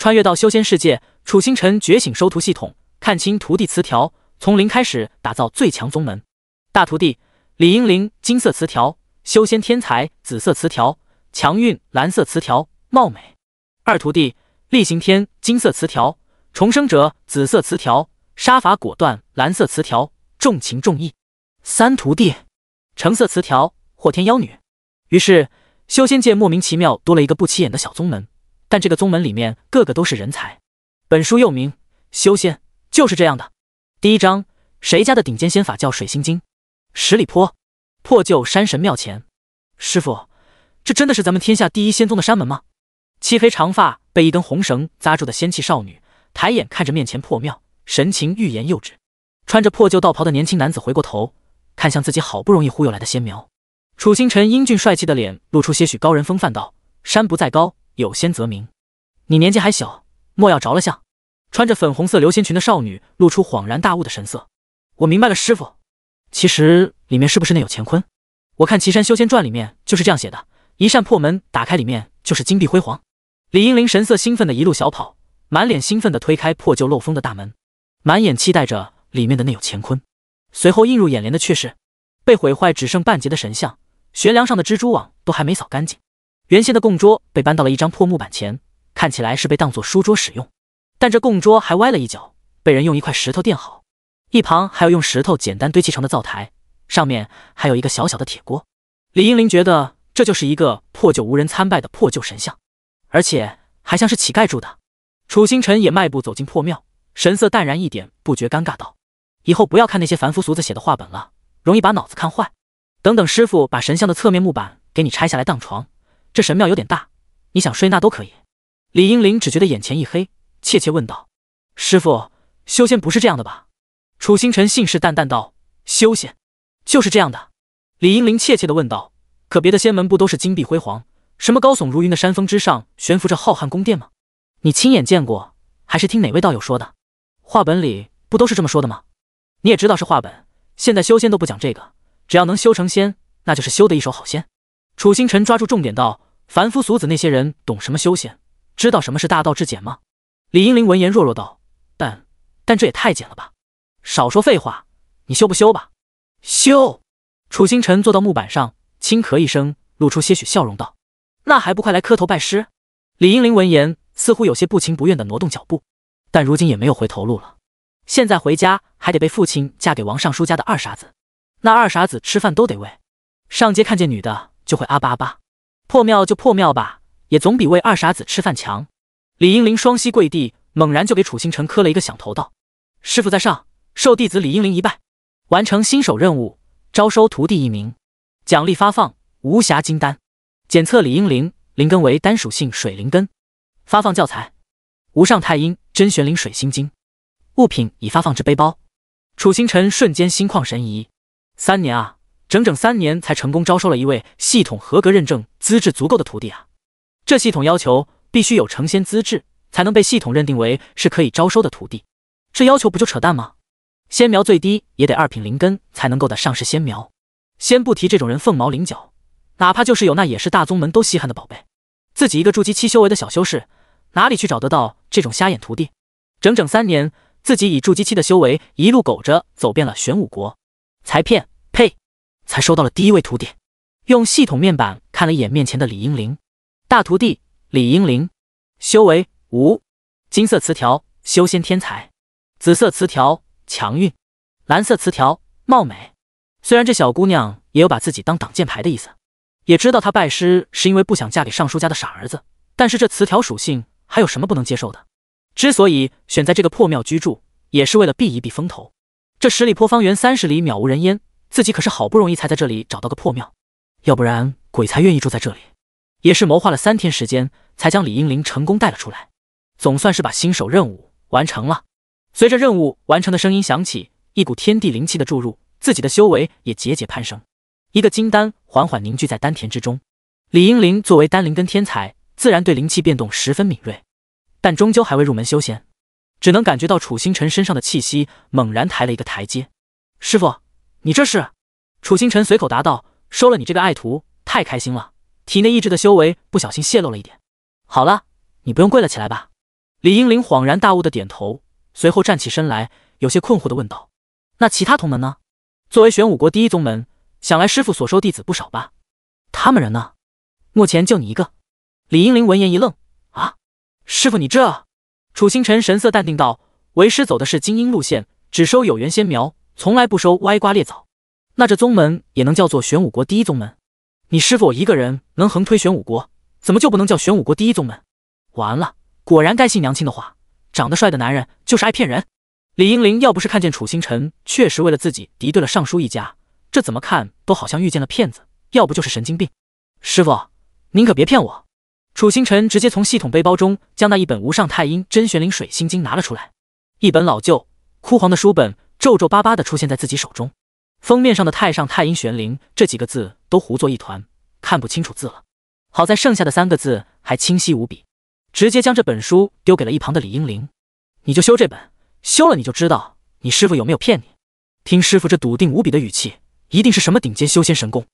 穿越到修仙世界，楚星辰觉醒收徒系统，看清徒弟词条，从零开始打造最强宗门。大徒弟李英灵，金色词条，修仙天才；紫色词条，强运；蓝色词条，貌美。二徒弟厉行天，金色词条，重生者；紫色词条，杀伐果断；蓝色词条，重情重义。三徒弟橙色词条，霍天妖女。于是，修仙界莫名其妙多了一个不起眼的小宗门。但这个宗门里面个个都是人才。本书又名《修仙》，就是这样的。第一章：谁家的顶尖仙法叫水星经？十里坡，破旧山神庙前。师傅，这真的是咱们天下第一仙宗的山门吗？漆黑长发被一根红绳扎住的仙气少女抬眼看着面前破庙，神情欲言又止。穿着破旧道袍的年轻男子回过头，看向自己好不容易忽悠来的仙苗。楚星辰英俊帅气的脸露出些许高人风范，道：“山不在高。”有仙则名，你年纪还小，莫要着了相。穿着粉红色流仙裙的少女露出恍然大悟的神色，我明白了，师傅。其实里面是不是内有乾坤？我看《岐山修仙传》里面就是这样写的，一扇破门打开，里面就是金碧辉煌。李英灵神色兴奋的一路小跑，满脸兴奋地推开破旧漏风的大门，满眼期待着里面的内有乾坤。随后映入眼帘的却是被毁坏只剩半截的神像，悬梁上的蜘蛛网都还没扫干净。原先的供桌被搬到了一张破木板前，看起来是被当做书桌使用。但这供桌还歪了一角，被人用一块石头垫好。一旁还有用石头简单堆砌成的灶台，上面还有一个小小的铁锅。李英林觉得这就是一个破旧无人参拜的破旧神像，而且还像是乞丐住的。楚星辰也迈步走进破庙，神色淡然一点，不觉尴尬道：“以后不要看那些凡夫俗子写的画本了，容易把脑子看坏。等等，师傅把神像的侧面木板给你拆下来当床。”这神庙有点大，你想睡那都可以。李英林只觉得眼前一黑，怯怯问道：“师傅，修仙不是这样的吧？”楚星辰信誓旦旦道：“修仙就是这样的。”李英林怯怯的问道：“可别的仙门不都是金碧辉煌，什么高耸如云的山峰之上悬浮着浩瀚宫殿吗？你亲眼见过，还是听哪位道友说的？话本里不都是这么说的吗？你也知道是话本。现在修仙都不讲这个，只要能修成仙，那就是修得一手好仙。”楚星辰抓住重点道：“凡夫俗子那些人懂什么修仙，知道什么是大道至简吗？”李英灵闻言弱弱道：“但……但这也太简了吧！”少说废话，你修不修吧？修！楚星辰坐到木板上，轻咳一声，露出些许笑容道：“那还不快来磕头拜师？”李英灵闻言，似乎有些不情不愿地挪动脚步，但如今也没有回头路了。现在回家还得被父亲嫁给王尚书家的二傻子，那二傻子吃饭都得喂，上街看见女的。就会阿巴阿巴，破庙就破庙吧，也总比为二傻子吃饭强。李英林双膝跪地，猛然就给楚星辰磕了一个响头，道：“师傅在上，受弟子李英林一拜。”完成新手任务，招收徒弟一名，奖励发放无暇金丹。检测李英林，灵根为单属性水灵根。发放教材《无上太阴真玄灵水心经》，物品已发放至背包。楚星辰瞬间心旷神怡。三年啊！整整三年才成功招收了一位系统合格认证资质足够的徒弟啊！这系统要求必须有成仙资质才能被系统认定为是可以招收的徒弟，这要求不就扯淡吗？仙苗最低也得二品灵根才能够的上是仙苗，先不提这种人凤毛麟角，哪怕就是有那也是大宗门都稀罕的宝贝，自己一个筑基期修为的小修士哪里去找得到这种瞎眼徒弟？整整三年，自己以筑基期的修为一路苟着走遍了玄武国，才骗。才收到了第一位徒弟。用系统面板看了一眼面前的李英玲，大徒弟李英玲，修为五，金色词条修仙天才，紫色词条强运，蓝色词条貌美。虽然这小姑娘也有把自己当挡箭牌的意思，也知道她拜师是因为不想嫁给尚书家的傻儿子，但是这词条属性还有什么不能接受的？之所以选在这个破庙居住，也是为了避一避风头。这十里坡方圆三十里，渺无人烟。自己可是好不容易才在这里找到个破庙，要不然鬼才愿意住在这里。也是谋划了三天时间，才将李英灵成功带了出来，总算是把新手任务完成了。随着任务完成的声音响起，一股天地灵气的注入，自己的修为也节节攀升。一个金丹缓缓凝聚在丹田之中。李英灵作为丹灵根天才，自然对灵气变动十分敏锐，但终究还未入门修仙，只能感觉到楚星辰身上的气息猛然抬了一个台阶。师傅。你这是？楚星辰随口答道：“收了你这个爱徒，太开心了。体内意志的修为不小心泄露了一点。好了，你不用跪了，起来吧。”李英灵恍然大悟的点头，随后站起身来，有些困惑的问道：“那其他同门呢？作为玄武国第一宗门，想来师傅所收弟子不少吧？他们人呢？目前就你一个。”李英灵闻言一愣：“啊，师傅你这……”楚星辰神色淡定道：“为师走的是精英路线，只收有缘仙苗。”从来不收歪瓜裂枣，那这宗门也能叫做玄武国第一宗门？你师傅我一个人能横推玄武国，怎么就不能叫玄武国第一宗门？完了，果然该信娘亲的话，长得帅的男人就是爱骗人。李英玲要不是看见楚星辰确实为了自己敌对了尚书一家，这怎么看都好像遇见了骗子，要不就是神经病。师傅，您可别骗我。楚星辰直接从系统背包中将那一本《无上太阴真玄灵水心经》拿了出来，一本老旧、枯黄的书本。皱皱巴巴的出现在自己手中，封面上的“太上太阴玄灵”这几个字都糊作一团，看不清楚字了。好在剩下的三个字还清晰无比，直接将这本书丢给了一旁的李英灵：“你就修这本，修了你就知道你师傅有没有骗你。”听师傅这笃定无比的语气，一定是什么顶尖修仙神功。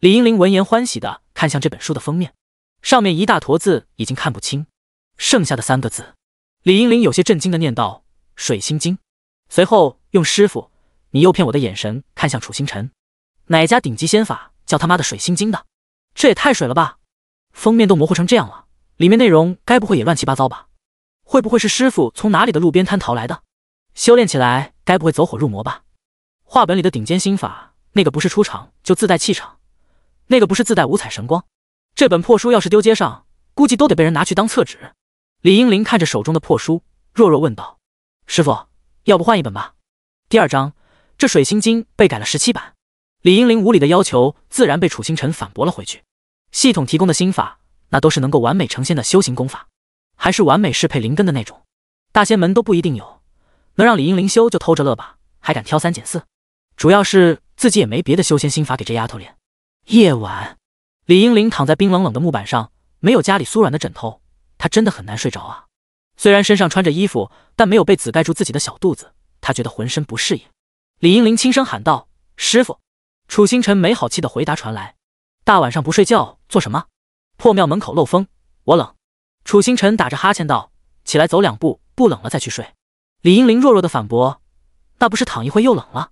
李英灵闻言欢喜的看向这本书的封面，上面一大坨字已经看不清，剩下的三个字，李英灵有些震惊的念道：“水心经。”随后用师傅，你诱骗我的眼神看向楚星辰，哪家顶级仙法叫他妈的水心经的？这也太水了吧！封面都模糊成这样了，里面内容该不会也乱七八糟吧？会不会是师傅从哪里的路边摊淘来的？修炼起来该不会走火入魔吧？画本里的顶尖心法，那个不是出场就自带气场，那个不是自带五彩神光，这本破书要是丢街上，估计都得被人拿去当厕纸。李英林看着手中的破书，弱弱问道：“师傅。”要不换一本吧。第二章，这水心经被改了十七版。李英灵无理的要求，自然被楚星辰反驳了回去。系统提供的心法，那都是能够完美呈现的修行功法，还是完美适配灵根的那种。大仙门都不一定有，能让李英灵修就偷着乐吧，还敢挑三拣四？主要是自己也没别的修仙心法给这丫头练。夜晚，李英灵躺在冰冷冷的木板上，没有家里酥软的枕头，她真的很难睡着啊。虽然身上穿着衣服，但没有被子盖住自己的小肚子，他觉得浑身不适应。李英玲轻声喊道：“师傅。”楚星辰没好气的回答传来：“大晚上不睡觉做什么？破庙门口漏风，我冷。”楚星辰打着哈欠道：“起来走两步，不冷了再去睡。”李英玲弱弱的反驳：“那不是躺一会又冷了？”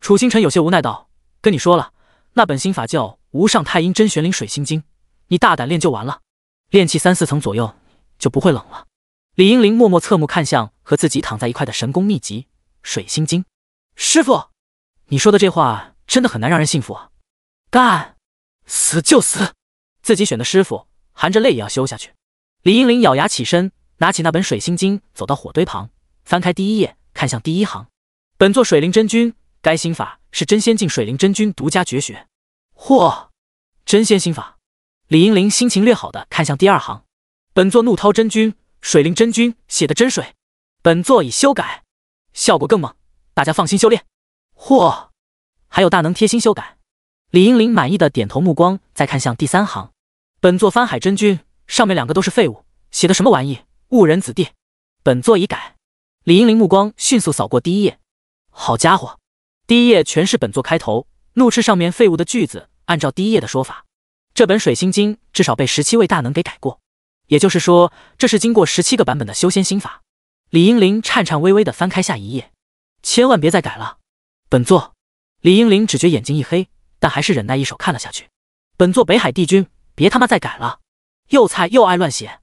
楚星辰有些无奈道：“跟你说了，那本心法叫《无上太阴真玄灵水心经》，你大胆练就完了，练气三四层左右就不会冷了。”李英林默默侧目看向和自己躺在一块的神功秘籍《水心经》，师傅，你说的这话真的很难让人信服啊！干死就死，自己选的师傅，含着泪也要修下去。李英林咬牙起身，拿起那本《水心经》，走到火堆旁，翻开第一页，看向第一行：“本座水灵真君，该心法是真仙境水灵真君独家绝学。”嚯，真仙心法！李英林心情略好的看向第二行：“本座怒涛真君。”水灵真君写的真水，本座已修改，效果更猛，大家放心修炼。嚯，还有大能贴心修改。李英林满意的点头，目光再看向第三行，本座翻海真君上面两个都是废物，写的什么玩意，误人子弟。本座已改。李英林目光迅速扫过第一页，好家伙，第一页全是本座开头怒斥上面废物的句子。按照第一页的说法，这本水心经至少被十七位大能给改过。也就是说，这是经过十七个版本的修仙心法。李英林颤颤巍巍的翻开下一页，千万别再改了。本座，李英林只觉眼睛一黑，但还是忍耐一手看了下去。本座北海帝君，别他妈再改了，又菜又爱乱写，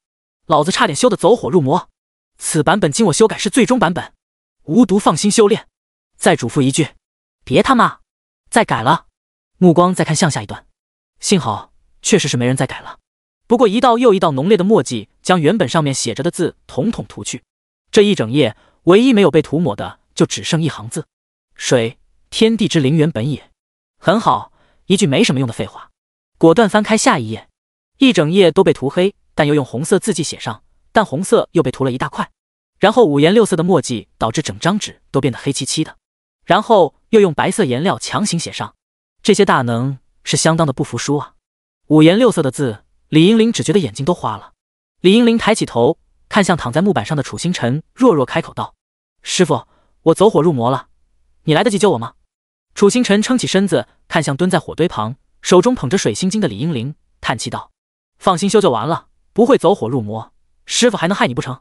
老子差点修的走火入魔。此版本经我修改是最终版本，无毒放心修炼。再嘱咐一句，别他妈再改了。目光再看向下一段，幸好确实是没人再改了。不过一道又一道浓烈的墨迹将原本上面写着的字统统涂去，这一整页唯一没有被涂抹的就只剩一行字：“水，天地之灵，原本也。”很好，一句没什么用的废话。果断翻开下一页，一整页都被涂黑，但又用红色字迹写上，但红色又被涂了一大块，然后五颜六色的墨迹导致整张纸都变得黑漆漆的，然后又用白色颜料强行写上。这些大能是相当的不服输啊，五颜六色的字。李英玲只觉得眼睛都花了，李英玲抬起头看向躺在木板上的楚星辰，弱弱开口道：“师傅，我走火入魔了，你来得及救我吗？”楚星辰撑起身子，看向蹲在火堆旁，手中捧着水心经的李英玲，叹气道：“放心修就完了，不会走火入魔。师傅还能害你不成？”“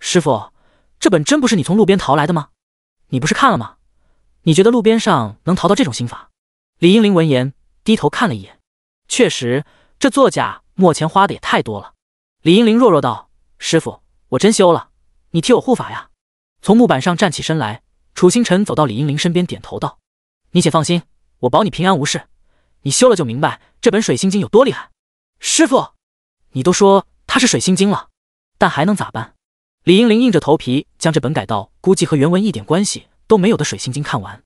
师傅，这本真不是你从路边淘来的吗？你不是看了吗？你觉得路边上能淘到这种心法？”李英玲闻言低头看了一眼，确实，这作假。墨钱花的也太多了。李英玲弱弱道：“师傅，我真修了，你替我护法呀！”从木板上站起身来，楚星辰走到李英玲身边，点头道：“你且放心，我保你平安无事。你修了就明白这本水心经有多厉害。”师傅，你都说它是水心经了，但还能咋办？李英玲硬着头皮将这本改到估计和原文一点关系都没有的水心经看完，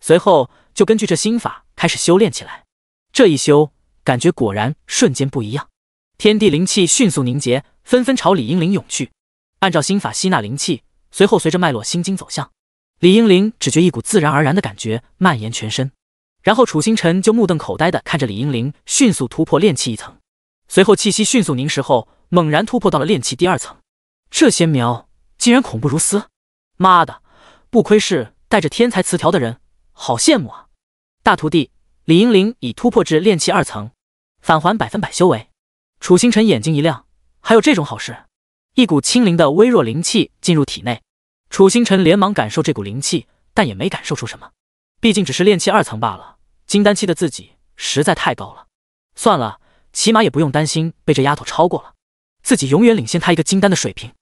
随后就根据这心法开始修炼起来。这一修，感觉果然瞬间不一样。天地灵气迅速凝结，纷纷朝李英灵涌去。按照心法吸纳灵气，随后随着脉络心经走向，李英灵只觉一股自然而然的感觉蔓延全身。然后楚星辰就目瞪口呆地看着李英灵迅速突破炼气一层，随后气息迅速凝实后，猛然突破到了炼气第二层。这仙苗竟然恐怖如斯！妈的，不亏是带着天才词条的人，好羡慕啊！大徒弟李英灵已突破至炼气二层，返还百分百修为。楚星辰眼睛一亮，还有这种好事！一股清灵的微弱灵气进入体内，楚星辰连忙感受这股灵气，但也没感受出什么，毕竟只是炼气二层罢了。金丹期的自己实在太高了，算了，起码也不用担心被这丫头超过了，自己永远领先她一个金丹的水平。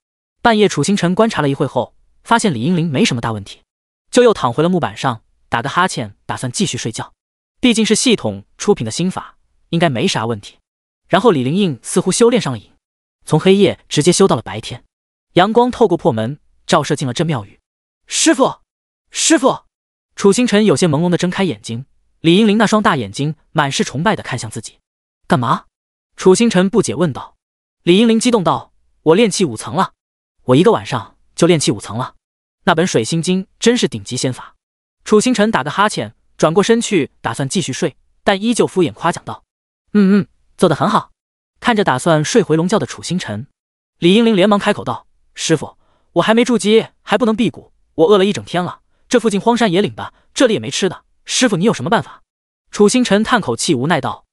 半夜，楚星辰观察了一会后，发现李英灵没什么大问题，就又躺回了木板上，打个哈欠，打算继续睡觉。毕竟是系统出品的心法，应该没啥问题。然后李灵应似乎修炼上了瘾，从黑夜直接修到了白天。阳光透过破门照射进了这庙宇。师傅，师傅！楚星辰有些朦胧的睁开眼睛，李英玲那双大眼睛满是崇拜的看向自己。干嘛？楚星辰不解问道。李英玲激动道：“我练气五层了！我一个晚上就练气五层了！那本水心经真是顶级仙法。”楚星辰打个哈欠，转过身去打算继续睡，但依旧敷衍夸奖道：“嗯嗯。”做得很好，看着打算睡回笼觉的楚星辰，李英玲连忙开口道：“师傅，我还没筑基，还不能辟谷。我饿了一整天了，这附近荒山野岭的，这里也没吃的。师傅，你有什么办法？”楚星辰叹口气，无奈道：“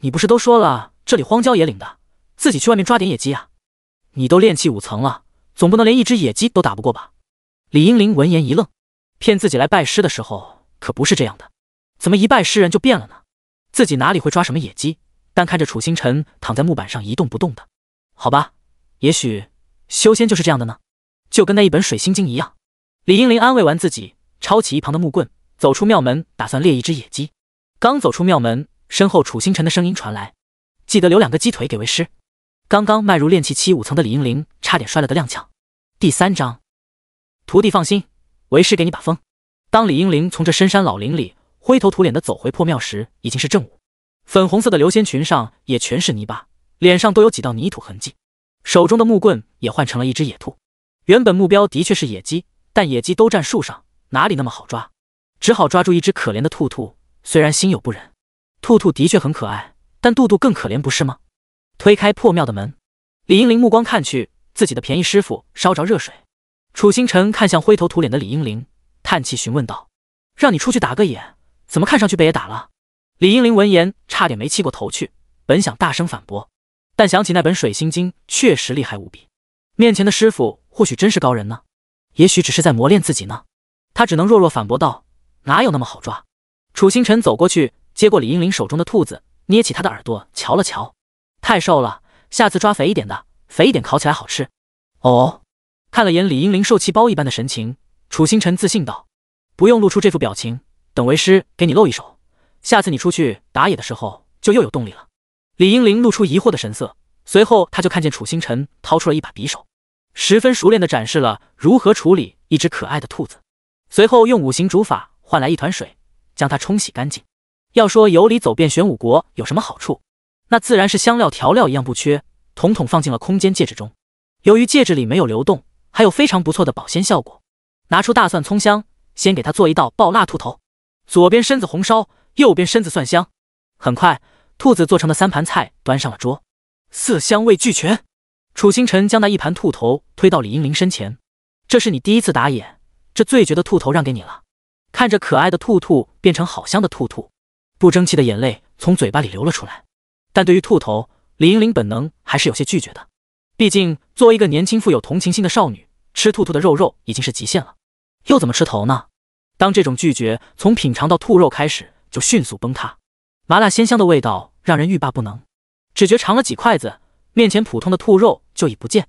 你不是都说了，这里荒郊野岭的，自己去外面抓点野鸡啊！你都练气五层了，总不能连一只野鸡都打不过吧？”李英玲闻言一愣，骗自己来拜师的时候可不是这样的，怎么一拜师人就变了呢？自己哪里会抓什么野鸡？但看着楚星辰躺在木板上一动不动的，好吧，也许修仙就是这样的呢，就跟那一本《水心经》一样。李英林安慰完自己，抄起一旁的木棍，走出庙门，打算猎一只野鸡。刚走出庙门，身后楚星辰的声音传来：“记得留两个鸡腿给为师。”刚刚迈入炼气期五层的李英林差点摔了个踉跄。第三章，徒弟放心，为师给你把风。当李英林从这深山老林里灰头土脸的走回破庙时，已经是正午。粉红色的流仙裙上也全是泥巴，脸上都有几道泥土痕迹，手中的木棍也换成了一只野兔。原本目标的确是野鸡，但野鸡都站树上，哪里那么好抓？只好抓住一只可怜的兔兔。虽然心有不忍，兔兔的确很可爱，但杜兔更可怜，不是吗？推开破庙的门，李英玲目光看去，自己的便宜师傅烧着热水。楚星辰看向灰头土脸的李英玲，叹气询问道：“让你出去打个野，怎么看上去被也打了？”李英林闻言差点没气过头去，本想大声反驳，但想起那本《水心经》确实厉害无比，面前的师傅或许真是高人呢，也许只是在磨练自己呢。他只能弱弱反驳道：“哪有那么好抓？”楚星辰走过去，接过李英林手中的兔子，捏起他的耳朵瞧了瞧，太瘦了，下次抓肥一点的，肥一点烤起来好吃。哦，看了眼李英灵受气包一般的神情，楚星辰自信道：“不用露出这副表情，等为师给你露一手。”下次你出去打野的时候，就又有动力了。李英玲露出疑惑的神色，随后她就看见楚星辰掏出了一把匕首，十分熟练的展示了如何处理一只可爱的兔子，随后用五行竹法换来一团水，将它冲洗干净。要说游离走遍玄武国有什么好处，那自然是香料调料一样不缺，统统放进了空间戒指中。由于戒指里没有流动，还有非常不错的保鲜效果。拿出大蒜葱香，先给他做一道爆辣兔头，左边身子红烧。右边身子蒜香，很快，兔子做成的三盘菜端上了桌，色香味俱全。楚星辰将那一盘兔头推到李英玲身前，这是你第一次打野，这最绝的兔头让给你了。看着可爱的兔兔变成好香的兔兔，不争气的眼泪从嘴巴里流了出来。但对于兔头，李英玲本能还是有些拒绝的，毕竟作为一个年轻富有同情心的少女，吃兔兔的肉肉已经是极限了，又怎么吃头呢？当这种拒绝从品尝到兔肉开始。就迅速崩塌，麻辣鲜香的味道让人欲罢不能。只觉尝了几筷子，面前普通的兔肉就已不见。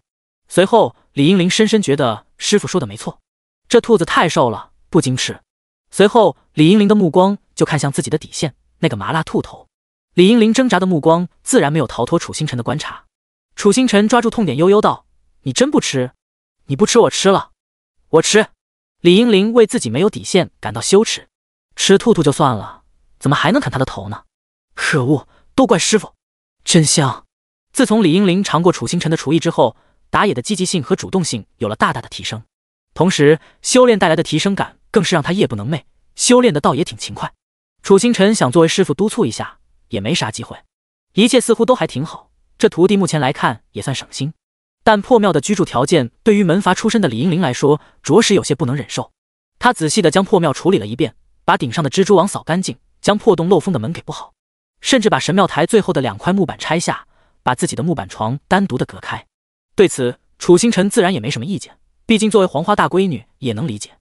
随后，李英玲深深觉得师傅说的没错，这兔子太瘦了，不经吃。随后，李英玲的目光就看向自己的底线——那个麻辣兔头。李英玲挣扎的目光自然没有逃脱楚星辰的观察。楚星辰抓住痛点，悠悠道：“你真不吃？你不吃，我吃了。我吃。”李英玲为自己没有底线感到羞耻，吃兔兔就算了。怎么还能砍他的头呢？可恶，都怪师傅！真香。自从李英林尝过楚星辰的厨艺之后，打野的积极性和主动性有了大大的提升。同时，修炼带来的提升感更是让他夜不能寐。修炼的倒也挺勤快。楚星辰想作为师傅督促一下，也没啥机会。一切似乎都还挺好，这徒弟目前来看也算省心。但破庙的居住条件对于门阀出身的李英林来说，着实有些不能忍受。他仔细的将破庙处理了一遍，把顶上的蜘蛛网扫干净。将破洞漏风的门给补好，甚至把神庙台最后的两块木板拆下，把自己的木板床单独的隔开。对此，楚星辰自然也没什么意见，毕竟作为黄花大闺女也能理解。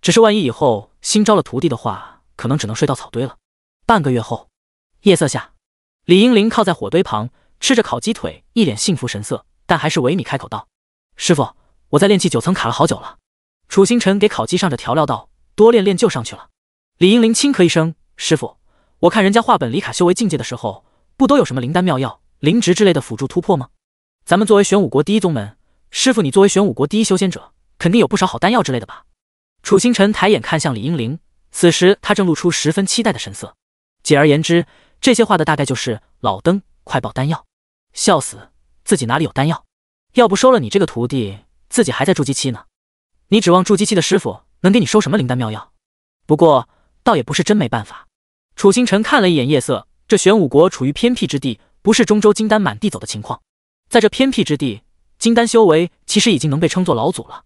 只是万一以后新招了徒弟的话，可能只能睡到草堆了。半个月后，夜色下，李英林靠在火堆旁吃着烤鸡腿，一脸幸福神色，但还是维米开口道：“师傅，我在练气九层卡了好久了。”楚星辰给烤鸡上着调料，道：“多练练就上去了。”李英林轻咳一声。师傅，我看人家画本里卡修为境界的时候，不都有什么灵丹妙药、灵植之类的辅助突破吗？咱们作为玄武国第一宗门，师傅你作为玄武国第一修仙者，肯定有不少好丹药之类的吧？楚星辰抬眼看向李英灵，此时他正露出十分期待的神色。简而言之，这些话的大概就是老登快报丹药。笑死，自己哪里有丹药？要不收了你这个徒弟，自己还在筑基期呢。你指望筑基期的师傅能给你收什么灵丹妙药？不过倒也不是真没办法。楚星辰看了一眼夜色，这玄武国处于偏僻之地，不是中州金丹满地走的情况。在这偏僻之地，金丹修为其实已经能被称作老祖了。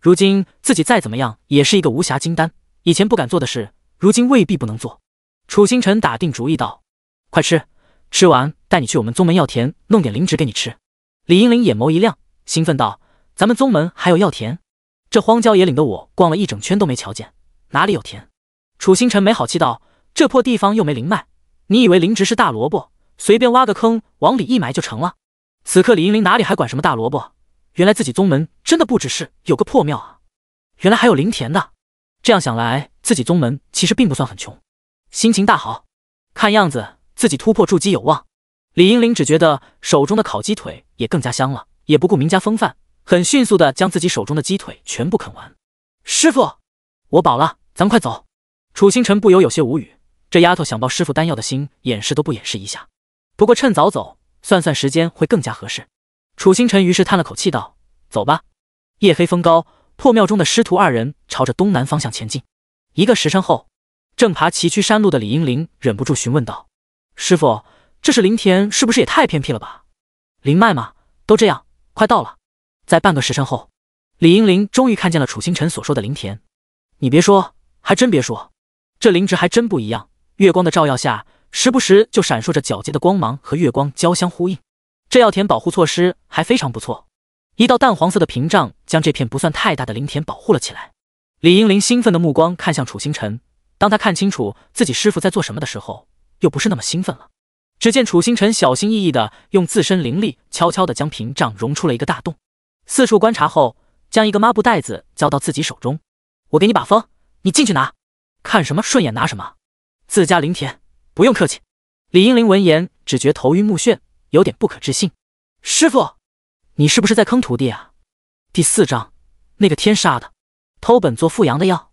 如今自己再怎么样，也是一个无暇金丹。以前不敢做的事，如今未必不能做。楚星辰打定主意道：“快吃，吃完带你去我们宗门药田弄点灵芝给你吃。”李英灵眼眸一亮，兴奋道：“咱们宗门还有药田？这荒郊野岭的，我逛了一整圈都没瞧见，哪里有田？”楚星辰没好气道。这破地方又没灵脉，你以为灵植是大萝卜，随便挖个坑往里一埋就成了？此刻李英林哪里还管什么大萝卜？原来自己宗门真的不只是有个破庙啊，原来还有灵田的。这样想来，自己宗门其实并不算很穷，心情大好。看样子自己突破筑基有望。李英林只觉得手中的烤鸡腿也更加香了，也不顾名家风范，很迅速的将自己手中的鸡腿全部啃完。师傅，我饱了，咱们快走。楚星辰不由有些无语。这丫头想抱师傅丹药的心，掩饰都不掩饰一下。不过趁早走，算算时间会更加合适。楚星辰于是叹了口气道：“走吧。”夜黑风高，破庙中的师徒二人朝着东南方向前进。一个时辰后，正爬崎岖山路的李英灵忍不住询问道：“师傅，这是灵田，是不是也太偏僻了吧？”“灵脉嘛，都这样，快到了。”在半个时辰后，李英灵终于看见了楚星辰所说的灵田。你别说，还真别说，这灵植还真不一样。月光的照耀下，时不时就闪烁着皎洁的光芒，和月光交相呼应。这药田保护措施还非常不错，一道淡黄色的屏障将这片不算太大的林田保护了起来。李英林兴奋的目光看向楚星辰，当他看清楚自己师傅在做什么的时候，又不是那么兴奋了。只见楚星辰小心翼翼的用自身灵力悄悄的将屏障融出了一个大洞，四处观察后，将一个抹布袋子交到自己手中：“我给你把风，你进去拿，看什么顺眼拿什么。”自家林田，不用客气。李英林闻言，只觉头晕目眩，有点不可置信：“师傅，你是不是在坑徒弟啊？”第四章，那个天杀的，偷本座富阳的药！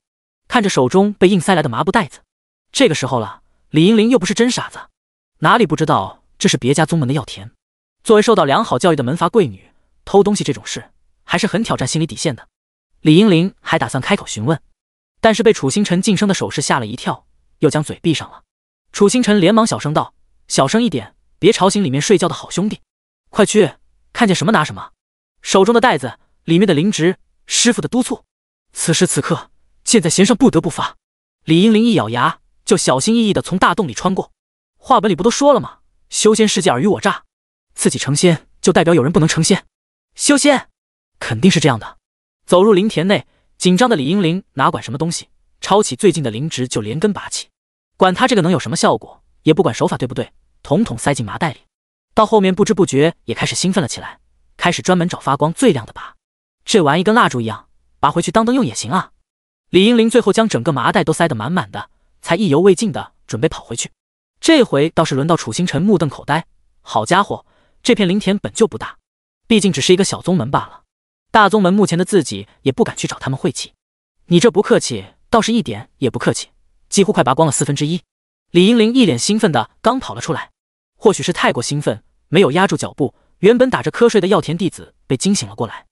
看着手中被硬塞来的麻布袋子，这个时候了，李英林又不是真傻子，哪里不知道这是别家宗门的药田？作为受到良好教育的门阀贵女，偷东西这种事还是很挑战心理底线的。李英林还打算开口询问，但是被楚星辰晋升的手势吓了一跳。又将嘴闭上了，楚星辰连忙小声道：“小声一点，别吵醒里面睡觉的好兄弟。快去，看见什么拿什么。手中的袋子里面的灵植，师傅的督促。此时此刻，箭在弦上，不得不发。李英林一咬牙，就小心翼翼地从大洞里穿过。话本里不都说了吗？修仙世界尔虞我诈，自己成仙就代表有人不能成仙。修仙肯定是这样的。走入灵田内，紧张的李英林哪管什么东西，抄起最近的灵植就连根拔起。”管他这个能有什么效果，也不管手法对不对，统统塞进麻袋里。到后面不知不觉也开始兴奋了起来，开始专门找发光最亮的拔。这玩意跟蜡烛一样，拔回去当灯用也行啊。李英林最后将整个麻袋都塞得满满的，才意犹未尽的准备跑回去。这回倒是轮到楚星辰目瞪口呆。好家伙，这片林田本就不大，毕竟只是一个小宗门罢了。大宗门目前的自己也不敢去找他们晦气。你这不客气，倒是一点也不客气。几乎快拔光了四分之一，李英林一脸兴奋的刚跑了出来，或许是太过兴奋，没有压住脚步，原本打着瞌睡的药田弟子被惊醒了过来，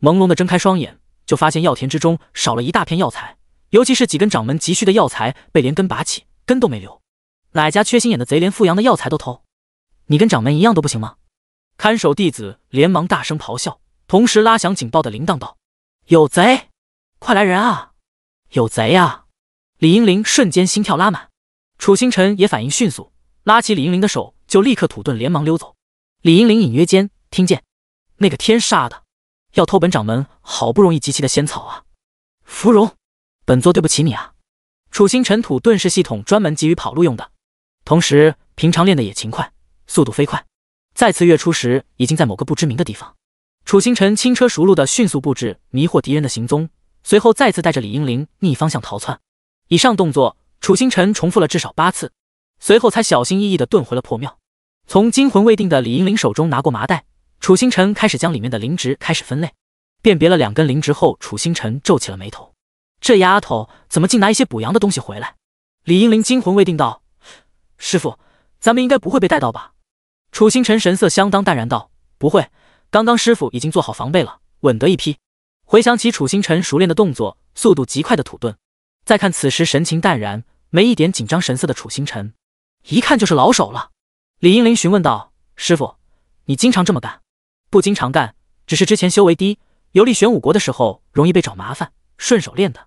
朦胧的睁开双眼，就发现药田之中少了一大片药材，尤其是几根掌门急需的药材被连根拔起，根都没留。哪家缺心眼的贼连富阳的药材都偷？你跟掌门一样都不行吗？看守弟子连忙大声咆哮，同时拉响警报的铃铛道：“有贼！快来人啊！有贼呀！”李英玲瞬间心跳拉满，楚星辰也反应迅速，拉起李英玲的手就立刻土遁，连忙溜走。李英玲隐约间听见，那个天杀的，要偷本掌门好不容易集齐的仙草啊！芙蓉，本座对不起你啊！楚星辰土遁是系统专门给予跑路用的，同时平常练的也勤快，速度飞快。再次跃出时，已经在某个不知名的地方。楚星辰轻车熟路的迅速布置迷惑敌人的行踪，随后再次带着李英玲逆方向逃窜。以上动作，楚星辰重复了至少八次，随后才小心翼翼地遁回了破庙，从惊魂未定的李英林手中拿过麻袋，楚星辰开始将里面的灵植开始分类，辨别了两根灵植后，楚星辰皱起了眉头，这丫头怎么竟拿一些补阳的东西回来？李英林惊魂未定道：“师傅，咱们应该不会被带到吧？”楚星辰神色相当淡然道：“不会，刚刚师傅已经做好防备了，稳得一批。”回想起楚星辰熟练的动作，速度极快的土遁。再看此时神情淡然、没一点紧张神色的楚星辰，一看就是老手了。李英林询问道：“师傅，你经常这么干？不经常干，只是之前修为低，游历玄武国的时候容易被找麻烦，顺手练的。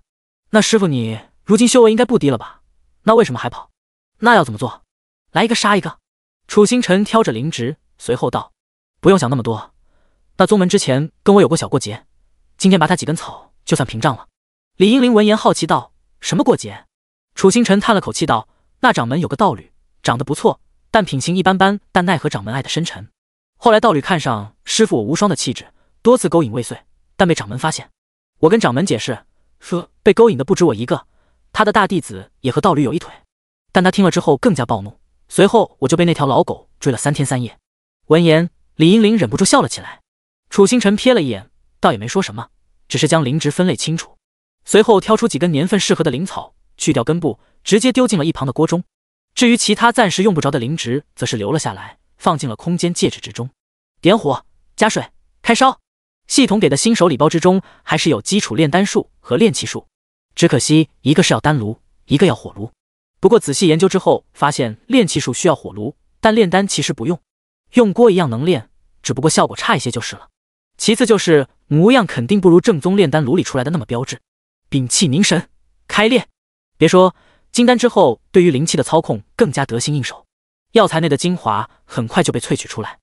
那师傅你如今修为应该不低了吧？那为什么还跑？那要怎么做？来一个杀一个。”楚星辰挑着灵植，随后道：“不用想那么多。那宗门之前跟我有过小过节，今天拔他几根草就算平账了。”李英林闻言好奇道。什么过节？楚星辰叹了口气道：“那掌门有个道侣，长得不错，但品行一般般。但奈何掌门爱的深沉。后来道侣看上师傅我无双的气质，多次勾引未遂，但被掌门发现。我跟掌门解释，说被勾引的不止我一个，他的大弟子也和道侣有一腿。但他听了之后更加暴怒。随后我就被那条老狗追了三天三夜。”闻言，李英玲忍不住笑了起来。楚星辰瞥了一眼，倒也没说什么，只是将灵植分类清楚。随后挑出几根年份适合的灵草，去掉根部，直接丢进了一旁的锅中。至于其他暂时用不着的灵植，则是留了下来，放进了空间戒指之中。点火，加水，开烧。系统给的新手礼包之中，还是有基础炼丹术和炼气术。只可惜一个是要丹炉，一个要火炉。不过仔细研究之后，发现炼气术需要火炉，但炼丹其实不用，用锅一样能炼，只不过效果差一些就是了。其次就是模样肯定不如正宗炼丹炉里出来的那么标致。屏气凝神，开练。别说金丹之后，对于灵气的操控更加得心应手。药材内的精华很快就被萃取出来，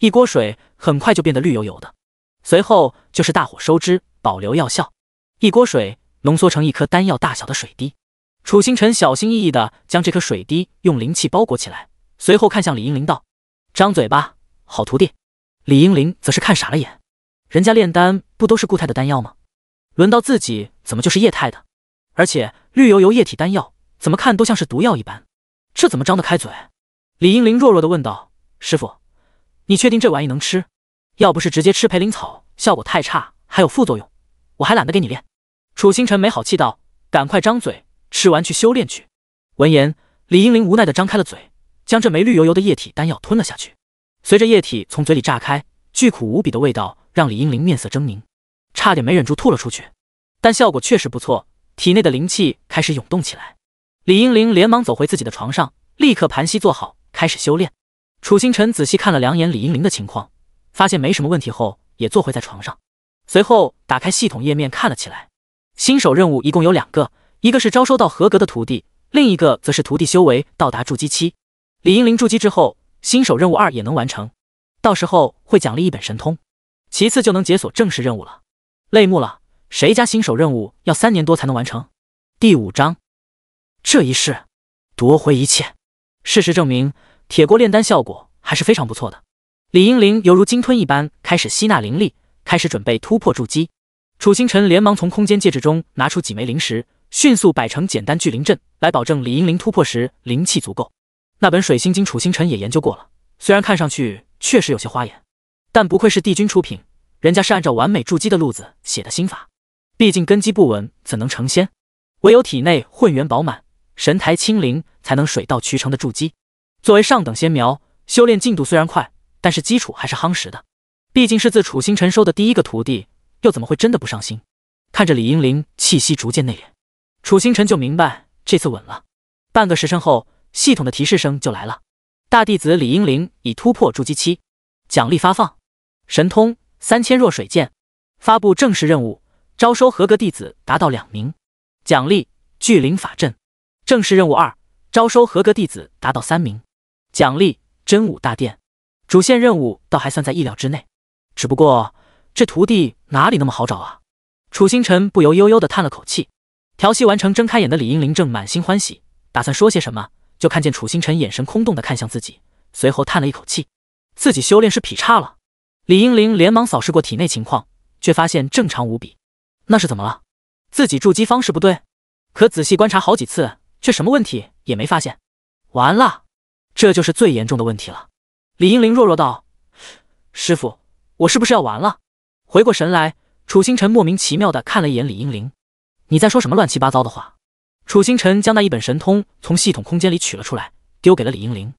一锅水很快就变得绿油油的。随后就是大火收汁，保留药效。一锅水浓缩成一颗丹药大小的水滴，楚星辰小心翼翼的将这颗水滴用灵气包裹起来，随后看向李英玲道：“张嘴巴，好徒弟。”李英玲则是看傻了眼，人家炼丹不都是固态的丹药吗？轮到自己，怎么就是液态的？而且绿油油液体丹药，怎么看都像是毒药一般，这怎么张得开嘴？李英玲弱弱的问道：“师傅，你确定这玩意能吃？要不是直接吃培灵草效果太差，还有副作用，我还懒得给你练。”楚星辰没好气道：“赶快张嘴，吃完去修炼去。”闻言，李英玲无奈的张开了嘴，将这枚绿油油的液体丹药吞了下去。随着液体从嘴里炸开，巨苦无比的味道让李英玲面色狰狞。差点没忍住吐了出去，但效果确实不错，体内的灵气开始涌动起来。李英玲连忙走回自己的床上，立刻盘膝坐好，开始修炼。楚星辰仔细看了两眼李英玲的情况，发现没什么问题后，也坐回在床上，随后打开系统页面看了起来。新手任务一共有两个，一个是招收到合格的徒弟，另一个则是徒弟修为到达筑基期。李英玲筑基之后，新手任务二也能完成，到时候会奖励一本神通，其次就能解锁正式任务了。泪目了，谁家新手任务要三年多才能完成？第五章，这一世夺回一切。事实证明，铁锅炼丹效果还是非常不错的。李英灵犹如鲸吞一般，开始吸纳灵力，开始准备突破筑基。楚星辰连忙从空间戒指中拿出几枚灵石，迅速摆成简单聚灵阵，来保证李英灵突破时灵气足够。那本水星经，楚星辰也研究过了，虽然看上去确实有些花眼，但不愧是帝君出品。人家是按照完美筑基的路子写的心法，毕竟根基不稳，怎能成仙？唯有体内混元饱满，神台清灵，才能水到渠成的筑基。作为上等仙苗，修炼进度虽然快，但是基础还是夯实的。毕竟是自楚星辰收的第一个徒弟，又怎么会真的不上心？看着李英灵气息逐渐内敛，楚星辰就明白这次稳了。半个时辰后，系统的提示声就来了：大弟子李英灵已突破筑基期，奖励发放，神通。三千弱水剑发布正式任务，招收合格弟子达到两名，奖励聚灵法阵。正式任务二，招收合格弟子达到三名，奖励真武大殿。主线任务倒还算在意料之内，只不过这徒弟哪里那么好找啊？楚星辰不由悠悠的叹了口气。调戏完成，睁开眼的李英林正满心欢喜，打算说些什么，就看见楚星辰眼神空洞的看向自己，随后叹了一口气，自己修炼是劈叉了。李英玲连忙扫视过体内情况，却发现正常无比。那是怎么了？自己筑基方式不对？可仔细观察好几次，却什么问题也没发现。完了，这就是最严重的问题了。李英玲弱弱道：“师傅，我是不是要完了？”回过神来，楚星辰莫名其妙的看了一眼李英玲：“你在说什么乱七八糟的话？”楚星辰将那一本神通从系统空间里取了出来，丢给了李英玲：“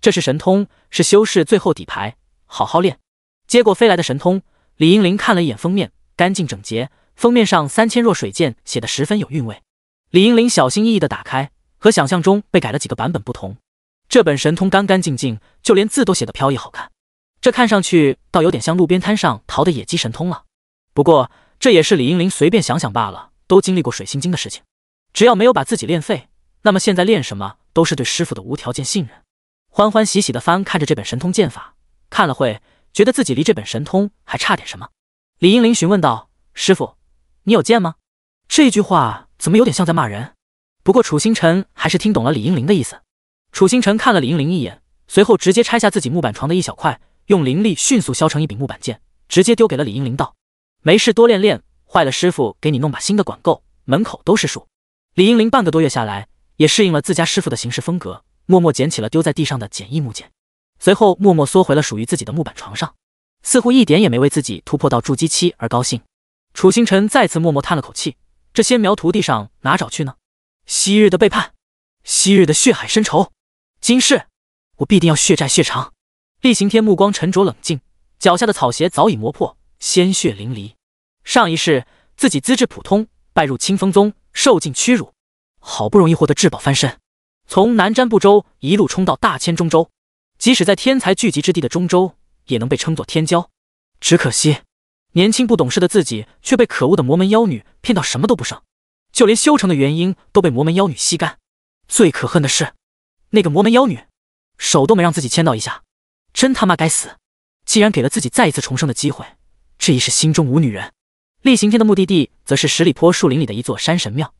这是神通，是修士最后底牌，好好练。”接过飞来的神通，李英林看了一眼封面，干净整洁。封面上“三千弱水剑”写的十分有韵味。李英林小心翼翼的打开，和想象中被改了几个版本不同，这本神通干干净净，就连字都写得飘逸好看。这看上去倒有点像路边摊上淘的野鸡神通了。不过这也是李英林随便想想罢了。都经历过水心经的事情，只要没有把自己练废，那么现在练什么都是对师傅的无条件信任。欢欢喜喜的翻看着这本神通剑法，看了会。觉得自己离这本神通还差点什么，李英灵询问道：“师傅，你有剑吗？”这句话怎么有点像在骂人？不过楚星辰还是听懂了李英灵的意思。楚星辰看了李英灵一眼，随后直接拆下自己木板床的一小块，用灵力迅速削成一柄木板剑，直接丢给了李英灵道：“没事，多练练，坏了，师傅给你弄把新的管够。”门口都是树。李英灵半个多月下来，也适应了自家师傅的行事风格，默默捡起了丢在地上的简易木剑。随后默默缩回了属于自己的木板床上，似乎一点也没为自己突破到筑基期而高兴。楚星辰再次默默叹了口气：这仙苗徒弟上哪找去呢？昔日的背叛，昔日的血海深仇，今世我必定要血债血偿。厉行天目光沉着冷静，脚下的草鞋早已磨破，鲜血淋漓。上一世自己资质普通，拜入清风宗，受尽屈辱，好不容易获得至宝翻身，从南瞻部洲一路冲到大千中州。即使在天才聚集之地的中州，也能被称作天骄。只可惜，年轻不懂事的自己却被可恶的魔门妖女骗到什么都不剩，就连修成的原因都被魔门妖女吸干。最可恨的是，那个魔门妖女，手都没让自己牵到一下，真他妈该死！既然给了自己再一次重生的机会，这一是心中无女人。厉行天的目的地则是十里坡树林里的一座山神庙。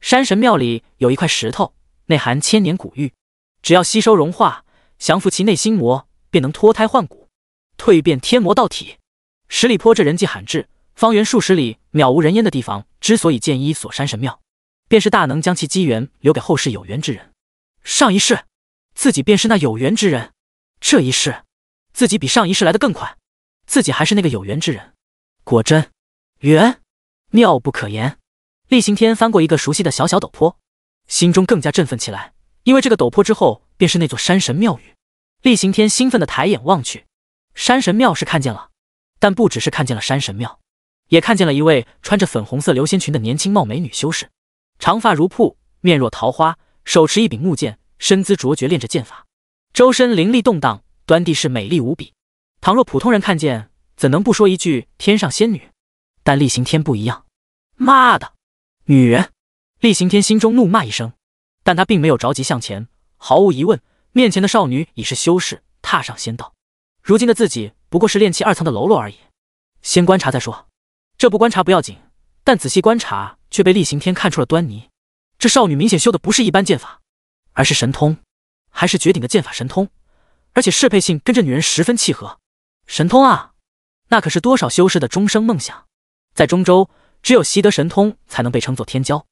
山神庙里有一块石头，内含千年古玉，只要吸收融化。降服其内心魔，便能脱胎换骨，蜕变天魔道体。十里坡这人迹罕至、方圆数十里渺无人烟的地方，之所以建一所山神庙，便是大能将其机缘留给后世有缘之人。上一世，自己便是那有缘之人；这一世，自己比上一世来的更快，自己还是那个有缘之人。果真，缘妙不可言。厉行天翻过一个熟悉的小小陡坡，心中更加振奋起来，因为这个陡坡之后。便是那座山神庙宇，厉行天兴奋地抬眼望去，山神庙是看见了，但不只是看见了山神庙，也看见了一位穿着粉红色流仙裙的年轻貌美女修士，长发如瀑，面若桃花，手持一柄木剑，身姿卓绝，练着剑法，周身灵力动荡，端地是美丽无比。倘若普通人看见，怎能不说一句天上仙女？但厉行天不一样，妈的，女人！厉行天心中怒骂一声，但他并没有着急向前。毫无疑问，面前的少女已是修士，踏上仙道。如今的自己不过是炼气二层的喽啰而已。先观察再说，这不观察不要紧，但仔细观察却被厉行天看出了端倪。这少女明显修的不是一般剑法，而是神通，还是绝顶的剑法神通，而且适配性跟这女人十分契合。神通啊，那可是多少修士的终生梦想。在中州，只有习得神通才能被称作天骄。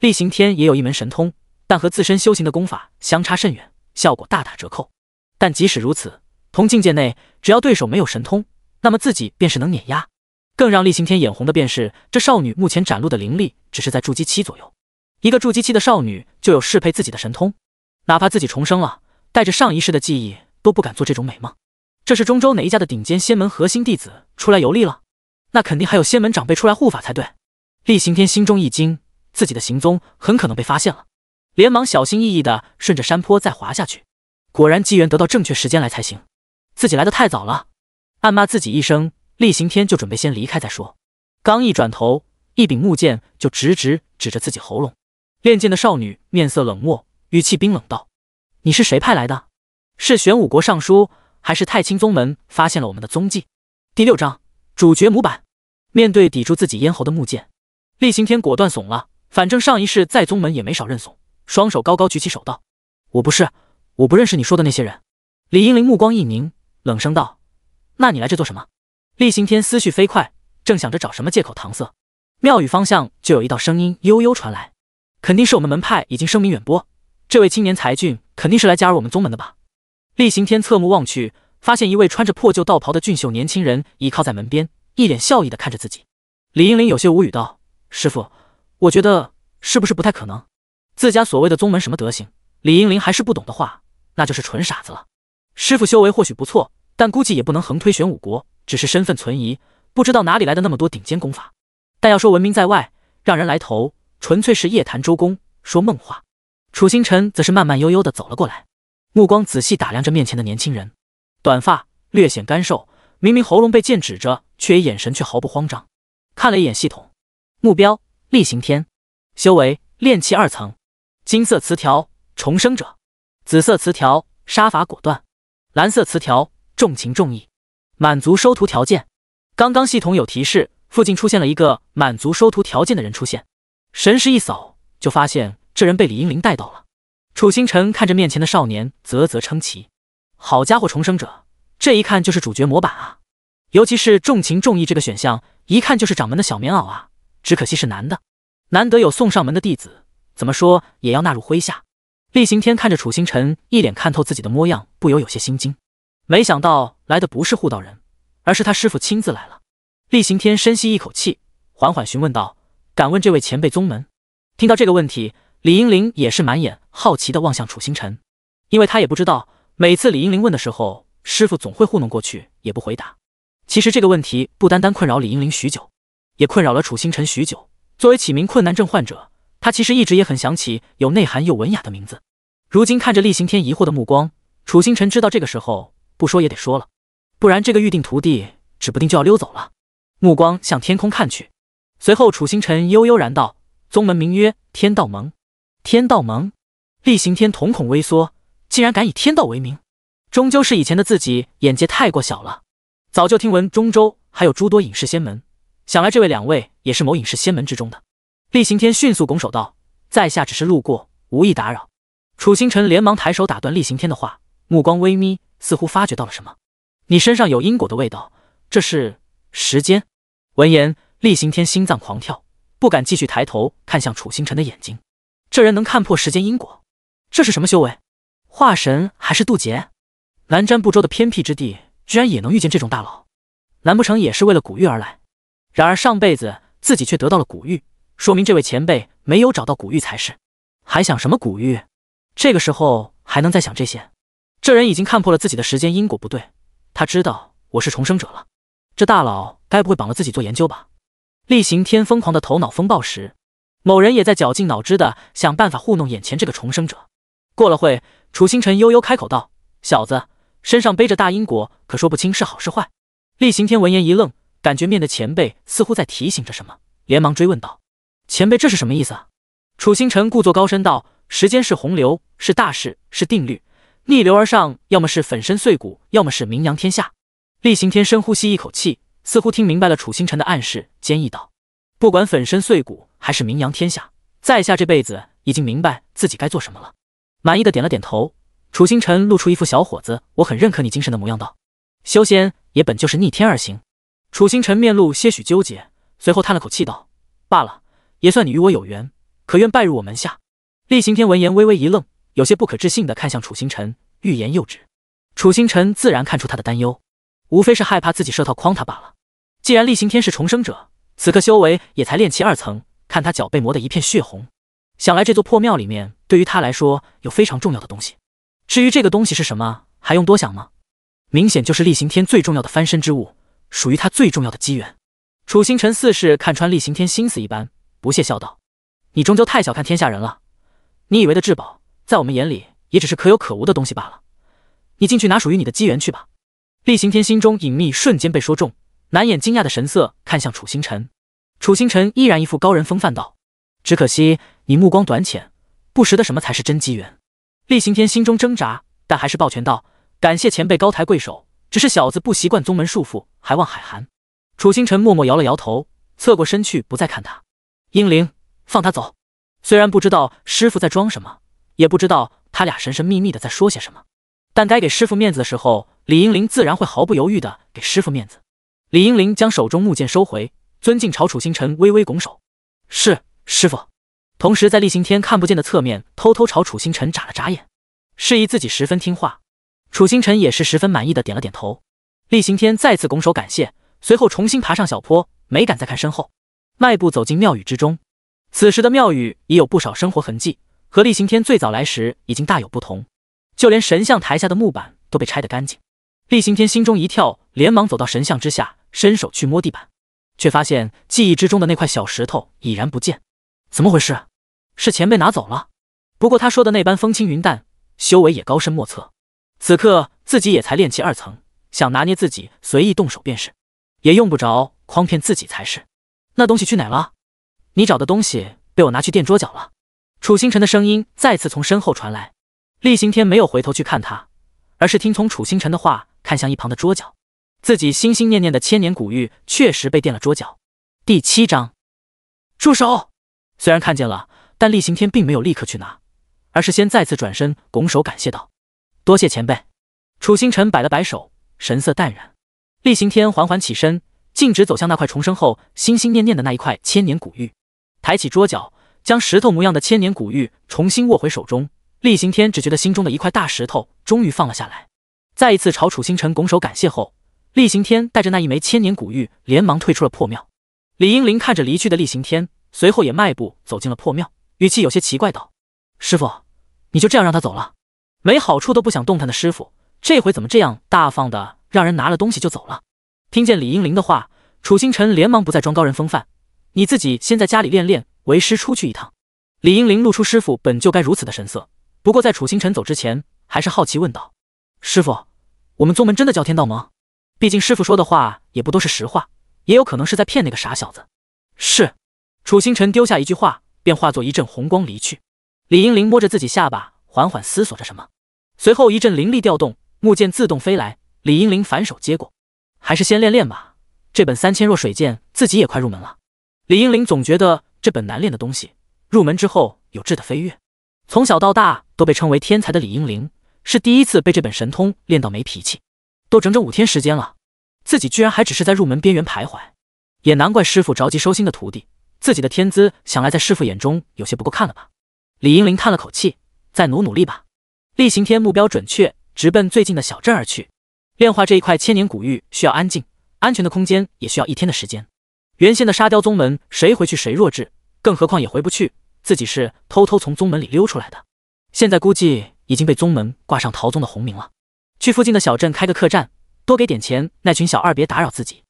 厉行天也有一门神通。但和自身修行的功法相差甚远，效果大打折扣。但即使如此，同境界内，只要对手没有神通，那么自己便是能碾压。更让厉行天眼红的便是，这少女目前展露的灵力只是在筑基期左右，一个筑基期的少女就有适配自己的神通，哪怕自己重生了，带着上一世的记忆都不敢做这种美梦。这是中州哪一家的顶尖仙门核心弟子出来游历了？那肯定还有仙门长辈出来护法才对。厉行天心中一惊，自己的行踪很可能被发现了。连忙小心翼翼地顺着山坡再滑下去，果然机缘得到正确时间来才行。自己来的太早了，暗骂自己一声。厉行天就准备先离开再说。刚一转头，一柄木剑就直直指着自己喉咙。练剑的少女面色冷漠，语气冰冷道：“你是谁派来的？是玄武国尚书，还是太清宗门发现了我们的踪迹？”第六章主角模板。面对抵住自己咽喉的木剑，厉行天果断怂了。反正上一世在宗门也没少认怂。双手高高举起，手道：“我不是，我不认识你说的那些人。”李英林目光一凝，冷声道：“那你来这做什么？”厉行天思绪飞快，正想着找什么借口搪塞，庙宇方向就有一道声音悠悠传来：“肯定是我们门派已经声名远播，这位青年才俊肯定是来加入我们宗门的吧？”厉行天侧目望去，发现一位穿着破旧道袍的俊秀年轻人倚靠在门边，一脸笑意的看着自己。李英林有些无语道：“师傅，我觉得是不是不太可能？”自家所谓的宗门什么德行？李英林还是不懂的话，那就是纯傻子了。师傅修为或许不错，但估计也不能横推玄武国，只是身份存疑，不知道哪里来的那么多顶尖功法。但要说闻名在外，让人来投，纯粹是夜谈周公说梦话。楚星辰则是慢慢悠悠的走了过来，目光仔细打量着面前的年轻人，短发略显干瘦，明明喉咙被剑指着，却眼神却毫不慌张，看了一眼系统，目标厉行天，修为炼气二层。金色词条重生者，紫色词条杀伐果断，蓝色词条重情重义，满足收徒条件。刚刚系统有提示，附近出现了一个满足收徒条件的人出现。神识一扫，就发现这人被李英灵带到了。楚星辰看着面前的少年，啧啧称奇：好家伙，重生者，这一看就是主角模板啊！尤其是重情重义这个选项，一看就是掌门的小棉袄啊。只可惜是男的，难得有送上门的弟子。怎么说也要纳入麾下。厉行天看着楚星辰一脸看透自己的模样，不由有些心惊。没想到来的不是护道人，而是他师傅亲自来了。厉行天深吸一口气，缓缓询问道：“敢问这位前辈，宗门？”听到这个问题，李英玲也是满眼好奇的望向楚星辰，因为他也不知道每次李英玲问的时候，师傅总会糊弄过去，也不回答。其实这个问题不单单困扰李英玲许久，也困扰了楚星辰许久。作为起名困难症患者。他其实一直也很想起有内涵又文雅的名字，如今看着厉行天疑惑的目光，楚星辰知道这个时候不说也得说了，不然这个预定徒弟指不定就要溜走了。目光向天空看去，随后楚星辰悠悠然道：“宗门名曰天道盟。”天道盟，厉行天瞳孔微缩，竟然敢以天道为名，终究是以前的自己眼界太过小了。早就听闻中州还有诸多隐世仙门，想来这位两位也是某隐世仙门之中的。厉行天迅速拱手道：“在下只是路过，无意打扰。”楚星辰连忙抬手打断厉行天的话，目光微眯，似乎发觉到了什么。“你身上有因果的味道，这是时间。”闻言，厉行天心脏狂跳，不敢继续抬头看向楚星辰的眼睛。这人能看破时间因果，这是什么修为？化神还是渡劫？南瞻部洲的偏僻之地，居然也能遇见这种大佬，难不成也是为了古玉而来？然而上辈子自己却得到了古玉。说明这位前辈没有找到古玉才是，还想什么古玉？这个时候还能再想这些？这人已经看破了自己的时间因果不对，他知道我是重生者了。这大佬该不会绑了自己做研究吧？厉行天疯狂的头脑风暴时，某人也在绞尽脑汁的想办法糊弄眼前这个重生者。过了会，楚星辰悠悠开口道：“小子，身上背着大因果，可说不清是好是坏。”厉行天闻言一愣，感觉面的前辈似乎在提醒着什么，连忙追问道。前辈，这是什么意思？楚星辰故作高深道：“时间是洪流，是大事，是定律。逆流而上，要么是粉身碎骨，要么是名扬天下。”厉行天深呼吸一口气，似乎听明白了楚星辰的暗示，坚毅道：“不管粉身碎骨还是名扬天下，在下这辈子已经明白自己该做什么了。”满意的点了点头，楚星辰露出一副小伙子我很认可你精神的模样道：“修仙也本就是逆天而行。”楚星辰面露些许纠结，随后叹了口气道：“罢了。”也算你与我有缘，可愿拜入我门下？厉行天闻言微微一愣，有些不可置信的看向楚星辰，欲言又止。楚星辰自然看出他的担忧，无非是害怕自己设套诓他罢了。既然厉行天是重生者，此刻修为也才练气二层，看他脚被磨得一片血红，想来这座破庙里面对于他来说有非常重要的东西。至于这个东西是什么，还用多想吗？明显就是厉行天最重要的翻身之物，属于他最重要的机缘。楚星辰似是看穿厉行天心思一般。不屑笑道：“你终究太小看天下人了。你以为的至宝，在我们眼里也只是可有可无的东西罢了。你进去拿属于你的机缘去吧。”厉行天心中隐秘瞬间被说中，难掩惊讶的神色看向楚星辰。楚星辰依然一副高人风范道：“只可惜你目光短浅，不识得什么才是真机缘。”厉行天心中挣扎，但还是抱拳道：“感谢前辈高抬贵手，只是小子不习惯宗门束缚，还望海涵。”楚星辰默默摇了摇头，侧过身去，不再看他。英灵，放他走。虽然不知道师傅在装什么，也不知道他俩神神秘秘的在说些什么，但该给师傅面子的时候，李英灵自然会毫不犹豫的给师傅面子。李英灵将手中木剑收回，尊敬朝楚星辰微微拱手：“是师傅。”同时，在厉行天看不见的侧面，偷偷朝楚星辰眨了眨眼，示意自己十分听话。楚星辰也是十分满意的点了点头。厉行天再次拱手感谢，随后重新爬上小坡，没敢再看身后。迈步走进庙宇之中，此时的庙宇已有不少生活痕迹，和厉行天最早来时已经大有不同。就连神像台下的木板都被拆得干净。厉行天心中一跳，连忙走到神像之下，伸手去摸地板，却发现记忆之中的那块小石头已然不见。怎么回事？是前辈拿走了？不过他说的那般风轻云淡，修为也高深莫测。此刻自己也才练气二层，想拿捏自己随意动手便是，也用不着诓骗自己才是。那东西去哪了？你找的东西被我拿去垫桌角了。楚星辰的声音再次从身后传来。厉行天没有回头去看他，而是听从楚星辰的话，看向一旁的桌角。自己心心念念的千年古玉确实被垫了桌角。第七章，住手！虽然看见了，但厉行天并没有立刻去拿，而是先再次转身，拱手感谢道：“多谢前辈。”楚星辰摆了摆手，神色淡然。厉行天缓缓起身。径直走向那块重生后心心念念的那一块千年古玉，抬起桌角，将石头模样的千年古玉重新握回手中。厉行天只觉得心中的一块大石头终于放了下来，再一次朝楚星辰拱手感谢后，厉行天带着那一枚千年古玉连忙退出了破庙。李英林看着离去的厉行天，随后也迈步走进了破庙，语气有些奇怪道：“师傅，你就这样让他走了？没好处都不想动弹的师傅，这回怎么这样大方的让人拿了东西就走了？”听见李英灵的话，楚星辰连忙不再装高人风范，你自己先在家里练练，为师出去一趟。李英灵露出师傅本就该如此的神色，不过在楚星辰走之前，还是好奇问道：“师傅，我们宗门真的叫天道盟？毕竟师傅说的话也不都是实话，也有可能是在骗那个傻小子。”是。楚星辰丢下一句话，便化作一阵红光离去。李英灵摸着自己下巴，缓缓思索着什么，随后一阵灵力调动，木剑自动飞来，李英灵反手接过。还是先练练吧。这本三千弱水剑自己也快入门了。李英玲总觉得这本难练的东西，入门之后有质的飞跃。从小到大都被称为天才的李英玲，是第一次被这本神通练到没脾气。都整整五天时间了，自己居然还只是在入门边缘徘徊。也难怪师傅着急收心的徒弟，自己的天资想来在师傅眼中有些不够看了吧？李英玲叹了口气，再努努力吧。厉行天目标准确，直奔最近的小镇而去。炼化这一块千年古玉需要安静、安全的空间，也需要一天的时间。原先的沙雕宗门，谁回去谁弱智，更何况也回不去。自己是偷偷从宗门里溜出来的，现在估计已经被宗门挂上逃宗的红名了。去附近的小镇开个客栈，多给点钱，那群小二别打扰自己。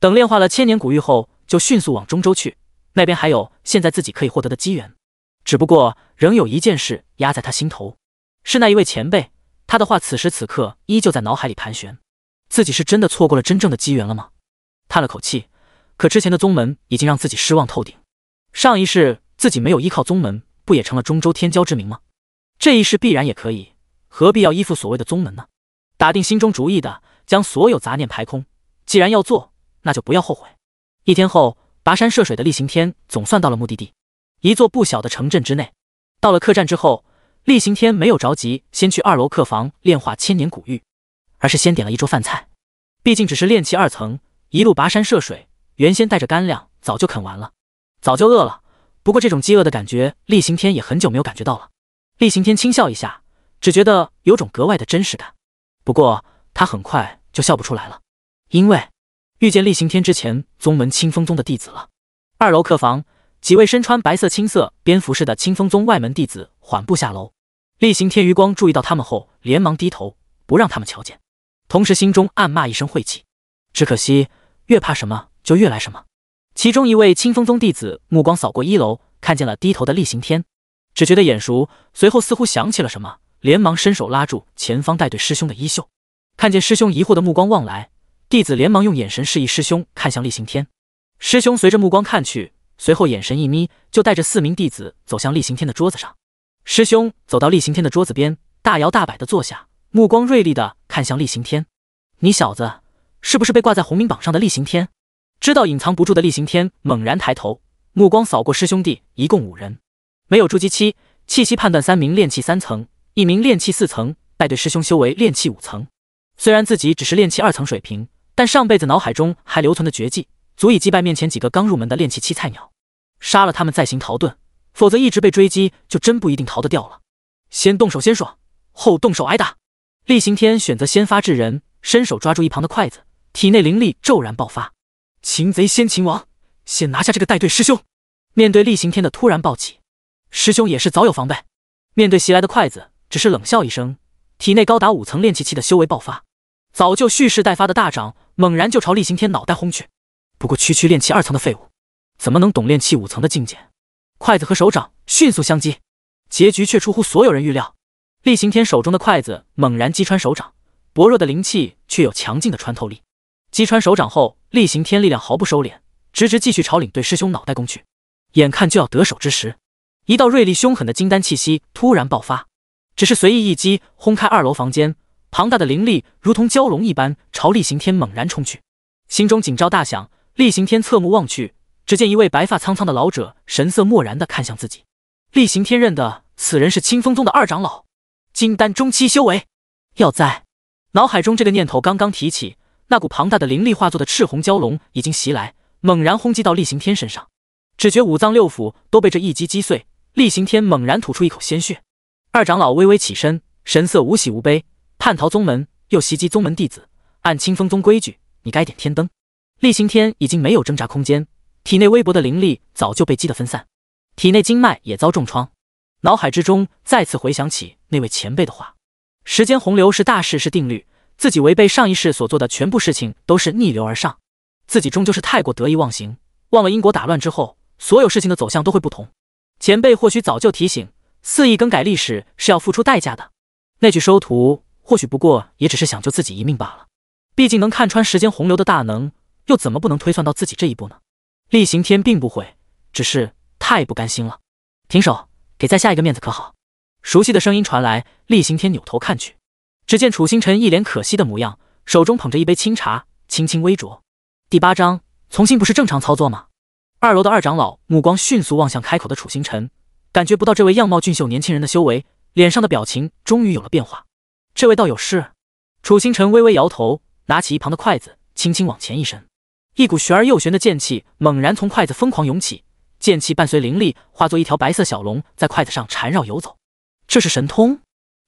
等炼化了千年古玉后，就迅速往中州去，那边还有现在自己可以获得的机缘。只不过仍有一件事压在他心头，是那一位前辈。他的话此时此刻依旧在脑海里盘旋，自己是真的错过了真正的机缘了吗？叹了口气，可之前的宗门已经让自己失望透顶。上一世自己没有依靠宗门，不也成了中州天骄之名吗？这一世必然也可以，何必要依附所谓的宗门呢？打定心中主意的，将所有杂念排空。既然要做，那就不要后悔。一天后，跋山涉水的厉行天总算到了目的地，一座不小的城镇之内。到了客栈之后。厉行天没有着急，先去二楼客房炼化千年古玉，而是先点了一桌饭菜。毕竟只是练气二层，一路跋山涉水，原先带着干粮早就啃完了，早就饿了。不过这种饥饿的感觉，厉行天也很久没有感觉到了。厉行天轻笑一下，只觉得有种格外的真实感。不过他很快就笑不出来了，因为遇见厉行天之前，宗门清风宗的弟子了。二楼客房，几位身穿白色、青色蝙蝠式的清风宗外门弟子缓步下楼。厉行天余光注意到他们后，连忙低头，不让他们瞧见。同时心中暗骂一声晦气。只可惜，越怕什么就越来什么。其中一位清风宗弟子目光扫过一楼，看见了低头的厉行天，只觉得眼熟。随后似乎想起了什么，连忙伸手拉住前方带队师兄的衣袖。看见师兄疑惑的目光望来，弟子连忙用眼神示意师兄看向厉行天。师兄随着目光看去，随后眼神一眯，就带着四名弟子走向厉行天的桌子上。师兄走到厉行天的桌子边，大摇大摆的坐下，目光锐利的看向厉行天：“你小子是不是被挂在红名榜上的厉行天？”知道隐藏不住的厉行天猛然抬头，目光扫过师兄弟，一共五人，没有筑基期，气息判断三名炼气三层，一名炼气四层，拜对师兄修为炼气五层。虽然自己只是炼气二层水平，但上辈子脑海中还留存的绝技，足以击败面前几个刚入门的炼气七菜鸟，杀了他们再行逃遁。否则一直被追击，就真不一定逃得掉了。先动手先爽，后动手挨打。厉行天选择先发制人，伸手抓住一旁的筷子，体内灵力骤然爆发。擒贼先擒王，先拿下这个带队师兄。面对厉行天的突然暴起，师兄也是早有防备。面对袭来的筷子，只是冷笑一声，体内高达五层炼气期的修为爆发，早就蓄势待发的大掌猛然就朝厉行天脑袋轰去。不过区区炼气二层的废物，怎么能懂炼气五层的境界？筷子和手掌迅速相击，结局却出乎所有人预料。厉行天手中的筷子猛然击穿手掌，薄弱的灵气却有强劲的穿透力。击穿手掌后，厉行天力量毫不收敛，直直继续朝领队师兄脑袋攻去。眼看就要得手之时，一道锐利凶狠的金丹气息突然爆发，只是随意一击，轰开二楼房间，庞大的灵力如同蛟龙一般朝厉行天猛然冲去。心中警兆大响，厉行天侧目望去。只见一位白发苍苍的老者，神色漠然地看向自己。厉行天认的此人是清风宗的二长老，金丹中期修为。要在脑海中这个念头刚刚提起，那股庞大的灵力化作的赤红蛟龙已经袭来，猛然轰击到厉行天身上。只觉五脏六腑都被这一击击碎，厉行天猛然吐出一口鲜血。二长老微微起身，神色无喜无悲。叛逃宗门，又袭击宗门弟子，按清风宗规矩，你该点天灯。厉行天已经没有挣扎空间。体内微薄的灵力早就被击得分散，体内经脉也遭重创。脑海之中再次回想起那位前辈的话：“时间洪流是大事，是定律。自己违背上一世所做的全部事情都是逆流而上，自己终究是太过得意忘形，忘了因果打乱之后，所有事情的走向都会不同。前辈或许早就提醒，肆意更改历史是要付出代价的。那句收徒，或许不过也只是想救自己一命罢了。毕竟能看穿时间洪流的大能，又怎么不能推算到自己这一步呢？”厉行天并不悔，只是太不甘心了。停手，给在下一个面子可好？熟悉的声音传来，厉行天扭头看去，只见楚星辰一脸可惜的模样，手中捧着一杯清茶，轻轻微酌。第八章，从新不是正常操作吗？二楼的二长老目光迅速望向开口的楚星辰，感觉不到这位样貌俊秀年轻人的修为，脸上的表情终于有了变化。这位道友是？楚星辰微微摇头，拿起一旁的筷子，轻轻往前一伸。一股玄而又玄的剑气猛然从筷子疯狂涌起，剑气伴随灵力化作一条白色小龙，在筷子上缠绕游走。这是神通。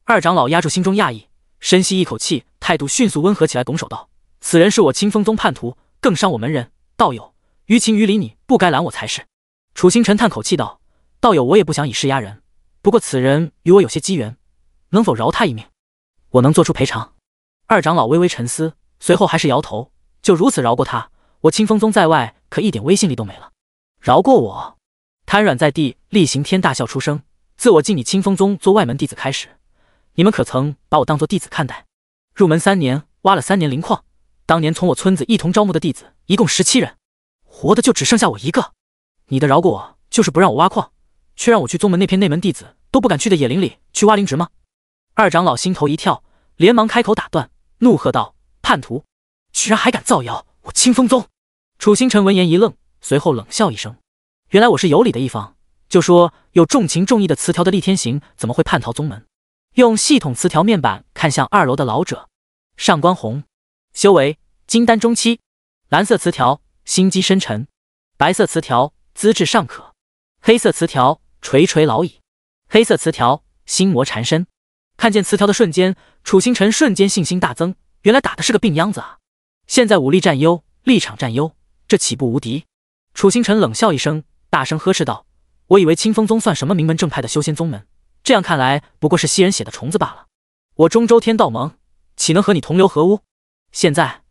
二长老压住心中讶异，深吸一口气，态度迅速温和起来，拱手道：“此人是我清风宗叛徒，更伤我门人。道友，于情于理，你不该拦我才是。”楚星辰叹口气道：“道友，我也不想以势压人，不过此人与我有些机缘，能否饶他一命？我能做出赔偿。”二长老微微沉思，随后还是摇头，就如此饶过他。我清风宗在外可一点威信力都没了，饶过我？瘫软在地，厉行天大笑出声。自我进你清风宗做外门弟子开始，你们可曾把我当做弟子看待？入门三年，挖了三年灵矿。当年从我村子一同招募的弟子一共十七人，活的就只剩下我一个。你的饶过我，就是不让我挖矿，却让我去宗门那片内门弟子都不敢去的野林里去挖灵植吗？二长老心头一跳，连忙开口打断，怒喝道：“叛徒，居然还敢造谣！我清风宗！”楚星辰闻言一愣，随后冷笑一声：“原来我是有理的一方，就说有重情重义的词条的厉天行怎么会叛逃宗门？”用系统词条面板看向二楼的老者，上官红，修为金丹中期，蓝色词条心机深沉，白色词条资质尚可，黑色词条垂垂老矣，黑色词条心魔缠身。看见词条的瞬间，楚星辰瞬间信心大增，原来打的是个病秧子啊！现在武力占优，立场占优。这岂不无敌？楚星辰冷笑一声，大声呵斥道：“我以为清风宗算什么名门正派的修仙宗门，这样看来不过是吸人血的虫子罢了。我中州天道盟岂能和你同流合污？现在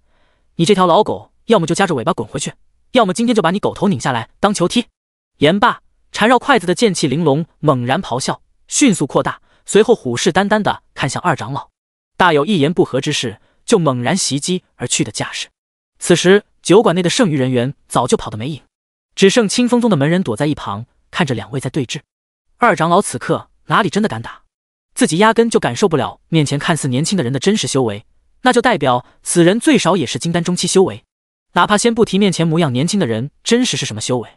你这条老狗，要么就夹着尾巴滚回去，要么今天就把你狗头拧下来当球踢！”言罢，缠绕筷子的剑气玲珑猛然咆哮，迅速扩大，随后虎视眈眈地看向二长老，大有一言不合之势就猛然袭击而去的架势。此时。酒馆内的剩余人员早就跑得没影，只剩清风宗的门人躲在一旁看着两位在对峙。二长老此刻哪里真的敢打？自己压根就感受不了面前看似年轻的人的真实修为，那就代表此人最少也是金丹中期修为。哪怕先不提面前模样年轻的人真实是什么修为，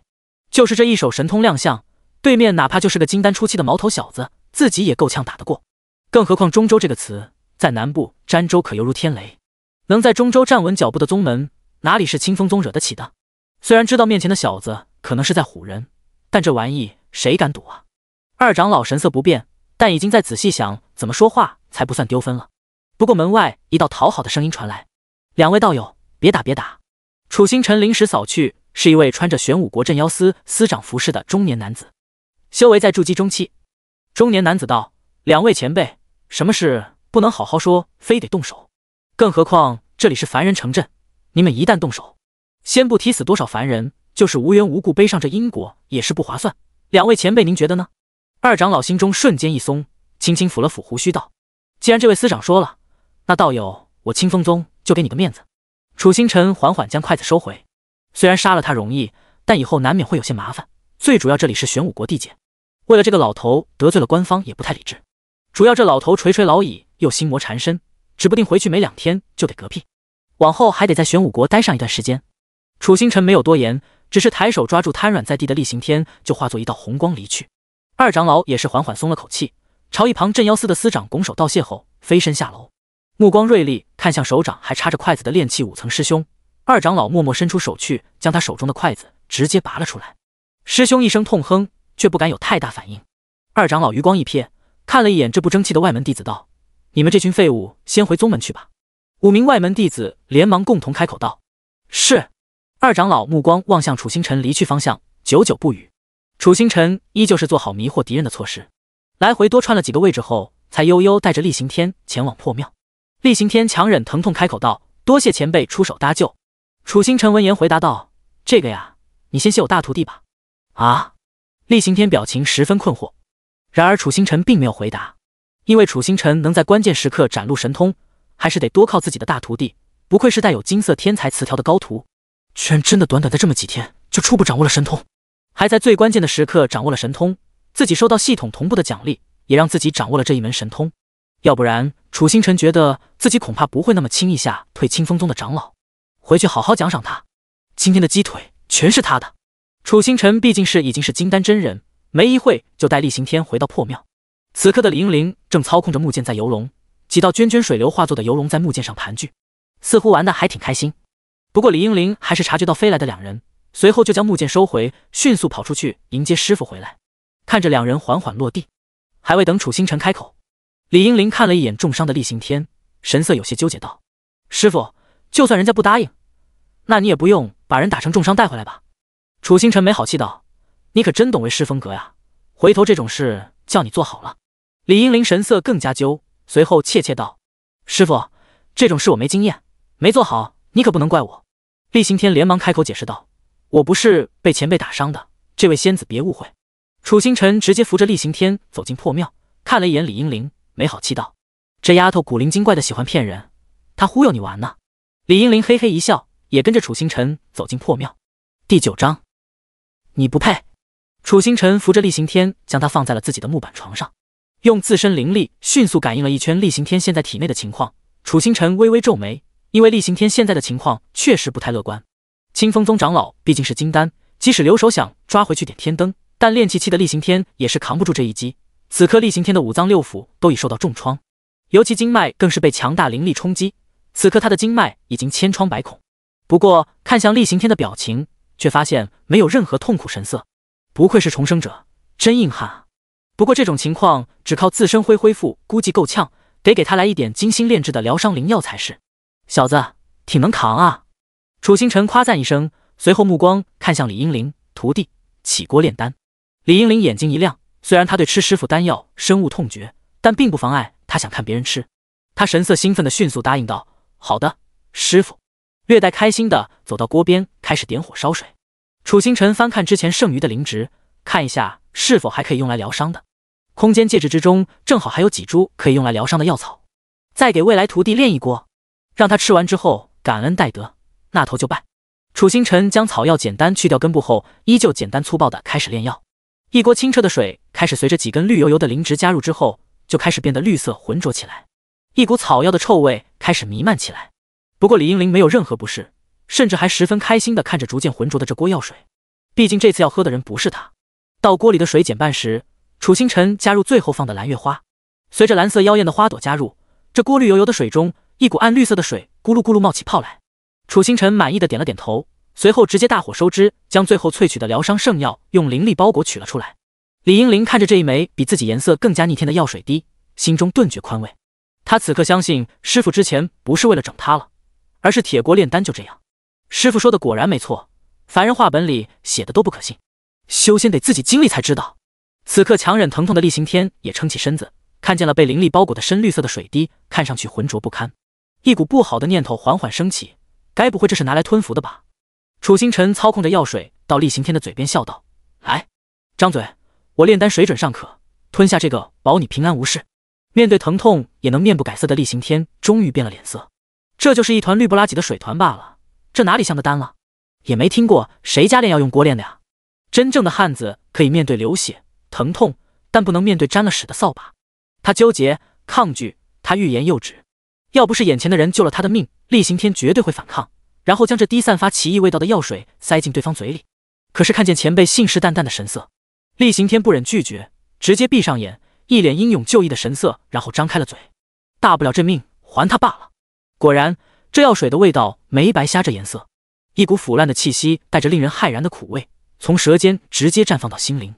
就是这一手神通亮相，对面哪怕就是个金丹初期的毛头小子，自己也够呛打得过。更何况“中州”这个词在南部詹州可犹如天雷，能在中州站稳脚步的宗门。哪里是清风宗惹得起的？虽然知道面前的小子可能是在唬人，但这玩意谁敢赌啊？二长老神色不变，但已经在仔细想怎么说话才不算丢分了。不过门外一道讨好的声音传来：“两位道友，别打别打！”楚星辰临时扫去，是一位穿着玄武国镇妖司司长服饰的中年男子，修为在筑基中期。中年男子道：“两位前辈，什么事不能好好说，非得动手？更何况这里是凡人城镇。”你们一旦动手，先不提死多少凡人，就是无缘无故背上这因果也是不划算。两位前辈，您觉得呢？二长老心中瞬间一松，轻轻抚了抚胡须，道：“既然这位司长说了，那道友，我清风宗就给你个面子。”楚星辰缓缓将筷子收回。虽然杀了他容易，但以后难免会有些麻烦。最主要这里是玄武国地界，为了这个老头得罪了官方也不太理智。主要这老头垂垂老矣，又心魔缠身，指不定回去没两天就得嗝屁。往后还得在玄武国待上一段时间，楚星辰没有多言，只是抬手抓住瘫软在地的厉行天，就化作一道红光离去。二长老也是缓缓松了口气，朝一旁镇妖司的司长拱手道谢后，飞身下楼，目光锐利看向手掌还插着筷子的炼气五层师兄。二长老默默伸出手去，将他手中的筷子直接拔了出来。师兄一声痛哼，却不敢有太大反应。二长老余光一瞥，看了一眼这不争气的外门弟子，道：“你们这群废物，先回宗门去吧。”五名外门弟子连忙共同开口道：“是。”二长老目光望向楚星辰离去方向，久久不语。楚星辰依旧是做好迷惑敌人的措施，来回多穿了几个位置后，才悠悠带着厉行天前往破庙。厉行天强忍疼痛开口道：“多谢前辈出手搭救。”楚星辰闻言回答道：“这个呀，你先谢我大徒弟吧。”啊！厉行天表情十分困惑。然而楚星辰并没有回答，因为楚星辰能在关键时刻展露神通。还是得多靠自己的大徒弟，不愧是带有金色天才词条的高徒，居然真的短短的这么几天就初步掌握了神通，还在最关键的时刻掌握了神通。自己收到系统同步的奖励，也让自己掌握了这一门神通。要不然，楚星辰觉得自己恐怕不会那么轻易下退清风宗的长老。回去好好奖赏他，今天的鸡腿全是他的。楚星辰毕竟是已经是金丹真人，没一会就带厉行天回到破庙。此刻的林玲正操控着木剑在游龙。几道涓涓水流化作的游龙在木剑上盘踞，似乎玩的还挺开心。不过李英林还是察觉到飞来的两人，随后就将木剑收回，迅速跑出去迎接师傅回来。看着两人缓缓落地，还未等楚星辰开口，李英林看了一眼重伤的厉行天，神色有些纠结道：“师傅，就算人家不答应，那你也不用把人打成重伤带回来吧？”楚星辰没好气道：“你可真懂为师风格呀！回头这种事叫你做好了。”李英林神色更加纠。随后怯怯道：“师傅，这种事我没经验，没做好，你可不能怪我。”厉行天连忙开口解释道：“我不是被前辈打伤的，这位仙子别误会。”楚星辰直接扶着厉行天走进破庙，看了一眼李英玲，没好气道：“这丫头古灵精怪的，喜欢骗人，她忽悠你玩呢。”李英玲嘿嘿一笑，也跟着楚星辰走进破庙。第九章，你不配。楚星辰扶着厉行天，将他放在了自己的木板床上。用自身灵力迅速感应了一圈厉行天现在体内的情况，楚星辰微微皱眉，因为厉行天现在的情况确实不太乐观。清风宗长老毕竟是金丹，即使留守想抓回去点天灯，但练气期的厉行天也是扛不住这一击。此刻厉行天的五脏六腑都已受到重创，尤其经脉更是被强大灵力冲击，此刻他的经脉已经千疮百孔。不过看向厉行天的表情，却发现没有任何痛苦神色。不愧是重生者，真硬汉啊！不过这种情况只靠自身恢恢复估计够呛，得给他来一点精心炼制的疗伤灵药才是。小子挺能扛啊！楚星辰夸赞一声，随后目光看向李英灵徒弟：“起锅炼丹。”李英灵眼睛一亮，虽然他对吃师傅丹药深恶痛绝，但并不妨碍他想看别人吃。他神色兴奋的迅速答应道：“好的，师傅。”略带开心的走到锅边，开始点火烧水。楚星辰翻看之前剩余的灵植，看一下是否还可以用来疗伤的。空间戒指之中正好还有几株可以用来疗伤的药草，再给未来徒弟炼一锅，让他吃完之后感恩戴德，那头就拜。楚星辰将草药简单去掉根部后，依旧简单粗暴的开始炼药。一锅清澈的水开始随着几根绿油油的灵植加入之后，就开始变得绿色浑浊起来，一股草药的臭味开始弥漫起来。不过李英林没有任何不适，甚至还十分开心的看着逐渐浑浊的这锅药水，毕竟这次要喝的人不是他。到锅里的水减半时。楚星辰加入最后放的蓝月花，随着蓝色妖艳的花朵加入，这锅绿油油的水中，一股暗绿色的水咕噜咕噜冒起泡来。楚星辰满意的点了点头，随后直接大火收汁，将最后萃取的疗伤圣药用灵力包裹取了出来。李英林看着这一枚比自己颜色更加逆天的药水滴，心中顿觉宽慰。他此刻相信师傅之前不是为了整他了，而是铁锅炼丹就这样。师傅说的果然没错，凡人话本里写的都不可信，修仙得自己经历才知道。此刻强忍疼痛的厉行天也撑起身子，看见了被灵力包裹的深绿色的水滴，看上去浑浊不堪。一股不好的念头缓缓升起，该不会这是拿来吞服的吧？楚星辰操控着药水到厉行天的嘴边笑道：“来，张嘴，我炼丹水准尚可，吞下这个保你平安无事。”面对疼痛也能面不改色的厉行天终于变了脸色，这就是一团绿不拉几的水团罢了，这哪里像个丹了？也没听过谁家炼药用锅炼的呀？真正的汉子可以面对流血。疼痛，但不能面对沾了屎的扫把。他纠结抗拒，他欲言又止。要不是眼前的人救了他的命，厉行天绝对会反抗，然后将这滴散发奇异味道的药水塞进对方嘴里。可是看见前辈信誓旦旦的神色，厉行天不忍拒绝，直接闭上眼，一脸英勇就义的神色，然后张开了嘴。大不了这命还他罢了。果然，这药水的味道没白瞎这颜色，一股腐烂的气息带着令人骇然的苦味，从舌尖直接绽放到心灵。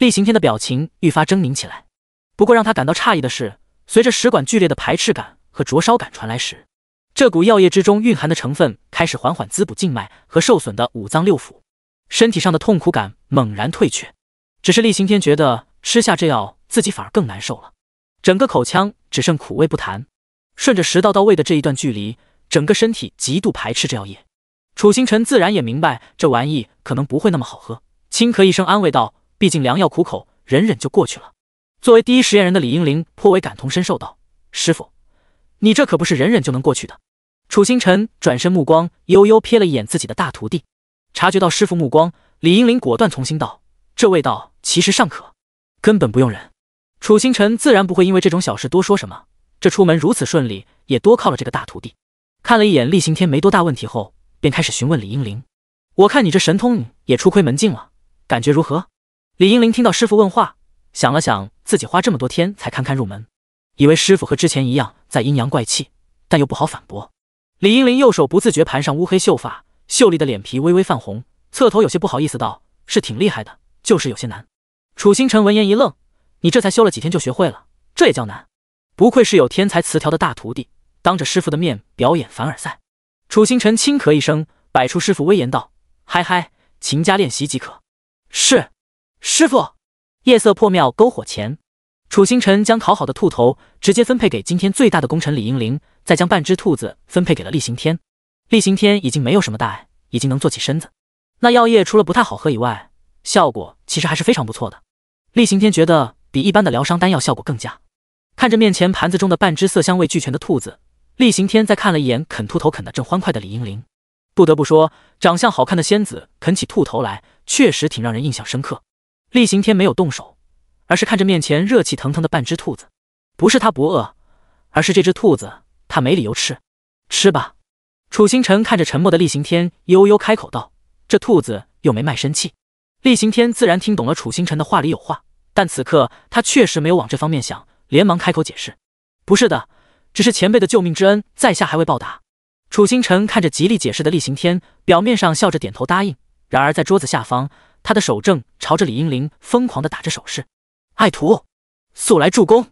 厉行天的表情愈发狰狞起来。不过让他感到诧异的是，随着食管剧烈的排斥感和灼烧感传来时，这股药液之中蕴含的成分开始缓缓滋补静脉和受损的五脏六腑，身体上的痛苦感猛然退却。只是厉行天觉得吃下这药自己反而更难受了，整个口腔只剩苦味不谈。顺着食道到胃的这一段距离，整个身体极度排斥这药液。楚星辰自然也明白这玩意可能不会那么好喝，轻咳一声安慰道。毕竟良药苦口，忍忍就过去了。作为第一实验人的李英灵颇为感同身受道：“师傅，你这可不是忍忍就能过去的。”楚星辰转身，目光悠悠瞥了一眼自己的大徒弟，察觉到师傅目光，李英灵果断从心道：“这味道其实尚可，根本不用忍。”楚星辰自然不会因为这种小事多说什么。这出门如此顺利，也多靠了这个大徒弟。看了一眼厉行天没多大问题后，便开始询问李英灵：“我看你这神通也出窥门径了，感觉如何？”李英林听到师傅问话，想了想，自己花这么多天才堪堪入门，以为师傅和之前一样在阴阳怪气，但又不好反驳。李英林右手不自觉盘上乌黑秀发，秀丽的脸皮微微泛红，侧头有些不好意思道：“是挺厉害的，就是有些难。”楚星辰闻言一愣：“你这才修了几天就学会了，这也叫难？不愧是有天才词条的大徒弟，当着师傅的面表演凡尔赛。”楚星辰轻咳一声，摆出师傅威严道：“嗨嗨，勤加练习即可。”是。师傅，夜色破庙篝火前，楚星辰将烤好的兔头直接分配给今天最大的功臣李英灵，再将半只兔子分配给了厉行天。厉行天已经没有什么大碍，已经能坐起身子。那药液除了不太好喝以外，效果其实还是非常不错的。厉行天觉得比一般的疗伤丹药效果更佳。看着面前盘子中的半只色香味俱全的兔子，厉行天再看了一眼啃兔头啃得正欢快的李英灵，不得不说，长相好看的仙子啃起兔头来，确实挺让人印象深刻。厉行天没有动手，而是看着面前热气腾腾的半只兔子。不是他不饿，而是这只兔子他没理由吃。吃吧。楚星辰看着沉默的厉行天，悠悠开口道：“这兔子又没卖身契。”厉行天自然听懂了楚星辰的话里有话，但此刻他确实没有往这方面想，连忙开口解释：“不是的，只是前辈的救命之恩，在下还未报答。”楚星辰看着极力解释的厉行天，表面上笑着点头答应，然而在桌子下方。他的手正朝着李英玲疯狂地打着手势，爱徒，速来助攻！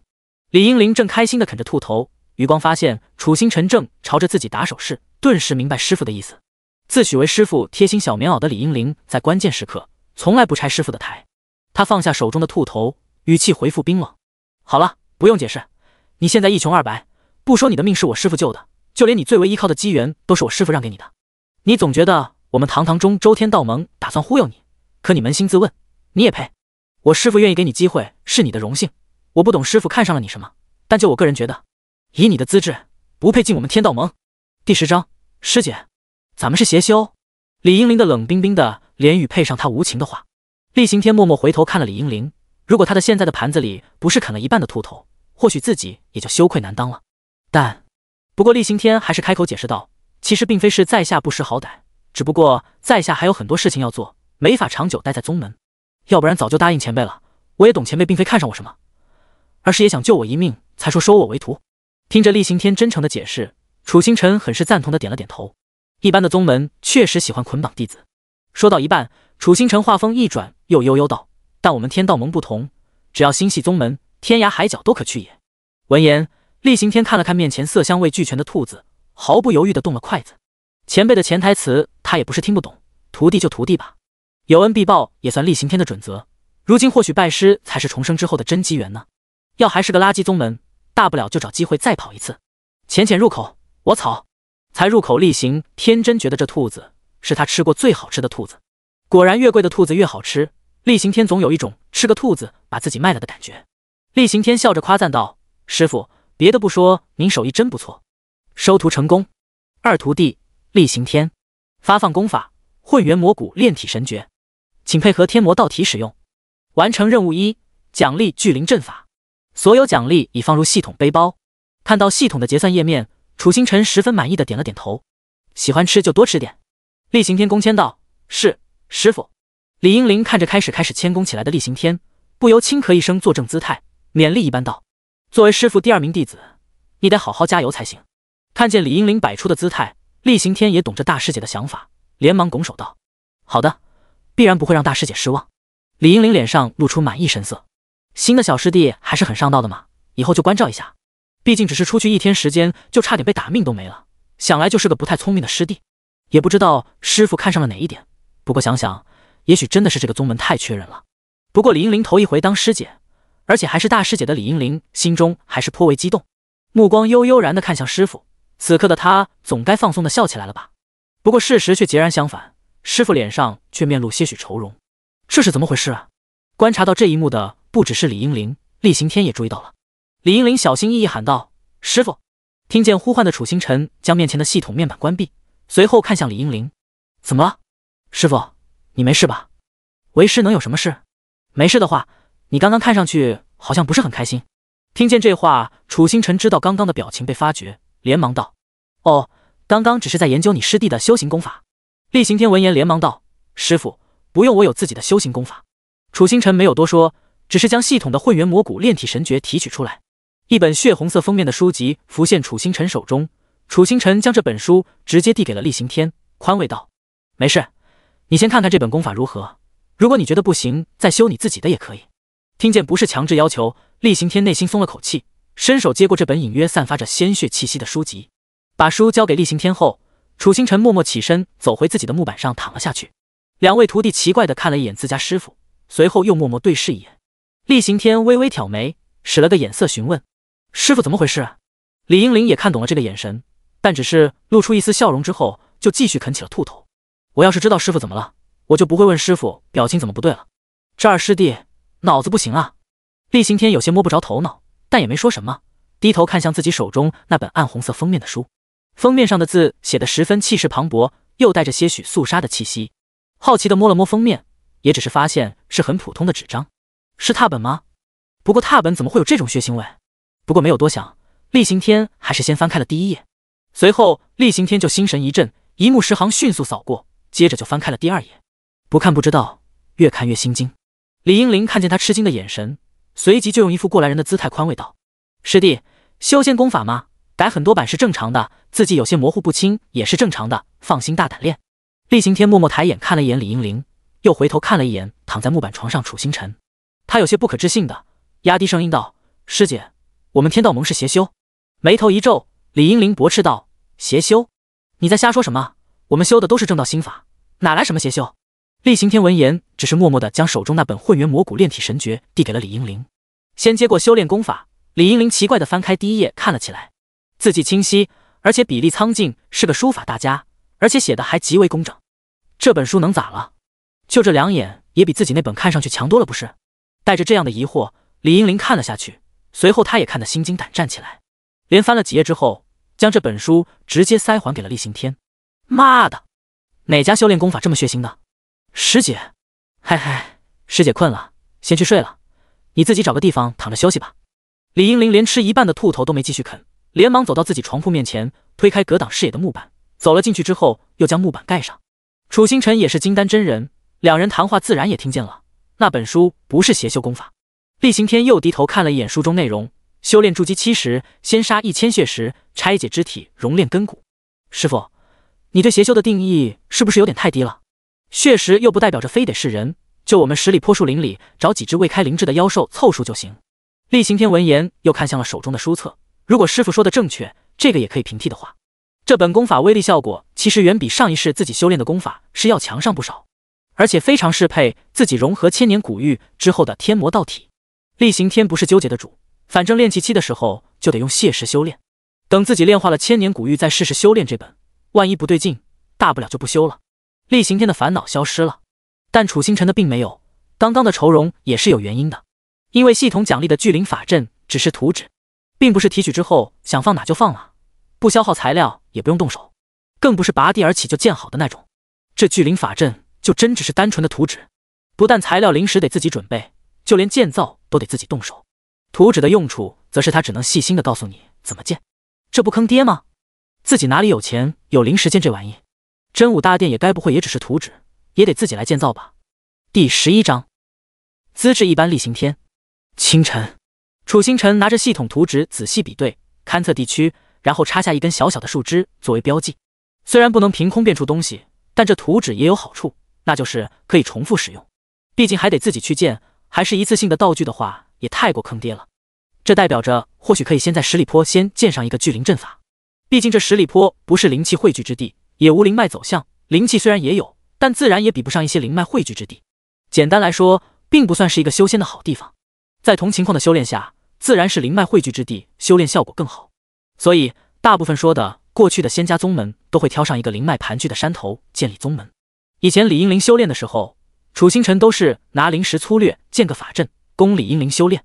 李英玲正开心地啃着兔头，余光发现楚星辰正朝着自己打手势，顿时明白师傅的意思。自诩为师傅贴心小棉袄的李英玲，在关键时刻从来不拆师傅的台。他放下手中的兔头，语气回复冰冷：“好了，不用解释。你现在一穷二白，不说你的命是我师傅救的，就连你最为依靠的机缘都是我师傅让给你的。你总觉得我们堂堂中周天道盟打算忽悠你。”可你扪心自问，你也配？我师傅愿意给你机会是你的荣幸。我不懂师傅看上了你什么，但就我个人觉得，以你的资质，不配进我们天道盟。第十章，师姐，咱们是邪修。李英玲的冷冰冰的脸语配上他无情的话，厉行天默默回头看了李英玲。如果他的现在的盘子里不是啃了一半的兔头，或许自己也就羞愧难当了。但不过，厉行天还是开口解释道：“其实并非是在下不识好歹，只不过在下还有很多事情要做。”没法长久待在宗门，要不然早就答应前辈了。我也懂前辈并非看上我什么，而是也想救我一命才说收我为徒。听着厉行天真诚的解释，楚星辰很是赞同的点了点头。一般的宗门确实喜欢捆绑弟子。说到一半，楚星辰话锋一转，又悠悠道：“但我们天道盟不同，只要心系宗门，天涯海角都可去也。”闻言，厉行天看了看面前色香味俱全的兔子，毫不犹豫的动了筷子。前辈的潜台词他也不是听不懂，徒弟就徒弟吧。有恩必报也算厉行天的准则。如今或许拜师才是重生之后的真机缘呢。要还是个垃圾宗门，大不了就找机会再跑一次。浅浅入口，我操！才入口，厉行天真觉得这兔子是他吃过最好吃的兔子。果然越贵的兔子越好吃。厉行天总有一种吃个兔子把自己卖了的感觉。厉行天笑着夸赞道：“师傅，别的不说，您手艺真不错。收徒成功，二徒弟厉行天，发放功法《混元魔骨炼体神诀》。”请配合天魔道体使用，完成任务一，奖励聚灵阵法。所有奖励已放入系统背包。看到系统的结算页面，楚星辰十分满意的点了点头。喜欢吃就多吃点。厉行天恭谦道：“是，师傅。”李英灵看着开始开始谦恭起来的厉行天，不由轻咳一声，坐正姿态，勉励一般道：“作为师傅第二名弟子，你得好好加油才行。”看见李英灵摆出的姿态，厉行天也懂着大师姐的想法，连忙拱手道：“好的。”必然不会让大师姐失望。李英玲脸上露出满意神色，新的小师弟还是很上道的嘛，以后就关照一下。毕竟只是出去一天时间，就差点被打命都没了，想来就是个不太聪明的师弟。也不知道师傅看上了哪一点，不过想想，也许真的是这个宗门太缺人了。不过李英玲头一回当师姐，而且还是大师姐的李英玲，心中还是颇为激动，目光悠悠然的看向师傅。此刻的他，总该放松的笑起来了吧？不过事实却截然相反。师傅脸上却面露些许愁容，这是怎么回事啊？观察到这一幕的不只是李英灵，厉行天也注意到了。李英灵小心翼翼喊道：“师傅！”听见呼唤的楚星辰将面前的系统面板关闭，随后看向李英灵：“怎么了，师傅？你没事吧？为师能有什么事？没事的话，你刚刚看上去好像不是很开心。”听见这话，楚星辰知道刚刚的表情被发觉，连忙道：“哦，刚刚只是在研究你师弟的修行功法。”厉行天闻言连忙道：“师傅，不用，我有自己的修行功法。”楚星辰没有多说，只是将系统的混元魔骨炼体神诀提取出来，一本血红色封面的书籍浮现楚星辰手中。楚星辰将这本书直接递给了厉行天，宽慰道：“没事，你先看看这本功法如何。如果你觉得不行，再修你自己的也可以。”听见不是强制要求，厉行天内心松了口气，伸手接过这本隐约散发着鲜血气息的书籍，把书交给厉行天后。楚星辰默默起身，走回自己的木板上躺了下去。两位徒弟奇怪的看了一眼自家师傅，随后又默默对视一眼。厉行天微微挑眉，使了个眼色询问：“师傅怎么回事？”李英玲也看懂了这个眼神，但只是露出一丝笑容之后，就继续啃起了兔头。我要是知道师傅怎么了，我就不会问师傅表情怎么不对了。这二师弟脑子不行啊！厉行天有些摸不着头脑，但也没说什么，低头看向自己手中那本暗红色封面的书。封面上的字写得十分气势磅礴，又带着些许肃杀的气息。好奇的摸了摸封面，也只是发现是很普通的纸张，是拓本吗？不过拓本怎么会有这种血腥味？不过没有多想，厉行天还是先翻开了第一页。随后，厉行天就心神一震，一目十行迅速扫过，接着就翻开了第二页。不看不知道，越看越心惊。李英林看见他吃惊的眼神，随即就用一副过来人的姿态宽慰道：“师弟，修仙功法吗？”改很多版是正常的，字迹有些模糊不清也是正常的，放心大胆练。厉行天默默抬眼看了一眼李英玲，又回头看了一眼躺在木板床上楚星辰，他有些不可置信的压低声音道：“师姐，我们天道盟是邪修？”眉头一皱，李英玲驳斥道：“邪修？你在瞎说什么？我们修的都是正道心法，哪来什么邪修？”厉行天闻言，只是默默的将手中那本混元魔骨炼体神诀递给了李英玲，先接过修炼功法。李英玲奇怪的翻开第一页看了起来。字迹清晰，而且笔力苍劲，是个书法大家，而且写的还极为工整。这本书能咋了？就这两眼也比自己那本看上去强多了，不是？带着这样的疑惑，李英林看了下去，随后他也看得心惊胆战起来。连翻了几页之后，将这本书直接塞还给了厉行天。妈的，哪家修炼功法这么血腥的？师姐，嗨嗨，师姐困了，先去睡了，你自己找个地方躺着休息吧。李英林连吃一半的兔头都没继续啃。连忙走到自己床铺面前，推开隔挡视野的木板，走了进去之后，又将木板盖上。楚星辰也是金丹真人，两人谈话自然也听见了。那本书不是邪修功法。厉行天又低头看了一眼书中内容，修炼筑基期时，先杀一千血石，拆解肢体，熔炼根骨。师傅，你对邪修的定义是不是有点太低了？血石又不代表着非得是人，就我们十里坡树林里找几只未开灵智的妖兽凑数就行。厉行天闻言，又看向了手中的书册。如果师傅说的正确，这个也可以平替的话，这本功法威力效果其实远比上一世自己修炼的功法是要强上不少，而且非常适配自己融合千年古玉之后的天魔道体。厉行天不是纠结的主，反正练气期的时候就得用血石修炼，等自己炼化了千年古玉再试试修炼这本，万一不对劲，大不了就不修了。厉行天的烦恼消失了，但楚星辰的并没有，刚刚的愁容也是有原因的，因为系统奖励的巨灵法阵只是图纸。并不是提取之后想放哪就放了，不消耗材料也不用动手，更不是拔地而起就建好的那种。这巨灵法阵就真只是单纯的图纸，不但材料临时得自己准备，就连建造都得自己动手。图纸的用处，则是他只能细心的告诉你怎么建，这不坑爹吗？自己哪里有钱有临时建这玩意？真武大殿也该不会也只是图纸，也得自己来建造吧？第十一章，资质一般力行天，清晨。楚星辰拿着系统图纸仔细比对勘测地区，然后插下一根小小的树枝作为标记。虽然不能凭空变出东西，但这图纸也有好处，那就是可以重复使用。毕竟还得自己去建，还是一次性的道具的话，也太过坑爹了。这代表着或许可以先在十里坡先建上一个聚灵阵法。毕竟这十里坡不是灵气汇聚之地，也无灵脉走向，灵气虽然也有，但自然也比不上一些灵脉汇聚之地。简单来说，并不算是一个修仙的好地方。在同情况的修炼下。自然是灵脉汇聚之地，修炼效果更好，所以大部分说的过去的仙家宗门都会挑上一个灵脉盘踞的山头建立宗门。以前李英灵修炼的时候，楚星辰都是拿灵石粗略建个法阵供李英灵修炼，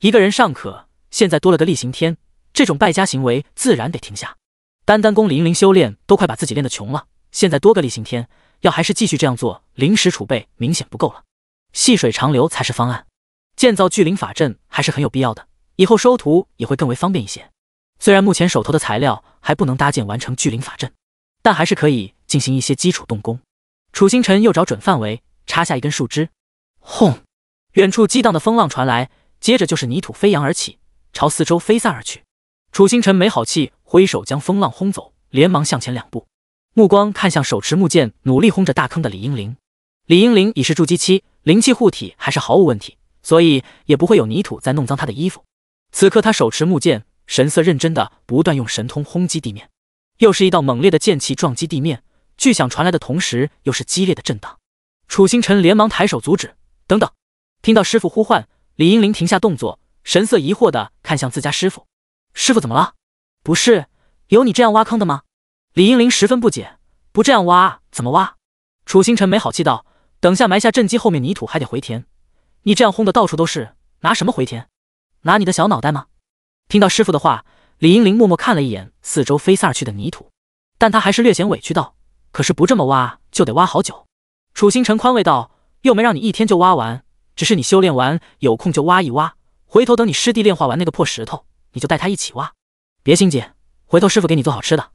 一个人尚可，现在多了个厉行天，这种败家行为自然得停下。单单供李英灵修炼都快把自己练得穷了，现在多个厉行天，要还是继续这样做，灵石储备明显不够了。细水长流才是方案，建造巨灵法阵还是很有必要的。以后收徒也会更为方便一些。虽然目前手头的材料还不能搭建完成巨灵法阵，但还是可以进行一些基础动工。楚星辰又找准范围，插下一根树枝，轰！远处激荡的风浪传来，接着就是泥土飞扬而起，朝四周飞散而去。楚星辰没好气，挥手将风浪轰走，连忙向前两步，目光看向手持木剑努力轰着大坑的李英灵。李英灵已是筑基期，灵气护体还是毫无问题，所以也不会有泥土再弄脏他的衣服。此刻他手持木剑，神色认真的不断用神通轰击地面，又是一道猛烈的剑气撞击地面，巨响传来的同时，又是激烈的震荡。楚星辰连忙抬手阻止：“等等！”听到师傅呼唤，李英林停下动作，神色疑惑的看向自家师傅：“师傅怎么了？不是有你这样挖坑的吗？”李英林十分不解：“不这样挖怎么挖？”楚星辰没好气道：“等下埋下阵机后面泥土还得回填，你这样轰的到处都是，拿什么回填？”拿你的小脑袋吗？听到师傅的话，李英玲默默看了一眼四周飞散而去的泥土，但他还是略显委屈道：“可是不这么挖，就得挖好久。”楚星辰宽慰道：“又没让你一天就挖完，只是你修炼完有空就挖一挖。回头等你师弟炼化完那个破石头，你就带他一起挖，别心急。回头师傅给你做好吃的。”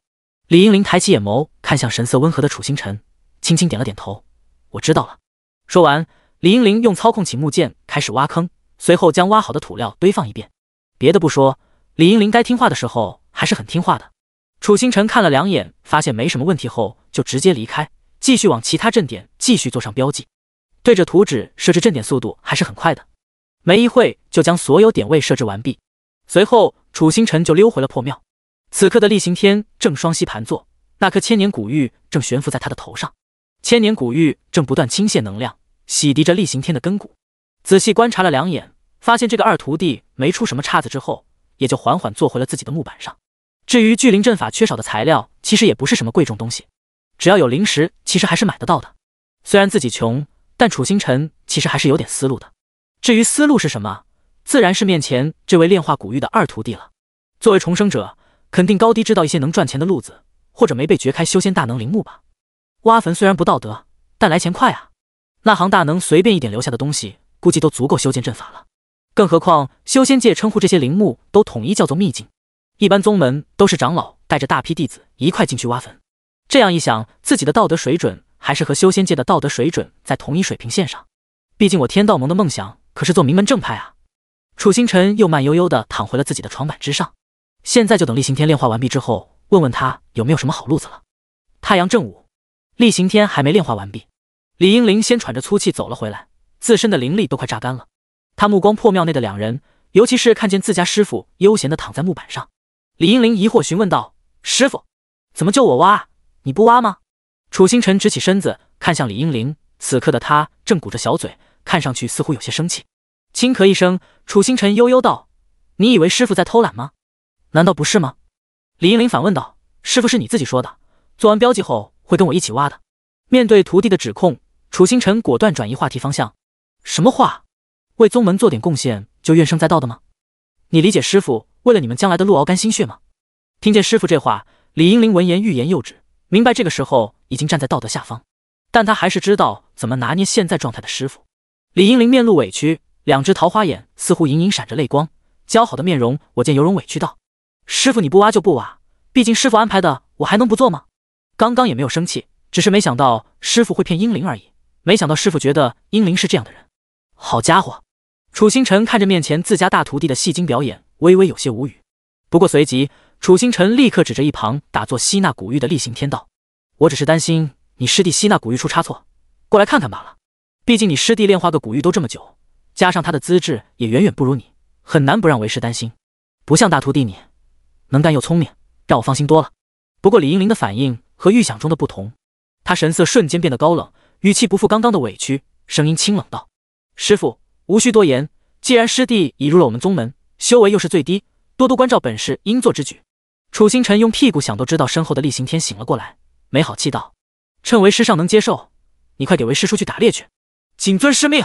李英玲抬起眼眸，看向神色温和的楚星辰，轻轻点了点头：“我知道了。”说完，李英玲用操控起木剑，开始挖坑。随后将挖好的土料堆放一遍，别的不说，李英林该听话的时候还是很听话的。楚星辰看了两眼，发现没什么问题后，就直接离开，继续往其他镇点继续做上标记。对着图纸设置镇点速度还是很快的，没一会就将所有点位设置完毕。随后楚星辰就溜回了破庙。此刻的厉行天正双膝盘坐，那颗千年古玉正悬浮在他的头上，千年古玉正不断倾泻能量，洗涤着厉行天的根骨。仔细观察了两眼，发现这个二徒弟没出什么岔子之后，也就缓缓坐回了自己的木板上。至于巨灵阵法缺少的材料，其实也不是什么贵重东西，只要有灵石，其实还是买得到的。虽然自己穷，但楚星辰其实还是有点思路的。至于思路是什么，自然是面前这位炼化古玉的二徒弟了。作为重生者，肯定高低知道一些能赚钱的路子，或者没被掘开修仙大能陵墓吧？挖坟虽然不道德，但来钱快啊！那行大能随便一点留下的东西。估计都足够修建阵法了，更何况修仙界称呼这些陵墓都统一叫做秘境，一般宗门都是长老带着大批弟子一块进去挖坟。这样一想，自己的道德水准还是和修仙界的道德水准在同一水平线上。毕竟我天道盟的梦想可是做名门正派啊。楚星辰又慢悠悠地躺回了自己的床板之上，现在就等厉行天炼化完毕之后，问问他有没有什么好路子了。太阳正午，厉行天还没炼化完毕，李英灵先喘着粗气走了回来。自身的灵力都快榨干了，他目光破庙内的两人，尤其是看见自家师傅悠闲的躺在木板上，李英玲疑惑询问道：“师傅，怎么就我挖？你不挖吗？”楚星辰直起身子，看向李英玲，此刻的他正鼓着小嘴，看上去似乎有些生气。轻咳一声，楚星辰悠悠道：“你以为师傅在偷懒吗？难道不是吗？”李英玲反问道：“师傅是你自己说的，做完标记后会跟我一起挖的。”面对徒弟的指控，楚星辰果断转移话题方向。什么话？为宗门做点贡献就怨声载道的吗？你理解师傅为了你们将来的路熬干心血吗？听见师傅这话，李英灵闻言欲言又止，明白这个时候已经站在道德下方，但他还是知道怎么拿捏现在状态的师傅。李英灵面露委屈，两只桃花眼似乎隐隐闪着泪光，姣好的面容我见犹容，委屈道：“师傅你不挖就不挖，毕竟师傅安排的我还能不做吗？刚刚也没有生气，只是没想到师傅会骗英灵而已。没想到师傅觉得英灵是这样的人。”好家伙，楚星辰看着面前自家大徒弟的戏精表演，微微有些无语。不过随即，楚星辰立刻指着一旁打坐吸纳古玉的厉行天道：“我只是担心你师弟吸纳古玉出差错，过来看看罢了。毕竟你师弟炼化个古玉都这么久，加上他的资质也远远不如你，很难不让为师担心。不像大徒弟你，能干又聪明，让我放心多了。”不过李英林的反应和预想中的不同，他神色瞬间变得高冷，语气不复刚刚的委屈，声音清冷道。师傅无需多言，既然师弟已入了我们宗门，修为又是最低，多多关照，本是应做之举。楚星辰用屁股想都知道，身后的厉行天醒了过来，没好气道：“趁为师尚能接受，你快给为师出去打猎去。”“谨遵师命。”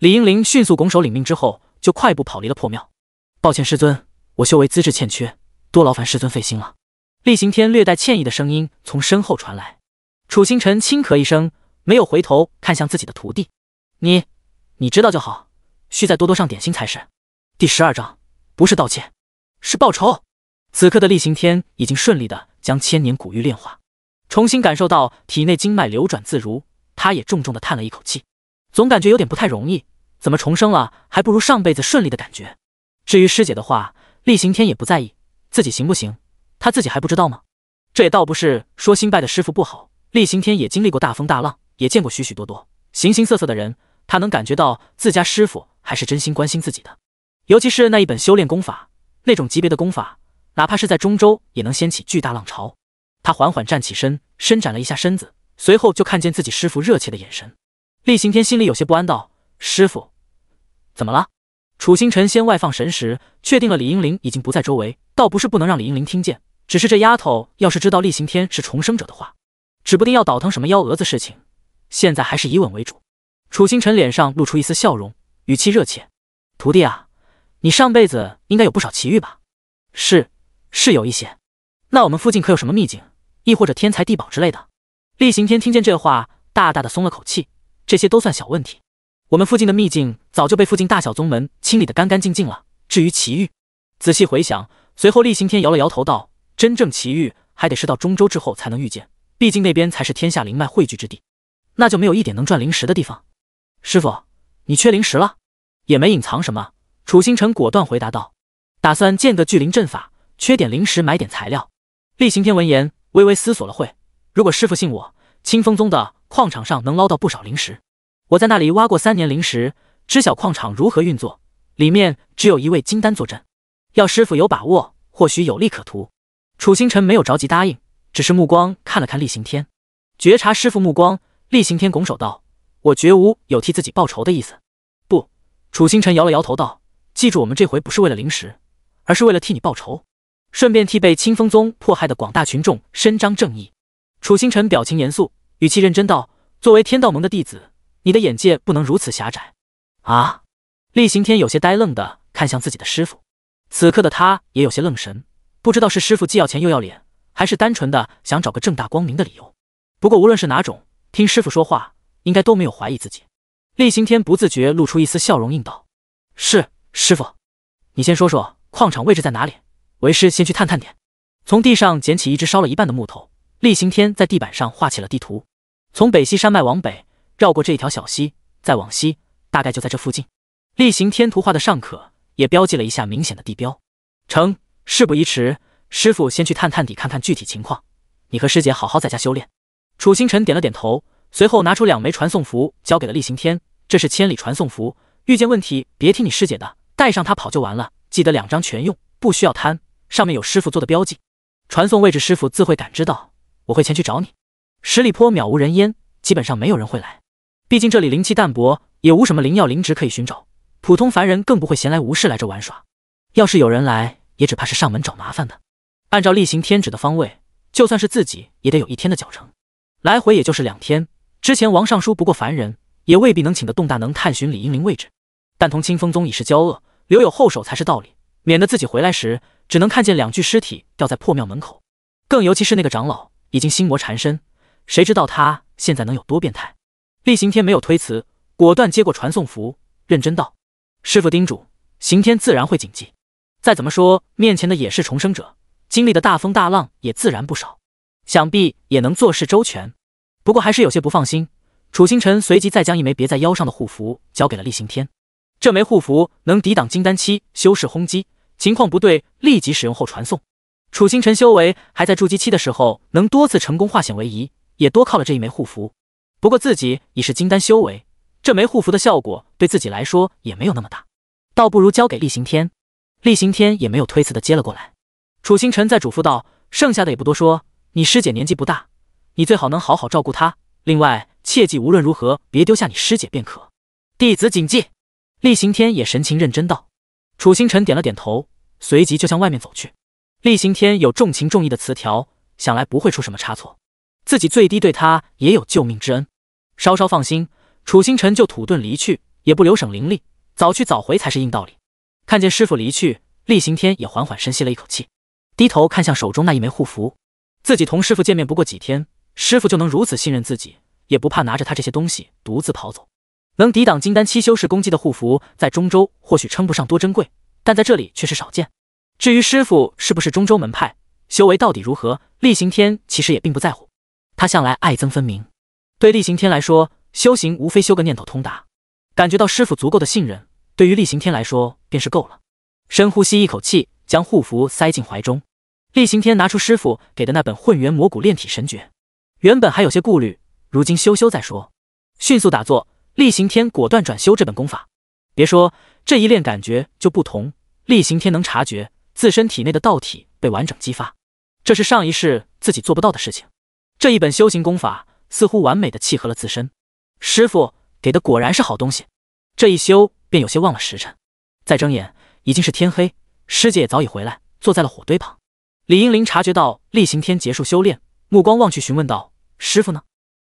李英灵迅速拱手领命之后，就快步跑离了破庙。“抱歉师尊，我修为资质欠缺，多劳烦师尊费心了。”厉行天略带歉意的声音从身后传来。楚星辰轻咳一声，没有回头看向自己的徒弟：“你。”你知道就好，需再多多上点心才是。第十二章不是道歉，是报仇。此刻的厉行天已经顺利的将千年古玉炼化，重新感受到体内经脉流转自如，他也重重的叹了一口气，总感觉有点不太容易。怎么重生了，还不如上辈子顺利的感觉。至于师姐的话，厉行天也不在意，自己行不行，他自己还不知道吗？这也倒不是说新拜的师傅不好，厉行天也经历过大风大浪，也见过许许多多形形色色的人。他能感觉到自家师傅还是真心关心自己的，尤其是那一本修炼功法，那种级别的功法，哪怕是在中州也能掀起巨大浪潮。他缓缓站起身，伸展了一下身子，随后就看见自己师傅热切的眼神。厉行天心里有些不安，道：“师傅，怎么了？”楚星辰先外放神识，确定了李英玲已经不在周围，倒不是不能让李英玲听见，只是这丫头要是知道厉行天是重生者的话，指不定要倒腾什么幺蛾子事情。现在还是以稳为主。楚星辰脸上露出一丝笑容，语气热切：“徒弟啊，你上辈子应该有不少奇遇吧？”“是，是有一些。”“那我们附近可有什么秘境，亦或者天才地宝之类的？”厉行天听见这话，大大的松了口气：“这些都算小问题，我们附近的秘境早就被附近大小宗门清理得干干净净了。至于奇遇，仔细回想，随后厉行天摇了摇头道：‘真正奇遇还得是到中州之后才能遇见，毕竟那边才是天下灵脉汇聚之地，那就没有一点能赚灵石的地方。’”师傅，你缺灵石了，也没隐藏什么。楚星辰果断回答道：“打算建个聚灵阵法，缺点灵石买点材料。”厉行天闻言微微思索了会，如果师傅信我，清风宗的矿场上能捞到不少灵石。我在那里挖过三年灵石，知晓矿场如何运作，里面只有一位金丹坐镇，要师傅有把握，或许有利可图。楚星辰没有着急答应，只是目光看了看厉行天，觉察师傅目光，厉行天拱手道。我绝无有替自己报仇的意思，不。楚星辰摇了摇头道：“记住，我们这回不是为了灵石，而是为了替你报仇，顺便替被清风宗迫害的广大群众伸张正义。”楚星辰表情严肃，语气认真道：“作为天道盟的弟子，你的眼界不能如此狭窄。”啊！厉行天有些呆愣的看向自己的师傅，此刻的他也有些愣神，不知道是师傅既要钱又要脸，还是单纯的想找个正大光明的理由。不过无论是哪种，听师傅说话。应该都没有怀疑自己。厉行天不自觉露出一丝笑容，应道：“是师傅，你先说说矿场位置在哪里？为师先去探探点。”从地上捡起一只烧了一半的木头，厉行天在地板上画起了地图。从北西山脉往北，绕过这一条小溪，再往西，大概就在这附近。厉行天图画的尚可，也标记了一下明显的地标。成，事不宜迟，师傅先去探探底，看看具体情况。你和师姐好好在家修炼。楚星辰点了点头。随后拿出两枚传送符，交给了厉行天。这是千里传送符，遇见问题别听你师姐的，带上它跑就完了。记得两张全用，不需要贪。上面有师傅做的标记，传送位置师傅自会感知到。我会前去找你。十里坡渺无人烟，基本上没有人会来。毕竟这里灵气淡薄，也无什么灵药灵植可以寻找，普通凡人更不会闲来无事来这玩耍。要是有人来，也只怕是上门找麻烦的。按照厉行天指的方位，就算是自己也得有一天的脚程，来回也就是两天。之前王尚书不过凡人，也未必能请得动大能探寻李英灵位置。但同清风宗已是交恶，留有后手才是道理，免得自己回来时只能看见两具尸体掉在破庙门口。更尤其是那个长老已经心魔缠身，谁知道他现在能有多变态？厉行天没有推辞，果断接过传送符，认真道：“师傅叮嘱，刑天自然会谨记。再怎么说，面前的也是重生者，经历的大风大浪也自然不少，想必也能做事周全。”不过还是有些不放心，楚星辰随即再将一枚别在腰上的护符交给了厉行天。这枚护符能抵挡金丹期修士轰击，情况不对立即使用后传送。楚星辰修为还在筑基期的时候，能多次成功化险为夷，也多靠了这一枚护符。不过自己已是金丹修为，这枚护符的效果对自己来说也没有那么大，倒不如交给厉行天。厉行天也没有推辞的接了过来。楚星辰再嘱咐道：“剩下的也不多说，你师姐年纪不大。”你最好能好好照顾他，另外切记，无论如何别丢下你师姐便可。弟子谨记。厉行天也神情认真道。楚星辰点了点头，随即就向外面走去。厉行天有重情重义的词条，想来不会出什么差错。自己最低对他也有救命之恩，稍稍放心。楚星辰就土遁离去，也不留省灵力，早去早回才是硬道理。看见师傅离去，厉行天也缓缓深吸了一口气，低头看向手中那一枚护符。自己同师傅见面不过几天。师傅就能如此信任自己，也不怕拿着他这些东西独自跑走。能抵挡金丹七修士攻击的护符，在中州或许称不上多珍贵，但在这里却是少见。至于师傅是不是中州门派，修为到底如何，厉行天其实也并不在乎。他向来爱憎分明。对厉行天来说，修行无非修个念头通达。感觉到师傅足够的信任，对于厉行天来说便是够了。深呼吸一口气，将护符塞进怀中。厉行天拿出师傅给的那本《混元魔骨炼体神诀》。原本还有些顾虑，如今修修再说。迅速打坐，厉行天果断转修这本功法。别说这一练，感觉就不同。厉行天能察觉自身体内的道体被完整激发，这是上一世自己做不到的事情。这一本修行功法似乎完美的契合了自身。师傅给的果然是好东西。这一修便有些忘了时辰，再睁眼已经是天黑，师姐也早已回来，坐在了火堆旁。李英灵察觉到厉行天结束修炼，目光望去询问道。师傅呢？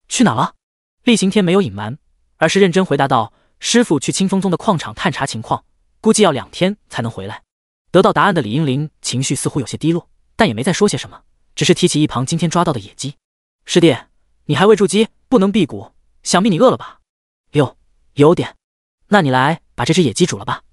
去哪了？厉行天没有隐瞒，而是认真回答道：“师傅去清风宗的矿场探查情况，估计要两天才能回来。”得到答案的李英玲情绪似乎有些低落，但也没再说些什么，只是提起一旁今天抓到的野鸡：“师弟，你还未筑基，不能辟谷，想必你饿了吧？”“哟，有点。”“那你来把这只野鸡煮了吧。”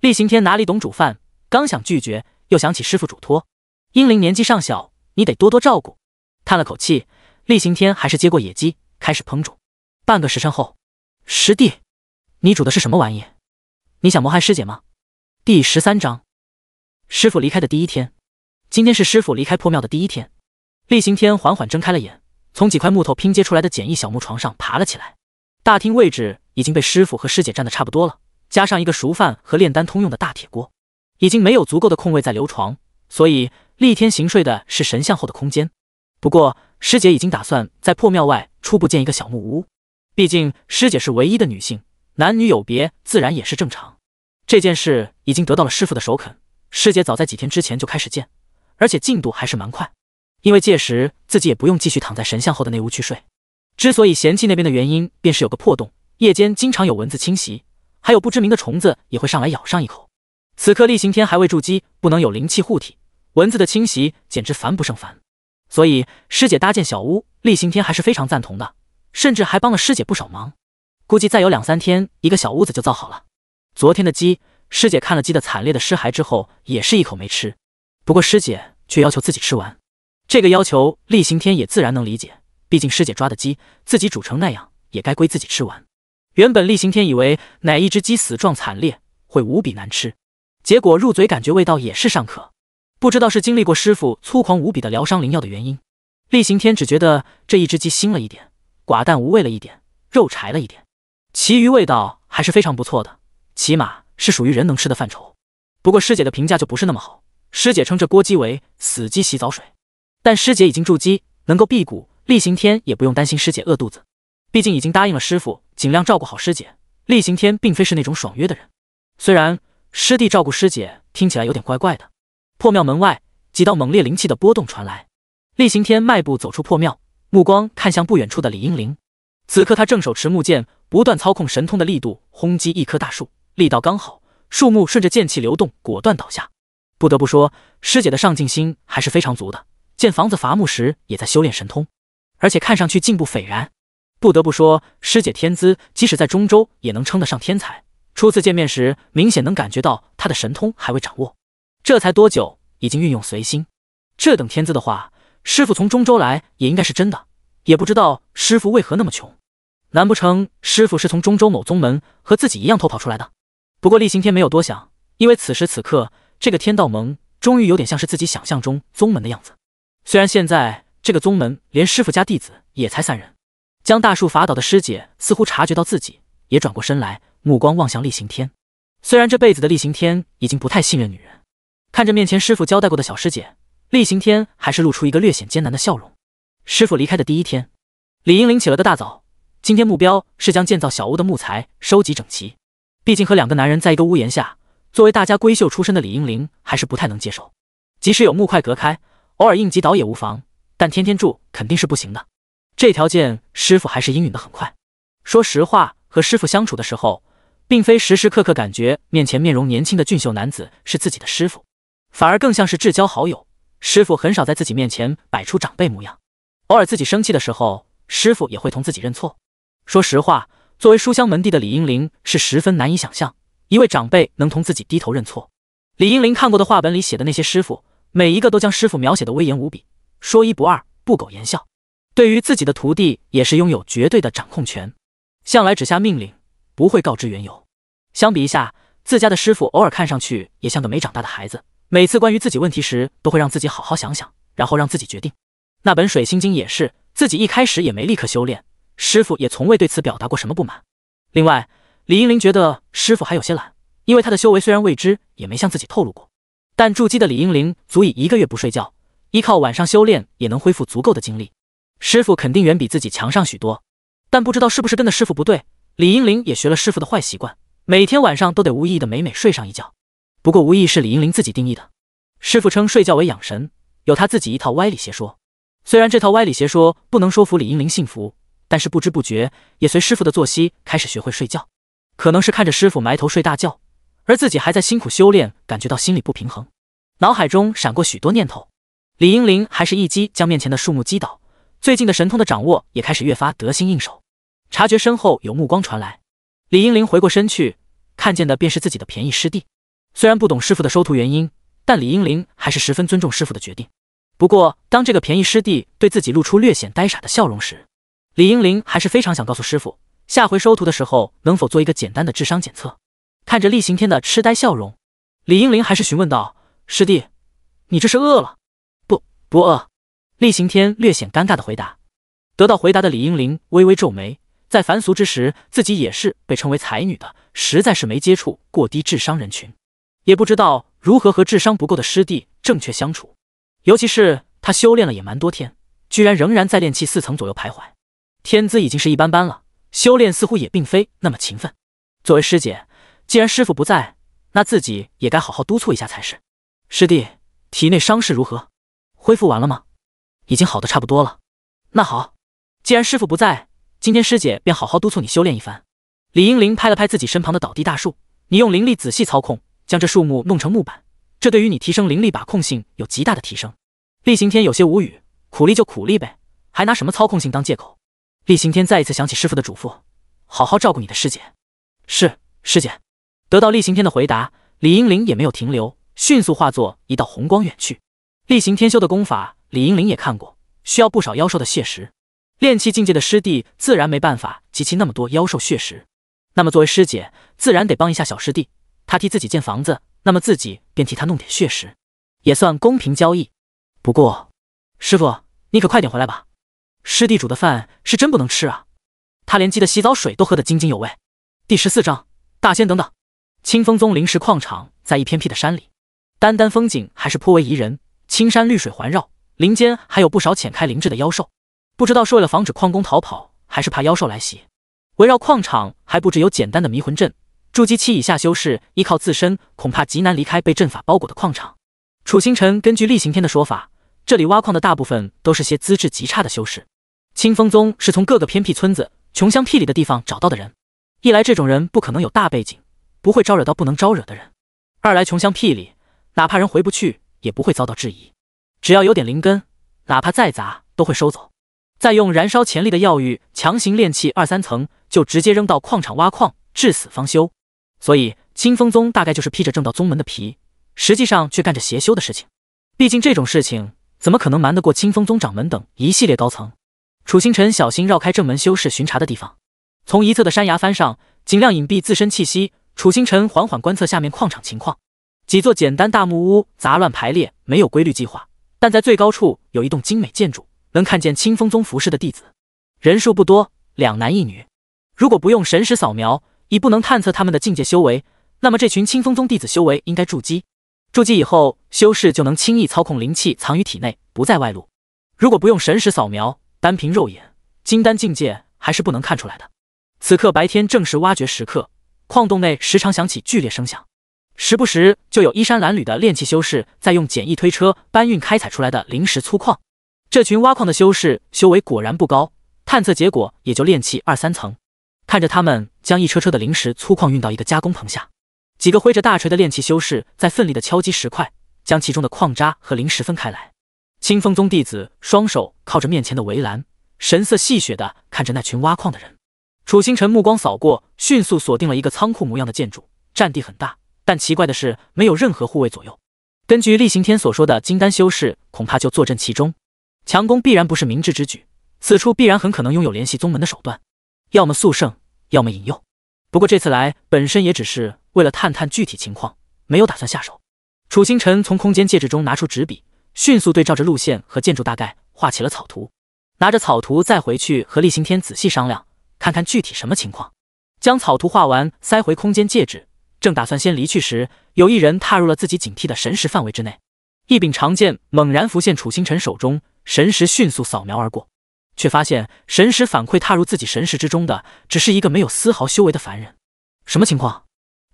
厉行天哪里懂煮饭，刚想拒绝，又想起师傅嘱托：“英灵年纪尚小，你得多多照顾。”叹了口气。厉行天还是接过野鸡，开始烹煮。半个时辰后，师弟，你煮的是什么玩意？你想谋害师姐吗？第十三章，师傅离开的第一天。今天是师傅离开破庙的第一天。厉行天缓缓睁开了眼，从几块木头拼接出来的简易小木床上爬了起来。大厅位置已经被师傅和师姐占的差不多了，加上一个熟饭和炼丹通用的大铁锅，已经没有足够的空位在留床，所以厉天行睡的是神像后的空间。不过。师姐已经打算在破庙外初步建一个小木屋，毕竟师姐是唯一的女性，男女有别，自然也是正常。这件事已经得到了师傅的首肯，师姐早在几天之前就开始建，而且进度还是蛮快。因为届时自己也不用继续躺在神像后的那屋去睡。之所以嫌弃那边的原因，便是有个破洞，夜间经常有蚊子侵袭，还有不知名的虫子也会上来咬上一口。此刻厉行天还未筑基，不能有灵气护体，蚊子的侵袭简直烦不胜烦。所以师姐搭建小屋，厉行天还是非常赞同的，甚至还帮了师姐不少忙。估计再有两三天，一个小屋子就造好了。昨天的鸡，师姐看了鸡的惨烈的尸骸之后，也是一口没吃。不过师姐却要求自己吃完，这个要求厉行天也自然能理解，毕竟师姐抓的鸡，自己煮成那样，也该归自己吃完。原本厉行天以为哪一只鸡死状惨烈，会无比难吃，结果入嘴感觉味道也是尚可。不知道是经历过师傅粗狂无比的疗伤灵药的原因，厉行天只觉得这一只鸡腥了一点，寡淡无味了一点，肉柴了一点，其余味道还是非常不错的，起码是属于人能吃的范畴。不过师姐的评价就不是那么好，师姐称这锅鸡为死鸡洗澡水。但师姐已经筑基，能够辟谷，厉行天也不用担心师姐饿肚子。毕竟已经答应了师傅，尽量照顾好师姐。厉行天并非是那种爽约的人，虽然师弟照顾师姐听起来有点怪怪的。破庙门外，几道猛烈灵气的波动传来。厉行天迈步走出破庙，目光看向不远处的李英灵。此刻他正手持木剑，不断操控神通的力度轰击一棵大树，力道刚好，树木顺着剑气流动，果断倒下。不得不说，师姐的上进心还是非常足的。建房子伐木时也在修炼神通，而且看上去进步斐然。不得不说，师姐天资即使在中州也能称得上天才。初次见面时，明显能感觉到她的神通还未掌握。这才多久，已经运用随心，这等天资的话，师傅从中州来也应该是真的。也不知道师傅为何那么穷，难不成师傅是从中州某宗门和自己一样偷跑出来的？不过厉行天没有多想，因为此时此刻，这个天道盟终于有点像是自己想象中宗门的样子。虽然现在这个宗门连师傅家弟子也才三人，将大树伐倒的师姐似乎察觉到自己，也转过身来，目光望向厉行天。虽然这辈子的厉行天已经不太信任女人。看着面前师傅交代过的小师姐厉行天，还是露出一个略显艰难的笑容。师傅离开的第一天，李英玲起了个大早。今天目标是将建造小屋的木材收集整齐。毕竟和两个男人在一个屋檐下，作为大家闺秀出身的李英玲还是不太能接受。即使有木块隔开，偶尔应急倒也无妨，但天天住肯定是不行的。这条件师傅还是应允的很快。说实话，和师傅相处的时候，并非时时刻刻感觉面前面容年轻的俊秀男子是自己的师傅。反而更像是至交好友。师傅很少在自己面前摆出长辈模样，偶尔自己生气的时候，师傅也会同自己认错。说实话，作为书香门第的李英林是十分难以想象，一位长辈能同自己低头认错。李英林看过的话本里写的那些师傅，每一个都将师傅描写的威严无比，说一不二，不苟言笑，对于自己的徒弟也是拥有绝对的掌控权，向来只下命令，不会告知缘由。相比一下，自家的师傅偶尔看上去也像个没长大的孩子。每次关于自己问题时，都会让自己好好想想，然后让自己决定。那本《水心经》也是，自己一开始也没立刻修炼，师傅也从未对此表达过什么不满。另外，李英玲觉得师傅还有些懒，因为他的修为虽然未知，也没向自己透露过。但筑基的李英玲足以一个月不睡觉，依靠晚上修炼也能恢复足够的精力。师傅肯定远比自己强上许多。但不知道是不是跟的师傅不对，李英玲也学了师傅的坏习惯，每天晚上都得无意义的美美睡上一觉。不过，无疑是李英灵自己定义的。师傅称睡觉为养神，有他自己一套歪理邪说。虽然这套歪理邪说不能说服李英灵信服，但是不知不觉也随师傅的作息开始学会睡觉。可能是看着师傅埋头睡大觉，而自己还在辛苦修炼，感觉到心里不平衡，脑海中闪过许多念头。李英灵还是一击将面前的树木击倒。最近的神通的掌握也开始越发得心应手。察觉身后有目光传来，李英灵回过身去，看见的便是自己的便宜师弟。虽然不懂师傅的收徒原因，但李英林还是十分尊重师傅的决定。不过，当这个便宜师弟对自己露出略显呆傻的笑容时，李英林还是非常想告诉师傅，下回收徒的时候能否做一个简单的智商检测。看着厉行天的痴呆笑容，李英林还是询问道：“师弟，你这是饿了？不，不饿。”厉行天略显尴尬的回答。得到回答的李英林微微皱眉，在凡俗之时，自己也是被称为才女的，实在是没接触过低智商人群。也不知道如何和智商不够的师弟正确相处，尤其是他修炼了也蛮多天，居然仍然在练气四层左右徘徊，天资已经是一般般了，修炼似乎也并非那么勤奋。作为师姐，既然师傅不在，那自己也该好好督促一下才是。师弟，体内伤势如何？恢复完了吗？已经好的差不多了。那好，既然师傅不在，今天师姐便好好督促你修炼一番。李英灵拍了拍自己身旁的倒地大树，你用灵力仔细操控。将这树木弄成木板，这对于你提升灵力把控性有极大的提升。厉行天有些无语，苦力就苦力呗，还拿什么操控性当借口？厉行天再一次想起师傅的嘱咐，好好照顾你的师姐。是师姐。得到厉行天的回答，李英灵也没有停留，迅速化作一道红光远去。厉行天修的功法，李英灵也看过，需要不少妖兽的血石。炼气境界的师弟自然没办法集齐那么多妖兽血石，那么作为师姐，自然得帮一下小师弟。他替自己建房子，那么自己便替他弄点血石，也算公平交易。不过，师傅，你可快点回来吧，师弟煮的饭是真不能吃啊！他连鸡的洗澡水都喝得津津有味。第十四章大仙等等。清风宗临时矿场在一偏僻的山里，单单风景还是颇为宜人，青山绿水环绕，林间还有不少潜开灵智的妖兽，不知道是为了防止矿工逃跑，还是怕妖兽来袭，围绕矿场还不置有简单的迷魂阵。筑基期以下修士依靠自身，恐怕极难离开被阵法包裹的矿场。楚星辰根据厉行天的说法，这里挖矿的大部分都是些资质极差的修士。清风宗是从各个偏僻村子、穷乡僻里的地方找到的人。一来这种人不可能有大背景，不会招惹到不能招惹的人；二来穷乡僻里，哪怕人回不去，也不会遭到质疑。只要有点灵根，哪怕再杂，都会收走，再用燃烧潜力的药浴强行炼气二三层，就直接扔到矿场挖矿，至死方休。所以，清风宗大概就是披着正道宗门的皮，实际上却干着邪修的事情。毕竟这种事情，怎么可能瞒得过清风宗掌门等一系列高层？楚星辰小心绕开正门修士巡查的地方，从一侧的山崖翻上，尽量隐蔽自身气息。楚星辰缓缓观测下面矿场情况，几座简单大木屋杂乱排列，没有规律计划。但在最高处有一栋精美建筑，能看见清风宗服饰的弟子，人数不多，两男一女。如果不用神识扫描。已不能探测他们的境界修为，那么这群清风宗弟子修为应该筑基。筑基以后，修士就能轻易操控灵气藏于体内，不再外露。如果不用神识扫描，单凭肉眼，金丹境界还是不能看出来的。此刻白天正是挖掘时刻，矿洞内时常响起剧烈声响，时不时就有衣衫褴褛的炼气修士在用简易推车搬运开采出来的灵石粗矿。这群挖矿的修士修为果然不高，探测结果也就炼气二三层。看着他们将一车车的灵石粗矿运到一个加工棚下，几个挥着大锤的炼器修士在奋力的敲击石块，将其中的矿渣和灵石分开来。清风宗弟子双手靠着面前的围栏，神色戏谑的看着那群挖矿的人。楚星辰目光扫过，迅速锁定了一个仓库模样的建筑，占地很大，但奇怪的是没有任何护卫左右。根据厉行天所说的，金丹修士恐怕就坐镇其中，强攻必然不是明智之举，此处必然很可能拥有联系宗门的手段。要么速胜，要么引诱。不过这次来本身也只是为了探探具体情况，没有打算下手。楚星辰从空间戒指中拿出纸笔，迅速对照着路线和建筑，大概画起了草图。拿着草图再回去和厉行天仔细商量，看看具体什么情况。将草图画完，塞回空间戒指，正打算先离去时，有一人踏入了自己警惕的神识范围之内，一柄长剑猛然浮现楚星辰手中，神识迅速扫描而过。却发现神识反馈踏入自己神识之中的，只是一个没有丝毫修为的凡人。什么情况？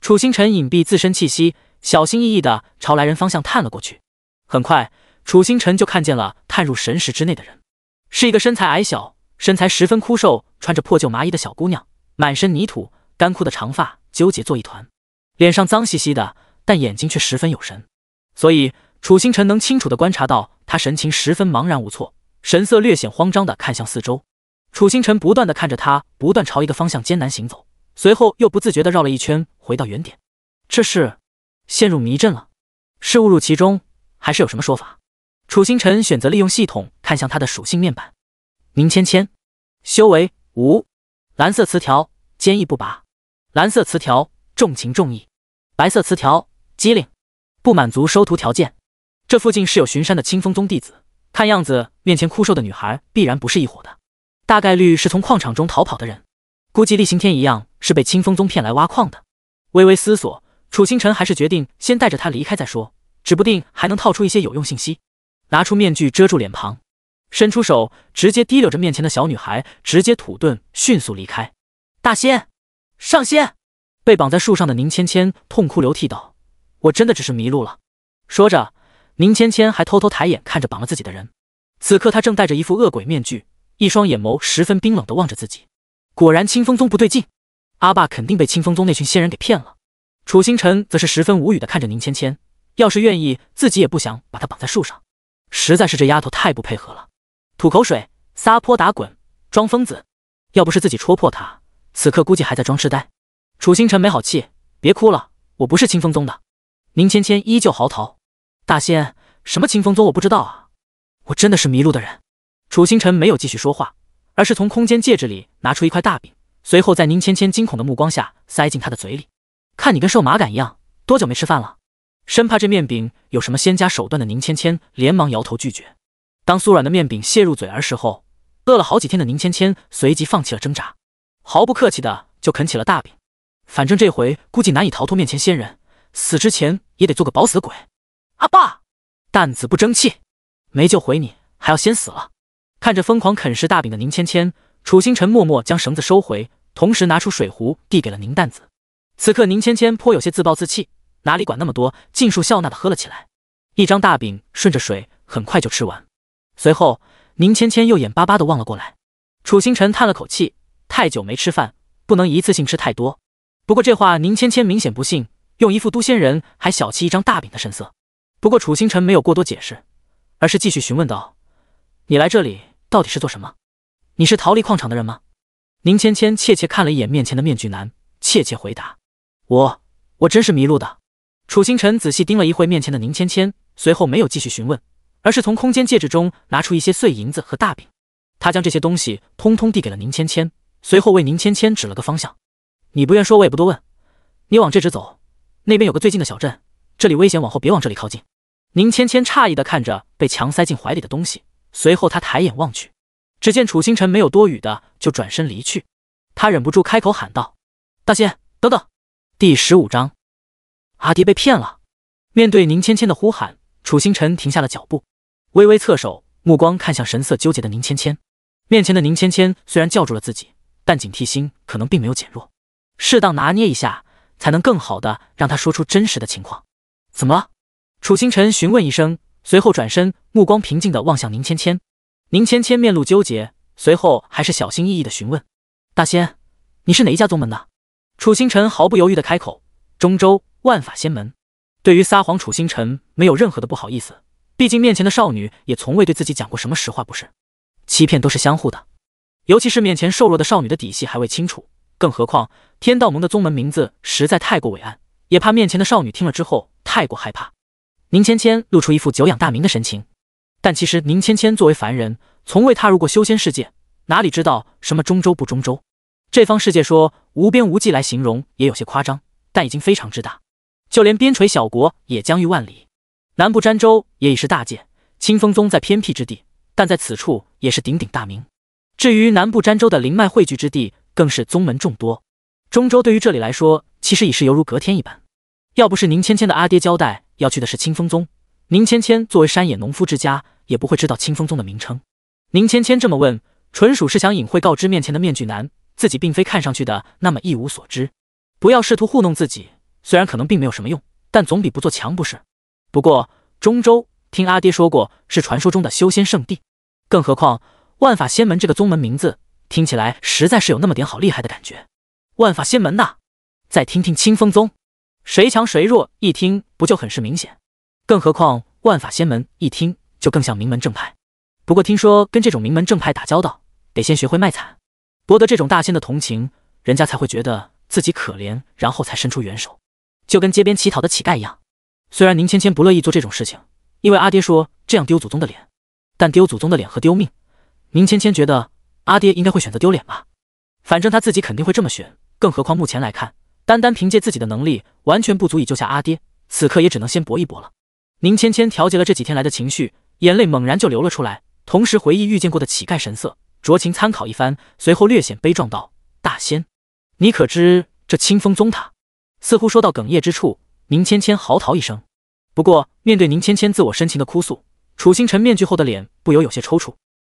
楚星辰隐蔽自身气息，小心翼翼的朝来人方向探了过去。很快，楚星辰就看见了探入神识之内的人，是一个身材矮小、身材十分枯瘦、穿着破旧麻衣的小姑娘，满身泥土，干枯的长发纠结作一团，脸上脏兮兮的，但眼睛却十分有神。所以楚星辰能清楚的观察到，他神情十分茫然无措。神色略显慌张的看向四周，楚星辰不断的看着他，不断朝一个方向艰难行走，随后又不自觉的绕了一圈回到原点。这是陷入迷阵了？是误入其中，还是有什么说法？楚星辰选择利用系统看向他的属性面板。宁芊芊，修为五，蓝色词条坚毅不拔，蓝色词条重情重义，白色词条机灵，不满足收徒条件。这附近是有巡山的清风宗弟子。看样子，面前枯瘦的女孩必然不是一伙的，大概率是从矿场中逃跑的人，估计厉行天一样是被清风宗骗来挖矿的。微微思索，楚星辰还是决定先带着她离开再说，指不定还能套出一些有用信息。拿出面具遮住脸庞，伸出手直接提溜着面前的小女孩，直接土遁迅速离开。大仙，上仙！被绑在树上的宁芊芊痛哭流涕道：“我真的只是迷路了。”说着。宁芊芊还偷偷抬眼看着绑了自己的人，此刻他正戴着一副恶鬼面具，一双眼眸十分冰冷的望着自己。果然，清风宗不对劲，阿爸肯定被清风宗那群仙人给骗了。楚星辰则是十分无语的看着宁芊芊，要是愿意，自己也不想把她绑在树上。实在是这丫头太不配合了，吐口水、撒泼打滚、装疯子，要不是自己戳破她，此刻估计还在装痴呆。楚星辰没好气：“别哭了，我不是清风宗的。”宁芊芊依旧嚎啕。大仙，什么清风宗我不知道啊！我真的是迷路的人。楚星辰没有继续说话，而是从空间戒指里拿出一块大饼，随后在宁芊芊惊恐的目光下塞进他的嘴里。看你跟瘦马杆一样，多久没吃饭了？生怕这面饼有什么仙家手段的宁芊芊连忙摇头拒绝。当酥软的面饼陷入嘴儿时候，饿了好几天的宁芊芊随即放弃了挣扎，毫不客气的就啃起了大饼。反正这回估计难以逃脱面前仙人，死之前也得做个饱死鬼。阿爸，蛋子不争气，没救回你，还要先死了。看着疯狂啃食大饼的宁芊芊，楚星辰默默将绳子收回，同时拿出水壶递给了宁蛋子。此刻宁芊芊颇有些自暴自弃，哪里管那么多，尽数笑纳的喝了起来。一张大饼顺着水很快就吃完，随后宁芊芊又眼巴巴的望了过来。楚星辰叹了口气，太久没吃饭，不能一次性吃太多。不过这话宁芊芊明显不信，用一副都仙人还小气一张大饼的神色。不过楚星辰没有过多解释，而是继续询问道：“你来这里到底是做什么？你是逃离矿场的人吗？”宁芊芊怯怯看了一眼面前的面具男，怯怯回答：“我……我真是迷路的。”楚星辰仔细盯了一会面前的宁芊芊，随后没有继续询问，而是从空间戒指中拿出一些碎银子和大饼，他将这些东西通通递给了宁芊芊，随后为宁芊芊指了个方向：“你不愿说，我也不多问。你往这直走，那边有个最近的小镇，这里危险，往后别往这里靠近。”宁芊芊诧异的看着被强塞进怀里的东西，随后她抬眼望去，只见楚星辰没有多语的就转身离去。他忍不住开口喊道：“大仙，等等！”第十五章，阿爹被骗了。面对宁芊芊的呼喊，楚星辰停下了脚步，微微侧手，目光看向神色纠结的宁芊芊。面前的宁芊芊虽然叫住了自己，但警惕心可能并没有减弱，适当拿捏一下，才能更好的让他说出真实的情况。怎么了？楚星辰询问一声，随后转身，目光平静的望向宁芊芊。宁芊芊面露纠结，随后还是小心翼翼的询问：“大仙，你是哪一家宗门的？”楚星辰毫不犹豫的开口：“中州万法仙门。”对于撒谎，楚星辰没有任何的不好意思，毕竟面前的少女也从未对自己讲过什么实话，不是？欺骗都是相互的，尤其是面前瘦弱的少女的底细还未清楚，更何况天道盟的宗门名字实在太过伟岸，也怕面前的少女听了之后太过害怕。宁芊芊露出一副久仰大名的神情，但其实宁芊芊作为凡人，从未踏入过修仙世界，哪里知道什么中州不中州？这方世界说无边无际来形容也有些夸张，但已经非常之大，就连边陲小国也疆域万里。南部詹州也已是大界，清风宗在偏僻之地，但在此处也是鼎鼎大名。至于南部詹州的灵脉汇聚之地，更是宗门众多。中州对于这里来说，其实已是犹如隔天一般。要不是宁芊芊的阿爹交代。要去的是清风宗，宁千千作为山野农夫之家，也不会知道清风宗的名称。宁千千这么问，纯属是想隐晦告知面前的面具男，自己并非看上去的那么一无所知。不要试图糊弄自己，虽然可能并没有什么用，但总比不做强，不是？不过中州听阿爹说过，是传说中的修仙圣地。更何况万法仙门这个宗门名字，听起来实在是有那么点好厉害的感觉。万法仙门呐，再听听清风宗。谁强谁弱，一听不就很是明显？更何况万法仙门一听就更像名门正派。不过听说跟这种名门正派打交道，得先学会卖惨，博得这种大仙的同情，人家才会觉得自己可怜，然后才伸出援手，就跟街边乞讨的乞丐一样。虽然宁芊芊不乐意做这种事情，因为阿爹说这样丢祖宗的脸，但丢祖宗的脸和丢命，宁芊芊觉得阿爹应该会选择丢脸吧。反正他自己肯定会这么选，更何况目前来看。单单凭借自己的能力，完全不足以救下阿爹，此刻也只能先搏一搏了。宁芊芊调节了这几天来的情绪，眼泪猛然就流了出来，同时回忆遇见过的乞丐神色，酌情参考一番，随后略显悲壮道：“大仙，你可知这清风宗他……”似乎说到哽咽之处，宁芊芊嚎啕一声。不过面对宁芊芊自我深情的哭诉，楚星辰面具后的脸不由有些抽搐，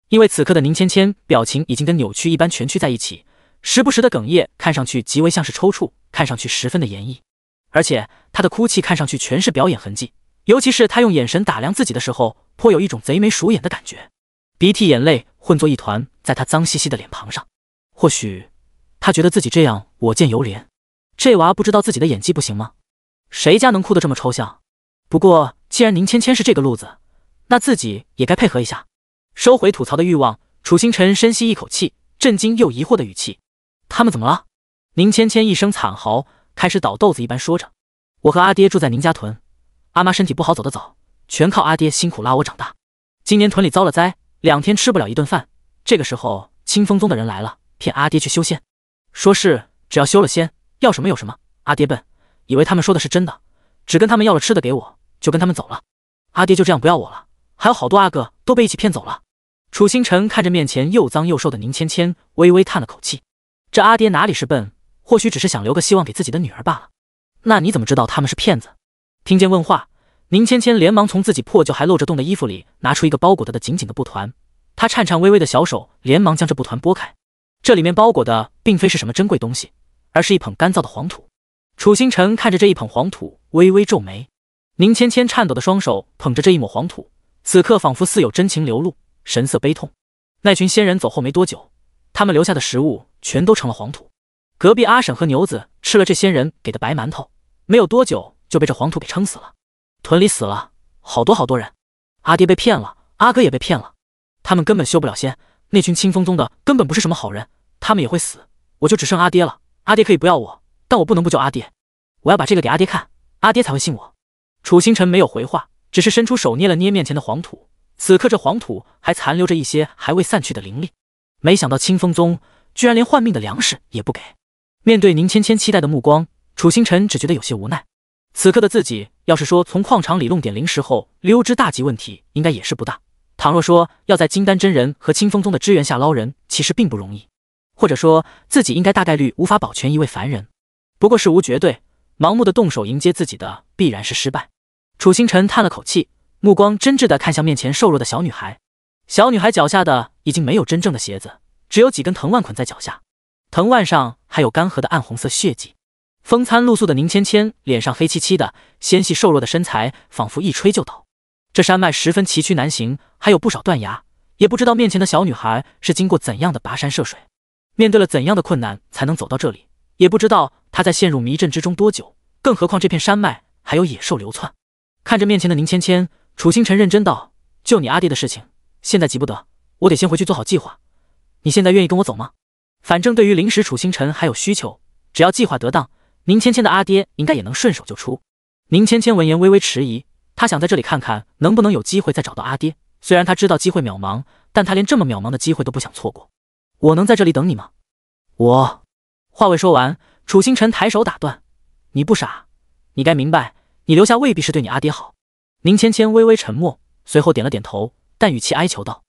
因为此刻的宁芊芊表情已经跟扭曲一般蜷曲在一起。时不时的哽咽，看上去极为像是抽搐，看上去十分的严厉。而且他的哭泣看上去全是表演痕迹，尤其是他用眼神打量自己的时候，颇有一种贼眉鼠眼的感觉。鼻涕眼泪混作一团，在他脏兮兮的脸庞上。或许他觉得自己这样我见犹怜。这娃不知道自己的演技不行吗？谁家能哭得这么抽象？不过既然宁芊芊是这个路子，那自己也该配合一下。收回吐槽的欲望，楚星辰深吸一口气，震惊又疑惑的语气。他们怎么了？宁芊芊一声惨嚎，开始倒豆子一般说着：“我和阿爹住在宁家屯，阿妈身体不好，走得早，全靠阿爹辛苦拉我长大。今年屯里遭了灾，两天吃不了一顿饭。这个时候，清风宗的人来了，骗阿爹去修仙，说是只要修了仙，要什么有什么。阿爹笨，以为他们说的是真的，只跟他们要了吃的给我，就跟他们走了。阿爹就这样不要我了，还有好多阿哥都被一起骗走了。”楚星辰看着面前又脏又瘦的宁芊芊，微微叹了口气。这阿爹哪里是笨，或许只是想留个希望给自己的女儿罢了。那你怎么知道他们是骗子？听见问话，宁芊芊连忙从自己破旧还露着洞的衣服里拿出一个包裹得的紧紧的布团，她颤颤巍巍的小手连忙将这布团剥开，这里面包裹的并非是什么珍贵东西，而是一捧干燥的黄土。楚星辰看着这一捧黄土，微微皱眉。宁芊芊颤抖的双手捧着这一抹黄土，此刻仿佛似有真情流露，神色悲痛。那群仙人走后没多久。他们留下的食物全都成了黄土。隔壁阿婶和牛子吃了这仙人给的白馒头，没有多久就被这黄土给撑死了。屯里死了好多好多人，阿爹被骗了，阿哥也被骗了，他们根本修不了仙。那群清风宗的根本不是什么好人，他们也会死。我就只剩阿爹了，阿爹可以不要我，但我不能不救阿爹。我要把这个给阿爹看，阿爹才会信我。楚星辰没有回话，只是伸出手捏了捏面前的黄土。此刻这黄土还残留着一些还未散去的灵力。没想到清风宗居然连换命的粮食也不给。面对宁芊芊期待的目光，楚星辰只觉得有些无奈。此刻的自己，要是说从矿场里弄点零食后溜之大吉，问题应该也是不大。倘若说要在金丹真人和清风宗的支援下捞人，其实并不容易。或者说，自己应该大概率无法保全一位凡人。不过，事无绝对，盲目的动手迎接自己的，必然是失败。楚星辰叹了口气，目光真挚的看向面前瘦弱的小女孩。小女孩脚下的已经没有真正的鞋子，只有几根藤蔓捆在脚下，藤蔓上还有干涸的暗红色血迹。风餐露宿的宁芊芊脸上黑漆漆的，纤细瘦弱的身材仿佛一吹就倒。这山脉十分崎岖难行，还有不少断崖，也不知道面前的小女孩是经过怎样的跋山涉水，面对了怎样的困难才能走到这里。也不知道她在陷入迷阵之中多久，更何况这片山脉还有野兽流窜。看着面前的宁芊芊，楚星辰认真道：“救你阿爹的事情。”现在急不得，我得先回去做好计划。你现在愿意跟我走吗？反正对于临时楚星辰还有需求，只要计划得当，宁芊芊的阿爹应该也能顺手就出。宁芊芊闻言微微迟疑，她想在这里看看能不能有机会再找到阿爹。虽然她知道机会渺茫，但她连这么渺茫的机会都不想错过。我能在这里等你吗？我话未说完，楚星辰抬手打断：“你不傻，你该明白，你留下未必是对你阿爹好。”宁芊芊微微沉默，随后点了点头。但语气哀求道：“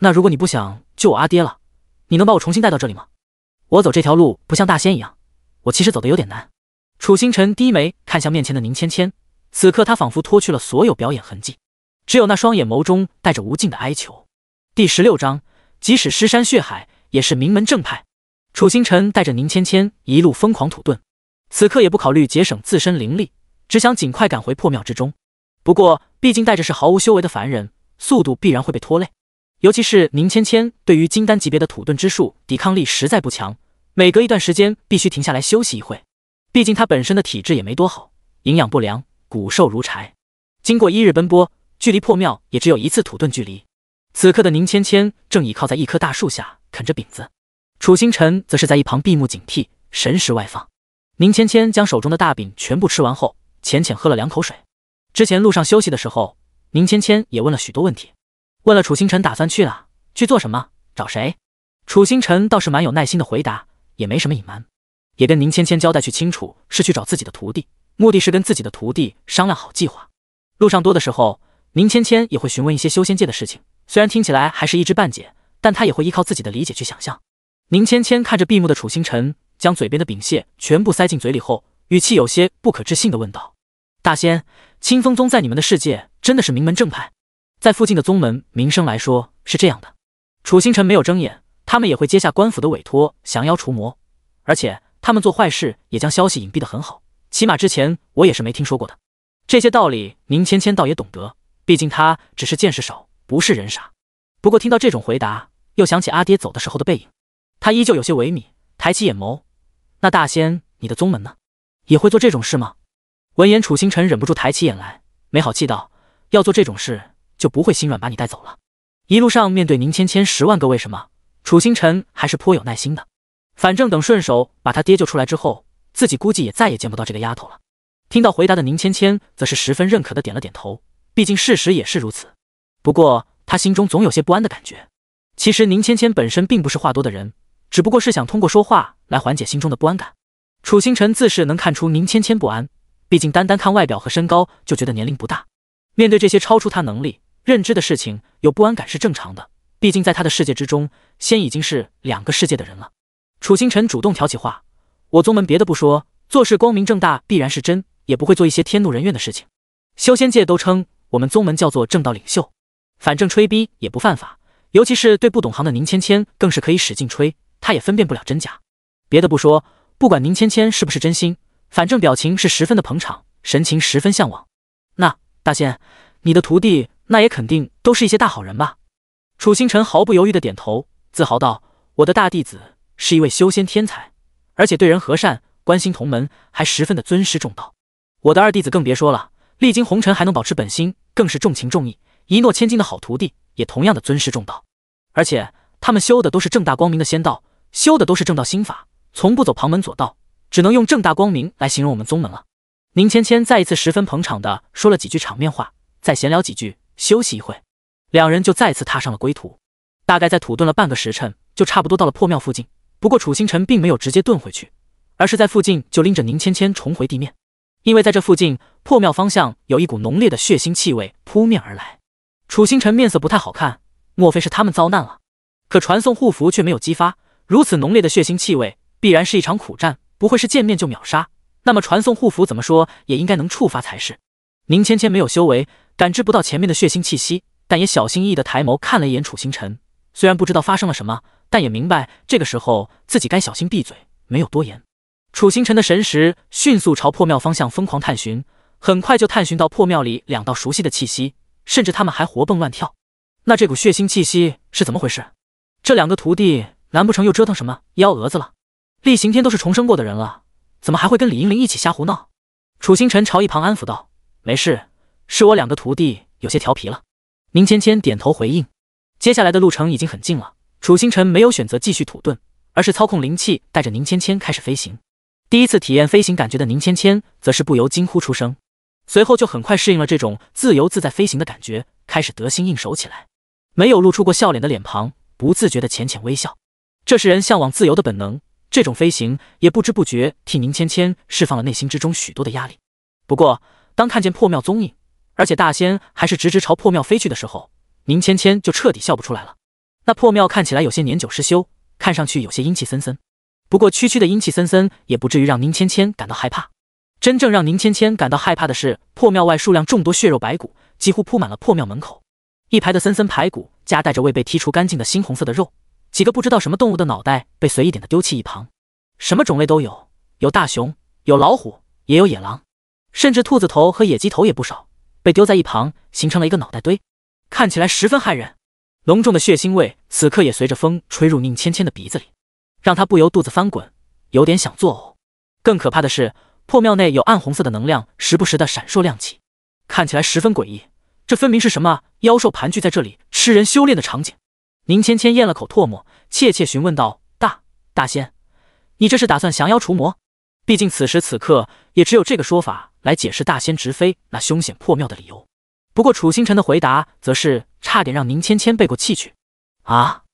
那如果你不想救我阿爹了，你能把我重新带到这里吗？我走这条路不像大仙一样，我其实走的有点难。”楚星辰低眉看向面前的宁芊芊，此刻他仿佛脱去了所有表演痕迹，只有那双眼眸中带着无尽的哀求。第十六章，即使尸山血海，也是名门正派。楚星辰带着宁芊芊一路疯狂土遁，此刻也不考虑节省自身灵力，只想尽快赶回破庙之中。不过，毕竟带着是毫无修为的凡人。速度必然会被拖累，尤其是宁芊芊对于金丹级别的土遁之术抵抗力实在不强，每隔一段时间必须停下来休息一会。毕竟她本身的体质也没多好，营养不良，骨瘦如柴。经过一日奔波，距离破庙也只有一次土遁距离。此刻的宁芊芊正倚靠在一棵大树下啃着饼子，楚星辰则是在一旁闭目警惕，神识外放。宁芊芊将手中的大饼全部吃完后，浅浅喝了两口水。之前路上休息的时候。宁芊芊也问了许多问题，问了楚星辰打算去哪，去做什么，找谁。楚星辰倒是蛮有耐心的回答，也没什么隐瞒，也跟宁芊芊交代去清楚，是去找自己的徒弟，目的是跟自己的徒弟商量好计划。路上多的时候，宁芊芊也会询问一些修仙界的事情，虽然听起来还是一知半解，但他也会依靠自己的理解去想象。宁芊芊看着闭目的楚星辰，将嘴边的饼屑全部塞进嘴里后，语气有些不可置信的问道：“大仙。”清风宗在你们的世界真的是名门正派，在附近的宗门名声来说是这样的。楚星辰没有睁眼，他们也会接下官府的委托，降妖除魔，而且他们做坏事也将消息隐蔽的很好，起码之前我也是没听说过的。这些道理，宁芊芊倒也懂得，毕竟她只是见识少，不是人傻。不过听到这种回答，又想起阿爹走的时候的背影，他依旧有些萎靡，抬起眼眸。那大仙，你的宗门呢？也会做这种事吗？闻言，楚星辰忍不住抬起眼来，没好气道：“要做这种事，就不会心软把你带走了。”一路上面对宁芊芊十万个为什么，楚星辰还是颇有耐心的。反正等顺手把他爹救出来之后，自己估计也再也见不到这个丫头了。听到回答的宁芊芊则是十分认可的点了点头，毕竟事实也是如此。不过她心中总有些不安的感觉。其实宁芊芊本身并不是话多的人，只不过是想通过说话来缓解心中的不安感。楚星辰自是能看出宁芊芊不安。毕竟单单看外表和身高就觉得年龄不大，面对这些超出他能力认知的事情，有不安感是正常的。毕竟在他的世界之中，仙已经是两个世界的人了。楚星辰主动挑起话，我宗门别的不说，做事光明正大，必然是真，也不会做一些天怒人怨的事情。修仙界都称我们宗门叫做正道领袖，反正吹逼也不犯法。尤其是对不懂行的宁芊芊，更是可以使劲吹，他也分辨不了真假。别的不说，不管宁芊芊是不是真心。反正表情是十分的捧场，神情十分向往。那大仙，你的徒弟那也肯定都是一些大好人吧？楚星辰毫不犹豫的点头，自豪道：“我的大弟子是一位修仙天才，而且对人和善，关心同门，还十分的尊师重道。我的二弟子更别说了，历经红尘还能保持本心，更是重情重义，一诺千金的好徒弟，也同样的尊师重道。而且他们修的都是正大光明的仙道，修的都是正道心法，从不走旁门左道。”只能用正大光明来形容我们宗门了。宁千千再一次十分捧场的说了几句场面话，再闲聊几句，休息一会，两人就再次踏上了归途。大概在土遁了半个时辰，就差不多到了破庙附近。不过楚星辰并没有直接遁回去，而是在附近就拎着宁千千重回地面，因为在这附近破庙方向有一股浓烈的血腥气味扑面而来。楚星辰面色不太好看，莫非是他们遭难了？可传送护符却没有激发，如此浓烈的血腥气味，必然是一场苦战。不会是见面就秒杀？那么传送护符怎么说也应该能触发才是。宁芊芊没有修为，感知不到前面的血腥气息，但也小心翼翼的抬眸看了一眼楚星辰。虽然不知道发生了什么，但也明白这个时候自己该小心闭嘴，没有多言。楚星辰的神识迅速朝破庙方向疯狂探寻，很快就探寻到破庙里两道熟悉的气息，甚至他们还活蹦乱跳。那这股血腥气息是怎么回事？这两个徒弟难不成又折腾什么幺蛾子了？厉行天都是重生过的人了，怎么还会跟李英玲一起瞎胡闹？楚星辰朝一旁安抚道：“没事，是我两个徒弟有些调皮了。”宁芊芊点头回应。接下来的路程已经很近了，楚星辰没有选择继续土遁，而是操控灵气带着宁芊芊开始飞行。第一次体验飞行感觉的宁芊芊则是不由惊呼出声，随后就很快适应了这种自由自在飞行的感觉，开始得心应手起来。没有露出过笑脸的脸庞，不自觉的浅浅微笑，这是人向往自由的本能。这种飞行也不知不觉替宁芊芊释放了内心之中许多的压力。不过，当看见破庙踪影，而且大仙还是直直朝破庙飞去的时候，宁芊芊就彻底笑不出来了。那破庙看起来有些年久失修，看上去有些阴气森森。不过，区区的阴气森森也不至于让宁芊芊感到害怕。真正让宁芊芊感到害怕的是破庙外数量众多血肉白骨，几乎铺满了破庙门口一排的森森排骨，夹带着未被剔除干净的猩红色的肉。几个不知道什么动物的脑袋被随意点的丢弃一旁，什么种类都有，有大熊，有老虎，也有野狼，甚至兔子头和野鸡头也不少，被丢在一旁，形成了一个脑袋堆，看起来十分骇人。浓重的血腥味此刻也随着风吹入宁芊芊的鼻子里，让她不由肚子翻滚，有点想作呕。更可怕的是，破庙内有暗红色的能量，时不时的闪烁亮起，看起来十分诡异。这分明是什么妖兽盘踞在这里吃人修炼的场景。宁芊芊咽了口唾沫，怯怯询问道：“大大仙，你这是打算降妖除魔？毕竟此时此刻，也只有这个说法来解释大仙直飞那凶险破庙的理由。”不过楚星辰的回答，则是差点让宁芊芊背过气去。啊！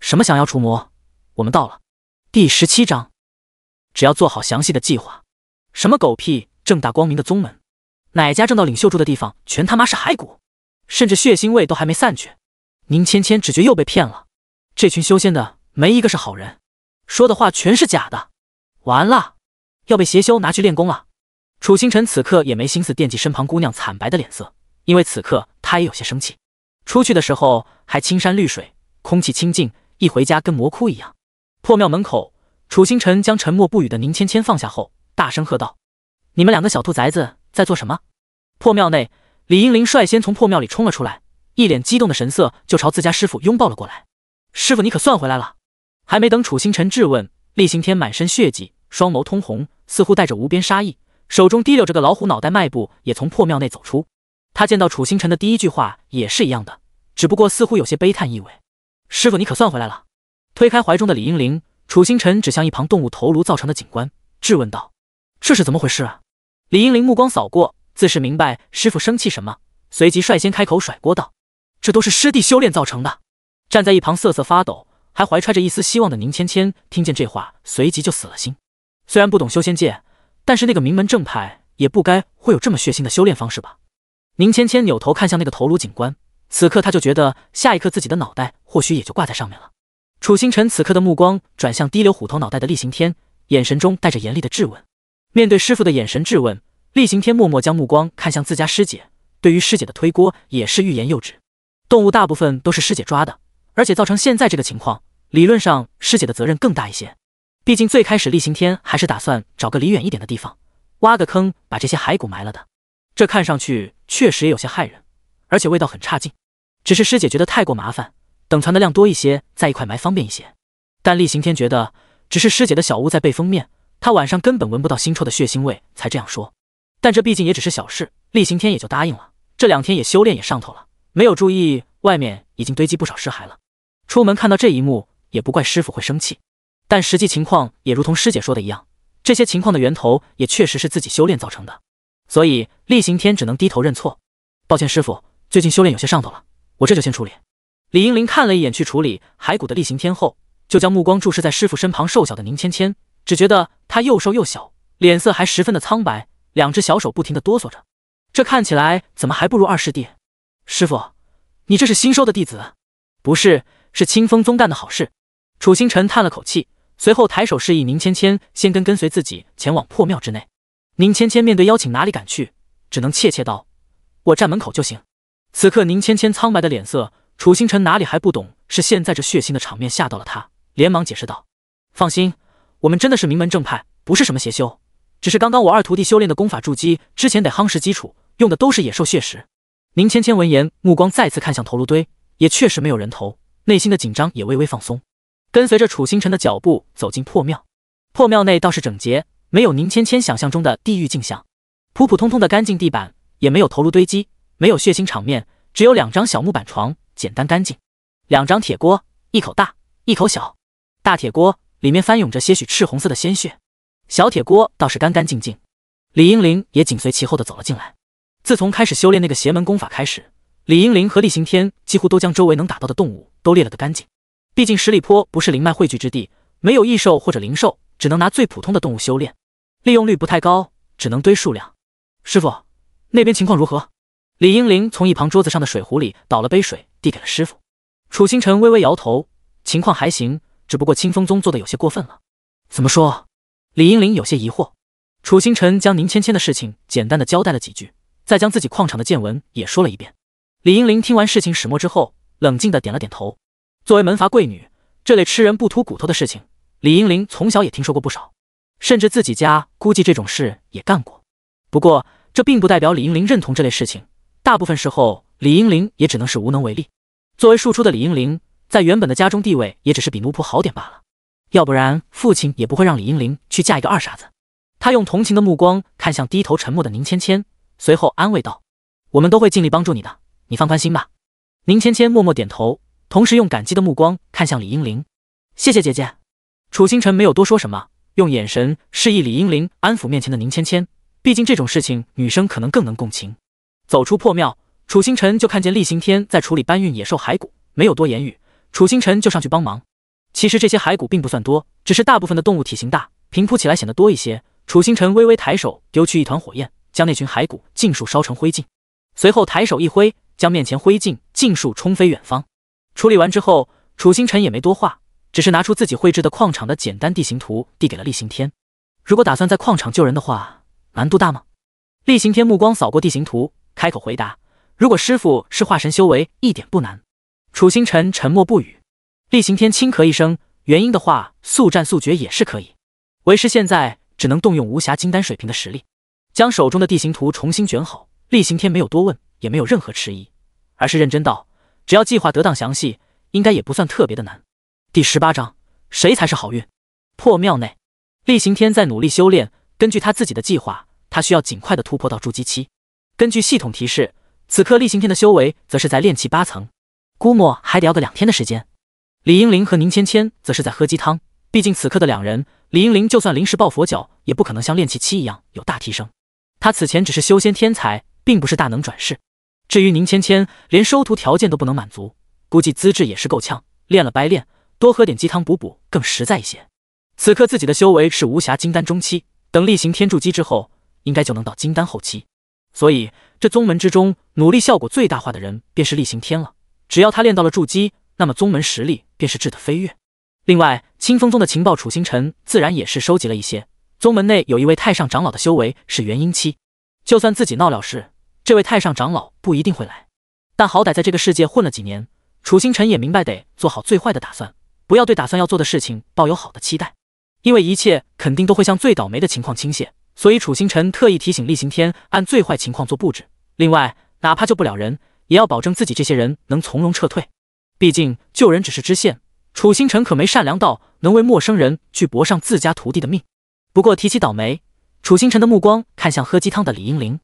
什么降妖除魔？我们到了。第十七章，只要做好详细的计划。什么狗屁正大光明的宗门？哪家正道领袖住的地方全他妈是骸骨，甚至血腥味都还没散去？宁芊芊只觉又被骗了，这群修仙的没一个是好人，说的话全是假的。完了，要被邪修拿去练功了。楚星辰此刻也没心思惦记身旁姑娘惨白的脸色，因为此刻他也有些生气。出去的时候还青山绿水，空气清静，一回家跟魔窟一样。破庙门口，楚星辰将沉默不语的宁芊芊放下后，大声喝道：“你们两个小兔崽子，在做什么？”破庙内，李英林率先从破庙里冲了出来。一脸激动的神色，就朝自家师傅拥抱了过来。师傅，你可算回来了！还没等楚星辰质问，厉行天满身血迹，双眸通红，似乎带着无边杀意，手中提溜着个老虎脑袋，迈步也从破庙内走出。他见到楚星辰的第一句话也是一样的，只不过似乎有些悲叹意味。师傅，你可算回来了！推开怀中的李英玲，楚星辰指向一旁动物头颅造成的景观，质问道：“这是怎么回事？”啊？”李英玲目光扫过，自是明白师傅生气什么，随即率先开口甩锅道。这都是师弟修炼造成的。站在一旁瑟瑟发抖，还怀揣着一丝希望的宁芊芊听见这话，随即就死了心。虽然不懂修仙界，但是那个名门正派也不该会有这么血腥的修炼方式吧？宁芊芊扭头看向那个头颅警官，此刻他就觉得下一刻自己的脑袋或许也就挂在上面了。楚星辰此刻的目光转向滴流虎头脑袋的厉行天，眼神中带着严厉的质问。面对师傅的眼神质问，厉行天默默将目光看向自家师姐，对于师姐的推锅也是欲言又止。动物大部分都是师姐抓的，而且造成现在这个情况，理论上师姐的责任更大一些。毕竟最开始厉行天还是打算找个离远一点的地方，挖个坑把这些骸骨埋了的。这看上去确实也有些害人，而且味道很差劲。只是师姐觉得太过麻烦，等传的量多一些在一块埋方便一些。但厉行天觉得只是师姐的小屋在背风面，他晚上根本闻不到腥臭的血腥味，才这样说。但这毕竟也只是小事，厉行天也就答应了。这两天也修炼也上头了。没有注意，外面已经堆积不少尸骸了。出门看到这一幕，也不怪师傅会生气。但实际情况也如同师姐说的一样，这些情况的源头也确实是自己修炼造成的。所以厉行天只能低头认错，抱歉师傅，最近修炼有些上头了，我这就先处理。李英林看了一眼去处理骸骨的厉行天后，就将目光注视在师傅身旁瘦小的宁芊芊，只觉得他又瘦又小，脸色还十分的苍白，两只小手不停的哆嗦着，这看起来怎么还不如二师弟？师傅，你这是新收的弟子？不是，是清风宗干的好事。楚星辰叹了口气，随后抬手示意宁芊芊先跟跟随自己前往破庙之内。宁芊芊面对邀请，哪里敢去，只能怯怯道：“我站门口就行。”此刻宁芊芊苍白的脸色，楚星辰哪里还不懂？是现在这血腥的场面吓到了他，连忙解释道：“放心，我们真的是名门正派，不是什么邪修。只是刚刚我二徒弟修炼的功法筑基之前得夯实基础，用的都是野兽血石。”宁芊芊闻言，目光再次看向头颅堆，也确实没有人头，内心的紧张也微微放松。跟随着楚星辰的脚步走进破庙，破庙内倒是整洁，没有宁芊芊想象中的地狱景象，普普通通的干净地板，也没有头颅堆积，没有血腥场面，只有两张小木板床，简单干净。两张铁锅，一口大，一口小，大铁锅里面翻涌着些许赤红色的鲜血，小铁锅倒是干干净净。李英玲也紧随其后的走了进来。自从开始修炼那个邪门功法开始，李英林和厉行天几乎都将周围能打到的动物都猎了个干净。毕竟十里坡不是灵脉汇聚之地，没有异兽或者灵兽，只能拿最普通的动物修炼，利用率不太高，只能堆数量。师傅，那边情况如何？李英林从一旁桌子上的水壶里倒了杯水，递给了师傅。楚星辰微微摇头，情况还行，只不过清风宗做的有些过分了。怎么说？李英林有些疑惑。楚星辰将宁芊芊的事情简单的交代了几句。再将自己矿场的见闻也说了一遍。李英玲听完事情始末之后，冷静的点了点头。作为门阀贵女，这类吃人不吐骨头的事情，李英玲从小也听说过不少，甚至自己家估计这种事也干过。不过这并不代表李英玲认同这类事情，大部分时候李英玲也只能是无能为力。作为庶出的李英玲，在原本的家中地位也只是比奴仆好点罢了，要不然父亲也不会让李英玲去嫁一个二傻子。他用同情的目光看向低头沉默的宁芊芊。随后安慰道：“我们都会尽力帮助你的，你放宽心吧。”宁芊芊默默点头，同时用感激的目光看向李英玲：“谢谢姐姐。”楚星辰没有多说什么，用眼神示意李英玲安抚面前的宁芊芊，毕竟这种事情女生可能更能共情。走出破庙，楚星辰就看见厉行天在处理搬运野兽骸骨，没有多言语，楚星辰就上去帮忙。其实这些骸骨并不算多，只是大部分的动物体型大，平铺起来显得多一些。楚星辰微微抬手，丢去一团火焰。将那群骸骨尽数烧成灰烬，随后抬手一挥，将面前灰烬尽数冲飞远方。处理完之后，楚星辰也没多话，只是拿出自己绘制的矿场的简单地形图，递给了厉行天。如果打算在矿场救人的话，难度大吗？厉行天目光扫过地形图，开口回答：“如果师傅是化神修为，一点不难。”楚星辰沉默不语。厉行天轻咳一声，原因的话，速战速决也是可以。为师现在只能动用无暇金丹水平的实力。将手中的地形图重新卷好，厉行天没有多问，也没有任何迟疑，而是认真道：“只要计划得当、详细，应该也不算特别的难。”第十八章谁才是好运？破庙内，厉行天在努力修炼。根据他自己的计划，他需要尽快的突破到筑基期。根据系统提示，此刻厉行天的修为则是在练气八层，估摸还得要个两天的时间。李英玲和宁芊芊则是在喝鸡汤。毕竟此刻的两人，李英玲就算临时抱佛脚，也不可能像练气七一样有大提升。他此前只是修仙天才，并不是大能转世。至于宁芊芊，连收徒条件都不能满足，估计资质也是够呛。练了白练，多喝点鸡汤补补更实在一些。此刻自己的修为是无暇金丹中期，等力行天筑基之后，应该就能到金丹后期。所以这宗门之中，努力效果最大化的人便是力行天了。只要他练到了筑基，那么宗门实力便是质的飞跃。另外，清风宗的情报，楚星辰自然也是收集了一些。宗门内有一位太上长老的修为是元婴期，就算自己闹了事，这位太上长老不一定会来。但好歹在这个世界混了几年，楚星辰也明白得做好最坏的打算，不要对打算要做的事情抱有好的期待，因为一切肯定都会向最倒霉的情况倾泻。所以楚星辰特意提醒厉行天按最坏情况做布置，另外哪怕救不了人，也要保证自己这些人能从容撤退。毕竟救人只是支线，楚星辰可没善良到能为陌生人去搏上自家徒弟的命。不过提起倒霉，楚星辰的目光看向喝鸡汤的李英玲，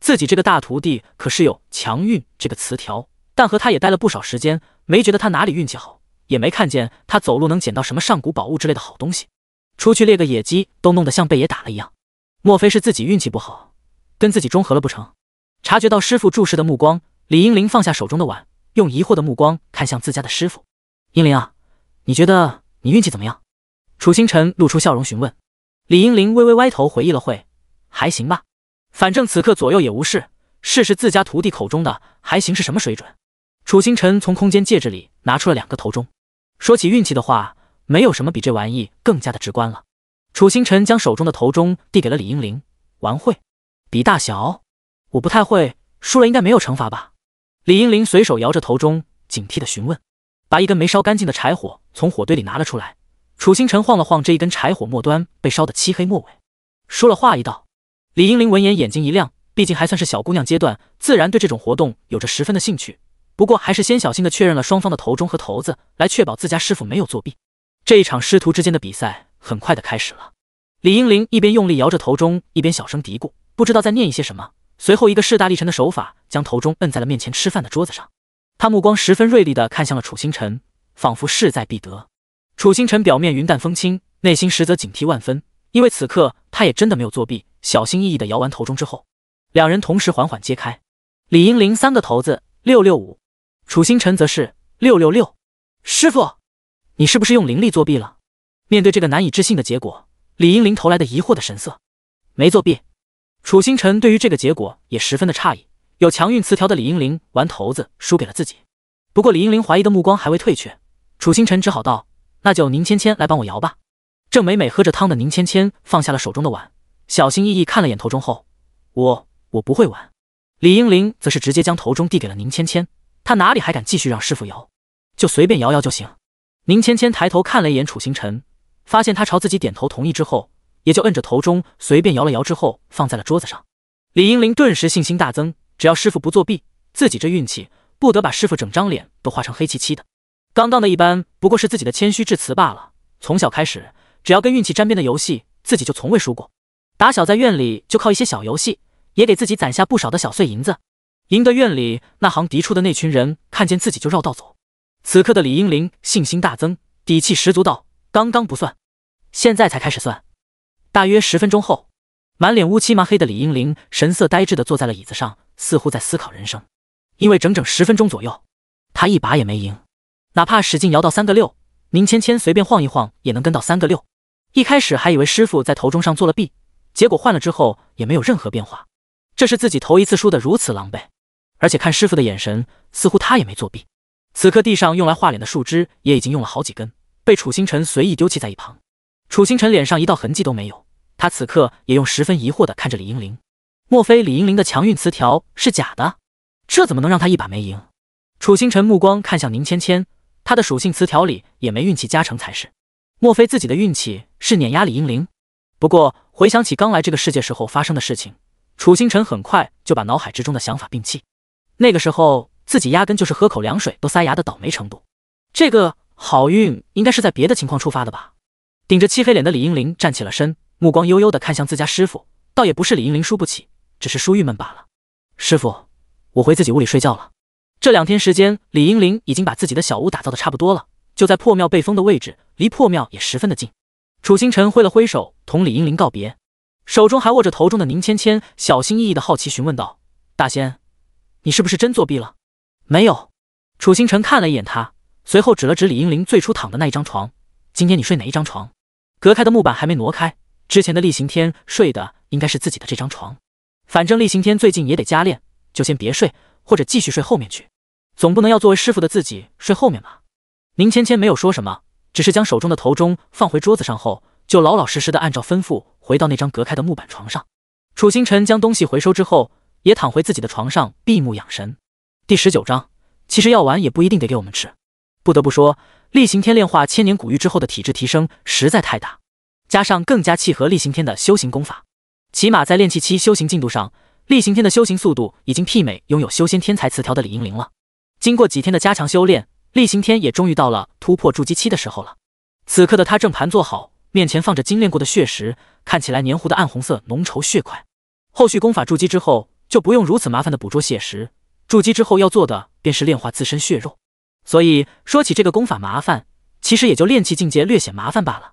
自己这个大徒弟可是有“强运”这个词条，但和他也待了不少时间，没觉得他哪里运气好，也没看见他走路能捡到什么上古宝物之类的好东西，出去猎个野鸡都弄得像被野打了一样，莫非是自己运气不好，跟自己中和了不成？察觉到师傅注视的目光，李英玲放下手中的碗，用疑惑的目光看向自家的师傅。英灵啊，你觉得你运气怎么样？楚星辰露出笑容询问。李英玲微微歪头回忆了会，还行吧，反正此刻左右也无事，试试自家徒弟口中的还行是什么水准。楚星辰从空间戒指里拿出了两个头钟，说起运气的话，没有什么比这玩意更加的直观了。楚星辰将手中的头钟递给了李英玲，玩会，比大小？我不太会，输了应该没有惩罚吧？李英玲随手摇着头钟，警惕的询问，把一根没烧干净的柴火从火堆里拿了出来。楚星辰晃了晃这一根柴火末端被烧得漆黑末尾，说了话一道。李英玲闻言眼睛一亮，毕竟还算是小姑娘阶段，自然对这种活动有着十分的兴趣。不过还是先小心的确认了双方的头钟和头子，来确保自家师傅没有作弊。这一场师徒之间的比赛很快的开始了。李英玲一边用力摇着头钟，一边小声嘀咕，不知道在念一些什么。随后一个势大力沉的手法将头钟摁在了面前吃饭的桌子上。他目光十分锐利的看向了楚星辰，仿佛势在必得。楚星辰表面云淡风轻，内心实则警惕万分，因为此刻他也真的没有作弊，小心翼翼的摇完骰盅之后，两人同时缓缓揭开，李英林三个骰子六六五，楚星辰则是六六六。师傅，你是不是用灵力作弊了？面对这个难以置信的结果，李英林投来的疑惑的神色。没作弊。楚星辰对于这个结果也十分的诧异，有强运词条的李英林玩骰子输给了自己，不过李英林怀疑的目光还未退却，楚星辰只好道。那就宁芊芊来帮我摇吧。正美美喝着汤的宁芊芊放下了手中的碗，小心翼翼看了眼头中后，我我不会玩。李英玲则是直接将头中递给了宁芊芊，她哪里还敢继续让师傅摇，就随便摇摇就行。宁芊芊抬头看了一眼楚星辰，发现他朝自己点头同意之后，也就摁着头中随便摇了摇之后放在了桌子上。李英玲顿时信心大增，只要师傅不作弊，自己这运气不得把师傅整张脸都画成黑漆漆的。刚刚的一般不过是自己的谦虚致辞罢了。从小开始，只要跟运气沾边的游戏，自己就从未输过。打小在院里就靠一些小游戏，也给自己攒下不少的小碎银子。赢得院里那行嫡出的那群人看见自己就绕道走。此刻的李英玲信心大增，底气十足，道：“刚刚不算，现在才开始算。”大约十分钟后，满脸乌漆麻黑的李英玲神色呆滞地坐在了椅子上，似乎在思考人生。因为整整十分钟左右，他一把也没赢。哪怕使劲摇到三个六，宁芊芊随便晃一晃也能跟到三个六。一开始还以为师傅在头钟上做了弊，结果换了之后也没有任何变化。这是自己头一次输得如此狼狈，而且看师傅的眼神，似乎他也没作弊。此刻地上用来画脸的树枝也已经用了好几根，被楚星辰随意丢弃在一旁。楚星辰脸上一道痕迹都没有，他此刻也用十分疑惑的看着李英玲。莫非李英玲的强运词条是假的？这怎么能让他一把没赢？楚星辰目光看向宁芊芊。他的属性词条里也没运气加成才是。莫非自己的运气是碾压李英灵？不过回想起刚来这个世界时候发生的事情，楚星辰很快就把脑海之中的想法摒弃。那个时候自己压根就是喝口凉水都塞牙的倒霉程度。这个好运应该是在别的情况触发的吧？顶着漆黑脸的李英灵站起了身，目光悠悠的看向自家师傅，倒也不是李英灵输不起，只是输郁闷罢了。师傅，我回自己屋里睡觉了。这两天时间，李英林已经把自己的小屋打造的差不多了，就在破庙被封的位置，离破庙也十分的近。楚星辰挥了挥手，同李英林告别，手中还握着头中的宁芊芊，小心翼翼的好奇询问道：“大仙，你是不是真作弊了？”“没有。”楚星辰看了一眼他，随后指了指李英林最初躺的那一张床，“今天你睡哪一张床？”隔开的木板还没挪开，之前的厉行天睡的应该是自己的这张床，反正厉行天最近也得加练，就先别睡。或者继续睡后面去，总不能要作为师傅的自己睡后面吧？林芊芊没有说什么，只是将手中的头钟放回桌子上后，就老老实实的按照吩咐回到那张隔开的木板床上。楚星辰将东西回收之后，也躺回自己的床上，闭目养神。第十九章，其实药丸也不一定得给我们吃。不得不说，厉行天炼化千年古玉之后的体质提升实在太大，加上更加契合厉行天的修行功法，起码在炼气期修行进度上。厉行天的修行速度已经媲美拥有修仙天才词条的李英灵了。经过几天的加强修炼，厉行天也终于到了突破筑基期的时候了。此刻的他正盘坐好，面前放着精炼过的血石，看起来黏糊的暗红色浓稠血块。后续功法筑基之后，就不用如此麻烦的捕捉血石。筑基之后要做的便是炼化自身血肉，所以说起这个功法麻烦，其实也就炼气境界略显麻烦罢了。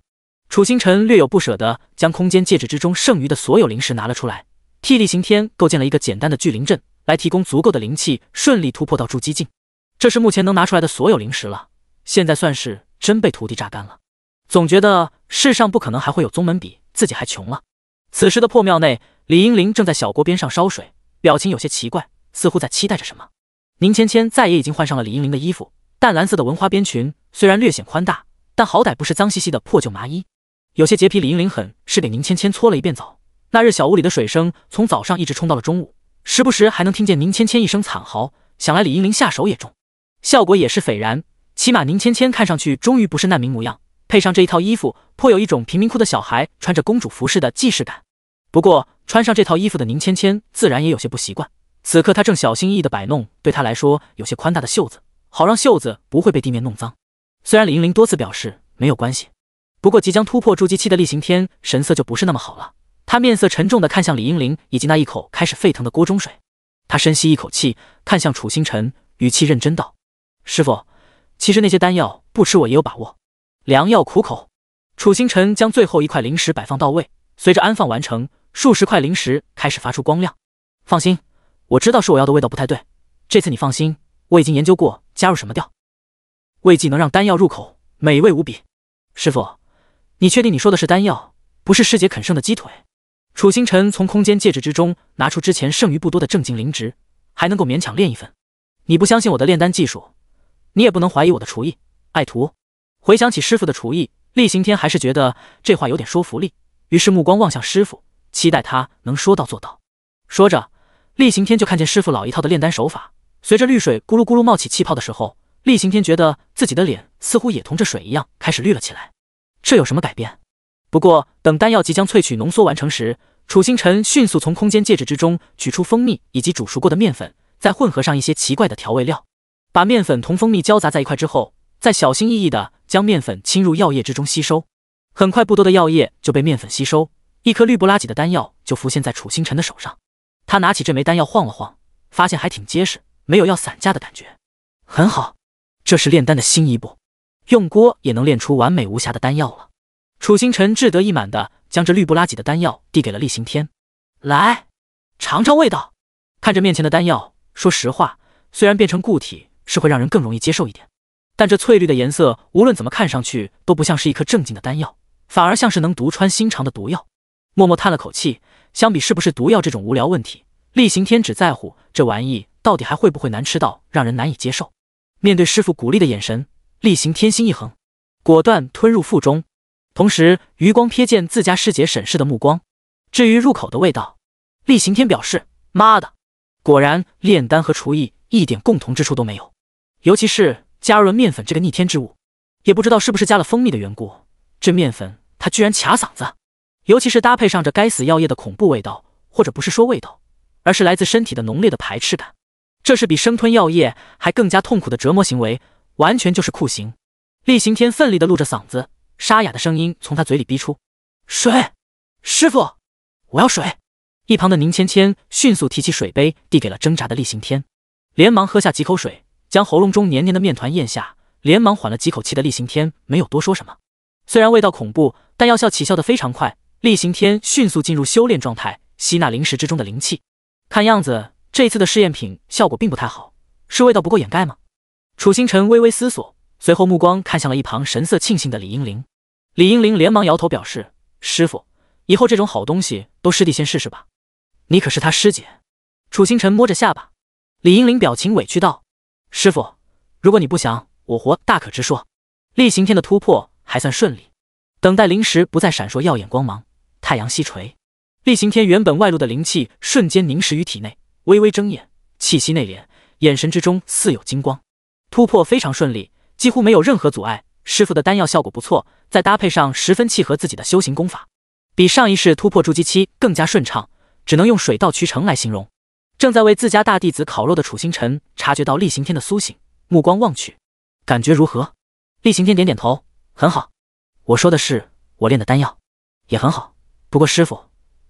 楚星辰略有不舍地将空间戒指之中剩余的所有灵石拿了出来。替厉行天构建了一个简单的聚灵阵，来提供足够的灵气，顺利突破到筑基境。这是目前能拿出来的所有灵石了。现在算是真被徒弟榨干了。总觉得世上不可能还会有宗门比自己还穷了。此时的破庙内，李英玲正在小锅边上烧水，表情有些奇怪，似乎在期待着什么。宁芊芊再也已经换上了李英玲的衣服，淡蓝色的纹花边裙虽然略显宽大，但好歹不是脏兮兮的破旧麻衣。有些洁癖，李英玲很是给宁芊芊搓了一遍澡。那日小屋里的水声从早上一直冲到了中午，时不时还能听见宁芊芊一声惨嚎。想来李英玲下手也重，效果也是斐然。起码宁芊芊看上去终于不是难民模样，配上这一套衣服，颇有一种贫民窟的小孩穿着公主服饰的既视感。不过穿上这套衣服的宁芊芊自然也有些不习惯。此刻她正小心翼翼的摆弄，对她来说有些宽大的袖子，好让袖子不会被地面弄脏。虽然李英玲多次表示没有关系，不过即将突破筑基期的厉行天神色就不是那么好了。他面色沉重地看向李英灵以及那一口开始沸腾的锅中水，他深吸一口气，看向楚星辰，语气认真道：“师傅，其实那些丹药不吃我也有把握。良药苦口。”楚星辰将最后一块灵石摆放到位，随着安放完成，数十块灵石开始发出光亮。放心，我知道是我要的味道不太对，这次你放心，我已经研究过加入什么调，味剂能让丹药入口美味无比。师傅，你确定你说的是丹药，不是师姐啃剩的鸡腿？楚星辰从空间戒指之中拿出之前剩余不多的正经灵值，还能够勉强练一份。你不相信我的炼丹技术，你也不能怀疑我的厨艺。爱徒，回想起师傅的厨艺，厉行天还是觉得这话有点说服力。于是目光望向师傅，期待他能说到做到。说着，厉行天就看见师傅老一套的炼丹手法，随着绿水咕噜咕噜冒起气泡的时候，厉行天觉得自己的脸似乎也同这水一样开始绿了起来。这有什么改变？不过等丹药即将萃取浓缩完成时，楚星辰迅速从空间戒指之中取出蜂蜜以及煮熟过的面粉，再混合上一些奇怪的调味料，把面粉同蜂蜜交杂在一块之后，再小心翼翼的将面粉侵入药液之中吸收。很快，不多的药液就被面粉吸收，一颗绿不拉几的丹药就浮现在楚星辰的手上。他拿起这枚丹药晃了晃，发现还挺结实，没有要散架的感觉。很好，这是炼丹的新一步，用锅也能炼出完美无瑕的丹药了。楚星辰志得意满的。将这绿不拉几的丹药递给了厉行天，来尝尝味道。看着面前的丹药，说实话，虽然变成固体是会让人更容易接受一点，但这翠绿的颜色，无论怎么看上去都不像是一颗正经的丹药，反而像是能毒穿心肠的毒药。默默叹了口气，相比是不是毒药这种无聊问题，厉行天只在乎这玩意到底还会不会难吃到让人难以接受。面对师傅鼓励的眼神，厉行天心一横，果断吞入腹中。同时，余光瞥见自家师姐审视的目光。至于入口的味道，厉行天表示：“妈的，果然炼丹和厨艺一点共同之处都没有。尤其是加入了面粉这个逆天之物，也不知道是不是加了蜂蜜的缘故，这面粉它居然卡嗓子。尤其是搭配上这该死药液的恐怖味道，或者不是说味道，而是来自身体的浓烈的排斥感。这是比生吞药液还更加痛苦的折磨行为，完全就是酷刑。”厉行天奋力地露着嗓子。沙哑的声音从他嘴里逼出，水，师傅，我要水。一旁的宁芊芊迅速提起水杯，递给了挣扎的厉行天，连忙喝下几口水，将喉咙中黏黏的面团咽下，连忙缓了几口气的厉行天没有多说什么。虽然味道恐怖，但药效起效的非常快。厉行天迅速进入修炼状态，吸纳灵石之中的灵气。看样子这次的试验品效果并不太好，是味道不够掩盖吗？楚星辰微微思索。随后目光看向了一旁神色庆幸的李英玲，李英玲连忙摇头表示：“师傅，以后这种好东西都师弟先试试吧，你可是他师姐。”楚星辰摸着下巴，李英玲表情委屈道：“师傅，如果你不想我活，大可直说。”厉行天的突破还算顺利，等待灵石不再闪烁耀眼光芒，太阳西垂，厉行天原本外露的灵气瞬间凝实于体内，微微睁眼，气息内敛，眼神之中似有金光，突破非常顺利。几乎没有任何阻碍，师傅的丹药效果不错，再搭配上十分契合自己的修行功法，比上一世突破筑基期更加顺畅，只能用水到渠成来形容。正在为自家大弟子烤肉的楚星辰察觉到厉行天的苏醒，目光望去，感觉如何？厉行天点点头，很好。我说的是我炼的丹药，也很好。不过师傅，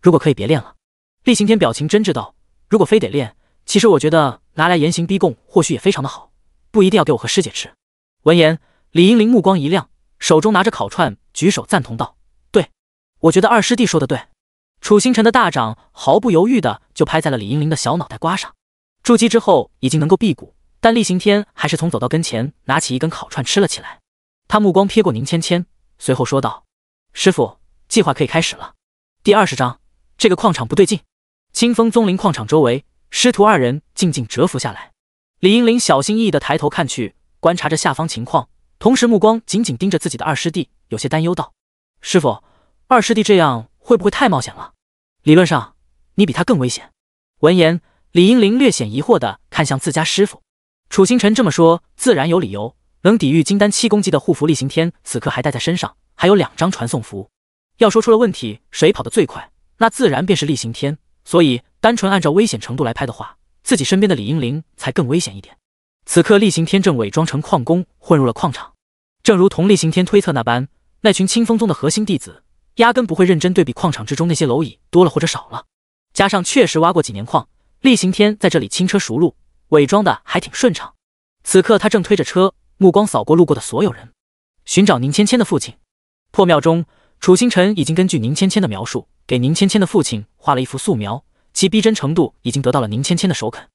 如果可以别炼了。厉行天表情真挚道：“如果非得炼，其实我觉得拿来严刑逼供或许也非常的好，不一定要给我和师姐吃。”闻言，李英林目光一亮，手中拿着烤串，举手赞同道：“对，我觉得二师弟说的对。”楚星辰的大掌毫不犹豫的就拍在了李英林的小脑袋瓜上。筑基之后已经能够辟谷，但厉行天还是从走到跟前，拿起一根烤串吃了起来。他目光瞥过宁芊芊，随后说道：“师傅，计划可以开始了。”第二十章，这个矿场不对劲。清风宗林矿场周围，师徒二人静静蛰伏下来。李英林小心翼翼的抬头看去。观察着下方情况，同时目光紧紧盯着自己的二师弟，有些担忧道：“师傅，二师弟这样会不会太冒险了？”理论上，你比他更危险。闻言，李英玲略显疑惑的看向自家师傅楚星辰。这么说，自然有理由。能抵御金丹七攻击的护符力行天，此刻还带在身上，还有两张传送符。要说出了问题，谁跑得最快，那自然便是力行天。所以，单纯按照危险程度来拍的话，自己身边的李英玲才更危险一点。此刻，厉行天正伪装成矿工混入了矿场。正如同厉行天推测那般，那群清风宗的核心弟子压根不会认真对比矿场之中那些蝼蚁多了或者少了。加上确实挖过几年矿，厉行天在这里轻车熟路，伪装的还挺顺畅。此刻，他正推着车，目光扫过路过的所有人，寻找宁芊芊的父亲。破庙中，楚星辰已经根据宁芊芊的描述，给宁芊芊的父亲画了一幅素描，其逼真程度已经得到了宁芊芊的首肯。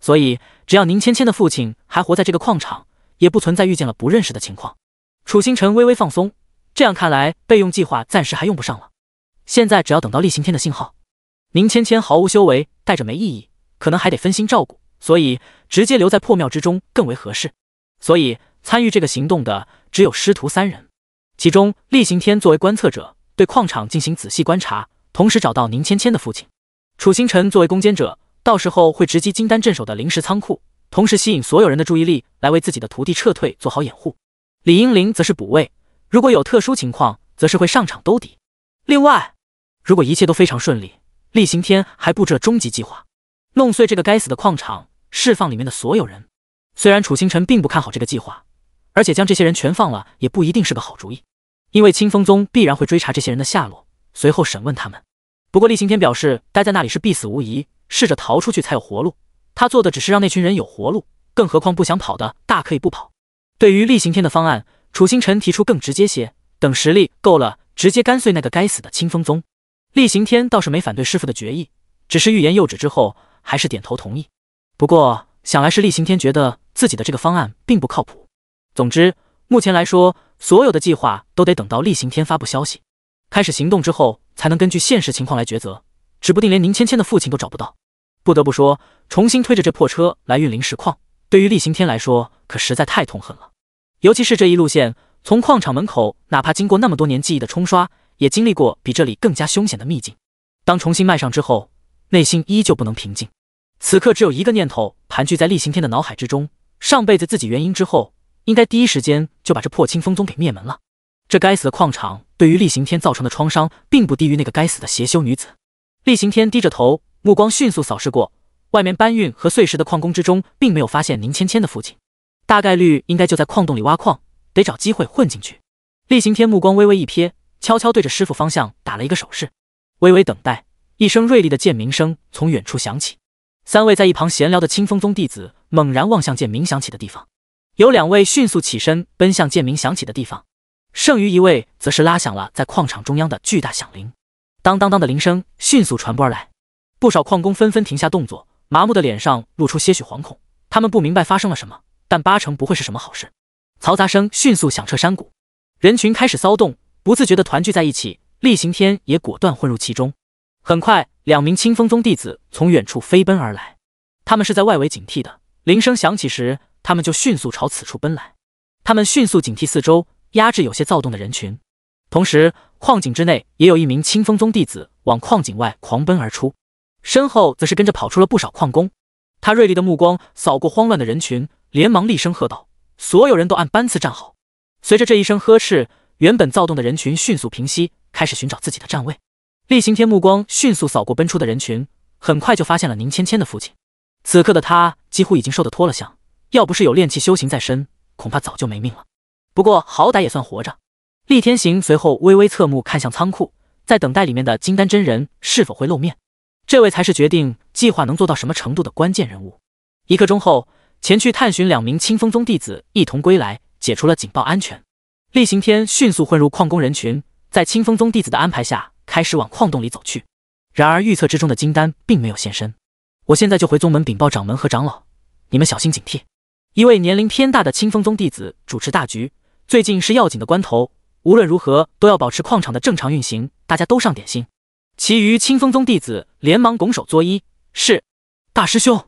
所以，只要宁芊芊的父亲还活在这个矿场，也不存在遇见了不认识的情况。楚星辰微微放松，这样看来，备用计划暂时还用不上了。现在只要等到厉行天的信号。宁芊芊毫无修为，带着没意义，可能还得分心照顾，所以直接留在破庙之中更为合适。所以，参与这个行动的只有师徒三人，其中厉行天作为观测者，对矿场进行仔细观察，同时找到宁芊芊的父亲。楚星辰作为攻坚者。到时候会直击金丹镇守的临时仓库，同时吸引所有人的注意力，来为自己的徒弟撤退做好掩护。李英灵则是补位，如果有特殊情况，则是会上场兜底。另外，如果一切都非常顺利，厉行天还布置了终极计划，弄碎这个该死的矿场，释放里面的所有人。虽然楚星辰并不看好这个计划，而且将这些人全放了也不一定是个好主意，因为清风宗必然会追查这些人的下落，随后审问他们。不过厉行天表示，待在那里是必死无疑。试着逃出去才有活路。他做的只是让那群人有活路，更何况不想跑的，大可以不跑。对于厉行天的方案，楚星辰提出更直接些：等实力够了，直接干碎那个该死的清风宗。厉行天倒是没反对师傅的决议，只是欲言又止，之后还是点头同意。不过想来是厉行天觉得自己的这个方案并不靠谱。总之，目前来说，所有的计划都得等到厉行天发布消息、开始行动之后，才能根据现实情况来抉择。指不定连宁芊芊的父亲都找不到。不得不说，重新推着这破车来运临石矿，对于厉行天来说可实在太痛恨了。尤其是这一路线，从矿场门口，哪怕经过那么多年记忆的冲刷，也经历过比这里更加凶险的秘境。当重新迈上之后，内心依旧不能平静。此刻只有一个念头盘踞在厉行天的脑海之中：上辈子自己元婴之后，应该第一时间就把这破清风宗给灭门了。这该死的矿场对于厉行天造成的创伤，并不低于那个该死的邪修女子。厉行天低着头。目光迅速扫视过外面搬运和碎石的矿工之中，并没有发现宁芊芊的父亲，大概率应该就在矿洞里挖矿，得找机会混进去。厉行天目光微微一瞥，悄悄对着师傅方向打了一个手势，微微等待。一声锐利的剑鸣声从远处响起，三位在一旁闲聊的清风宗弟子猛然望向剑鸣响起的地方，有两位迅速起身奔向剑鸣响起的地方，剩余一位则是拉响了在矿场中央的巨大响铃，当当当的铃声迅速传播而来。不少矿工纷纷停下动作，麻木的脸上露出些许惶恐。他们不明白发生了什么，但八成不会是什么好事。嘈杂声迅速响彻山谷，人群开始骚动，不自觉地团聚在一起。厉行天也果断混入其中。很快，两名清风宗弟子从远处飞奔而来。他们是在外围警惕的，铃声响起时，他们就迅速朝此处奔来。他们迅速警惕四周，压制有些躁动的人群。同时，矿井之内也有一名清风宗弟子往矿井外狂奔而出。身后则是跟着跑出了不少矿工，他锐利的目光扫过慌乱的人群，连忙厉声喝道：“所有人都按班次站好！”随着这一声呵斥，原本躁动的人群迅速平息，开始寻找自己的站位。厉行天目光迅速扫过奔出的人群，很快就发现了宁芊芊的父亲。此刻的他几乎已经瘦得脱了相，要不是有炼气修行在身，恐怕早就没命了。不过好歹也算活着。厉天行随后微微侧目看向仓库，在等待里面的金丹真人是否会露面。这位才是决定计划能做到什么程度的关键人物。一刻钟后，前去探寻两名清风宗弟子一同归来，解除了警报，安全。厉行天迅速混入矿工人群，在清风宗弟子的安排下，开始往矿洞里走去。然而预测之中的金丹并没有现身。我现在就回宗门禀报掌门和长老，你们小心警惕。一位年龄偏大的清风宗弟子主持大局，最近是要紧的关头，无论如何都要保持矿场的正常运行，大家都上点心。其余清风宗弟子连忙拱手作揖：“是，大师兄。”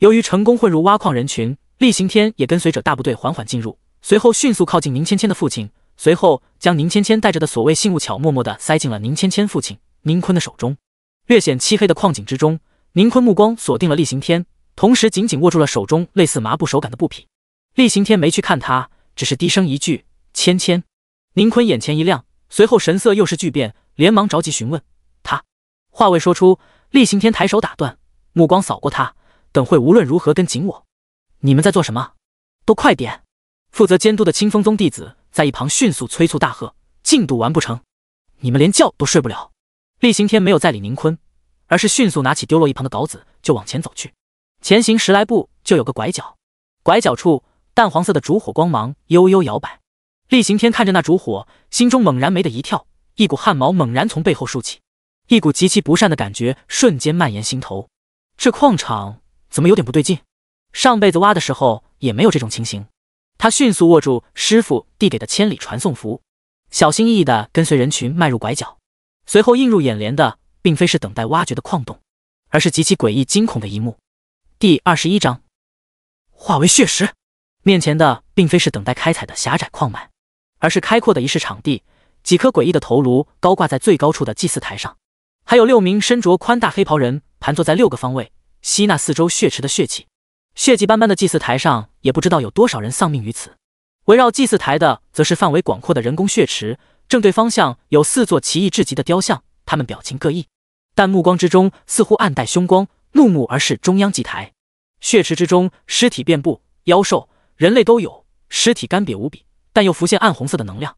由于成功混入挖矿人群，厉行天也跟随者大部队缓缓进入，随后迅速靠近宁芊芊的父亲，随后将宁芊芊带着的所谓信物巧默默的塞进了宁芊芊父亲宁坤的手中。略显漆黑的矿井之中，宁坤目光锁定了厉行天，同时紧紧握住了手中类似麻布手感的布匹。厉行天没去看他，只是低声一句：“芊芊。”宁坤眼前一亮，随后神色又是巨变，连忙着急询问。话未说出，厉行天抬手打断，目光扫过他，等会无论如何跟紧我。你们在做什么？都快点！负责监督的清风宗弟子在一旁迅速催促大喝：“进度完不成，你们连觉都睡不了。”厉行天没有再理宁坤，而是迅速拿起丢落一旁的稿子，就往前走去。前行十来步，就有个拐角，拐角处淡黄色的烛火光芒悠悠摇摆。厉行天看着那烛火，心中猛然没的一跳，一股汗毛猛然从背后竖起。一股极其不善的感觉瞬间蔓延心头，这矿场怎么有点不对劲？上辈子挖的时候也没有这种情形。他迅速握住师傅递给的千里传送符，小心翼翼地跟随人群迈入拐角，随后映入眼帘的并非是等待挖掘的矿洞，而是极其诡异惊恐的一幕。第二十一章，化为血石。面前的并非是等待开采的狭窄矿脉，而是开阔的仪式场地，几颗诡异的头颅高挂在最高处的祭祀台上。还有六名身着宽大黑袍人盘坐在六个方位，吸纳四周血池的血气。血迹斑斑的祭祀台上，也不知道有多少人丧命于此。围绕祭祀台的，则是范围广阔的人工血池。正对方向有四座奇异至极的雕像，他们表情各异，但目光之中似乎暗带凶光，怒目而视中央祭台。血池之中尸体遍布，妖兽、人类都有，尸体干瘪无比，但又浮现暗红色的能量。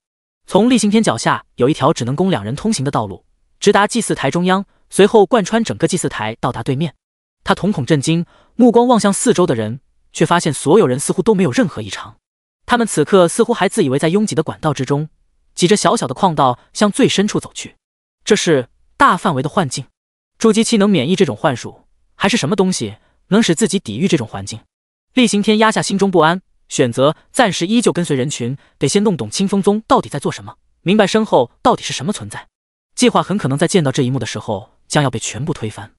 从厉行天脚下有一条只能供两人通行的道路。直达祭祀台中央，随后贯穿整个祭祀台，到达对面。他瞳孔震惊，目光望向四周的人，却发现所有人似乎都没有任何异常。他们此刻似乎还自以为在拥挤的管道之中，挤着小小的矿道向最深处走去。这是大范围的幻境，筑基期能免疫这种幻术，还是什么东西能使自己抵御这种环境？厉行天压下心中不安，选择暂时依旧跟随人群，得先弄懂清风宗到底在做什么，明白身后到底是什么存在。计划很可能在见到这一幕的时候，将要被全部推翻。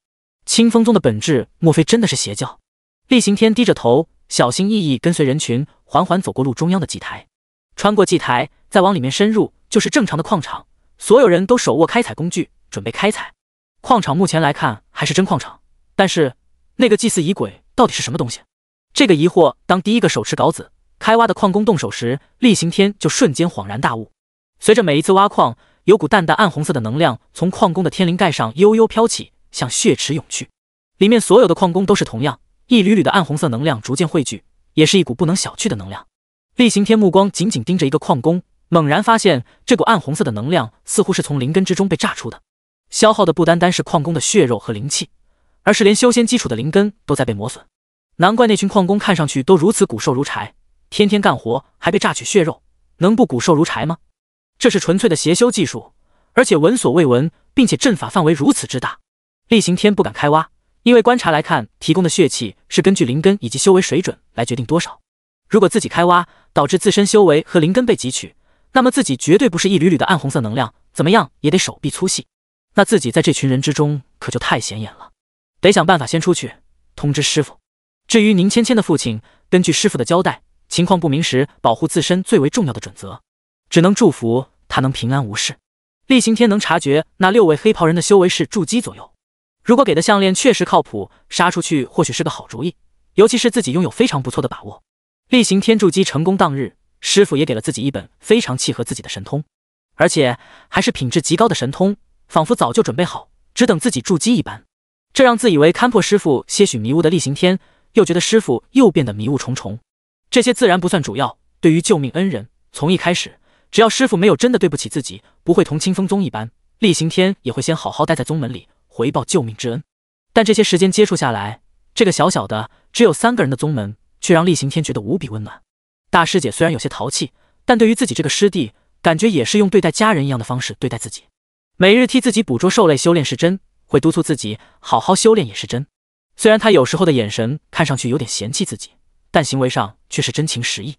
清风宗的本质，莫非真的是邪教？厉行天低着头，小心翼翼跟随人群，缓缓走过路中央的祭台，穿过祭台，再往里面深入，就是正常的矿场。所有人都手握开采工具，准备开采矿场。目前来看，还是真矿场。但是，那个祭祀仪轨到底是什么东西？这个疑惑，当第一个手持镐子开挖的矿工动手时，厉行天就瞬间恍然大悟。随着每一次挖矿。有股淡淡暗红色的能量从矿工的天灵盖上悠悠飘起，向血池涌去。里面所有的矿工都是同样，一缕缕的暗红色能量逐渐汇聚，也是一股不能小觑的能量。厉行天目光紧紧盯着一个矿工，猛然发现这股暗红色的能量似乎是从灵根之中被榨出的，消耗的不单单是矿工的血肉和灵气，而是连修仙基础的灵根都在被磨损。难怪那群矿工看上去都如此骨瘦如柴，天天干活还被榨取血肉，能不骨瘦如柴吗？这是纯粹的邪修技术，而且闻所未闻，并且阵法范围如此之大。厉行天不敢开挖，因为观察来看，提供的血气是根据灵根以及修为水准来决定多少。如果自己开挖，导致自身修为和灵根被汲取，那么自己绝对不是一缕缕的暗红色能量，怎么样也得手臂粗细。那自己在这群人之中可就太显眼了，得想办法先出去通知师傅。至于宁芊芊的父亲，根据师傅的交代，情况不明时保护自身最为重要的准则，只能祝福。他能平安无事，厉行天能察觉那六位黑袍人的修为是筑基左右。如果给的项链确实靠谱，杀出去或许是个好主意，尤其是自己拥有非常不错的把握。厉行天筑基成功当日，师傅也给了自己一本非常契合自己的神通，而且还是品质极高的神通，仿佛早就准备好，只等自己筑基一般。这让自以为堪破师傅些许迷雾的厉行天，又觉得师傅又变得迷雾重重。这些自然不算主要，对于救命恩人，从一开始。只要师傅没有真的对不起自己，不会同清风宗一般，厉行天也会先好好待在宗门里回报救命之恩。但这些时间接触下来，这个小小的只有三个人的宗门，却让厉行天觉得无比温暖。大师姐虽然有些淘气，但对于自己这个师弟，感觉也是用对待家人一样的方式对待自己。每日替自己捕捉兽类修炼是真，会督促自己好好修炼也是真。虽然他有时候的眼神看上去有点嫌弃自己，但行为上却是真情实意。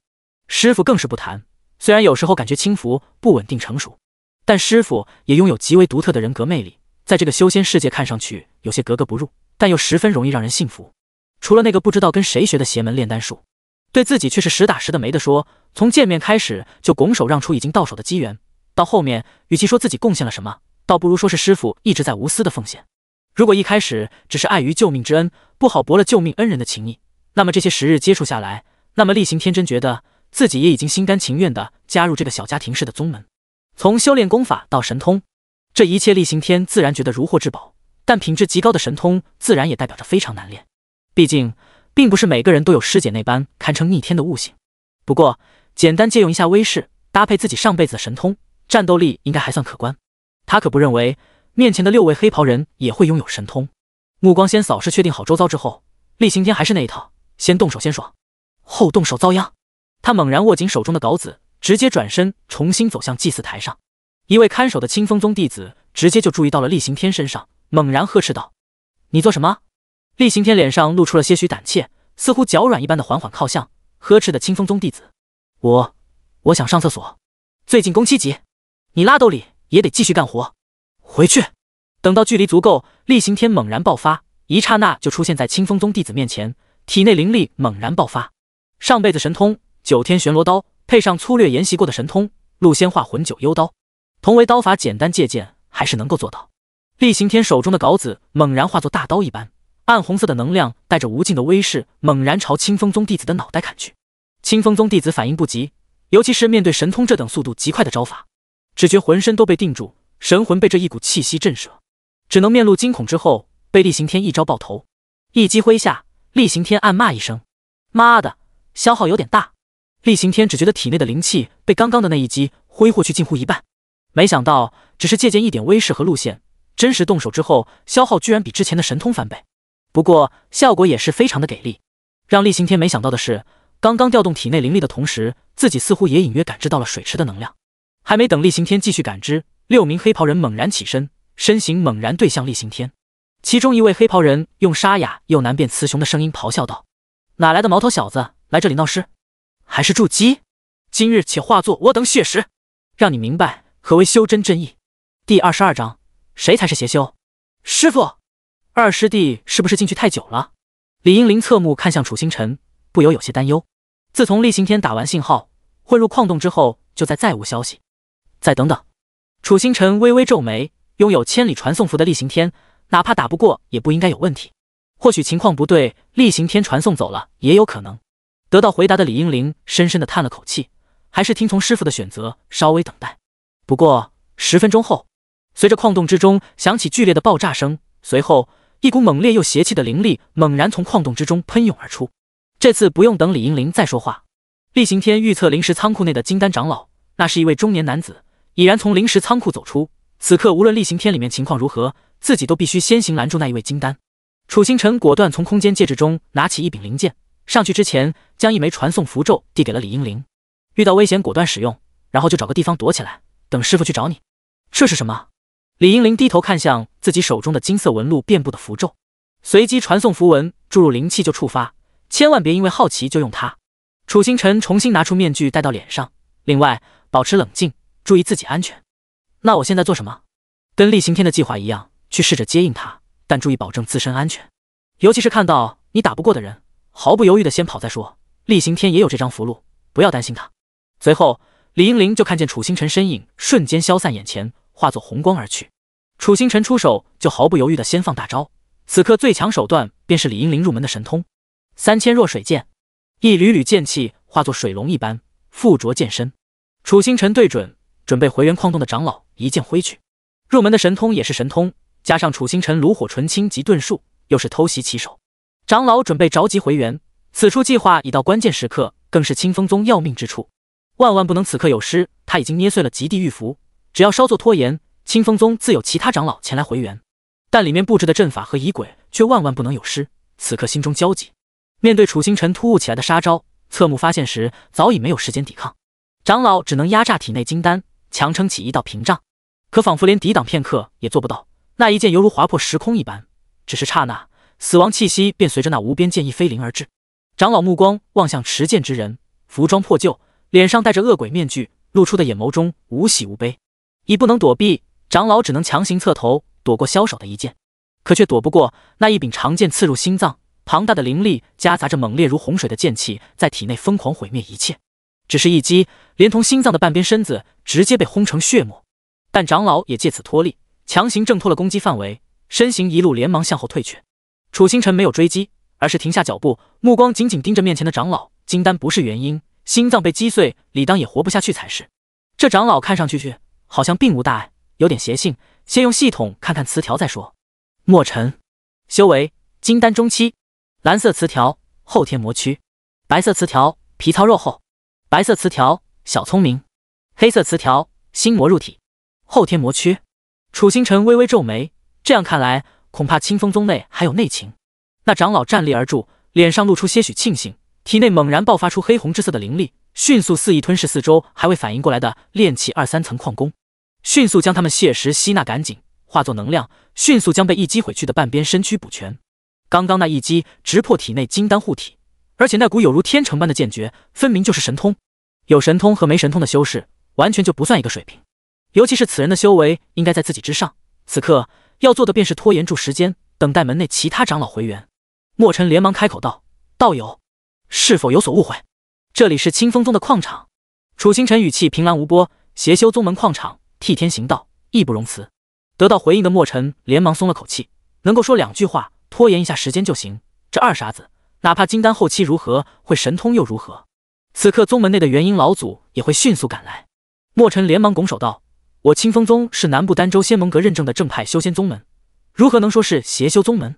师傅更是不谈。虽然有时候感觉轻浮、不稳定、成熟，但师傅也拥有极为独特的人格魅力，在这个修仙世界看上去有些格格不入，但又十分容易让人信服。除了那个不知道跟谁学的邪门炼丹术，对自己却是实打实的没得说。从见面开始就拱手让出已经到手的机缘，到后面，与其说自己贡献了什么，倒不如说是师傅一直在无私的奉献。如果一开始只是碍于救命之恩，不好驳了救命恩人的情谊，那么这些时日接触下来，那么厉行天真觉得。自己也已经心甘情愿地加入这个小家庭式的宗门，从修炼功法到神通，这一切厉行天自然觉得如获至宝。但品质极高的神通自然也代表着非常难练，毕竟并不是每个人都有师姐那般堪称逆天的悟性。不过，简单借用一下威势，搭配自己上辈子的神通，战斗力应该还算可观。他可不认为面前的六位黑袍人也会拥有神通。目光先扫视，确定好周遭之后，厉行天还是那一套，先动手先爽，后动手遭殃。他猛然握紧手中的稿子，直接转身重新走向祭祀台上。一位看守的清风宗弟子直接就注意到了厉行天身上，猛然呵斥道：“你做什么？”厉行天脸上露出了些许胆怯，似乎脚软一般的缓缓靠向呵斥的清风宗弟子：“我，我想上厕所。最近工期急，你拉兜里也得继续干活。回去。”等到距离足够，厉行天猛然爆发，一刹那就出现在清风宗弟子面前，体内灵力猛然爆发，上辈子神通。九天玄罗刀配上粗略研习过的神通，陆仙化魂九幽刀，同为刀法，简单借鉴还是能够做到。厉行天手中的稿子猛然化作大刀一般，暗红色的能量带着无尽的威势，猛然朝清风宗弟子的脑袋砍去。清风宗弟子反应不及，尤其是面对神通这等速度极快的招法，只觉浑身都被定住，神魂被这一股气息震慑，只能面露惊恐。之后被厉行天一招爆头，一击挥下，厉行天暗骂一声：“妈的，消耗有点大。”厉行天只觉得体内的灵气被刚刚的那一击挥霍去近乎一半，没想到只是借鉴一点威势和路线，真实动手之后消耗居然比之前的神通翻倍。不过效果也是非常的给力。让厉行天没想到的是，刚刚调动体内灵力的同时，自己似乎也隐约感知到了水池的能量。还没等厉行天继续感知，六名黑袍人猛然起身，身形猛然对向厉行天。其中一位黑袍人用沙哑又难辨雌雄的声音咆哮道：“哪来的毛头小子来这里闹事？”还是筑基，今日且化作我等血食，让你明白何为修真真意。第二十二章，谁才是邪修？师傅，二师弟是不是进去太久了？李英林侧目看向楚星辰，不由有些担忧。自从厉行天打完信号混入矿洞之后，就再再无消息。再等等。楚星辰微微皱眉，拥有千里传送符的厉行天，哪怕打不过，也不应该有问题。或许情况不对，厉行天传送走了也有可能。得到回答的李英灵深深的叹了口气，还是听从师傅的选择，稍微等待。不过十分钟后，随着矿洞之中响起剧烈的爆炸声，随后一股猛烈又邪气的灵力猛然从矿洞之中喷涌而出。这次不用等李英灵再说话，厉行天预测灵石仓库内的金丹长老，那是一位中年男子，已然从灵石仓库走出。此刻无论厉行天里面情况如何，自己都必须先行拦住那一位金丹。楚星辰果断从空间戒指中拿起一柄灵剑。上去之前，将一枚传送符咒递给了李英玲。遇到危险，果断使用，然后就找个地方躲起来，等师傅去找你。这是什么？李英玲低头看向自己手中的金色纹路遍布的符咒，随机传送符文注入灵气就触发，千万别因为好奇就用它。楚星辰重新拿出面具戴到脸上，另外保持冷静，注意自己安全。那我现在做什么？跟厉行天的计划一样，去试着接应他，但注意保证自身安全，尤其是看到你打不过的人。毫不犹豫的先跑再说，厉行天也有这张符箓，不要担心他。随后，李英灵就看见楚星辰身影瞬间消散，眼前化作红光而去。楚星辰出手就毫不犹豫的先放大招，此刻最强手段便是李英灵入门的神通——三千弱水剑。一缕缕剑气化作水龙一般附着剑身，楚星辰对准准备回原矿洞的长老一剑挥去。入门的神通也是神通，加上楚星辰炉火纯青及遁术，又是偷袭其手。长老准备着急回援，此处计划已到关键时刻，更是清风宗要命之处，万万不能此刻有失。他已经捏碎了极地玉符，只要稍作拖延，清风宗自有其他长老前来回援。但里面布置的阵法和仪轨却万万不能有失。此刻心中焦急，面对楚星辰突兀起来的杀招，侧目发现时早已没有时间抵抗，长老只能压榨体内金丹，强撑起一道屏障，可仿佛连抵挡片刻也做不到。那一剑犹如划破时空一般，只是刹那。死亡气息便随着那无边剑意飞临而至，长老目光望向持剑之人，服装破旧，脸上戴着恶鬼面具，露出的眼眸中无喜无悲。已不能躲避，长老只能强行侧头躲过萧手的一剑，可却躲不过那一柄长剑刺入心脏。庞大的灵力夹杂着猛烈如洪水的剑气，在体内疯狂毁灭一切。只是一击，连同心脏的半边身子直接被轰成血沫。但长老也借此脱力，强行挣脱了攻击范围，身形一路连忙向后退去。楚星辰没有追击，而是停下脚步，目光紧紧盯着面前的长老金丹。不是元婴，心脏被击碎，理当也活不下去才是。这长老看上去去好像并无大碍，有点邪性。先用系统看看词条再说。墨尘，修为金丹中期。蓝色词条后天魔躯，白色词条皮糙肉厚，白色词条小聪明，黑色词条心魔入体，后天魔躯。楚星辰微微皱眉，这样看来。恐怕清风宗内还有内情。那长老站立而住，脸上露出些许庆幸，体内猛然爆发出黑红之色的灵力，迅速肆意吞噬四周还未反应过来的炼气二三层矿工，迅速将他们血石吸纳干净，化作能量，迅速将被一击毁去的半边身躯补全。刚刚那一击直破体内金丹护体，而且那股有如天成般的剑诀，分明就是神通。有神通和没神通的修士，完全就不算一个水平。尤其是此人的修为应该在自己之上，此刻。要做的便是拖延住时间，等待门内其他长老回援。莫尘连忙开口道：“道友，是否有所误会？这里是清风宗的矿场。”楚星辰语气平澜无波，邪修宗门矿场，替天行道，义不容辞。得到回应的莫尘连忙松了口气，能够说两句话，拖延一下时间就行。这二傻子，哪怕金丹后期如何，会神通又如何？此刻宗门内的元婴老祖也会迅速赶来。莫尘连忙拱手道。我清风宗是南部丹州仙盟阁认证的正派修仙宗门，如何能说是邪修宗门？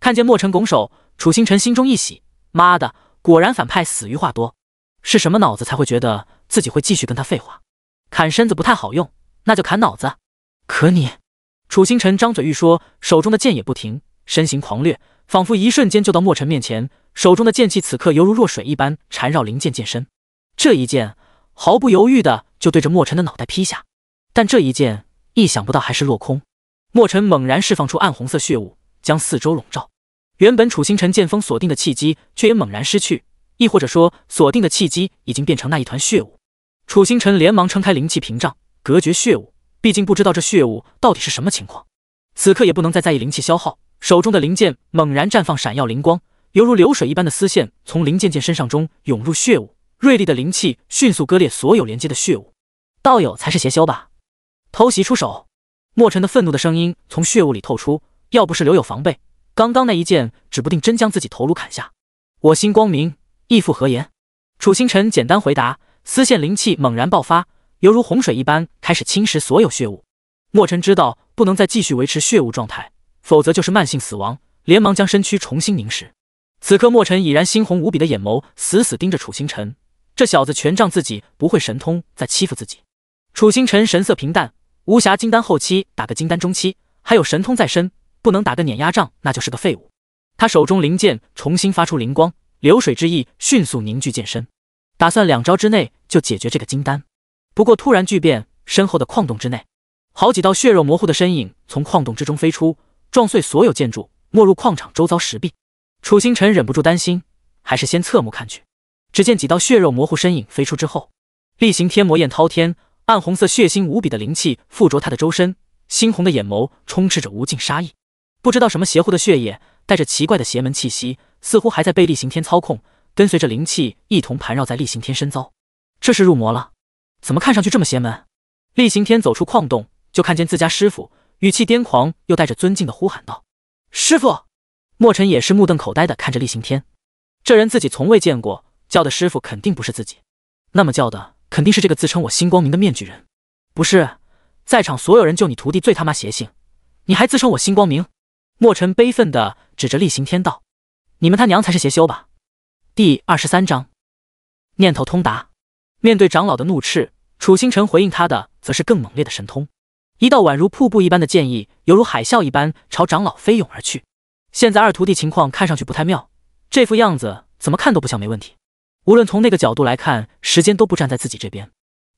看见墨尘拱手，楚星辰心中一喜，妈的，果然反派死于话多，是什么脑子才会觉得自己会继续跟他废话？砍身子不太好用，那就砍脑子。可你，楚星辰张嘴欲说，手中的剑也不停，身形狂掠，仿佛一瞬间就到墨尘面前，手中的剑气此刻犹如弱水一般缠绕灵剑剑身，这一剑毫不犹豫的就对着墨尘的脑袋劈下。但这一剑，意想不到还是落空。墨尘猛然释放出暗红色血雾，将四周笼罩。原本楚星辰剑锋锁定的契机，却也猛然失去，亦或者说，锁定的契机已经变成那一团血雾。楚星辰连忙撑开灵气屏障，隔绝血雾，毕竟不知道这血雾到底是什么情况。此刻也不能再在意灵气消耗，手中的灵剑猛然绽放闪耀灵光，犹如流水一般的丝线从灵剑剑身上中涌入血雾，锐利的灵气迅速割裂所有连接的血雾。道友才是邪修吧？偷袭出手，莫尘的愤怒的声音从血雾里透出。要不是留有防备，刚刚那一剑指不定真将自己头颅砍下。我心光明，义父何言？楚星辰简单回答，丝线灵气猛然爆发，犹如洪水一般开始侵蚀所有血雾。莫尘知道不能再继续维持血雾状态，否则就是慢性死亡，连忙将身躯重新凝实。此刻莫尘已然猩红无比的眼眸，死死盯着楚星辰。这小子全仗自己不会神通在欺负自己。楚星辰神色平淡。无暇金丹后期打个金丹中期，还有神通在身，不能打个碾压仗，那就是个废物。他手中灵剑重新发出灵光，流水之意迅速凝聚剑身，打算两招之内就解决这个金丹。不过突然巨变，身后的矿洞之内，好几道血肉模糊的身影从矿洞之中飞出，撞碎所有建筑，没入矿场周遭石壁。楚星辰忍不住担心，还是先侧目看去。只见几道血肉模糊身影飞出之后，厉行天魔焰滔天。暗红色、血腥无比的灵气附着他的周身，猩红的眼眸充斥着无尽杀意。不知道什么邪乎的血液，带着奇怪的邪门气息，似乎还在被厉行天操控，跟随着灵气一同盘绕在厉行天身遭。这是入魔了？怎么看上去这么邪门？厉行天走出矿洞，就看见自家师傅，语气癫狂又带着尊敬的呼喊道：“师傅！”墨尘也是目瞪口呆的看着厉行天，这人自己从未见过，叫的师傅肯定不是自己，那么叫的。肯定是这个自称我星光明的面具人，不是在场所有人就你徒弟最他妈邪性，你还自称我星光明？莫尘悲愤的指着厉行天道，你们他娘才是邪修吧！第二十三章，念头通达。面对长老的怒斥，楚星辰回应他的则是更猛烈的神通，一道宛如瀑布一般的剑意，犹如海啸一般朝长老飞涌而去。现在二徒弟情况看上去不太妙，这副样子怎么看都不像没问题。无论从那个角度来看，时间都不站在自己这边。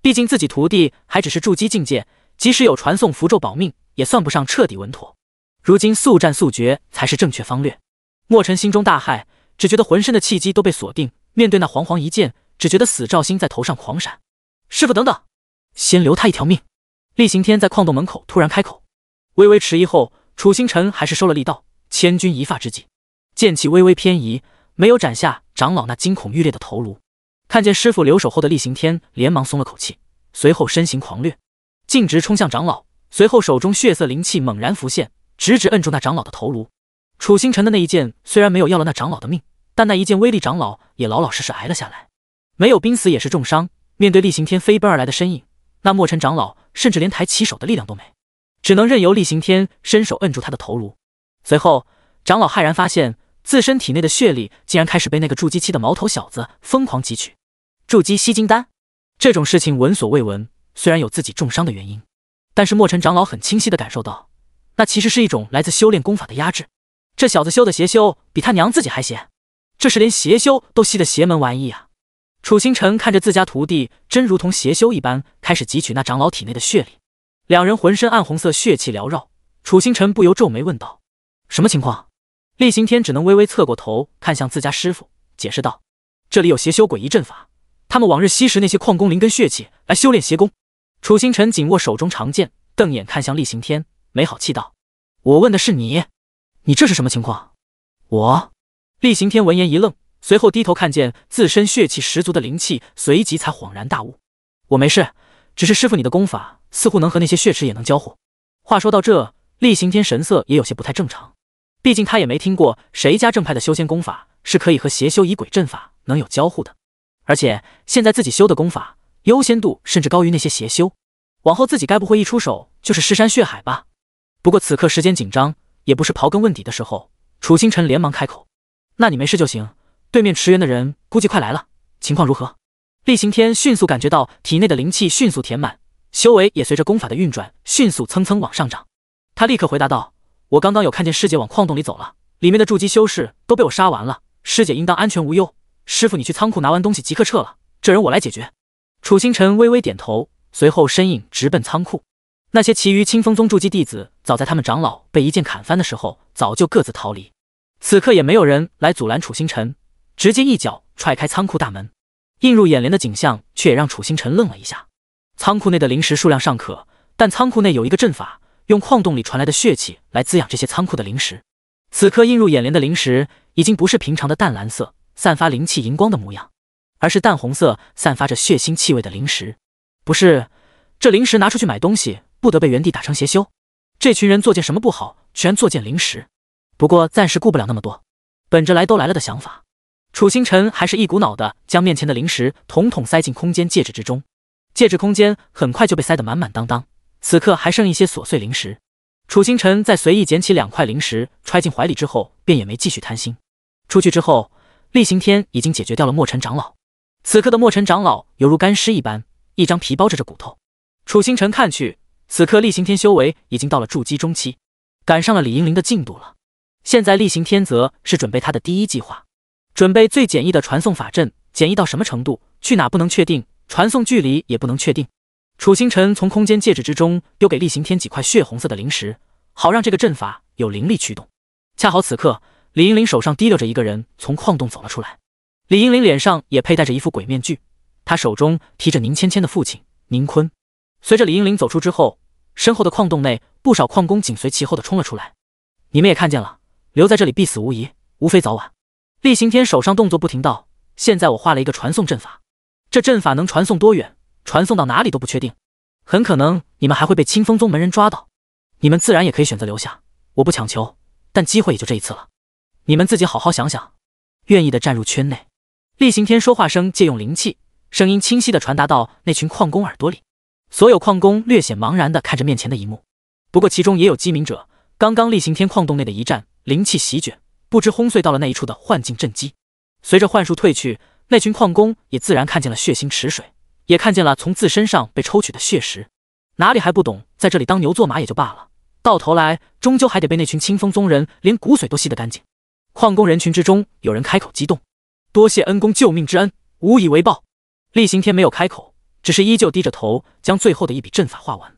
毕竟自己徒弟还只是筑基境界，即使有传送符咒保命，也算不上彻底稳妥。如今速战速决才是正确方略。莫尘心中大骇，只觉得浑身的气机都被锁定。面对那黄黄一剑，只觉得死兆星在头上狂闪。师傅，等等，先留他一条命。厉行天在矿洞门口突然开口，微微迟疑后，楚星辰还是收了力道。千钧一发之际，剑气微微偏移。没有斩下长老那惊恐欲裂的头颅，看见师傅留守后的厉行天连忙松了口气，随后身形狂掠，径直冲向长老。随后手中血色灵气猛然浮现，直直摁住那长老的头颅。楚星辰的那一剑虽然没有要了那长老的命，但那一剑威力，长老也老老实实挨了下来，没有濒死也是重伤。面对厉行天飞奔而来的身影，那莫尘长老甚至连抬起手的力量都没，只能任由厉行天伸手摁住他的头颅。随后，长老骇然发现。自身体内的血力竟然开始被那个筑基期的毛头小子疯狂汲取，筑基吸金丹，这种事情闻所未闻。虽然有自己重伤的原因，但是墨尘长老很清晰的感受到，那其实是一种来自修炼功法的压制。这小子修的邪修比他娘自己还邪，这是连邪修都吸的邪门玩意啊！楚星辰看着自家徒弟，真如同邪修一般开始汲取那长老体内的血力，两人浑身暗红色血气缭绕。楚星辰不由皱眉问道：“什么情况？”厉行天只能微微侧过头，看向自家师傅，解释道：“这里有邪修诡异阵法，他们往日吸食那些矿工灵根血气来修炼邪功。”楚星辰紧握手中长剑，瞪眼看向厉行天，没好气道：“我问的是你，你这是什么情况？”我，厉行天闻言一愣，随后低头看见自身血气十足的灵气，随即才恍然大悟：“我没事，只是师傅，你的功法似乎能和那些血池也能交互。”话说到这，厉行天神色也有些不太正常。毕竟他也没听过谁家正派的修仙功法是可以和邪修以鬼阵法能有交互的，而且现在自己修的功法优先度甚至高于那些邪修，往后自己该不会一出手就是尸山血海吧？不过此刻时间紧张，也不是刨根问底的时候。楚星辰连忙开口：“那你没事就行，对面驰援的人估计快来了，情况如何？”厉行天迅速感觉到体内的灵气迅速填满，修为也随着功法的运转迅速蹭蹭往上涨。他立刻回答道。我刚刚有看见师姐往矿洞里走了，里面的筑基修士都被我杀完了，师姐应当安全无忧。师傅，你去仓库拿完东西即刻撤了，这人我来解决。楚星辰微微点头，随后身影直奔仓库。那些其余清风宗筑基弟子，早在他们长老被一剑砍翻的时候，早就各自逃离，此刻也没有人来阻拦楚星辰，直接一脚踹开仓库大门。映入眼帘的景象却也让楚星辰愣了一下。仓库内的灵石数量尚可，但仓库内有一个阵法。用矿洞里传来的血气来滋养这些仓库的灵石。此刻映入眼帘的灵石，已经不是平常的淡蓝色、散发灵气荧光的模样，而是淡红色、散发着血腥气味的灵石。不是，这灵石拿出去买东西，不得被原地打成邪修？这群人做件什么不好，全做件灵石？不过暂时顾不了那么多，本着来都来了的想法，楚星辰还是一股脑的将面前的灵石统统塞进空间戒指之中，戒指空间很快就被塞得满满当当。此刻还剩一些琐碎零食。楚星辰在随意捡起两块零食揣进怀里之后，便也没继续贪心。出去之后，厉行天已经解决掉了墨尘长老。此刻的墨尘长老犹如干尸一般，一张皮包着着骨头。楚星辰看去，此刻厉行天修为已经到了筑基中期，赶上了李英灵的进度了。现在厉行天则是准备他的第一计划，准备最简易的传送法阵，简易到什么程度，去哪不能确定，传送距离也不能确定。楚星辰从空间戒指之中丢给厉行天几块血红色的灵石，好让这个阵法有灵力驱动。恰好此刻，李英玲手上提溜着一个人从矿洞走了出来，李英玲脸上也佩戴着一副鬼面具，她手中提着宁芊芊的父亲宁坤。随着李英玲走出之后，身后的矿洞内不少矿工紧随其后的冲了出来。你们也看见了，留在这里必死无疑，无非早晚。厉行天手上动作不停道：“现在我画了一个传送阵法，这阵法能传送多远？”传送到哪里都不确定，很可能你们还会被清风宗门人抓到。你们自然也可以选择留下，我不强求，但机会也就这一次了。你们自己好好想想，愿意的站入圈内。厉行天说话声借用灵气，声音清晰的传达到那群矿工耳朵里。所有矿工略显茫然的看着面前的一幕，不过其中也有机敏者。刚刚厉行天矿洞内的一战，灵气席卷，不知轰碎到了那一处的幻境阵基。随着幻术退去，那群矿工也自然看见了血腥池水。也看见了从自身上被抽取的血石，哪里还不懂？在这里当牛做马也就罢了，到头来终究还得被那群清风宗人连骨髓都吸得干净。矿工人群之中有人开口激动：“多谢恩公救命之恩，无以为报。”厉行天没有开口，只是依旧低着头将最后的一笔阵法画完，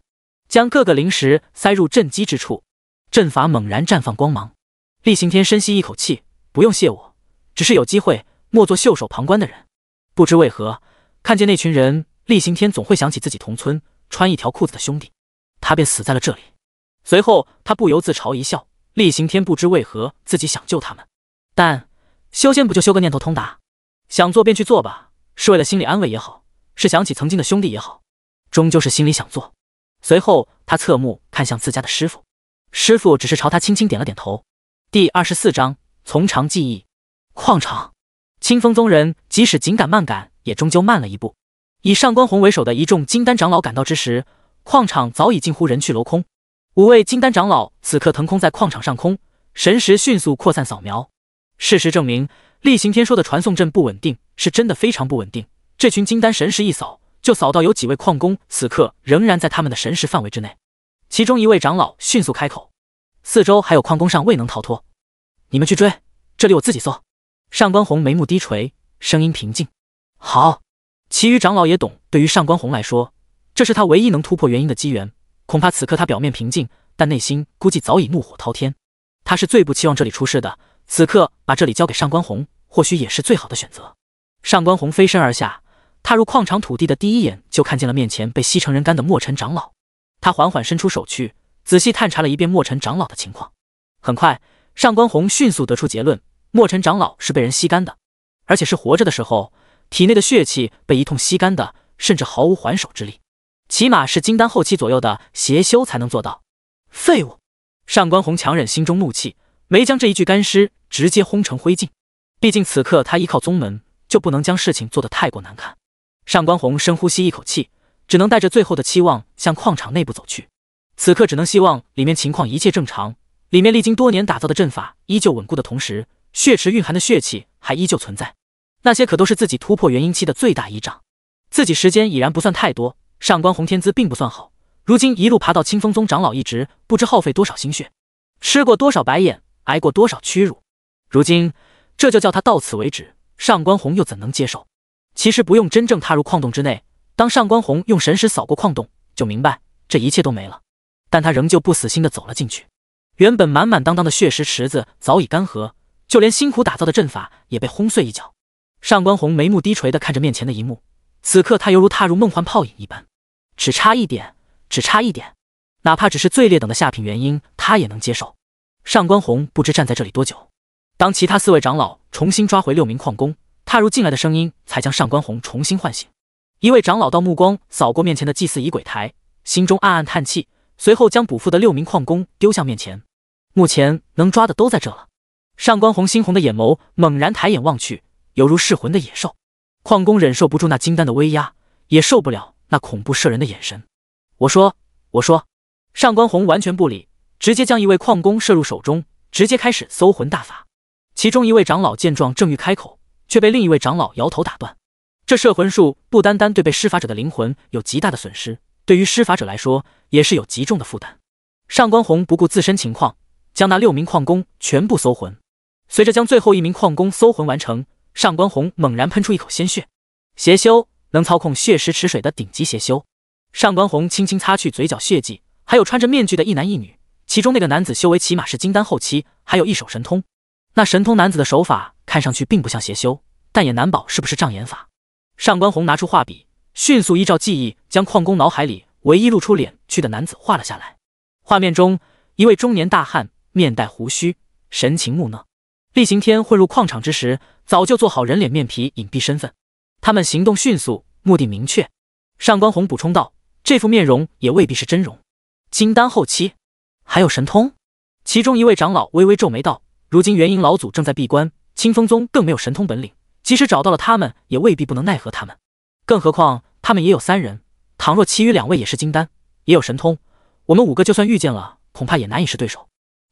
将各个灵石塞入阵基之处，阵法猛然绽放光芒。厉行天深吸一口气：“不用谢我，只是有机会，莫做袖手旁观的人。”不知为何。看见那群人，厉行天总会想起自己同村穿一条裤子的兄弟，他便死在了这里。随后他不由自嘲一笑。厉行天不知为何自己想救他们，但修仙不就修个念头通达，想做便去做吧。是为了心理安慰也好，是想起曾经的兄弟也好，终究是心里想做。随后他侧目看向自家的师傅，师傅只是朝他轻轻点了点头。第二十四章从长计议。矿场，清风宗人即使紧赶慢赶。也终究慢了一步。以上官鸿为首的一众金丹长老赶到之时，矿场早已近乎人去楼空。五位金丹长老此刻腾空在矿场上空，神识迅速扩散扫描。事实证明，厉行天说的传送阵不稳定是真的，非常不稳定。这群金丹神识一扫，就扫到有几位矿工此刻仍然在他们的神识范围之内。其中一位长老迅速开口：“四周还有矿工尚未能逃脱，你们去追，这里我自己搜。”上官鸿眉目低垂，声音平静。好，其余长老也懂。对于上官红来说，这是他唯一能突破原因的机缘。恐怕此刻他表面平静，但内心估计早已怒火滔天。他是最不期望这里出事的。此刻把这里交给上官红，或许也是最好的选择。上官红飞身而下，踏入矿场土地的第一眼，就看见了面前被吸成人干的莫尘长老。他缓缓伸出手去，仔细探查了一遍莫尘长老的情况。很快，上官红迅速得出结论：莫尘长老是被人吸干的，而且是活着的时候。体内的血气被一通吸干的，甚至毫无还手之力，起码是金丹后期左右的邪修才能做到。废物！上官红强忍心中怒气，没将这一具干尸直接轰成灰烬。毕竟此刻他依靠宗门，就不能将事情做得太过难看。上官红深呼吸一口气，只能带着最后的期望向矿场内部走去。此刻只能希望里面情况一切正常，里面历经多年打造的阵法依旧稳固的同时，血池蕴含的血气还依旧存在。那些可都是自己突破元婴期的最大依仗，自己时间已然不算太多。上官红天资并不算好，如今一路爬到清风宗长老一职，不知耗费多少心血，吃过多少白眼，挨过多少屈辱。如今这就叫他到此为止，上官红又怎能接受？其实不用真正踏入矿洞之内，当上官红用神识扫过矿洞，就明白这一切都没了。但他仍旧不死心的走了进去。原本满满当当的血石池子早已干涸，就连辛苦打造的阵法也被轰碎一角。上官红眉目低垂的看着面前的一幕，此刻他犹如踏入梦幻泡影一般，只差一点，只差一点，哪怕只是最劣等的下品原因，他也能接受。上官红不知站在这里多久，当其他四位长老重新抓回六名矿工，踏入进来的声音才将上官红重新唤醒。一位长老道，目光扫过面前的祭祀仪轨台，心中暗暗叹气，随后将捕获的六名矿工丢向面前。目前能抓的都在这了。上官红猩红的眼眸猛然抬眼望去。犹如噬魂的野兽，矿工忍受不住那金丹的威压，也受不了那恐怖摄人的眼神。我说，我说，上官虹完全不理，直接将一位矿工射入手中，直接开始搜魂大法。其中一位长老见状，正欲开口，却被另一位长老摇头打断。这摄魂术不单单对被施法者的灵魂有极大的损失，对于施法者来说也是有极重的负担。上官虹不顾自身情况，将那六名矿工全部搜魂。随着将最后一名矿工搜魂完成。上官红猛然喷出一口鲜血，邪修能操控血石池水的顶级邪修。上官红轻轻擦去嘴角血迹，还有穿着面具的一男一女，其中那个男子修为起码是金丹后期，还有一手神通。那神通男子的手法看上去并不像邪修，但也难保是不是障眼法。上官红拿出画笔，迅速依照记忆将矿工脑海里唯一露出脸去的男子画了下来。画面中，一位中年大汉，面带胡须，神情木讷。厉行天混入矿场之时，早就做好人脸面皮，隐蔽身份。他们行动迅速，目的明确。上官红补充道：“这副面容也未必是真容。”金丹后期，还有神通。其中一位长老微微皱眉道：“如今元婴老祖正在闭关，清风宗更没有神通本领。即使找到了他们，也未必不能奈何他们。更何况他们也有三人。倘若其余两位也是金丹，也有神通，我们五个就算遇见了，恐怕也难以是对手。”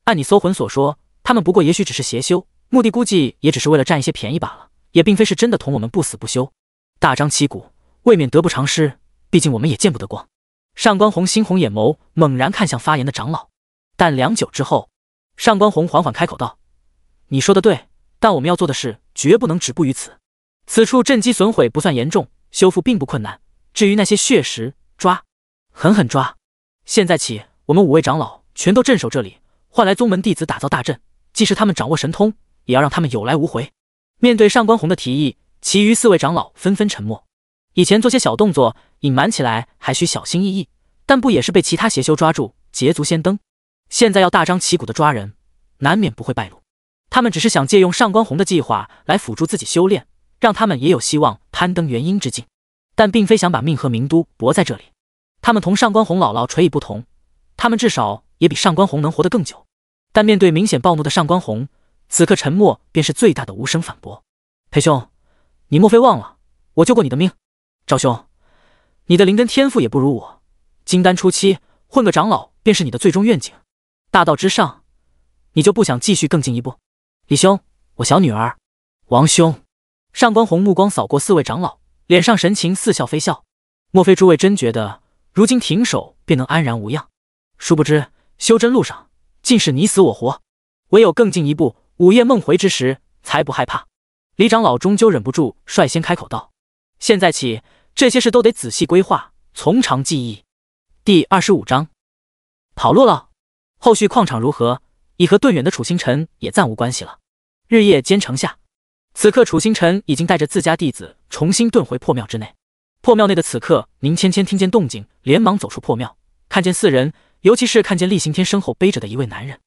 按你搜魂所说。他们不过也许只是邪修，目的估计也只是为了占一些便宜罢了，也并非是真的同我们不死不休。大张旗鼓未免得不偿失，毕竟我们也见不得光。上官红猩红眼眸猛然看向发言的长老，但良久之后，上官红缓缓开口道：“你说的对，但我们要做的事绝不能止步于此。此处阵基损毁不算严重，修复并不困难。至于那些血石，抓，狠狠抓！现在起，我们五位长老全都镇守这里，换来宗门弟子打造大阵。”即使他们掌握神通，也要让他们有来无回。面对上官红的提议，其余四位长老纷纷沉默。以前做些小动作，隐瞒起来还需小心翼翼，但不也是被其他邪修抓住捷足先登？现在要大张旗鼓的抓人，难免不会败露。他们只是想借用上官红的计划来辅助自己修炼，让他们也有希望攀登元婴之境，但并非想把命和名都搏在这里。他们同上官红姥姥垂已不同，他们至少也比上官红能活得更久。但面对明显暴怒的上官红，此刻沉默便是最大的无声反驳。裴兄，你莫非忘了我救过你的命？赵兄，你的灵根天赋也不如我，金丹初期混个长老便是你的最终愿景。大道之上，你就不想继续更进一步？李兄，我小女儿。王兄，上官红目光扫过四位长老，脸上神情似笑非笑。莫非诸位真觉得如今停手便能安然无恙？殊不知修真路上。竟是你死我活，唯有更进一步，午夜梦回之时才不害怕。李长老终究忍不住，率先开口道：“现在起，这些事都得仔细规划，从长计议。”第二十五章，跑路了。后续矿场如何，已和遁远的楚星辰也暂无关系了。日夜兼程下，此刻楚星辰已经带着自家弟子重新遁回破庙之内。破庙内的此刻，宁芊芊听见动静，连忙走出破庙，看见四人。尤其是看见厉行天身后背着的一位男人，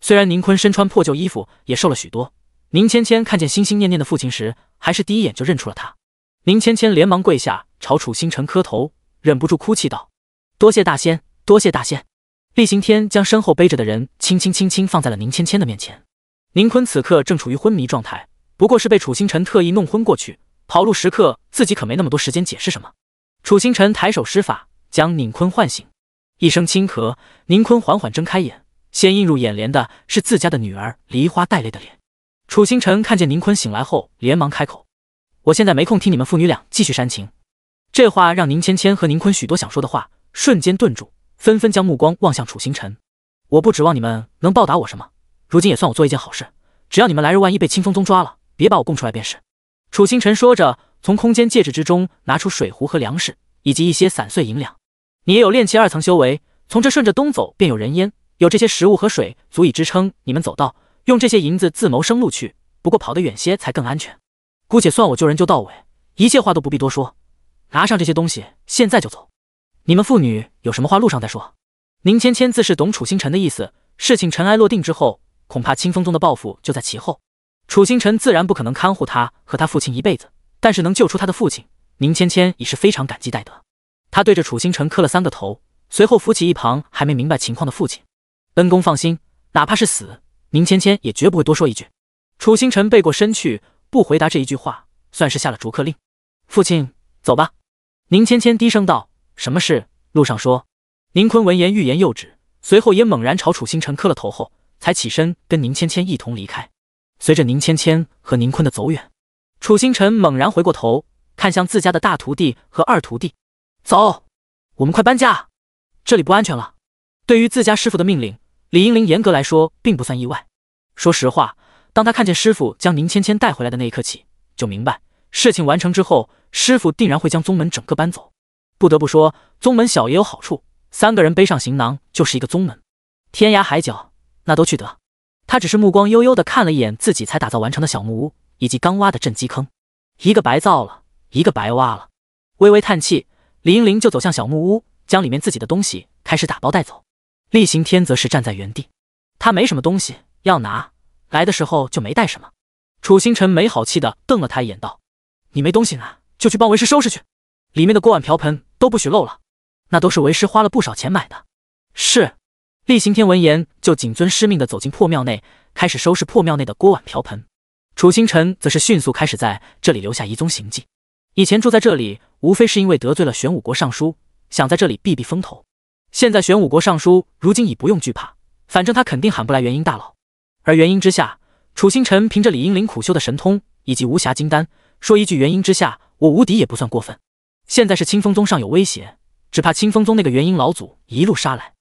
虽然宁坤身穿破旧衣服，也瘦了许多。宁芊芊看见心心念念的父亲时，还是第一眼就认出了他。宁芊芊连忙跪下，朝楚星辰磕头，忍不住哭泣道：“多谢大仙，多谢大仙！”厉行天将身后背着的人轻轻轻轻放在了宁芊芊的面前。宁坤此刻正处于昏迷状态，不过是被楚星辰特意弄昏过去。跑路时刻，自己可没那么多时间解释什么。楚星辰抬手施法，将宁坤唤醒。一声轻咳，宁坤缓缓睁开眼，先映入眼帘的是自家的女儿梨花带泪的脸。楚星辰看见宁坤醒来后，连忙开口：“我现在没空听你们父女俩继续煽情。”这话让宁芊芊和宁坤许多想说的话瞬间顿住，纷纷将目光望向楚星辰。“我不指望你们能报答我什么，如今也算我做一件好事，只要你们来日万一被清风宗抓了，别把我供出来便是。”楚星辰说着，从空间戒指之中拿出水壶和粮食，以及一些散碎银两。你也有炼气二层修为，从这顺着东走便有人烟，有这些食物和水，足以支撑你们走到。用这些银子自谋生路去，不过跑得远些才更安全。姑且算我救人救到尾，一切话都不必多说，拿上这些东西，现在就走。你们父女有什么话路上再说。宁芊芊自是懂楚星辰的意思，事情尘埃落定之后，恐怕清风宗的报复就在其后。楚星辰自然不可能看护他和他父亲一辈子，但是能救出他的父亲，宁芊芊已是非常感激戴德。他对着楚星辰磕了三个头，随后扶起一旁还没明白情况的父亲。恩公放心，哪怕是死，宁芊芊也绝不会多说一句。楚星辰背过身去，不回答这一句话，算是下了逐客令。父亲，走吧。宁芊芊低声道：“什么事？路上说。”宁坤闻言欲言又止，随后也猛然朝楚星辰磕了头，后才起身跟宁芊芊一同离开。随着宁芊芊和宁坤的走远，楚星辰猛然回过头，看向自家的大徒弟和二徒弟。走，我们快搬家，这里不安全了。对于自家师傅的命令，李英林严格来说并不算意外。说实话，当他看见师傅将宁芊芊带回来的那一刻起，就明白事情完成之后，师傅定然会将宗门整个搬走。不得不说，宗门小也有好处，三个人背上行囊就是一个宗门，天涯海角那都去得。他只是目光悠悠地看了一眼自己才打造完成的小木屋以及刚挖的镇基坑，一个白造了，一个白挖了，微微叹气。林玲就走向小木屋，将里面自己的东西开始打包带走。厉行天则是站在原地，他没什么东西要拿，来的时候就没带什么。楚星辰没好气的瞪了他一眼，道：“你没东西拿，就去帮为师收拾去，里面的锅碗瓢盆都不许漏了，那都是为师花了不少钱买的。”是。厉行天闻言就谨遵师命的走进破庙内，开始收拾破庙内的锅碗瓢盆。楚星辰则是迅速开始在这里留下遗踪行迹。以前住在这里，无非是因为得罪了玄武国尚书，想在这里避避风头。现在玄武国尚书如今已不用惧怕，反正他肯定喊不来元婴大佬。而元婴之下，楚星辰凭着李英灵苦修的神通以及无暇金丹，说一句元婴之下我无敌也不算过分。现在是清风宗上有威胁，只怕清风宗那个元婴老祖一路杀来。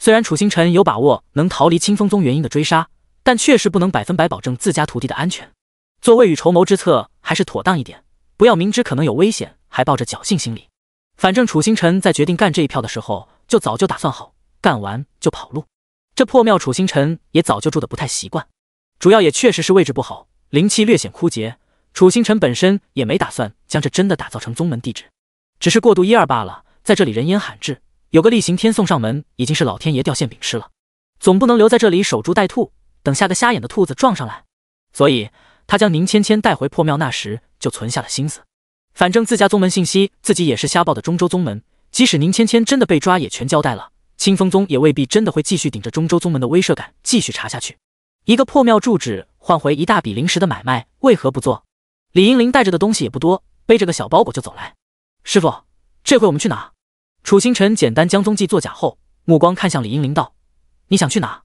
虽然楚星辰有把握能逃离清风宗元婴的追杀，但确实不能百分百保证自家徒弟的安全。做未雨绸缪之策还是妥当一点。不要明知可能有危险，还抱着侥幸心理。反正楚星辰在决定干这一票的时候，就早就打算好，干完就跑路。这破庙，楚星辰也早就住的不太习惯，主要也确实是位置不好，灵气略显枯竭。楚星辰本身也没打算将这真的打造成宗门地址，只是过渡一二罢了。在这里人烟罕至，有个厉行天送上门，已经是老天爷掉馅饼吃了，总不能留在这里守株待兔，等下个瞎眼的兔子撞上来。所以。他将宁芊芊带回破庙那时就存下了心思，反正自家宗门信息自己也是瞎报的。中州宗门即使宁芊芊真的被抓，也全交代了。清风宗也未必真的会继续顶着中州宗门的威慑感继续查下去。一个破庙住址换回一大笔灵石的买卖，为何不做？李英林带着的东西也不多，背着个小包裹就走来。师傅，这回我们去哪？楚星辰简单将踪迹作假后，目光看向李英林道：“你想去哪？”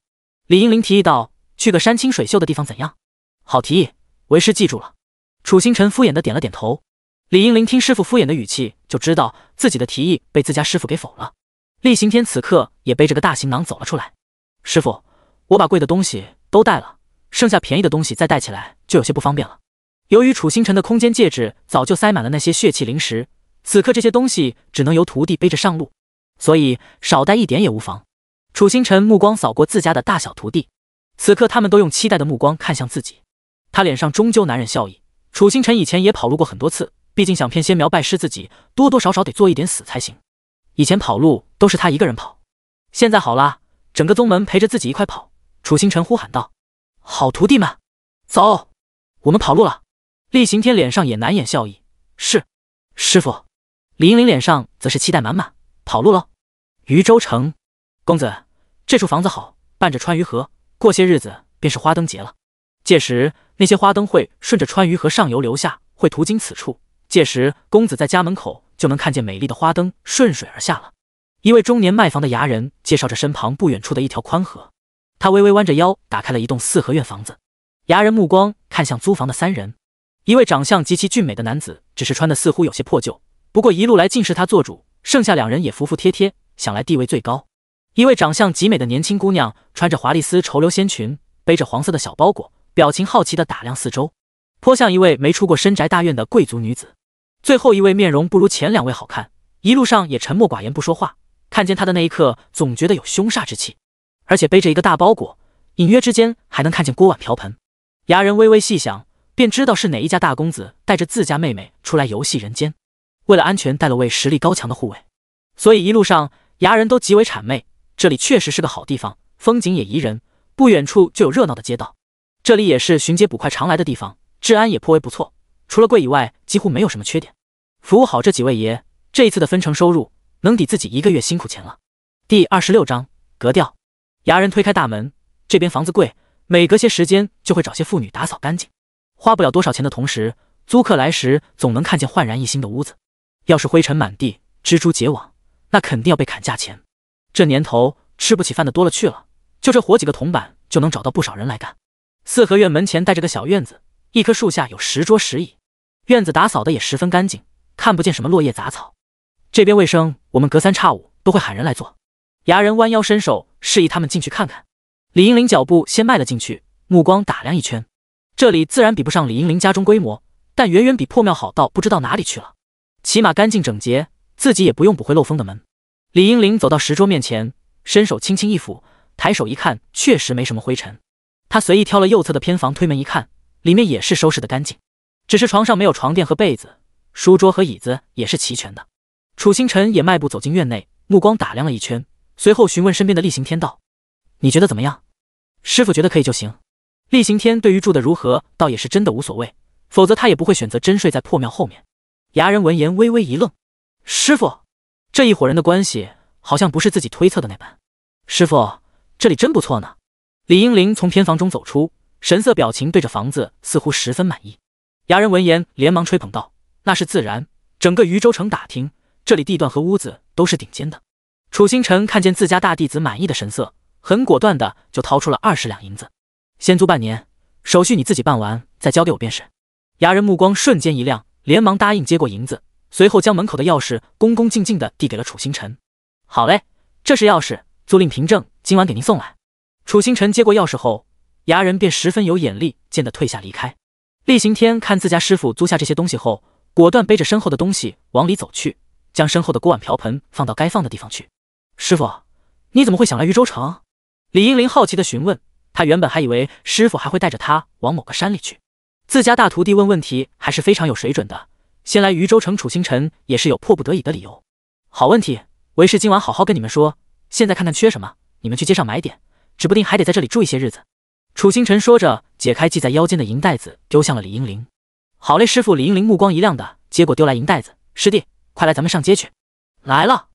李英林提议道：“去个山清水秀的地方，怎样？”好提议。为师记住了。楚星辰敷衍的点了点头。李英林听师傅敷衍的语气，就知道自己的提议被自家师傅给否了。厉行天此刻也背着个大行囊走了出来。师傅，我把贵的东西都带了，剩下便宜的东西再带起来就有些不方便了。由于楚星辰的空间戒指早就塞满了那些血气灵石，此刻这些东西只能由徒弟背着上路，所以少带一点也无妨。楚星辰目光扫过自家的大小徒弟，此刻他们都用期待的目光看向自己。他脸上终究难忍笑意。楚星辰以前也跑路过很多次，毕竟想骗仙苗拜师自己，多多少少得做一点死才行。以前跑路都是他一个人跑，现在好了，整个宗门陪着自己一块跑。楚星辰呼喊道：“好徒弟们，走，我们跑路了！”厉行天脸上也难掩笑意：“是，师傅。”李英玲脸上则是期待满满：“跑路喽！”余州城，公子，这处房子好，伴着川渝河，过些日子便是花灯节了，届时。那些花灯会顺着川渝河上游流下，会途经此处。届时，公子在家门口就能看见美丽的花灯顺水而下了。一位中年卖房的牙人介绍着身旁不远处的一条宽河，他微微弯着腰，打开了一栋四合院房子。牙人目光看向租房的三人，一位长相极其俊美的男子，只是穿的似乎有些破旧，不过一路来尽是他做主，剩下两人也服服帖帖，想来地位最高。一位长相极美的年轻姑娘，穿着华丽丝绸流仙裙，背着黄色的小包裹。表情好奇地打量四周，颇像一位没出过深宅大院的贵族女子。最后一位面容不如前两位好看，一路上也沉默寡言，不说话。看见她的那一刻，总觉得有凶煞之气，而且背着一个大包裹，隐约之间还能看见锅碗瓢盆。牙人微微细想，便知道是哪一家大公子带着自家妹妹出来游戏人间，为了安全带了位实力高强的护卫，所以一路上牙人都极为谄媚。这里确实是个好地方，风景也宜人，不远处就有热闹的街道。这里也是巡街捕快常来的地方，治安也颇为不错。除了贵以外，几乎没有什么缺点。服务好这几位爷，这一次的分成收入能抵自己一个月辛苦钱了。第二十六章格调。牙人推开大门，这边房子贵，每隔些时间就会找些妇女打扫干净，花不了多少钱的同时，租客来时总能看见焕然一新的屋子。要是灰尘满地、蜘蛛结网，那肯定要被砍价钱。这年头吃不起饭的多了去了，就这活几个铜板就能找到不少人来干。四合院门前带着个小院子，一棵树下有石桌石椅，院子打扫的也十分干净，看不见什么落叶杂草。这边卫生，我们隔三差五都会喊人来做。牙人弯腰伸手示意他们进去看看。李英林脚步先迈了进去，目光打量一圈，这里自然比不上李英林家中规模，但远远比破庙好到不知道哪里去了，起码干净整洁，自己也不用补会漏风的门。李英林走到石桌面前，伸手轻轻一抚，抬手一看，确实没什么灰尘。他随意挑了右侧的偏房，推门一看，里面也是收拾的干净，只是床上没有床垫和被子，书桌和椅子也是齐全的。楚星辰也迈步走进院内，目光打量了一圈，随后询问身边的厉行天道：“你觉得怎么样？师傅觉得可以就行。”厉行天对于住的如何，倒也是真的无所谓，否则他也不会选择真睡在破庙后面。牙人闻言微微一愣：“师傅，这一伙人的关系好像不是自己推测的那般。师傅，这里真不错呢。”李英玲从偏房中走出，神色表情对着房子似乎十分满意。牙人闻言连忙吹捧道：“那是自然，整个余州城打听，这里地段和屋子都是顶尖的。”楚星辰看见自家大弟子满意的神色，很果断的就掏出了二十两银子，先租半年，手续你自己办完再交给我便是。牙人目光瞬间一亮，连忙答应，接过银子，随后将门口的钥匙恭恭敬敬的递给了楚星辰。“好嘞，这是钥匙，租赁凭证，今晚给您送来。”楚星辰接过钥匙后，牙人便十分有眼力见的退下离开。厉行天看自家师傅租下这些东西后，果断背着身后的东西往里走去，将身后的锅碗瓢盆放到该放的地方去。师傅，你怎么会想来渝州城？李英林好奇的询问。他原本还以为师傅还会带着他往某个山里去。自家大徒弟问问题还是非常有水准的。先来渝州城，楚星辰也是有迫不得已的理由。好问题，为师今晚好好跟你们说。现在看看缺什么，你们去街上买点。指不定还得在这里住一些日子。楚星辰说着，解开系在腰间的银袋子，丢向了李英玲。好嘞，师傅！李英玲目光一亮的接过丢来银袋子。师弟，快来，咱们上街去。来了。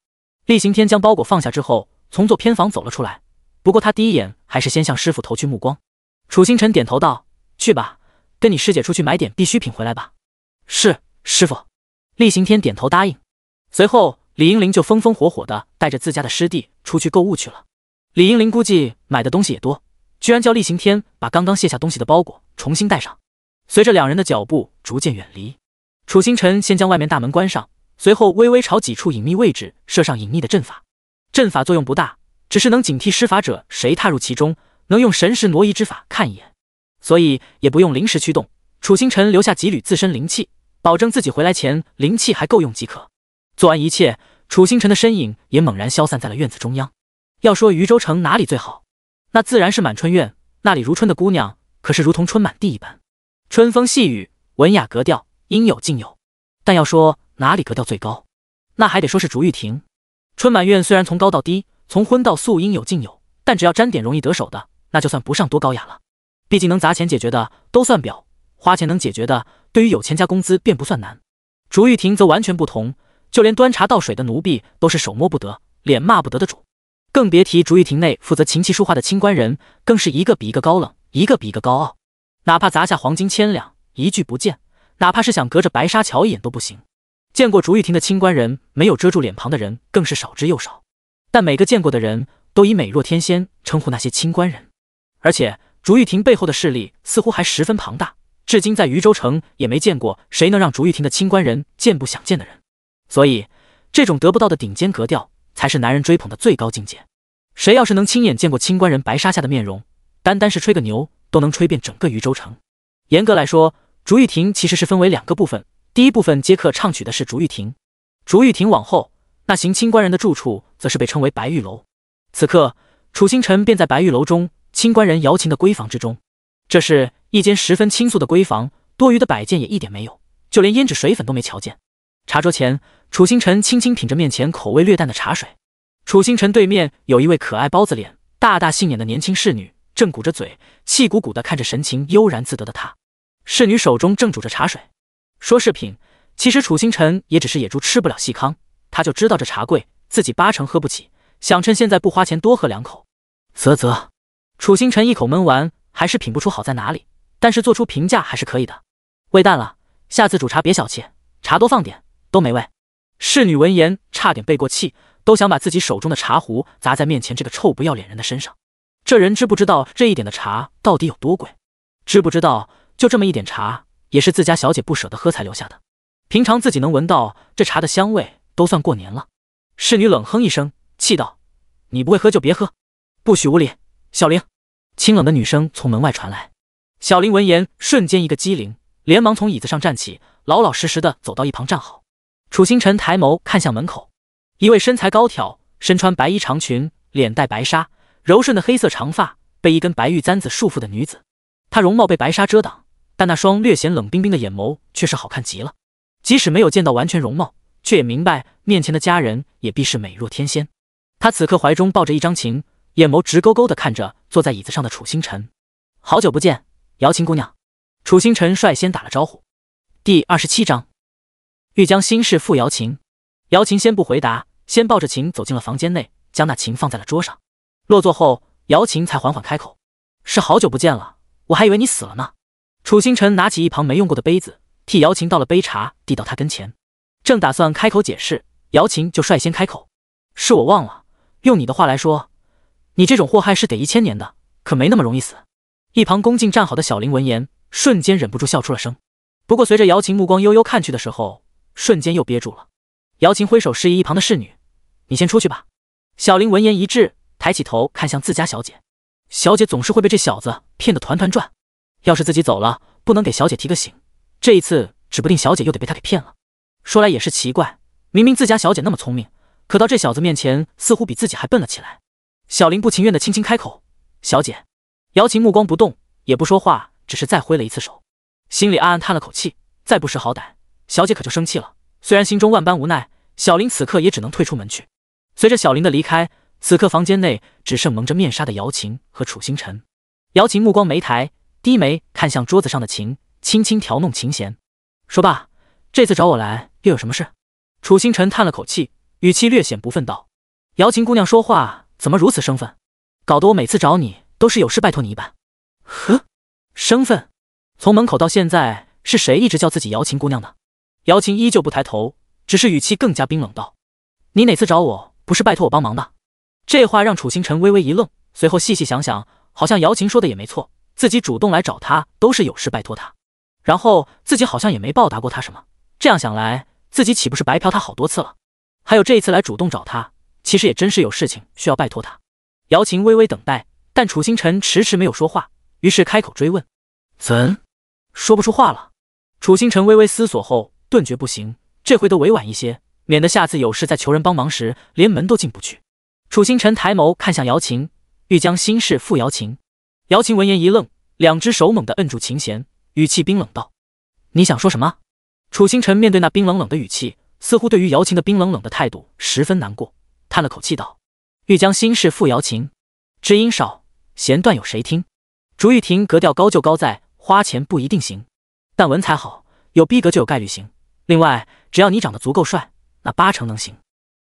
厉行天将包裹放下之后，从做偏房走了出来。不过他第一眼还是先向师傅投去目光。楚星辰点头道：“去吧，跟你师姐出去买点必需品回来吧。”是师傅。厉行天点头答应。随后，李英玲就风风火火的带着自家的师弟出去购物去了。李英玲估计买的东西也多，居然叫厉行天把刚刚卸下东西的包裹重新带上。随着两人的脚步逐渐远离，楚星辰先将外面大门关上，随后微微朝几处隐秘位置设上隐秘的阵法。阵法作用不大，只是能警惕施法者谁踏入其中，能用神识挪移之法看一眼，所以也不用临时驱动。楚星辰留下几缕自身灵气，保证自己回来前灵气还够用即可。做完一切，楚星辰的身影也猛然消散在了院子中央。要说余州城哪里最好，那自然是满春院。那里如春的姑娘，可是如同春满地一般，春风细雨，文雅格调，应有尽有。但要说哪里格调最高，那还得说是竹玉亭。春满院虽然从高到低，从荤到素，应有尽有，但只要沾点容易得手的，那就算不上多高雅了。毕竟能砸钱解决的都算表，花钱能解决的，对于有钱加工资便不算难。竹玉亭则完全不同，就连端茶倒水的奴婢都是手摸不得、脸骂不得的主。更别提竹玉亭内负责琴棋书画的清官人，更是一个比一个高冷，一个比一个高傲。哪怕砸下黄金千两，一句不见；哪怕是想隔着白沙瞧一眼都不行。见过竹玉亭的清官人，没有遮住脸庞的人更是少之又少。但每个见过的人都以美若天仙称呼那些清官人，而且竹玉亭背后的势力似乎还十分庞大，至今在渝州城也没见过谁能让竹玉亭的清官人见不想见的人。所以，这种得不到的顶尖格调。才是男人追捧的最高境界。谁要是能亲眼见过清官人白沙下的面容，单单是吹个牛都能吹遍整个余州城。严格来说，竹玉亭其实是分为两个部分，第一部分接客唱曲的是竹玉亭，竹玉亭往后那行清官人的住处则是被称为白玉楼。此刻，楚星辰便在白玉楼中清官人摇琴的闺房之中。这是一间十分清素的闺房，多余的摆件也一点没有，就连胭脂水粉都没瞧见。茶桌前，楚星辰轻轻品着面前口味略淡的茶水。楚星辰对面有一位可爱包子脸、大大杏眼的年轻侍女，正鼓着嘴，气鼓鼓地看着神情悠然自得的他。侍女手中正煮着茶水，说是品，其实楚星辰也只是野猪吃不了细糠。他就知道这茶贵，自己八成喝不起，想趁现在不花钱多喝两口。啧啧，楚星辰一口闷完，还是品不出好在哪里，但是做出评价还是可以的。味淡了，下次煮茶别小气，茶多放点。都没味。侍女闻言差点背过气，都想把自己手中的茶壶砸在面前这个臭不要脸人的身上。这人知不知道这一点的茶到底有多贵？知不知道就这么一点茶也是自家小姐不舍得喝才留下的？平常自己能闻到这茶的香味都算过年了。侍女冷哼一声，气道：“你不会喝就别喝，不许无礼。”小玲，清冷的女声从门外传来。小玲闻言瞬间一个机灵，连忙从椅子上站起，老老实实的走到一旁站好。楚星辰抬眸看向门口，一位身材高挑、身穿白衣长裙、脸戴白纱、柔顺的黑色长发被一根白玉簪子束缚的女子。她容貌被白纱遮挡，但那双略显冷冰冰的眼眸却是好看极了。即使没有见到完全容貌，却也明白面前的佳人也必是美若天仙。她此刻怀中抱着一张琴，眼眸直勾勾的看着坐在椅子上的楚星辰。好久不见，瑶琴姑娘。楚星辰率先打了招呼。第二十七章。欲将心事付瑶琴，瑶琴先不回答，先抱着琴走进了房间内，将那琴放在了桌上。落座后，瑶琴才缓缓开口：“是好久不见了，我还以为你死了呢。”楚星辰拿起一旁没用过的杯子，替瑶琴倒了杯茶，递到他跟前，正打算开口解释，瑶琴就率先开口：“是我忘了，用你的话来说，你这种祸害是得一千年的，可没那么容易死。”一旁恭敬站好的小林闻言，瞬间忍不住笑出了声。不过随着瑶琴目光悠悠看去的时候，瞬间又憋住了。姚琴挥手示意一旁的侍女：“你先出去吧。”小林闻言一滞，抬起头看向自家小姐。小姐总是会被这小子骗得团团转，要是自己走了，不能给小姐提个醒，这一次指不定小姐又得被他给骗了。说来也是奇怪，明明自家小姐那么聪明，可到这小子面前，似乎比自己还笨了起来。小林不情愿地轻轻开口：“小姐。”姚琴目光不动，也不说话，只是再挥了一次手，心里暗暗叹了口气。再不识好歹。小姐可就生气了，虽然心中万般无奈，小林此刻也只能退出门去。随着小林的离开，此刻房间内只剩蒙着面纱的姚琴和楚星辰。姚琴目光没抬，低眉看向桌子上的琴，轻轻调弄琴弦。说罢，这次找我来又有什么事？楚星辰叹了口气，语气略显不忿道：“姚琴姑娘说话怎么如此生分？搞得我每次找你都是有事拜托你一般。”呵，生分？从门口到现在，是谁一直叫自己姚琴姑娘呢？”姚琴依旧不抬头，只是语气更加冰冷道：“你哪次找我不是拜托我帮忙的？”这话让楚星辰微微一愣，随后细细想想，好像姚琴说的也没错，自己主动来找他都是有事拜托他，然后自己好像也没报答过他什么。这样想来，自己岂不是白嫖他好多次了？还有这一次来主动找他，其实也真是有事情需要拜托他。姚琴微微等待，但楚星辰迟迟没有说话，于是开口追问：“怎说不出话了？”楚星辰微微思索后。顿觉不行，这回得委婉一些，免得下次有事再求人帮忙时连门都进不去。楚星辰抬眸看向姚琴，欲将心事付瑶琴。姚琴闻言一愣，两只手猛地摁住琴弦，语气冰冷道：“你想说什么？”楚星辰面对那冰冷冷的语气，似乎对于姚琴的冰冷冷的态度十分难过，叹了口气道：“欲将心事付瑶琴，知音少，弦断有谁听？”竹玉亭格调高就高在花钱不一定行，但文采好，有逼格就有概率行。另外，只要你长得足够帅，那八成能行。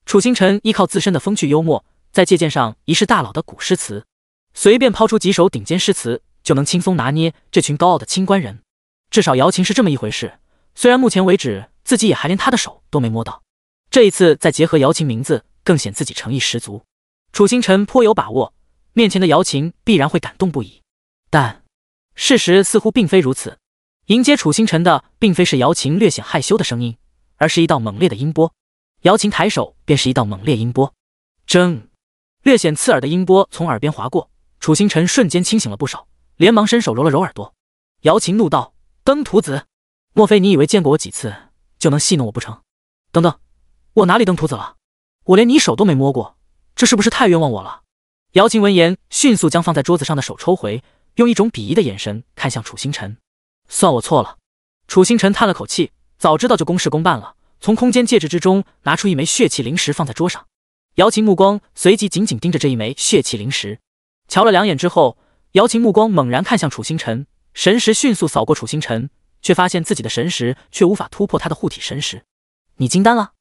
楚星辰依靠自身的风趣幽默，在借鉴上一世大佬的古诗词，随便抛出几首顶尖诗词，就能轻松拿捏这群高傲的清官人。至少姚琴是这么一回事。虽然目前为止自己也还连他的手都没摸到，这一次再结合姚琴名字，更显自己诚意十足。楚星辰颇有把握，面前的姚琴必然会感动不已。但事实似乎并非如此。迎接楚星辰的，并非是姚琴略显害羞的声音，而是一道猛烈的音波。姚琴抬手，便是一道猛烈音波。铮，略显刺耳的音波从耳边划过，楚星辰瞬间清醒了不少，连忙伸手揉了揉耳朵。姚琴怒道：“登徒子，莫非你以为见过我几次就能戏弄我不成？等等，我哪里登徒子了？我连你手都没摸过，这是不是太冤枉我了？”姚琴闻言，迅速将放在桌子上的手抽回，用一种鄙夷的眼神看向楚星辰。算我错了，楚星辰叹了口气，早知道就公事公办了。从空间戒指之中拿出一枚血气灵石放在桌上，姚琴目光随即紧紧盯着这一枚血气灵石，瞧了两眼之后，姚琴目光猛然看向楚星辰，神识迅速扫过楚星辰，却发现自己的神识却无法突破他的护体神识。你金丹了？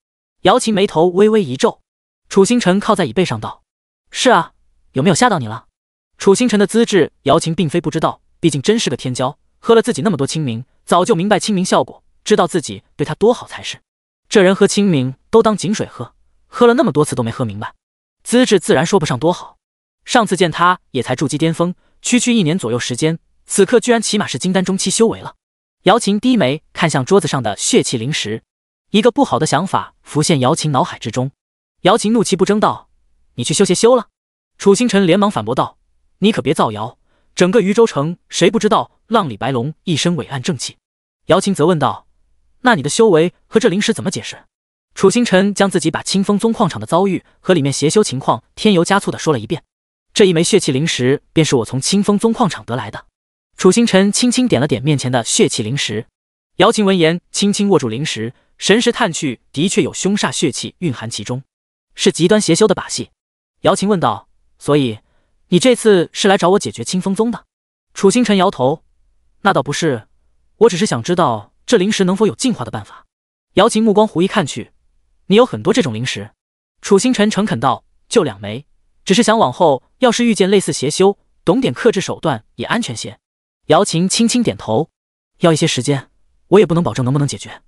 姚琴眉头微微一皱。楚星辰靠在椅背上道：“是啊，有没有吓到你了？”楚星辰的资质，姚琴并非不知道，毕竟真是个天骄。喝了自己那么多清明，早就明白清明效果，知道自己对他多好才是。这人喝清明都当井水喝，喝了那么多次都没喝明白，资质自然说不上多好。上次见他也才筑基巅峰，区区一年左右时间，此刻居然起码是金丹中期修为了。姚琴低眉看向桌子上的血气灵石，一个不好的想法浮现姚琴脑海之中。姚琴怒气不争道：“你去修邪修了？”楚星辰连忙反驳道：“你可别造谣。”整个渝州城，谁不知道浪里白龙一身伟岸正气？姚琴则问道：“那你的修为和这灵石怎么解释？”楚星辰将自己把清风宗矿场的遭遇和里面邪修情况添油加醋的说了一遍。这一枚血气灵石，便是我从清风宗矿场得来的。楚星辰轻轻点了点面前的血气灵石。姚琴闻言，轻轻握住灵石，神识探去，的确有凶煞血气蕴含其中，是极端邪修的把戏。姚琴问道：“所以？”你这次是来找我解决清风宗的？楚星辰摇头，那倒不是，我只是想知道这灵石能否有进化的办法。姚琴目光狐疑看去，你有很多这种灵石？楚星辰诚恳道，就两枚，只是想往后要是遇见类似邪修，懂点克制手段也安全些。姚琴轻轻点头，要一些时间，我也不能保证能不能解决。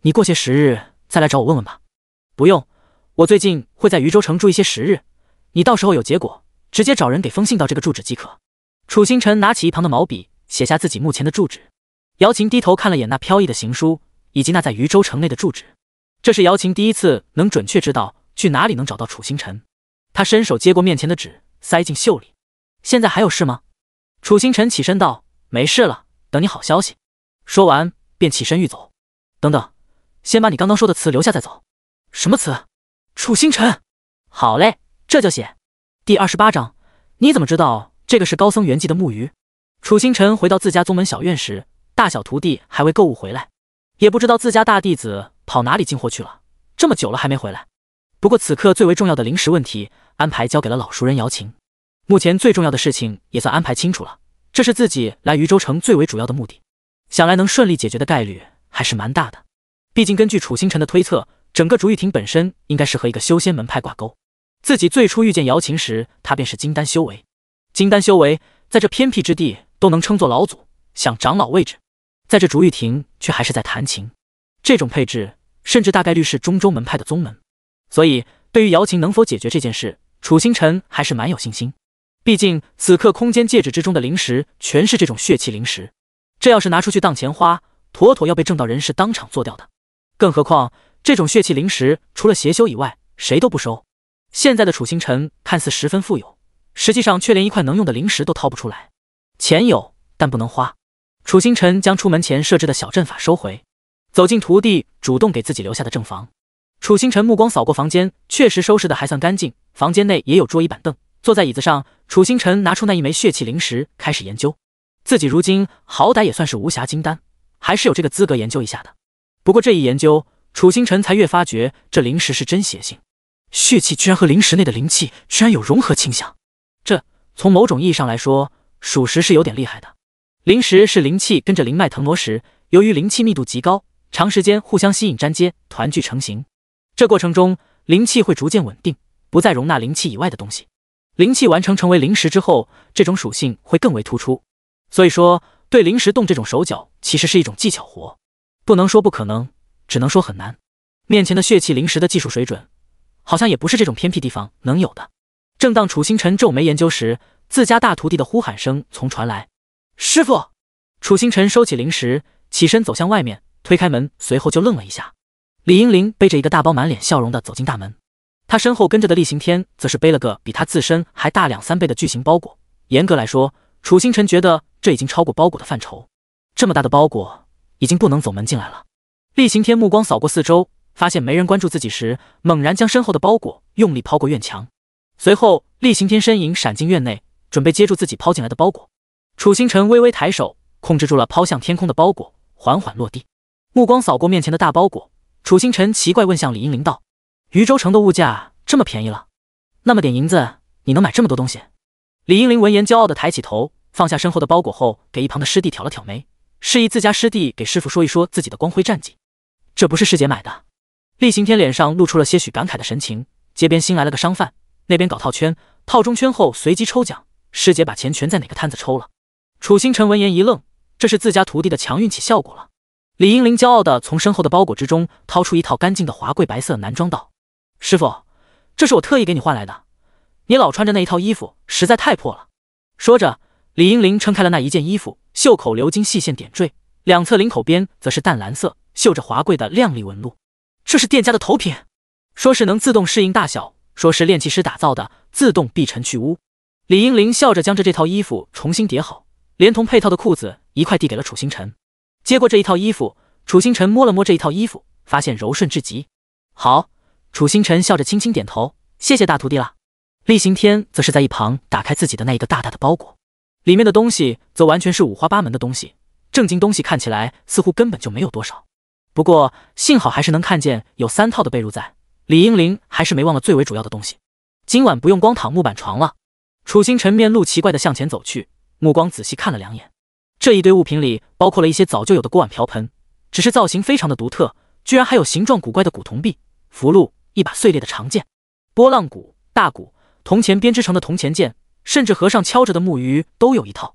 你过些时日再来找我问问吧。不用，我最近会在余州城住一些时日，你到时候有结果。直接找人给封信到这个住址即可。楚星辰拿起一旁的毛笔，写下自己目前的住址。姚琴低头看了眼那飘逸的行书，以及那在渝州城内的住址。这是姚琴第一次能准确知道去哪里能找到楚星辰。他伸手接过面前的纸，塞进袖里。现在还有事吗？楚星辰起身道：“没事了，等你好消息。”说完便起身欲走。等等，先把你刚刚说的词留下再走。什么词？楚星辰。好嘞，这就写。第二十八章，你怎么知道这个是高僧圆寂的木鱼？楚星辰回到自家宗门小院时，大小徒弟还未购物回来，也不知道自家大弟子跑哪里进货去了，这么久了还没回来。不过此刻最为重要的临时问题安排交给了老熟人姚琴。目前最重要的事情也算安排清楚了，这是自己来渝州城最为主要的目的，想来能顺利解决的概率还是蛮大的。毕竟根据楚星辰的推测，整个竹玉亭本身应该是和一个修仙门派挂钩。自己最初遇见姚琴时，他便是金丹修为。金丹修为在这偏僻之地都能称作老祖，想长老位置，在这竹玉亭却还是在弹琴。这种配置，甚至大概率是中州门派的宗门。所以，对于姚琴能否解决这件事，楚星辰还是蛮有信心。毕竟此刻空间戒指之中的灵石全是这种血气灵石，这要是拿出去当钱花，妥妥要被正道人士当场做掉的。更何况，这种血气灵石除了邪修以外，谁都不收。现在的楚星辰看似十分富有，实际上却连一块能用的灵石都掏不出来。钱有，但不能花。楚星辰将出门前设置的小阵法收回，走进徒弟主动给自己留下的正房。楚星辰目光扫过房间，确实收拾的还算干净。房间内也有桌椅板凳。坐在椅子上，楚星辰拿出那一枚血气灵石，开始研究。自己如今好歹也算是无暇金丹，还是有这个资格研究一下的。不过这一研究，楚星辰才越发觉这灵石是真邪性。血气居然和灵石内的灵气居然有融合倾向，这从某种意义上来说，属实是有点厉害的。灵石是灵气跟着灵脉腾挪时，由于灵气密度极高，长时间互相吸引粘接，团聚成型。这过程中，灵气会逐渐稳定，不再容纳灵气以外的东西。灵气完成成为灵石之后，这种属性会更为突出。所以说，对灵石动这种手脚，其实是一种技巧活，不能说不可能，只能说很难。面前的血气灵石的技术水准。好像也不是这种偏僻地方能有的。正当楚星辰皱眉研究时，自家大徒弟的呼喊声从传来：“师傅！”楚星辰收起灵石，起身走向外面，推开门，随后就愣了一下。李英林背着一个大包，满脸笑容的走进大门。他身后跟着的厉行天，则是背了个比他自身还大两三倍的巨型包裹。严格来说，楚星辰觉得这已经超过包裹的范畴。这么大的包裹已经不能走门进来了。厉行天目光扫过四周。发现没人关注自己时，猛然将身后的包裹用力抛过院墙，随后厉行天身影闪进院内，准备接住自己抛进来的包裹。楚星辰微微抬手，控制住了抛向天空的包裹，缓缓落地，目光扫过面前的大包裹。楚星辰奇怪问向李英林道：“渝州城的物价这么便宜了，那么点银子你能买这么多东西？”李英林闻言骄傲的抬起头，放下身后的包裹后，给一旁的师弟挑了挑眉，示意自家师弟给师傅说一说自己的光辉战绩。这不是师姐买的。厉行天脸上露出了些许感慨的神情。街边新来了个商贩，那边搞套圈，套中圈后随机抽奖。师姐把钱全在哪个摊子抽了？楚星辰闻言一愣，这是自家徒弟的强运气效果了。李英林骄傲地从身后的包裹之中掏出一套干净的华贵白色男装，道：“师傅，这是我特意给你换来的。你老穿着那一套衣服实在太破了。”说着，李英林撑开了那一件衣服，袖口鎏金细线点缀，两侧领口边则是淡蓝色绣着华贵的亮丽纹路。这是店家的头品，说是能自动适应大小，说是炼气师打造的，自动避尘去污。李英玲笑着将着这套衣服重新叠好，连同配套的裤子一块递给了楚星辰。接过这一套衣服，楚星辰摸了摸这一套衣服，发现柔顺至极。好，楚星辰笑着轻轻点头，谢谢大徒弟了。厉行天则是在一旁打开自己的那一个大大的包裹，里面的东西则完全是五花八门的东西，正经东西看起来似乎根本就没有多少。不过幸好还是能看见有三套的被褥在。李英玲还是没忘了最为主要的东西，今晚不用光躺木板床了。楚星辰面露奇怪的向前走去，目光仔细看了两眼，这一堆物品里包括了一些早就有的锅碗瓢盆，只是造型非常的独特，居然还有形状古怪的古铜币、符箓、一把碎裂的长剑、波浪鼓、大鼓、铜钱编织成的铜钱剑，甚至和尚敲着的木鱼都有一套。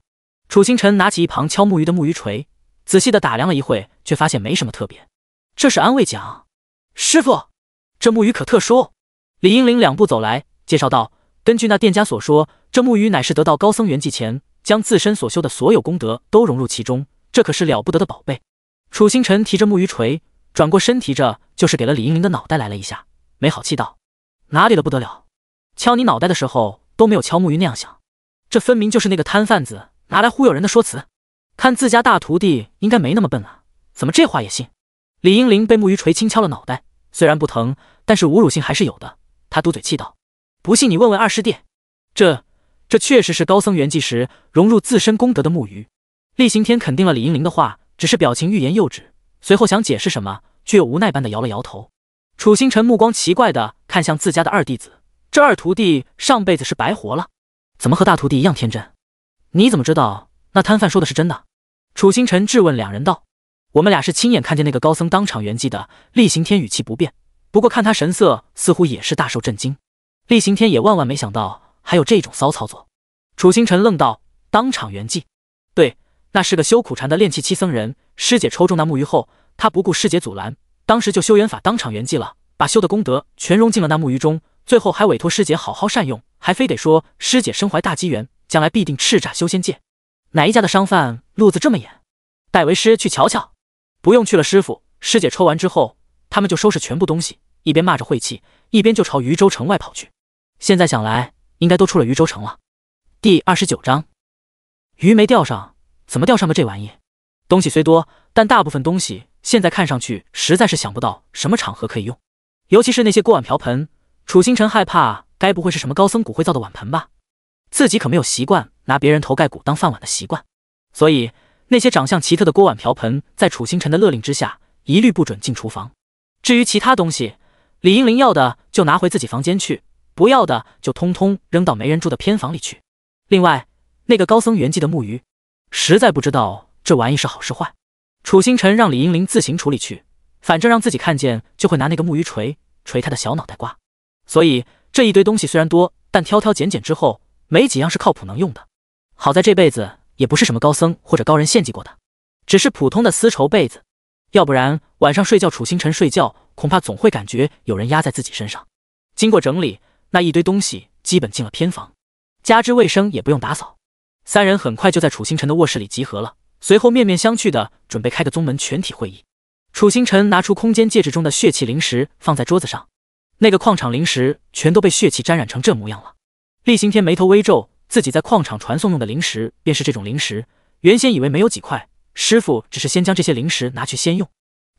楚星辰拿起一旁敲木鱼的木鱼锤。仔细的打量了一会，却发现没什么特别。这是安慰奖，师傅，这木鱼可特殊。李英玲两步走来，介绍道：“根据那店家所说，这木鱼乃是得到高僧圆寂前，将自身所修的所有功德都融入其中，这可是了不得的宝贝。”楚星辰提着木鱼锤，转过身提着就是给了李英玲的脑袋来了一下，没好气道：“哪里的不得了？敲你脑袋的时候都没有敲木鱼那样响，这分明就是那个摊贩子拿来忽悠人的说辞。”看自家大徒弟应该没那么笨啊，怎么这话也信？李英林被木鱼锤轻敲了脑袋，虽然不疼，但是侮辱性还是有的。他嘟嘴气道：“不信你问问二师弟，这这确实是高僧圆寂时融入自身功德的木鱼。”厉行天肯定了李英林的话，只是表情欲言又止，随后想解释什么，却又无奈般的摇了摇头。楚星辰目光奇怪的看向自家的二弟子，这二徒弟上辈子是白活了，怎么和大徒弟一样天真？你怎么知道那摊贩说的是真的？楚星辰质问两人道：“我们俩是亲眼看见那个高僧当场圆寂的。”厉行天语气不变，不过看他神色，似乎也是大受震惊。厉行天也万万没想到还有这种骚操作。楚星辰愣道：“当场圆寂？对，那是个修苦禅的炼气七僧人。师姐抽中那木鱼后，他不顾师姐阻拦，当时就修元法，当场圆寂了，把修的功德全融进了那木鱼中。最后还委托师姐好好善用，还非得说师姐身怀大机缘，将来必定叱咤修仙界。”哪一家的商贩路子这么严？带为师去瞧瞧。不用去了，师傅、师姐抽完之后，他们就收拾全部东西，一边骂着晦气，一边就朝渝州城外跑去。现在想来，应该都出了渝州城了。第二十九章：鱼没钓上，怎么钓上个这玩意？东西虽多，但大部分东西现在看上去实在是想不到什么场合可以用。尤其是那些锅碗瓢盆，楚星辰害怕，该不会是什么高僧骨灰造的碗盆吧？自己可没有习惯。拿别人头盖骨当饭碗的习惯，所以那些长相奇特的锅碗瓢盆，在楚星辰的勒令之下，一律不准进厨房。至于其他东西，李英林要的就拿回自己房间去，不要的就通通扔到没人住的偏房里去。另外，那个高僧圆寂的木鱼，实在不知道这玩意是好是坏。楚星辰让李英林自行处理去，反正让自己看见就会拿那个木鱼锤锤他的小脑袋瓜。所以这一堆东西虽然多，但挑挑拣拣之后，没几样是靠谱能用的。好在这辈子也不是什么高僧或者高人献祭过的，只是普通的丝绸被子。要不然晚上睡觉，楚星辰睡觉恐怕总会感觉有人压在自己身上。经过整理，那一堆东西基本进了偏房，加之卫生也不用打扫，三人很快就在楚星辰的卧室里集合了。随后面面相觑的准备开个宗门全体会议。楚星辰拿出空间戒指中的血气灵石放在桌子上，那个矿场灵石全都被血气沾染成这模样了。厉行天眉头微皱。自己在矿场传送用的灵石便是这种灵石，原先以为没有几块，师傅只是先将这些灵石拿去先用，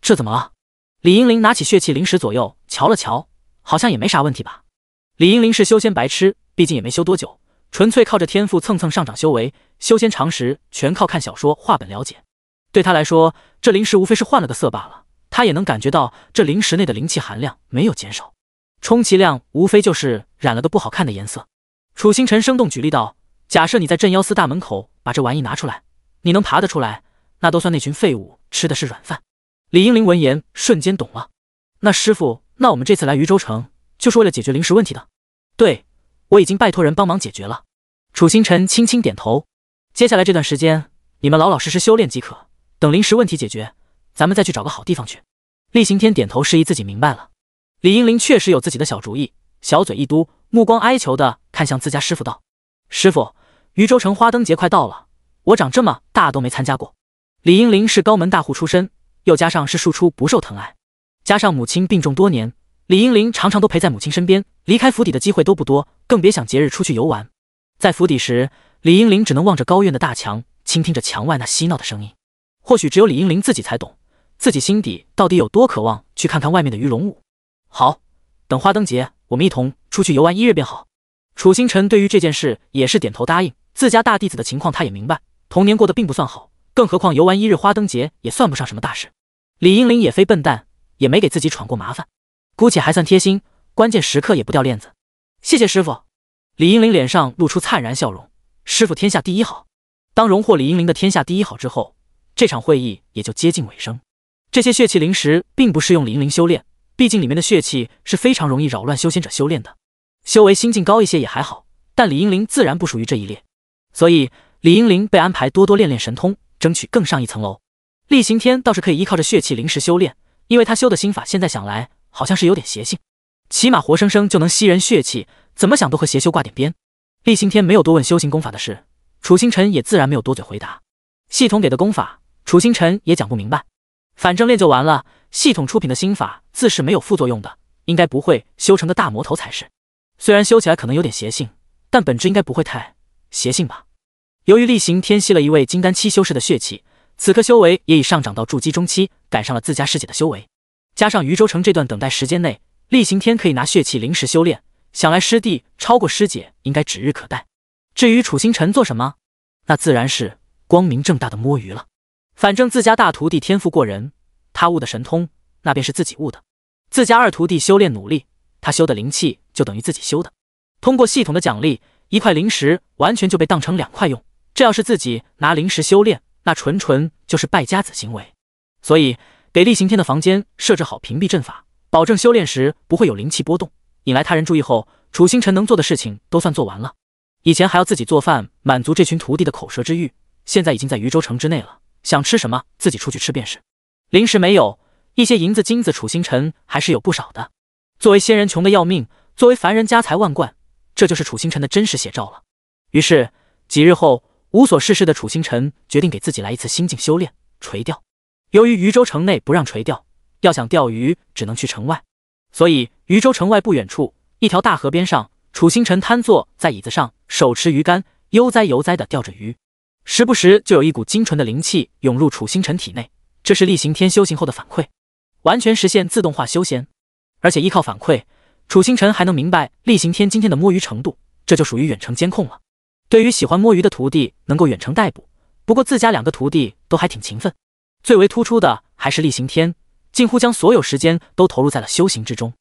这怎么了？李英林拿起血气灵石左右瞧了瞧，好像也没啥问题吧？李英林是修仙白痴，毕竟也没修多久，纯粹靠着天赋蹭蹭上涨修为，修仙常识全靠看小说画本了解，对他来说，这灵石无非是换了个色罢了，他也能感觉到这灵石内的灵气含量没有减少，充其量无非就是染了个不好看的颜色。楚星辰生动举例道：“假设你在镇妖司大门口把这玩意拿出来，你能爬得出来，那都算那群废物吃的是软饭。”李英林闻言瞬间懂了。那师傅，那我们这次来渝州城，就是为了解决临时问题的。对，我已经拜托人帮忙解决了。楚星辰轻轻点头。接下来这段时间，你们老老实实修炼即可。等临时问题解决，咱们再去找个好地方去。厉行天点头示意自己明白了。李英林确实有自己的小主意。小嘴一嘟，目光哀求的看向自家师傅，道：“师傅，渝州城花灯节快到了，我长这么大都没参加过。”李英林是高门大户出身，又加上是庶出，不受疼爱，加上母亲病重多年，李英林常常都陪在母亲身边，离开府邸的机会都不多，更别想节日出去游玩。在府邸时，李英林只能望着高院的大墙，倾听着墙外那嬉闹的声音。或许只有李英林自己才懂，自己心底到底有多渴望去看看外面的鱼龙舞。好，等花灯节。我们一同出去游玩一日便好。楚星辰对于这件事也是点头答应。自家大弟子的情况他也明白，童年过得并不算好，更何况游玩一日花灯节也算不上什么大事。李英玲也非笨蛋，也没给自己闯过麻烦，姑且还算贴心，关键时刻也不掉链子。谢谢师傅。李英玲脸上露出灿然笑容，师傅天下第一好。当荣获李英玲的天下第一好之后，这场会议也就接近尾声。这些血气灵石并不适用李英玲修炼。毕竟里面的血气是非常容易扰乱修仙者修炼的，修为心境高一些也还好，但李英灵自然不属于这一列，所以李英灵被安排多多练练神通，争取更上一层楼。厉行天倒是可以依靠着血气临时修炼，因为他修的心法现在想来好像是有点邪性，起码活生生就能吸人血气，怎么想都和邪修挂点边。厉行天没有多问修行功法的事，楚星辰也自然没有多嘴回答。系统给的功法，楚星辰也讲不明白，反正练就完了。系统出品的心法自是没有副作用的，应该不会修成个大魔头才是。虽然修起来可能有点邪性，但本质应该不会太邪性吧。由于厉行天吸了一位金丹期修士的血气，此刻修为也已上涨到筑基中期，赶上了自家师姐的修为。加上余州城这段等待时间内，厉行天可以拿血气临时修炼，想来师弟超过师姐应该指日可待。至于楚星辰做什么，那自然是光明正大的摸鱼了。反正自家大徒弟天赋过人。他悟的神通，那便是自己悟的；自家二徒弟修炼努力，他修的灵气就等于自己修的。通过系统的奖励，一块灵石完全就被当成两块用。这要是自己拿灵石修炼，那纯纯就是败家子行为。所以给厉行天的房间设置好屏蔽阵法，保证修炼时不会有灵气波动引来他人注意后，楚星辰能做的事情都算做完了。以前还要自己做饭满足这群徒弟的口舌之欲，现在已经在渝州城之内了，想吃什么自己出去吃便是。临时没有一些银子金子，楚星辰还是有不少的。作为仙人穷的要命，作为凡人家财万贯，这就是楚星辰的真实写照了。于是几日后，无所事事的楚星辰决定给自己来一次心境修炼。垂钓，由于渝州城内不让垂钓，要想钓鱼只能去城外。所以渝州城外不远处一条大河边上，楚星辰瘫坐在椅子上，手持鱼竿，悠哉悠哉的钓着鱼，时不时就有一股精纯的灵气涌入楚星辰体内。这是厉行天修行后的反馈，完全实现自动化修仙，而且依靠反馈，楚星辰还能明白厉行天今天的摸鱼程度，这就属于远程监控了。对于喜欢摸鱼的徒弟，能够远程逮捕。不过自家两个徒弟都还挺勤奋，最为突出的还是厉行天，近乎将所有时间都投入在了修行之中。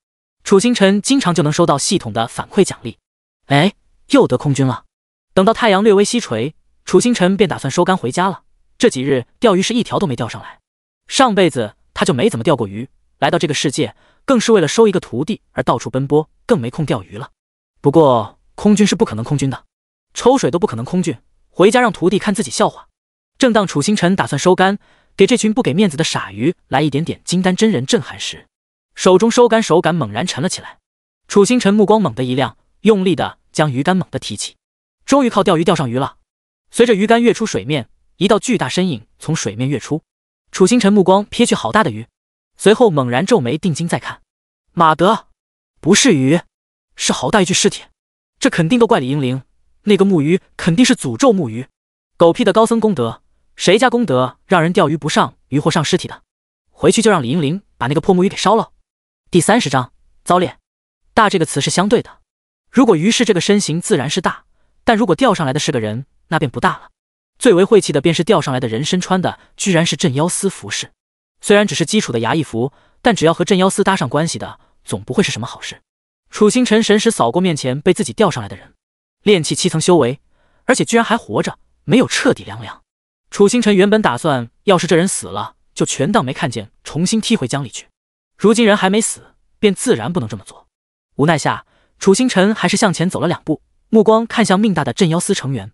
楚星辰经常就能收到系统的反馈奖励，哎，又得空军了。等到太阳略微西垂，楚星辰便打算收竿回家了。这几日钓鱼是一条都没钓上来。上辈子他就没怎么钓过鱼，来到这个世界更是为了收一个徒弟而到处奔波，更没空钓鱼了。不过空军是不可能空军的，抽水都不可能空军，回家让徒弟看自己笑话。正当楚星辰打算收竿，给这群不给面子的傻鱼来一点点金丹真人震撼时，手中收竿手感猛然沉了起来。楚星辰目光猛地一亮，用力的将鱼竿猛地提起，终于靠钓鱼钓上鱼了。随着鱼竿跃出水面，一道巨大身影从水面跃出。楚星辰目光瞥去，好大的鱼，随后猛然皱眉，定睛再看，马德，不是鱼，是好大一具尸体。这肯定都怪李英灵，那个木鱼肯定是诅咒木鱼。狗屁的高僧功德，谁家功德让人钓鱼不上鱼或上尸体的？回去就让李英灵把那个破木鱼给烧了。第三十章糟脸，大这个词是相对的，如果鱼是这个身形自然是大，但如果钓上来的是个人，那便不大了。最为晦气的便是钓上来的人身穿的居然是镇妖司服饰，虽然只是基础的衙役服，但只要和镇妖司搭上关系的，总不会是什么好事。楚星辰神识扫过面前被自己钓上来的人，炼气七层修为，而且居然还活着，没有彻底凉凉。楚星辰原本打算，要是这人死了，就全当没看见，重新踢回江里去。如今人还没死，便自然不能这么做。无奈下，楚星辰还是向前走了两步，目光看向命大的镇妖司成员。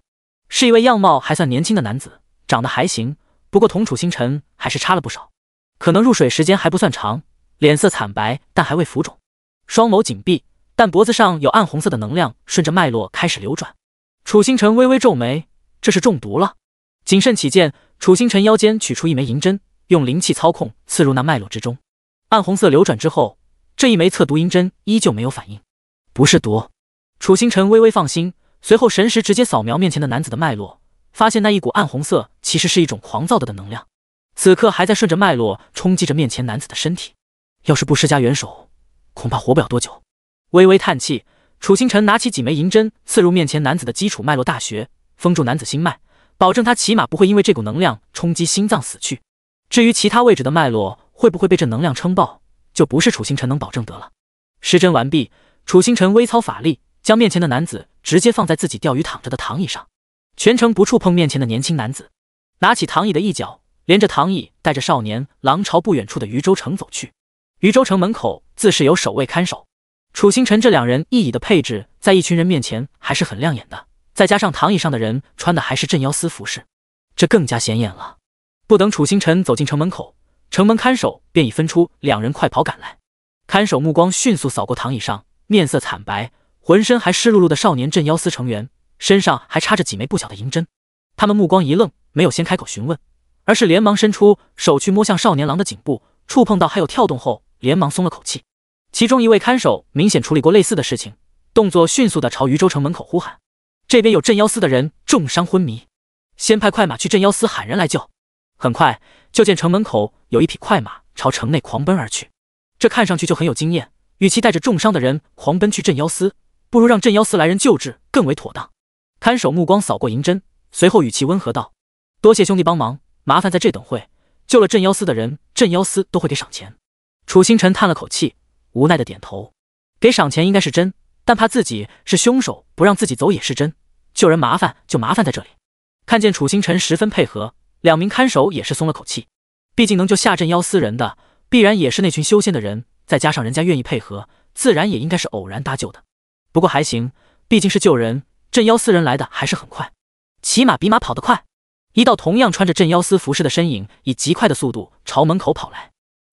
是一位样貌还算年轻的男子，长得还行，不过同楚星辰还是差了不少。可能入水时间还不算长，脸色惨白，但还未浮肿，双眸紧闭，但脖子上有暗红色的能量顺着脉络开始流转。楚星辰微微皱眉，这是中毒了。谨慎起见，楚星辰腰间取出一枚银针，用灵气操控刺入那脉络之中。暗红色流转之后，这一枚测毒银针依旧没有反应，不是毒。楚星辰微微放心。随后，神识直接扫描面前的男子的脉络，发现那一股暗红色其实是一种狂躁的的能量，此刻还在顺着脉络冲击着面前男子的身体。要是不施加援手，恐怕活不了多久。微微叹气，楚星辰拿起几枚银针，刺入面前男子的基础脉络大穴，封住男子心脉，保证他起码不会因为这股能量冲击心脏死去。至于其他位置的脉络会不会被这能量撑爆，就不是楚星辰能保证得了。施针完毕，楚星辰微操法力。将面前的男子直接放在自己钓鱼躺着的躺椅上，全程不触碰面前的年轻男子。拿起躺椅的一角，连着躺椅带着少年狼朝不远处的渔州城走去。渔州城门口自是有守卫看守。楚星辰这两人一椅的配置，在一群人面前还是很亮眼的。再加上躺椅上的人穿的还是镇妖司服饰，这更加显眼了。不等楚星辰走进城门口，城门看守便已分出两人快跑赶来。看守目光迅速扫过躺椅上，面色惨白。浑身还湿漉漉的少年镇妖司成员身上还插着几枚不小的银针，他们目光一愣，没有先开口询问，而是连忙伸出手去摸向少年郎的颈部，触碰到还有跳动后，连忙松了口气。其中一位看守明显处理过类似的事情，动作迅速的朝禹州城门口呼喊：“这边有镇妖司的人重伤昏迷，先派快马去镇妖司喊人来救。”很快，就见城门口有一匹快马朝城内狂奔而去，这看上去就很有经验，与其带着重伤的人狂奔去镇妖司。不如让镇妖司来人救治更为妥当。看守目光扫过银针，随后语气温和道：“多谢兄弟帮忙，麻烦在这等会。救了镇妖司的人，镇妖司都会给赏钱。”楚星辰叹了口气，无奈的点头。给赏钱应该是真，但怕自己是凶手，不让自己走也是真。救人麻烦就麻烦在这里。看见楚星辰十分配合，两名看守也是松了口气。毕竟能救下镇妖司人的，必然也是那群修仙的人，再加上人家愿意配合，自然也应该是偶然搭救的。不过还行，毕竟是救人。镇妖司人来的还是很快，起码比马跑得快。一道同样穿着镇妖司服饰的身影，以极快的速度朝门口跑来。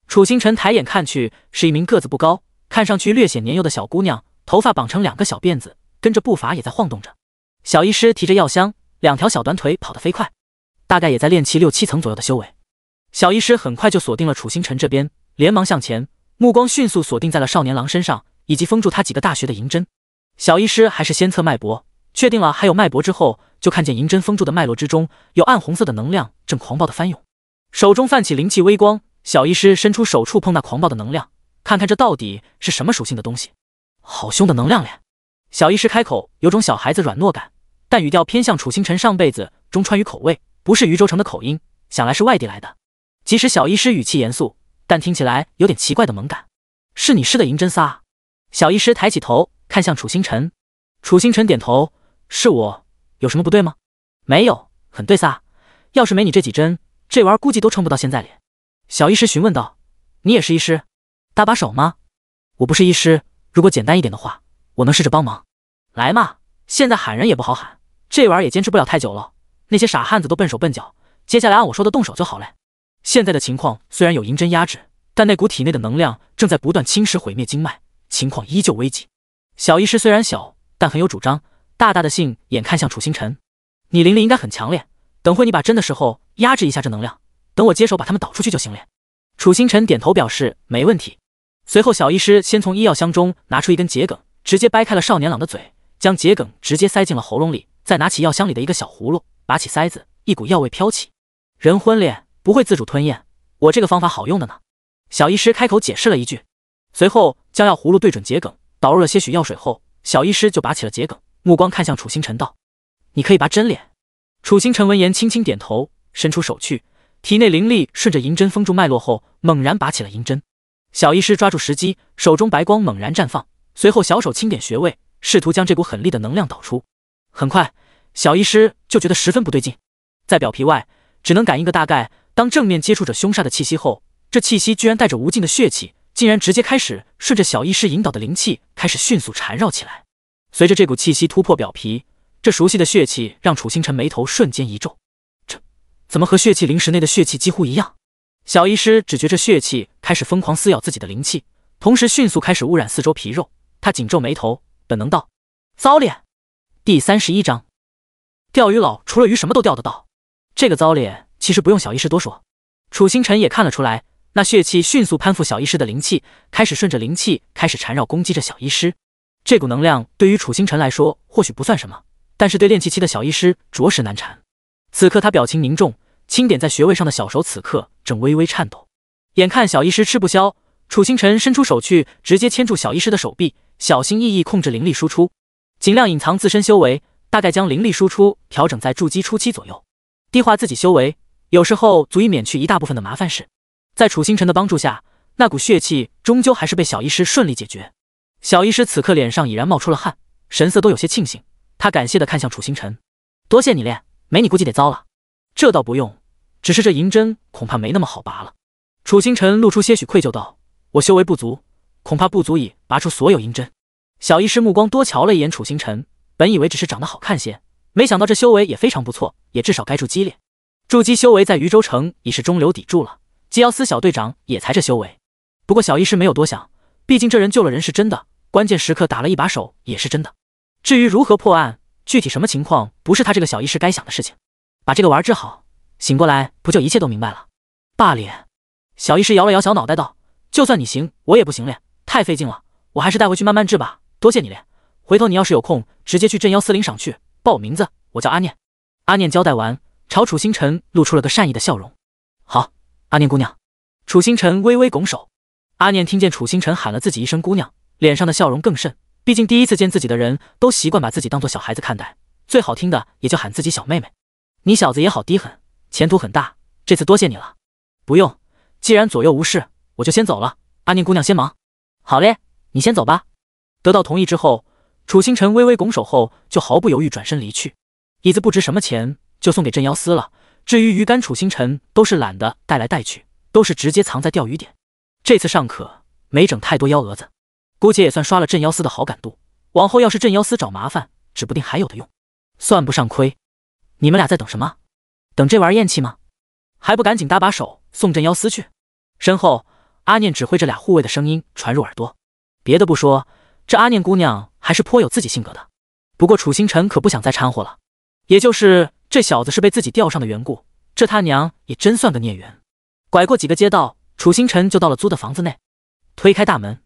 楚星辰抬眼看去，是一名个子不高、看上去略显年幼的小姑娘，头发绑成两个小辫子，跟着步伐也在晃动着。小医师提着药箱，两条小短腿跑得飞快，大概也在练气六七层左右的修为。小医师很快就锁定了楚星辰这边，连忙向前，目光迅速锁定在了少年郎身上，以及封住他几个大学的银针。小医师还是先测脉搏，确定了还有脉搏之后，就看见银针封住的脉络之中，有暗红色的能量正狂暴的翻涌，手中泛起灵气微光。小医师伸出手触碰那狂暴的能量，看看这到底是什么属性的东西。好凶的能量脸！小医师开口，有种小孩子软糯感，但语调偏向楚星辰上辈子中川语口味，不是余州城的口音，想来是外地来的。即使小医师语气严肃，但听起来有点奇怪的萌感。是你施的银针撒？小医师抬起头。看向楚星辰，楚星辰点头：“是我，有什么不对吗？没有，很对撒。要是没你这几针，这玩意儿估计都撑不到现在咧。”小医师询问道：“你也是医师，搭把手吗？”“我不是医师，如果简单一点的话，我能试着帮忙。”“来嘛，现在喊人也不好喊，这玩意儿也坚持不了太久了。那些傻汉子都笨手笨脚，接下来按我说的动手就好嘞。”现在的情况虽然有银针压制，但那股体内的能量正在不断侵蚀毁灭经脉，情况依旧危急。小医师虽然小，但很有主张。大大的杏眼看向楚星辰，你灵力应该很强烈，等会你把针的时候压制一下这能量，等我接手把他们导出去就行了。楚星辰点头表示没问题。随后，小医师先从医药箱中拿出一根桔梗，直接掰开了少年郎的嘴，将桔梗直接塞进了喉咙里，再拿起药箱里的一个小葫芦，拔起塞子，一股药味飘起。人昏脸不会自主吞咽，我这个方法好用的呢。小医师开口解释了一句，随后将药葫芦对准桔梗。导入了些许药水后，小医师就拔起了桔梗，目光看向楚星辰道：“你可以拔针脸。”楚星辰闻言轻轻点头，伸出手去，体内灵力顺着银针封住脉络后，猛然拔起了银针。小医师抓住时机，手中白光猛然绽放，随后小手轻点穴位，试图将这股狠力的能量导出。很快，小医师就觉得十分不对劲，在表皮外只能感应个大概。当正面接触着凶煞的气息后，这气息居然带着无尽的血气。竟然直接开始顺着小医师引导的灵气开始迅速缠绕起来。随着这股气息突破表皮，这熟悉的血气让楚星辰眉头瞬间一皱，这怎么和血气灵石内的血气几乎一样？小医师只觉着血气开始疯狂撕咬自己的灵气，同时迅速开始污染四周皮肉。他紧皱眉头，本能道：“糟脸。”第三十一章，钓鱼佬除了鱼什么都钓得到。这个糟脸其实不用小医师多说，楚星辰也看了出来。那血气迅速攀附小医师的灵气，开始顺着灵气开始缠绕攻击着小医师。这股能量对于楚星辰来说或许不算什么，但是对练气期的小医师着实难缠。此刻他表情凝重，轻点在穴位上的小手此刻正微微颤抖。眼看小医师吃不消，楚星辰伸出手去，直接牵住小医师的手臂，小心翼翼控制灵力输出，尽量隐藏自身修为，大概将灵力输出调整在筑基初期左右，低化自己修为，有时候足以免去一大部分的麻烦事。在楚星辰的帮助下，那股血气终究还是被小医师顺利解决。小医师此刻脸上已然冒出了汗，神色都有些庆幸。他感谢的看向楚星辰：“多谢你练，没你估计得糟了。”“这倒不用，只是这银针恐怕没那么好拔了。”楚星辰露出些许愧疚道：“我修为不足，恐怕不足以拔出所有银针。”小医师目光多瞧了一眼楚星辰，本以为只是长得好看些，没想到这修为也非常不错，也至少该筑基了。筑基修为在渝州城已是中流砥柱了。镇妖司小队长也才这修为，不过小医师没有多想，毕竟这人救了人是真的，关键时刻打了一把手也是真的。至于如何破案，具体什么情况，不是他这个小医师该想的事情。把这个娃儿治好，醒过来不就一切都明白了？罢了。小医师摇了摇小脑袋道：“就算你行，我也不行咧，太费劲了，我还是带回去慢慢治吧。多谢你咧，回头你要是有空，直接去镇妖司领赏去，报我名字，我叫阿念。”阿念交代完，朝楚星辰露出了个善意的笑容：“好。”阿念姑娘，楚星辰微微拱手。阿念听见楚星辰喊了自己一声姑娘，脸上的笑容更甚。毕竟第一次见自己的人都习惯把自己当做小孩子看待，最好听的也就喊自己小妹妹。你小子也好低狠，前途很大。这次多谢你了，不用。既然左右无事，我就先走了。阿念姑娘先忙。好嘞，你先走吧。得到同意之后，楚星辰微微拱手后，就毫不犹豫转身离去。椅子不值什么钱，就送给镇妖司了。至于鱼竿，楚星辰都是懒得带来带去，都是直接藏在钓鱼点。这次尚可，没整太多幺蛾子，姑且也算刷了镇妖司的好感度。往后要是镇妖司找麻烦，指不定还有的用，算不上亏。你们俩在等什么？等这玩意儿咽气吗？还不赶紧搭把手送镇妖司去？身后，阿念指挥着俩护卫的声音传入耳朵。别的不说，这阿念姑娘还是颇有自己性格的。不过楚星辰可不想再掺和了，也就是。这小子是被自己钓上的缘故，这他娘也真算个孽缘。拐过几个街道，楚星辰就到了租的房子内，推开大门，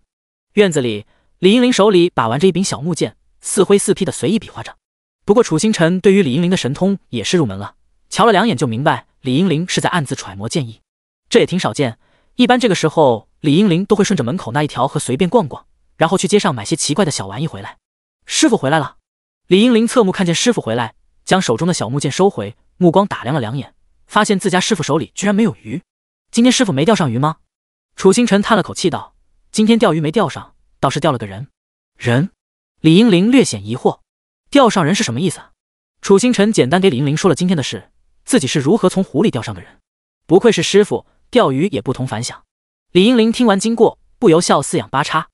院子里李英林手里把玩着一柄小木剑，似挥似劈的随意比划着。不过楚星辰对于李英林的神通也是入门了，瞧了两眼就明白李英林是在暗自揣摩剑意，这也挺少见。一般这个时候，李英林都会顺着门口那一条河随便逛逛，然后去街上买些奇怪的小玩意回来。师傅回来了，李英林侧目看见师傅回来。将手中的小木剑收回，目光打量了两眼，发现自家师傅手里居然没有鱼。今天师傅没钓上鱼吗？楚星辰叹了口气道：“今天钓鱼没钓上，倒是钓了个人。”人李英林略显疑惑：“钓上人是什么意思？”楚星辰简单给李英林说了今天的事，自己是如何从湖里钓上个人。不愧是师傅，钓鱼也不同凡响。李英林听完经过，不由笑四仰八叉。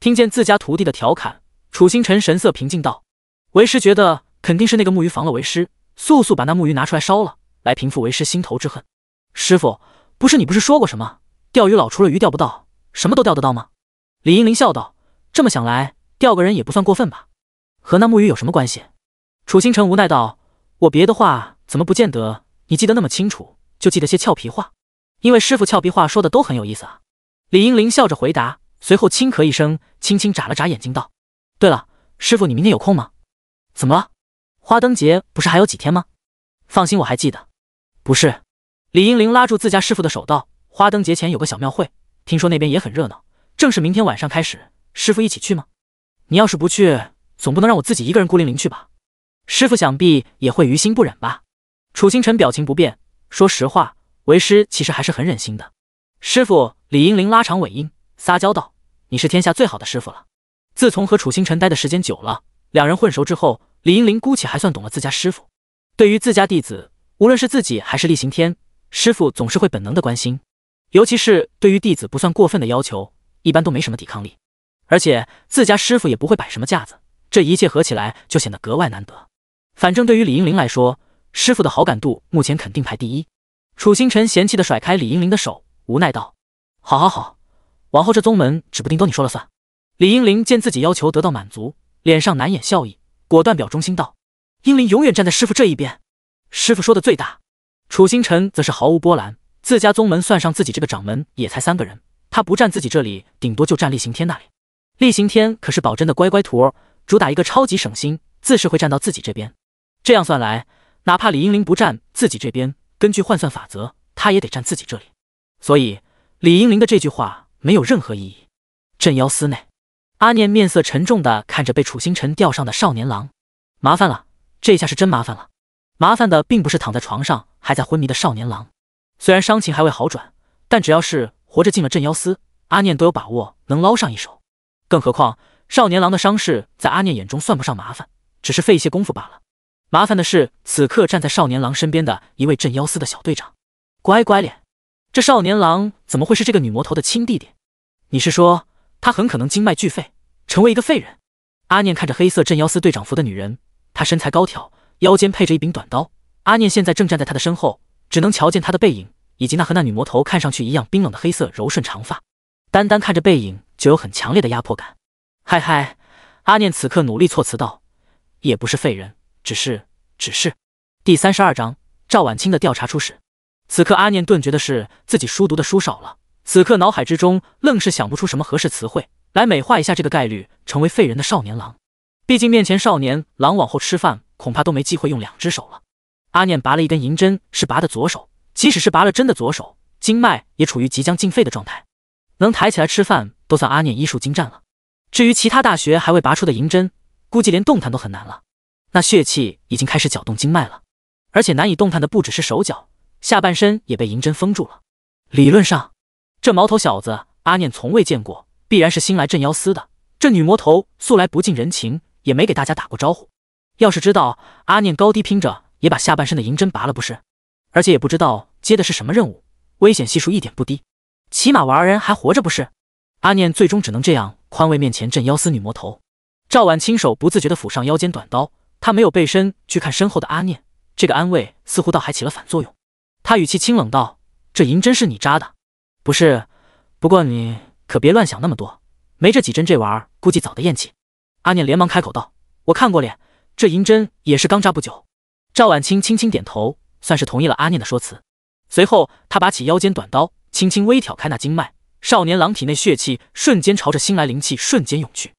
听见自家徒弟的调侃，楚星辰神色平静道：“为师觉得。”肯定是那个木鱼防了为师，速速把那木鱼拿出来烧了，来平复为师心头之恨。师傅，不是你不是说过什么，钓鱼佬除了鱼钓不到，什么都钓得到吗？李英林笑道：“这么想来，钓个人也不算过分吧？和那木鱼有什么关系？”楚星辰无奈道：“我别的话怎么不见得你记得那么清楚？就记得些俏皮话，因为师傅俏皮话说的都很有意思啊。”李英林笑着回答，随后轻咳一声，轻轻眨了眨眼睛道：“对了，师傅，你明天有空吗？怎么了？”花灯节不是还有几天吗？放心，我还记得。不是，李英玲拉住自家师傅的手道：“花灯节前有个小庙会，听说那边也很热闹，正是明天晚上开始。师傅一起去吗？你要是不去，总不能让我自己一个人孤零零去吧？师傅想必也会于心不忍吧？”楚星辰表情不变，说实话，为师其实还是很忍心的。师傅，李英玲拉长尾音撒娇道：“你是天下最好的师傅了。自从和楚星辰待的时间久了，两人混熟之后。”李英玲姑且还算懂了自家师傅，对于自家弟子，无论是自己还是厉行天，师傅总是会本能的关心，尤其是对于弟子不算过分的要求，一般都没什么抵抗力，而且自家师傅也不会摆什么架子，这一切合起来就显得格外难得。反正对于李英玲来说，师傅的好感度目前肯定排第一。楚星辰嫌弃的甩开李英玲的手，无奈道：“好好好，往后这宗门指不定都你说了算。”李英玲见自己要求得到满足，脸上难掩笑意。果断表忠心道：“英灵永远站在师傅这一边，师傅说的最大。”楚星辰则是毫无波澜，自家宗门算上自己这个掌门也才三个人，他不站自己这里，顶多就站厉行天那里。厉行天可是宝真的乖乖徒，儿，主打一个超级省心，自是会站到自己这边。这样算来，哪怕李英灵不站自己这边，根据换算法则，他也得站自己这里。所以李英灵的这句话没有任何意义。镇妖司内。阿念面色沉重的看着被楚星辰吊上的少年郎，麻烦了，这下是真麻烦了。麻烦的并不是躺在床上还在昏迷的少年郎，虽然伤情还未好转，但只要是活着进了镇妖司，阿念都有把握能捞上一手。更何况少年郎的伤势在阿念眼中算不上麻烦，只是费一些功夫罢了。麻烦的是此刻站在少年郎身边的一位镇妖司的小队长。乖乖脸，这少年郎怎么会是这个女魔头的亲弟弟？你是说？他很可能经脉俱废，成为一个废人。阿念看着黑色镇妖司队长服的女人，她身材高挑，腰间配着一柄短刀。阿念现在正站在她的身后，只能瞧见她的背影，以及那和那女魔头看上去一样冰冷的黑色柔顺长发。单单看着背影，就有很强烈的压迫感。嗨嗨，阿念此刻努力措辞道：“也不是废人，只是……只是。”第三十二章赵婉清的调查初始。此刻阿念顿觉的是自己书读的书少了。此刻脑海之中愣是想不出什么合适词汇来美化一下这个概率成为废人的少年郎，毕竟面前少年郎往后吃饭恐怕都没机会用两只手了。阿念拔了一根银针，是拔的左手，即使是拔了针的左手，经脉也处于即将尽废的状态，能抬起来吃饭都算阿念医术精湛了。至于其他大学还未拔出的银针，估计连动弹都很难了。那血气已经开始搅动经脉了，而且难以动弹的不只是手脚，下半身也被银针封住了。理论上。这毛头小子阿念从未见过，必然是新来镇妖司的。这女魔头素来不近人情，也没给大家打过招呼。要是知道阿念高低拼着也把下半身的银针拔了，不是？而且也不知道接的是什么任务，危险系数一点不低。起码娃儿人还活着，不是？阿念最终只能这样宽慰面前镇妖司女魔头。赵婉轻手不自觉的抚上腰间短刀，她没有背身去看身后的阿念，这个安慰似乎倒还起了反作用。她语气清冷道：“这银针是你扎的？”不是，不过你可别乱想那么多，没这几针，这玩意儿估计早得咽气。阿念连忙开口道：“我看过脸，这银针也是刚扎不久。”赵婉清轻轻点头，算是同意了阿念的说辞。随后，他拔起腰间短刀，轻轻微挑开那经脉，少年郎体内血气瞬间朝着新来灵气瞬间涌去。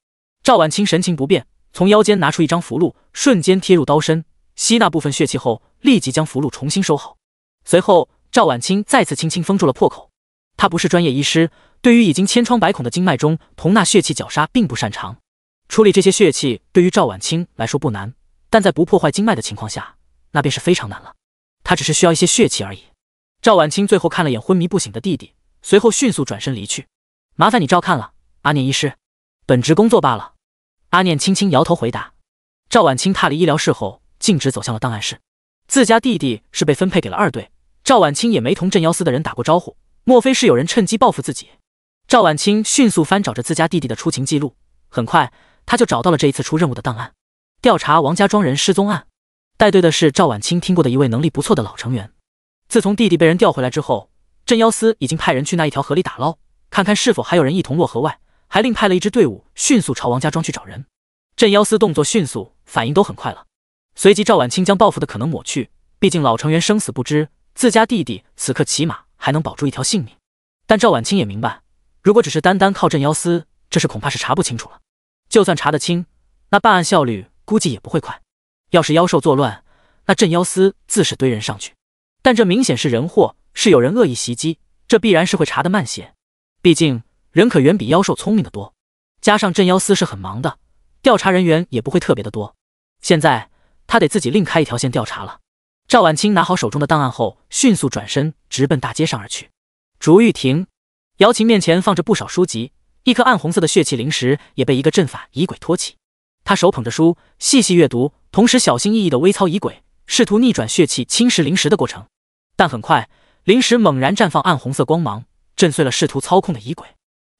赵婉清神情不变，从腰间拿出一张符箓，瞬间贴入刀身，吸纳部分血气后，立即将符箓重新收好。随后，赵婉清再次轻轻封住了破口。他不是专业医师，对于已经千疮百孔的经脉中同那血气绞杀并不擅长处理这些血气。对于赵婉清来说不难，但在不破坏经脉的情况下，那便是非常难了。他只是需要一些血气而已。赵婉清最后看了眼昏迷不醒的弟弟，随后迅速转身离去。麻烦你照看了，阿念医师，本职工作罢了。阿念轻轻摇头回答。赵婉清踏离医疗室后，径直走向了档案室。自家弟弟是被分配给了二队，赵婉清也没同镇妖司的人打过招呼。莫非是有人趁机报复自己？赵晚清迅速翻找着自家弟弟的出勤记录，很快他就找到了这一次出任务的档案。调查王家庄人失踪案，带队的是赵晚清听过的一位能力不错的老成员。自从弟弟被人调回来之后，镇妖司已经派人去那一条河里打捞，看看是否还有人一同落河。外还另派了一支队伍迅速朝王家庄去找人。镇妖司动作迅速，反应都很快了。随即赵晚清将报复的可能抹去，毕竟老成员生死不知，自家弟弟此刻骑马还能保住一条性命，但赵婉清也明白，如果只是单单靠镇妖司，这事恐怕是查不清楚了。就算查得清，那办案效率估计也不会快。要是妖兽作乱，那镇妖司自是堆人上去。但这明显是人祸，是有人恶意袭击，这必然是会查得慢些。毕竟人可远比妖兽聪明的多，加上镇妖司是很忙的，调查人员也不会特别的多。现在他得自己另开一条线调查了。赵婉清拿好手中的档案后，迅速转身，直奔大街上而去。竹玉亭，姚琴面前放着不少书籍，一颗暗红色的血气灵石也被一个阵法仪鬼托起。她手捧着书，细细阅读，同时小心翼翼地微操仪鬼，试图逆转血气侵蚀灵石的过程。但很快，灵石猛然绽放暗红色光芒，震碎了试图操控的仪鬼。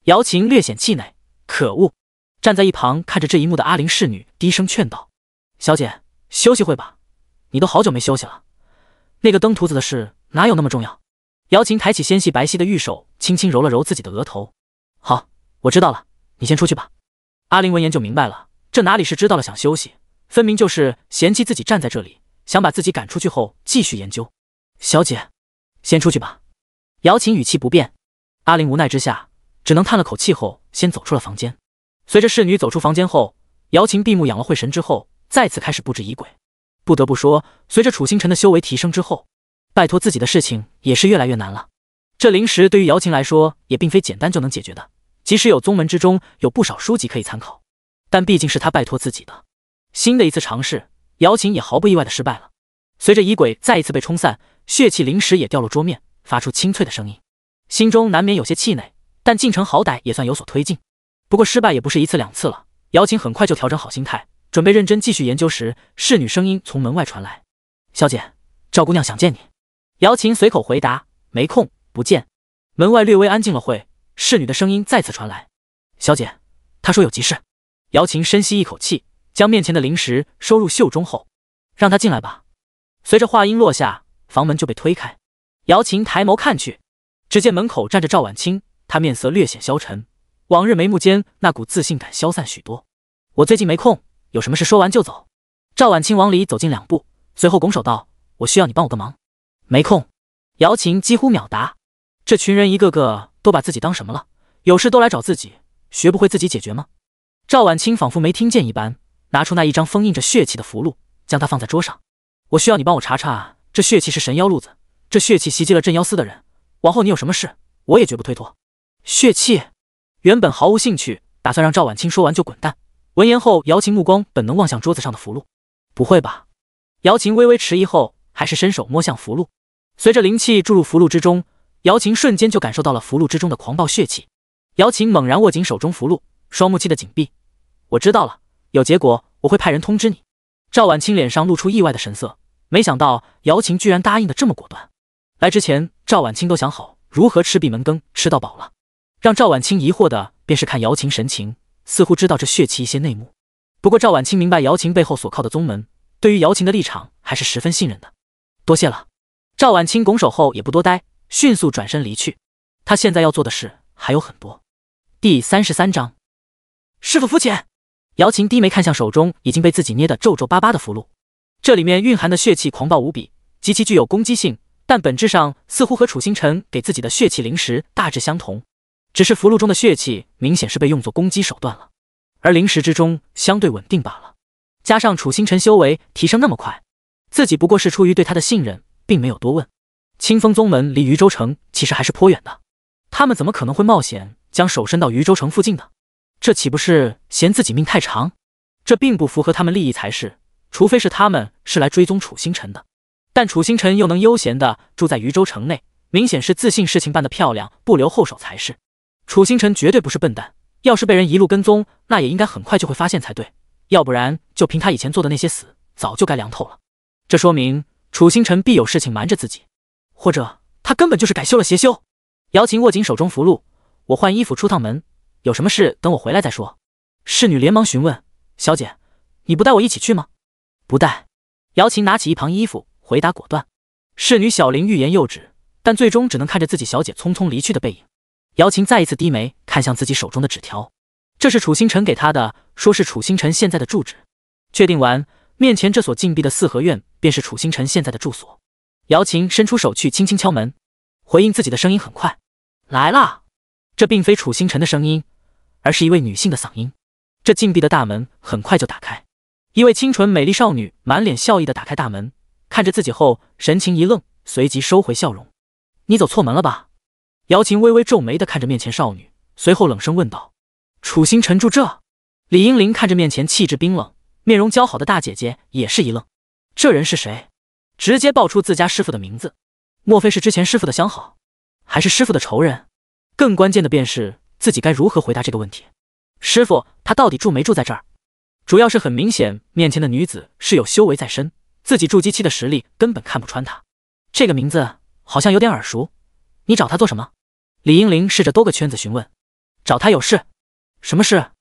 姚琴略显气馁，可恶！站在一旁看着这一幕的阿玲侍女低声劝道：“小姐，休息会吧。”你都好久没休息了，那个登徒子的事哪有那么重要？姚琴抬起纤细白皙的玉手，轻轻揉了揉自己的额头。好，我知道了，你先出去吧。阿林闻言就明白了，这哪里是知道了想休息，分明就是嫌弃自己站在这里，想把自己赶出去后继续研究。小姐，先出去吧。姚琴语气不变，阿林无奈之下只能叹了口气后，先走出了房间。随着侍女走出房间后，姚琴闭目养了会神之后，再次开始布置仪轨。不得不说，随着楚星辰的修为提升之后，拜托自己的事情也是越来越难了。这灵石对于姚琴来说也并非简单就能解决的，即使有宗门之中有不少书籍可以参考，但毕竟是他拜托自己的。新的一次尝试，姚琴也毫不意外的失败了。随着乙鬼再一次被冲散，血气灵石也掉落桌面，发出清脆的声音，心中难免有些气馁。但进程好歹也算有所推进，不过失败也不是一次两次了。姚琴很快就调整好心态。准备认真继续研究时，侍女声音从门外传来：“小姐，赵姑娘想见你。”姚琴随口回答：“没空，不见。”门外略微安静了会，侍女的声音再次传来：“小姐，她说有急事。”姚琴深吸一口气，将面前的零食收入袖中后：“让她进来吧。”随着话音落下，房门就被推开。姚琴抬眸看去，只见门口站着赵婉清，她面色略显消沉，往日眉目间那股自信感消散许多。“我最近没空。”有什么事？说完就走。赵婉清往里走近两步，随后拱手道：“我需要你帮我个忙。”“没空。”姚琴几乎秒答。这群人一个个都把自己当什么了？有事都来找自己，学不会自己解决吗？赵婉清仿佛没听见一般，拿出那一张封印着血气的符箓，将它放在桌上。“我需要你帮我查查，这血气是神妖路子。这血气袭击了镇妖司的人，往后你有什么事，我也绝不推脱。”血气，原本毫无兴趣，打算让赵婉清说完就滚蛋。闻言后，姚琴目光本能望向桌子上的符箓。不会吧？姚琴微微迟疑后，还是伸手摸向符箓。随着灵气注入符箓之中，姚琴瞬间就感受到了符箓之中的狂暴血气。姚琴猛然握紧手中符箓，双目气的紧闭。我知道了，有结果我会派人通知你。赵晚清脸上露出意外的神色，没想到姚琴居然答应的这么果断。来之前，赵晚清都想好如何吃闭门羹吃到饱了。让赵晚清疑惑的便是看姚琴神情。似乎知道这血气一些内幕，不过赵婉清明白姚琴背后所靠的宗门，对于姚琴的立场还是十分信任的。多谢了，赵婉清拱手后也不多待，迅速转身离去。他现在要做的事还有很多。第三十三章，师傅肤浅。姚琴低眉看向手中已经被自己捏得皱皱巴巴的符箓，这里面蕴含的血气狂暴无比，极其具有攻击性，但本质上似乎和楚星辰给自己的血气灵石大致相同。只是符箓中的血气明显是被用作攻击手段了，而灵石之中相对稳定罢了。加上楚星辰修为提升那么快，自己不过是出于对他的信任，并没有多问。清风宗门离余州城其实还是颇远的，他们怎么可能会冒险将手伸到余州城附近的？这岂不是嫌自己命太长？这并不符合他们利益才是。除非是他们是来追踪楚星辰的，但楚星辰又能悠闲的住在余州城内，明显是自信事情办得漂亮，不留后手才是。楚星辰绝对不是笨蛋，要是被人一路跟踪，那也应该很快就会发现才对。要不然，就凭他以前做的那些死，早就该凉透了。这说明楚星辰必有事情瞒着自己，或者他根本就是改修了邪修。姚琴握紧手中符箓，我换衣服出趟门，有什么事等我回来再说。侍女连忙询问：“小姐，你不带我一起去吗？”“不带。”姚琴拿起一旁衣服，回答果断。侍女小林欲言又止，但最终只能看着自己小姐匆匆离去的背影。姚琴再一次低眉看向自己手中的纸条，这是楚星辰给他的，说是楚星辰现在的住址。确定完，面前这所禁闭的四合院便是楚星辰现在的住所。姚琴伸出手去，轻轻敲门。回应自己的声音很快，来啦。这并非楚星辰的声音，而是一位女性的嗓音。这禁闭的大门很快就打开，一位清纯美丽少女满脸笑意的打开大门，看着自己后，神情一愣，随即收回笑容。你走错门了吧？姚琴微微皱眉的看着面前少女，随后冷声问道：“楚星辰住这？”李英玲看着面前气质冰冷、面容姣好的大姐姐，也是一愣：“这人是谁？”直接报出自家师傅的名字，莫非是之前师傅的相好，还是师傅的仇人？更关键的便是自己该如何回答这个问题？师傅他到底住没住在这儿？主要是很明显，面前的女子是有修为在身，自己筑基期的实力根本看不穿她。这个名字好像有点耳熟，你找他做什么？李英玲试着兜个圈子询问：“找他有事？什么事？”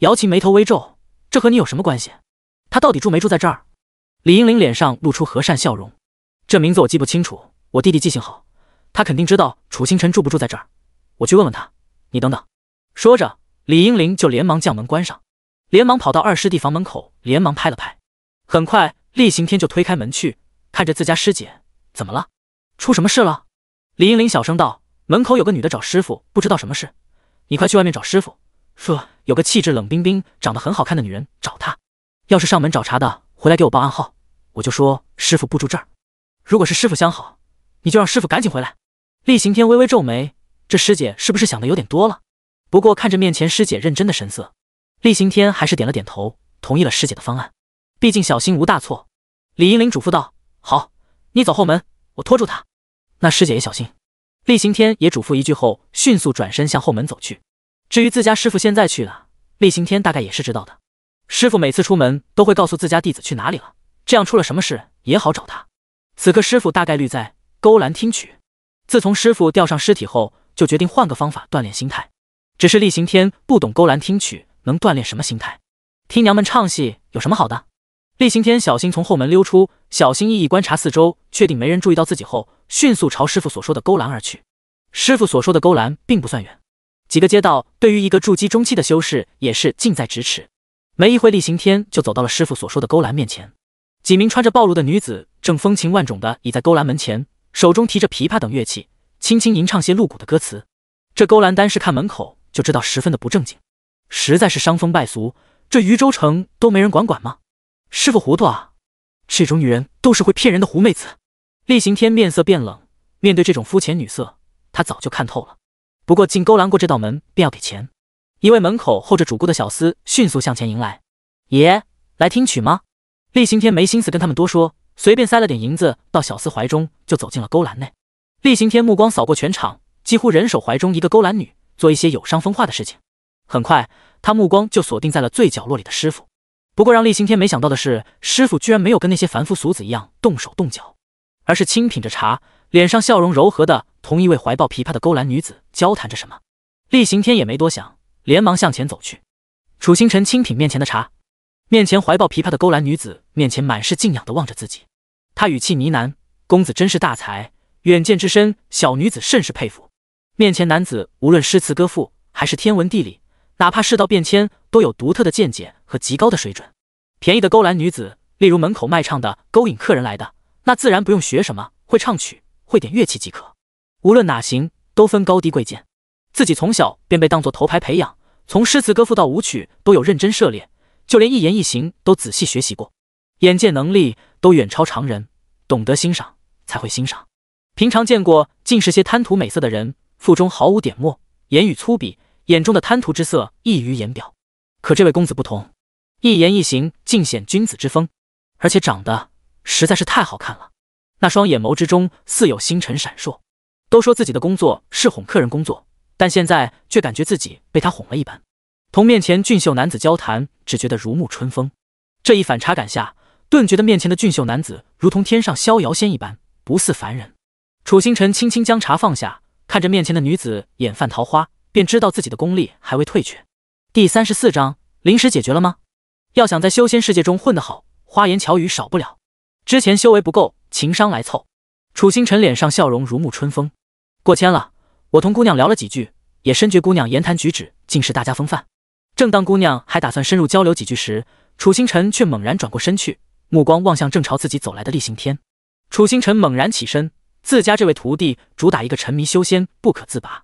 姚琴眉头微皱：“这和你有什么关系？他到底住没住在这儿？”李英玲脸上露出和善笑容：“这名字我记不清楚，我弟弟记性好，他肯定知道楚星辰住不住在这儿。我去问问他。”“你等等。”说着，李英玲就连忙将门关上，连忙跑到二师弟房门口，连忙拍了拍。很快，厉行天就推开门去，看着自家师姐：“怎么了？出什么事了？”李英玲小声道。门口有个女的找师傅，不知道什么事，你快去外面找师傅，说有个气质冷冰冰、长得很好看的女人找他。要是上门找茬的，回来给我报暗号，我就说师傅不住这儿。如果是师傅相好，你就让师傅赶紧回来。厉行天微微皱眉，这师姐是不是想的有点多了？不过看着面前师姐认真的神色，厉行天还是点了点头，同意了师姐的方案。毕竟小心无大错。李英玲嘱咐道：“好，你走后门，我拖住他。那师姐也小心。”厉行天也嘱咐一句后，迅速转身向后门走去。至于自家师傅现在去了，厉行天大概也是知道的。师傅每次出门都会告诉自家弟子去哪里了，这样出了什么事也好找他。此刻师傅大概率在勾栏听曲。自从师傅吊上尸体后，就决定换个方法锻炼心态。只是厉行天不懂勾栏听曲能锻炼什么心态，听娘们唱戏有什么好的？厉行天小心从后门溜出，小心翼翼观察四周，确定没人注意到自己后，迅速朝师傅所说的勾栏而去。师傅所说的勾栏并不算远，几个街道对于一个筑基中期的修士也是近在咫尺。没一会，厉行天就走到了师傅所说的勾栏面前。几名穿着暴露的女子正风情万种的倚在勾栏门前，手中提着琵琶等乐器，轻轻吟唱些露骨的歌词。这勾栏单是看门口就知道十分的不正经，实在是伤风败俗。这渔州城都没人管管吗？师傅糊涂啊！这种女人都是会骗人的狐媚子。厉行天面色变冷，面对这种肤浅女色，他早就看透了。不过进勾栏过这道门，便要给钱。一位门口候着主顾的小厮迅速向前迎来，爷来听曲吗？厉行天没心思跟他们多说，随便塞了点银子到小厮怀中，就走进了勾栏内。厉行天目光扫过全场，几乎人手怀中一个勾栏女，做一些有伤风化的事情。很快，他目光就锁定在了最角落里的师傅。不过让厉行天没想到的是，师傅居然没有跟那些凡夫俗子一样动手动脚，而是轻品着茶，脸上笑容柔和的同一位怀抱琵琶的勾栏女子交谈着什么。厉行天也没多想，连忙向前走去。楚星辰轻品面前的茶，面前怀抱琵琶的勾栏女子面前满是敬仰的望着自己，他语气呢喃：“公子真是大才，远见之深，小女子甚是佩服。”面前男子无论诗词歌赋，还是天文地理，哪怕世道变迁。都有独特的见解和极高的水准。便宜的勾栏女子，例如门口卖唱的，勾引客人来的，那自然不用学什么，会唱曲、会点乐器即可。无论哪行，都分高低贵贱。自己从小便被当作头牌培养，从诗词歌赋到舞曲都有认真涉猎，就连一言一行都仔细学习过，眼界能力都远超常人。懂得欣赏，才会欣赏。平常见过尽是些贪图美色的人，腹中毫无点墨，言语粗鄙，眼中的贪图之色溢于言表。可这位公子不同，一言一行尽显君子之风，而且长得实在是太好看了。那双眼眸之中似有星辰闪烁。都说自己的工作是哄客人工作，但现在却感觉自己被他哄了一般。同面前俊秀男子交谈，只觉得如沐春风。这一反差感下，顿觉得面前的俊秀男子如同天上逍遥仙一般，不似凡人。楚星辰轻轻将茶放下，看着面前的女子眼泛桃花，便知道自己的功力还未退却。第三十四章，临时解决了吗？要想在修仙世界中混得好，花言巧语少不了。之前修为不够，情商来凑。楚星辰脸上笑容如沐春风。过谦了，我同姑娘聊了几句，也深觉姑娘言谈举止尽是大家风范。正当姑娘还打算深入交流几句时，楚星辰却猛然转过身去，目光望向正朝自己走来的厉行天。楚星辰猛然起身，自家这位徒弟主打一个沉迷修仙不可自拔，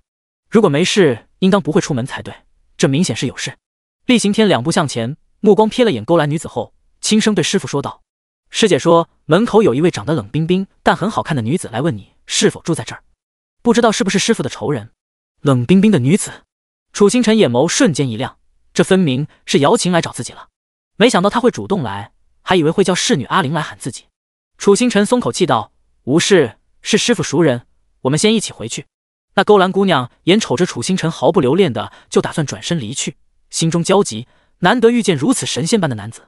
如果没事，应当不会出门才对。这明显是有事。厉行天两步向前，目光瞥了眼勾栏女子后，轻声对师傅说道：“师姐说，门口有一位长得冷冰冰但很好看的女子来问你是否住在这儿，不知道是不是师傅的仇人。”冷冰冰的女子，楚星辰眼眸瞬间一亮，这分明是瑶琴来找自己了。没想到她会主动来，还以为会叫侍女阿玲来喊自己。楚星辰松口气道：“无事，是师傅熟人，我们先一起回去。”那勾栏姑娘眼瞅着楚星辰毫不留恋的就打算转身离去，心中焦急，难得遇见如此神仙般的男子，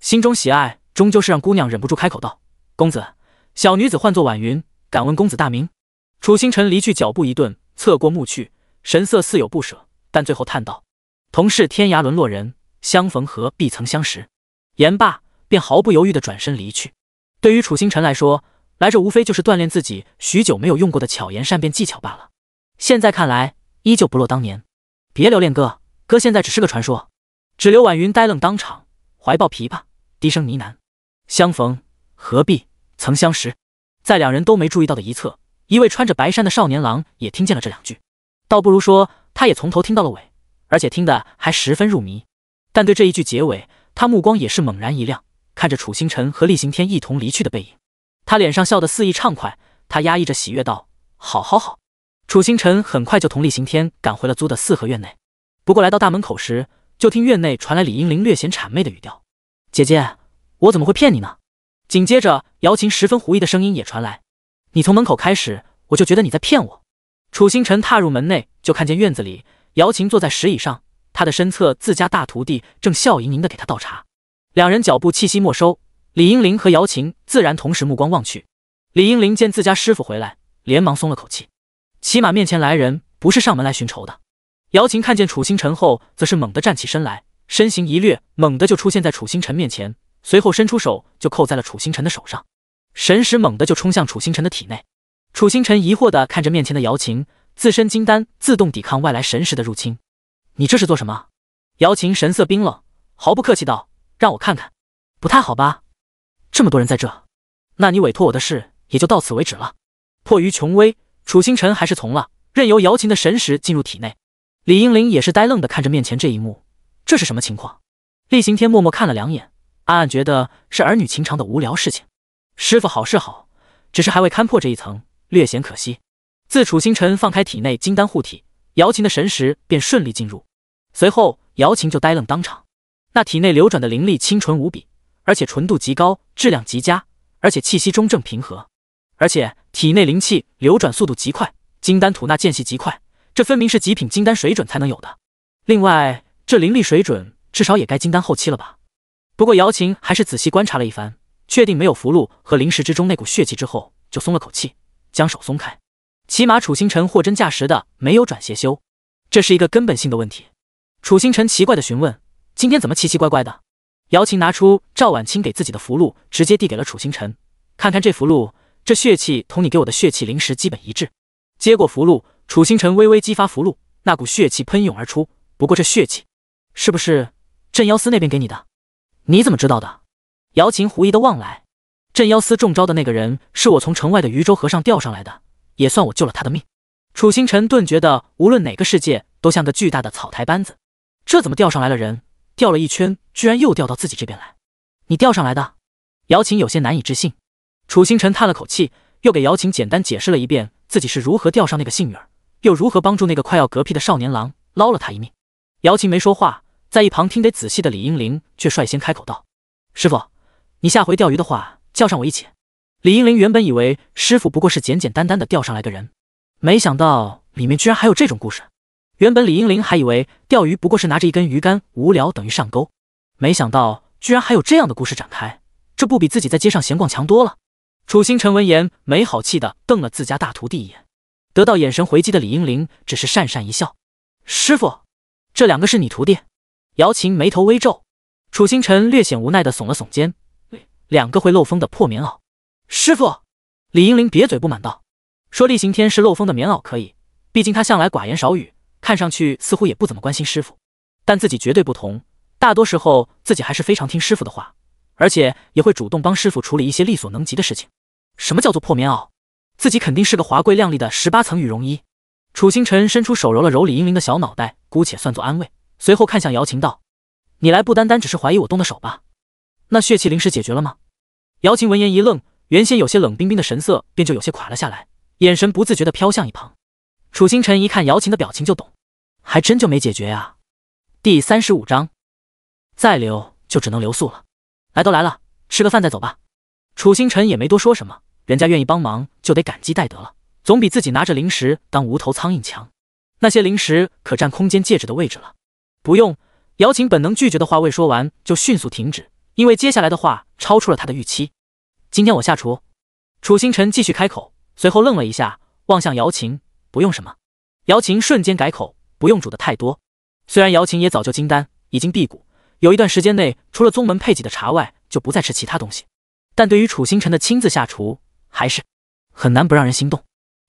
心中喜爱终究是让姑娘忍不住开口道：“公子，小女子唤作婉云，敢问公子大名？”楚星辰离去脚步一顿，侧过目去，神色似有不舍，但最后叹道：“同是天涯沦落人，相逢何必曾相识。”言罢便毫不犹豫的转身离去。对于楚星辰来说，来这无非就是锻炼自己许久没有用过的巧言善辩技巧罢了。现在看来，依旧不落当年。别留恋哥，哥现在只是个传说。只留婉云呆愣当场，怀抱琵琶，低声呢喃：“相逢何必曾相识。”在两人都没注意到的一侧，一位穿着白衫的少年郎也听见了这两句，倒不如说他也从头听到了尾，而且听的还十分入迷。但对这一句结尾，他目光也是猛然一亮，看着楚星辰和厉行天一同离去的背影，他脸上笑得肆意畅快，他压抑着喜悦道：“好，好，好。”楚星辰很快就同厉行天赶回了租的四合院内，不过来到大门口时，就听院内传来李英玲略显谄媚的语调：“姐姐，我怎么会骗你呢？”紧接着，姚琴十分狐疑的声音也传来：“你从门口开始，我就觉得你在骗我。”楚星辰踏入门内，就看见院子里，姚琴坐在石椅上，他的身侧自家大徒弟正笑盈盈的给他倒茶。两人脚步气息没收，李英玲和姚琴自然同时目光望去。李英玲见自家师傅回来，连忙松了口气。起码面前来人不是上门来寻仇的。姚琴看见楚星辰后，则是猛地站起身来，身形一掠，猛地就出现在楚星辰面前，随后伸出手就扣在了楚星辰的手上，神识猛地就冲向楚星辰的体内。楚星辰疑惑的看着面前的姚琴，自身金丹自动抵抗外来神识的入侵。你这是做什么？姚琴神色冰冷，毫不客气道：“让我看看，不太好吧？这么多人在这，那你委托我的事也就到此为止了。”迫于穷威。楚星辰还是从了，任由姚琴的神识进入体内。李英林也是呆愣的看着面前这一幕，这是什么情况？厉行天默默看了两眼，暗暗觉得是儿女情长的无聊事情。师傅好是好，只是还未勘破这一层，略显可惜。自楚星辰放开体内金丹护体，姚琴的神识便顺利进入，随后姚琴就呆愣当场。那体内流转的灵力清纯无比，而且纯度极高，质量极佳，而且气息中正平和。而且体内灵气流转速度极快，金丹吐纳间隙极快，这分明是极品金丹水准才能有的。另外，这灵力水准至少也该金丹后期了吧？不过姚琴还是仔细观察了一番，确定没有符箓和灵石之中那股血气之后，就松了口气，将手松开。起码楚星辰货真价实的没有转邪修，这是一个根本性的问题。楚星辰奇怪的询问：“今天怎么奇奇怪怪的？”姚琴拿出赵婉清给自己的符箓，直接递给了楚星辰，看看这符箓。这血气同你给我的血气灵石基本一致。接过符箓，楚星辰微微激发符箓，那股血气喷涌而出。不过这血气，是不是镇妖司那边给你的？你怎么知道的？姚琴狐疑的望来。镇妖司中招的那个人是我从城外的渔舟河上钓上来的，也算我救了他的命。楚星辰顿觉得，无论哪个世界，都像个巨大的草台班子。这怎么钓上来了人？钓了一圈，居然又钓到自己这边来？你钓上来的？姚琴有些难以置信。楚星辰叹了口气，又给姚琴简单解释了一遍自己是如何钓上那个幸运儿，又如何帮助那个快要嗝屁的少年郎捞了他一命。姚琴没说话，在一旁听得仔细的李英玲却率先开口道：“师傅，你下回钓鱼的话，叫上我一起。”李英玲原本以为师傅不过是简简单单的钓上来个人，没想到里面居然还有这种故事。原本李英玲还以为钓鱼不过是拿着一根鱼竿无聊等于上钩，没想到居然还有这样的故事展开，这不比自己在街上闲逛强多了？楚星辰闻言，没好气的瞪了自家大徒弟一眼。得到眼神回击的李英玲，只是讪讪一笑。师傅，这两个是你徒弟？姚琴眉头微皱。楚星辰略显无奈的耸了耸肩，两个会漏风的破棉袄。师傅，李英玲瘪嘴不满道：“说厉行天是漏风的棉袄可以，毕竟他向来寡言少语，看上去似乎也不怎么关心师傅。但自己绝对不同，大多时候自己还是非常听师傅的话。”而且也会主动帮师傅处理一些力所能及的事情。什么叫做破棉袄？自己肯定是个华贵亮丽的十八层羽绒衣。楚星辰伸出手揉了揉李英玲的小脑袋，姑且算作安慰。随后看向姚琴道：“你来不单单只是怀疑我动的手吧？那血气灵石解决了吗？”姚琴闻言一愣，原先有些冷冰冰的神色便就有些垮了下来，眼神不自觉的飘向一旁。楚星辰一看姚琴的表情就懂，还真就没解决啊。第三十五章，再留就只能留宿了。来都来了，吃个饭再走吧。楚星辰也没多说什么，人家愿意帮忙就得感激戴德了，总比自己拿着零食当无头苍蝇强。那些零食可占空间戒指的位置了。不用。姚琴本能拒绝的话未说完就迅速停止，因为接下来的话超出了他的预期。今天我下厨。楚星辰继续开口，随后愣了一下，望向姚琴，不用什么。姚琴瞬间改口，不用煮的太多。虽然姚琴也早就金丹，已经辟谷。有一段时间内，除了宗门配给的茶外，就不再吃其他东西。但对于楚星辰的亲自下厨，还是很难不让人心动。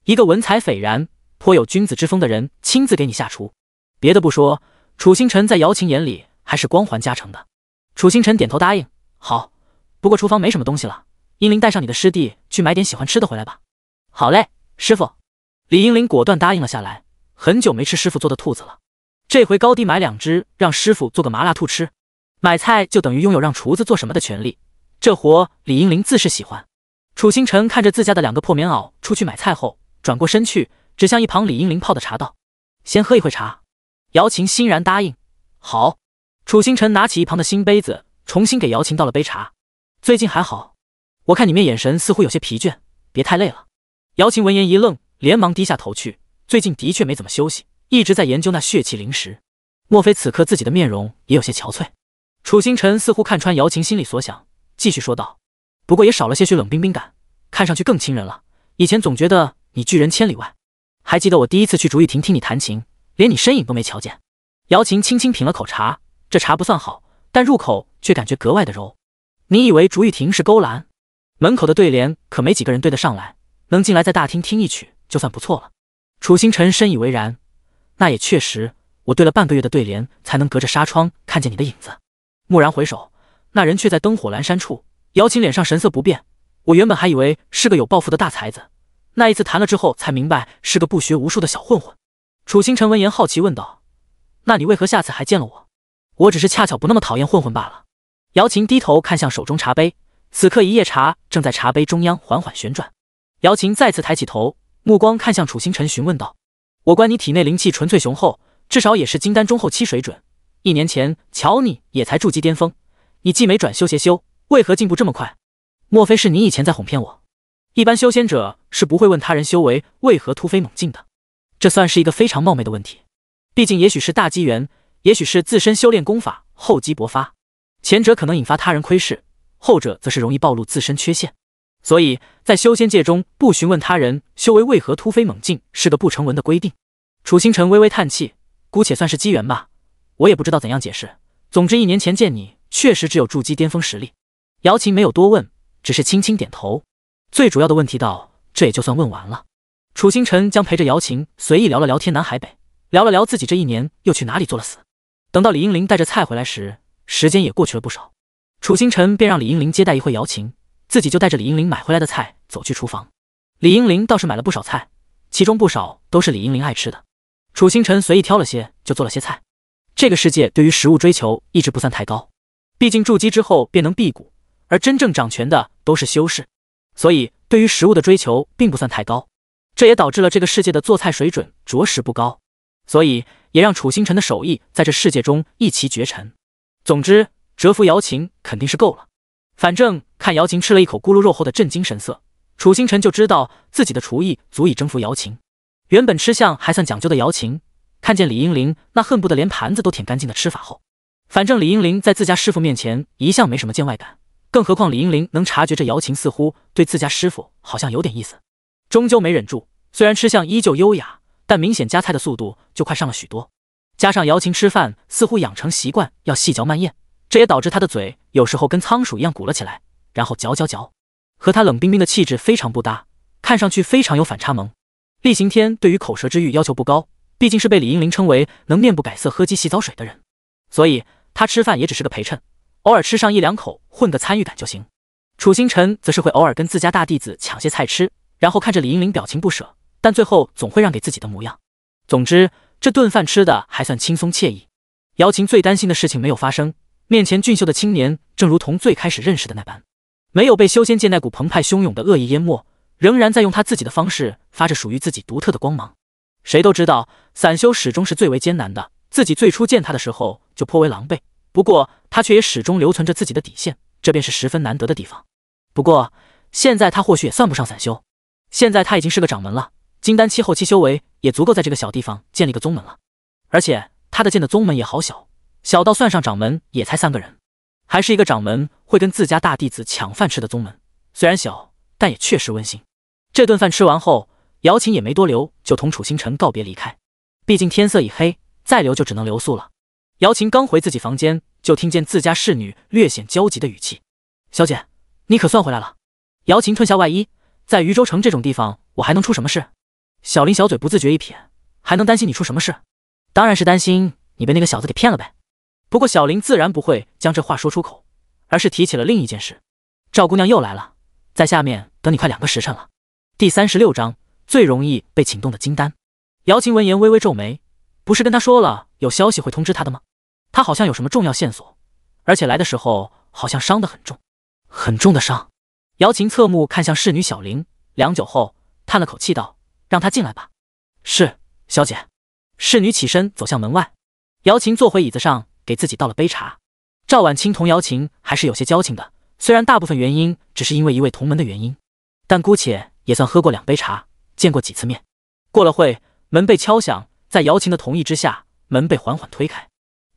一个文采斐然、颇有君子之风的人亲自给你下厨，别的不说，楚星辰在姚琴眼里还是光环加成的。楚星辰点头答应：“好，不过厨房没什么东西了，英灵带上你的师弟去买点喜欢吃的回来吧。”“好嘞，师傅。”李英灵果断答应了下来。很久没吃师傅做的兔子了。这回高低买两只，让师傅做个麻辣兔吃。买菜就等于拥有让厨子做什么的权利，这活李英林自是喜欢。楚星辰看着自家的两个破棉袄出去买菜后，转过身去，指向一旁李英林泡的茶道：“先喝一会茶。”姚琴欣然答应：“好。”楚星辰拿起一旁的新杯子，重新给姚琴倒了杯茶。最近还好？我看你面眼神似乎有些疲倦，别太累了。姚琴闻言一愣，连忙低下头去。最近的确没怎么休息。一直在研究那血气灵石，莫非此刻自己的面容也有些憔悴？楚星辰似乎看穿姚琴心里所想，继续说道：“不过也少了些许冷冰冰感，看上去更亲人了。以前总觉得你拒人千里外，还记得我第一次去竹玉亭听你弹琴，连你身影都没瞧见。”姚琴轻轻品了口茶，这茶不算好，但入口却感觉格外的柔。你以为竹玉亭是勾栏？门口的对联可没几个人对得上来，能进来在大厅听一曲就算不错了。楚星辰深以为然。那也确实，我对了半个月的对联，才能隔着纱窗看见你的影子。蓦然回首，那人却在灯火阑珊处。姚琴脸上神色不变，我原本还以为是个有抱负的大才子，那一次谈了之后才明白是个不学无术的小混混。楚星辰闻言好奇问道：“那你为何下次还见了我？”“我只是恰巧不那么讨厌混混罢了。”姚琴低头看向手中茶杯，此刻一夜茶正在茶杯中央缓缓旋转。姚琴再次抬起头，目光看向楚星辰，询问道。我观你体内灵气纯粹雄厚，至少也是金丹中后期水准。一年前瞧你也才筑基巅峰，你既没转修邪修，为何进步这么快？莫非是你以前在哄骗我？一般修仙者是不会问他人修为为何突飞猛进的，这算是一个非常冒昧的问题。毕竟也许是大机缘，也许是自身修炼功法厚积薄发，前者可能引发他人窥视，后者则是容易暴露自身缺陷。所以在修仙界中，不询问他人修为为何突飞猛进，是个不成文的规定。楚星辰微微叹气，姑且算是机缘吧，我也不知道怎样解释。总之，一年前见你，确实只有筑基巅峰实力。姚琴没有多问，只是轻轻点头。最主要的问题到这也就算问完了。楚星辰将陪着姚琴随意聊了聊天南海北，聊了聊自己这一年又去哪里做了死。等到李英林带着菜回来时，时间也过去了不少。楚星辰便让李英林接待一会姚琴，自己就带着李英林买回来的菜走去厨房，李英林倒是买了不少菜，其中不少都是李英林爱吃的。楚星辰随意挑了些，就做了些菜。这个世界对于食物追求一直不算太高，毕竟筑基之后便能辟谷，而真正掌权的都是修士，所以对于食物的追求并不算太高。这也导致了这个世界的做菜水准着实不高，所以也让楚星辰的手艺在这世界中一骑绝尘。总之，折服瑶琴肯定是够了。反正看姚琴吃了一口咕噜肉后的震惊神色，楚星辰就知道自己的厨艺足以征服姚琴。原本吃相还算讲究的姚琴，看见李英玲那恨不得连盘子都舔干净的吃法后，反正李英玲在自家师傅面前一向没什么见外感，更何况李英玲能察觉这姚琴似乎对自家师傅好像有点意思，终究没忍住，虽然吃相依旧优雅，但明显夹菜的速度就快上了许多。加上姚琴吃饭似乎养成习惯要细嚼慢咽。这也导致他的嘴有时候跟仓鼠一样鼓了起来，然后嚼嚼嚼，和他冷冰冰的气质非常不搭，看上去非常有反差萌。厉行天对于口舌之欲要求不高，毕竟是被李英玲称为能面不改色喝鸡洗澡水的人，所以他吃饭也只是个陪衬，偶尔吃上一两口，混个参与感就行。楚星辰则是会偶尔跟自家大弟子抢些菜吃，然后看着李英玲表情不舍，但最后总会让给自己的模样。总之，这顿饭吃的还算轻松惬意。姚琴最担心的事情没有发生。面前俊秀的青年，正如同最开始认识的那般，没有被修仙界那股澎湃汹涌的恶意淹没，仍然在用他自己的方式发着属于自己独特的光芒。谁都知道，散修始终是最为艰难的。自己最初见他的时候就颇为狼狈，不过他却也始终留存着自己的底线，这便是十分难得的地方。不过现在他或许也算不上散修，现在他已经是个掌门了，金丹期后期修为也足够在这个小地方建立个宗门了。而且他的建的宗门也好小。小到算上掌门也才三个人，还是一个掌门会跟自家大弟子抢饭吃的宗门，虽然小，但也确实温馨。这顿饭吃完后，姚琴也没多留，就同楚星辰告别离开。毕竟天色已黑，再留就只能留宿了。姚琴刚回自己房间，就听见自家侍女略显焦急的语气：“小姐，你可算回来了。”姚琴褪下外衣，在余州城这种地方，我还能出什么事？小林小嘴不自觉一撇：“还能担心你出什么事？当然是担心你被那个小子给骗了呗。”不过小林自然不会将这话说出口，而是提起了另一件事。赵姑娘又来了，在下面等你快两个时辰了。第三十六章最容易被请动的金丹。姚琴闻言微微皱眉，不是跟他说了有消息会通知他的吗？他好像有什么重要线索，而且来的时候好像伤得很重，很重的伤。姚琴侧目看向侍女小林，良久后叹了口气道：“让她进来吧。”是小姐。侍女起身走向门外。姚琴坐回椅子上。给自己倒了杯茶。赵婉清同姚琴还是有些交情的，虽然大部分原因只是因为一位同门的原因，但姑且也算喝过两杯茶，见过几次面。过了会，门被敲响，在姚琴的同意之下，门被缓缓推开，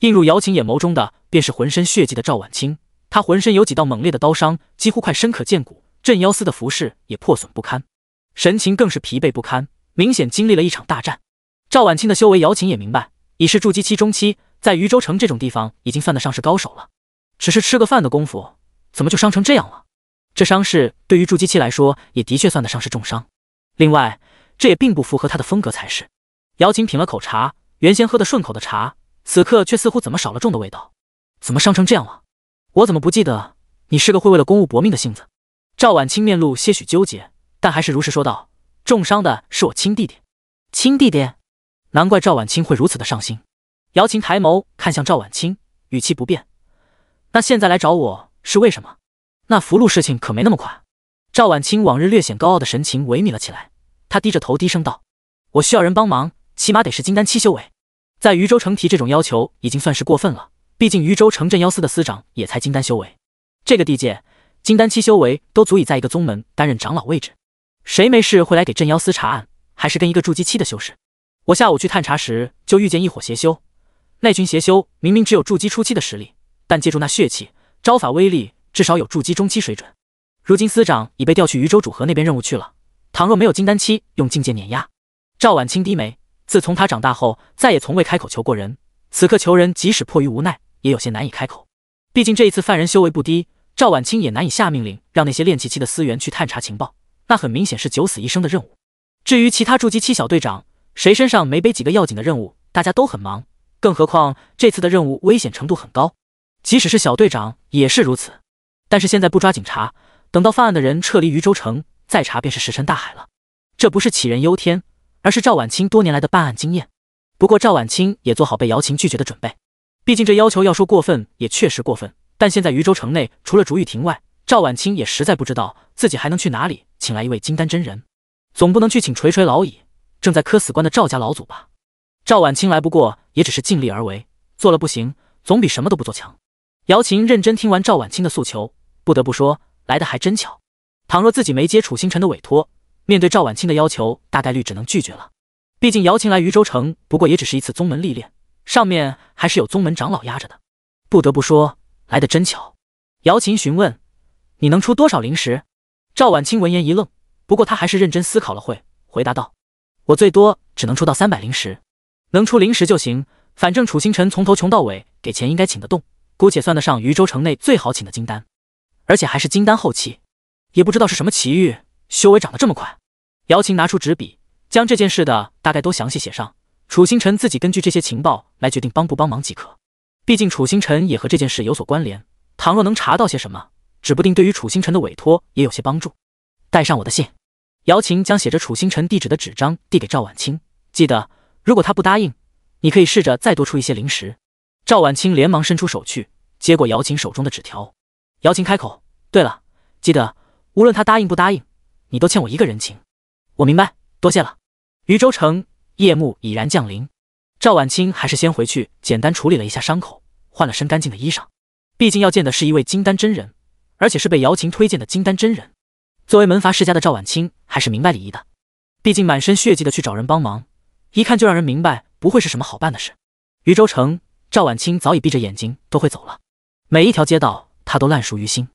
映入姚琴眼眸中的便是浑身血迹的赵婉清。他浑身有几道猛烈的刀伤，几乎快深可见骨，镇妖司的服饰也破损不堪，神情更是疲惫不堪，明显经历了一场大战。赵婉清的修为，姚琴也明白，已是筑基期中期。在渝州城这种地方，已经算得上是高手了。只是吃个饭的功夫，怎么就伤成这样了？这伤势对于筑基期来说，也的确算得上是重伤。另外，这也并不符合他的风格才是。姚琴品了口茶，原先喝的顺口的茶，此刻却似乎怎么少了重的味道。怎么伤成这样了？我怎么不记得你是个会为了公务搏命的性子？赵晚清面露些许纠结，但还是如实说道：“重伤的是我亲弟弟，亲弟弟，难怪赵晚清会如此的上心。”姚琴抬眸看向赵晚清，语气不变：“那现在来找我是为什么？那符箓事情可没那么快。”赵晚清往日略显高傲的神情萎靡了起来，他低着头低声道：“我需要人帮忙，起码得是金丹七修为。在渝州城提这种要求已经算是过分了，毕竟渝州城镇妖司的司长也才金丹修为。这个地界，金丹七修为都足以在一个宗门担任长老位置。谁没事会来给镇妖司查案？还是跟一个筑基期的修士？我下午去探查时就遇见一伙邪修。”那群邪修明明只有筑基初期的实力，但借助那血气，招法威力至少有筑基中期水准。如今司长已被调去渝州主河那边任务去了，倘若没有金丹期用境界碾压，赵晚清低眉。自从他长大后，再也从未开口求过人。此刻求人，即使迫于无奈，也有些难以开口。毕竟这一次犯人修为不低，赵晚清也难以下命令让那些练气期的司员去探查情报，那很明显是九死一生的任务。至于其他筑基期小队长，谁身上没背几个要紧的任务？大家都很忙。更何况这次的任务危险程度很高，即使是小队长也是如此。但是现在不抓警察，等到犯案的人撤离渝州城再查，便是石沉大海了。这不是杞人忧天，而是赵晚清多年来的办案经验。不过赵晚清也做好被姚琴拒绝的准备，毕竟这要求要说过分也确实过分。但现在渝州城内除了竹玉亭外，赵晚清也实在不知道自己还能去哪里请来一位金丹真人，总不能去请垂垂老矣、正在磕死关的赵家老祖吧。赵晚清来不过，也只是尽力而为，做了不行，总比什么都不做强。姚琴认真听完赵晚清的诉求，不得不说，来的还真巧。倘若自己没接楚星辰的委托，面对赵晚清的要求，大概率只能拒绝了。毕竟姚琴来渝州城，不过也只是一次宗门历练，上面还是有宗门长老压着的。不得不说，来的真巧。姚琴询问：“你能出多少灵石？”赵晚清闻言一愣，不过他还是认真思考了会，回答道：“我最多只能出到三百灵石。”能出灵石就行，反正楚星辰从头穷到尾，给钱应该请得动，姑且算得上渝州城内最好请的金丹，而且还是金丹后期。也不知道是什么奇遇，修为长得这么快。姚琴拿出纸笔，将这件事的大概都详细写上，楚星辰自己根据这些情报来决定帮不帮忙即可。毕竟楚星辰也和这件事有所关联，倘若能查到些什么，指不定对于楚星辰的委托也有些帮助。带上我的信，姚琴将写着楚星辰地址的纸张递给赵晚清，记得。如果他不答应，你可以试着再多出一些灵石。赵婉清连忙伸出手去，接过姚琴手中的纸条。姚琴开口：“对了，记得无论他答应不答应，你都欠我一个人情。”我明白，多谢了。渝州城夜幕已然降临，赵婉清还是先回去简单处理了一下伤口，换了身干净的衣裳。毕竟要见的是一位金丹真人，而且是被姚琴推荐的金丹真人。作为门阀世家的赵婉清，还是明白礼仪的。毕竟满身血迹的去找人帮忙。一看就让人明白，不会是什么好办的事。余州城，赵晚清早已闭着眼睛都会走了，每一条街道他都烂熟于心。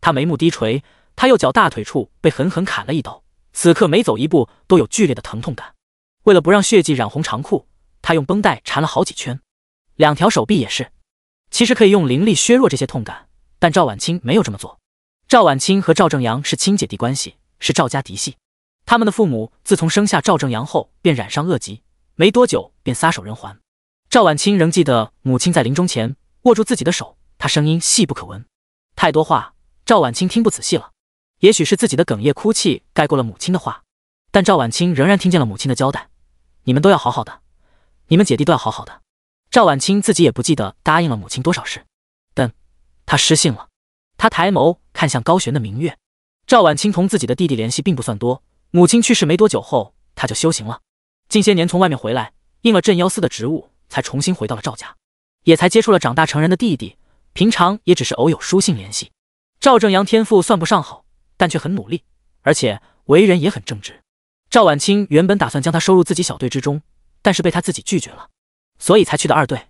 他眉目低垂，他右脚大腿处被狠狠砍了一刀，此刻每走一步都有剧烈的疼痛感。为了不让血迹染红长裤，他用绷带缠了好几圈，两条手臂也是。其实可以用灵力削弱这些痛感，但赵晚清没有这么做。赵晚清和赵正阳是亲姐弟关系，是赵家嫡系。他们的父母自从生下赵正阳后便染上恶疾，没多久便撒手人寰。赵晚清仍记得母亲在临终前握住自己的手，她声音细不可闻，太多话赵晚清听不仔细了。也许是自己的哽咽哭泣盖过了母亲的话，但赵晚清仍然听见了母亲的交代：“你们都要好好的，你们姐弟都要好好的。”赵晚清自己也不记得答应了母亲多少事，但他失信了。他抬眸看向高悬的明月。赵晚清同自己的弟弟联系并不算多。母亲去世没多久后，他就修行了。近些年从外面回来，应了镇妖司的职务，才重新回到了赵家，也才接触了长大成人的弟弟。平常也只是偶有书信联系。赵正阳天赋算不上好，但却很努力，而且为人也很正直。赵晚清原本打算将他收入自己小队之中，但是被他自己拒绝了，所以才去的二队。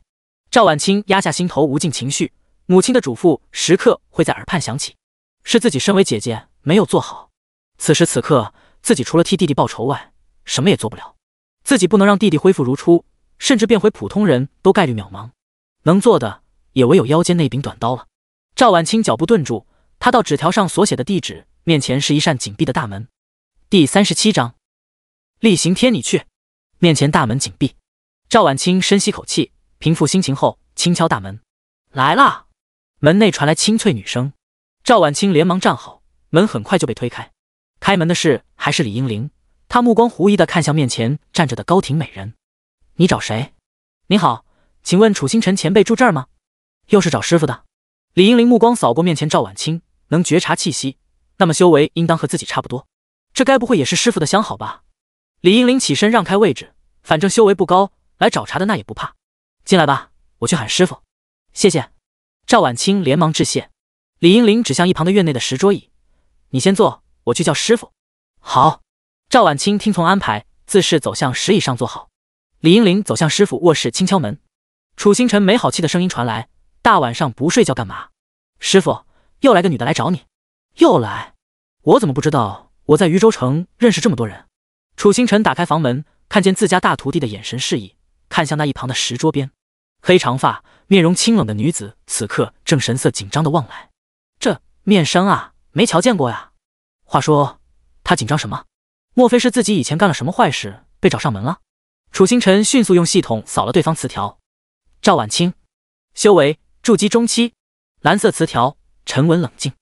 赵晚清压下心头无尽情绪，母亲的嘱咐时刻会在耳畔响起，是自己身为姐姐没有做好。此时此刻。自己除了替弟弟报仇外，什么也做不了。自己不能让弟弟恢复如初，甚至变回普通人都概率渺茫。能做的也唯有腰间那柄短刀了。赵晚清脚步顿住，他到纸条上所写的地址面前，是一扇紧闭的大门。第三十七章，厉行天，你去。面前大门紧闭，赵晚清深吸口气，平复心情后轻敲大门。来啦！”门内传来清脆女声，赵晚清连忙站好，门很快就被推开。开门的是还是李英玲？他目光狐疑的看向面前站着的高挺美人，你找谁？你好，请问楚星辰前辈住这儿吗？又是找师傅的。李英玲目光扫过面前赵晚清，能觉察气息，那么修为应当和自己差不多。这该不会也是师傅的相好吧？李英玲起身让开位置，反正修为不高，来找茬的那也不怕。进来吧，我去喊师傅。谢谢。赵晚清连忙致谢。李英玲指向一旁的院内的石桌椅，你先坐。我去叫师傅。好，赵婉清听从安排，自是走向石椅上坐好。李英玲走向师傅卧室，轻敲门。楚星辰没好气的声音传来：“大晚上不睡觉干嘛？师傅，又来个女的来找你。”又来？我怎么不知道？我在渝州城认识这么多人。楚星辰打开房门，看见自家大徒弟的眼神示意，看向那一旁的石桌边，黑长发、面容清冷的女子，此刻正神色紧张的望来。这面生啊，没瞧见过呀。话说，他紧张什么？莫非是自己以前干了什么坏事，被找上门了？楚星辰迅速用系统扫了对方词条：赵婉清，修为筑基中期，蓝色词条沉稳冷静，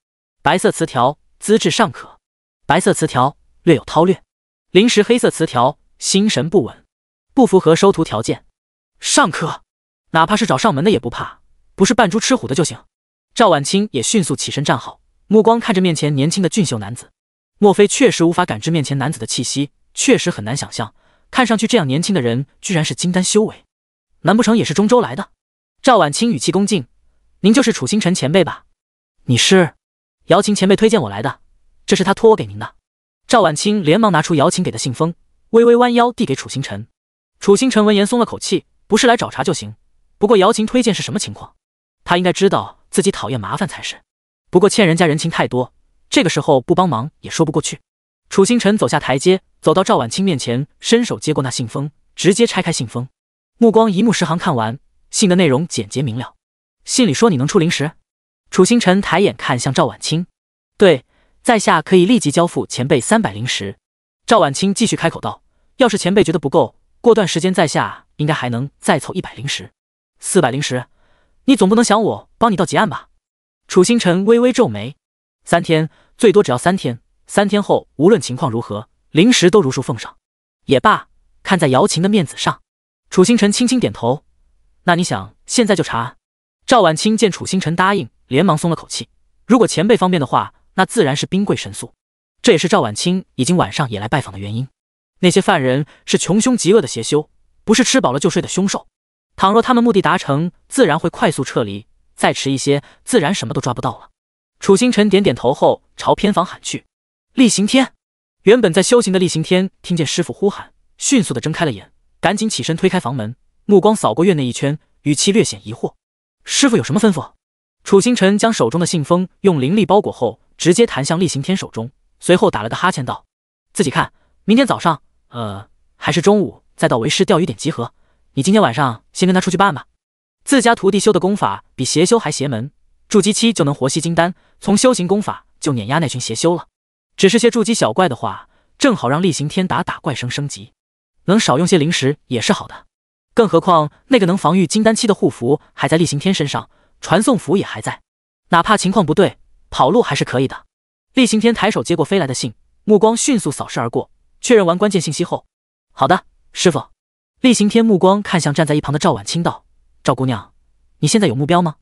白色词条资质尚可，白色词条略有韬略，临时黑色词条心神不稳，不符合收徒条件。尚可，哪怕是找上门的也不怕，不是扮猪吃虎的就行。赵婉清也迅速起身站好，目光看着面前年轻的俊秀男子。莫非确实无法感知面前男子的气息？确实很难想象，看上去这样年轻的人，居然是金丹修为。难不成也是中州来的？赵晚清语气恭敬：“您就是楚星辰前辈吧？”“你是？”姚琴前辈推荐我来的，这是他托我给您的。”赵晚清连忙拿出姚琴给的信封，微微弯腰递给楚星辰。楚星辰闻言松了口气：“不是来找茬就行。不过姚琴推荐是什么情况？他应该知道自己讨厌麻烦才是。不过欠人家人情太多。”这个时候不帮忙也说不过去。楚星辰走下台阶，走到赵晚清面前，伸手接过那信封，直接拆开信封，目光一目十行看完信的内容，简洁明了。信里说你能出灵石？楚星辰抬眼看向赵晚清，对，在下可以立即交付前辈三百灵石。赵晚清继续开口道：“要是前辈觉得不够，过段时间在下应该还能再凑一百灵石，四百灵石。你总不能想我帮你到结案吧？”楚星辰微微皱眉。三天，最多只要三天。三天后，无论情况如何，灵石都如数奉上。也罢，看在姚琴的面子上，楚星辰轻轻点头。那你想现在就查？赵晚清见楚星辰答应，连忙松了口气。如果前辈方便的话，那自然是兵贵神速。这也是赵晚清已经晚上也来拜访的原因。那些犯人是穷凶极恶的邪修，不是吃饱了就睡的凶兽。倘若他们目的达成，自然会快速撤离。再迟一些，自然什么都抓不到了。楚星辰点点头后，朝偏房喊去：“厉行天，原本在修行的厉行天听见师傅呼喊，迅速的睁开了眼，赶紧起身推开房门，目光扫过院内一圈，语气略显疑惑：‘师傅有什么吩咐？’楚星辰将手中的信封用灵力包裹后，直接弹向厉行天手中，随后打了个哈欠道：‘自己看，明天早上，呃，还是中午，再到为师钓鱼点集合。你今天晚上先跟他出去办吧。自家徒弟修的功法比邪修还邪门。’筑基期就能活吸金丹，从修行功法就碾压那群邪修了。只是些筑基小怪的话，正好让厉行天打打怪升升级，能少用些灵石也是好的。更何况那个能防御金丹期的护符还在厉行天身上，传送符也还在，哪怕情况不对，跑路还是可以的。厉行天抬手接过飞来的信，目光迅速扫视而过，确认完关键信息后，好的，师傅。厉行天目光看向站在一旁的赵婉清道：“赵姑娘，你现在有目标吗？”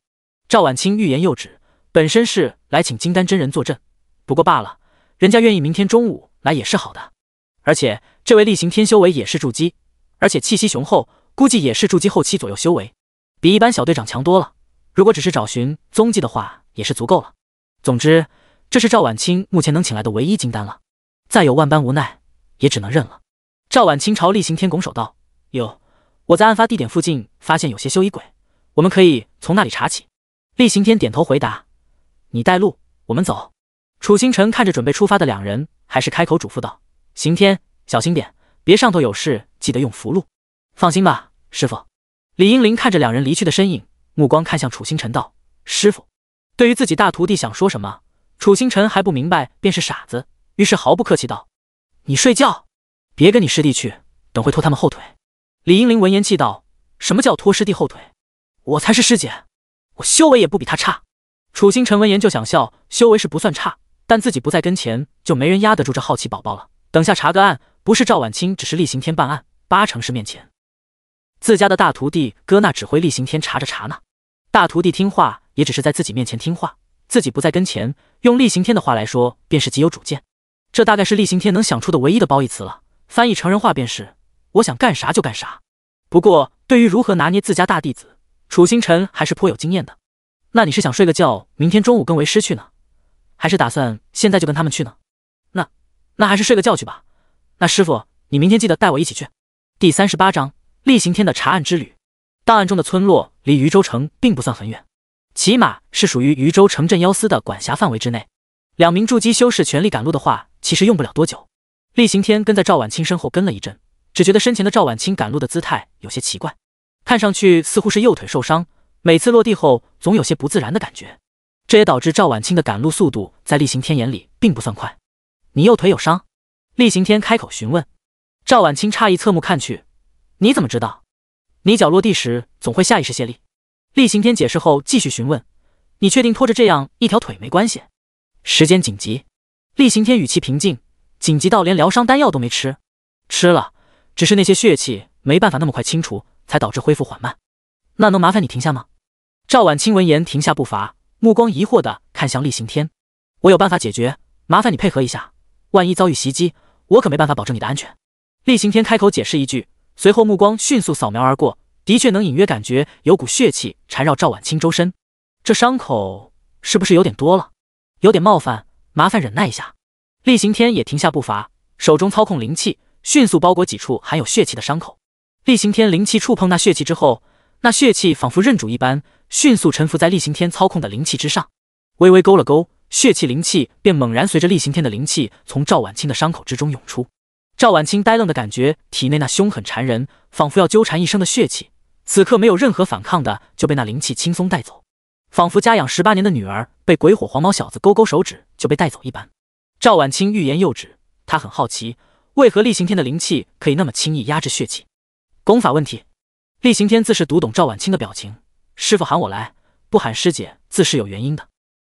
赵晚清欲言又止，本身是来请金丹真人坐镇，不过罢了，人家愿意明天中午来也是好的。而且这位力行天修为也是筑基，而且气息雄厚，估计也是筑基后期左右修为，比一般小队长强多了。如果只是找寻踪迹的话，也是足够了。总之，这是赵晚清目前能请来的唯一金丹了，再有万般无奈，也只能认了。赵晚清朝力行天拱手道：“有，我在案发地点附近发现有些修衣鬼，我们可以从那里查起。”厉行天点头回答：“你带路，我们走。”楚星辰看着准备出发的两人，还是开口嘱咐道：“行天，小心点，别上头有事，记得用符箓。”“放心吧，师傅。”李英林看着两人离去的身影，目光看向楚星辰道：“师傅，对于自己大徒弟想说什么，楚星辰还不明白便是傻子。”于是毫不客气道：“你睡觉，别跟你师弟去，等会拖他们后腿。”李英林闻言气道：“什么叫拖师弟后腿？我才是师姐。”我修为也不比他差。楚星辰闻言就想笑，修为是不算差，但自己不在跟前，就没人压得住这好奇宝宝了。等下查个案，不是赵婉清，只是厉行天办案，八成是面前自家的大徒弟哥那指挥厉行天查着查呢。大徒弟听话，也只是在自己面前听话，自己不在跟前，用厉行天的话来说，便是极有主见。这大概是厉行天能想出的唯一的褒义词了。翻译成人话便是，我想干啥就干啥。不过对于如何拿捏自家大弟子，楚星辰还是颇有经验的，那你是想睡个觉，明天中午跟为师去呢，还是打算现在就跟他们去呢？那那还是睡个觉去吧。那师傅，你明天记得带我一起去。第三十八章厉行天的查案之旅。档案中的村落离渝州城并不算很远，起码是属于渝州城镇妖司的管辖范围之内。两名筑基修士全力赶路的话，其实用不了多久。厉行天跟在赵晚清身后跟了一阵，只觉得身前的赵晚清赶路的姿态有些奇怪。看上去似乎是右腿受伤，每次落地后总有些不自然的感觉，这也导致赵婉清的赶路速度在厉行天眼里并不算快。你右腿有伤？厉行天开口询问。赵婉清诧异侧目看去，你怎么知道？你脚落地时总会下意识卸力。厉行天解释后继续询问，你确定拖着这样一条腿没关系？时间紧急。厉行天语气平静，紧急到连疗伤丹药都没吃。吃了，只是那些血气没办法那么快清除。才导致恢复缓慢，那能麻烦你停下吗？赵婉清闻言停下步伐，目光疑惑的看向厉行天。我有办法解决，麻烦你配合一下，万一遭遇袭击，我可没办法保证你的安全。厉行天开口解释一句，随后目光迅速扫描而过，的确能隐约感觉有股血气缠绕赵婉清周身，这伤口是不是有点多了？有点冒犯，麻烦忍耐一下。厉行天也停下步伐，手中操控灵气，迅速包裹几处含有血气的伤口。厉行天灵气触碰那血气之后，那血气仿佛认主一般，迅速沉浮在厉行天操控的灵气之上，微微勾了勾，血气灵气便猛然随着厉行天的灵气从赵晚清的伤口之中涌出。赵晚清呆愣的感觉体内那凶狠缠人，仿佛要纠缠一生的血气，此刻没有任何反抗的就被那灵气轻松带走，仿佛家养十八年的女儿被鬼火黄毛小子勾勾手指就被带走一般。赵晚清欲言又止，他很好奇，为何厉行天的灵气可以那么轻易压制血气。功法问题，厉行天自是读懂赵晚清的表情。师傅喊我来，不喊师姐自是有原因的。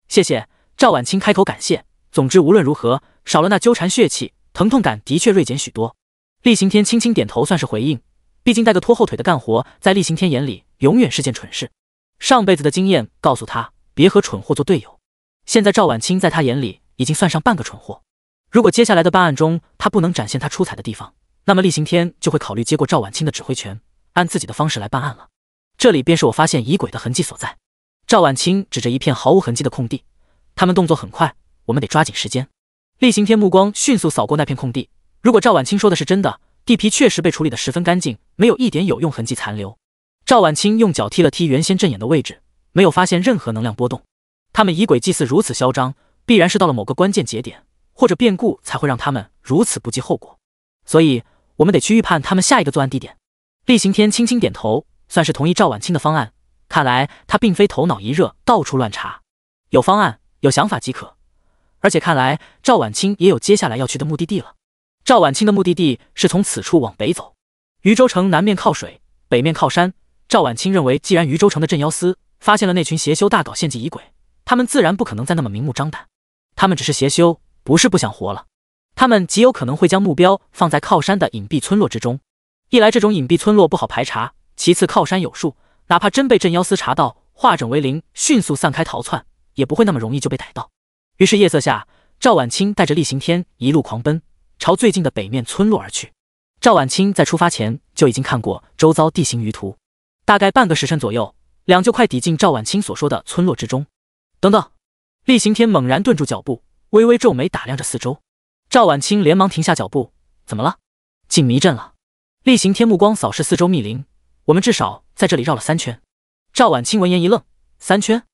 谢谢赵晚清开口感谢。总之无论如何，少了那纠缠血气，疼痛感的确锐减许多。厉行天轻轻点头，算是回应。毕竟带个拖后腿的干活，在厉行天眼里永远是件蠢事。上辈子的经验告诉他，别和蠢货做队友。现在赵晚清在他眼里已经算上半个蠢货。如果接下来的办案中他不能展现他出彩的地方，那么厉行天就会考虑接过赵晚清的指挥权，按自己的方式来办案了。这里便是我发现疑鬼的痕迹所在。赵晚清指着一片毫无痕迹的空地，他们动作很快，我们得抓紧时间。厉行天目光迅速扫过那片空地，如果赵晚清说的是真的，地皮确实被处理的十分干净，没有一点有用痕迹残留。赵晚清用脚踢了踢原先阵眼的位置，没有发现任何能量波动。他们疑鬼祭祀如此嚣张，必然是到了某个关键节点或者变故才会让他们如此不计后果，所以。我们得去预判他们下一个作案地点。厉行天轻轻点头，算是同意赵晚清的方案。看来他并非头脑一热到处乱查，有方案有想法即可。而且看来赵晚清也有接下来要去的目的地了。赵晚清的目的地是从此处往北走。余州城南面靠水，北面靠山。赵晚清认为，既然余州城的镇妖司发现了那群邪修大搞献祭仪鬼，他们自然不可能再那么明目张胆。他们只是邪修，不是不想活了。他们极有可能会将目标放在靠山的隐蔽村落之中，一来这种隐蔽村落不好排查，其次靠山有数，哪怕真被镇妖司查到，化整为零，迅速散开逃窜，也不会那么容易就被逮到。于是夜色下，赵晚清带着厉行天一路狂奔，朝最近的北面村落而去。赵晚清在出发前就已经看过周遭地形舆图，大概半个时辰左右，两就快抵近赵晚清所说的村落之中。等等，厉行天猛然顿住脚步，微微皱眉打量着四周。赵婉清连忙停下脚步，怎么了？进迷阵了。厉行天目光扫视四周密林，我们至少在这里绕了三圈。赵婉清闻言一愣，三圈？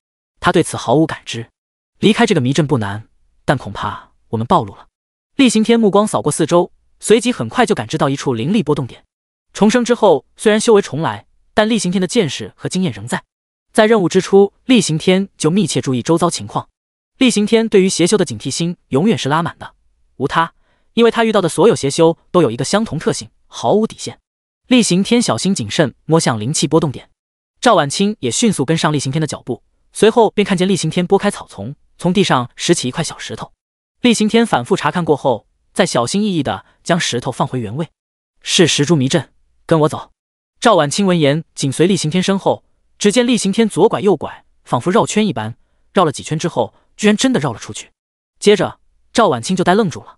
他对此毫无感知。离开这个迷阵不难，但恐怕我们暴露了。厉行天目光扫过四周，随即很快就感知到一处灵力波动点。重生之后，虽然修为重来，但厉行天的见识和经验仍在。在任务之初，厉行天就密切注意周遭情况。厉行天对于邪修的警惕心永远是拉满的。无他，因为他遇到的所有邪修都有一个相同特性，毫无底线。厉行天小心谨慎，摸向灵气波动点。赵晚清也迅速跟上厉行天的脚步，随后便看见厉行天拨开草丛，从地上拾起一块小石头。厉行天反复查看过后，再小心翼翼的将石头放回原位。是石珠迷阵，跟我走。赵晚清闻言紧随厉行天身后，只见厉行天左拐右拐，仿佛绕圈一般，绕了几圈之后，居然真的绕了出去。接着。赵婉清就呆愣住了，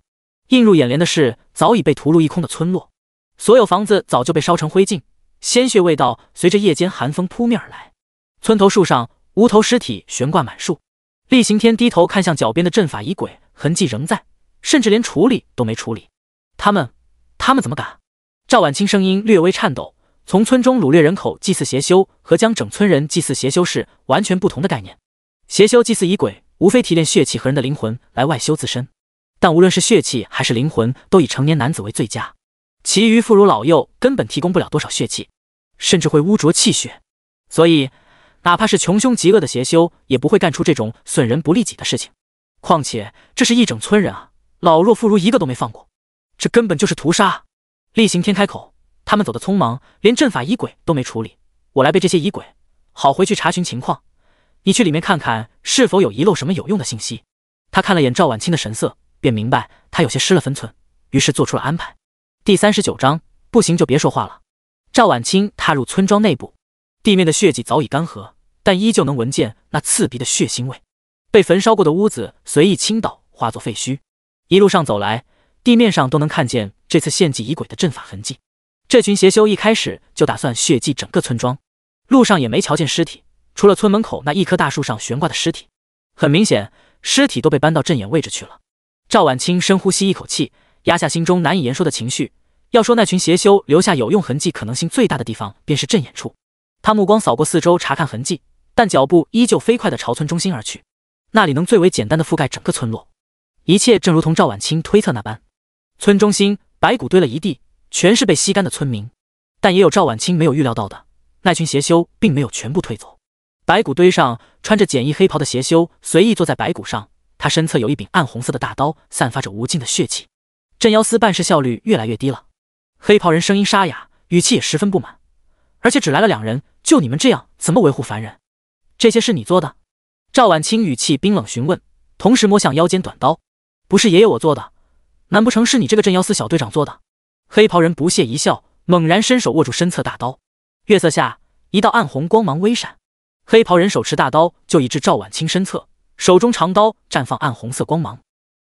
映入眼帘的是早已被屠戮一空的村落，所有房子早就被烧成灰烬，鲜血味道随着夜间寒风扑面而来。村头树上无头尸体悬挂满树，厉行天低头看向脚边的阵法仪鬼，痕迹仍在，甚至连处理都没处理。他们，他们怎么敢？赵婉清声音略微颤抖。从村中掳掠人口祭祀邪修和将整村人祭祀邪修是完全不同的概念，邪修祭祀仪鬼。无非提炼血气和人的灵魂来外修自身，但无论是血气还是灵魂，都以成年男子为最佳，其余妇孺老幼根本提供不了多少血气，甚至会污浊气血，所以哪怕是穷凶极恶的邪修，也不会干出这种损人不利己的事情。况且这是一整村人啊，老弱妇孺一个都没放过，这根本就是屠杀。厉行天开口：“他们走得匆忙，连阵法疑鬼都没处理，我来备这些疑鬼，好回去查询情况。”你去里面看看，是否有遗漏什么有用的信息。他看了眼赵晚清的神色，便明白他有些失了分寸，于是做出了安排。第三十九章，不行就别说话了。赵晚清踏入村庄内部，地面的血迹早已干涸，但依旧能闻见那刺鼻的血腥味。被焚烧过的屋子随意倾倒，化作废墟。一路上走来，地面上都能看见这次献祭仪鬼的阵法痕迹。这群邪修一开始就打算血祭整个村庄，路上也没瞧见尸体。除了村门口那一棵大树上悬挂的尸体，很明显，尸体都被搬到阵眼位置去了。赵晚清深呼吸一口气，压下心中难以言说的情绪。要说那群邪修留下有用痕迹可能性最大的地方，便是阵眼处。他目光扫过四周，查看痕迹，但脚步依旧飞快地朝村中心而去。那里能最为简单的覆盖整个村落。一切正如同赵晚清推测那般，村中心白骨堆了一地，全是被吸干的村民。但也有赵晚清没有预料到的，那群邪修并没有全部退走。白骨堆上，穿着简易黑袍的邪修随意坐在白骨上，他身侧有一柄暗红色的大刀，散发着无尽的血气。镇妖司办事效率越来越低了。黑袍人声音沙哑，语气也十分不满。而且只来了两人，就你们这样，怎么维护凡人？这些是你做的？赵晚清语气冰冷询问，同时摸向腰间短刀。不是爷爷我做的，难不成是你这个镇妖司小队长做的？黑袍人不屑一笑，猛然伸手握住身侧大刀。月色下，一道暗红光芒微闪。黑袍人手持大刀，就已至赵晚清身侧，手中长刀绽放暗红色光芒。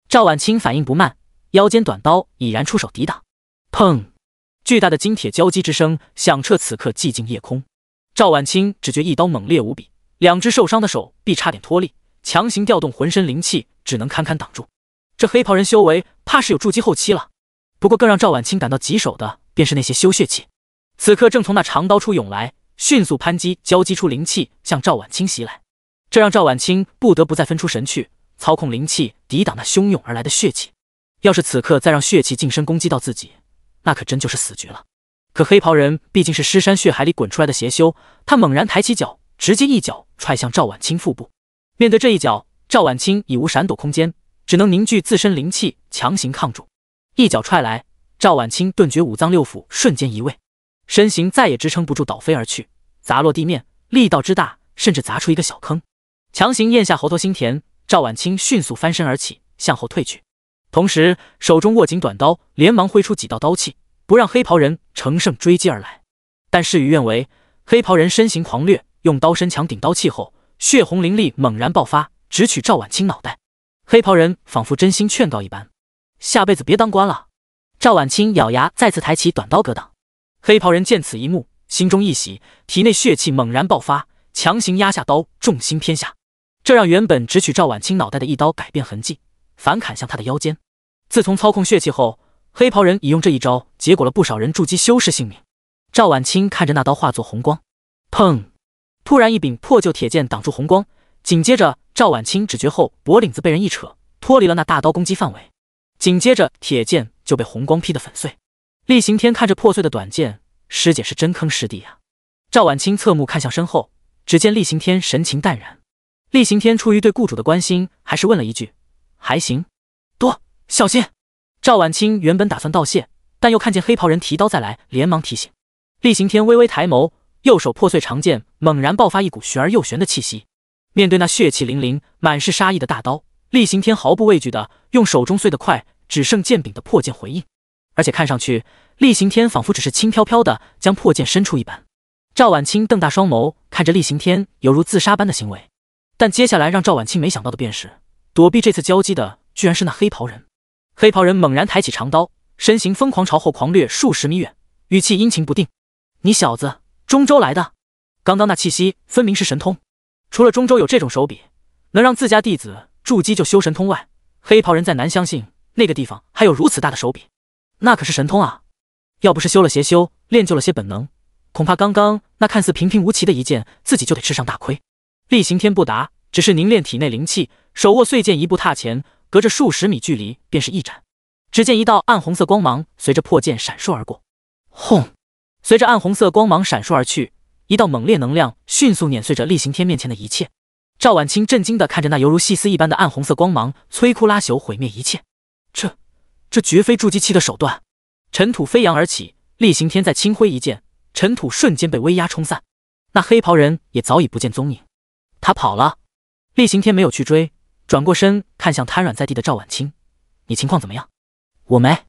赵晚清反应不慢，腰间短刀已然出手抵挡。砰！巨大的金铁交击之声响彻此刻寂静夜空。赵晚清只觉一刀猛烈无比，两只受伤的手臂差点脱力，强行调动浑身灵气，只能堪堪挡住。这黑袍人修为怕是有筑基后期了。不过更让赵晚清感到棘手的，便是那些修血气，此刻正从那长刀处涌来。迅速攀击交击出灵气向赵晚清袭来，这让赵晚清不得不再分出神去操控灵气抵挡那汹涌而来的血气。要是此刻再让血气近身攻击到自己，那可真就是死局了。可黑袍人毕竟是尸山血海里滚出来的邪修，他猛然抬起脚，直接一脚踹向赵晚清腹部。面对这一脚，赵晚清已无闪躲空间，只能凝聚自身灵气强行抗住。一脚踹来，赵晚清顿觉五脏六腑瞬间移位。身形再也支撑不住，倒飞而去，砸落地面，力道之大，甚至砸出一个小坑。强行咽下喉头心田，赵晚清迅速翻身而起，向后退去，同时手中握紧短刀，连忙挥出几道刀气，不让黑袍人乘胜追击而来。但事与愿违，黑袍人身形狂掠，用刀身强顶刀气后，血红灵力猛然爆发，直取赵晚清脑袋。黑袍人仿佛真心劝告一般：“下辈子别当官了。”赵晚清咬牙，再次抬起短刀格挡。黑袍人见此一幕，心中一喜，体内血气猛然爆发，强行压下刀，重心偏下，这让原本直取赵晚清脑袋的一刀改变痕迹，反砍向他的腰间。自从操控血气后，黑袍人已用这一招结果了不少人筑基修士性命。赵晚清看着那刀化作红光，砰！突然一柄破旧铁剑挡住红光，紧接着赵晚清只觉后脖领子被人一扯，脱离了那大刀攻击范围，紧接着铁剑就被红光劈得粉碎。厉行天看着破碎的短剑，师姐是真坑师弟呀。赵婉清侧目看向身后，只见厉行天神情淡然。厉行天出于对雇主的关心，还是问了一句：“还行，多小心。”赵婉清原本打算道谢，但又看见黑袍人提刀再来，连忙提醒。厉行天微微抬眸，右手破碎长剑猛然爆发一股玄而又玄的气息。面对那血气淋漓，满是杀意的大刀，厉行天毫不畏惧的用手中碎的快只剩剑柄的破剑回应。而且看上去，厉行天仿佛只是轻飘飘的将破剑伸出一般。赵婉清瞪大双眸，看着厉行天犹如自杀般的行为。但接下来让赵婉清没想到的便是，躲避这次交击的居然是那黑袍人。黑袍人猛然抬起长刀，身形疯狂朝后狂掠数十米远，语气阴晴不定：“你小子，中州来的？刚刚那气息分明是神通。除了中州有这种手笔，能让自家弟子筑基就修神通外，黑袍人再难相信那个地方还有如此大的手笔。”那可是神通啊！要不是修了邪修，练就了些本能，恐怕刚刚那看似平平无奇的一剑，自己就得吃上大亏。厉行天不答，只是凝练体内灵气，手握碎剑，一步踏前，隔着数十米距离，便是一斩。只见一道暗红色光芒随着破剑闪烁而过，轰！随着暗红色光芒闪烁而去，一道猛烈能量迅速碾碎着厉行天面前的一切。赵婉清震惊地看着那犹如细丝一般的暗红色光芒，摧枯拉朽，毁灭一切。这绝非筑基期的手段。尘土飞扬而起，厉行天在轻挥一剑，尘土瞬间被威压冲散。那黑袍人也早已不见踪影，他跑了。厉行天没有去追，转过身看向瘫软在地的赵晚清：“你情况怎么样？”“我没。”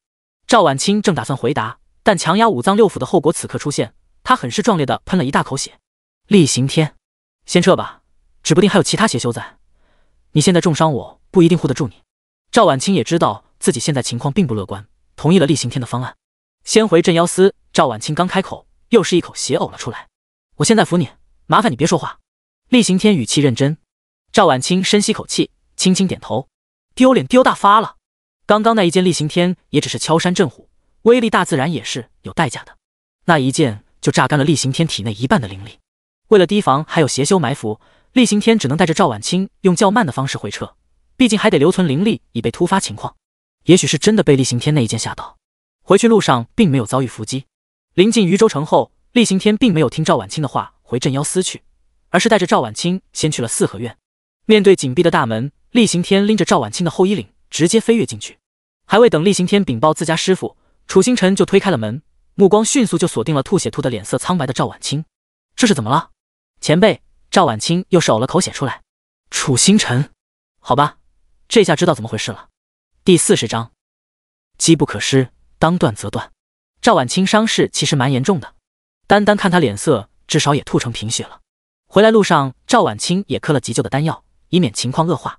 赵晚清正打算回答，但强压五脏六腑的后果此刻出现，他很是壮烈的喷了一大口血。厉行天：“先撤吧，指不定还有其他邪修在。你现在重伤，我不一定护得住你。”赵晚清也知道。自己现在情况并不乐观，同意了厉行天的方案，先回镇妖司。赵晚清刚开口，又是一口血呕了出来。我现在扶你，麻烦你别说话。厉行天语气认真。赵晚清深吸口气，轻轻点头。丢脸丢大发了！刚刚那一剑，厉行天也只是敲山震虎，威力大自然也是有代价的。那一剑就榨干了厉行天体内一半的灵力。为了提防还有邪修埋伏，厉行天只能带着赵晚清用较慢的方式回撤，毕竟还得留存灵力以备突发情况。也许是真的被厉行天那一剑吓到，回去路上并没有遭遇伏击。临近渝州城后，厉行天并没有听赵晚清的话回镇妖司去，而是带着赵晚清先去了四合院。面对紧闭的大门，厉行天拎着赵晚清的后衣领直接飞跃进去。还未等厉行天禀报自家师傅楚星辰，就推开了门，目光迅速就锁定了吐血吐得脸色苍白的赵晚清，这是怎么了？前辈，赵晚清又是呕了口血出来。楚星辰，好吧，这下知道怎么回事了。第四十章，机不可失，当断则断。赵婉清伤势其实蛮严重的，单单看他脸色，至少也吐成贫血了。回来路上，赵婉清也磕了急救的丹药，以免情况恶化。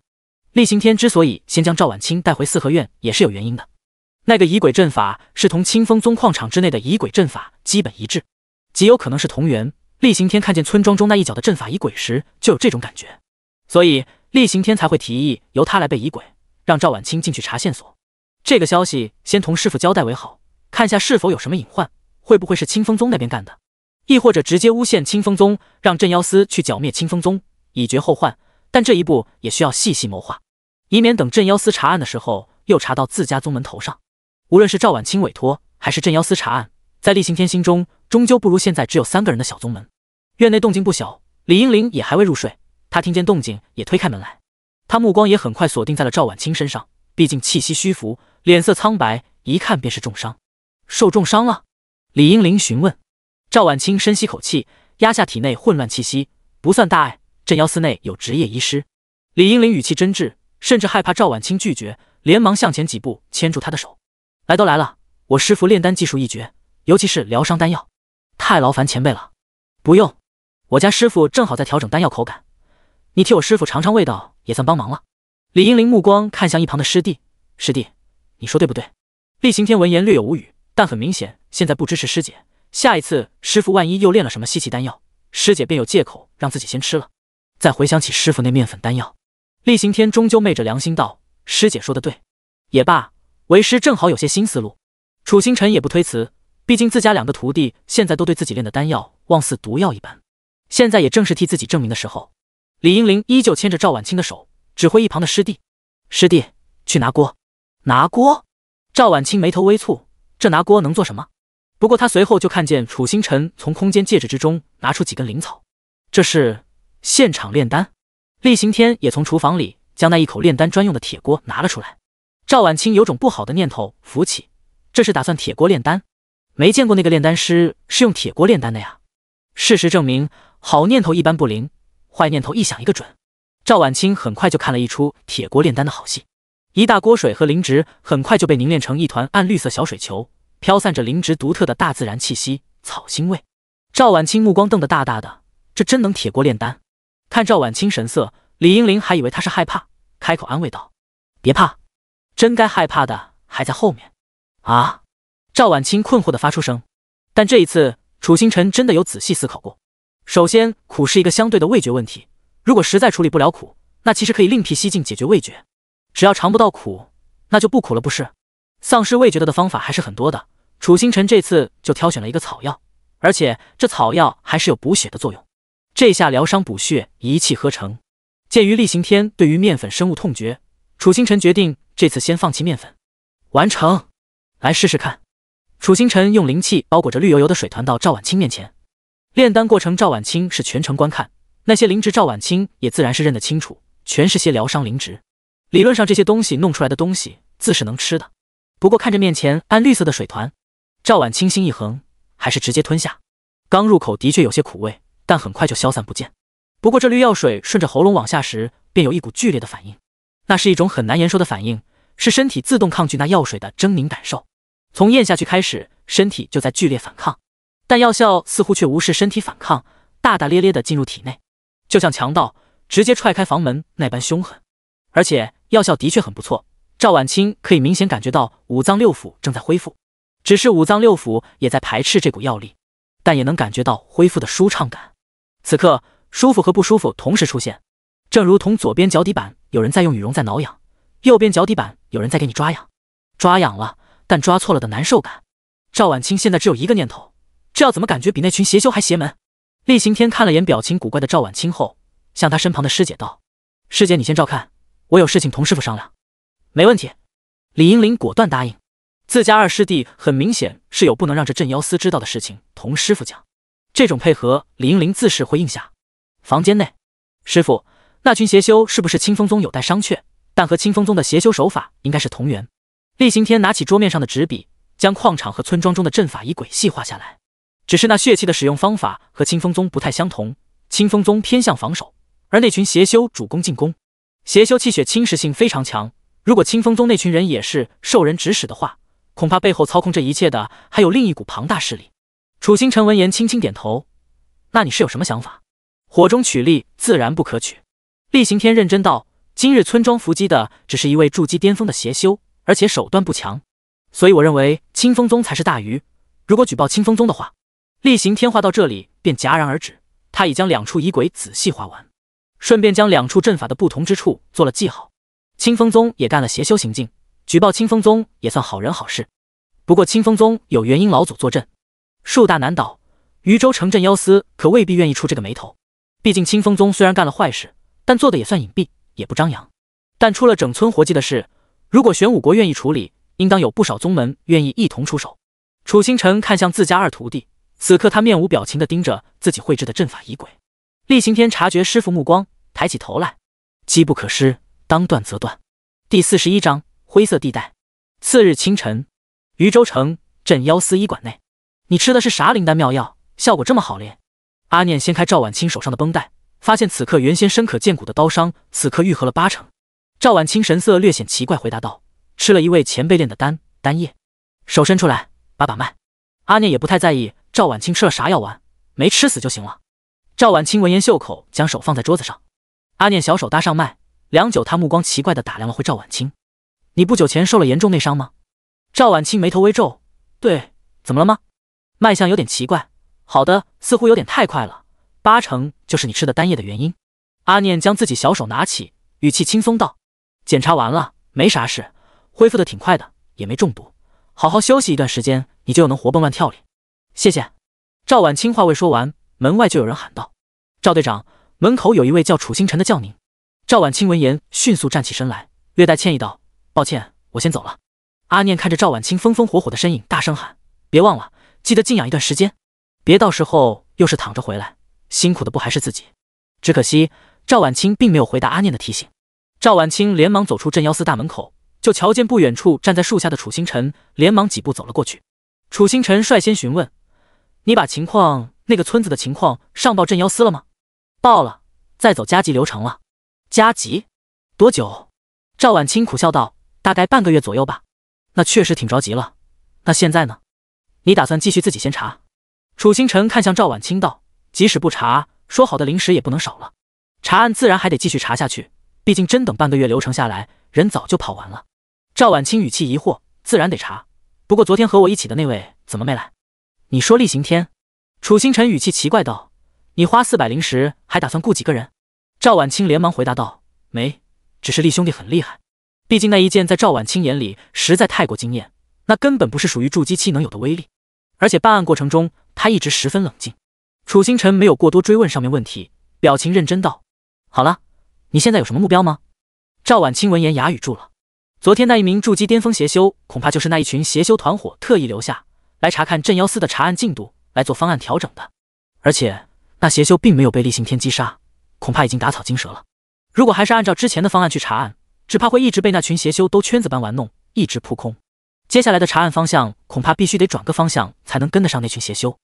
厉行天之所以先将赵婉清带回四合院，也是有原因的。那个疑鬼阵法是同清风宗矿场之内的疑鬼阵法基本一致，极有可能是同源。厉行天看见村庄中那一角的阵法疑鬼时，就有这种感觉，所以厉行天才会提议由他来背疑鬼。让赵婉清进去查线索，这个消息先同师傅交代为好，看下是否有什么隐患，会不会是清风宗那边干的，亦或者直接诬陷清风宗，让镇妖司去剿灭清风宗，以绝后患。但这一步也需要细细谋划，以免等镇妖司查案的时候又查到自家宗门头上。无论是赵婉清委托，还是镇妖司查案，在厉行天心中，终究不如现在只有三个人的小宗门。院内动静不小，李英灵也还未入睡，他听见动静也推开门来。他目光也很快锁定在了赵婉清身上，毕竟气息虚浮，脸色苍白，一看便是重伤。受重伤了？李英林询问。赵婉清深吸口气，压下体内混乱气息，不算大碍。镇妖寺内有职业医师。李英林语气真挚，甚至害怕赵婉清拒绝，连忙向前几步，牵住他的手。来都来了，我师傅炼丹技术一绝，尤其是疗伤丹药，太劳烦前辈了。不用，我家师傅正好在调整丹药口感，你替我师傅尝尝味道。也算帮忙了。李英玲目光看向一旁的师弟，师弟，你说对不对？厉行天闻言略有无语，但很明显，现在不支持师姐，下一次师傅万一又炼了什么稀奇丹药，师姐便有借口让自己先吃了。再回想起师傅那面粉丹药，厉行天终究昧着良心道：“师姐说的对，也罢，为师正好有些新思路。”楚星辰也不推辞，毕竟自家两个徒弟现在都对自己炼的丹药望似毒药一般，现在也正是替自己证明的时候。李英玲依旧牵着赵婉清的手，指挥一旁的师弟：“师弟，去拿锅，拿锅。”赵婉清眉头微蹙：“这拿锅能做什么？”不过他随后就看见楚星辰从空间戒指之中拿出几根灵草，这是现场炼丹。厉行天也从厨房里将那一口炼丹专用的铁锅拿了出来。赵婉清有种不好的念头浮起：“这是打算铁锅炼丹？没见过那个炼丹师是用铁锅炼丹的呀！”事实证明，好念头一般不灵。坏念头一想一个准，赵婉清很快就看了一出铁锅炼丹的好戏，一大锅水和灵植很快就被凝练成一团暗绿色小水球，飘散着灵植独特的大自然气息，草腥味。赵婉清目光瞪得大大的，这真能铁锅炼丹？看赵婉清神色，李英玲还以为他是害怕，开口安慰道：“别怕，真该害怕的还在后面。”啊！赵婉清困惑的发出声，但这一次楚星辰真的有仔细思考过。首先，苦是一个相对的味觉问题。如果实在处理不了苦，那其实可以另辟蹊径解决味觉。只要尝不到苦，那就不苦了，不是？丧失味觉的方法还是很多的。楚星辰这次就挑选了一个草药，而且这草药还是有补血的作用。这下疗伤补血一气呵成。鉴于厉行天对于面粉深恶痛绝，楚星辰决定这次先放弃面粉。完成，来试试看。楚星辰用灵气包裹着绿油油的水团，到赵婉清面前。炼丹过程，赵婉清是全程观看。那些灵植，赵婉清也自然是认得清楚，全是些疗伤灵植。理论上，这些东西弄出来的东西自是能吃的。不过看着面前暗绿色的水团，赵婉清心一横，还是直接吞下。刚入口的确有些苦味，但很快就消散不见。不过这绿药水顺着喉咙往下时，便有一股剧烈的反应。那是一种很难言说的反应，是身体自动抗拒那药水的狰狞感受。从咽下去开始，身体就在剧烈反抗。但药效似乎却无视身体反抗，大大咧咧地进入体内，就像强盗直接踹开房门那般凶狠。而且药效的确很不错，赵晚清可以明显感觉到五脏六腑正在恢复，只是五脏六腑也在排斥这股药力，但也能感觉到恢复的舒畅感。此刻舒服和不舒服同时出现，正如同左边脚底板有人在用羽绒在挠痒，右边脚底板有人在给你抓痒，抓痒了但抓错了的难受感。赵晚清现在只有一个念头。这要怎么感觉比那群邪修还邪门？厉行天看了眼表情古怪的赵婉清后，向他身旁的师姐道：“师姐，你先照看，我有事情同师傅商量。”“没问题。”李英玲果断答应。自家二师弟很明显是有不能让这镇妖司知道的事情同师傅讲，这种配合李英玲自是会应下。房间内，师傅，那群邪修是不是清风宗有待商榷？但和清风宗的邪修手法应该是同源。厉行天拿起桌面上的纸笔，将矿场和村庄中的阵法以轨戏画下来。只是那血气的使用方法和清风宗不太相同，清风宗偏向防守，而那群邪修主攻进攻。邪修气血侵蚀性非常强，如果清风宗那群人也是受人指使的话，恐怕背后操控这一切的还有另一股庞大势力。楚星辰闻言轻轻点头，那你是有什么想法？火中取栗自然不可取。厉行天认真道：“今日村庄伏击的只是一位筑基巅峰的邪修，而且手段不强，所以我认为清风宗才是大鱼。如果举报清风宗的话。”厉行天画到这里便戛然而止，他已将两处仪轨仔细画完，顺便将两处阵法的不同之处做了记号。清风宗也干了邪修行径，举报清风宗也算好人好事。不过清风宗有元婴老祖坐镇，树大难倒，渔州城镇妖司可未必愿意出这个眉头。毕竟清风宗虽然干了坏事，但做的也算隐蔽，也不张扬。但出了整村活计的事，如果玄武国愿意处理，应当有不少宗门愿意一同出手。楚星辰看向自家二徒弟。此刻他面无表情的盯着自己绘制的阵法仪轨，厉行天察觉师傅目光，抬起头来。机不可失，当断则断。第四十一章灰色地带。次日清晨，余州城镇妖司医馆内。你吃的是啥灵丹妙药，效果这么好嘞？阿念掀开赵婉清手上的绷带，发现此刻原先深可见骨的刀伤，此刻愈合了八成。赵婉清神色略显奇怪，回答道：吃了一位前辈炼的丹丹液。手伸出来，把把脉。阿念也不太在意。赵婉清吃了啥药丸？没吃死就行了。赵婉清闻言，袖口将手放在桌子上。阿念小手搭上脉，良久，他目光奇怪的打量了会赵婉清：“你不久前受了严重内伤吗？”赵婉清眉头微皱：“对，怎么了吗？脉象有点奇怪，好的，似乎有点太快了，八成就是你吃的丹液的原因。”阿念将自己小手拿起，语气轻松道：“检查完了，没啥事，恢复的挺快的，也没中毒，好好休息一段时间，你就又能活蹦乱跳了。”谢谢，赵婉清话未说完，门外就有人喊道：“赵队长，门口有一位叫楚星辰的叫您。”赵婉清闻言迅速站起身来，略带歉意道：“抱歉，我先走了。”阿念看着赵婉清风风火火的身影，大声喊：“别忘了，记得静养一段时间，别到时候又是躺着回来，辛苦的不还是自己？”只可惜赵婉清并没有回答阿念的提醒。赵婉清连忙走出镇妖司大门口，就瞧见不远处站在树下的楚星辰，连忙几步走了过去。楚星辰率先询问。你把情况那个村子的情况上报镇妖司了吗？报了，再走加急流程了。加急？多久？赵晚清苦笑道：“大概半个月左右吧。”那确实挺着急了。那现在呢？你打算继续自己先查？楚星辰看向赵晚清道：“即使不查，说好的灵石也不能少了。查案自然还得继续查下去，毕竟真等半个月流程下来，人早就跑完了。”赵晚清语气疑惑：“自然得查。不过昨天和我一起的那位怎么没来？”你说厉行天？楚星辰语气奇怪道：“你花四百灵石，还打算雇几个人？”赵晚清连忙回答道：“没，只是厉兄弟很厉害，毕竟那一剑在赵晚清眼里实在太过惊艳，那根本不是属于筑基期能有的威力。而且办案过程中，他一直十分冷静。”楚星辰没有过多追问上面问题，表情认真道：“好了，你现在有什么目标吗？”赵晚清闻言哑语住了。昨天那一名筑基巅峰邪修，恐怕就是那一群邪修团伙特意留下。来查看镇妖司的查案进度，来做方案调整的。而且那邪修并没有被厉行天击杀，恐怕已经打草惊蛇了。如果还是按照之前的方案去查案，只怕会一直被那群邪修兜圈子般玩弄，一直扑空。接下来的查案方向，恐怕必须得转个方向，才能跟得上那群邪修。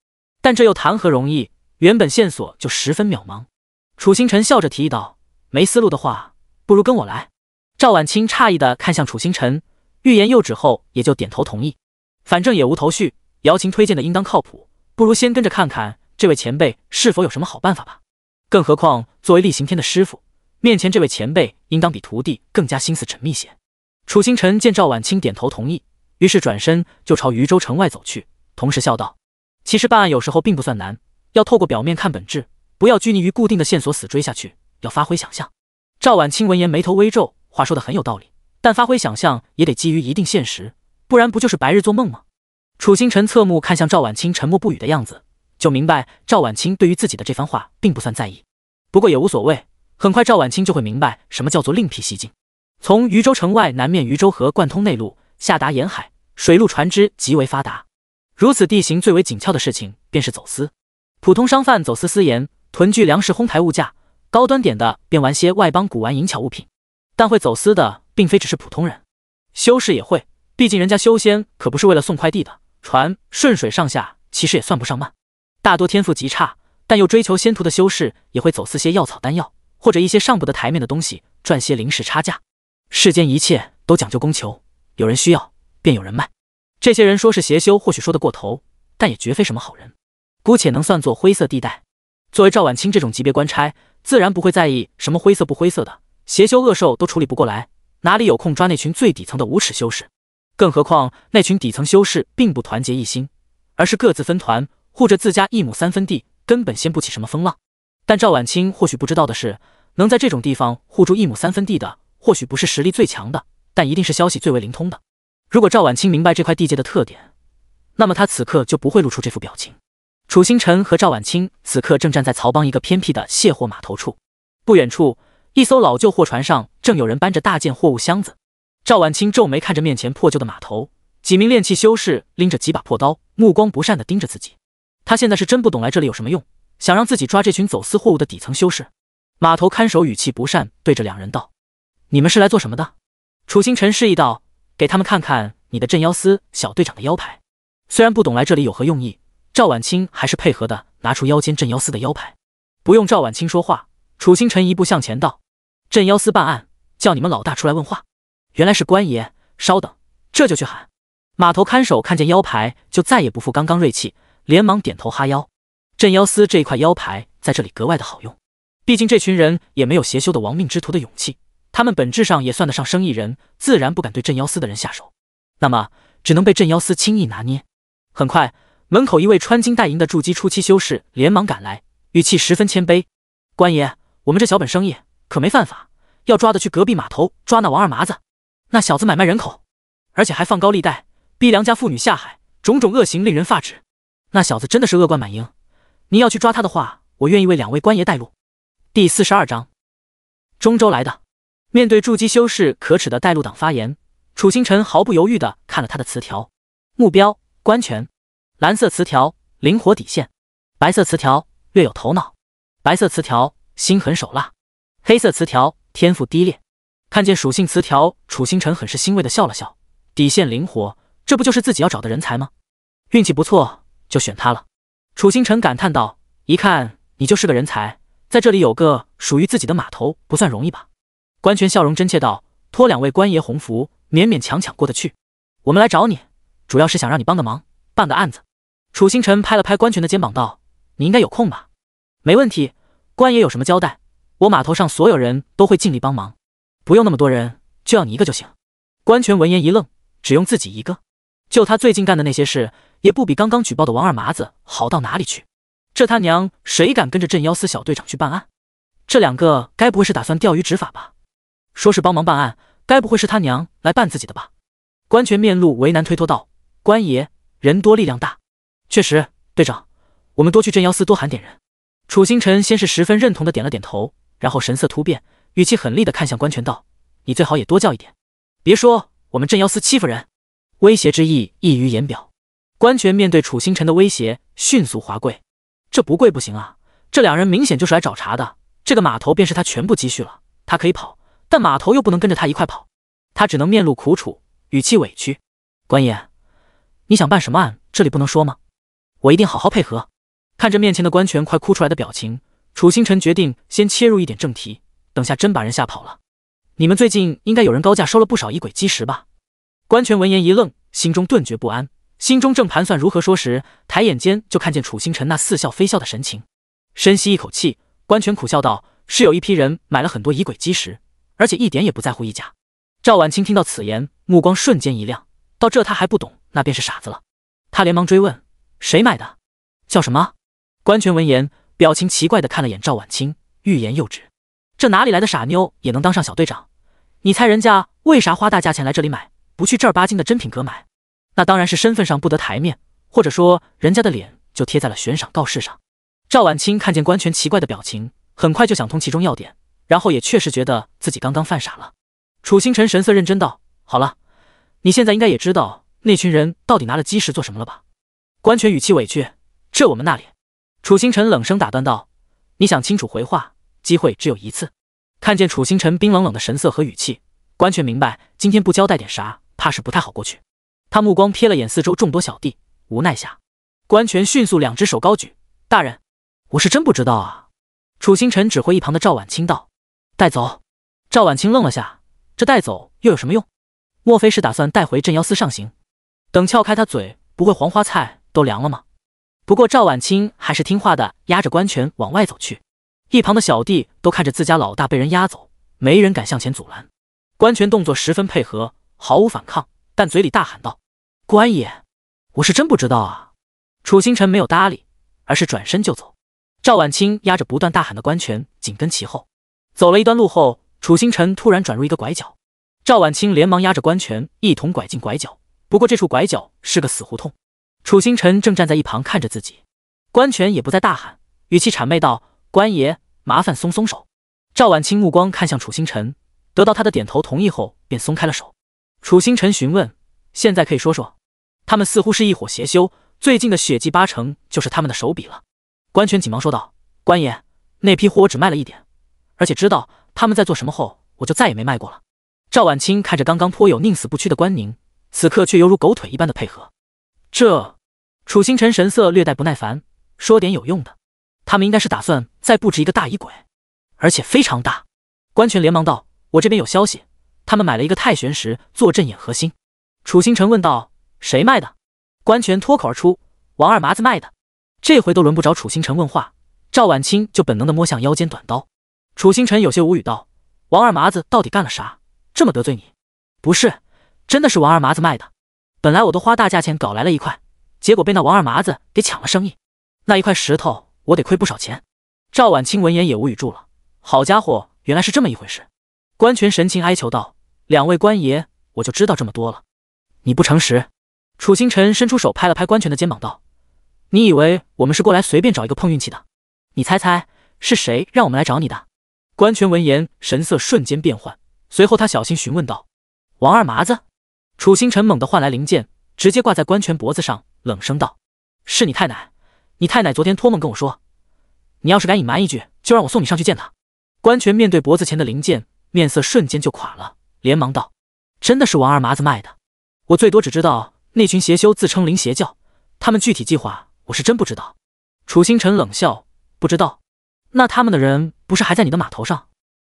但这又谈何容易？原本线索就十分渺茫。楚星辰笑着提议道：“没思路的话，不如跟我来。”赵婉清诧异的看向楚星辰，欲言又止后也就点头同意。反正也无头绪。姚琴推荐的应当靠谱，不如先跟着看看这位前辈是否有什么好办法吧。更何况，作为厉行天的师傅，面前这位前辈应当比徒弟更加心思缜密些。楚星辰见赵晚清点头同意，于是转身就朝渝州城外走去，同时笑道：“其实办案有时候并不算难，要透过表面看本质，不要拘泥于固定的线索死追下去，要发挥想象。”赵晚清闻言眉头微皱，话说的很有道理，但发挥想象也得基于一定现实，不然不就是白日做梦吗？楚星辰侧目看向赵晚清沉默不语的样子，就明白赵晚清对于自己的这番话并不算在意。不过也无所谓，很快赵晚清就会明白什么叫做另辟蹊径。从渝州城外南面渝州河贯通内陆，下达沿海，水陆船只极为发达。如此地形最为紧俏的事情便是走私。普通商贩走私私盐，囤聚粮食哄抬物价；高端点的便玩些外邦古玩、银巧物品。但会走私的并非只是普通人，修士也会，毕竟人家修仙可不是为了送快递的。船顺水上下其实也算不上慢，大多天赋极差，但又追求仙途的修士也会走私些药草丹药，或者一些上不得台面的东西，赚些临时差价。世间一切都讲究供求，有人需要便有人卖。这些人说是邪修，或许说得过头，但也绝非什么好人，姑且能算作灰色地带。作为赵晚清这种级别官差，自然不会在意什么灰色不灰色的，邪修恶兽都处理不过来，哪里有空抓那群最底层的无耻修士？更何况，那群底层修士并不团结一心，而是各自分团护着自家一亩三分地，根本掀不起什么风浪。但赵晚清或许不知道的是，能在这种地方护住一亩三分地的，或许不是实力最强的，但一定是消息最为灵通的。如果赵晚清明白这块地界的特点，那么他此刻就不会露出这副表情。楚星辰和赵晚清此刻正站在曹邦一个偏僻的卸货码头处，不远处一艘老旧货船上正有人搬着大件货物箱子。赵晚清皱眉看着面前破旧的码头，几名炼气修士拎着几把破刀，目光不善的盯着自己。他现在是真不懂来这里有什么用，想让自己抓这群走私货物的底层修士？码头看守语气不善，对着两人道：“你们是来做什么的？”楚星辰示意道：“给他们看看你的镇妖司小队长的腰牌。”虽然不懂来这里有何用意，赵晚清还是配合的拿出腰间镇妖司的腰牌。不用赵晚清说话，楚星辰一步向前道：“镇妖司办案，叫你们老大出来问话。”原来是官爷，稍等，这就去喊。码头看守看见腰牌，就再也不负刚刚锐气，连忙点头哈腰。镇妖司这一块腰牌在这里格外的好用，毕竟这群人也没有邪修的亡命之徒的勇气，他们本质上也算得上生意人，自然不敢对镇妖司的人下手，那么只能被镇妖司轻易拿捏。很快，门口一位穿金戴银的筑基初期修士连忙赶来，语气十分谦卑：“官爷，我们这小本生意可没犯法，要抓的去隔壁码头抓那王二麻子。”那小子买卖人口，而且还放高利贷，逼良家妇女下海，种种恶行令人发指。那小子真的是恶贯满盈。你要去抓他的话，我愿意为两位官爷带路。第四十二章，中州来的。面对筑基修士可耻的带路党发言，楚星辰毫不犹豫的看了他的词条：目标官权，蓝色词条灵活底线，白色词条略有头脑，白色词条心狠手辣，黑色词条天赋低劣。看见属性词条，楚星辰很是欣慰的笑了笑。底线灵活，这不就是自己要找的人才吗？运气不错，就选他了。楚星辰感叹道：“一看你就是个人才，在这里有个属于自己的码头不算容易吧？”关权笑容真切道：“托两位官爷洪福，勉勉强强过得去。我们来找你，主要是想让你帮个忙，办个案子。”楚星辰拍了拍关权的肩膀道：“你应该有空吧？没问题，官爷有什么交代，我码头上所有人都会尽力帮忙。”不用那么多人，就要你一个就行。关权闻言一愣，只用自己一个？就他最近干的那些事，也不比刚刚举报的王二麻子好到哪里去。这他娘谁敢跟着镇妖司小队长去办案？这两个该不会是打算钓鱼执法吧？说是帮忙办案，该不会是他娘来办自己的吧？关权面露为难，推脱道：“官爷，人多力量大，确实，队长，我们多去镇妖司多喊点人。”楚星辰先是十分认同的点了点头，然后神色突变。语气狠厉地看向关权道：“你最好也多叫一点，别说我们镇妖司欺负人。”威胁之意溢于言表。关权面对楚星辰的威胁，迅速滑跪。这不跪不行啊！这两人明显就是来找茬的。这个码头便是他全部积蓄了，他可以跑，但码头又不能跟着他一块跑。他只能面露苦楚，语气委屈：“官爷，你想办什么案？这里不能说吗？我一定好好配合。”看着面前的关权快哭出来的表情，楚星辰决定先切入一点正题。等下真把人吓跑了！你们最近应该有人高价收了不少以鬼基石吧？关权闻言一愣，心中顿觉不安，心中正盘算如何说时，抬眼间就看见楚星辰那似笑非笑的神情。深吸一口气，关权苦笑道：“是有一批人买了很多以鬼基石，而且一点也不在乎溢价。”赵婉清听到此言，目光瞬间一亮。到这他还不懂，那便是傻子了。他连忙追问：“谁买的？叫什么？”关权闻言，表情奇怪的看了眼赵婉清，欲言又止。这哪里来的傻妞也能当上小队长？你猜人家为啥花大价钱来这里买，不去正儿八经的真品阁买？那当然是身份上不得台面，或者说人家的脸就贴在了悬赏告示上。赵婉清看见关权奇怪的表情，很快就想通其中要点，然后也确实觉得自己刚刚犯傻了。楚星辰神色认真道：“好了，你现在应该也知道那群人到底拿了基石做什么了吧？”关权语气委屈：“这我们那里。”楚星辰冷声打断道：“你想清楚回话。”机会只有一次。看见楚星辰冰冷冷的神色和语气，关权明白今天不交代点啥，怕是不太好过去。他目光瞥了眼四周众多小弟，无奈下，关权迅速两只手高举：“大人，我是真不知道啊。”楚星辰指挥一旁的赵婉清道：“带走。”赵婉清愣了下，这带走又有什么用？莫非是打算带回镇妖司上刑？等撬开他嘴，不会黄花菜都凉了吗？不过赵婉清还是听话的，压着关权往外走去。一旁的小弟都看着自家老大被人押走，没人敢向前阻拦。关权动作十分配合，毫无反抗，但嘴里大喊道：“关爷，我是真不知道啊！”楚星辰没有搭理，而是转身就走。赵晚清压着不断大喊的关权紧跟其后。走了一段路后，楚星辰突然转入一个拐角，赵晚清连忙压着关权一同拐进拐角。不过这处拐角是个死胡同。楚星辰正站在一旁看着自己，关权也不再大喊，语气谄媚道。官爷，麻烦松松手。赵晚清目光看向楚星辰，得到他的点头同意后，便松开了手。楚星辰询问：“现在可以说说，他们似乎是一伙邪修，最近的血迹八成就是他们的手笔了。”关权紧忙说道：“官爷，那批货我只卖了一点，而且知道他们在做什么后，我就再也没卖过了。”赵晚清看着刚刚颇有宁死不屈的关宁，此刻却犹如狗腿一般的配合。这，楚星辰神色略带不耐烦，说点有用的。他们应该是打算再布置一个大衣柜，而且非常大。关权连忙道：“我这边有消息，他们买了一个太玄石做阵眼核心。”楚星辰问道：“谁卖的？”关权脱口而出：“王二麻子卖的。”这回都轮不着楚星辰问话，赵晚清就本能的摸向腰间短刀。楚星辰有些无语道：“王二麻子到底干了啥？这么得罪你？”“不是，真的是王二麻子卖的。本来我都花大价钱搞来了一块，结果被那王二麻子给抢了生意。那一块石头……”我得亏不少钱。赵婉清闻言也无语住了，好家伙，原来是这么一回事。关全神情哀求道：“两位官爷，我就知道这么多了。”你不诚实。楚星辰伸出手拍了拍关全的肩膀道：“你以为我们是过来随便找一个碰运气的？你猜猜是谁让我们来找你的？”关全闻言神色瞬间变幻，随后他小心询问道：“王二麻子。”楚星辰猛地换来灵剑，直接挂在关全脖子上，冷声道：“是你太奶。”你太奶昨天托梦跟我说，你要是敢隐瞒一句，就让我送你上去见他。关权面对脖子前的灵剑，面色瞬间就垮了，连忙道：“真的是王二麻子卖的，我最多只知道那群邪修自称灵邪教，他们具体计划我是真不知道。”楚星辰冷笑：“不知道？那他们的人不是还在你的码头上？”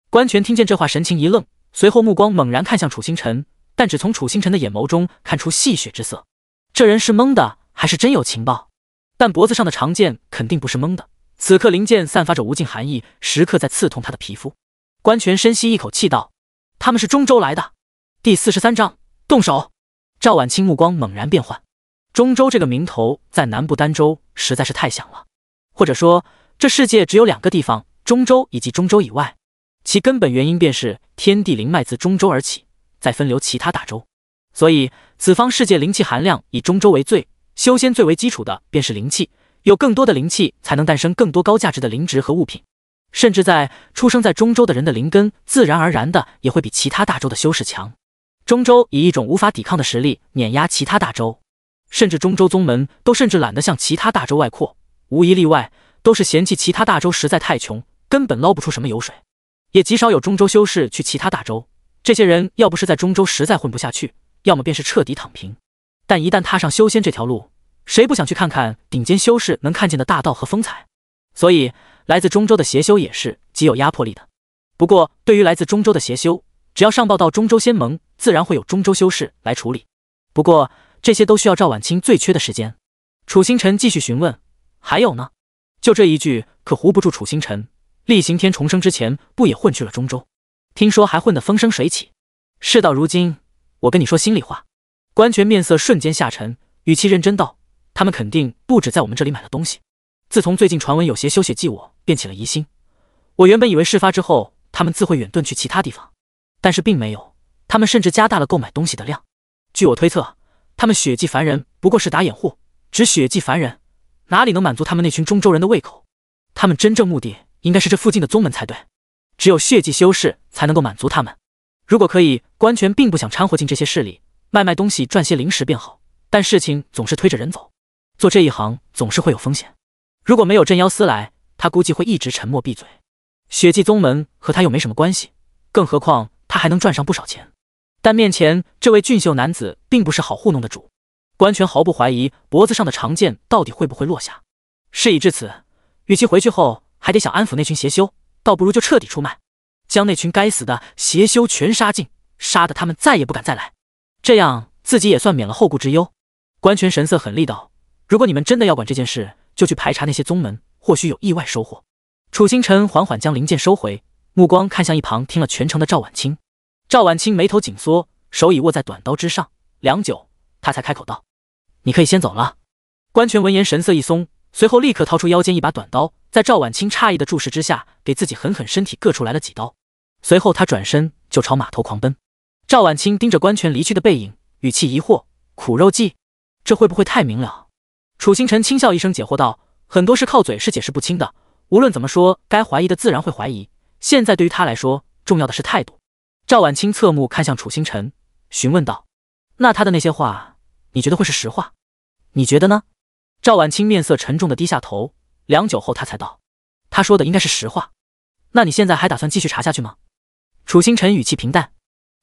关权听见这话，神情一愣，随后目光猛然看向楚星辰，但只从楚星辰的眼眸中看出戏谑之色。这人是蒙的，还是真有情报？但脖子上的长剑肯定不是蒙的。此刻灵剑散发着无尽寒意，时刻在刺痛他的皮肤。关权深吸一口气道：“他们是中州来的。”第四十三章，动手。赵晚清目光猛然变换，中州这个名头在南部丹州实在是太响了，或者说，这世界只有两个地方：中州以及中州以外。其根本原因便是天地灵脉自中州而起，在分流其他大洲，所以此方世界灵气含量以中州为最。修仙最为基础的便是灵气，有更多的灵气，才能诞生更多高价值的灵植和物品。甚至在出生在中州的人的灵根，自然而然的也会比其他大洲的修士强。中州以一种无法抵抗的实力碾压其他大洲，甚至中州宗门都甚至懒得向其他大洲外扩，无一例外都是嫌弃其他大洲实在太穷，根本捞不出什么油水，也极少有中州修士去其他大洲。这些人要不是在中州实在混不下去，要么便是彻底躺平。但一旦踏上修仙这条路，谁不想去看看顶尖修士能看见的大道和风采？所以来自中州的邪修也是极有压迫力的。不过，对于来自中州的邪修，只要上报到中州仙盟，自然会有中州修士来处理。不过，这些都需要赵晚清最缺的时间。楚星辰继续询问：“还有呢？”就这一句可糊不住楚星辰。厉行天重生之前不也混去了中州？听说还混得风生水起。事到如今，我跟你说心里话。关权面色瞬间下沉，语气认真道：“他们肯定不止在我们这里买了东西。自从最近传闻有邪修血祭，我便起了疑心。我原本以为事发之后他们自会远遁去其他地方，但是并没有。他们甚至加大了购买东西的量。据我推测，他们血迹凡人不过是打掩护，只血迹凡人哪里能满足他们那群中州人的胃口？他们真正目的应该是这附近的宗门才对。只有血迹修士才能够满足他们。如果可以，关权并不想掺和进这些势力。”卖卖东西赚些零食便好，但事情总是推着人走，做这一行总是会有风险。如果没有镇妖司来，他估计会一直沉默闭嘴。血祭宗门和他又没什么关系，更何况他还能赚上不少钱。但面前这位俊秀男子并不是好糊弄的主，关权毫不怀疑脖子上的长剑到底会不会落下。事已至此，与其回去后还得想安抚那群邪修，倒不如就彻底出卖，将那群该死的邪修全杀尽，杀得他们再也不敢再来。这样自己也算免了后顾之忧。关全神色狠厉道：“如果你们真的要管这件事，就去排查那些宗门，或许有意外收获。”楚星辰缓缓将灵剑收回，目光看向一旁听了全程的赵晚清。赵晚清眉头紧缩，手已握在短刀之上。良久，他才开口道：“你可以先走了。”关全闻言神色一松，随后立刻掏出腰间一把短刀，在赵晚清诧异的注视之下，给自己狠狠身体各处来了几刀。随后他转身就朝码头狂奔。赵婉清盯着关权离去的背影，语气疑惑：“苦肉计，这会不会太明了？”楚星辰轻笑一声，解惑道：“很多事靠嘴是解释不清的。无论怎么说，该怀疑的自然会怀疑。现在对于他来说，重要的是态度。”赵婉清侧目看向楚星辰，询问道：“那他的那些话，你觉得会是实话？你觉得呢？”赵婉清面色沉重的低下头，良久后，他才道：“他说的应该是实话。那你现在还打算继续查下去吗？”楚星辰语气平淡。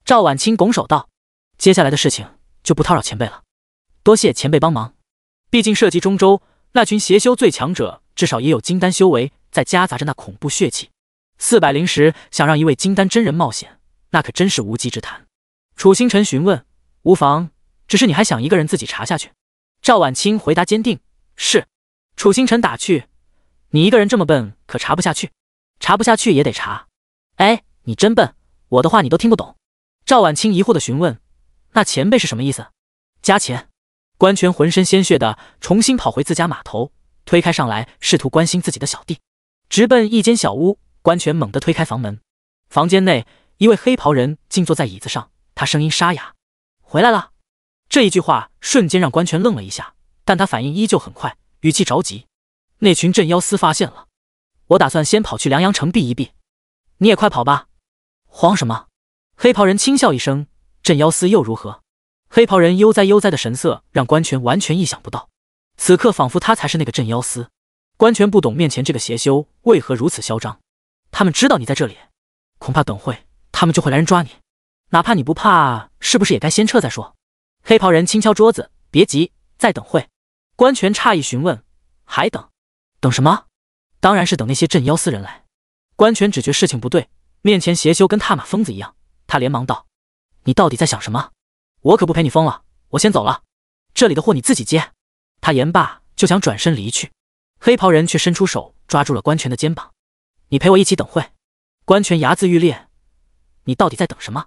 赵晚清拱手道：“接下来的事情就不叨扰前辈了，多谢前辈帮忙。毕竟涉及中州那群邪修最强者，至少也有金丹修为，在夹杂着那恐怖血气。四百灵石想让一位金丹真人冒险，那可真是无稽之谈。”楚星辰询问：“无妨，只是你还想一个人自己查下去？”赵晚清回答坚定：“是。”楚星辰打趣：“你一个人这么笨，可查不下去。查不下去也得查。哎，你真笨，我的话你都听不懂。”赵婉清疑惑的询问：“那前辈是什么意思？”加钱。关权浑身鲜血的重新跑回自家码头，推开上来试图关心自己的小弟，直奔一间小屋。关权猛地推开房门，房间内一位黑袍人静坐在椅子上，他声音沙哑：“回来了。”这一句话瞬间让关权愣了一下，但他反应依旧很快，语气着急：“那群镇妖司发现了，我打算先跑去凉阳城避一避，你也快跑吧，慌什么？”黑袍人轻笑一声：“镇妖司又如何？”黑袍人悠哉悠哉的神色让关权完全意想不到，此刻仿佛他才是那个镇妖司。关权不懂面前这个邪修为何如此嚣张。他们知道你在这里，恐怕等会他们就会来人抓你。哪怕你不怕，是不是也该先撤再说？黑袍人轻敲桌子：“别急，再等会。”关权诧异询问：“还等？等什么？当然是等那些镇妖司人来。”关权只觉事情不对，面前邪修跟踏马疯子一样。他连忙道：“你到底在想什么？我可不陪你疯了，我先走了。这里的货你自己接。”他言罢就想转身离去，黑袍人却伸出手抓住了关权的肩膀：“你陪我一起等会。”关权牙眦欲裂：“你到底在等什么？”“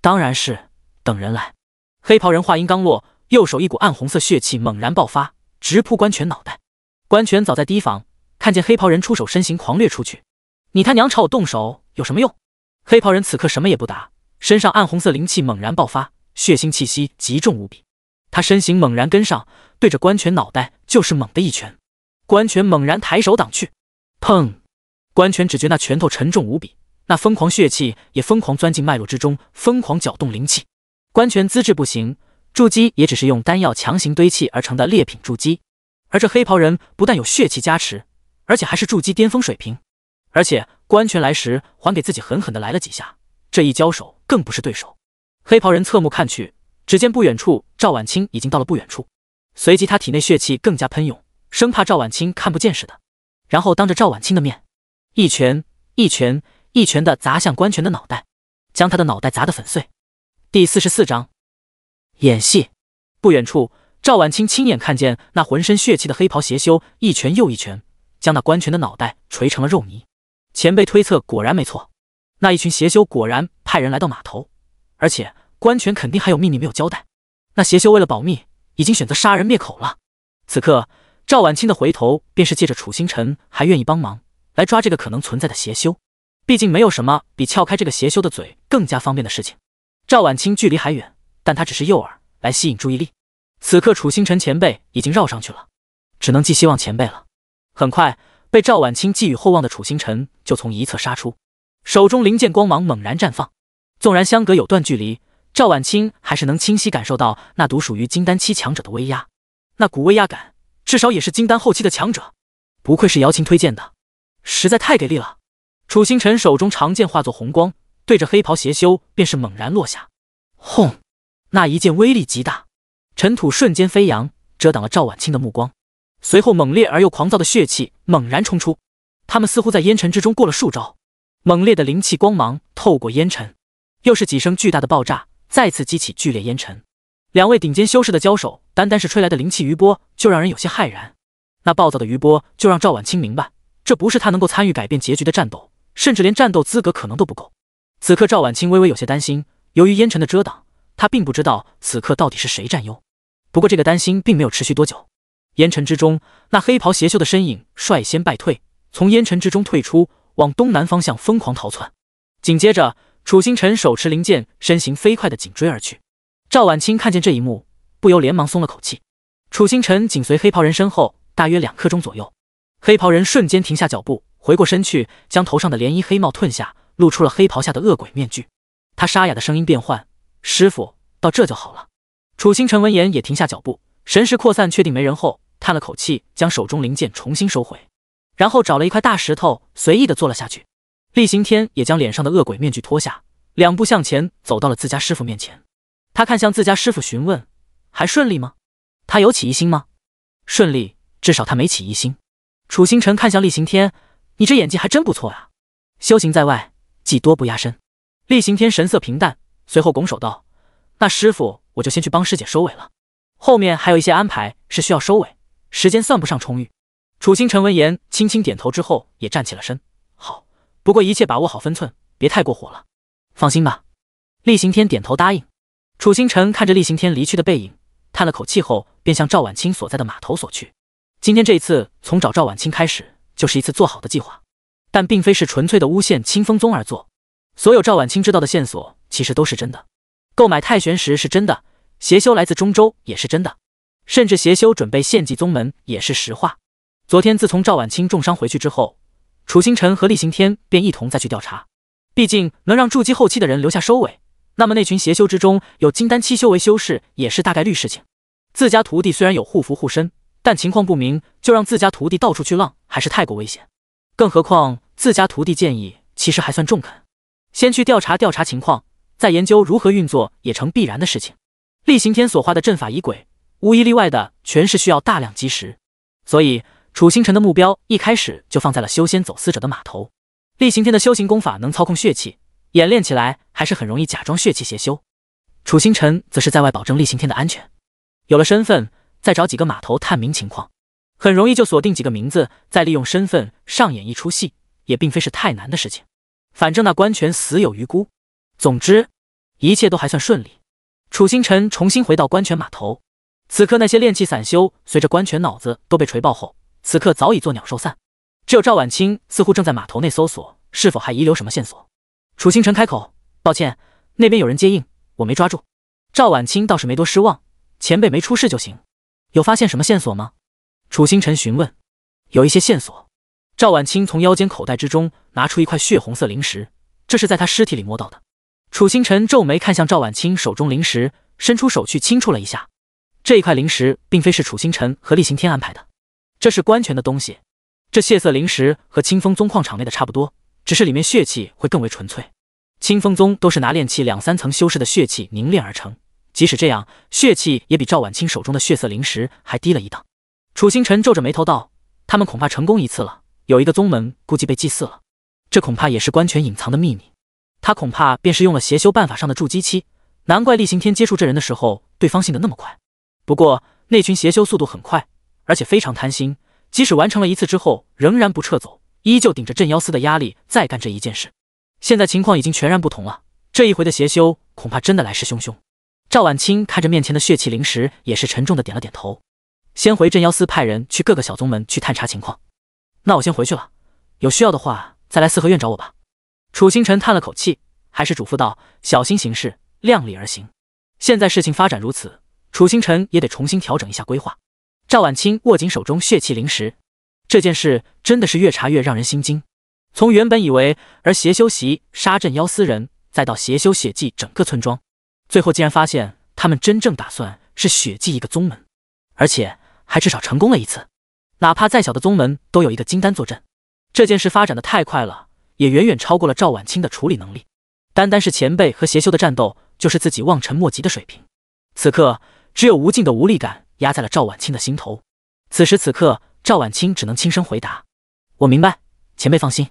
当然是等人来。”黑袍人话音刚落，右手一股暗红色血气猛然爆发，直扑关权脑袋。关权早在提防，看见黑袍人出手，身形狂掠出去：“你他娘朝我动手有什么用？”黑袍人此刻什么也不答。身上暗红色灵气猛然爆发，血腥气息极重无比。他身形猛然跟上，对着关泉脑袋就是猛的一拳。关泉猛然抬手挡去，砰！关泉只觉那拳头沉重无比，那疯狂血气也疯狂钻进脉络之中，疯狂搅动灵气。关泉资质不行，筑基也只是用丹药强行堆砌而成的劣品筑基。而这黑袍人不但有血气加持，而且还是筑基巅峰水平。而且关泉来时还给自己狠狠的来了几下。这一交手更不是对手，黑袍人侧目看去，只见不远处赵婉清已经到了不远处，随即他体内血气更加喷涌，生怕赵婉清看不见似的，然后当着赵婉清的面，一拳一拳一拳的砸向关泉的脑袋，将他的脑袋砸得粉碎。第四十四章演戏。不远处，赵婉清亲眼看见那浑身血气的黑袍邪修一拳又一拳将那关泉的脑袋锤成了肉泥。前辈推测果然没错。那一群邪修果然派人来到码头，而且官权肯定还有秘密没有交代。那邪修为了保密，已经选择杀人灭口了。此刻赵晚清的回头便是借着楚星辰还愿意帮忙来抓这个可能存在的邪修，毕竟没有什么比撬开这个邪修的嘴更加方便的事情。赵晚清距离还远，但他只是诱饵来吸引注意力。此刻楚星辰前辈已经绕上去了，只能寄希望前辈了。很快，被赵晚清寄予厚望的楚星辰就从一侧杀出。手中灵剑光芒猛然绽放，纵然相隔有段距离，赵晚清还是能清晰感受到那独属于金丹期强者的威压，那股威压感至少也是金丹后期的强者。不愧是姚琴推荐的，实在太给力了！楚星辰手中长剑化作红光，对着黑袍邪修便是猛然落下，轰！那一剑威力极大，尘土瞬间飞扬，遮挡了赵晚清的目光。随后，猛烈而又狂躁的血气猛然冲出，他们似乎在烟尘之中过了数招。猛烈的灵气光芒透过烟尘，又是几声巨大的爆炸，再次激起剧烈烟尘。两位顶尖修士的交手，单单是吹来的灵气余波就让人有些骇然。那暴躁的余波就让赵晚清明白，这不是他能够参与改变结局的战斗，甚至连战斗资格可能都不够。此刻，赵晚清微微有些担心，由于烟尘的遮挡，他并不知道此刻到底是谁占优。不过，这个担心并没有持续多久。烟尘之中，那黑袍邪修的身影率先败退，从烟尘之中退出。往东南方向疯狂逃窜，紧接着，楚星辰手持灵剑，身形飞快的紧追而去。赵婉清看见这一幕，不由连忙松了口气。楚星辰紧随黑袍人身后大约两刻钟左右，黑袍人瞬间停下脚步，回过身去，将头上的连衣黑帽褪下，露出了黑袍下的恶鬼面具。他沙哑的声音变换：“师傅，到这就好了。”楚星辰闻言也停下脚步，神识扩散确定没人后，叹了口气，将手中灵剑重新收回。然后找了一块大石头，随意的坐了下去。厉行天也将脸上的恶鬼面具脱下，两步向前走到了自家师傅面前。他看向自家师傅询问：“还顺利吗？他有起疑心吗？”顺利，至少他没起疑心。楚星辰看向厉行天：“你这演技还真不错呀！修行在外，技多不压身。”厉行天神色平淡，随后拱手道：“那师傅，我就先去帮师姐收尾了。后面还有一些安排是需要收尾，时间算不上充裕。”楚星辰闻言，轻轻点头之后，也站起了身。好，不过一切把握好分寸，别太过火了。放心吧。厉行天点头答应。楚星辰看着厉行天离去的背影，叹了口气后，便向赵晚清所在的码头所去。今天这一次，从找赵晚清开始，就是一次做好的计划，但并非是纯粹的诬陷清风宗而做。所有赵晚清知道的线索，其实都是真的。购买太玄石是真的，邪修来自中州也是真的，甚至邪修准备献祭宗门也是实话。昨天，自从赵晚清重伤回去之后，楚星辰和厉行天便一同再去调查。毕竟能让筑基后期的人留下收尾，那么那群邪修之中有金丹期修为修士也是大概率事情。自家徒弟虽然有护符护身，但情况不明，就让自家徒弟到处去浪还是太过危险。更何况自家徒弟建议其实还算中肯，先去调查调查情况，再研究如何运作也成必然的事情。厉行天所画的阵法仪轨，无一例外的全是需要大量基石，所以。楚星辰的目标一开始就放在了修仙走私者的码头。厉行天的修行功法能操控血气，演练起来还是很容易假装血气邪修。楚星辰则是在外保证厉行天的安全，有了身份，再找几个码头探明情况，很容易就锁定几个名字，再利用身份上演一出戏，也并非是太难的事情。反正那官权死有余辜。总之，一切都还算顺利。楚星辰重新回到官权码头，此刻那些炼气散修随着官权脑子都被锤爆后。此刻早已作鸟兽散，只有赵晚清似乎正在码头内搜索，是否还遗留什么线索。楚星辰开口：“抱歉，那边有人接应，我没抓住。”赵晚清倒是没多失望，前辈没出事就行。有发现什么线索吗？楚星辰询问。有一些线索。赵晚清从腰间口袋之中拿出一块血红色灵石，这是在他尸体里摸到的。楚星辰皱眉看向赵晚清手中灵石，伸出手去轻触了一下。这一块灵石，并非是楚星辰和厉行天安排的。这是官权的东西，这血色灵石和清风宗矿场内的差不多，只是里面血气会更为纯粹。清风宗都是拿炼气两三层修士的血气凝炼而成，即使这样，血气也比赵晚清手中的血色灵石还低了一档。楚星辰皱着眉头道：“他们恐怕成功一次了，有一个宗门估计被祭祀了。这恐怕也是官权隐藏的秘密。他恐怕便是用了邪修办法上的筑基期，难怪厉行天接触这人的时候，对方信的那么快。不过那群邪修速度很快。”而且非常贪心，即使完成了一次之后，仍然不撤走，依旧顶着镇妖司的压力再干这一件事。现在情况已经全然不同了，这一回的邪修恐怕真的来势汹汹。赵晚清看着面前的血气灵石，也是沉重的点了点头。先回镇妖司，派人去各个小宗门去探查情况。那我先回去了，有需要的话再来四合院找我吧。楚星辰叹了口气，还是嘱咐道：“小心行事，量力而行。”现在事情发展如此，楚星辰也得重新调整一下规划。赵晚清握紧手中血气灵石，这件事真的是越查越让人心惊。从原本以为而邪修习杀镇妖司人，再到邪修血祭整个村庄，最后竟然发现他们真正打算是血祭一个宗门，而且还至少成功了一次。哪怕再小的宗门都有一个金丹坐镇，这件事发展的太快了，也远远超过了赵晚清的处理能力。单单是前辈和邪修的战斗，就是自己望尘莫及的水平。此刻只有无尽的无力感。压在了赵婉清的心头。此时此刻，赵婉清只能轻声回答：“我明白，前辈放心。”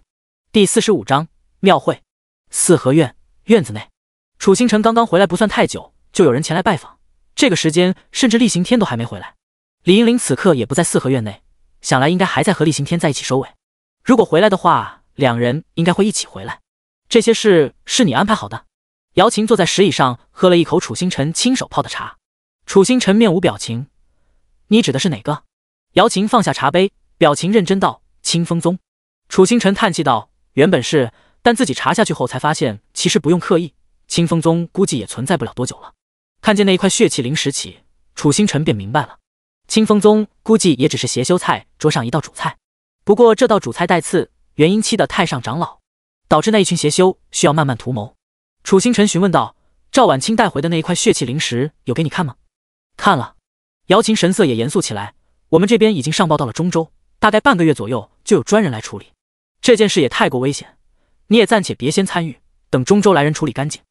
第四十五章庙会。四合院院子内，楚星辰刚刚回来不算太久，就有人前来拜访。这个时间，甚至厉行天都还没回来。李英玲此刻也不在四合院内，想来应该还在和厉行天在一起收尾。如果回来的话，两人应该会一起回来。这些事是你安排好的？姚琴坐在石椅上，喝了一口楚星辰亲手泡的茶。楚星辰面无表情。你指的是哪个？姚琴放下茶杯，表情认真道：“清风宗。”楚星辰叹气道：“原本是，但自己查下去后才发现，其实不用刻意，清风宗估计也存在不了多久了。”看见那一块血气灵石起，楚星辰便明白了，清风宗估计也只是邪修菜桌上一道主菜。不过这道主菜带刺，元婴期的太上长老，导致那一群邪修需要慢慢图谋。楚星辰询问道：“赵晚清带回的那一块血气灵石有给你看吗？”看了。姚琴神色也严肃起来，我们这边已经上报到了中州，大概半个月左右就有专人来处理这件事，也太过危险，你也暂且别先参与，等中州来人处理干净。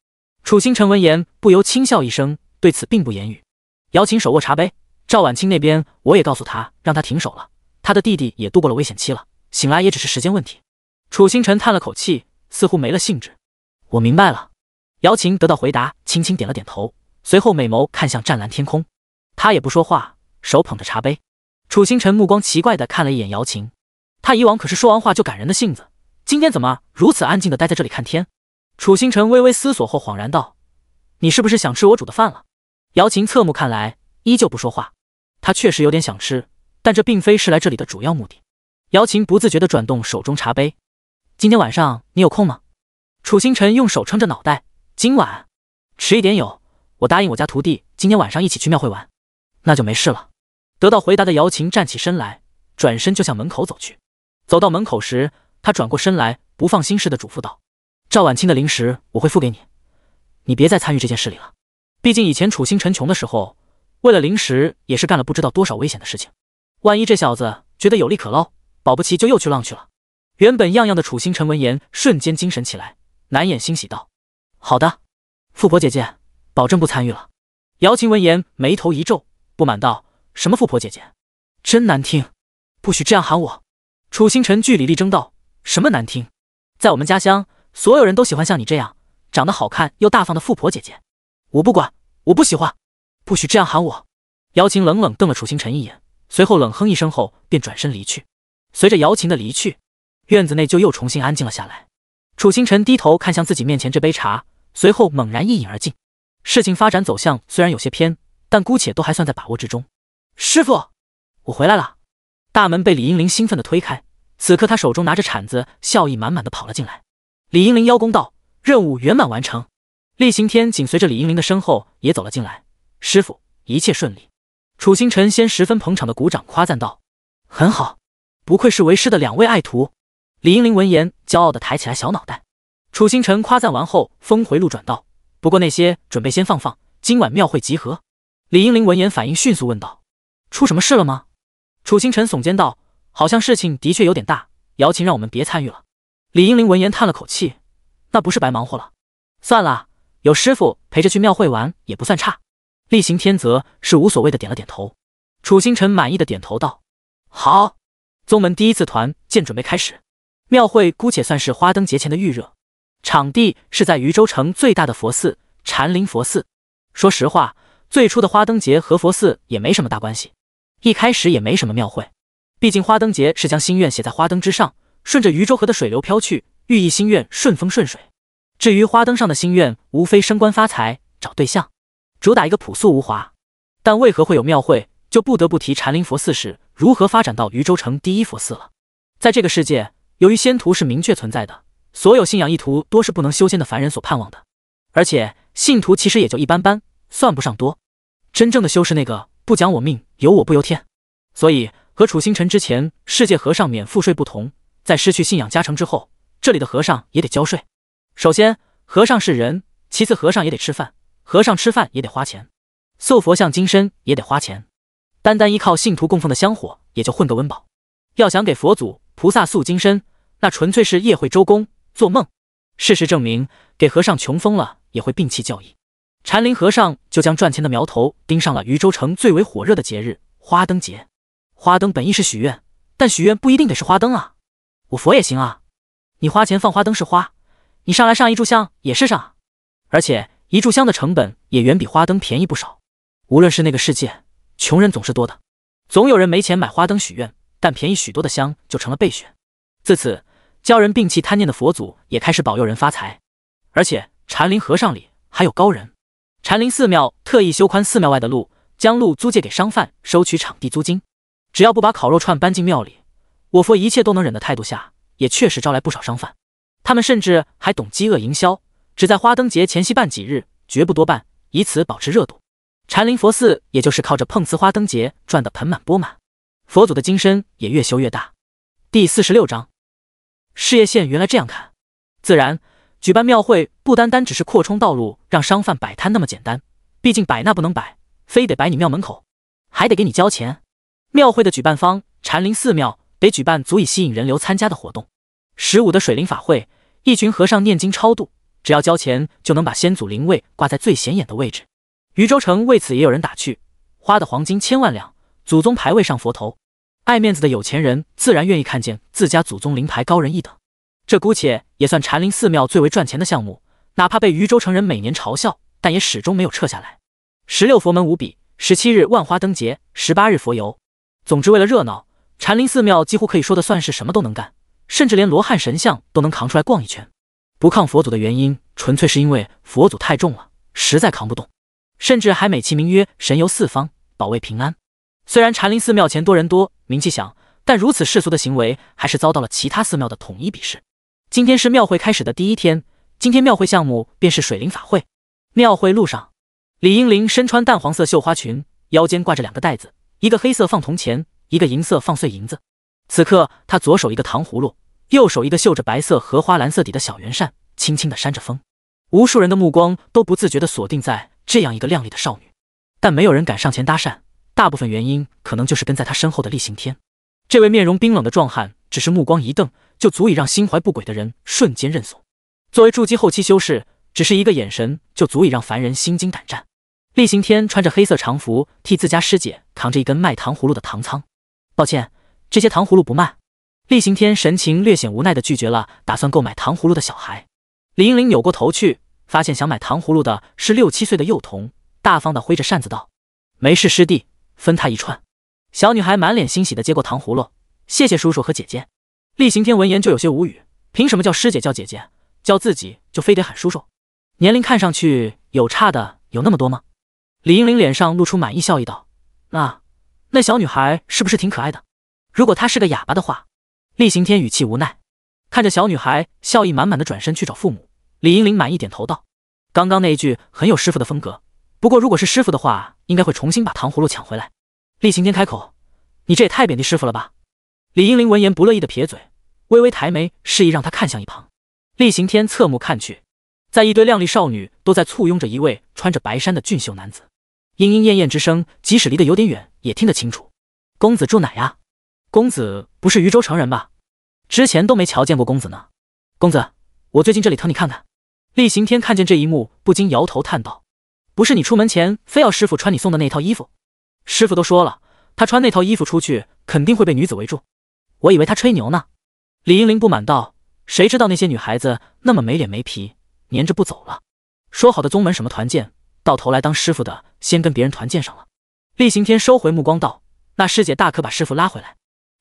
楚星辰闻言不由轻笑一声，对此并不言语。姚琴手握茶杯，赵婉清那边我也告诉他，让他停手了，他的弟弟也度过了危险期了，醒来也只是时间问题。楚星辰叹了口气，似乎没了兴致。我明白了。姚琴得到回答，轻轻点了点头，随后美眸看向湛蓝天空。他也不说话，手捧着茶杯。楚星辰目光奇怪的看了一眼姚琴，他以往可是说完话就赶人的性子，今天怎么如此安静的待在这里看天？楚星辰微微思索后，恍然道：“你是不是想吃我煮的饭了？”姚琴侧目看来，依旧不说话。他确实有点想吃，但这并非是来这里的主要目的。姚琴不自觉的转动手中茶杯。今天晚上你有空吗？楚星辰用手撑着脑袋。今晚迟一点有，我答应我家徒弟今天晚上一起去庙会玩。那就没事了。得到回答的姚琴站起身来，转身就向门口走去。走到门口时，她转过身来，不放心似的嘱咐道：“赵婉清的灵石我会付给你，你别再参与这件事里了。毕竟以前楚星辰穷的时候，为了灵石也是干了不知道多少危险的事情。万一这小子觉得有利可捞，保不齐就又去浪去了。”原本样样的楚星辰闻言瞬间精神起来，难掩欣喜道：“好的，富婆姐姐，保证不参与了。”姚琴闻言眉头一皱。不满道：“什么富婆姐姐，真难听！不许这样喊我！”楚星辰据理力争道：“什么难听？在我们家乡，所有人都喜欢像你这样长得好看又大方的富婆姐姐。我不管，我不喜欢，不许这样喊我！”姚琴冷冷瞪了楚星辰一眼，随后冷哼一声后便转身离去。随着姚琴的离去，院子内就又重新安静了下来。楚星辰低头看向自己面前这杯茶，随后猛然一饮而尽。事情发展走向虽然有些偏。但姑且都还算在把握之中。师傅，我回来了。大门被李英林兴奋的推开，此刻他手中拿着铲子，笑意满满的跑了进来。李英林邀功道：“任务圆满完成。”厉行天紧随着李英林的身后也走了进来。师傅，一切顺利。楚星辰先十分捧场的鼓掌夸赞道：“很好，不愧是为师的两位爱徒。”李英林闻言，骄傲的抬起来小脑袋。楚星辰夸赞完后，峰回路转道：“不过那些准备先放放，今晚庙会集合。”李英林闻言反应迅速，问道：“出什么事了吗？”楚星辰耸肩道：“好像事情的确有点大。”姚琴让我们别参与了。李英林闻言叹了口气：“那不是白忙活了。”算了，有师傅陪着去庙会玩也不算差。厉行天则是无所谓的点了点头。楚星辰满意的点头道：“好，宗门第一次团建准备开始。庙会姑且算是花灯节前的预热，场地是在渝州城最大的佛寺禅林佛寺。说实话。”最初的花灯节和佛寺也没什么大关系，一开始也没什么庙会，毕竟花灯节是将心愿写在花灯之上，顺着渝州河的水流飘去，寓意心愿顺风顺水。至于花灯上的心愿，无非升官发财、找对象，主打一个朴素无华。但为何会有庙会，就不得不提禅林佛寺是如何发展到渝州城第一佛寺了。在这个世界，由于仙途是明确存在的，所有信仰意图多是不能修仙的凡人所盼望的，而且信徒其实也就一般般，算不上多。真正的修士，那个不讲我命由我不由天，所以和楚星辰之前世界和尚免赋税不同，在失去信仰加成之后，这里的和尚也得交税。首先，和尚是人，其次和尚也得吃饭，和尚吃饭也得花钱，塑佛像金身也得花钱，单单依靠信徒供奉的香火也就混个温饱。要想给佛祖菩萨塑金身，那纯粹是夜会周公做梦。事实证明，给和尚穷疯了也会摒弃教义。禅林和尚就将赚钱的苗头盯上了渝州城最为火热的节日——花灯节。花灯本意是许愿，但许愿不一定得是花灯啊，我佛也行啊。你花钱放花灯是花，你上来上一炷香也是上而且一炷香的成本也远比花灯便宜不少。无论是那个世界，穷人总是多的，总有人没钱买花灯许愿，但便宜许多的香就成了备选。自此，教人摒弃贪念的佛祖也开始保佑人发财。而且禅林和尚里还有高人。禅林寺庙特意修宽寺庙外的路，将路租借给商贩，收取场地租金。只要不把烤肉串搬进庙里，我佛一切都能忍的态度下，也确实招来不少商贩。他们甚至还懂饥饿营销，只在花灯节前夕办几日，绝不多办，以此保持热度。禅林佛寺也就是靠着碰瓷花灯节赚得盆满钵满，佛祖的金身也越修越大。第四十六章，事业线原来这样看，自然。举办庙会不单单只是扩充道路让商贩摆摊那么简单，毕竟摆那不能摆，非得摆你庙门口，还得给你交钱。庙会的举办方禅林寺庙得举办足以吸引人流参加的活动。十五的水灵法会，一群和尚念经超度，只要交钱就能把先祖灵位挂在最显眼的位置。余州城为此也有人打趣，花的黄金千万两，祖宗牌位上佛头，爱面子的有钱人自然愿意看见自家祖宗灵牌高人一等。这姑且也算禅林寺庙最为赚钱的项目，哪怕被渝州城人每年嘲笑，但也始终没有撤下来。十六佛门无比，十七日万花灯节，十八日佛游。总之为了热闹，禅林寺庙几乎可以说的算是什么都能干，甚至连罗汉神像都能扛出来逛一圈。不抗佛祖的原因，纯粹是因为佛祖太重了，实在扛不动，甚至还美其名曰神游四方，保卫平安。虽然禅林寺庙钱多人多，名气响，但如此世俗的行为，还是遭到了其他寺庙的统一鄙视。今天是庙会开始的第一天，今天庙会项目便是水灵法会。庙会路上，李英玲身穿淡黄色绣花裙，腰间挂着两个袋子，一个黑色放铜钱，一个银色放碎银子。此刻，她左手一个糖葫芦，右手一个绣着白色荷花、蓝色底的小圆扇，轻轻的扇着风。无数人的目光都不自觉的锁定在这样一个靓丽的少女，但没有人敢上前搭讪。大部分原因可能就是跟在她身后的厉行天，这位面容冰冷的壮汉只是目光一瞪。就足以让心怀不轨的人瞬间认怂。作为筑基后期修士，只是一个眼神就足以让凡人心惊胆战。厉行天穿着黑色长服，替自家师姐扛着一根卖糖葫芦的糖仓。抱歉，这些糖葫芦不卖。厉行天神情略显无奈的拒绝了打算购买糖葫芦的小孩。李英玲扭过头去，发现想买糖葫芦的是六七岁的幼童，大方的挥着扇子道：“没事，师弟，分他一串。”小女孩满脸欣喜的接过糖葫芦，谢谢叔叔和姐姐。厉行天闻言就有些无语，凭什么叫师姐叫姐姐，叫自己就非得喊叔叔？年龄看上去有差的有那么多吗？李英玲脸上露出满意笑意道：“那那小女孩是不是挺可爱的？如果她是个哑巴的话。”厉行天语气无奈，看着小女孩笑意满满的转身去找父母。李英玲满意点头道：“刚刚那一句很有师傅的风格，不过如果是师傅的话，应该会重新把糖葫芦抢回来。”厉行天开口：“你这也太贬低师傅了吧？”李英玲闻言不乐意的撇嘴，微微抬眉，示意让他看向一旁。厉行天侧目看去，在一堆靓丽少女都在簇拥着一位穿着白衫的俊秀男子，莺莺燕燕之声，即使离得有点远，也听得清楚。公子住哪呀？公子不是渝州城人吧？之前都没瞧见过公子呢。公子，我最近这里疼，你看看。厉行天看见这一幕，不禁摇头叹道：“不是你出门前非要师傅穿你送的那套衣服？师傅都说了，他穿那套衣服出去，肯定会被女子围住。”我以为他吹牛呢，李英玲不满道：“谁知道那些女孩子那么没脸没皮，黏着不走了。说好的宗门什么团建，到头来当师傅的先跟别人团建上了。”厉行天收回目光道：“那师姐大可把师傅拉回来，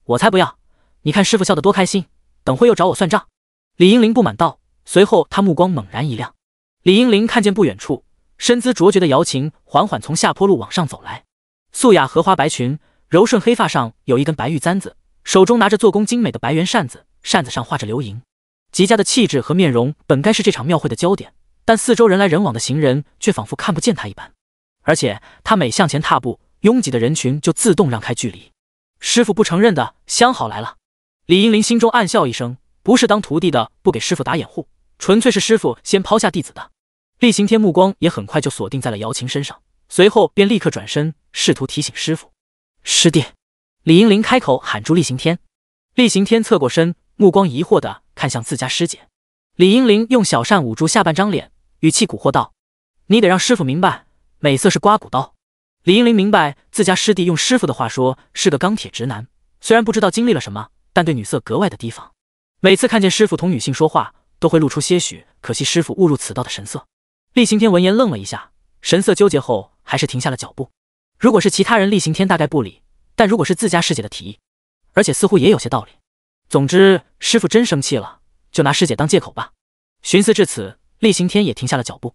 我才不要。你看师傅笑得多开心，等会又找我算账。”李英玲不满道，随后她目光猛然一亮。李英玲看见不远处身姿卓绝的瑶琴缓缓从下坡路往上走来，素雅荷花白裙，柔顺黑发上有一根白玉簪子。手中拿着做工精美的白圆扇子，扇子上画着流萤。吉家的气质和面容本该是这场庙会的焦点，但四周人来人往的行人却仿佛看不见他一般。而且他每向前踏步，拥挤的人群就自动让开距离。师傅不承认的相好来了，李银林心中暗笑一声：不是当徒弟的不给师傅打掩护，纯粹是师傅先抛下弟子的。厉行天目光也很快就锁定在了姚琴身上，随后便立刻转身，试图提醒师傅：师弟。李英林开口喊住厉行天，厉行天侧过身，目光疑惑的看向自家师姐。李英林用小扇捂住下半张脸，语气蛊惑道：“你得让师傅明白，美色是刮骨刀。”李英林明白自家师弟用师傅的话说是个钢铁直男，虽然不知道经历了什么，但对女色格外的提防。每次看见师傅同女性说话，都会露出些许可惜师傅误入此道的神色。厉行天闻言愣了一下，神色纠结后还是停下了脚步。如果是其他人，厉行天大概不理。但如果是自家师姐的提议，而且似乎也有些道理。总之，师傅真生气了，就拿师姐当借口吧。寻思至此，厉行天也停下了脚步。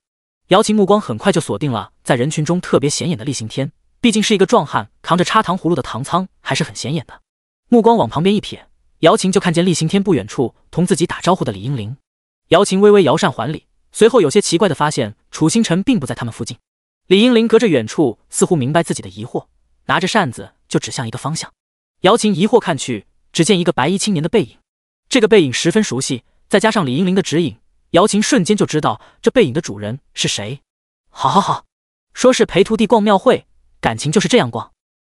姚琴目光很快就锁定了在人群中特别显眼的厉行天，毕竟是一个壮汉扛着插糖葫芦的唐仓，还是很显眼的。目光往旁边一瞥，姚琴就看见厉行天不远处同自己打招呼的李英玲。姚琴微微摇扇还礼，随后有些奇怪的发现楚星辰并不在他们附近。李英玲隔着远处，似乎明白自己的疑惑，拿着扇子。就指向一个方向，姚琴疑惑看去，只见一个白衣青年的背影。这个背影十分熟悉，再加上李英玲的指引，姚琴瞬间就知道这背影的主人是谁。好，好，好，说是陪徒弟逛庙会，感情就是这样逛。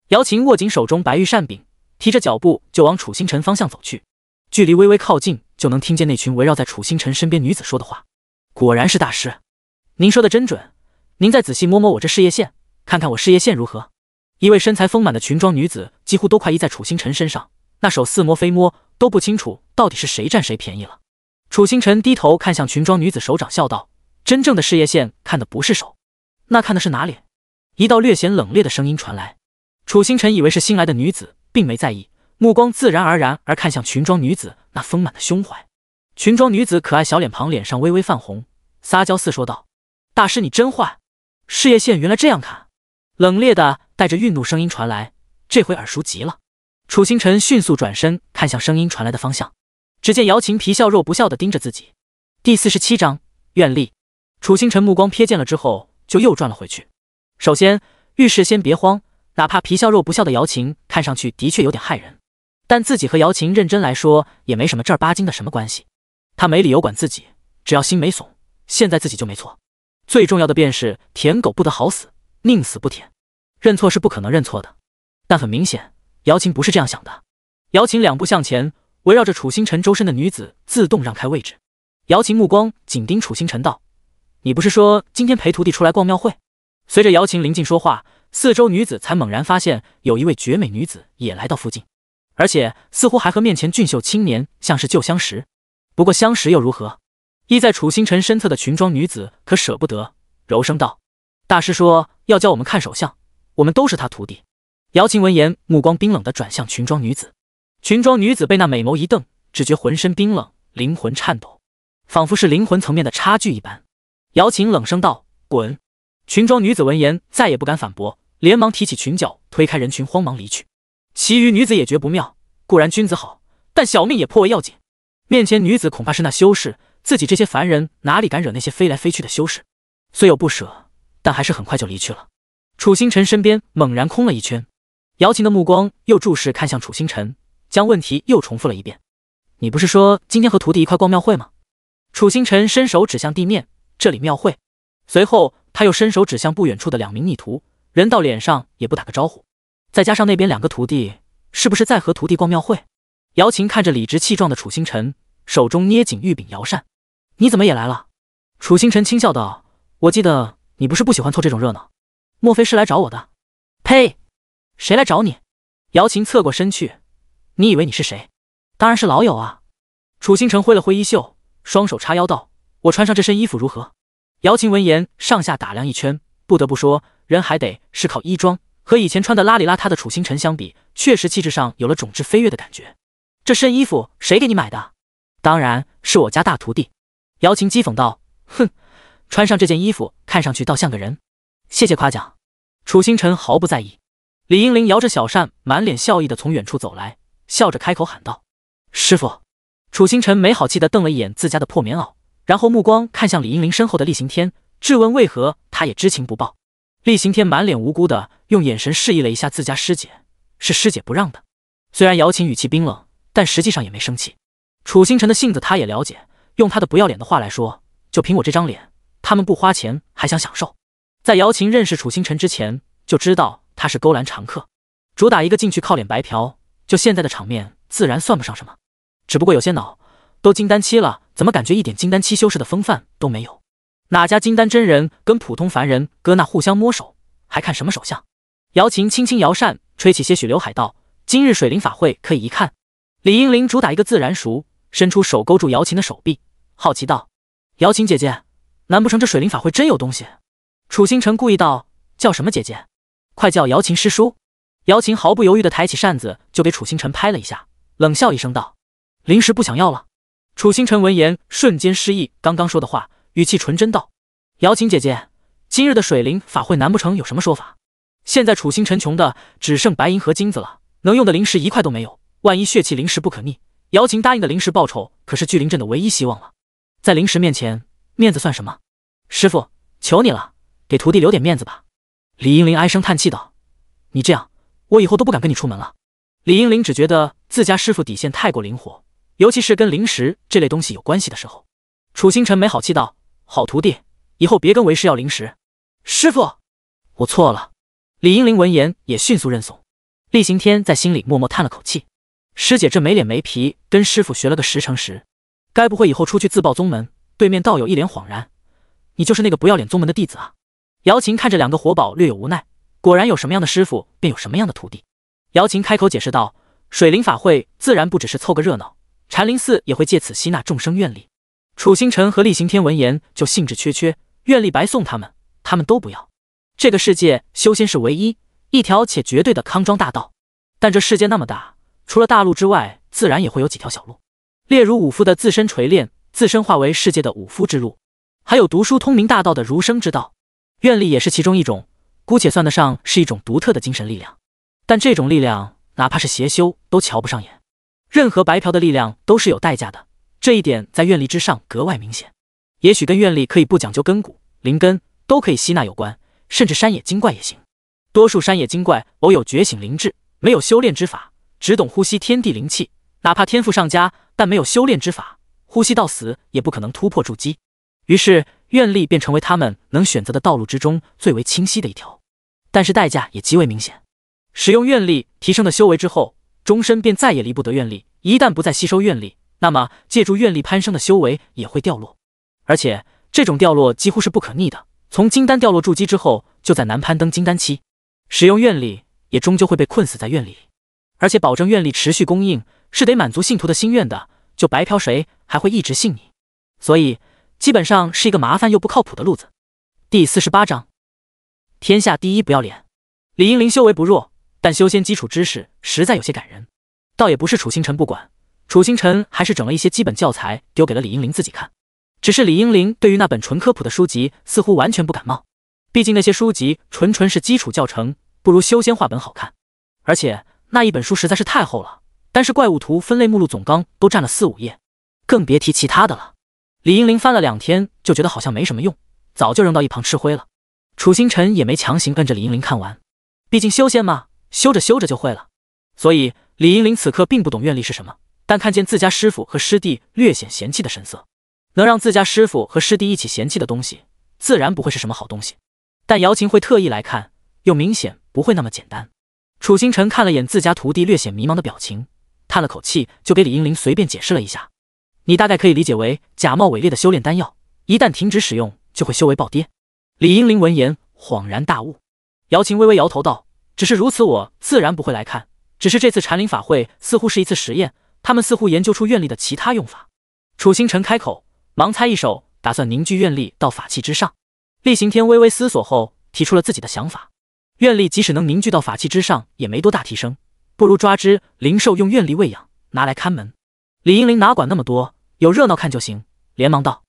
姚琴握紧手中白玉扇柄，提着脚步就往楚星辰方向走去。距离微微靠近，就能听见那群围绕在楚星辰身边女子说的话。果然是大师，您说的真准。您再仔细摸摸我这事业线，看看我事业线如何。一位身材丰满的裙装女子几乎都快依在楚星辰身上，那手似摸非摸，都不清楚到底是谁占谁便宜了。楚星辰低头看向裙装女子手掌，笑道：“真正的事业线看的不是手，那看的是哪里？”一道略显冷冽的声音传来。楚星辰以为是新来的女子，并没在意，目光自然而然而看向裙装女子那丰满的胸怀。裙装女子可爱小脸庞，脸上微微泛红，撒娇似说道：“大师你真坏，事业线原来这样看。”冷冽的带着愠怒声音传来，这回耳熟极了。楚星辰迅速转身看向声音传来的方向，只见姚琴皮笑肉不笑的盯着自己。第四十七章愿力。楚星辰目光瞥见了之后，就又转了回去。首先遇事先别慌，哪怕皮笑肉不笑的姚琴看上去的确有点害人，但自己和姚琴认真来说也没什么正儿八经的什么关系。他没理由管自己，只要心没怂，现在自己就没错。最重要的便是舔狗不得好死。宁死不舔，认错是不可能认错的，但很明显，姚琴不是这样想的。姚琴两步向前，围绕着楚星辰周身的女子自动让开位置。姚琴目光紧盯楚星辰，道：“你不是说今天陪徒弟出来逛庙会？”随着姚琴临近说话，四周女子才猛然发现，有一位绝美女子也来到附近，而且似乎还和面前俊秀青年像是旧相识。不过相识又如何？依在楚星辰身侧的裙装女子可舍不得，柔声道。大师说要教我们看手相，我们都是他徒弟。姚琴闻言，目光冰冷地转向裙装女子。裙装女子被那美眸一瞪，只觉浑身冰冷，灵魂颤抖，仿佛是灵魂层面的差距一般。姚琴冷声道：“滚！”裙装女子闻言，再也不敢反驳，连忙提起裙角，推开人群，慌忙离去。其余女子也觉不妙，固然君子好，但小命也颇为要紧。面前女子恐怕是那修士，自己这些凡人哪里敢惹那些飞来飞去的修士？虽有不舍。但还是很快就离去了。楚星辰身边猛然空了一圈，姚琴的目光又注视看向楚星辰，将问题又重复了一遍：“你不是说今天和徒弟一块逛庙会吗？”楚星辰伸手指向地面，这里庙会。随后他又伸手指向不远处的两名逆徒，人到脸上也不打个招呼。再加上那边两个徒弟，是不是在和徒弟逛庙会？姚琴看着理直气壮的楚星辰，手中捏紧玉柄摇扇：“你怎么也来了？”楚星辰轻笑道：“我记得。”你不是不喜欢凑这种热闹，莫非是来找我的？呸！谁来找你？姚琴侧过身去，你以为你是谁？当然是老友啊！楚星辰挥了挥衣袖，双手叉腰道：“我穿上这身衣服如何？”姚琴闻言，上下打量一圈，不得不说，人还得是靠衣装。和以前穿的邋里邋遢的楚星辰相比，确实气质上有了种质飞跃的感觉。这身衣服谁给你买的？当然是我家大徒弟。姚琴讥讽道：“哼。”穿上这件衣服，看上去倒像个人。谢谢夸奖，楚星辰毫不在意。李英玲摇着小扇，满脸笑意的从远处走来，笑着开口喊道：“师傅。”楚星辰没好气的瞪了一眼自家的破棉袄，然后目光看向李英玲身后的厉行天，质问为何他也知情不报。厉行天满脸无辜的用眼神示意了一下自家师姐，是师姐不让的。虽然瑶琴语气冰冷，但实际上也没生气。楚星辰的性子他也了解，用他的不要脸的话来说，就凭我这张脸。他们不花钱还想享受，在姚琴认识楚星辰之前就知道他是勾栏常客，主打一个进去靠脸白嫖。就现在的场面，自然算不上什么。只不过有些恼，都金丹期了，怎么感觉一点金丹期修士的风范都没有？哪家金丹真人跟普通凡人搁那互相摸手，还看什么手相？姚琴轻轻摇扇，吹起些许刘海，道：“今日水灵法会可以一看。”李英灵主打一个自然熟，伸出手勾住姚琴的手臂，好奇道：“姚琴姐姐。”难不成这水灵法会真有东西？楚星辰故意道：“叫什么姐姐？快叫姚琴师叔。”姚琴毫不犹豫地抬起扇子，就给楚星辰拍了一下，冷笑一声道：“灵石不想要了。”楚星辰闻言瞬间失忆，刚刚说的话语气纯真道：“姚琴姐姐，今日的水灵法会难不成有什么说法？”现在楚星辰穷的只剩白银和金子了，能用的灵石一块都没有。万一血气灵石不可逆，姚琴答应的灵石报酬可是聚灵阵的唯一希望了。在灵石面前。面子算什么？师傅，求你了，给徒弟留点面子吧。李英林唉声叹气道：“你这样，我以后都不敢跟你出门了。”李英林只觉得自家师傅底线太过灵活，尤其是跟灵石这类东西有关系的时候。楚星辰没好气道：“好徒弟，以后别跟为师要灵石。”师傅，我错了。李英林闻言也迅速认怂。厉行天在心里默默叹了口气：“师姐这没脸没皮，跟师傅学了个十成十，该不会以后出去自报宗门？”对面道友一脸恍然，你就是那个不要脸宗门的弟子啊！姚琴看着两个活宝，略有无奈。果然有什么样的师傅，便有什么样的徒弟。姚琴开口解释道：“水灵法会自然不只是凑个热闹，禅林寺也会借此吸纳众生愿力。”楚星辰和厉行天闻言就兴致缺缺，愿力白送他们，他们都不要。这个世界修仙是唯一一条且绝对的康庄大道，但这世界那么大，除了大路之外，自然也会有几条小路，例如武夫的自身锤炼。自身化为世界的武夫之路，还有读书通明大道的儒生之道，愿力也是其中一种，姑且算得上是一种独特的精神力量。但这种力量，哪怕是邪修都瞧不上眼。任何白嫖的力量都是有代价的，这一点在愿力之上格外明显。也许跟愿力可以不讲究根骨灵根，都可以吸纳有关，甚至山野精怪也行。多数山野精怪偶有觉醒灵智，没有修炼之法，只懂呼吸天地灵气。哪怕天赋上佳，但没有修炼之法。呼吸到死也不可能突破筑基，于是愿力便成为他们能选择的道路之中最为清晰的一条。但是代价也极为明显，使用愿力提升的修为之后，终身便再也离不得愿力。一旦不再吸收愿力，那么借助愿力攀升的修为也会掉落，而且这种掉落几乎是不可逆的。从金丹掉落筑基之后，就再难攀登金丹期。使用愿力也终究会被困死在愿力里，而且保证愿力持续供应，是得满足信徒的心愿的。就白嫖谁还会一直信你？所以基本上是一个麻烦又不靠谱的路子。第四十八章：天下第一不要脸。李英林修为不弱，但修仙基础知识实在有些感人。倒也不是楚星辰不管，楚星辰还是整了一些基本教材丢给了李英林自己看。只是李英林对于那本纯科普的书籍似乎完全不感冒，毕竟那些书籍纯纯是基础教程，不如修仙画本好看。而且那一本书实在是太厚了。但是怪物图分类目录总纲都占了四五页，更别提其他的了。李英林翻了两天，就觉得好像没什么用，早就扔到一旁吃灰了。楚星辰也没强行摁着李英林看完，毕竟修仙嘛，修着修着就会了。所以李英林此刻并不懂愿力是什么，但看见自家师傅和师弟略显嫌弃的神色，能让自家师傅和师弟一起嫌弃的东西，自然不会是什么好东西。但姚琴会特意来看，又明显不会那么简单。楚星辰看了眼自家徒弟略显迷茫的表情。叹了口气，就给李英灵随便解释了一下。你大概可以理解为假冒伪劣的修炼丹药，一旦停止使用，就会修为暴跌。李英灵闻言恍然大悟。姚琴微微摇头道：“只是如此，我自然不会来看。只是这次禅林法会似乎是一次实验，他们似乎研究出愿力的其他用法。”楚星辰开口，盲猜一手，打算凝聚愿力到法器之上。厉行天微微思索后，提出了自己的想法：愿力即使能凝聚到法器之上，也没多大提升。不如抓只灵兽，用院力喂养，拿来看门。李英玲哪管那么多，有热闹看就行。连忙道：“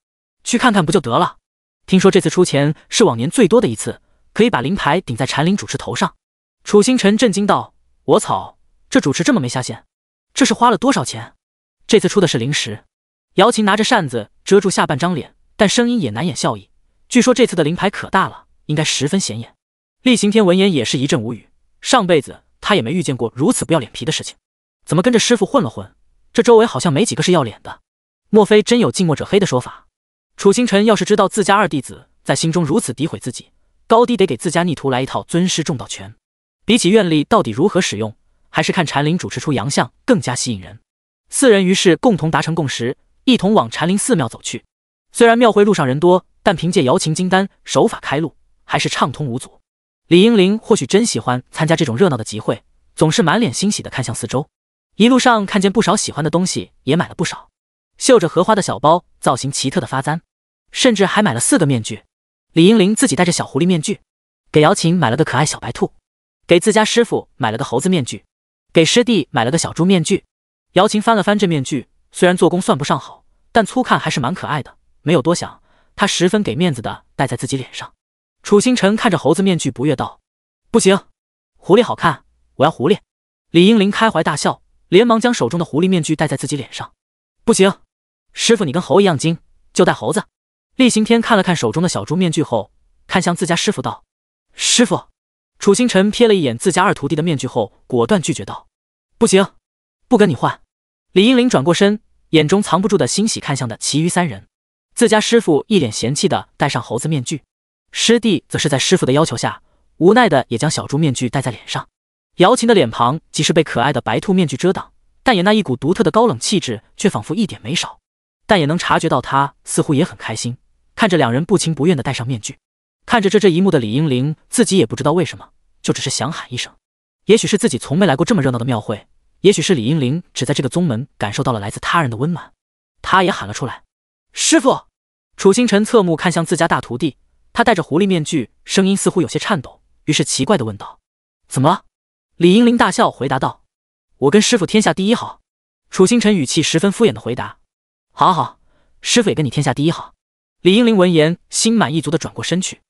去看看不就得了？听说这次出钱是往年最多的一次，可以把灵牌顶在禅林主持头上。”楚星辰震惊道：“我草，这主持这么没下限？这是花了多少钱？这次出的是灵石。”姚琴拿着扇子遮住下半张脸，但声音也难掩笑意。据说这次的灵牌可大了，应该十分显眼。厉行天闻言也是一阵无语。上辈子。他也没遇见过如此不要脸皮的事情，怎么跟着师傅混了混？这周围好像没几个是要脸的，莫非真有近墨者黑的说法？楚星辰要是知道自家二弟子在心中如此诋毁自己，高低得给自家逆徒来一套尊师重道拳。比起愿力到底如何使用，还是看禅林主持出洋相更加吸引人。四人于是共同达成共识，一同往禅林寺庙走去。虽然庙会路上人多，但凭借瑶琴金丹手法开路，还是畅通无阻。李英玲或许真喜欢参加这种热闹的集会，总是满脸欣喜的看向四周。一路上看见不少喜欢的东西，也买了不少，绣着荷花的小包，造型奇特的发簪，甚至还买了四个面具。李英玲自己戴着小狐狸面具，给姚琴买了个可爱小白兔，给自家师傅买了个猴子面具，给师弟买了个小猪面具。姚琴翻了翻这面具，虽然做工算不上好，但粗看还是蛮可爱的，没有多想，她十分给面子的戴在自己脸上。楚星辰看着猴子面具不悦道：“不行，狐狸好看，我要狐狸。”李英林开怀大笑，连忙将手中的狐狸面具戴在自己脸上。“不行，师傅你跟猴一样精，就戴猴子。”厉行天看了看手中的小猪面具后，看向自家师傅道：“师傅。”楚星辰瞥了一眼自家二徒弟的面具后，果断拒绝道：“不行，不跟你换。”李英林转过身，眼中藏不住的欣喜看向的其余三人，自家师傅一脸嫌弃的戴上猴子面具。师弟则是在师傅的要求下，无奈的也将小猪面具戴在脸上。姚琴的脸庞即使被可爱的白兔面具遮挡，但也那一股独特的高冷气质却仿佛一点没少。但也能察觉到，他似乎也很开心，看着两人不情不愿的戴上面具。看着这这一幕的李英玲，自己也不知道为什么，就只是想喊一声。也许是自己从没来过这么热闹的庙会，也许是李英玲只在这个宗门感受到了来自他人的温暖，他也喊了出来。师傅，楚星辰侧目看向自家大徒弟。他戴着狐狸面具，声音似乎有些颤抖，于是奇怪的问道：“怎么了？”李英林大笑回答道：“我跟师傅天下第一好。”楚星辰语气十分敷衍的回答：“好好，师傅也跟你天下第一好。”李英林闻言，心满意足的转过身去。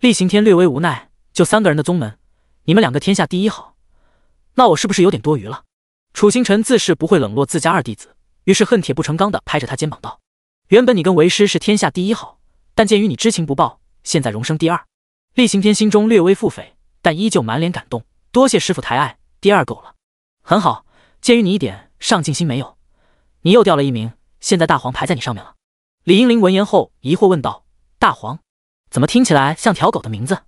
厉行天略微无奈：“就三个人的宗门，你们两个天下第一好，那我是不是有点多余了？”楚星辰自是不会冷落自家二弟子，于是恨铁不成钢的拍着他肩膀道：“原本你跟为师是天下第一好，但鉴于你知情不报。”现在荣升第二，厉行天心中略微腹诽，但依旧满脸感动，多谢师傅抬爱，第二够了，很好。鉴于你一点上进心没有，你又掉了一名，现在大黄排在你上面了。李英林闻言后疑惑问道：“大黄怎么听起来像条狗的名字？”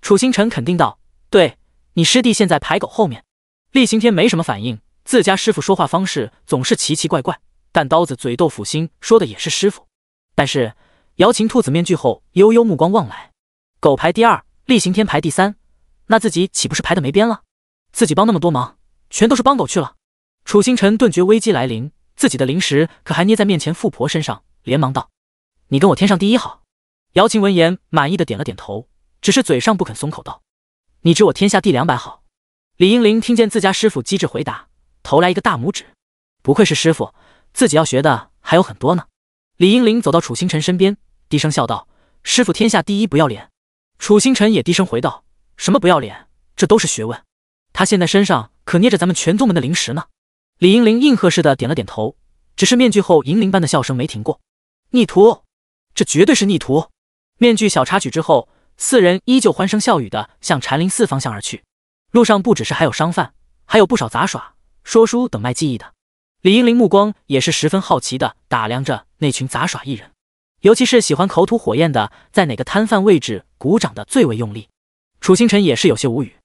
楚星辰肯定道：“对，你师弟现在排狗后面。”厉行天没什么反应，自家师傅说话方式总是奇奇怪怪，但刀子嘴豆腐心说的也是师傅，但是。姚琴兔子面具后悠悠目光望来，狗排第二，厉行天排第三，那自己岂不是排的没边了？自己帮那么多忙，全都是帮狗去了。楚星辰顿觉危机来临，自己的灵石可还捏在面前富婆身上，连忙道：“你跟我天上第一好。”姚琴闻言满意的点了点头，只是嘴上不肯松口道：“你知我天下第两百好。”李英玲听见自家师傅机智回答，投来一个大拇指，不愧是师傅，自己要学的还有很多呢。李英玲走到楚星辰身边。低声笑道：“师傅，天下第一不要脸。”楚星辰也低声回道：“什么不要脸？这都是学问。他现在身上可捏着咱们全宗门的灵石呢。”李英灵应和似的点了点头，只是面具后银铃般的笑声没停过。逆徒，这绝对是逆徒！面具小插曲之后，四人依旧欢声笑语的向禅林寺方向而去。路上不只是还有商贩，还有不少杂耍、说书等卖技艺的。李英林目光也是十分好奇的打量着那群杂耍艺人。尤其是喜欢口吐火焰的，在哪个摊贩位置鼓掌的最为用力。楚星辰也是有些无语。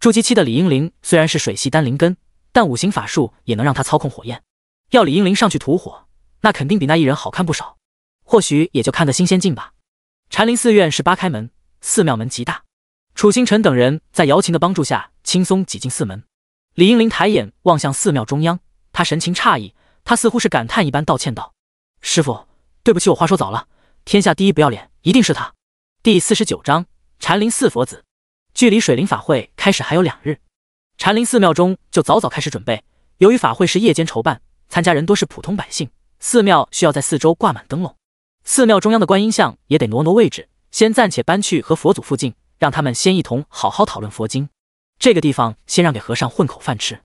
筑基期的李英灵虽然是水系单灵根，但五行法术也能让他操控火焰。要李英灵上去吐火，那肯定比那一人好看不少。或许也就看得新鲜劲吧。禅林寺院是八开门，寺庙门极大。楚星辰等人在姚琴的帮助下，轻松挤进寺门。李英灵抬眼望向寺庙中央，他神情诧异，他似乎是感叹一般道歉道：“师傅。”对不起，我话说早了。天下第一不要脸，一定是他。第四十九章，禅林四佛子。距离水灵法会开始还有两日，禅林寺庙中就早早开始准备。由于法会是夜间筹办，参加人多是普通百姓，寺庙需要在四周挂满灯笼。寺庙中央的观音像也得挪挪位置，先暂且搬去和佛祖附近，让他们先一同好好讨论佛经。这个地方先让给和尚混口饭吃。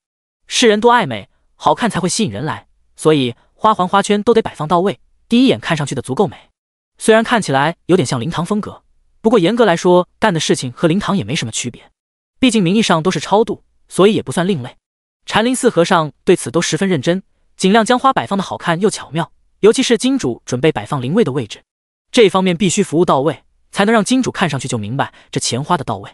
世人多爱美，好看才会吸引人来，所以花环花圈都得摆放到位。第一眼看上去的足够美，虽然看起来有点像灵堂风格，不过严格来说干的事情和灵堂也没什么区别，毕竟名义上都是超度，所以也不算另类。禅林寺和尚对此都十分认真，尽量将花摆放的好看又巧妙，尤其是金主准备摆放灵位的位置，这方面必须服务到位，才能让金主看上去就明白这钱花的到位。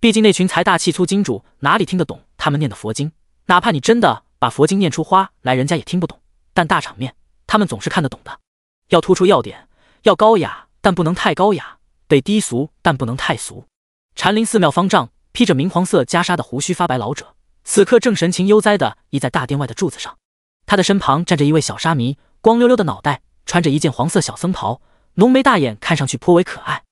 毕竟那群财大气粗金主哪里听得懂他们念的佛经？哪怕你真的把佛经念出花来，人家也听不懂。但大场面，他们总是看得懂的。要突出要点，要高雅，但不能太高雅；得低俗，但不能太俗。禅林寺庙方丈披着明黄色袈裟的胡须发白老者，此刻正神情悠哉地倚在大殿外的柱子上。他的身旁站着一位小沙弥，光溜溜的脑袋，穿着一件黄色小僧袍，浓眉大眼，看上去颇为可爱。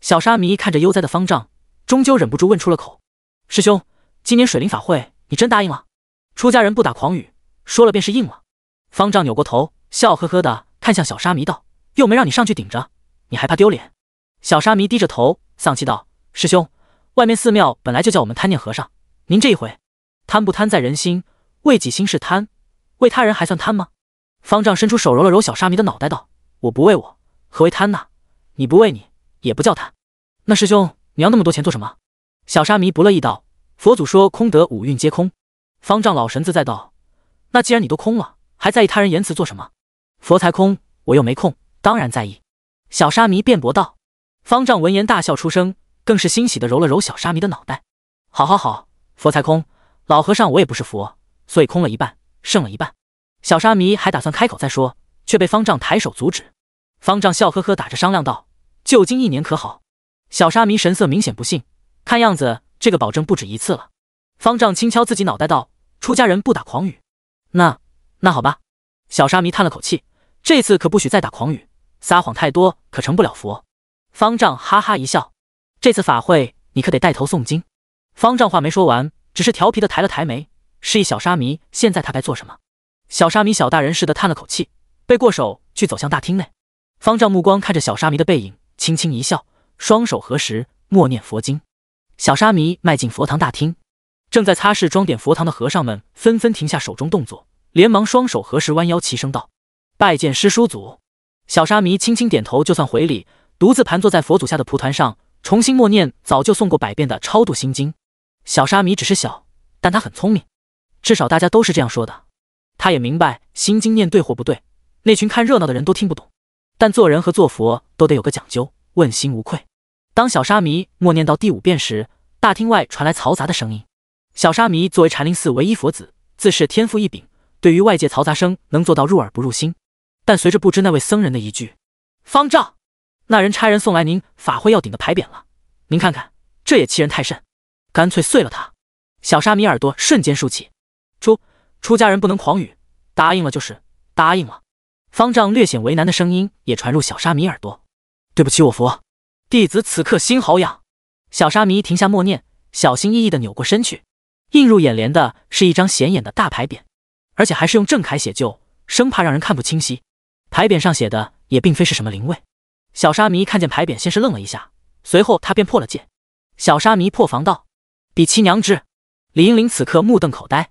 小沙弥看着悠哉的方丈，终究忍不住问出了口：“师兄，今年水灵法会，你真答应了？”出家人不打诳语，说了便是应了。方丈扭过头，笑呵呵的。看向小沙弥道：“又没让你上去顶着，你还怕丢脸？”小沙弥低着头，丧气道：“师兄，外面寺庙本来就叫我们贪念和尚。您这一回，贪不贪在人心，为己心是贪，为他人还算贪吗？”方丈伸出手揉了揉小沙弥的脑袋道：“我不为我，何为贪呢？你不为你，也不叫贪。那师兄，你要那么多钱做什么？”小沙弥不乐意道：“佛祖说空得五蕴皆空。”方丈老神自在道：“那既然你都空了，还在意他人言辞做什么？”佛才空，我又没空，当然在意。小沙弥辩驳道。方丈闻言大笑出声，更是欣喜地揉了揉小沙弥的脑袋。好好好，佛才空，老和尚我也不是佛，所以空了一半，剩了一半。小沙弥还打算开口再说，却被方丈抬手阻止。方丈笑呵呵打着商量道：“旧经一年可好？”小沙弥神色明显不信，看样子这个保证不止一次了。方丈轻敲自己脑袋道：“出家人不打诳语。”那那好吧，小沙弥叹了口气。这次可不许再打诳语，撒谎太多可成不了佛。方丈哈哈一笑，这次法会你可得带头诵经。方丈话没说完，只是调皮的抬了抬眉，示意小沙弥现在他该做什么。小沙弥小大人似的叹了口气，背过手去走向大厅内。方丈目光看着小沙弥的背影，轻轻一笑，双手合十，默念佛经。小沙弥迈进佛堂大厅，正在擦拭装点佛堂的和尚们纷纷停下手中动作，连忙双手合十，弯腰齐声道。拜见师叔祖，小沙弥轻轻点头，就算回礼，独自盘坐在佛祖下的蒲团上，重新默念早就诵过百遍的超度心经。小沙弥只是小，但他很聪明，至少大家都是这样说的。他也明白心经念对或不对，那群看热闹的人都听不懂，但做人和做佛都得有个讲究，问心无愧。当小沙弥默念到第五遍时，大厅外传来嘈杂的声音。小沙弥作为禅林寺唯一佛子，自是天赋异禀，对于外界嘈杂声能做到入耳不入心。但随着不知那位僧人的一句：“方丈，那人差人送来您法会要顶的牌匾了，您看看，这也欺人太甚，干脆碎了它。”小沙弥耳朵瞬间竖起：“出出家人不能狂语，答应了就是答应了。”方丈略显为难的声音也传入小沙弥耳朵：“对不起，我佛弟子此刻心好痒。”小沙弥停下默念，小心翼翼地扭过身去，映入眼帘的是一张显眼的大牌匾，而且还是用正楷写就，生怕让人看不清晰。牌匾上写的也并非是什么灵位。小沙弥看见牌匾，先是愣了一下，随后他便破了戒。小沙弥破防道：“比七娘之。”李英玲此刻目瞪口呆，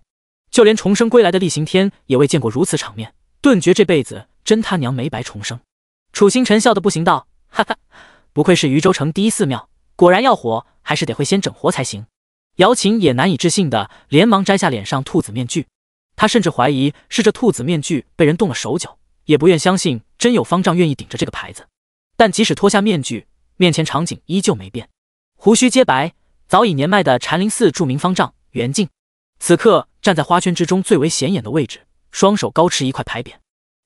就连重生归来的厉行天也未见过如此场面，顿觉这辈子真他娘没白重生。楚星辰笑得不行道：“哈哈，不愧是渝州城第一寺庙，果然要火，还是得会先整活才行。”姚琴也难以置信的连忙摘下脸上兔子面具，他甚至怀疑是这兔子面具被人动了手脚。也不愿相信真有方丈愿意顶着这个牌子，但即使脱下面具，面前场景依旧没变。胡须皆白，早已年迈的禅林寺著名方丈袁静，此刻站在花圈之中最为显眼的位置，双手高持一块牌匾，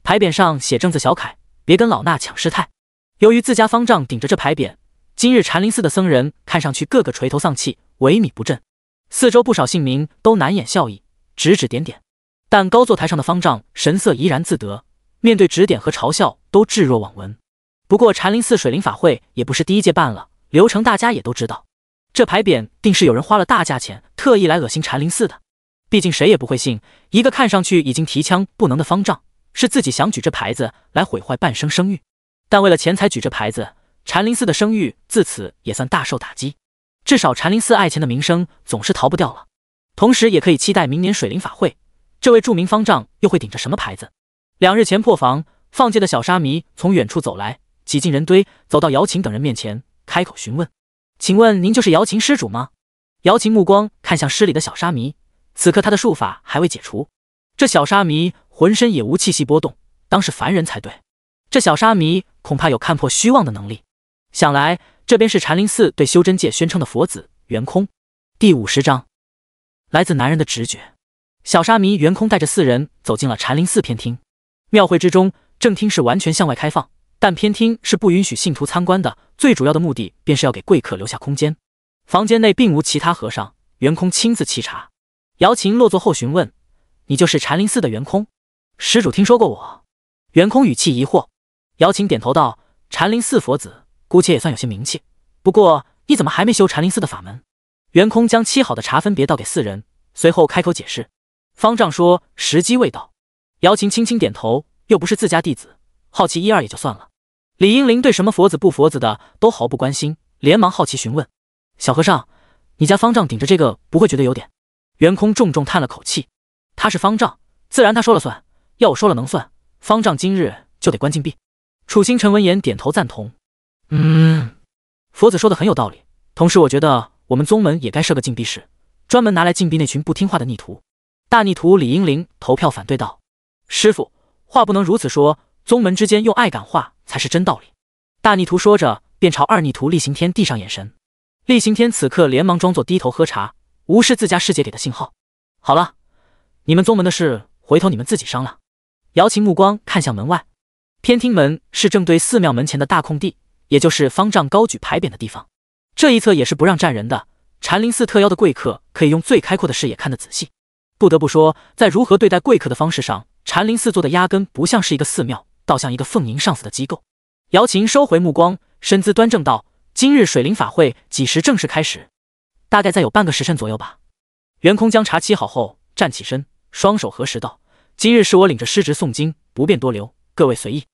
牌匾上写正字小楷：“别跟老衲抢师太。”由于自家方丈顶着这牌匾，今日禅林寺的僧人看上去个个垂头丧气，萎靡不振。四周不少姓名都难掩笑意，指指点点。但高坐台上的方丈神色怡然自得。面对指点和嘲笑都置若罔闻。不过禅林寺水灵法会也不是第一届办了，流程大家也都知道。这牌匾定是有人花了大价钱特意来恶心禅林寺的。毕竟谁也不会信一个看上去已经提枪不能的方丈是自己想举这牌子来毁坏半生声誉。但为了钱财举这牌子，禅林寺的声誉自此也算大受打击。至少禅林寺爱钱的名声总是逃不掉了。同时也可以期待明年水灵法会，这位著名方丈又会顶着什么牌子？两日前破防放界的小沙弥从远处走来，挤进人堆，走到姚琴等人面前，开口询问：“请问您就是姚琴施主吗？”姚琴目光看向施里的小沙弥，此刻他的术法还未解除，这小沙弥浑身也无气息波动，当是凡人才对。这小沙弥恐怕有看破虚妄的能力，想来这边是禅林寺对修真界宣称的佛子圆空。第五十章，来自男人的直觉。小沙弥圆空带着四人走进了禅林寺偏厅。庙会之中，正厅是完全向外开放，但偏厅是不允许信徒参观的。最主要的目的便是要给贵客留下空间。房间内并无其他和尚，圆空亲自沏茶。姚琴落座后询问：“你就是禅林寺的圆空施主？听说过我？”圆空语气疑惑。姚琴点头道：“禅林寺佛子，姑且也算有些名气。不过你怎么还没修禅林寺的法门？”圆空将沏好的茶分别倒给四人，随后开口解释：“方丈说时机未到。”姚琴轻轻点头，又不是自家弟子，好奇一二也就算了。李英灵对什么佛子不佛子的都毫不关心，连忙好奇询问：“小和尚，你家方丈顶着这个，不会觉得有点？”元空重重叹了口气：“他是方丈，自然他说了算。要我说了能算，方丈今日就得关禁闭。”楚星辰闻言点头赞同：“嗯，佛子说的很有道理。同时，我觉得我们宗门也该设个禁闭室，专门拿来禁闭那群不听话的逆徒。”大逆徒李英灵投票反对道。师傅，话不能如此说，宗门之间用爱感化才是真道理。大逆徒说着，便朝二逆徒厉行天递上眼神。厉行天此刻连忙装作低头喝茶，无视自家师姐给的信号。好了，你们宗门的事，回头你们自己商量。瑶琴目光看向门外，偏厅门是正对寺庙门前的大空地，也就是方丈高举牌匾的地方。这一侧也是不让站人的，禅林寺特邀的贵客可以用最开阔的视野看得仔细。不得不说，在如何对待贵客的方式上。禅林寺做的压根不像是一个寺庙，倒像一个奉迎上司的机构。姚琴收回目光，身姿端正道：“今日水灵法会几时正式开始？大概再有半个时辰左右吧。”袁空将茶沏好后，站起身，双手合十道：“今日是我领着师侄诵经，不便多留，各位随意。”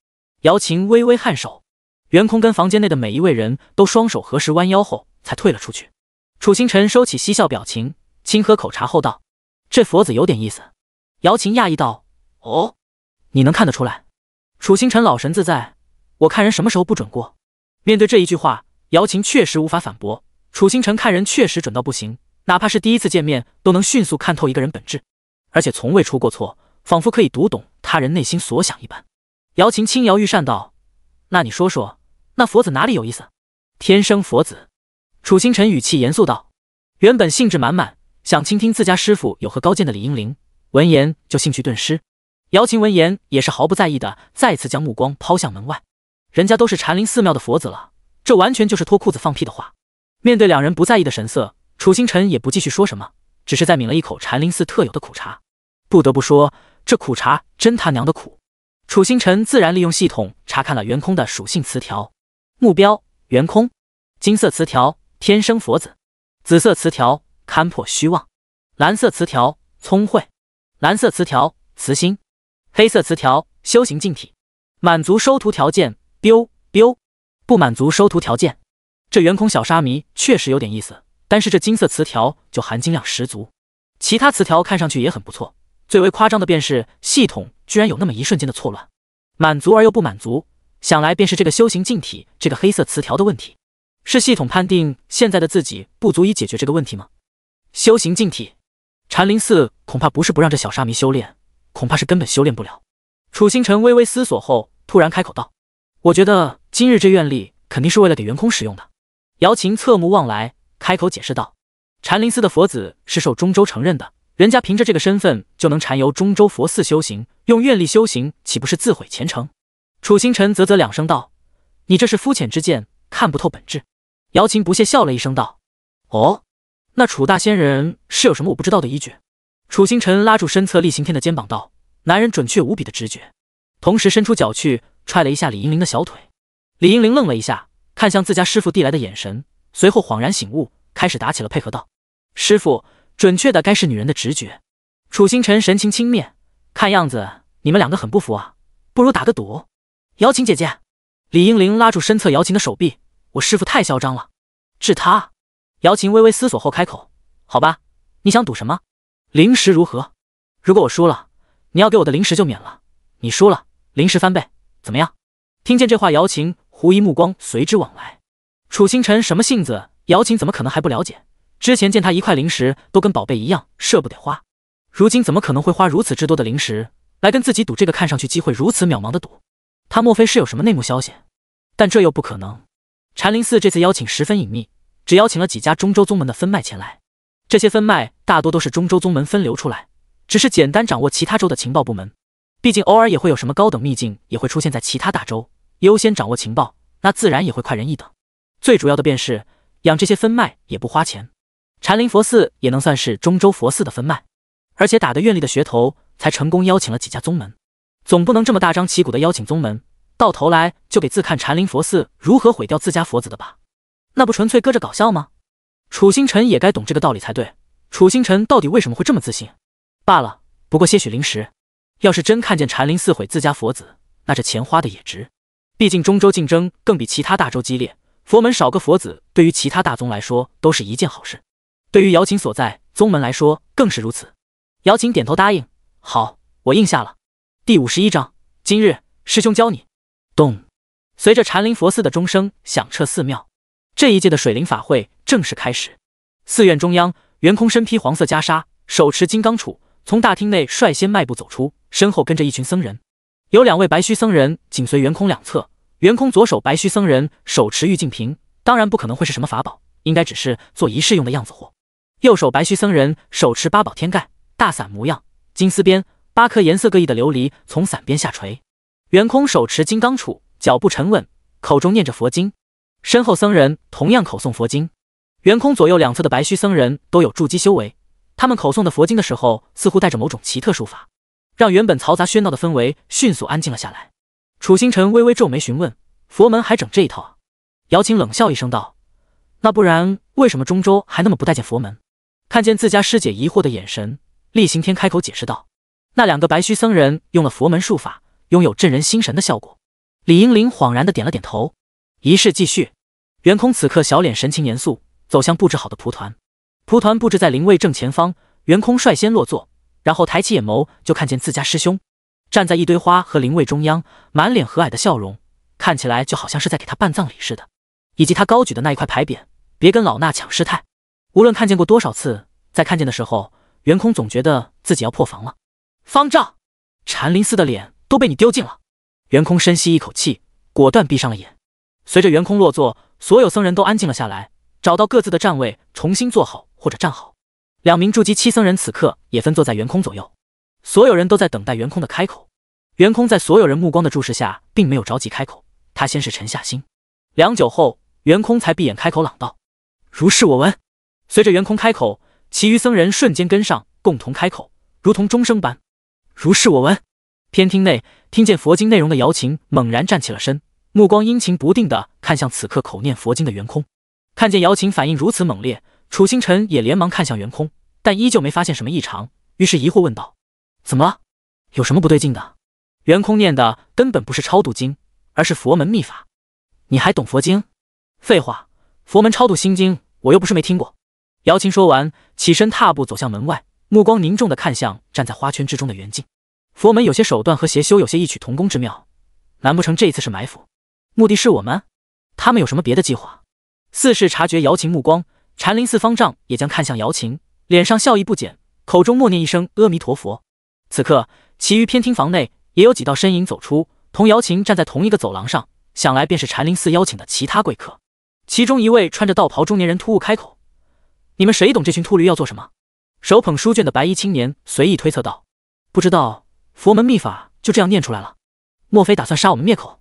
姚琴微微颔首。袁空跟房间内的每一位人都双手合十、弯腰后，才退了出去。楚星辰收起嬉笑表情，轻喝口茶后道：“这佛子有点意思。”姚琴讶异道。哦，你能看得出来？楚星辰老神自在，我看人什么时候不准过？面对这一句话，姚琴确实无法反驳。楚星辰看人确实准到不行，哪怕是第一次见面，都能迅速看透一个人本质，而且从未出过错，仿佛可以读懂他人内心所想一般。姚琴轻摇玉扇道：“那你说说，那佛子哪里有意思？天生佛子。”楚星辰语气严肃道。原本兴致满满，想倾听自家师傅有何高见的李英玲，闻言就兴趣顿失。姚琴闻言也是毫不在意的，再次将目光抛向门外。人家都是禅林寺庙的佛子了，这完全就是脱裤子放屁的话。面对两人不在意的神色，楚星辰也不继续说什么，只是再抿了一口禅林寺特有的苦茶。不得不说，这苦茶真他娘的苦。楚星辰自然利用系统查看了元空的属性词条：目标元空，金色词条天生佛子，紫色词条勘破虚妄，蓝色词条聪慧，蓝色词条慈心。黑色词条修行净体，满足收徒条件。b biu，i u 不满足收徒条件。这圆空小沙弥确实有点意思，但是这金色词条就含金量十足。其他词条看上去也很不错。最为夸张的便是系统居然有那么一瞬间的错乱，满足而又不满足。想来便是这个修行净体这个黑色词条的问题，是系统判定现在的自己不足以解决这个问题吗？修行净体，禅林寺恐怕不是不让这小沙弥修炼。恐怕是根本修炼不了。楚星辰微微思索后，突然开口道：“我觉得今日这愿力肯定是为了给元空使用的。”姚琴侧目望来，开口解释道：“禅林寺的佛子是受中州承认的，人家凭着这个身份就能禅游中州佛寺修行，用愿力修行岂不是自毁前程？”楚星辰啧啧两声道：“你这是肤浅之见，看不透本质。”姚琴不屑笑了一声道：“哦，那楚大仙人是有什么我不知道的依据？”楚星辰拉住身侧厉行天的肩膀道：“男人准确无比的直觉。”同时伸出脚去踹了一下李英玲的小腿。李英玲愣了一下，看向自家师傅递来的眼神，随后恍然醒悟，开始打起了配合道：“师傅，准确的该是女人的直觉。”楚星辰神情轻蔑，看样子你们两个很不服啊，不如打个赌。瑶琴姐姐，李英玲拉住身侧瑶琴的手臂：“我师傅太嚣张了，治他。”瑶琴微微思索后开口：“好吧，你想赌什么？”灵石如何？如果我输了，你要给我的灵石就免了；你输了，灵石翻倍，怎么样？听见这话，姚琴、狐疑目光随之往来。楚星辰什么性子，姚琴怎么可能还不了解？之前见他一块灵石都跟宝贝一样，舍不得花，如今怎么可能会花如此之多的灵石来跟自己赌这个看上去机会如此渺茫的赌？他莫非是有什么内幕消息？但这又不可能。禅林寺这次邀请十分隐秘，只邀请了几家中州宗门的分脉前来。这些分脉大多都是中州宗门分流出来，只是简单掌握其他州的情报部门。毕竟偶尔也会有什么高等秘境也会出现在其他大州，优先掌握情报，那自然也会快人一等。最主要的便是养这些分脉也不花钱，禅林佛寺也能算是中州佛寺的分脉，而且打得愿力的噱头才成功邀请了几家宗门。总不能这么大张旗鼓的邀请宗门，到头来就给自看禅林佛寺如何毁掉自家佛子的吧？那不纯粹搁着搞笑吗？楚星辰也该懂这个道理才对。楚星辰到底为什么会这么自信？罢了，不过些许灵石。要是真看见禅林寺毁自家佛子，那这钱花的也值。毕竟中州竞争更比其他大洲激烈，佛门少个佛子，对于其他大宗来说都是一件好事，对于姚琴所在宗门来说更是如此。姚琴点头答应：“好，我应下了。”第五十一章，今日师兄教你。咚！随着禅林佛寺的钟声响彻寺庙。这一届的水灵法会正式开始。寺院中央，圆空身披黄色袈裟，手持金刚杵，从大厅内率先迈步走出，身后跟着一群僧人。有两位白须僧人紧随圆空两侧，圆空左手白须僧人手持玉净瓶，当然不可能会是什么法宝，应该只是做仪式用的样子货。右手白须僧人手持八宝天盖大伞，模样金丝边，八颗颜色各异的琉璃从伞边下垂。圆空手持金刚杵，脚步沉稳，口中念着佛经。身后僧人同样口诵佛经，圆空左右两侧的白须僧人都有筑基修为，他们口诵的佛经的时候，似乎带着某种奇特术法，让原本嘈杂喧闹的氛围迅速安静了下来。楚星辰微微皱眉询问：“佛门还整这一套啊？”姚青冷笑一声道：“那不然为什么中州还那么不待见佛门？”看见自家师姐疑惑的眼神，厉行天开口解释道：“那两个白须僧人用了佛门术法，拥有镇人心神的效果。”李英灵恍然的点了点头。仪式继续。元空此刻小脸神情严肃，走向布置好的蒲团。蒲团布置在灵位正前方，元空率先落座，然后抬起眼眸，就看见自家师兄站在一堆花和灵位中央，满脸和蔼的笑容，看起来就好像是在给他办葬礼似的。以及他高举的那一块牌匾，别跟老衲抢师太。无论看见过多少次，在看见的时候，元空总觉得自己要破防了。方丈，禅林寺的脸都被你丢尽了。元空深吸一口气，果断闭上了眼。随着元空落座。所有僧人都安静了下来，找到各自的站位，重新坐好或者站好。两名筑基七僧人此刻也分坐在圆空左右，所有人都在等待圆空的开口。圆空在所有人目光的注视下，并没有着急开口，他先是沉下心，良久后，圆空才闭眼开口朗道：“如是我闻。”随着圆空开口，其余僧人瞬间跟上，共同开口，如同钟声般：“如是我闻。”偏厅内听见佛经内容的姚琴猛然站起了身。目光阴晴不定地看向此刻口念佛经的袁空，看见姚琴反应如此猛烈，楚星辰也连忙看向袁空，但依旧没发现什么异常，于是疑惑问道：“怎么了？有什么不对劲的？”袁空念的根本不是超度经，而是佛门秘法。你还懂佛经？废话，佛门超度心经，我又不是没听过。姚琴说完，起身踏步走向门外，目光凝重地看向站在花圈之中的袁静。佛门有些手段和邪修有些异曲同工之妙，难不成这一次是埋伏？目的是我们，他们有什么别的计划？四是察觉姚琴目光，禅林寺方丈也将看向姚琴，脸上笑意不减，口中默念一声阿弥陀佛。此刻，其余偏厅房内也有几道身影走出，同姚琴站在同一个走廊上，想来便是禅林寺邀请的其他贵客。其中一位穿着道袍中年人突兀开口：“你们谁懂这群秃驴要做什么？”手捧书卷的白衣青年随意推测道：“不知道，佛门秘法就这样念出来了，莫非打算杀我们灭口？”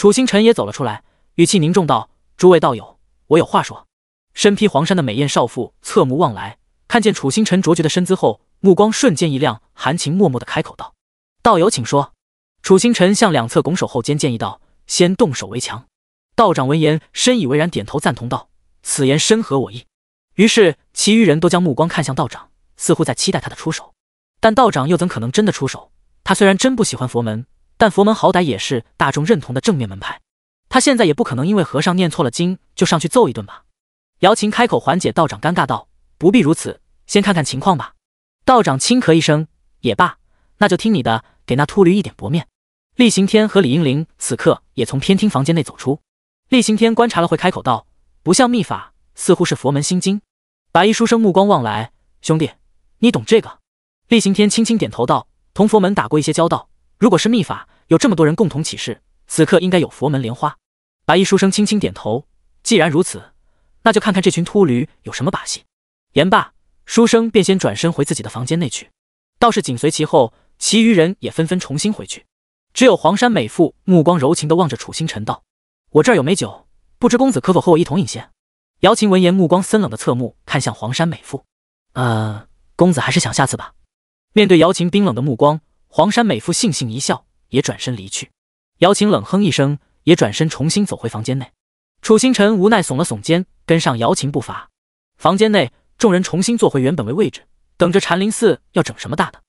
楚星辰也走了出来，语气凝重道：“诸位道友，我有话说。”身披黄衫的美艳少妇侧目望来，看见楚星辰卓绝的身姿后，目光瞬间一亮，含情脉脉的开口道：“道友，请说。”楚星辰向两侧拱手后，肩，建议道：“先动手为强。”道长闻言深以为然，点头赞同道：“此言深合我意。”于是，其余人都将目光看向道长，似乎在期待他的出手。但道长又怎可能真的出手？他虽然真不喜欢佛门。但佛门好歹也是大众认同的正面门派，他现在也不可能因为和尚念错了经就上去揍一顿吧。姚琴开口缓解道长尴尬道：“不必如此，先看看情况吧。”道长轻咳一声，也罢，那就听你的，给那秃驴一点薄面。厉行天和李英玲此刻也从偏厅房间内走出。厉行天观察了会，开口道：“不像秘法，似乎是佛门心经。”白衣书生目光望来，兄弟，你懂这个？厉行天轻轻点头道：“同佛门打过一些交道。”如果是秘法，有这么多人共同起誓，此刻应该有佛门莲花。白衣书生轻轻点头，既然如此，那就看看这群秃驴有什么把戏。言罢，书生便先转身回自己的房间内去，道士紧随其后，其余人也纷纷重新回去。只有黄山美妇目光柔情地望着楚星辰道：“我这儿有美酒，不知公子可否和我一同饮些？”姚琴闻言，目光森冷的侧目看向黄山美妇：“呃，公子还是想下次吧。”面对姚琴冰冷的目光。黄山美妇悻悻一笑，也转身离去。姚晴冷哼一声，也转身重新走回房间内。楚星辰无奈耸了耸肩，跟上姚晴步伐。房间内，众人重新坐回原本位位置，等着禅林寺要整什么大的。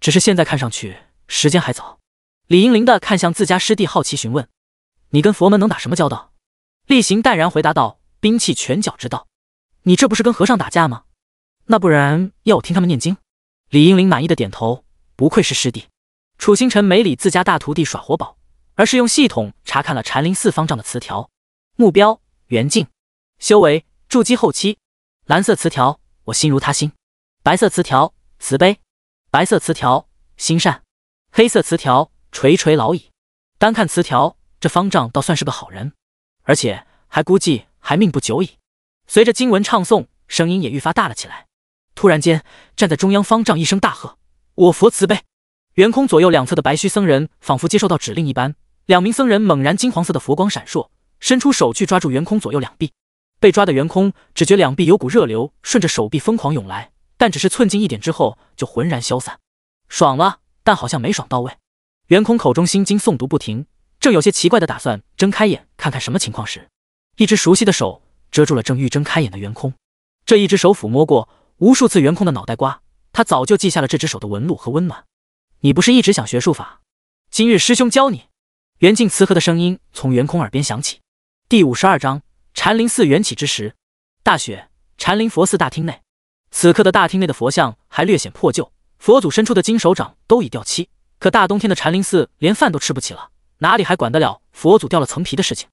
只是现在看上去时间还早。李英灵的看向自家师弟，好奇询问：“你跟佛门能打什么交道？”厉行淡然回答道：“兵器、拳脚之道。你这不是跟和尚打架吗？那不然要我听他们念经？”李英灵满意的点头。不愧是师弟，楚星辰没理自家大徒弟耍活宝，而是用系统查看了禅林寺方丈的词条。目标：圆净，修为：筑基后期。蓝色词条：我心如他心；白色词条：慈悲；白色词条：心善；黑色词条：垂垂老矣。单看词条，这方丈倒算是个好人，而且还估计还命不久矣。随着经文唱诵，声音也愈发大了起来。突然间，站在中央方丈一声大喝。我佛慈悲，圆空左右两侧的白须僧人仿佛接受到指令一般，两名僧人猛然金黄色的佛光闪烁，伸出手去抓住圆空左右两臂。被抓的圆空只觉两臂有股热流顺着手臂疯狂涌来，但只是寸进一点之后就浑然消散。爽了，但好像没爽到位。圆空口中心经诵读不停，正有些奇怪的打算睁开眼看看什么情况时，一只熟悉的手遮住了正欲睁开眼的圆空。这一只手抚摸过无数次圆空的脑袋瓜。他早就记下了这只手的纹路和温暖。你不是一直想学术法？今日师兄教你。袁静慈和的声音从袁空耳边响起。第五十二章：禅林寺缘起之时。大雪，禅林佛寺大厅内。此刻的大厅内的佛像还略显破旧，佛祖伸出的金手掌都已掉漆。可大冬天的禅林寺连饭都吃不起了，哪里还管得了佛祖掉了层皮的事情？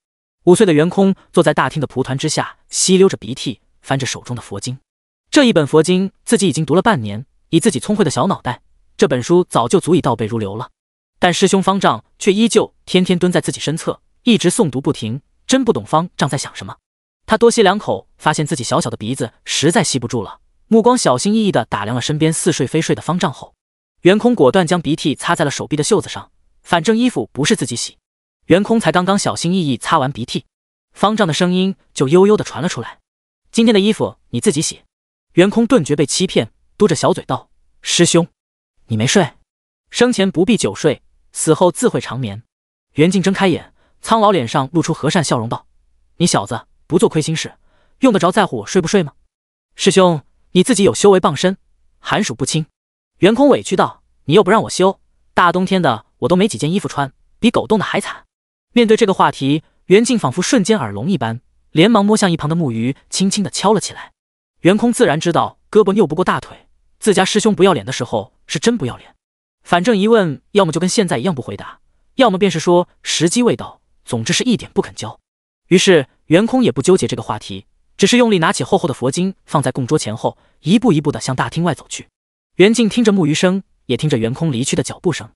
五岁的袁空坐在大厅的蒲团之下，吸溜着鼻涕，翻着手中的佛经。这一本佛经自己已经读了半年。以自己聪慧的小脑袋，这本书早就足以倒背如流了。但师兄方丈却依旧天天蹲在自己身侧，一直诵读不停。真不懂方丈在想什么。他多吸两口，发现自己小小的鼻子实在吸不住了。目光小心翼翼的打量了身边似睡非睡的方丈后，元空果断将鼻涕擦在了手臂的袖子上。反正衣服不是自己洗。元空才刚刚小心翼翼擦完鼻涕，方丈的声音就悠悠的传了出来：“今天的衣服你自己洗。”元空顿觉被欺骗。嘟着小嘴道：“师兄，你没睡？生前不必久睡，死后自会长眠。”袁静睁开眼，苍老脸上露出和善笑容道：“你小子不做亏心事，用得着在乎我睡不睡吗？师兄，你自己有修为傍身，寒暑不侵。”袁空委屈道：“你又不让我修，大冬天的我都没几件衣服穿，比狗冻的还惨。”面对这个话题，袁静仿佛瞬间耳聋一般，连忙摸向一旁的木鱼，轻轻的敲了起来。袁空自然知道，胳膊拗不过大腿。自家师兄不要脸的时候是真不要脸，反正一问，要么就跟现在一样不回答，要么便是说时机未到，总之是一点不肯教。于是袁空也不纠结这个话题，只是用力拿起厚厚的佛经，放在供桌前，后一步一步的向大厅外走去。袁静听着木鱼声，也听着袁空离去的脚步声，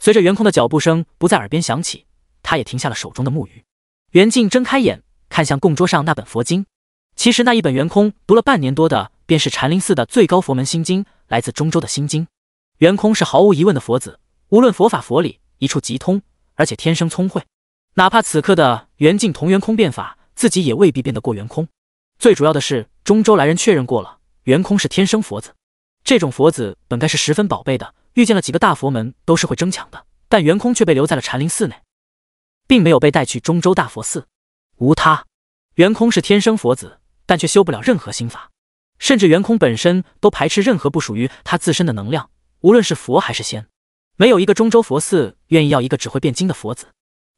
随着袁空的脚步声不在耳边响起，他也停下了手中的木鱼。袁静睁开眼，看向供桌上那本佛经，其实那一本袁空读了半年多的。便是禅林寺的最高佛门心经，来自中州的心经。元空是毫无疑问的佛子，无论佛法佛理，一处即通，而且天生聪慧。哪怕此刻的元镜同元空变法，自己也未必变得过元空。最主要的是，中州来人确认过了，元空是天生佛子。这种佛子本该是十分宝贝的，遇见了几个大佛门都是会争抢的，但元空却被留在了禅林寺内，并没有被带去中州大佛寺。无他，元空是天生佛子，但却修不了任何心法。甚至元空本身都排斥任何不属于他自身的能量，无论是佛还是仙，没有一个中州佛寺愿意要一个只会变金的佛子。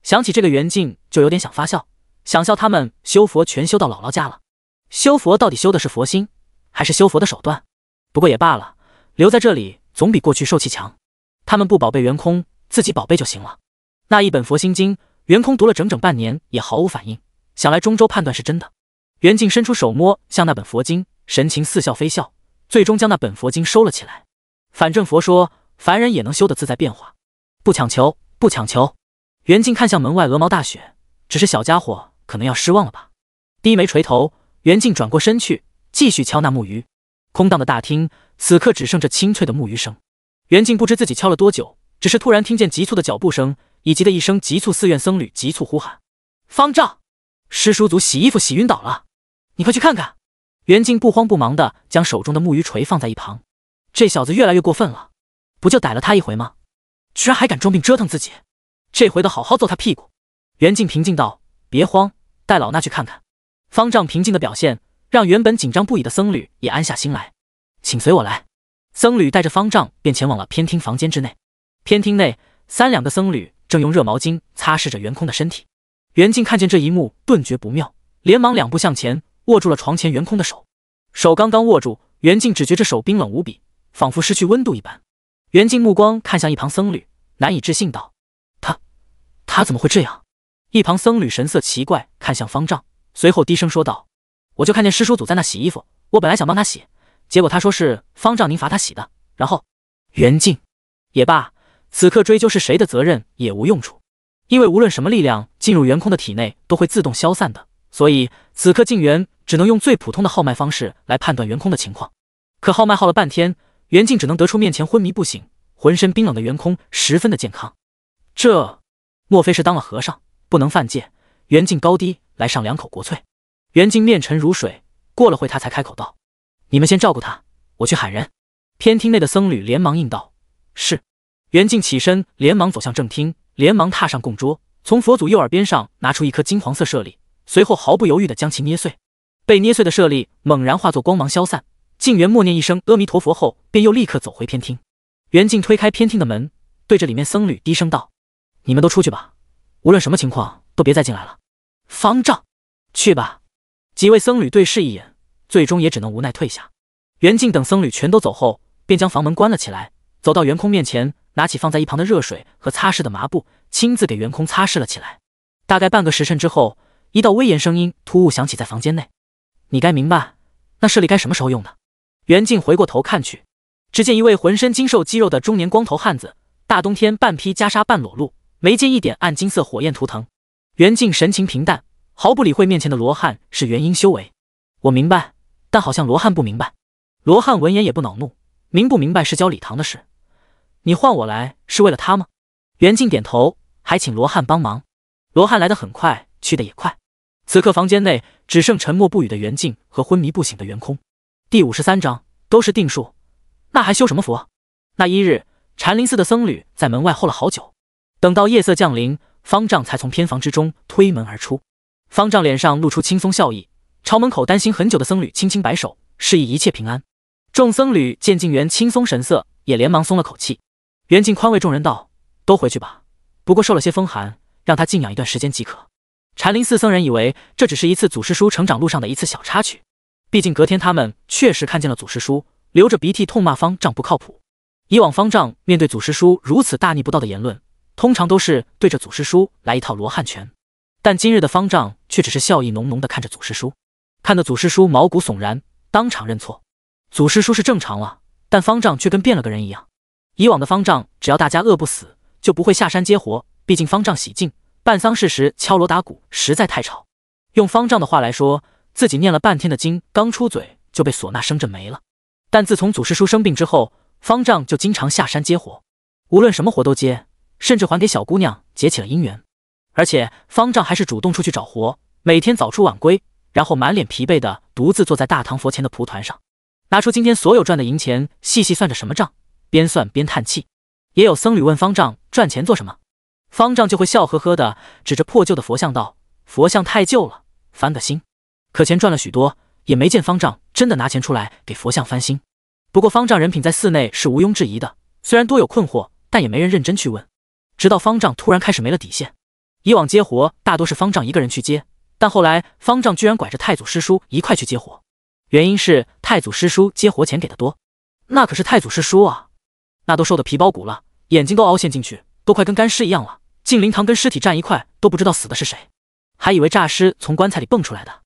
想起这个元境，就有点想发笑，想笑他们修佛全修到姥姥家了。修佛到底修的是佛心，还是修佛的手段？不过也罢了，留在这里总比过去受气强。他们不宝贝元空，自己宝贝就行了。那一本佛心经，元空读了整整半年也毫无反应，想来中州判断是真的。袁静伸出手摸向那本佛经。神情似笑非笑，最终将那本佛经收了起来。反正佛说，凡人也能修得自在变化，不强求，不强求。袁静看向门外鹅毛大雪，只是小家伙可能要失望了吧。低眉垂头，袁静转过身去，继续敲那木鱼。空荡的大厅，此刻只剩这清脆的木鱼声。袁静不知自己敲了多久，只是突然听见急促的脚步声，以及的一声急促寺院僧侣急促呼喊：“方丈，师叔祖洗衣服洗晕倒了，你快去看看！”袁静不慌不忙的将手中的木鱼锤放在一旁，这小子越来越过分了，不就逮了他一回吗？居然还敢装病折腾自己，这回得好好揍他屁股。袁静平静道：“别慌，带老衲去看看。”方丈平静的表现让原本紧张不已的僧侣也安下心来。请随我来。僧侣带着方丈便前往了偏厅房间之内。偏厅内，三两个僧侣正用热毛巾擦拭着袁空的身体。袁静看见这一幕，顿觉不妙，连忙两步向前。握住了床前袁空的手，手刚刚握住，袁静只觉这手冰冷无比，仿佛失去温度一般。袁静目光看向一旁僧侣，难以置信道：“他，他怎么会这样？”一旁僧侣神色奇怪，看向方丈，随后低声说道：“我就看见师叔祖在那洗衣服，我本来想帮他洗，结果他说是方丈您罚他洗的。”然后，袁静也罢，此刻追究是谁的责任也无用处，因为无论什么力量进入袁空的体内，都会自动消散的。所以此刻静元只能用最普通的号脉方式来判断元空的情况，可号脉号了半天，元静只能得出面前昏迷不醒、浑身冰冷的元空十分的健康。这莫非是当了和尚不能犯戒？元静高低来上两口国粹。元静面沉如水，过了会他才开口道：“你们先照顾他，我去喊人。”偏厅内的僧侣连忙应道：“是。”元静起身，连忙走向正厅，连忙踏上供桌，从佛祖右耳边上拿出一颗金黄色舍利。随后毫不犹豫的将其捏碎，被捏碎的舍利猛然化作光芒消散。静元默念一声阿弥陀佛后，便又立刻走回偏厅。袁静推开偏厅的门，对着里面僧侣低声道：“你们都出去吧，无论什么情况都别再进来了。”方丈，去吧。几位僧侣对视一眼，最终也只能无奈退下。袁静等僧侣全都走后，便将房门关了起来，走到袁空面前，拿起放在一旁的热水和擦拭的麻布，亲自给袁空擦拭了起来。大概半个时辰之后。一道威严声音突兀响起在房间内：“你该明白，那舍利该什么时候用的？”袁静回过头看去，只见一位浑身精瘦肌肉的中年光头汉子，大冬天半披袈裟半裸露，眉间一点暗金色火焰图腾。袁静神情平淡，毫不理会面前的罗汉是元婴修为。我明白，但好像罗汉不明白。罗汉闻言也不恼怒，明不明白是教李唐的事。你换我来是为了他吗？袁静点头，还请罗汉帮忙。罗汉来得很快，去的也快。此刻房间内只剩沉默不语的袁静和昏迷不醒的袁空。第五十三章都是定数，那还修什么佛？那一日，禅林寺的僧侣在门外候了好久，等到夜色降临，方丈才从偏房之中推门而出。方丈脸上露出轻松笑意，朝门口担心很久的僧侣轻轻摆手，示意一切平安。众僧侣见静元轻松神色，也连忙松了口气。袁静宽慰众人道：“都回去吧，不过受了些风寒，让他静养一段时间即可。”禅林寺僧人以为这只是一次祖师叔成长路上的一次小插曲，毕竟隔天他们确实看见了祖师叔流着鼻涕痛骂方丈不靠谱。以往方丈面对祖师叔如此大逆不道的言论，通常都是对着祖师叔来一套罗汉拳，但今日的方丈却只是笑意浓浓的看着祖师叔，看得祖师叔毛骨悚然，当场认错。祖师叔是正常了，但方丈却跟变了个人一样。以往的方丈只要大家饿不死，就不会下山接活，毕竟方丈喜静。办丧事时敲锣打鼓实在太吵，用方丈的话来说，自己念了半天的经，刚出嘴就被唢呐声震没了。但自从祖师叔生病之后，方丈就经常下山接活，无论什么活都接，甚至还给小姑娘结起了姻缘。而且方丈还是主动出去找活，每天早出晚归，然后满脸疲惫的独自坐在大唐佛前的蒲团上，拿出今天所有赚的银钱，细细算着什么账，边算边叹气。也有僧侣问方丈赚钱做什么。方丈就会笑呵呵的指着破旧的佛像道：“佛像太旧了，翻个新。”可钱赚了许多，也没见方丈真的拿钱出来给佛像翻新。不过方丈人品在寺内是毋庸置疑的，虽然多有困惑，但也没人认真去问。直到方丈突然开始没了底线，以往接活大多是方丈一个人去接，但后来方丈居然拐着太祖师叔一块去接活，原因是太祖师叔接活钱给的多。那可是太祖师叔啊，那都瘦的皮包骨了，眼睛都凹陷进去，都快跟干尸一样了。静灵堂跟尸体站一块都不知道死的是谁，还以为诈尸从棺材里蹦出来的。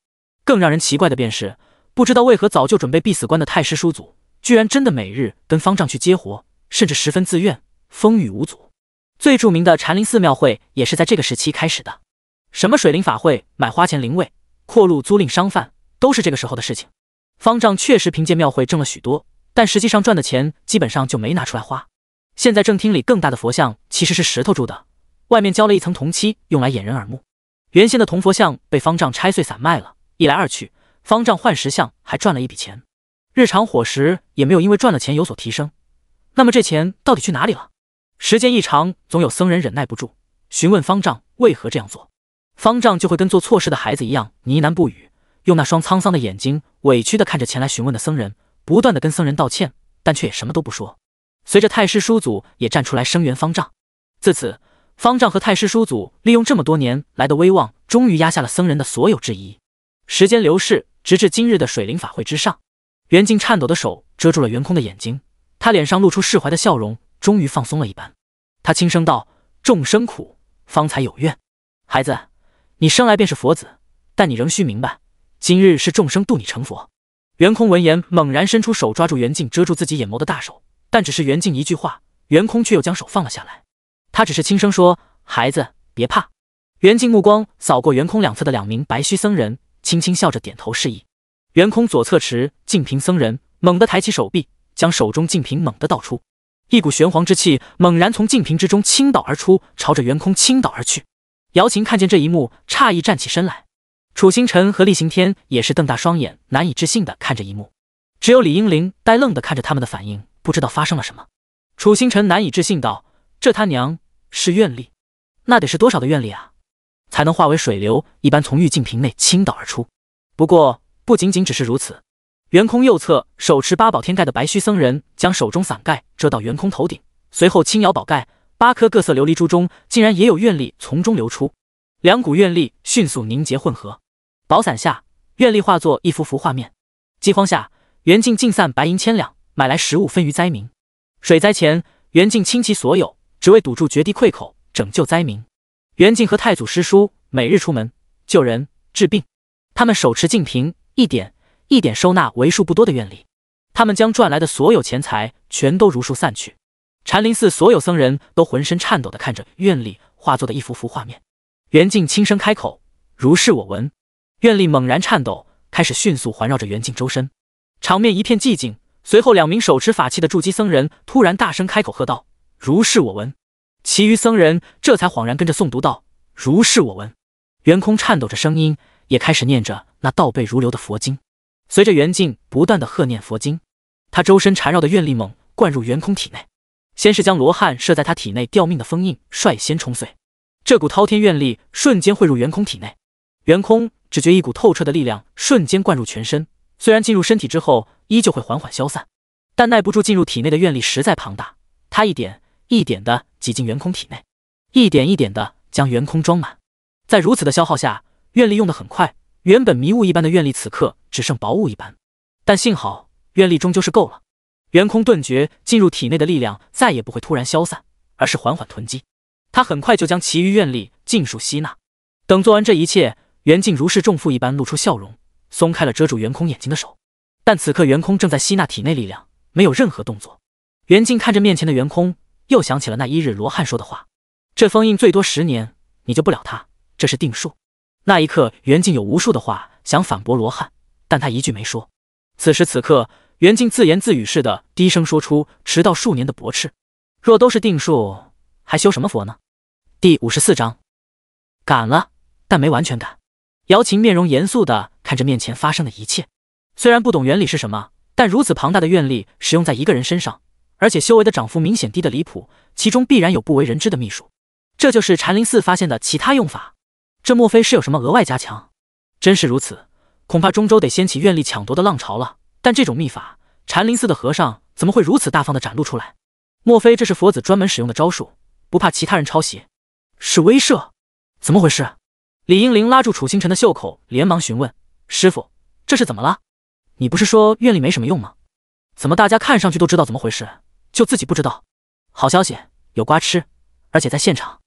更让人奇怪的便是，不知道为何早就准备必死关的太师叔祖，居然真的每日跟方丈去接活，甚至十分自愿，风雨无阻。最著名的禅林寺庙会也是在这个时期开始的，什么水灵法会、买花钱灵位、扩路租赁商贩，都是这个时候的事情。方丈确实凭借庙会挣了许多，但实际上赚的钱基本上就没拿出来花。现在正厅里更大的佛像其实是石头铸的。外面浇了一层铜漆，用来掩人耳目。原先的铜佛像被方丈拆碎散卖了，一来二去，方丈换石像还赚了一笔钱。日常伙食也没有因为赚了钱有所提升。那么这钱到底去哪里了？时间一长，总有僧人忍耐不住，询问方丈为何这样做，方丈就会跟做错事的孩子一样呢喃不语，用那双沧桑的眼睛委屈地看着前来询问的僧人，不断的跟僧人道歉，但却也什么都不说。随着太师叔祖也站出来声援方丈，自此。方丈和太师叔祖利用这么多年来的威望，终于压下了僧人的所有质疑。时间流逝，直至今日的水灵法会之上，袁静颤抖的手遮住了袁空的眼睛，他脸上露出释怀的笑容，终于放松了一般。他轻声道：“众生苦，方才有怨。孩子，你生来便是佛子，但你仍需明白，今日是众生渡你成佛。”袁空闻言，猛然伸出手抓住袁静遮住自己眼眸的大手，但只是袁静一句话，袁空却又将手放了下来。他只是轻声说：“孩子，别怕。”袁静目光扫过袁空两侧的两名白须僧人，轻轻笑着点头示意。袁空左侧持净瓶僧人猛地抬起手臂，将手中净瓶猛地倒出，一股玄黄之气猛然从净瓶之中倾倒而出，朝着袁空倾倒而去。姚琴看见这一幕，诧异站起身来。楚星辰和厉行天也是瞪大双眼，难以置信地看着一幕。只有李英玲呆愣地看着他们的反应，不知道发生了什么。楚星辰难以置信道。这他娘是愿力，那得是多少的愿力啊，才能化为水流一般从玉净瓶内倾倒而出？不过不仅仅只是如此，圆空右侧手持八宝天盖的白须僧人将手中伞盖遮到圆空头顶，随后轻摇宝盖，八颗各色琉璃珠中竟然也有愿力从中流出，两股愿力迅速凝结混合，宝伞下愿力化作一幅幅画面。饥荒下，元净尽散白银千两，买来食物分于灾民；水灾前，元净倾其所有。只为堵住绝地溃口，拯救灾民。袁静和太祖师叔每日出门救人治病，他们手持净瓶，一点一点收纳为数不多的愿力。他们将赚来的所有钱财全都如数散去。禅林寺所有僧人都浑身颤抖地看着愿力化作的一幅幅画面。袁静轻声开口：“如是我闻。”愿力猛然颤抖，开始迅速环绕着袁静周身。场面一片寂静。随后，两名手持法器的筑基僧人突然大声开口喝道。如是我闻，其余僧人这才恍然跟着诵读道：“如是我闻。”圆空颤抖着声音，也开始念着那倒背如流的佛经。随着圆镜不断的喝念佛经，他周身缠绕的愿力猛灌入圆空体内，先是将罗汉设在他体内吊命的封印率先冲碎。这股滔天愿力瞬间汇入圆空体内，圆空只觉一股透彻的力量瞬间灌入全身，虽然进入身体之后依旧会缓缓消散，但耐不住进入体内的愿力实在庞大，他一点。一点的挤进元空体内，一点一点的将元空装满。在如此的消耗下，愿力用得很快，原本迷雾一般的愿力此刻只剩薄雾一般。但幸好愿力终究是够了。元空顿觉进入体内的力量再也不会突然消散，而是缓缓囤积。他很快就将其余愿力尽数吸纳。等做完这一切，袁静如释重负一般露出笑容，松开了遮住元空眼睛的手。但此刻元空正在吸纳体内力量，没有任何动作。袁静看着面前的元空。又想起了那一日罗汉说的话：“这封印最多十年，你救不了他，这是定数。”那一刻，袁静有无数的话想反驳罗汉，但他一句没说。此时此刻，袁静自言自语似的低声说出迟到数年的驳斥：“若都是定数，还修什么佛呢？”第五十四章，赶了，但没完全赶。姚琴面容严肃的看着面前发生的一切，虽然不懂原理是什么，但如此庞大的愿力使用在一个人身上。而且修为的涨幅明显低的离谱，其中必然有不为人知的秘术。这就是禅林寺发现的其他用法，这莫非是有什么额外加强？真是如此，恐怕中州得掀起愿力抢夺的浪潮了。但这种秘法，禅林寺的和尚怎么会如此大方的展露出来？莫非这是佛子专门使用的招数，不怕其他人抄袭？是威慑？怎么回事？李英灵拉住楚星辰的袖口，连忙询问师傅，这是怎么了？你不是说愿力没什么用吗？怎么大家看上去都知道怎么回事？”就自己不知道，好消息有瓜吃，而且在现场；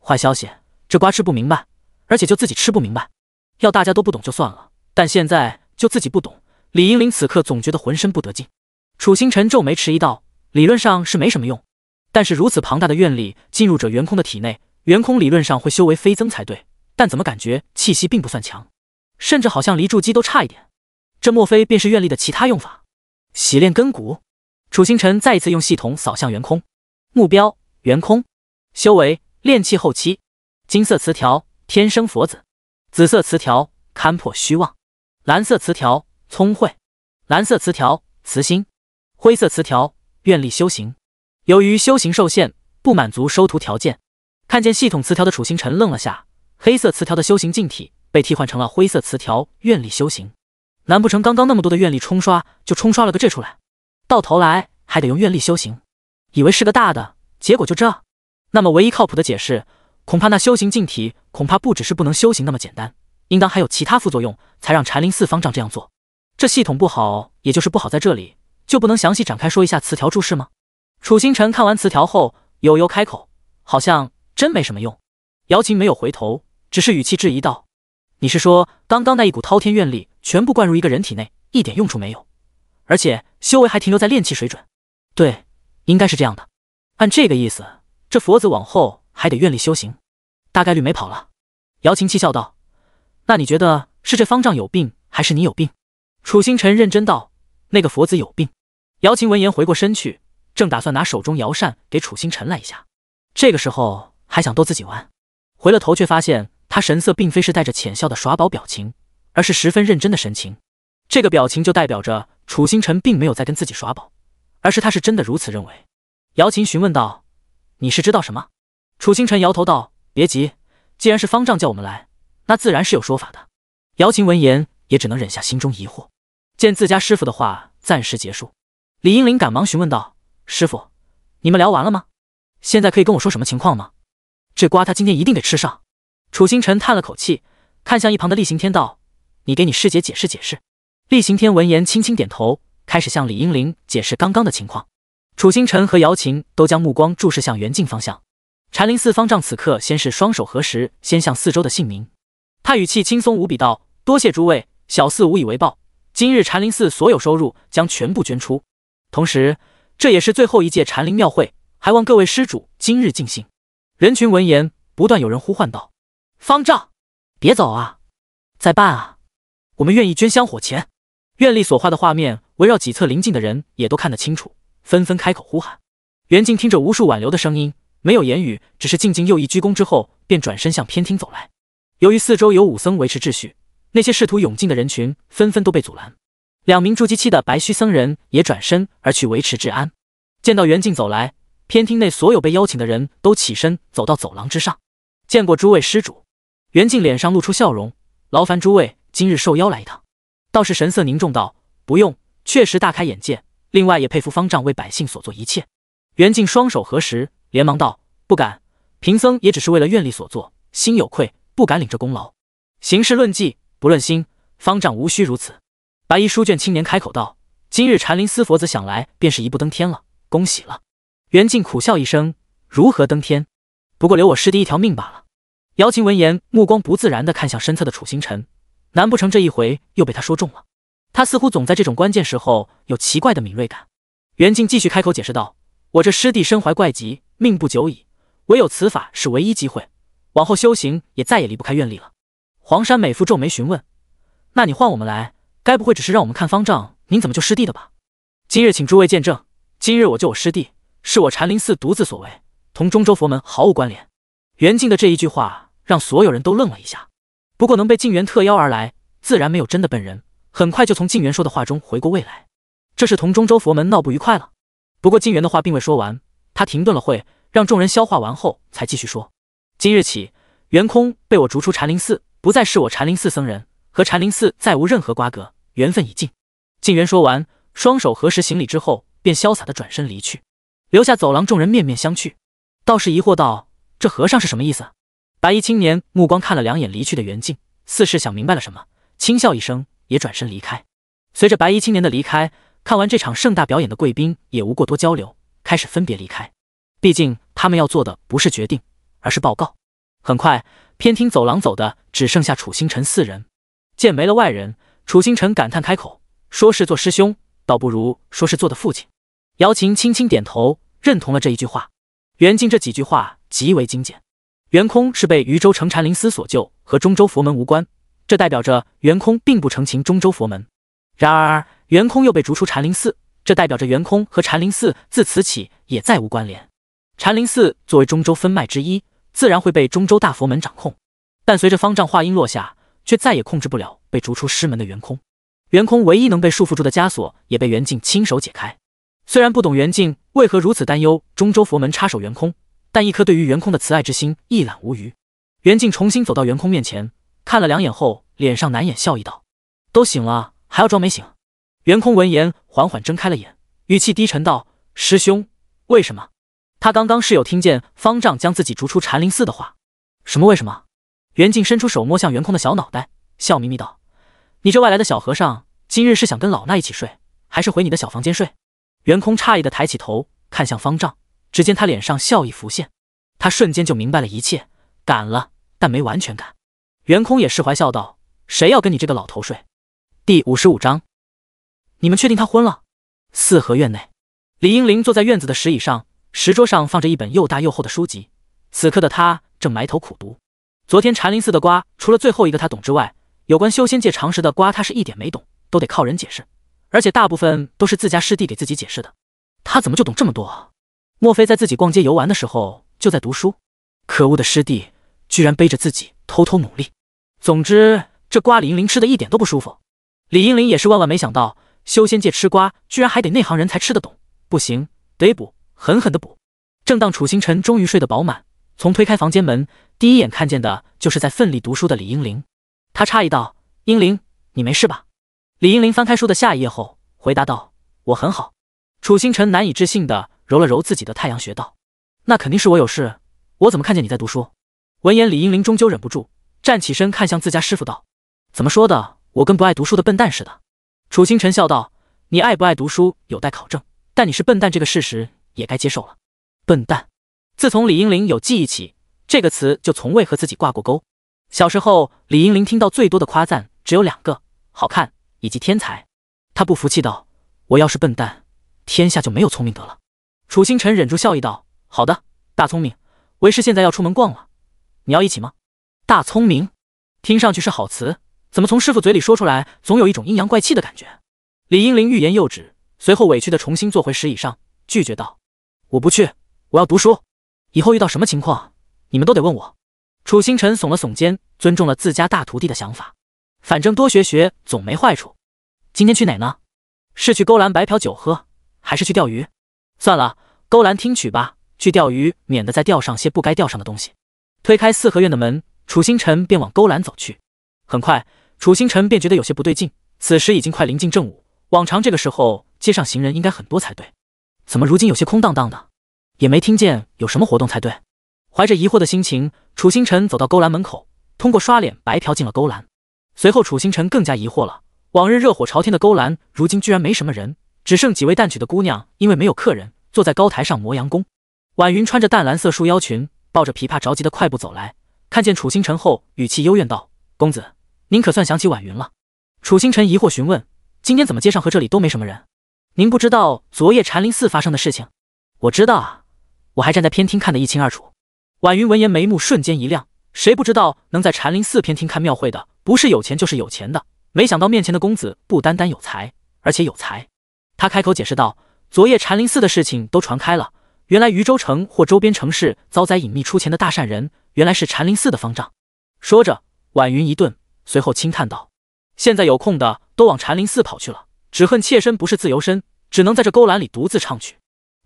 坏消息这瓜吃不明白，而且就自己吃不明白。要大家都不懂就算了，但现在就自己不懂。李英玲此刻总觉得浑身不得劲。楚星辰皱眉迟疑道：“理论上是没什么用，但是如此庞大的愿力进入者元空的体内，元空理论上会修为飞增才对。但怎么感觉气息并不算强，甚至好像离筑基都差一点？这莫非便是愿力的其他用法？洗炼根骨？”楚星辰再一次用系统扫向元空，目标元空，修为炼气后期，金色词条天生佛子，紫色词条勘破虚妄，蓝色词条聪慧，蓝色词条慈心，灰色词条愿力修行。由于修行受限，不满足收徒条件。看见系统词条的楚星辰愣了下，黑色词条的修行境体被替换成了灰色词条愿力修行。难不成刚刚那么多的愿力冲刷，就冲刷了个这出来？到头来还得用愿力修行，以为是个大的，结果就这。那么唯一靠谱的解释，恐怕那修行境体恐怕不只是不能修行那么简单，应当还有其他副作用，才让禅林寺方丈这样做。这系统不好，也就是不好在这里，就不能详细展开说一下词条注释吗？楚星辰看完词条后，悠悠开口，好像真没什么用。姚琴没有回头，只是语气质疑道：“你是说刚刚那一股滔天愿力全部灌入一个人体内，一点用处没有？”而且修为还停留在炼气水准，对，应该是这样的。按这个意思，这佛子往后还得愿力修行，大概率没跑了。姚琴气笑道：“那你觉得是这方丈有病，还是你有病？”楚星辰认真道：“那个佛子有病。”姚琴闻言回过身去，正打算拿手中摇扇给楚星辰来一下，这个时候还想逗自己玩，回了头却发现他神色并非是带着浅笑的耍宝表情，而是十分认真的神情。这个表情就代表着。楚星辰并没有在跟自己耍宝，而是他是真的如此认为。姚琴询问道：“你是知道什么？”楚星辰摇头道：“别急，既然是方丈叫我们来，那自然是有说法的。”姚琴闻言也只能忍下心中疑惑。见自家师傅的话暂时结束，李英林赶忙询问道：“师傅，你们聊完了吗？现在可以跟我说什么情况吗？这瓜他今天一定得吃上。”楚星辰叹了口气，看向一旁的厉行天道：“你给你师姐解释解释。”厉行天闻言轻轻点头，开始向李英玲解释刚刚的情况。楚星辰和姚琴都将目光注视向袁静方向。禅林寺方丈此刻先是双手合十，先向四周的姓名。他语气轻松无比道：“多谢诸位，小寺无以为报。今日禅林寺所有收入将全部捐出，同时这也是最后一届禅林庙会，还望各位施主今日尽兴。”人群闻言，不断有人呼唤道：“方丈，别走啊，再办啊，我们愿意捐香火钱。”愿力所画的画面，围绕几侧临近的人也都看得清楚，纷纷开口呼喊。袁静听着无数挽留的声音，没有言语，只是静静又一鞠躬之后，便转身向偏厅走来。由于四周有武僧维持秩序，那些试图涌进的人群纷纷都被阻拦。两名筑基期的白须僧人也转身而去维持治安。见到袁静走来，偏厅内所有被邀请的人都起身走到走廊之上。见过诸位施主，袁静脸上露出笑容，劳烦诸位今日受邀来一趟。道士神色凝重道：“不用，确实大开眼界。另外，也佩服方丈为百姓所做一切。”袁静双手合十，连忙道：“不敢，贫僧也只是为了愿力所做，心有愧，不敢领这功劳。行事论迹，不论心，方丈无需如此。”白衣书卷青年开口道：“今日禅林司佛子想来，便是一步登天了，恭喜了。”袁静苦笑一声：“如何登天？不过留我师弟一条命罢了。”姚琴闻言，目光不自然地看向身侧的楚星辰。难不成这一回又被他说中了？他似乎总在这种关键时候有奇怪的敏锐感。袁静继续开口解释道：“我这师弟身怀怪疾，命不久矣，唯有此法是唯一机会。往后修行也再也离不开愿力了。”黄山美妇皱眉询问：“那你换我们来，该不会只是让我们看方丈您怎么救师弟的吧？”今日请诸位见证，今日我救我师弟是我禅林寺独自所为，同中州佛门毫无关联。袁静的这一句话让所有人都愣了一下。不过能被晋元特邀而来，自然没有真的笨人。很快就从晋元说的话中回过味来，这是同中州佛门闹不愉快了。不过晋元的话并未说完，他停顿了会，让众人消化完后才继续说：“今日起，元空被我逐出禅林寺，不再是我禅林寺僧人，和禅林寺再无任何瓜葛，缘分已尽。”晋元说完，双手合十行礼之后，便潇洒的转身离去，留下走廊众人面面相觑，倒是疑惑道：“这和尚是什么意思？”白衣青年目光看了两眼离去的袁静，似是想明白了什么，轻笑一声，也转身离开。随着白衣青年的离开，看完这场盛大表演的贵宾也无过多交流，开始分别离开。毕竟他们要做的不是决定，而是报告。很快，偏厅走廊走的只剩下楚星辰四人。见没了外人，楚星辰感叹开口：“说是做师兄，倒不如说是做的父亲。”姚琴轻轻点头，认同了这一句话。袁静这几句话极为精简。元空是被渝州城禅林寺所救，和中州佛门无关。这代表着元空并不成情中州佛门。然而，元空又被逐出禅林寺，这代表着元空和禅林寺自此起也再无关联。禅林寺作为中州分脉之一，自然会被中州大佛门掌控。但随着方丈话音落下，却再也控制不了被逐出师门的元空。元空唯一能被束缚住的枷锁，也被袁静亲手解开。虽然不懂袁静为何如此担忧中州佛门插手元空。但一颗对于袁空的慈爱之心一览无余。袁静重新走到袁空面前，看了两眼后，脸上难掩笑意道：“都醒了，还要装没醒？”袁空闻言，缓缓睁开了眼，语气低沉道：“师兄，为什么？”他刚刚是有听见方丈将自己逐出禅林寺的话。什么？为什么？袁静伸出手摸向袁空的小脑袋，笑眯眯道：“你这外来的小和尚，今日是想跟老衲一起睡，还是回你的小房间睡？”袁空诧异的抬起头，看向方丈。只见他脸上笑意浮现，他瞬间就明白了一切，赶了，但没完全赶。袁空也释怀笑道：“谁要跟你这个老头睡？”第五十五章，你们确定他昏了？四合院内，李英林坐在院子的石椅上，石桌上放着一本又大又厚的书籍，此刻的他正埋头苦读。昨天禅林寺的瓜，除了最后一个他懂之外，有关修仙界常识的瓜，他是一点没懂，都得靠人解释，而且大部分都是自家师弟给自己解释的。他怎么就懂这么多？莫非在自己逛街游玩的时候就在读书？可恶的师弟，居然背着自己偷偷努力。总之，这瓜李英玲吃的一点都不舒服。李英玲也是万万没想到，修仙界吃瓜居然还得内行人才吃得懂。不行，得补，狠狠的补。正当楚星辰终于睡得饱满，从推开房间门第一眼看见的就是在奋力读书的李英玲。他诧异道：“英灵，你没事吧？”李英玲翻开书的下一页后回答道：“我很好。”楚星辰难以置信的。揉了揉自己的太阳穴，道：“那肯定是我有事。我怎么看见你在读书？”闻言，李英林终究忍不住站起身，看向自家师傅，道：“怎么说的？我跟不爱读书的笨蛋似的。”楚星辰笑道：“你爱不爱读书有待考证，但你是笨蛋这个事实也该接受了。”笨蛋，自从李英林有记忆起，这个词就从未和自己挂过钩。小时候，李英林听到最多的夸赞只有两个：好看以及天才。他不服气道：“我要是笨蛋，天下就没有聪明的了。”楚星辰忍住笑意道：“好的，大聪明，为师现在要出门逛了，你要一起吗？”大聪明，听上去是好词，怎么从师傅嘴里说出来，总有一种阴阳怪气的感觉。李英林欲言又止，随后委屈的重新坐回石椅上，拒绝道：“我不去，我要读书。以后遇到什么情况，你们都得问我。”楚星辰耸了耸肩，尊重了自家大徒弟的想法，反正多学学总没坏处。今天去哪呢？是去勾栏白嫖酒喝，还是去钓鱼？算了，勾栏听曲吧，去钓鱼，免得再钓上些不该钓上的东西。推开四合院的门，楚星辰便往勾栏走去。很快，楚星辰便觉得有些不对劲。此时已经快临近正午，往常这个时候街上行人应该很多才对，怎么如今有些空荡荡的？也没听见有什么活动才对。怀着疑惑的心情，楚星辰走到勾栏门口，通过刷脸白嫖进了勾栏。随后，楚星辰更加疑惑了：往日热火朝天的勾栏，如今居然没什么人。只剩几位旦曲的姑娘，因为没有客人，坐在高台上磨羊工。婉云穿着淡蓝色束腰裙，抱着琵琶，着急的快步走来。看见楚星辰后，语气幽怨道：“公子，您可算想起婉云了。”楚星辰疑惑询问：“今天怎么街上和这里都没什么人？您不知道昨夜禅林寺发生的事情？”“我知道啊，我还站在偏厅看得一清二楚。”婉云闻言眉目瞬间一亮。谁不知道能在禅林寺偏厅看庙会的，不是有钱就是有钱的。没想到面前的公子不单单有才，而且有才。他开口解释道：“昨夜禅林寺的事情都传开了，原来渝州城或周边城市遭灾，隐秘出钱的大善人，原来是禅林寺的方丈。”说着，婉云一顿，随后轻叹道：“现在有空的都往禅林寺跑去了，只恨妾身不是自由身，只能在这勾栏里独自唱曲。”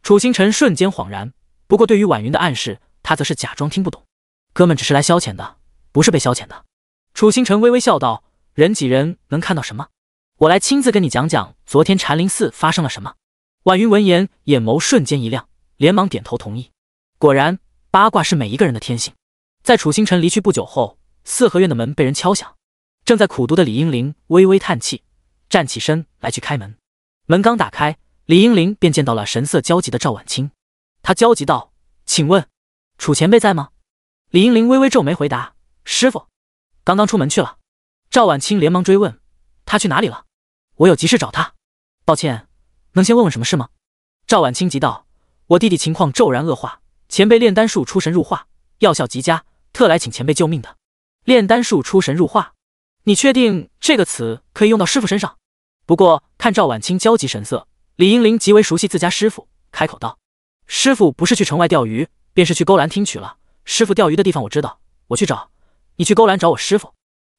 楚星辰瞬间恍然，不过对于婉云的暗示，他则是假装听不懂：“哥们只是来消遣的，不是被消遣的。”楚星辰微微笑道：“人挤人能看到什么？”我来亲自跟你讲讲昨天禅林寺发生了什么。婉云闻言，眼眸瞬间一亮，连忙点头同意。果然，八卦是每一个人的天性。在楚星辰离去不久后，四合院的门被人敲响。正在苦读的李英玲微微叹气，站起身来去开门。门刚打开，李英玲便见到了神色焦急的赵婉清。他焦急道：“请问楚前辈在吗？”李英玲微微皱眉回答：“师傅刚刚出门去了。”赵婉清连忙追问。他去哪里了？我有急事找他。抱歉，能先问问什么事吗？赵晚清急道：“我弟弟情况骤然恶化，前辈炼丹术出神入化，药效极佳，特来请前辈救命的。”炼丹术出神入化，你确定这个词可以用到师傅身上？不过看赵晚清焦急神色，李英玲极为熟悉自家师傅，开口道：“师傅不是去城外钓鱼，便是去勾栏听曲了。师傅钓鱼的地方我知道，我去找你去勾栏找我师傅。”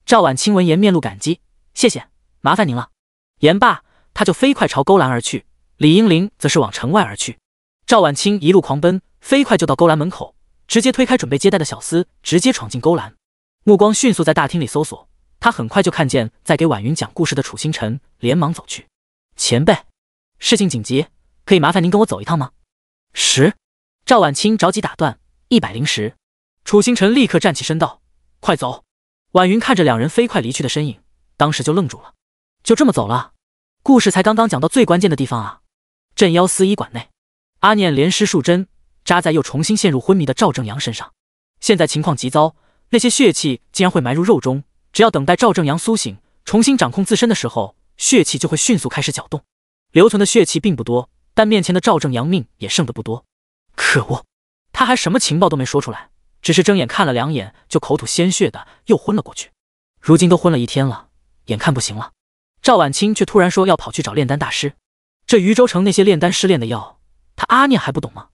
赵晚清闻言面露感激：“谢谢。”麻烦您了。言罢，他就飞快朝勾栏而去。李英玲则是往城外而去。赵晚清一路狂奔，飞快就到勾栏门口，直接推开准备接待的小厮，直接闯进勾栏，目光迅速在大厅里搜索。他很快就看见在给婉云讲故事的楚星辰，连忙走去。前辈，事情紧急，可以麻烦您跟我走一趟吗？十，赵晚清着急打断。一百零十，楚星辰立刻站起身道：“快走！”婉云看着两人飞快离去的身影，当时就愣住了。就这么走了，故事才刚刚讲到最关键的地方啊！镇妖司医馆内，阿念连施数针，扎在又重新陷入昏迷的赵正阳身上。现在情况极糟，那些血气竟然会埋入肉中。只要等待赵正阳苏醒，重新掌控自身的时候，血气就会迅速开始搅动。留存的血气并不多，但面前的赵正阳命也剩的不多。可恶，他还什么情报都没说出来，只是睁眼看了两眼，就口吐鲜血的又昏了过去。如今都昏了一天了，眼看不行了。赵婉清却突然说要跑去找炼丹大师，这余州城那些炼丹失炼的药，他阿念还不懂吗？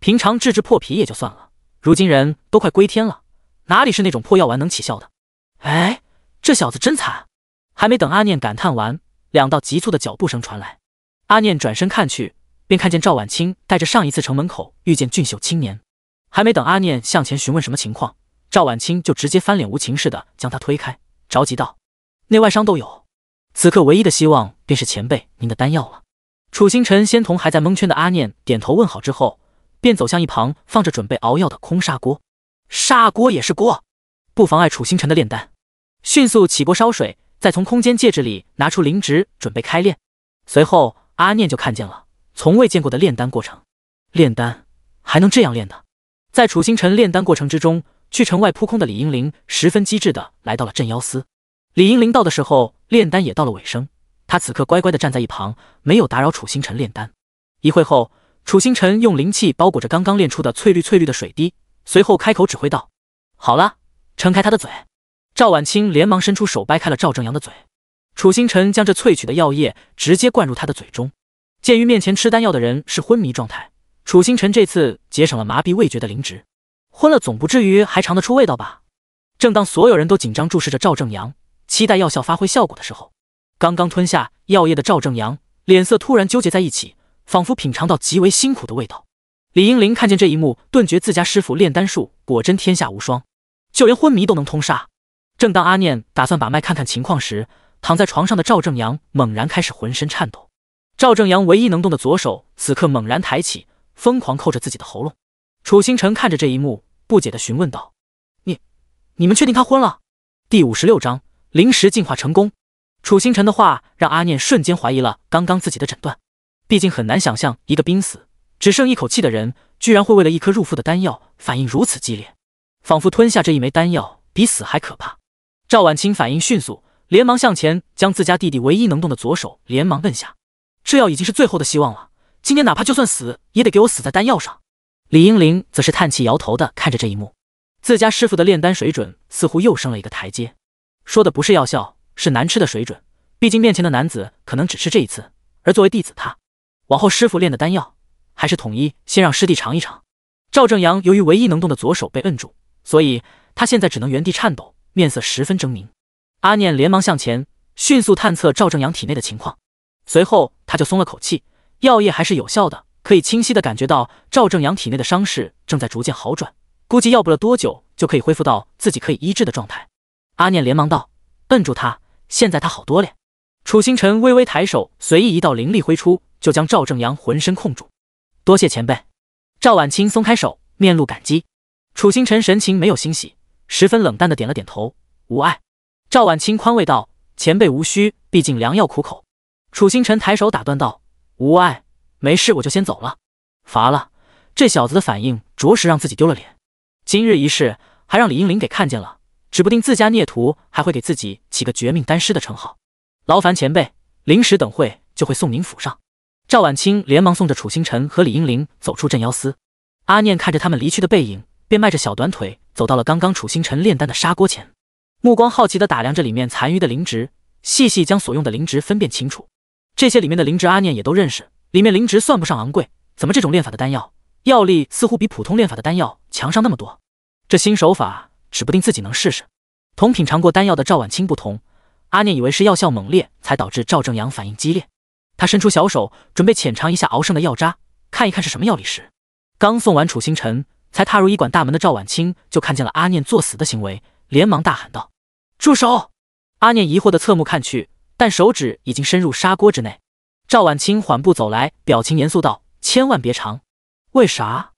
平常治治破皮也就算了，如今人都快归天了，哪里是那种破药丸能起效的？哎，这小子真惨！还没等阿念感叹完，两道急促的脚步声传来，阿念转身看去，便看见赵婉清带着上一次城门口遇见俊秀青年。还没等阿念向前询问什么情况，赵婉清就直接翻脸无情似的将他推开，着急道：“内外伤都有。”此刻唯一的希望便是前辈您的丹药了。楚星辰先同还在蒙圈的阿念点头问好之后，便走向一旁放着准备熬药的空砂锅，砂锅也是锅，不妨碍楚星辰的炼丹。迅速起锅烧水，再从空间戒指里拿出灵植准备开炼。随后阿念就看见了从未见过的炼丹过程，炼丹还能这样炼的？在楚星辰炼丹过程之中，去城外扑空的李英灵十分机智的来到了镇妖司。李英灵到的时候。炼丹也到了尾声，他此刻乖乖的站在一旁，没有打扰楚星辰炼丹。一会后，楚星辰用灵气包裹着刚刚炼出的翠绿翠绿的水滴，随后开口指挥道：“好了，撑开他的嘴。”赵婉清连忙伸出手掰开了赵正阳的嘴，楚星辰将这萃取的药液直接灌入他的嘴中。鉴于面前吃丹药的人是昏迷状态，楚星辰这次节省了麻痹味觉的灵植，昏了总不至于还尝得出味道吧？正当所有人都紧张注视着赵正阳。期待药效发挥效果的时候，刚刚吞下药液的赵正阳脸色突然纠结在一起，仿佛品尝到极为辛苦的味道。李英林看见这一幕，顿觉自家师傅炼丹术果真天下无双，就连昏迷都能通杀。正当阿念打算把脉看看情况时，躺在床上的赵正阳猛然开始浑身颤抖。赵正阳唯一能动的左手此刻猛然抬起，疯狂扣着自己的喉咙。楚星辰看着这一幕，不解的询问道：“你，你们确定他昏了？”第五十六章。临时进化成功，楚星辰的话让阿念瞬间怀疑了刚刚自己的诊断。毕竟很难想象一个濒死、只剩一口气的人，居然会为了一颗入腹的丹药反应如此激烈，仿佛吞下这一枚丹药比死还可怕。赵婉清反应迅速，连忙向前将自家弟弟唯一能动的左手连忙摁下。这药已经是最后的希望了，今天哪怕就算死，也得给我死在丹药上。李英玲则是叹气摇头的看着这一幕，自家师傅的炼丹水准似乎又升了一个台阶。说的不是药效，是难吃的水准。毕竟面前的男子可能只吃这一次，而作为弟子，他往后师傅炼的丹药还是统一先让师弟尝一尝。赵正阳由于唯一能动的左手被摁住，所以他现在只能原地颤抖，面色十分狰狞。阿念连忙向前，迅速探测赵正阳体内的情况，随后他就松了口气，药液还是有效的，可以清晰的感觉到赵正阳体内的伤势正在逐渐好转，估计要不了多久就可以恢复到自己可以医治的状态。阿念连忙道：“摁住他！现在他好多了。”楚星辰微微抬手，随意一道灵力挥出，就将赵正阳浑身控住。“多谢前辈。”赵晚清松开手，面露感激。楚星辰神情没有欣喜，十分冷淡的点了点头：“无碍。”赵晚清宽慰道：“前辈无需，毕竟良药苦口。”楚星辰抬手打断道：“无碍，没事，我就先走了。”乏了，这小子的反应着实让自己丢了脸。今日一事，还让李英林给看见了。指不定自家孽徒还会给自己起个绝命丹师的称号。劳烦前辈，灵石等会就会送您府上。赵晚清连忙送着楚星辰和李英灵走出镇妖司。阿念看着他们离去的背影，便迈着小短腿走到了刚刚楚星辰炼丹的砂锅前，目光好奇地打量着里面残余的灵值，细细将所用的灵值分辨清楚。这些里面的灵值，阿念也都认识，里面灵值算不上昂贵。怎么这种炼法的丹药，药力似乎比普通炼法的丹药强上那么多？这新手法。指不定自己能试试。同品尝过丹药的赵婉清不同，阿念以为是药效猛烈才导致赵正阳反应激烈。他伸出小手，准备浅尝一下熬剩的药渣，看一看是什么药理时，刚送完楚星辰，才踏入医馆大门的赵婉清就看见了阿念作死的行为，连忙大喊道：“住手！”阿念疑惑的侧目看去，但手指已经伸入砂锅之内。赵婉清缓步走来，表情严肃道：“千万别尝。”为啥？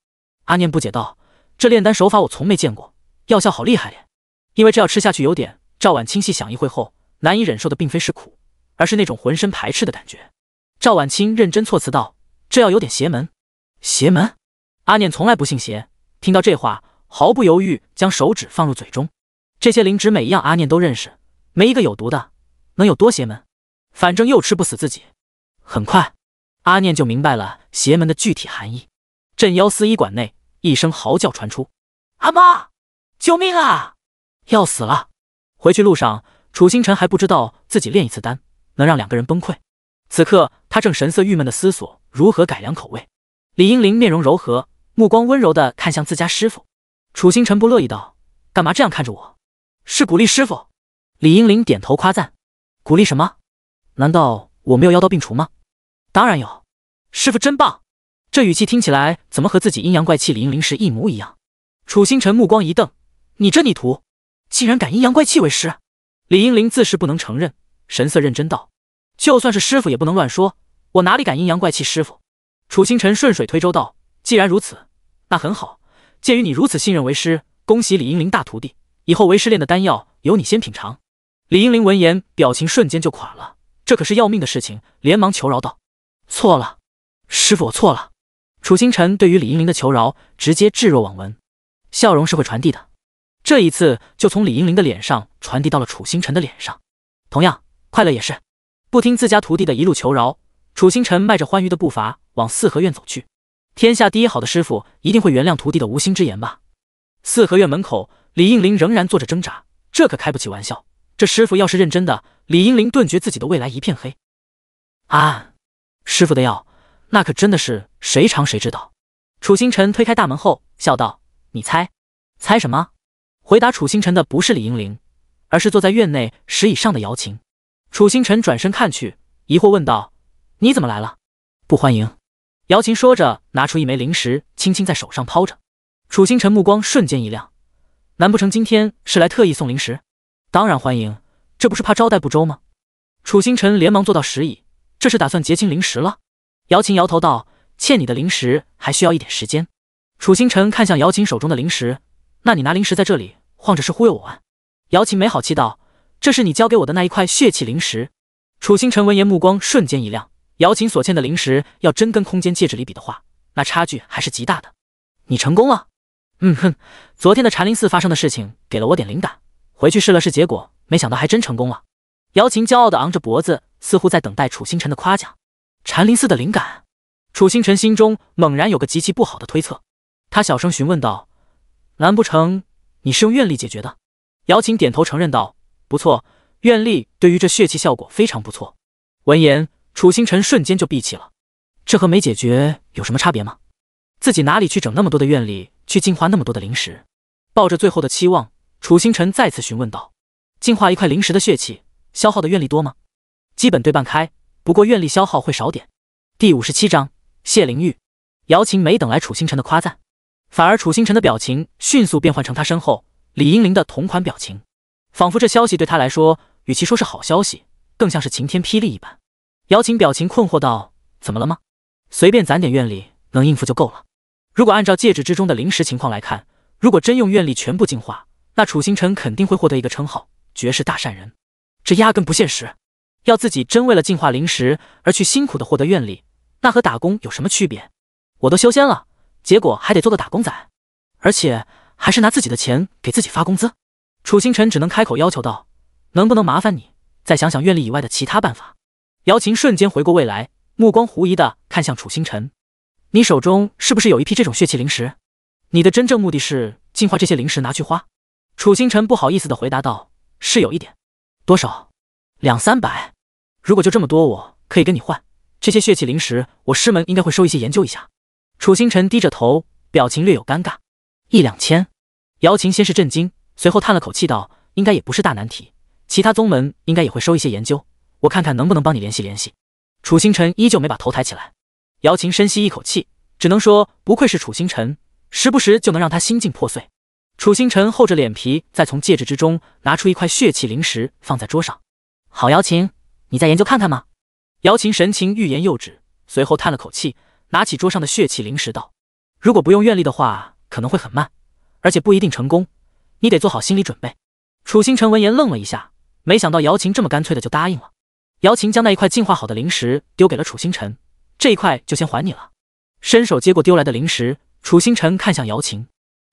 阿念不解道：“这炼丹手法我从没见过。”药效好厉害咧，因为这药吃下去有点。赵婉清细想一会后，难以忍受的并非是苦，而是那种浑身排斥的感觉。赵婉清认真措辞道：“这药有点邪门。”邪门？阿念从来不信邪，听到这话，毫不犹豫将手指放入嘴中。这些灵芝每一样阿念都认识，没一个有毒的，能有多邪门？反正又吃不死自己。很快，阿念就明白了邪门的具体含义。镇妖司医馆内，一声嚎叫传出：“阿妈！”救命啊！要死了！回去路上，楚星辰还不知道自己练一次丹能让两个人崩溃。此刻他正神色郁闷的思索如何改良口味。李英林面容柔和，目光温柔的看向自家师傅。楚星辰不乐意道：“干嘛这样看着我？”“是鼓励师傅。”李英林点头夸赞：“鼓励什么？难道我没有妖刀病除吗？”“当然有，师傅真棒！”这语气听起来怎么和自己阴阳怪气李英林时一模一样？楚星辰目光一瞪。你这逆徒，竟然敢阴阳怪气为师！李英林自是不能承认，神色认真道：“就算是师傅，也不能乱说。我哪里敢阴阳怪气师傅？”楚星辰顺水推舟道：“既然如此，那很好。鉴于你如此信任为师，恭喜李英林大徒弟，以后为师炼的丹药由你先品尝。”李英林闻言，表情瞬间就垮了。这可是要命的事情，连忙求饶道：“错了，师傅，我错了。”楚星辰对于李英林的求饶直接置若罔闻，笑容是会传递的。这一次，就从李英林的脸上传递到了楚星辰的脸上，同样快乐也是。不听自家徒弟的一路求饶，楚星辰迈着欢愉的步伐往四合院走去。天下第一好的师傅，一定会原谅徒弟的无心之言吧？四合院门口，李应林仍然做着挣扎，这可开不起玩笑。这师傅要是认真的，李英林顿觉自己的未来一片黑。啊，师傅的药，那可真的是谁尝谁知道。楚星辰推开大门后，笑道：“你猜，猜什么？”回答楚星辰的不是李英玲，而是坐在院内石椅上的姚琴。楚星辰转身看去，疑惑问道：“你怎么来了？不欢迎？”姚琴说着，拿出一枚灵石，轻轻在手上抛着。楚星辰目光瞬间一亮，难不成今天是来特意送灵石？当然欢迎，这不是怕招待不周吗？楚星辰连忙坐到石椅，这是打算结清灵石了？姚琴摇头道：“欠你的灵石还需要一点时间。”楚星辰看向姚琴手中的灵石。那你拿灵石在这里晃着是忽悠我玩？姚琴没好气道：“这是你交给我的那一块血气灵石。”楚星辰闻言，目光瞬间一亮。姚琴所欠的灵石，要真跟空间戒指里比的话，那差距还是极大的。你成功了？嗯哼，昨天的禅林寺发生的事情给了我点灵感，回去试了试，结果没想到还真成功了。姚琴骄傲地昂着脖子，似乎在等待楚星辰的夸奖。禅林寺的灵感？楚星辰心中猛然有个极其不好的推测，他小声询问道。难不成你是用愿力解决的？姚琴点头承认道：“不错，愿力对于这血气效果非常不错。”闻言，楚星辰瞬间就闭气了，这和没解决有什么差别吗？自己哪里去整那么多的愿力去净化那么多的灵石？抱着最后的期望，楚星辰再次询问道：“净化一块灵石的血气，消耗的愿力多吗？”“基本对半开，不过愿力消耗会少点。”第五十七章谢灵玉，姚琴没等来楚星辰的夸赞。反而楚星辰的表情迅速变换成他身后李英玲的同款表情，仿佛这消息对他来说，与其说是好消息，更像是晴天霹雳一般。瑶琴表情困惑道：“怎么了吗？随便攒点愿力能应付就够了。如果按照戒指之中的灵石情况来看，如果真用愿力全部进化，那楚星辰肯定会获得一个称号——绝世大善人。这压根不现实。要自己真为了进化灵石而去辛苦的获得愿力，那和打工有什么区别？我都修仙了。”结果还得做个打工仔，而且还是拿自己的钱给自己发工资。楚星辰只能开口要求道：“能不能麻烦你再想想院里以外的其他办法？”姚琴瞬间回过未来，目光狐疑的看向楚星辰：“你手中是不是有一批这种血气灵石？你的真正目的是净化这些灵石拿去花？”楚星辰不好意思的回答道：“是有一点，多少？两三百。如果就这么多，我可以跟你换这些血气灵石。我师门应该会收一些研究一下。”楚星辰低着头，表情略有尴尬。一两千，姚琴先是震惊，随后叹了口气道：“应该也不是大难题，其他宗门应该也会收一些研究，我看看能不能帮你联系联系。”楚星辰依旧没把头抬起来。姚琴深吸一口气，只能说不愧是楚星辰，时不时就能让他心境破碎。楚星辰厚着脸皮，再从戒指之中拿出一块血气灵石放在桌上：“好，姚琴，你再研究看看吗？”姚琴神情欲言又止，随后叹了口气。拿起桌上的血气灵石道：“如果不用愿力的话，可能会很慢，而且不一定成功，你得做好心理准备。”楚星辰闻言愣了一下，没想到姚琴这么干脆的就答应了。姚琴将那一块进化好的灵石丢给了楚星辰，这一块就先还你了。伸手接过丢来的灵石，楚星辰看向姚琴，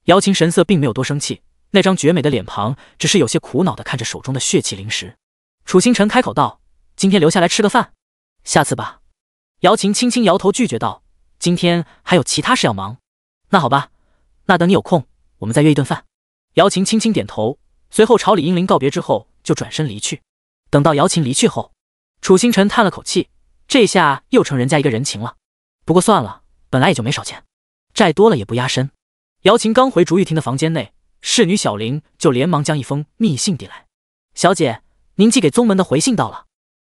姚琴神色并没有多生气，那张绝美的脸庞只是有些苦恼的看着手中的血气灵石。楚星辰开口道：“今天留下来吃个饭，下次吧。”姚琴轻轻摇头拒绝道。今天还有其他事要忙，那好吧，那等你有空，我们再约一顿饭。姚琴轻轻点头，随后朝李英林告别之后，就转身离去。等到姚琴离去后，楚星辰叹了口气，这下又成人家一个人情了。不过算了，本来也就没少欠，债多了也不压身。姚琴刚回竹玉亭的房间内，侍女小玲就连忙将一封密信递来：“小姐，您寄给宗门的回信到了。”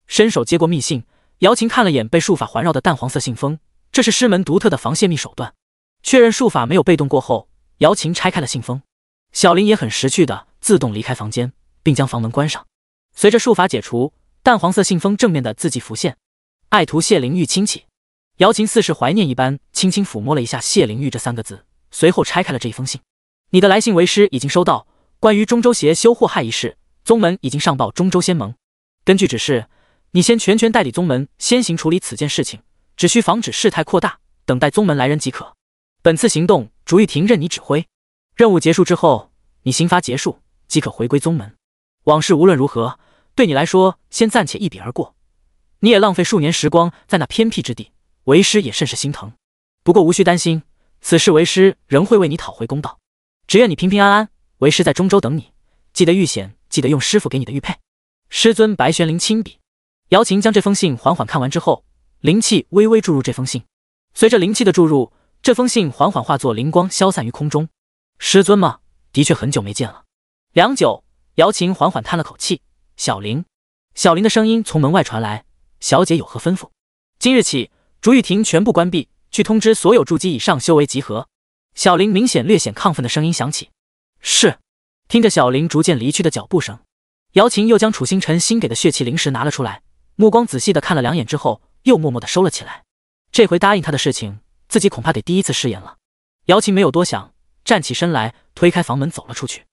伸手接过密信，姚琴看了眼被术法环绕的淡黄色信封。这是师门独特的防泄密手段。确认术法没有被动过后，瑶琴拆开了信封。小林也很识趣的自动离开房间，并将房门关上。随着术法解除，淡黄色信封正面的字迹浮现：“爱徒谢灵玉亲启。”瑶琴似是怀念一般，轻轻抚摸了一下“谢灵玉”这三个字，随后拆开了这一封信。你的来信为师已经收到。关于中州邪修祸害一事，宗门已经上报中州仙盟。根据指示，你先全权代理宗门，先行处理此件事情。只需防止事态扩大，等待宗门来人即可。本次行动，竹玉亭任你指挥。任务结束之后，你刑罚结束即可回归宗门。往事无论如何，对你来说先暂且一笔而过。你也浪费数年时光在那偏僻之地，为师也甚是心疼。不过无需担心，此事为师仍会为你讨回公道。只愿你平平安安，为师在中州等你。记得遇险，记得用师傅给你的玉佩。师尊白玄灵亲笔。姚琴将这封信缓缓看完之后。灵气微微注入这封信，随着灵气的注入，这封信缓缓化作灵光消散于空中。师尊吗？的确很久没见了。良久，姚琴缓缓叹了口气。小林，小林的声音从门外传来：“小姐有何吩咐？”今日起，竹玉亭全部关闭，去通知所有筑基以上修为集合。”小林明显略显亢奋的声音响起：“是。”听着小林逐渐离去的脚步声，姚琴又将楚星辰新给的血气灵石拿了出来，目光仔细的看了两眼之后。又默默的收了起来。这回答应他的事情，自己恐怕得第一次失言了。姚琴没有多想，站起身来，推开房门走了出去。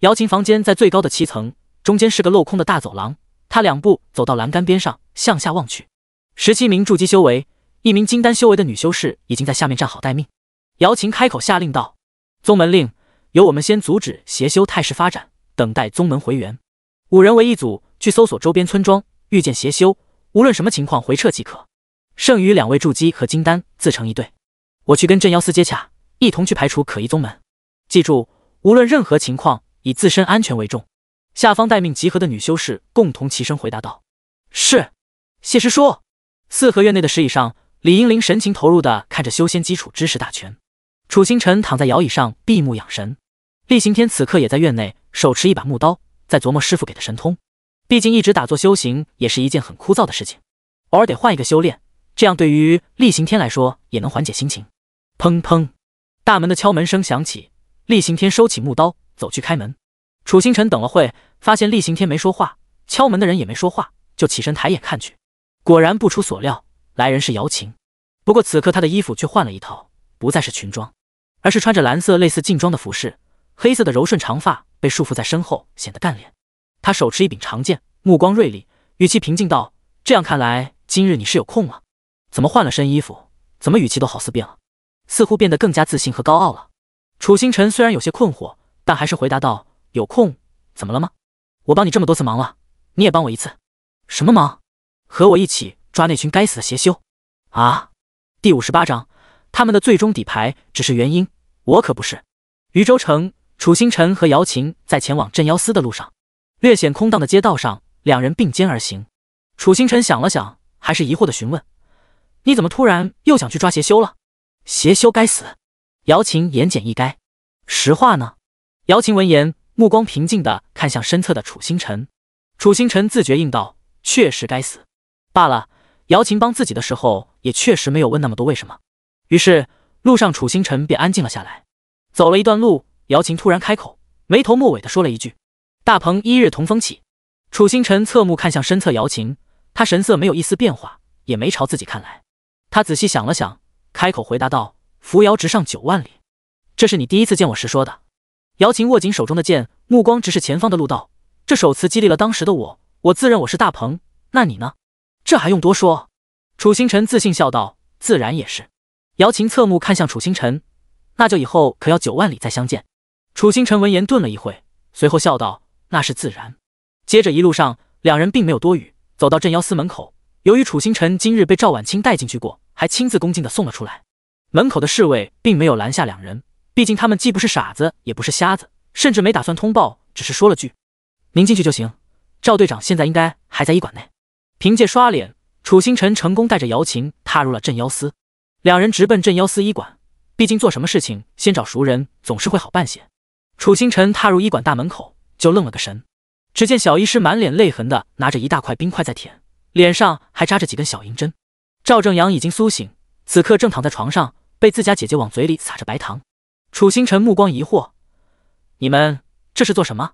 姚琴房间在最高的七层，中间是个镂空的大走廊。他两步走到栏杆边上，向下望去，十七名筑基修为、一名金丹修为的女修士已经在下面站好待命。姚琴开口下令道：“宗门令，由我们先阻止邪修态势发展，等待宗门回援。五人为一组，去搜索周边村庄，遇见邪修。”无论什么情况，回撤即可。剩余两位筑基和金丹自成一队，我去跟镇妖司接洽，一同去排除可疑宗门。记住，无论任何情况，以自身安全为重。下方待命集合的女修士共同齐声回答道：“是，谢师叔。”四合院内的石椅上，李英灵神情投入的看着《修仙基础知识大全》，楚星辰躺在摇椅上闭目养神。厉行天此刻也在院内，手持一把木刀，在琢磨师傅给的神通。毕竟一直打坐修行也是一件很枯燥的事情，偶尔得换一个修炼，这样对于厉行天来说也能缓解心情。砰砰，大门的敲门声响起，厉行天收起木刀，走去开门。楚星辰等了会，发现厉行天没说话，敲门的人也没说话，就起身抬眼看去，果然不出所料，来人是姚琴。不过此刻她的衣服却换了一套，不再是裙装，而是穿着蓝色类似劲装的服饰，黑色的柔顺长发被束缚在身后，显得干练。他手持一柄长剑，目光锐利，语气平静道：“这样看来，今日你是有空了。怎么换了身衣服？怎么语气都好似变了，似乎变得更加自信和高傲了。”楚星辰虽然有些困惑，但还是回答道：“有空？怎么了吗？我帮你这么多次忙了，你也帮我一次。什么忙？和我一起抓那群该死的邪修？啊！”第五十八章，他们的最终底牌只是元婴，我可不是。余州城，楚星辰和姚琴在前往镇妖司的路上。略显空荡的街道上，两人并肩而行。楚星辰想了想，还是疑惑的询问：“你怎么突然又想去抓邪修了？”邪修该死！姚琴言简意赅：“实话呢。”姚琴闻言，目光平静的看向身侧的楚星辰。楚星辰自觉应道：“确实该死。”罢了。姚琴帮自己的时候，也确实没有问那么多为什么。于是路上，楚星辰便安静了下来。走了一段路，姚琴突然开口，没头没尾的说了一句。大鹏一日同风起，楚星辰侧目看向身侧姚琴，他神色没有一丝变化，也没朝自己看来。他仔细想了想，开口回答道：“扶摇直上九万里，这是你第一次见我时说的。”姚琴握紧手中的剑，目光直视前方的路道。这首词激励了当时的我，我自认我是大鹏，那你呢？这还用多说？楚星辰自信笑道：“自然也是。”姚琴侧目看向楚星辰，那就以后可要九万里再相见。楚星辰闻言顿了一会，随后笑道。那是自然。接着一路上，两人并没有多语，走到镇妖司门口。由于楚星辰今日被赵婉清带进去过，还亲自恭敬的送了出来。门口的侍卫并没有拦下两人，毕竟他们既不是傻子，也不是瞎子，甚至没打算通报，只是说了句：“您进去就行。”赵队长现在应该还在医馆内。凭借刷脸，楚星辰成功带着姚琴踏入了镇妖司。两人直奔镇妖司医馆，毕竟做什么事情，先找熟人总是会好办些。楚星辰踏入医馆大门口。就愣了个神，只见小医师满脸泪痕的拿着一大块冰块在舔，脸上还扎着几根小银针。赵正阳已经苏醒，此刻正躺在床上，被自家姐姐往嘴里撒着白糖。楚星辰目光疑惑：“你们这是做什么？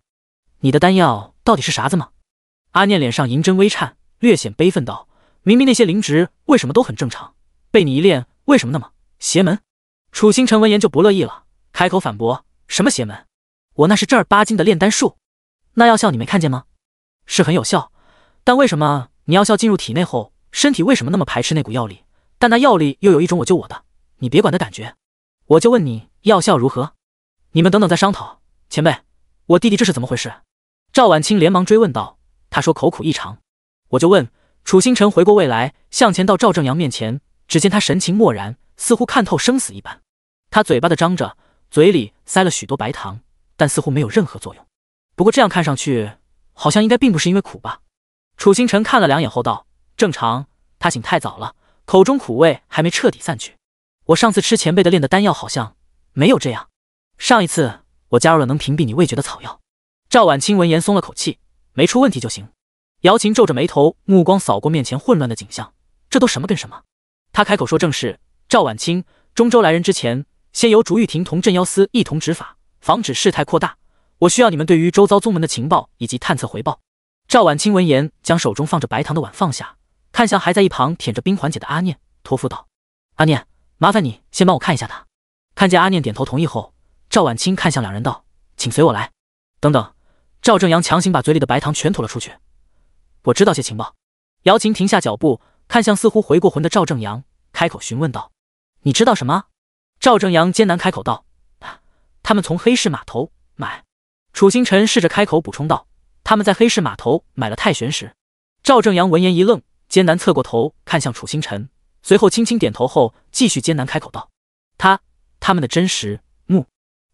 你的丹药到底是啥子吗？”阿念脸上银针微颤，略显悲愤道：“明明那些灵植为什么都很正常，被你一练，为什么那么邪门？”楚星辰闻言就不乐意了，开口反驳：“什么邪门？”我那是正儿八经的炼丹术，那药效你没看见吗？是很有效，但为什么你药效进入体内后，身体为什么那么排斥那股药力？但那药力又有一种我救我的，你别管的感觉。我就问你药效如何？你们等等再商讨。前辈，我弟弟这是怎么回事？赵晚清连忙追问道。他说口苦异常，我就问楚星辰回过未来，向前到赵正阳面前，只见他神情漠然，似乎看透生死一般。他嘴巴的张着，嘴里塞了许多白糖。但似乎没有任何作用。不过这样看上去，好像应该并不是因为苦吧？楚星辰看了两眼后道：“正常，他醒太早了，口中苦味还没彻底散去。我上次吃前辈的炼的丹药，好像没有这样。上一次我加入了能屏蔽你味觉的草药。”赵婉清闻言松了口气，没出问题就行。姚琴皱着眉头，目光扫过面前混乱的景象，这都什么跟什么？他开口说正事：“赵婉清，中州来人之前，先由竹玉亭同镇妖司一同执法。”防止事态扩大，我需要你们对于周遭宗门的情报以及探测回报。赵婉清闻言，将手中放着白糖的碗放下，看向还在一旁舔着冰环姐的阿念，托付道：“阿念，麻烦你先帮我看一下他。”看见阿念点头同意后，赵婉清看向两人道：“请随我来。”等等，赵正阳强行把嘴里的白糖全吐了出去。我知道些情报。姚琴停下脚步，看向似乎回过魂的赵正阳，开口询问道：“你知道什么？”赵正阳艰难开口道。他们从黑市码头买。楚星辰试着开口补充道：“他们在黑市码头买了太玄石。”赵正阳闻言一愣，艰难侧过头看向楚星辰，随后轻轻点头后，继续艰难开口道：“他他们的真实目。”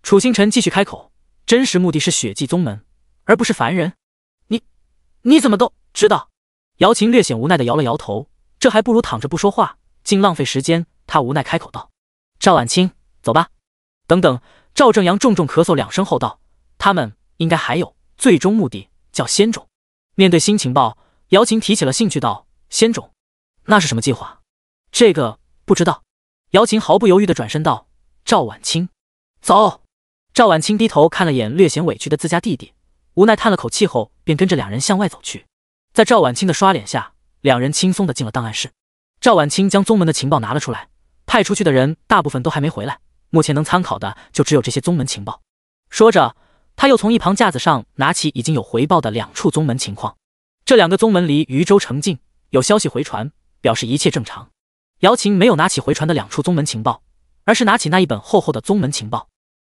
楚星辰继续开口：“真实目的是血祭宗门，而不是凡人。”你你怎么都知道？姚琴略显无奈的摇了摇头，这还不如躺着不说话，竟浪费时间。他无奈开口道：“赵晚清，走吧。”等等。赵正阳重重咳嗽两声后道：“他们应该还有最终目的，叫仙种。”面对新情报，姚琴提起了兴趣道：“仙种？那是什么计划？”“这个不知道。”姚琴毫不犹豫的转身道：“赵晚清，走。”赵晚清低头看了眼略显委屈的自家弟弟，无奈叹了口气后便跟着两人向外走去。在赵晚清的刷脸下，两人轻松的进了档案室。赵晚清将宗门的情报拿了出来，派出去的人大部分都还没回来。目前能参考的就只有这些宗门情报。说着，他又从一旁架子上拿起已经有回报的两处宗门情况。这两个宗门离渝州城近，有消息回传，表示一切正常。姚琴没有拿起回传的两处宗门情报，而是拿起那一本厚厚的宗门情报，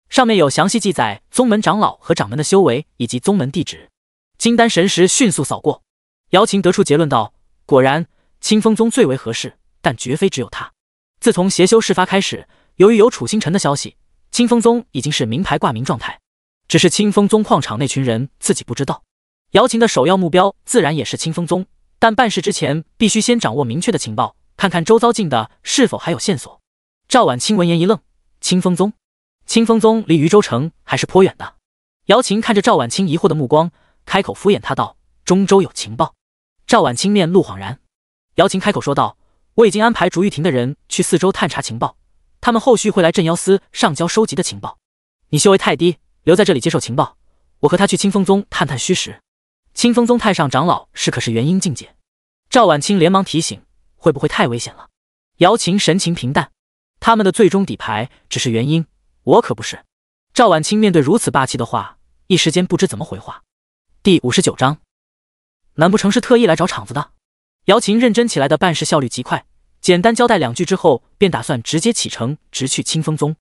上面有详细记载宗门长老和掌门的修为以及宗门地址。金丹神识迅速扫过，姚琴得出结论道：“果然，清风宗最为合适，但绝非只有他。自从邪修事发开始。”由于有楚星辰的消息，清风宗已经是名牌挂名状态，只是清风宗矿场那群人自己不知道。姚琴的首要目标自然也是清风宗，但办事之前必须先掌握明确的情报，看看周遭近的是否还有线索。赵晚清闻言一愣：“清风宗，清风宗离渝州城还是颇远的。”姚琴看着赵晚清疑惑的目光，开口敷衍他道：“中州有情报。”赵晚清面露恍然。姚琴开口说道：“我已经安排竹玉亭的人去四周探查情报。”他们后续会来镇妖司上交收集的情报，你修为太低，留在这里接受情报。我和他去清风宗探探虚实。清风宗太上长老是可是元婴境界。赵晚清连忙提醒，会不会太危险了？姚琴神情平淡，他们的最终底牌只是元婴，我可不是。赵晚清面对如此霸气的话，一时间不知怎么回话。第五十九章，难不成是特意来找场子的？姚琴认真起来的办事效率极快。简单交代两句之后，便打算直接启程直去清风宗。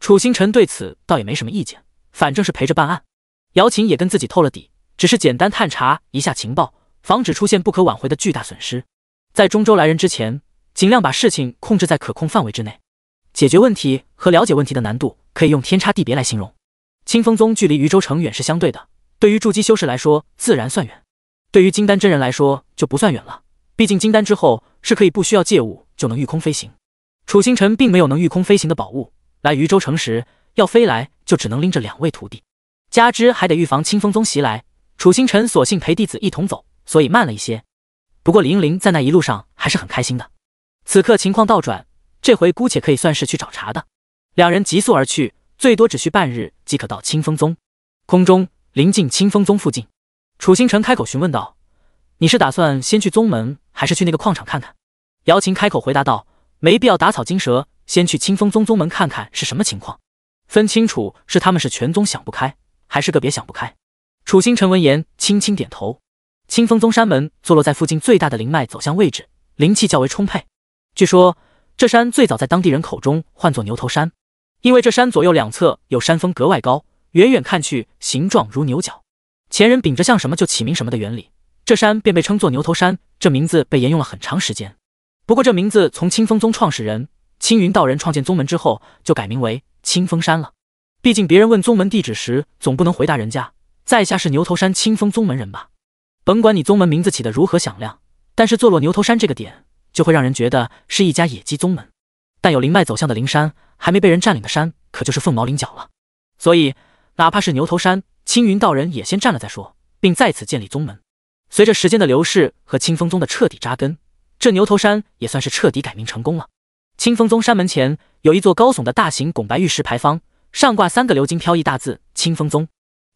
楚星辰对此倒也没什么意见，反正是陪着办案。姚琴也跟自己透了底，只是简单探查一下情报，防止出现不可挽回的巨大损失。在中州来人之前，尽量把事情控制在可控范围之内。解决问题和了解问题的难度可以用天差地别来形容。清风宗距离渝州城远是相对的，对于筑基修士来说自然算远，对于金丹真人来说就不算远了。毕竟金丹之后是可以不需要借物。就能御空飞行。楚星辰并没有能御空飞行的宝物，来渔州城时要飞来，就只能拎着两位徒弟，加之还得预防清风宗袭来，楚星辰索性陪弟子一同走，所以慢了一些。不过林英林在那一路上还是很开心的。此刻情况倒转，这回姑且可以算是去找茬的。两人急速而去，最多只需半日即可到清风宗。空中临近清风宗附近，楚星辰开口询问道：“你是打算先去宗门，还是去那个矿场看看？”姚琴开口回答道：“没必要打草惊蛇，先去清风宗宗门看看是什么情况，分清楚是他们是全宗想不开，还是个别想不开。”楚星辰闻言轻轻点头。清风宗山门坐落在附近最大的灵脉走向位置，灵气较为充沛。据说这山最早在当地人口中唤作牛头山，因为这山左右两侧有山峰格外高，远远看去形状如牛角。前人秉着像什么就起名什么的原理，这山便被称作牛头山。这名字被沿用了很长时间。不过，这名字从清风宗创始人青云道人创建宗门之后，就改名为青峰山了。毕竟别人问宗门地址时，总不能回答人家：“在下是牛头山清风宗门人吧？”甭管你宗门名字起得如何响亮，但是坐落牛头山这个点，就会让人觉得是一家野鸡宗门。但有灵脉走向的灵山，还没被人占领的山，可就是凤毛麟角了。所以，哪怕是牛头山，青云道人也先占了再说，并在此建立宗门。随着时间的流逝和清风宗的彻底扎根。这牛头山也算是彻底改名成功了。清风宗山门前有一座高耸的大型拱白玉石牌坊，上挂三个鎏金飘逸大字“清风宗”。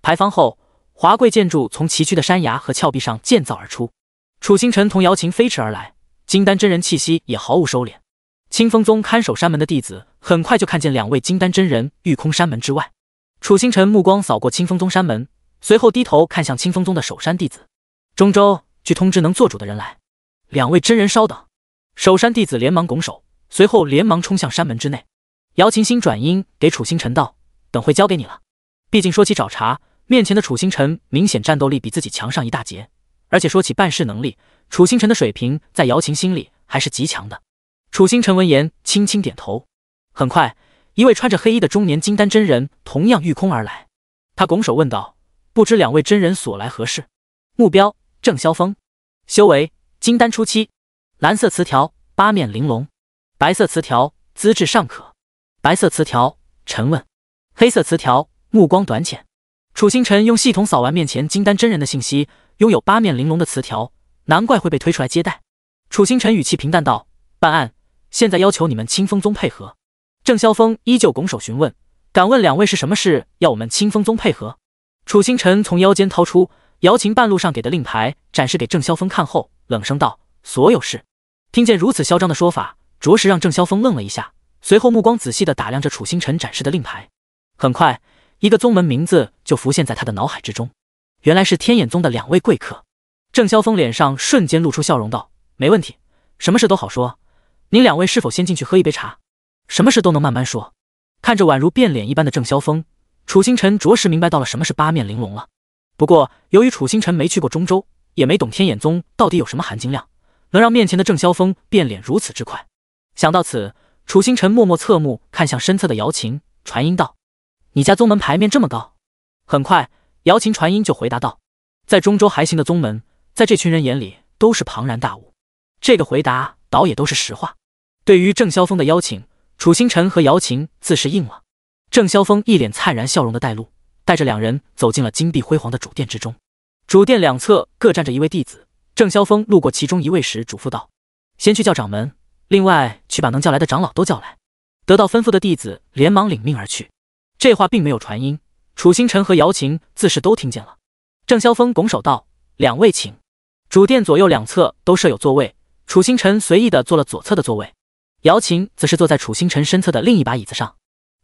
牌坊后，华贵建筑从崎岖的山崖和峭壁上建造而出。楚星辰从瑶琴飞驰而来，金丹真人气息也毫无收敛。清风宗看守山门的弟子很快就看见两位金丹真人御空山门之外。楚星辰目光扫过清风宗山门，随后低头看向清风宗的守山弟子：“中州去通知能做主的人来。”两位真人稍等，守山弟子连忙拱手，随后连忙冲向山门之内。姚琴心转音给楚星辰道：“等会交给你了。毕竟说起找茬，面前的楚星辰明显战斗力比自己强上一大截，而且说起办事能力，楚星辰的水平在姚琴心里还是极强的。”楚星辰闻言轻轻点头。很快，一位穿着黑衣的中年金丹真人同样御空而来，他拱手问道：“不知两位真人所来何事？目标郑萧峰，修为？”金丹初期，蓝色词条八面玲珑，白色词条资质尚可，白色词条沉稳，黑色词条目光短浅。楚星辰用系统扫完面前金丹真人的信息，拥有八面玲珑的词条，难怪会被推出来接待。楚星辰语气平淡道：“办案，现在要求你们清风宗配合。”郑萧峰依旧拱手询问：“敢问两位是什么事，要我们清风宗配合？”楚星辰从腰间掏出姚琴半路上给的令牌，展示给郑萧峰看后。冷声道：“所有事。”听见如此嚣张的说法，着实让郑萧峰愣了一下。随后目光仔细的打量着楚星辰展示的令牌，很快，一个宗门名字就浮现在他的脑海之中。原来是天眼宗的两位贵客。郑萧峰脸上瞬间露出笑容，道：“没问题，什么事都好说。您两位是否先进去喝一杯茶？什么事都能慢慢说。”看着宛如变脸一般的郑萧峰，楚星辰着实明白到了什么是八面玲珑了。不过，由于楚星辰没去过中州。也没懂天眼宗到底有什么含金量，能让面前的郑萧峰变脸如此之快。想到此，楚星辰默默侧目看向身侧的姚琴，传音道：“你家宗门牌面这么高？”很快，姚琴传音就回答道：“在中州还行的宗门，在这群人眼里都是庞然大物。”这个回答倒也都是实话。对于郑萧峰的邀请，楚星辰和姚琴自是应了。郑萧峰一脸灿然笑容的带路，带着两人走进了金碧辉煌的主殿之中。主殿两侧各站着一位弟子，郑萧峰路过其中一位时，嘱咐道：“先去叫掌门，另外去把能叫来的长老都叫来。”得到吩咐的弟子连忙领命而去。这话并没有传音，楚星辰和姚琴自是都听见了。郑萧峰拱手道：“两位请。”主殿左右两侧都设有座位，楚星辰随意的坐了左侧的座位，姚琴则是坐在楚星辰身侧的另一把椅子上。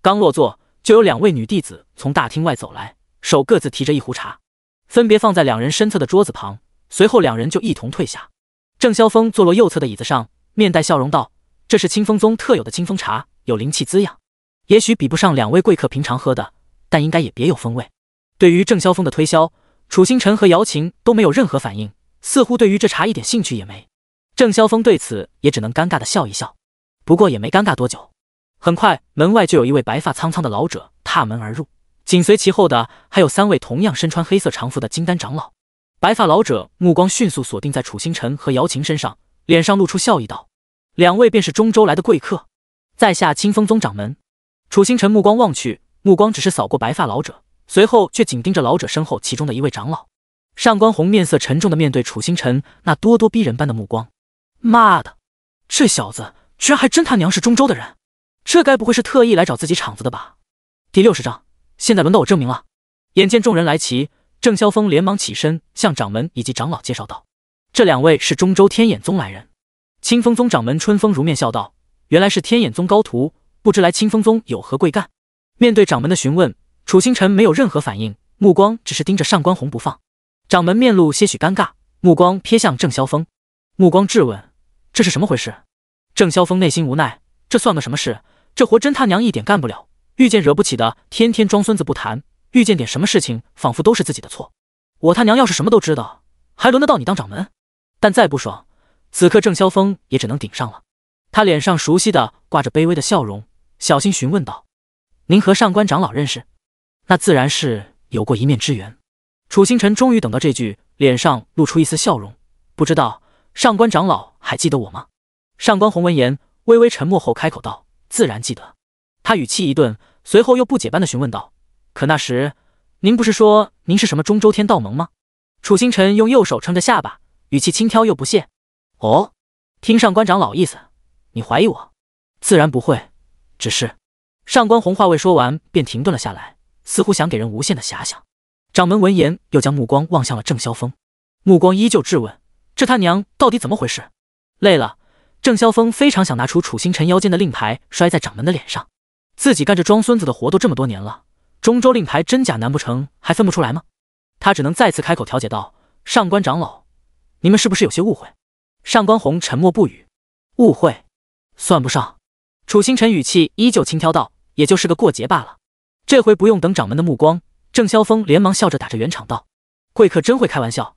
刚落座，就有两位女弟子从大厅外走来，手各自提着一壶茶。分别放在两人身侧的桌子旁，随后两人就一同退下。郑萧峰坐落右侧的椅子上，面带笑容道：“这是清风宗特有的清风茶，有灵气滋养，也许比不上两位贵客平常喝的，但应该也别有风味。”对于郑萧峰的推销，楚星辰和姚琴都没有任何反应，似乎对于这茶一点兴趣也没。郑萧峰对此也只能尴尬的笑一笑，不过也没尴尬多久。很快，门外就有一位白发苍苍的老者踏门而入。紧随其后的还有三位同样身穿黑色长服的金丹长老。白发老者目光迅速锁定在楚星辰和姚琴身上，脸上露出笑意道：“两位便是中州来的贵客，在下清风宗掌门。”楚星辰目光望去，目光只是扫过白发老者，随后却紧盯着老者身后其中的一位长老。上官红面色沉重的面对楚星辰那咄咄逼人般的目光：“妈的，这小子居然还真他娘是中州的人，这该不会是特意来找自己场子的吧？”第六十章。现在轮到我证明了。眼见众人来齐，郑萧峰连忙起身向掌门以及长老介绍道：“这两位是中州天眼宗来人。”清风宗掌门春风如面笑道：“原来是天眼宗高徒，不知来清风宗有何贵干？”面对掌门的询问，楚星辰没有任何反应，目光只是盯着上官红不放。掌门面露些许尴尬，目光瞥向郑萧峰，目光质问：“这是什么回事？”郑萧峰内心无奈，这算个什么事？这活真他娘一点干不了。遇见惹不起的，天天装孙子不谈；遇见点什么事情，仿佛都是自己的错。我他娘要是什么都知道，还轮得到你当掌门？但再不爽，此刻郑萧峰也只能顶上了。他脸上熟悉的挂着卑微的笑容，小心询问道：“您和上官长老认识？”那自然是有过一面之缘。楚星辰终于等到这句，脸上露出一丝笑容：“不知道上官长老还记得我吗？”上官红闻言微微沉默后开口道：“自然记得。”他语气一顿，随后又不解般的询问道：“可那时您不是说您是什么中州天道盟吗？”楚星辰用右手撑着下巴，语气轻佻又不屑：“哦，听上官长老意思，你怀疑我？自然不会，只是……”上官虹话未说完，便停顿了下来，似乎想给人无限的遐想。掌门闻言，又将目光望向了郑萧峰，目光依旧质问：“这他娘到底怎么回事？”累了，郑萧峰非常想拿出楚星辰腰间的令牌，摔在掌门的脸上。自己干这装孙子的活都这么多年了，中州令牌真假难不成还分不出来吗？他只能再次开口调解道：“上官长老，你们是不是有些误会？”上官虹沉默不语。误会，算不上。楚星辰语气依旧轻佻道：“也就是个过节罢了。”这回不用等掌门的目光，郑萧峰连忙笑着打着圆场道：“贵客真会开玩笑，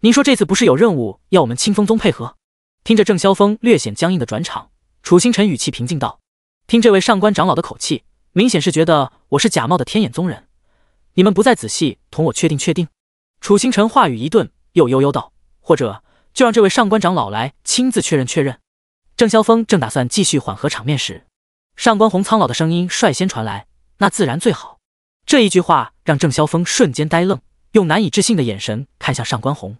您说这次不是有任务要我们清风宗配合？”听着郑萧峰略显僵硬的转场，楚星辰语气平静道。听这位上官长老的口气，明显是觉得我是假冒的天眼宗人。你们不再仔细同我确定确定？楚星辰话语一顿，又悠悠道：“或者就让这位上官长老来亲自确认确认。”郑萧峰正打算继续缓和场面时，上官虹苍老的声音率先传来：“那自然最好。”这一句话让郑萧峰瞬间呆愣，用难以置信的眼神看向上官虹。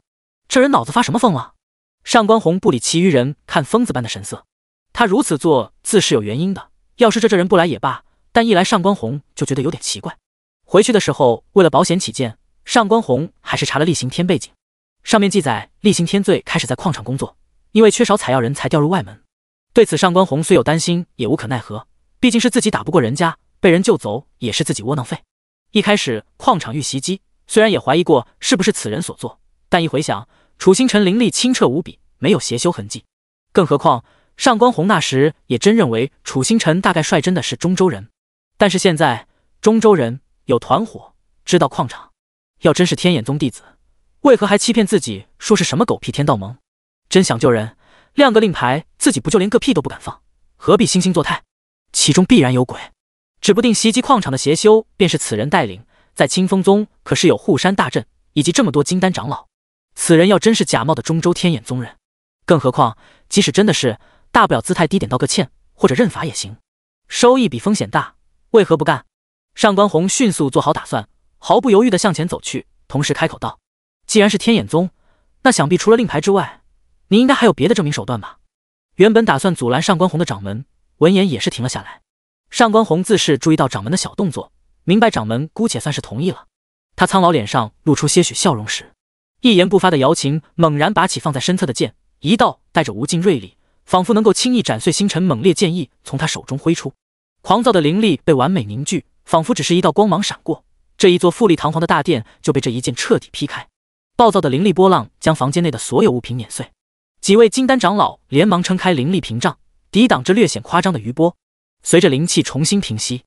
这人脑子发什么疯了？上官虹不理其余人看疯子般的神色，他如此做自是有原因的。要是这这人不来也罢，但一来上官红就觉得有点奇怪。回去的时候，为了保险起见，上官红还是查了厉行天背景。上面记载，厉行天最开始在矿场工作，因为缺少采药人才，调入外门。对此，上官红虽有担心，也无可奈何，毕竟是自己打不过人家，被人救走也是自己窝囊废。一开始矿场遇袭击，虽然也怀疑过是不是此人所做，但一回想，楚星辰灵力清澈无比，没有邪修痕迹，更何况……上官宏那时也真认为楚星辰大概率真的是中州人，但是现在中州人有团伙知道矿场，要真是天眼宗弟子，为何还欺骗自己说是什么狗屁天道盟？真想救人，亮个令牌，自己不就连个屁都不敢放，何必惺惺作态？其中必然有鬼，指不定袭击矿场的邪修便是此人带领。在清风宗可是有护山大阵，以及这么多金丹长老，此人要真是假冒的中州天眼宗人，更何况即使真的是。大不了姿态低点道个歉，或者认罚也行。收益比风险大，为何不干？上官虹迅速做好打算，毫不犹豫的向前走去，同时开口道：“既然是天眼宗，那想必除了令牌之外，你应该还有别的证明手段吧？”原本打算阻拦上官虹的掌门，闻言也是停了下来。上官虹自是注意到掌门的小动作，明白掌门姑且算是同意了。他苍老脸上露出些许笑容时，一言不发的瑶琴猛然拔起放在身侧的剑，一道带着无尽锐利。仿佛能够轻易斩碎星辰，猛烈剑意从他手中挥出，狂躁的灵力被完美凝聚，仿佛只是一道光芒闪过，这一座富丽堂皇的大殿就被这一剑彻底劈开。暴躁的灵力波浪将房间内的所有物品碾碎，几位金丹长老连忙撑开灵力屏障，抵挡这略显夸张的余波。随着灵气重新平息，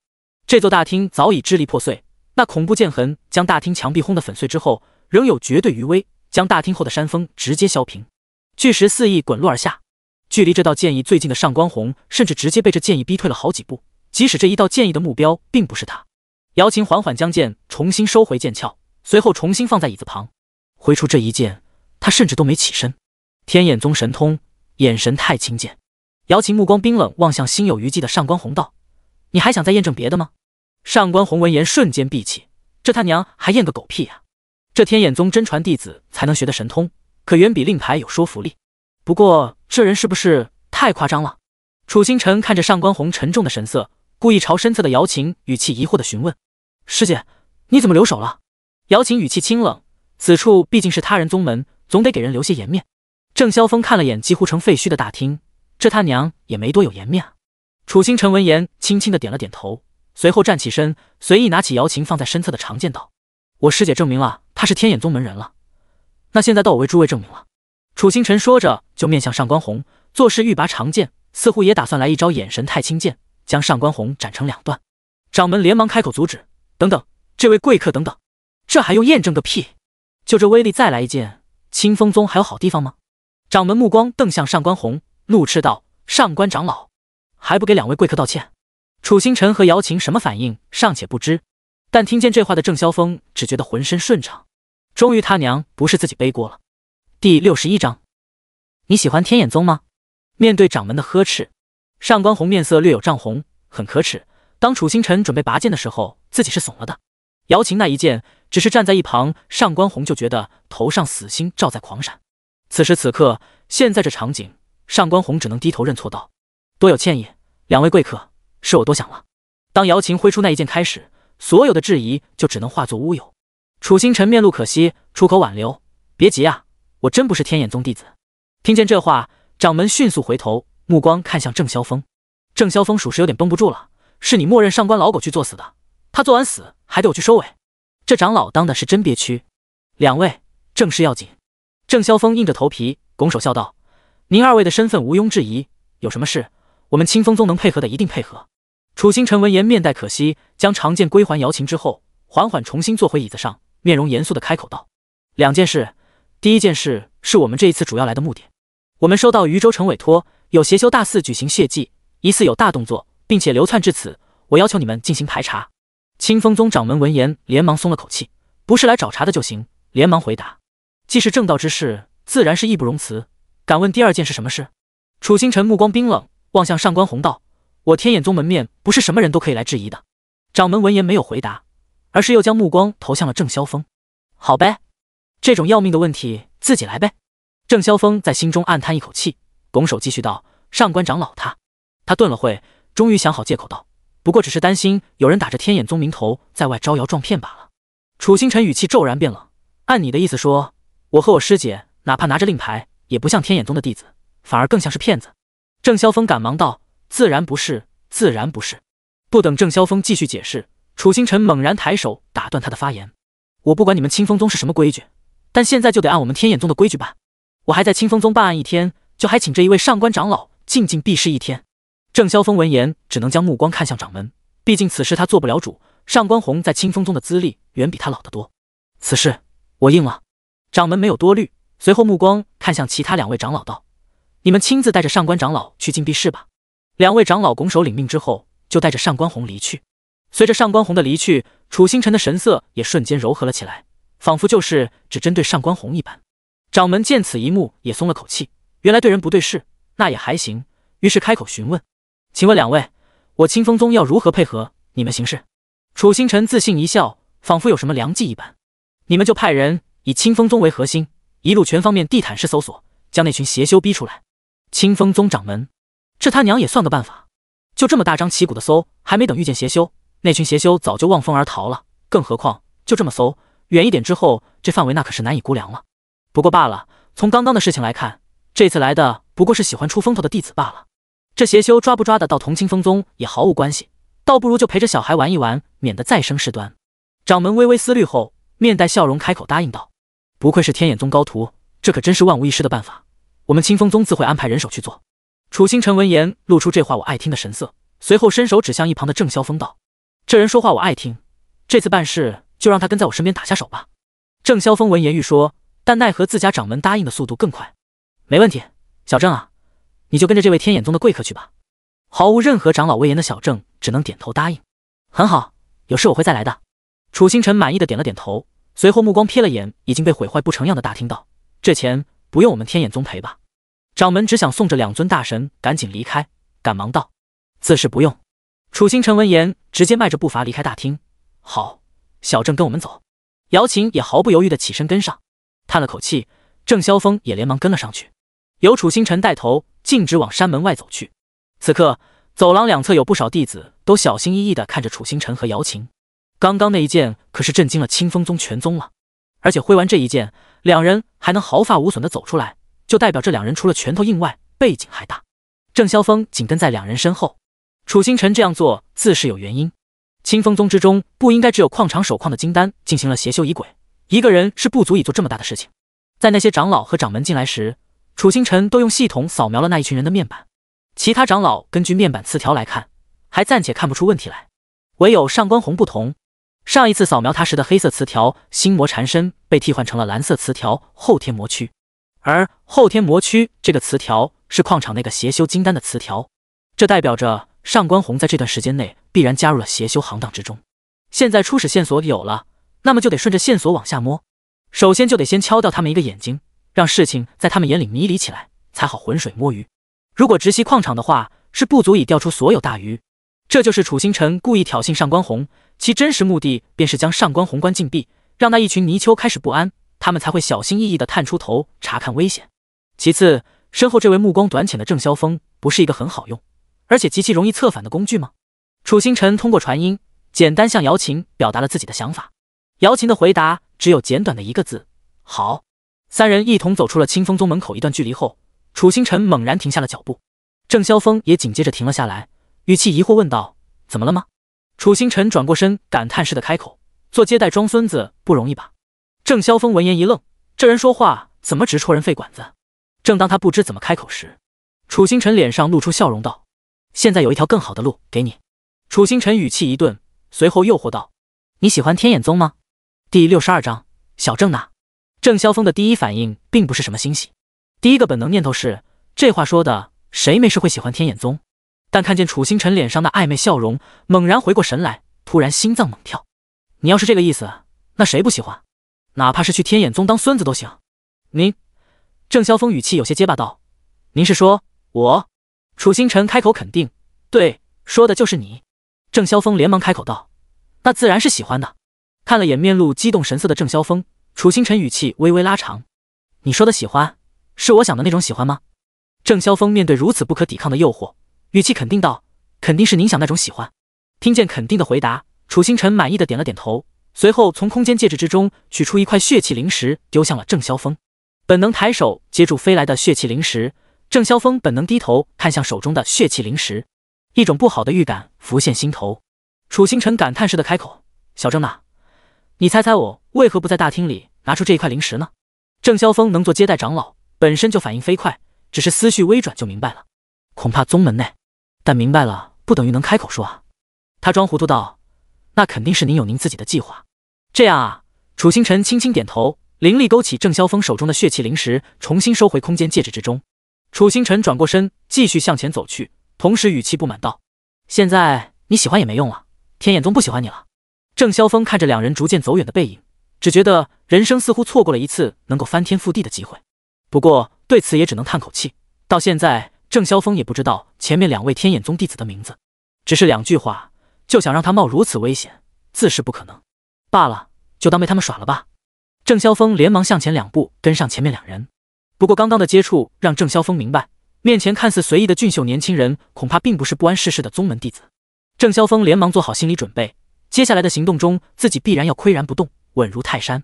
这座大厅早已支离破碎。那恐怖剑痕将大厅墙壁轰得粉碎之后，仍有绝对余威，将大厅后的山峰直接削平，巨石肆意滚落而下。距离这道剑意最近的上官红，甚至直接被这剑意逼退了好几步。即使这一道剑意的目标并不是他，姚琴缓缓将剑重新收回剑鞘，随后重新放在椅子旁，挥出这一剑，他甚至都没起身。天眼宗神通，眼神太轻贱。姚琴目光冰冷，望向心有余悸的上官红道：“你还想再验证别的吗？”上官红闻言瞬间闭气：“这他娘还验个狗屁呀！这天眼宗真传弟子才能学的神通，可远比令牌有说服力。”不过这人是不是太夸张了？楚星辰看着上官红沉重的神色，故意朝身侧的姚琴语气疑惑的询问：“师姐，你怎么留手了？”姚琴语气清冷，此处毕竟是他人宗门，总得给人留些颜面。郑萧峰看了眼几乎成废墟的大厅，这他娘也没多有颜面啊！楚星辰闻言，轻轻的点了点头，随后站起身，随意拿起姚琴放在身侧的长剑道：“我师姐证明了她是天眼宗门人了，那现在到我为诸位证明了。”楚星辰说着，就面向上官红，作势欲拔长剑，似乎也打算来一招眼神太清剑，将上官红斩成两段。掌门连忙开口阻止：“等等，这位贵客，等等，这还用验证个屁？就这威力，再来一剑，清风宗还有好地方吗？”掌门目光瞪向上官红，怒斥道：“上官长老，还不给两位贵客道歉？”楚星辰和姚琴什么反应尚且不知，但听见这话的郑萧峰只觉得浑身顺畅，终于他娘不是自己背锅了。第六十一章，你喜欢天眼宗吗？面对掌门的呵斥，上官红面色略有涨红，很可耻。当楚星辰准备拔剑的时候，自己是怂了的。姚琴那一剑，只是站在一旁，上官红就觉得头上死星照在狂闪。此时此刻，现在这场景，上官红只能低头认错道：“多有歉意，两位贵客，是我多想了。”当姚琴挥出那一剑开始，所有的质疑就只能化作乌有。楚星辰面露可惜，出口挽留：“别急啊。”我真不是天眼宗弟子。听见这话，掌门迅速回头，目光看向郑萧峰。郑萧峰属实有点绷不住了，是你默认上官老狗去作死的，他作完死还得我去收尾，这长老当的是真憋屈。两位，正事要紧。郑萧峰硬着头皮拱手笑道：“您二位的身份毋庸置疑，有什么事，我们清风宗能配合的一定配合。”楚星辰闻言面带可惜，将长剑归还瑶琴之后，缓缓重新坐回椅子上，面容严肃的开口道：“两件事。”第一件事是我们这一次主要来的目的，我们收到渝州城委托，有邪修大肆举行血祭，疑似有大动作，并且流窜至此，我要求你们进行排查。清风宗掌门闻言连忙松了口气，不是来找茬的就行，连忙回答，既是正道之事，自然是义不容辞。敢问第二件是什么事？楚星辰目光冰冷，望向上官宏道：“我天眼宗门面不是什么人都可以来质疑的。”掌门闻言没有回答，而是又将目光投向了郑萧峰。好呗。这种要命的问题自己来呗。郑萧峰在心中暗叹一口气，拱手继续道：“上官长老，他……他顿了会，终于想好借口道：‘不过只是担心有人打着天眼宗名头在外招摇撞骗罢了。’”楚星辰语气骤然变冷：“按你的意思说，我和我师姐哪怕拿着令牌，也不像天眼宗的弟子，反而更像是骗子。”郑萧峰赶忙道：“自然不是，自然不是。”不等郑萧峰继续解释，楚星辰猛然抬手打断他的发言：“我不管你们清风宗是什么规矩。”但现在就得按我们天眼宗的规矩办。我还在清风宗办案一天，就还请这一位上官长老静静闭室一天。郑萧峰闻言，只能将目光看向掌门，毕竟此事他做不了主。上官虹在清风宗的资历远比他老得多。此事我应了。掌门没有多虑，随后目光看向其他两位长老，道：“你们亲自带着上官长老去禁闭室吧。”两位长老拱手领命之后，就带着上官红离去。随着上官红的离去，楚星辰的神色也瞬间柔和了起来。仿佛就是只针对上官红一般，掌门见此一幕也松了口气，原来对人不对事，那也还行。于是开口询问：“请问两位，我清风宗要如何配合你们行事？”楚星辰自信一笑，仿佛有什么良计一般：“你们就派人以清风宗为核心，一路全方面地毯式搜索，将那群邪修逼出来。”清风宗掌门，这他娘也算个办法。就这么大张旗鼓的搜，还没等遇见邪修，那群邪修早就望风而逃了。更何况就这么搜。远一点之后，这范围那可是难以估量了。不过罢了，从刚刚的事情来看，这次来的不过是喜欢出风头的弟子罢了。这邪修抓不抓的，到同清风宗也毫无关系，倒不如就陪着小孩玩一玩，免得再生事端。掌门微微思虑后，面带笑容开口答应道：“不愧是天眼宗高徒，这可真是万无一失的办法。我们清风宗自会安排人手去做。”楚星辰闻言露出这话我爱听的神色，随后伸手指向一旁的郑萧峰道：“这人说话我爱听，这次办事。”就让他跟在我身边打下手吧。郑萧峰闻言欲说，但奈何自家掌门答应的速度更快。没问题，小郑啊，你就跟着这位天眼宗的贵客去吧。毫无任何长老威严的小郑只能点头答应。很好，有事我会再来的。楚星辰满意的点了点头，随后目光瞥了眼已经被毁坏不成样的大厅，道：“这钱不用我们天眼宗赔吧？”掌门只想送着两尊大神赶紧离开，赶忙道：“自是不用。”楚星辰闻言直接迈着步伐离开大厅。好。小郑跟我们走，姚琴也毫不犹豫地起身跟上，叹了口气，郑萧峰也连忙跟了上去。由楚星辰带头，径直往山门外走去。此刻，走廊两侧有不少弟子都小心翼翼地看着楚星辰和姚琴。刚刚那一剑可是震惊了清风宗全宗了，而且挥完这一剑，两人还能毫发无损地走出来，就代表这两人除了拳头硬外，背景还大。郑萧峰紧跟在两人身后。楚星辰这样做自是有原因。清风宗之中不应该只有矿场守矿的金丹进行了邪修移鬼，一个人是不足以做这么大的事情。在那些长老和掌门进来时，楚星辰都用系统扫描了那一群人的面板。其他长老根据面板词条来看，还暂且看不出问题来。唯有上官红不同，上一次扫描他时的黑色词条“心魔缠身”被替换成了蓝色词条“后天魔躯”，而后天魔躯这个词条是矿场那个邪修金丹的词条，这代表着。上官红在这段时间内必然加入了邪修行当之中，现在初始线索有了，那么就得顺着线索往下摸。首先就得先敲掉他们一个眼睛，让事情在他们眼里迷离起来，才好浑水摸鱼。如果直袭矿场的话，是不足以钓出所有大鱼。这就是楚星辰故意挑衅上官红，其真实目的便是将上官红关禁闭，让那一群泥鳅开始不安，他们才会小心翼翼地探出头查看危险。其次，身后这位目光短浅的郑萧峰不是一个很好用。而且极其容易策反的工具吗？楚星辰通过传音，简单向姚琴表达了自己的想法。姚琴的回答只有简短的一个字：好。三人一同走出了清风宗门口一段距离后，楚星辰猛然停下了脚步，郑萧峰也紧接着停了下来，语气疑惑问道：“怎么了吗？”楚星辰转过身，感叹似的开口：“做接待装孙子不容易吧？”郑萧峰闻言一愣，这人说话怎么直戳人肺管子？正当他不知怎么开口时，楚星辰脸上露出笑容道。现在有一条更好的路给你，楚星辰语气一顿，随后诱惑道：“你喜欢天眼宗吗？”第六十二章小郑呐。郑萧峰的第一反应并不是什么欣喜，第一个本能念头是这话说的谁没事会喜欢天眼宗？但看见楚星辰脸上那暧昧笑容，猛然回过神来，突然心脏猛跳。你要是这个意思，那谁不喜欢？哪怕是去天眼宗当孙子都行。您，郑萧峰语气有些结巴道：“您是说我？”楚星辰开口肯定，对，说的就是你。郑萧峰连忙开口道：“那自然是喜欢的。”看了眼面露激动神色的郑萧峰，楚星辰语气微微拉长：“你说的喜欢，是我想的那种喜欢吗？”郑萧峰面对如此不可抵抗的诱惑，语气肯定道：“肯定是您想那种喜欢。”听见肯定的回答，楚星辰满意的点了点头，随后从空间戒指之中取出一块血气灵石，丢向了郑萧峰。本能抬手接住飞来的血气灵石。郑萧峰本能低头看向手中的血气灵石，一种不好的预感浮现心头。楚星辰感叹似的开口：“小郑呐，你猜猜我为何不在大厅里拿出这一块灵石呢？”郑萧峰能做接待长老，本身就反应飞快，只是思绪微转就明白了，恐怕宗门内。但明白了不等于能开口说啊！他装糊涂道：“那肯定是您有您自己的计划。”这样啊，楚星辰轻轻点头，灵力勾起郑萧峰手中的血气灵石，重新收回空间戒指之中。楚星辰转过身，继续向前走去，同时语气不满道：“现在你喜欢也没用了，天眼宗不喜欢你了。”郑萧峰看着两人逐渐走远的背影，只觉得人生似乎错过了一次能够翻天覆地的机会。不过对此也只能叹口气。到现在，郑萧峰也不知道前面两位天眼宗弟子的名字，只是两句话就想让他冒如此危险，自是不可能。罢了，就当被他们耍了吧。郑萧峰连忙向前两步，跟上前面两人。不过刚刚的接触让郑萧峰明白，面前看似随意的俊秀年轻人恐怕并不是不谙世事的宗门弟子。郑萧峰连忙做好心理准备，接下来的行动中自己必然要岿然不动，稳如泰山，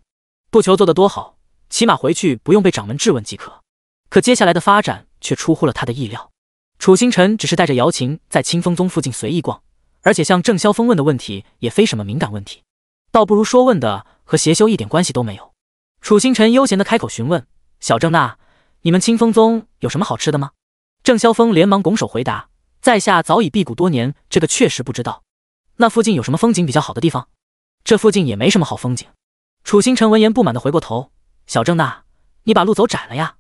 不求做得多好，起码回去不用被掌门质问即可。可接下来的发展却出乎了他的意料，楚星辰只是带着姚琴在清风宗附近随意逛，而且向郑萧峰问的问题也非什么敏感问题，倒不如说问的和邪修一点关系都没有。楚星辰悠闲的开口询问小郑那。你们清风宗有什么好吃的吗？郑萧峰连忙拱手回答：“在下早已辟谷多年，这个确实不知道。”那附近有什么风景比较好的地方？这附近也没什么好风景。楚星辰闻言不满的回过头：“小郑呐，你把路走窄了呀！”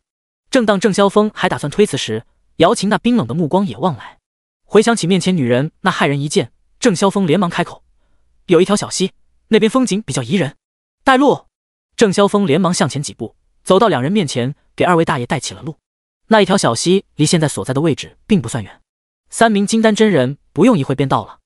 正当郑萧峰还打算推辞时，姚琴那冰冷的目光也望来。回想起面前女人那骇人一剑，郑萧峰连忙开口：“有一条小溪，那边风景比较宜人，带路。”郑萧峰连忙向前几步。走到两人面前，给二位大爷带起了路。那一条小溪离现在所在的位置并不算远，三名金丹真人不用一会便到了。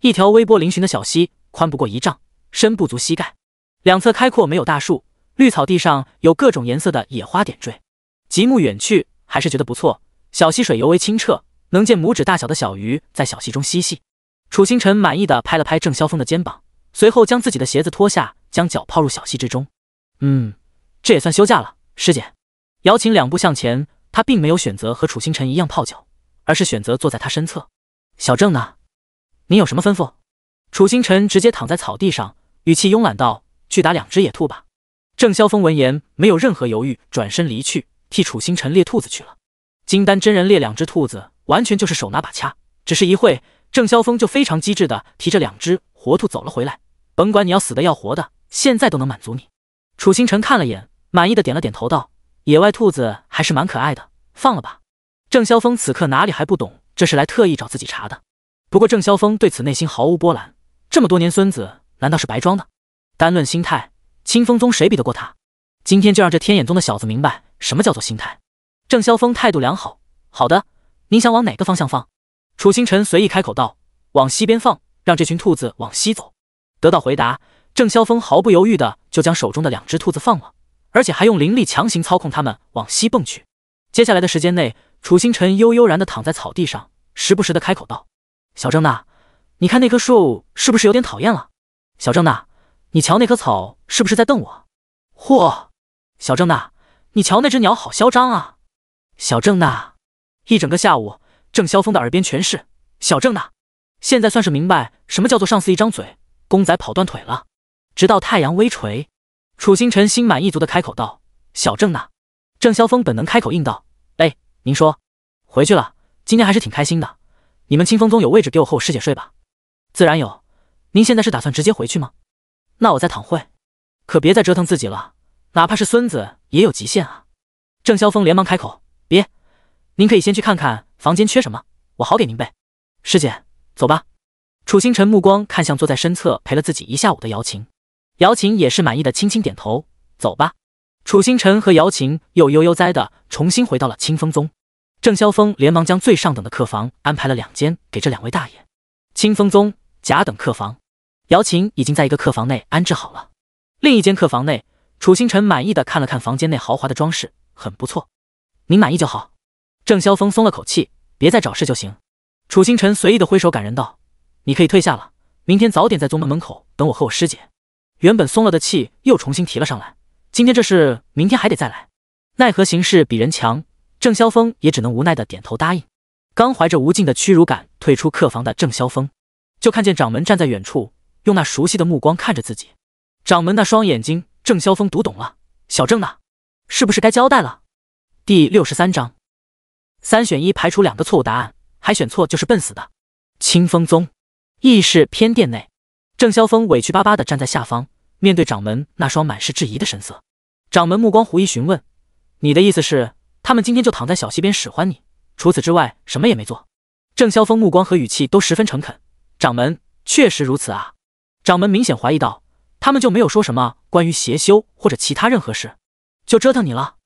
一条微波嶙峋的小溪，宽不过一丈，深不足膝盖，两侧开阔没有大树，绿草地上有各种颜色的野花点缀。极目远去，还是觉得不错。小溪水尤为清澈，能见拇指大小的小鱼在小溪中嬉戏。楚星辰满意的拍了拍郑萧峰的肩膀，随后将自己的鞋子脱下，将脚泡入小溪之中。嗯。这也算休假了，师姐。姚琴两步向前，她并没有选择和楚星辰一样泡脚，而是选择坐在他身侧。小郑呢？你有什么吩咐？楚星辰直接躺在草地上，语气慵懒道：“去打两只野兔吧。”郑萧峰闻言没有任何犹豫，转身离去，替楚星辰猎兔子去了。金丹真人猎两只兔子，完全就是手拿把掐。只是一会，郑萧峰就非常机智的提着两只活兔走了回来。甭管你要死的要活的，现在都能满足你。楚星辰看了眼。满意的点了点头，道：“野外兔子还是蛮可爱的，放了吧。”郑萧峰此刻哪里还不懂，这是来特意找自己查的。不过郑萧峰对此内心毫无波澜，这么多年孙子难道是白装的？单论心态，清风宗谁比得过他？今天就让这天眼宗的小子明白什么叫做心态。郑萧峰态度良好，好的，您想往哪个方向放？楚星辰随意开口道：“往西边放，让这群兔子往西走。”得到回答，郑萧峰毫不犹豫的就将手中的两只兔子放了。而且还用灵力强行操控他们往西蹦去。接下来的时间内，楚星辰悠悠然地躺在草地上，时不时地开口道：“小郑呐，你看那棵树是不是有点讨厌了？”“小郑呐，你瞧那棵草是不是在瞪我？”“嚯，小郑呐，你瞧那只鸟好嚣张啊！”“小郑呐，一整个下午，郑萧峰的耳边全是小郑呐。现在算是明白什么叫做上司一张嘴，公仔跑断腿了。直到太阳微垂。”楚星辰心满意足的开口道：“小郑呢？”郑萧峰本能开口应道：“哎，您说，回去了。今天还是挺开心的。你们清风宗有位置给我和我师姐睡吧？自然有。您现在是打算直接回去吗？那我再躺会，可别再折腾自己了。哪怕是孙子也有极限啊！”郑萧峰连忙开口：“别，您可以先去看看房间缺什么，我好给您备。师姐，走吧。”楚星辰目光看向坐在身侧陪了自己一下午的瑶琴。姚琴也是满意的，轻轻点头。走吧。楚星辰和姚琴又悠悠哉的重新回到了清风宗。郑萧峰连忙将最上等的客房安排了两间给这两位大爷。清风宗甲等客房，姚琴已经在一个客房内安置好了。另一间客房内，楚星辰满意的看了看房间内豪华的装饰，很不错。您满意就好。郑萧峰松了口气，别再找事就行。楚星辰随意的挥手赶人道：“你可以退下了，明天早点在宗门门口等我和我师姐。”原本松了的气又重新提了上来，今天这事明天还得再来。奈何形势比人强，郑萧峰也只能无奈的点头答应。刚怀着无尽的屈辱感退出客房的郑萧峰，就看见掌门站在远处，用那熟悉的目光看着自己。掌门那双眼睛，郑萧峰读懂了。小郑呢，是不是该交代了？第六十三章，三选一，排除两个错误答案，还选错就是笨死的。清风宗议事偏殿内，郑萧峰委屈巴巴的站在下方。面对掌门那双满是质疑的神色，掌门目光狐疑询问：“你的意思是，他们今天就躺在小溪边使唤你，除此之外什么也没做？”郑萧峰目光和语气都十分诚恳：“掌门，确实如此啊。”掌门明显怀疑道：“他们就没有说什么关于邪修或者其他任何事，就折腾你了？”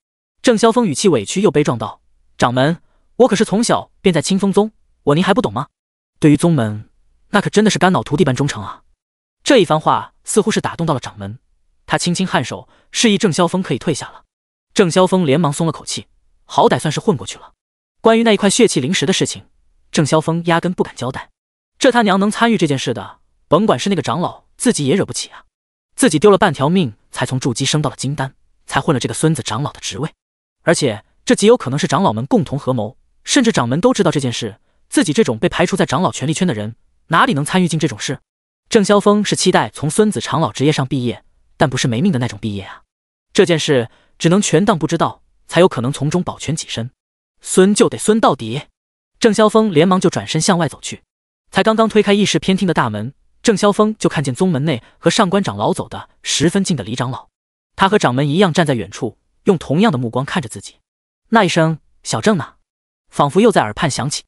郑萧峰语气委屈又悲壮道：“掌门，我可是从小便在清风宗，我您还不懂吗？对于宗门，那可真的是肝脑涂地般忠诚啊。”这一番话似乎是打动到了掌门，他轻轻颔首，示意郑萧峰可以退下了。郑萧峰连忙松了口气，好歹算是混过去了。关于那一块血气灵石的事情，郑萧峰压根不敢交代。这他娘能参与这件事的，甭管是那个长老，自己也惹不起啊！自己丢了半条命才从筑基升到了金丹，才混了这个孙子长老的职位，而且这极有可能是长老们共同合谋，甚至掌门都知道这件事。自己这种被排除在长老权力圈的人，哪里能参与进这种事？郑萧峰是期待从孙子长老职业上毕业，但不是没命的那种毕业啊！这件事只能全当不知道，才有可能从中保全己身。孙就得孙到底。郑萧峰连忙就转身向外走去。才刚刚推开议事偏厅的大门，郑萧峰就看见宗门内和上官长老走的十分近的李长老。他和掌门一样站在远处，用同样的目光看着自己。那一声“小郑呢”，仿佛又在耳畔响起。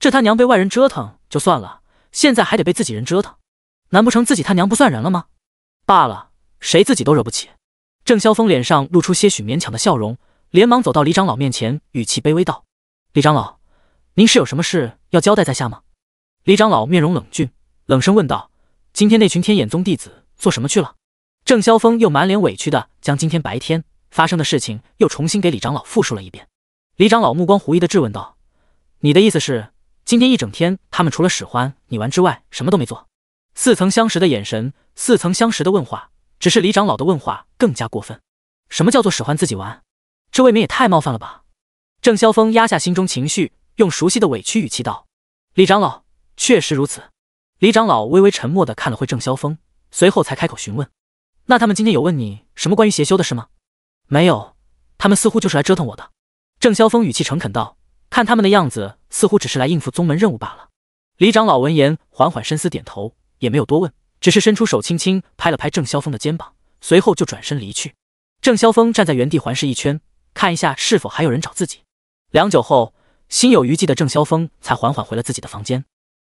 这他娘被外人折腾就算了，现在还得被自己人折腾。难不成自己他娘不算人了吗？罢了，谁自己都惹不起。郑萧峰脸上露出些许勉强的笑容，连忙走到李长老面前，语气卑微道：“李长老，您是有什么事要交代在下吗？”李长老面容冷峻，冷声问道：“今天那群天眼宗弟子做什么去了？”郑萧峰又满脸委屈的将今天白天发生的事情又重新给李长老复述了一遍。李长老目光狐疑的质问道：“你的意思是，今天一整天他们除了使唤你玩之外，什么都没做？”似曾相识的眼神，似曾相识的问话，只是李长老的问话更加过分。什么叫做使唤自己玩？这未免也太冒犯了吧！郑萧峰压下心中情绪，用熟悉的委屈语气道：“李长老，确实如此。”李长老微微沉默的看了会郑萧峰，随后才开口询问：“那他们今天有问你什么关于邪修的事吗？”“没有，他们似乎就是来折腾我的。”郑萧峰语气诚恳道：“看他们的样子，似乎只是来应付宗门任务罢了。”李长老闻言，缓缓深思，点头。也没有多问，只是伸出手轻轻拍了拍郑萧峰的肩膀，随后就转身离去。郑萧峰站在原地环视一圈，看一下是否还有人找自己。良久后，心有余悸的郑萧峰才缓缓回了自己的房间。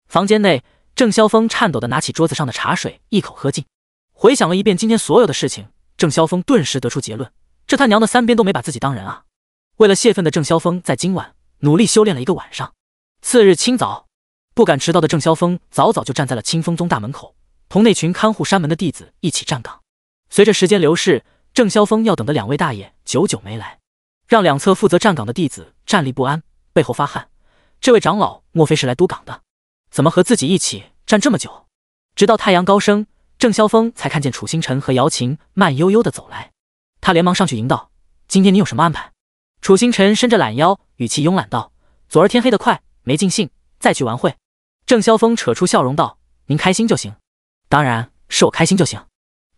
房间内，郑萧峰颤抖的拿起桌子上的茶水，一口喝尽。回想了一遍今天所有的事情，郑萧峰顿时得出结论：这他娘的三边都没把自己当人啊！为了泄愤的郑萧峰在今晚努力修炼了一个晚上。次日清早。不敢迟到的郑萧峰早早就站在了清风宗大门口，同那群看护山门的弟子一起站岗。随着时间流逝，郑萧峰要等的两位大爷久久没来，让两侧负责站岗的弟子站立不安，背后发汗。这位长老莫非是来督岗的？怎么和自己一起站这么久？直到太阳高升，郑萧峰才看见楚星辰和姚琴慢悠悠的走来。他连忙上去迎道：“今天你有什么安排？”楚星辰伸着懒腰，语气慵懒道：“昨儿天黑得快，没尽兴，再去玩会。”郑萧峰扯出笑容道：“您开心就行，当然是我开心就行。”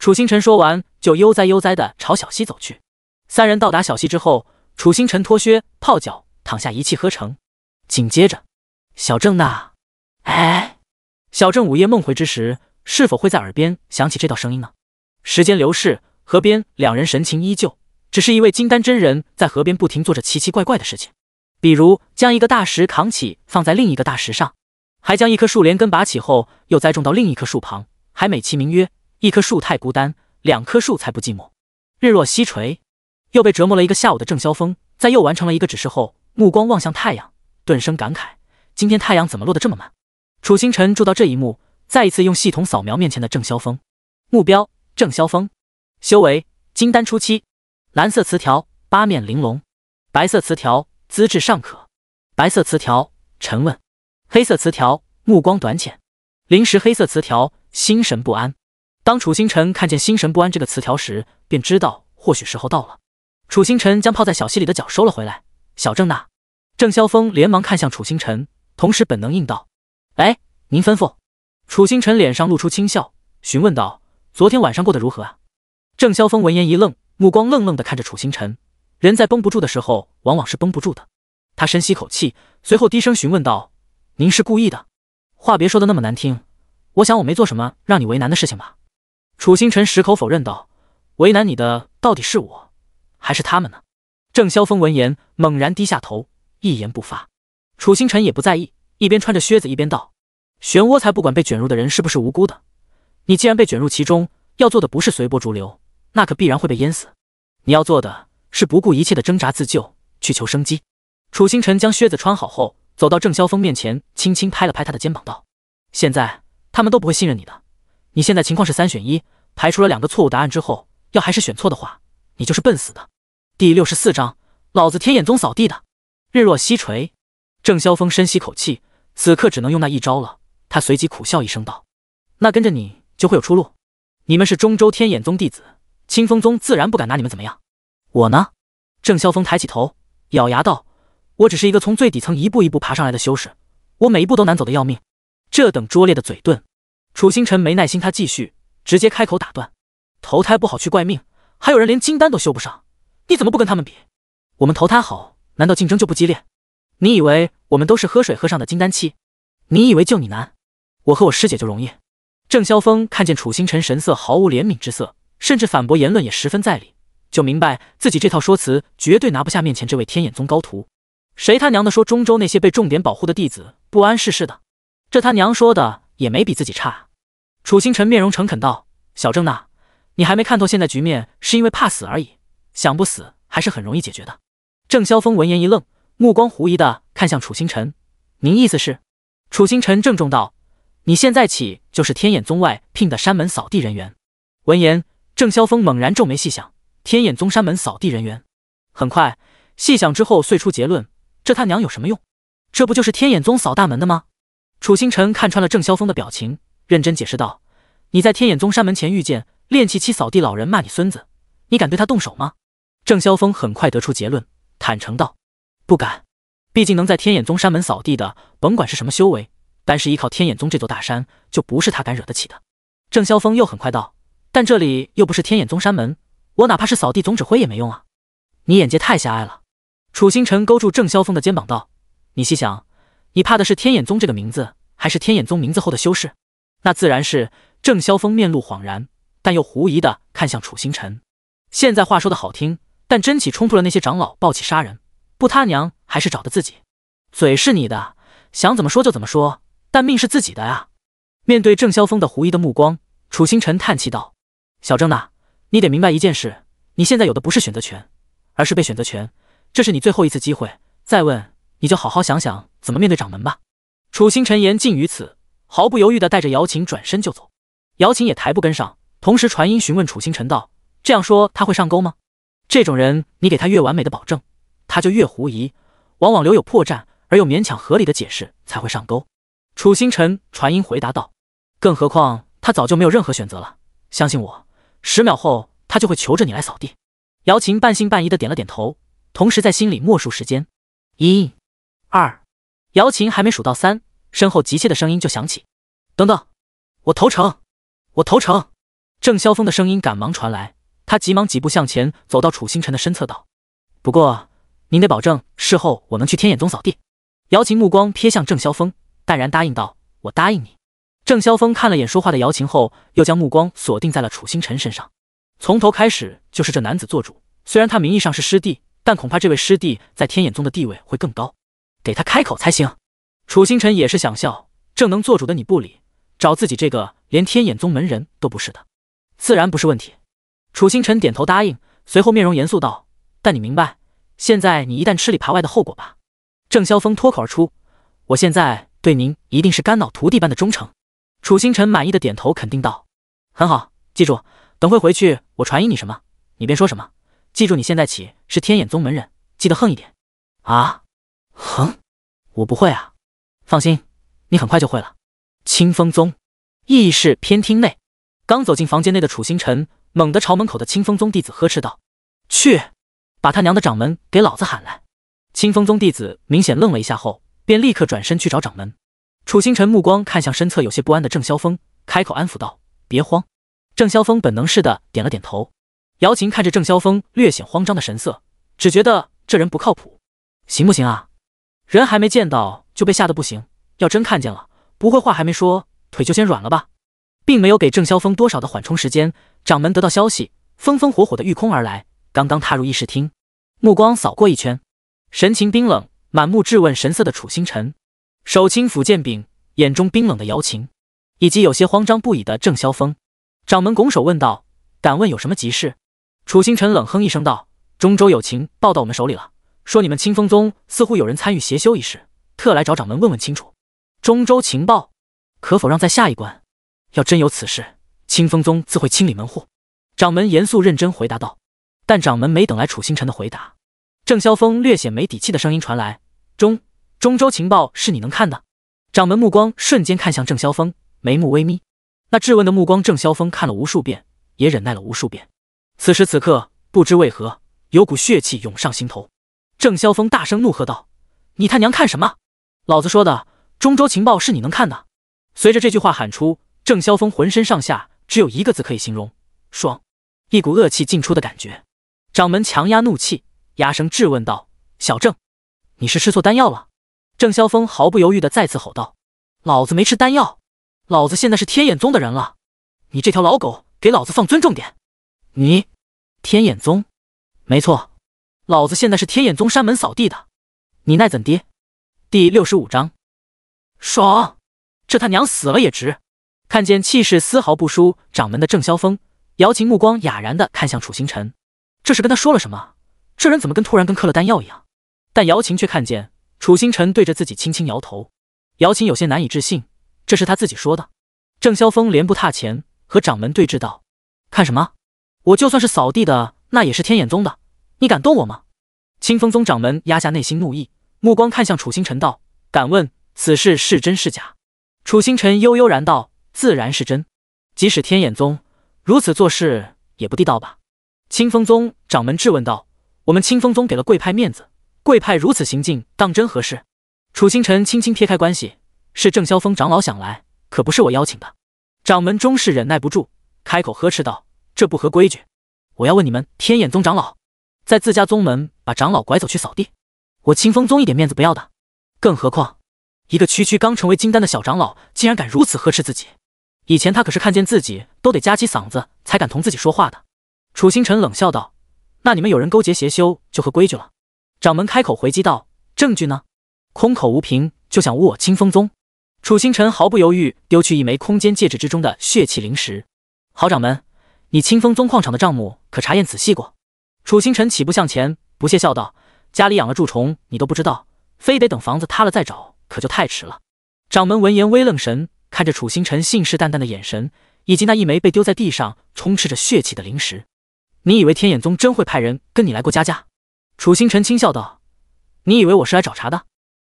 楚星辰说完就悠哉悠哉地朝小溪走去。三人到达小溪之后，楚星辰脱靴泡脚，躺下一气呵成。紧接着，小郑那……哎，小郑午夜梦回之时，是否会在耳边响起这道声音呢？时间流逝，河边两人神情依旧，只是一位金丹真人在河边不停做着奇奇怪怪的事情，比如将一个大石扛起放在另一个大石上。还将一棵树连根拔起后，又栽种到另一棵树旁，还美其名曰一棵树太孤单，两棵树才不寂寞。日落西垂，又被折磨了一个下午的郑萧峰，在又完成了一个指示后，目光望向太阳，顿生感慨：今天太阳怎么落得这么慢？楚星辰注到这一幕，再一次用系统扫描面前的郑萧峰，目标：郑萧峰，修为金丹初期，蓝色词条八面玲珑，白色词条资质尚可，白色词条沉稳。黑色词条目光短浅，临时黑色词条心神不安。当楚星辰看见“心神不安”这个词条时，便知道或许时候到了。楚星辰将泡在小溪里的脚收了回来。小郑呐，郑萧峰连忙看向楚星辰，同时本能应道：“哎，您吩咐。”楚星辰脸上露出轻笑，询问道：“昨天晚上过得如何啊？”郑萧峰闻言一愣，目光愣愣地看着楚星辰。人在绷不住的时候，往往是绷不住的。他深吸口气，随后低声询问道。您是故意的，话别说的那么难听。我想我没做什么让你为难的事情吧。楚星辰矢口否认道：“为难你的到底是我，还是他们呢？”郑萧峰闻言猛然低下头，一言不发。楚星辰也不在意，一边穿着靴子，一边道：“漩涡才不管被卷入的人是不是无辜的。你既然被卷入其中，要做的不是随波逐流，那可必然会被淹死。你要做的是不顾一切的挣扎自救，去求生机。”楚星辰将靴子穿好后。走到郑萧峰面前，轻轻拍了拍他的肩膀，道：“现在他们都不会信任你的。你现在情况是三选一，排除了两个错误答案之后，要还是选错的话，你就是笨死的。”第六十四章，老子天眼宗扫地的。日落西垂，郑萧峰深吸口气，此刻只能用那一招了。他随即苦笑一声，道：“那跟着你就会有出路。你们是中州天眼宗弟子，清风宗自然不敢拿你们怎么样。我呢？”郑萧峰抬起头，咬牙道。我只是一个从最底层一步一步爬上来的修士，我每一步都难走的要命。这等拙劣的嘴遁，楚星辰没耐心，他继续直接开口打断：投胎不好去怪命，还有人连金丹都修不上，你怎么不跟他们比？我们投胎好，难道竞争就不激烈？你以为我们都是喝水喝上的金丹期？你以为就你难？我和我师姐就容易。郑萧峰看见楚星辰神色毫无怜悯之色，甚至反驳言论也十分在理，就明白自己这套说辞绝对拿不下面前这位天眼宗高徒。谁他娘的说中州那些被重点保护的弟子不谙世事的？这他娘说的也没比自己差。楚星辰面容诚恳道：“小郑呐，你还没看透现在局面，是因为怕死而已。想不死，还是很容易解决的。”郑萧峰闻言一愣，目光狐疑的看向楚星辰：“您意思是？”楚星辰郑重道：“你现在起就是天眼宗外聘的山门扫地人员。”闻言，郑萧峰猛然皱眉细想，天眼宗山门扫地人员。很快，细想之后遂出结论。这他娘有什么用？这不就是天眼宗扫大门的吗？楚星辰看穿了郑萧峰的表情，认真解释道：“你在天眼宗山门前遇见炼气期扫地老人骂你孙子，你敢对他动手吗？”郑萧峰很快得出结论，坦诚道：“不敢。毕竟能在天眼宗山门扫地的，甭管是什么修为，单是依靠天眼宗这座大山，就不是他敢惹得起的。”郑萧峰又很快道：“但这里又不是天眼宗山门，我哪怕是扫地总指挥也没用啊！你眼界太狭隘了。”楚星辰勾住郑萧峰的肩膀道：“你细想，你怕的是天眼宗这个名字，还是天眼宗名字后的修士？那自然是。”郑萧峰面露恍然，但又狐疑的看向楚星辰。现在话说的好听，但真起冲突了，那些长老抱起杀人，不他娘还是找的自己。嘴是你的，想怎么说就怎么说，但命是自己的啊！面对郑萧峰的狐疑的目光，楚星辰叹气道：“小郑呐，你得明白一件事，你现在有的不是选择权，而是被选择权。”这是你最后一次机会，再问你就好好想想怎么面对掌门吧。楚星辰言尽于此，毫不犹豫的带着姚琴转身就走。姚琴也抬步跟上，同时传音询问楚星辰道：“这样说他会上钩吗？”这种人，你给他越完美的保证，他就越狐疑，往往留有破绽而又勉强合理的解释才会上钩。楚星辰传音回答道：“更何况他早就没有任何选择了，相信我，十秒后他就会求着你来扫地。”姚琴半信半疑的点了点头。同时在心里默数时间，一、二，姚琴还没数到三，身后急切的声音就响起：“等等，我投诚，我投诚！”郑萧峰的声音赶忙传来，他急忙几步向前，走到楚星辰的身侧，道：“不过您得保证，事后我能去天眼宗扫地。”姚琴目光瞥向郑萧峰，淡然答应道：“我答应你。”郑萧峰看了眼说话的姚琴后，又将目光锁定在了楚星辰身上。从头开始就是这男子做主，虽然他名义上是师弟。但恐怕这位师弟在天眼宗的地位会更高，给他开口才行。楚星辰也是想笑，正能做主的你不理，找自己这个连天眼宗门人都不是的，自然不是问题。楚星辰点头答应，随后面容严肃道：“但你明白，现在你一旦吃里扒外的后果吧？”郑萧峰脱口而出：“我现在对您一定是肝脑涂地般的忠诚。”楚星辰满意的点头，肯定道：“很好，记住，等会回去我传音你什么，你便说什么。”记住，你现在起是天眼宗门人，记得横一点。啊，横，我不会啊。放心，你很快就会了。清风宗议事偏厅内，刚走进房间内的楚星辰猛地朝门口的清风宗弟子呵斥道：“去，把他娘的掌门给老子喊来！”清风宗弟子明显愣了一下后，便立刻转身去找掌门。楚星辰目光看向身侧有些不安的郑萧峰，开口安抚道：“别慌。”郑萧峰本能似的点了点头。姚琴看着郑萧峰略显慌张的神色，只觉得这人不靠谱。行不行啊？人还没见到就被吓得不行，要真看见了，不会话还没说，腿就先软了吧？并没有给郑萧峰多少的缓冲时间。掌门得到消息，风风火火的御空而来，刚刚踏入议事厅，目光扫过一圈，神情冰冷、满目质问神色的楚星辰，手轻抚剑柄，眼中冰冷的姚琴，以及有些慌张不已的郑萧峰。掌门拱手问道：“敢问有什么急事？”楚星辰冷哼一声道：“中州有情报到我们手里了，说你们清风宗似乎有人参与邪修一事，特来找掌门问问清楚。中州情报，可否让在下一关？要真有此事，清风宗自会清理门户。”掌门严肃认真回答道。但掌门没等来楚星辰的回答，郑萧峰略显没底气的声音传来：“中中州情报是你能看的？”掌门目光瞬间看向郑萧峰，眉目微眯，那质问的目光，郑萧峰看了无数遍，也忍耐了无数遍。此时此刻，不知为何，有股血气涌上心头。郑萧峰大声怒喝道：“你他娘看什么？老子说的中州情报是你能看的？”随着这句话喊出，郑萧峰浑身上下只有一个字可以形容：爽！一股恶气进出的感觉。掌门强压怒气，压声质问道：“小郑，你是吃错丹药了？”郑萧峰毫不犹豫地再次吼道：“老子没吃丹药，老子现在是天眼宗的人了。你这条老狗，给老子放尊重点！”你，天眼宗，没错，老子现在是天眼宗山门扫地的，你奈怎地？第六十五章，爽，这他娘死了也值。看见气势丝毫不输掌门的郑萧峰，姚琴目光哑然的看向楚星辰，这是跟他说了什么？这人怎么跟突然跟嗑了丹药一样？但姚琴却看见楚星辰对着自己轻轻摇头，姚琴有些难以置信，这是他自己说的。郑萧峰连步踏前，和掌门对峙道：“看什么？”我就算是扫地的，那也是天眼宗的。你敢动我吗？清风宗掌门压下内心怒意，目光看向楚星辰，道：“敢问此事是真是假？”楚星辰悠悠然道：“自然是真。即使天眼宗如此做事，也不地道吧？”清风宗掌门质问道：“我们清风宗给了贵派面子，贵派如此行径，当真合适？”楚星辰轻轻撇开关系：“是郑萧峰长老想来，可不是我邀请的。”掌门终是忍耐不住，开口呵斥道。这不合规矩，我要问你们天眼宗长老，在自家宗门把长老拐走去扫地，我清风宗一点面子不要的。更何况，一个区区刚成为金丹的小长老，竟然敢如此呵斥自己。以前他可是看见自己都得夹起嗓子才敢同自己说话的。楚星辰冷笑道：“那你们有人勾结邪修就合规矩了？”掌门开口回击道：“证据呢？空口无凭就想污我清风宗？”楚星辰毫不犹豫丢去一枚空间戒指之中的血气灵石。好，掌门。你清风宗矿场的账目可查验仔细过？楚星辰起步向前，不屑笑道：“家里养了蛀虫，你都不知道，非得等房子塌了再找，可就太迟了。”掌门闻言微愣神，看着楚星辰信誓旦旦的眼神，以及那一枚被丢在地上、充斥着血气的灵石，你以为天眼宗真会派人跟你来过家家？楚星辰轻笑道：“你以为我是来找茬的？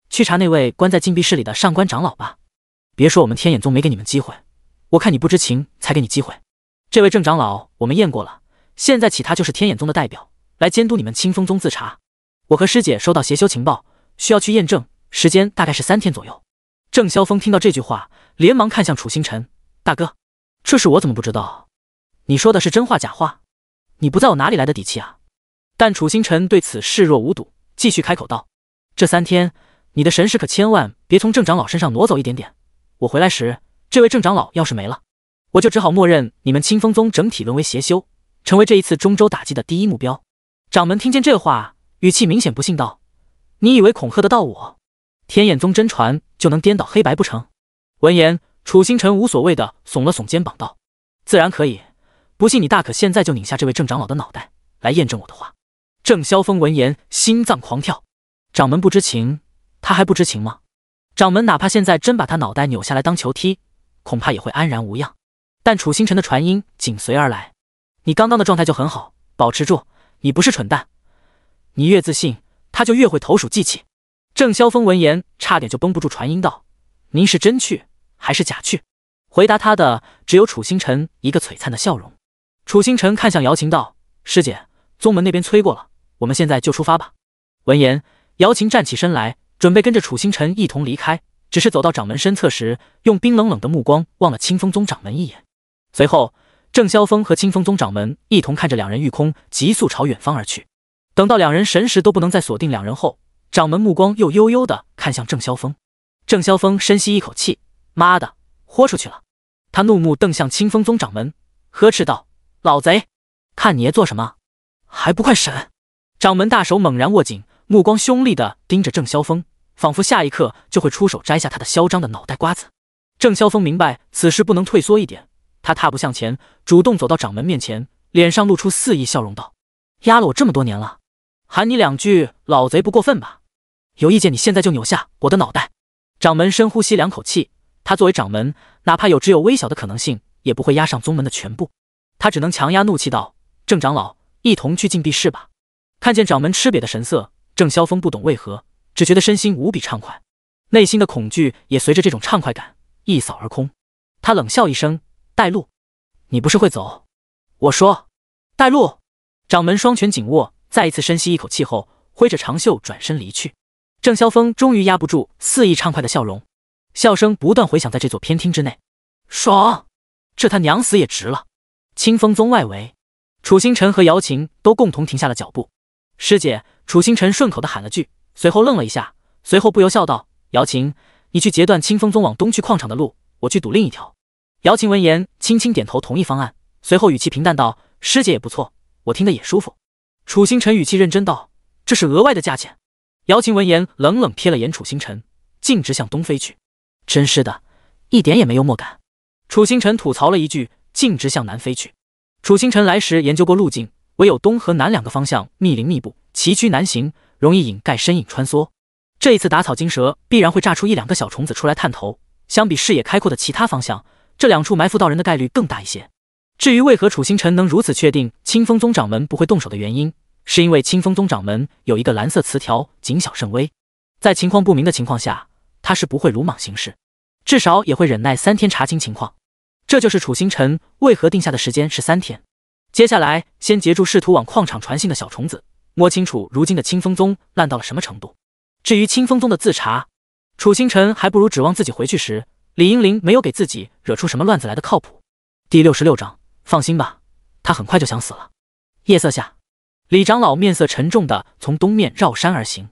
去查那位关在禁闭室里的上官长老吧。别说我们天眼宗没给你们机会，我看你不知情才给你机会。”这位郑长老，我们验过了，现在起他就是天眼宗的代表，来监督你们清风宗自查。我和师姐收到邪修情报，需要去验证，时间大概是三天左右。郑萧峰听到这句话，连忙看向楚星辰大哥：“这事我怎么不知道？你说的是真话假话？你不在我哪里来的底气啊？”但楚星辰对此视若无睹，继续开口道：“这三天，你的神识可千万别从郑长老身上挪走一点点。我回来时，这位郑长老要是没了。”我就只好默认你们清风宗整体沦为邪修，成为这一次中州打击的第一目标。掌门听见这话，语气明显不信道：“你以为恐吓得到我？天眼宗真传就能颠倒黑白不成？”闻言，楚星辰无所谓的耸了耸肩膀道：“自然可以，不信你大可现在就拧下这位郑长老的脑袋来验证我的话。”郑萧峰闻言，心脏狂跳。掌门不知情，他还不知情吗？掌门哪怕现在真把他脑袋扭下来当球踢，恐怕也会安然无恙。但楚星辰的传音紧随而来：“你刚刚的状态就很好，保持住。你不是蠢蛋，你越自信，他就越会投鼠忌器。”郑萧峰闻言差点就绷不住，传音道：“您是真去还是假去？”回答他的只有楚星辰一个璀璨的笑容。楚星辰看向姚琴道：“师姐，宗门那边催过了，我们现在就出发吧。”闻言，姚琴站起身来，准备跟着楚星辰一同离开。只是走到掌门身侧时，用冰冷冷的目光望了清风宗掌门一眼。随后，郑萧峰和清风宗掌门一同看着两人御空急速朝远方而去。等到两人神识都不能再锁定两人后，掌门目光又悠悠的看向郑萧峰。郑萧峰深吸一口气，妈的，豁出去了！他怒目瞪向清风宗掌门，呵斥道：“老贼，看你爷做什么？还不快审！”掌门大手猛然握紧，目光凶厉的盯着郑萧峰，仿佛下一刻就会出手摘下他的嚣张的脑袋瓜子。郑萧峰明白此事不能退缩一点。他踏步向前，主动走到掌门面前，脸上露出肆意笑容，道：“压了我这么多年了，喊你两句老贼不过分吧？有意见你现在就扭下我的脑袋！”掌门深呼吸两口气，他作为掌门，哪怕有只有微小的可能性，也不会压上宗门的全部。他只能强压怒气，道：“郑长老，一同去禁闭室吧。”看见掌门吃瘪的神色，郑萧峰不懂为何，只觉得身心无比畅快，内心的恐惧也随着这种畅快感一扫而空。他冷笑一声。带路，你不是会走？我说带路。掌门双拳紧握，再一次深吸一口气后，挥着长袖转身离去。郑萧峰终于压不住肆意畅快的笑容，笑声不断回响在这座偏厅之内。爽，这他娘死也值了。清风宗外围，楚星辰和姚琴都共同停下了脚步。师姐，楚星辰顺口的喊了句，随后愣了一下，随后不由笑道：“姚琴，你去截断清风宗往东去矿场的路，我去堵另一条。”姚晴闻言，轻轻点头，同意方案。随后语气平淡道：“师姐也不错，我听得也舒服。”楚星辰语气认真道：“这是额外的价钱。”姚晴闻言，冷冷瞥了眼楚星辰，径直向东飞去。真是的，一点也没幽默感。楚星辰吐槽了一句，径直向南飞去。楚星辰来时研究过路径，唯有东和南两个方向密林密布，崎岖难行，容易掩盖身影穿梭。这一次打草惊蛇，必然会炸出一两个小虫子出来探头。相比视野开阔的其他方向。这两处埋伏道人的概率更大一些。至于为何楚星辰能如此确定清风宗掌门不会动手的原因，是因为清风宗掌门有一个蓝色词条“谨小慎微”，在情况不明的情况下，他是不会鲁莽行事，至少也会忍耐三天查清情况。这就是楚星辰为何定下的时间是三天。接下来，先截住试图往矿场传信的小虫子，摸清楚如今的清风宗烂到了什么程度。至于清风宗的自查，楚星辰还不如指望自己回去时。李英林没有给自己惹出什么乱子来的，靠谱。第六十六章，放心吧，他很快就想死了。夜色下，李长老面色沉重的从东面绕山而行。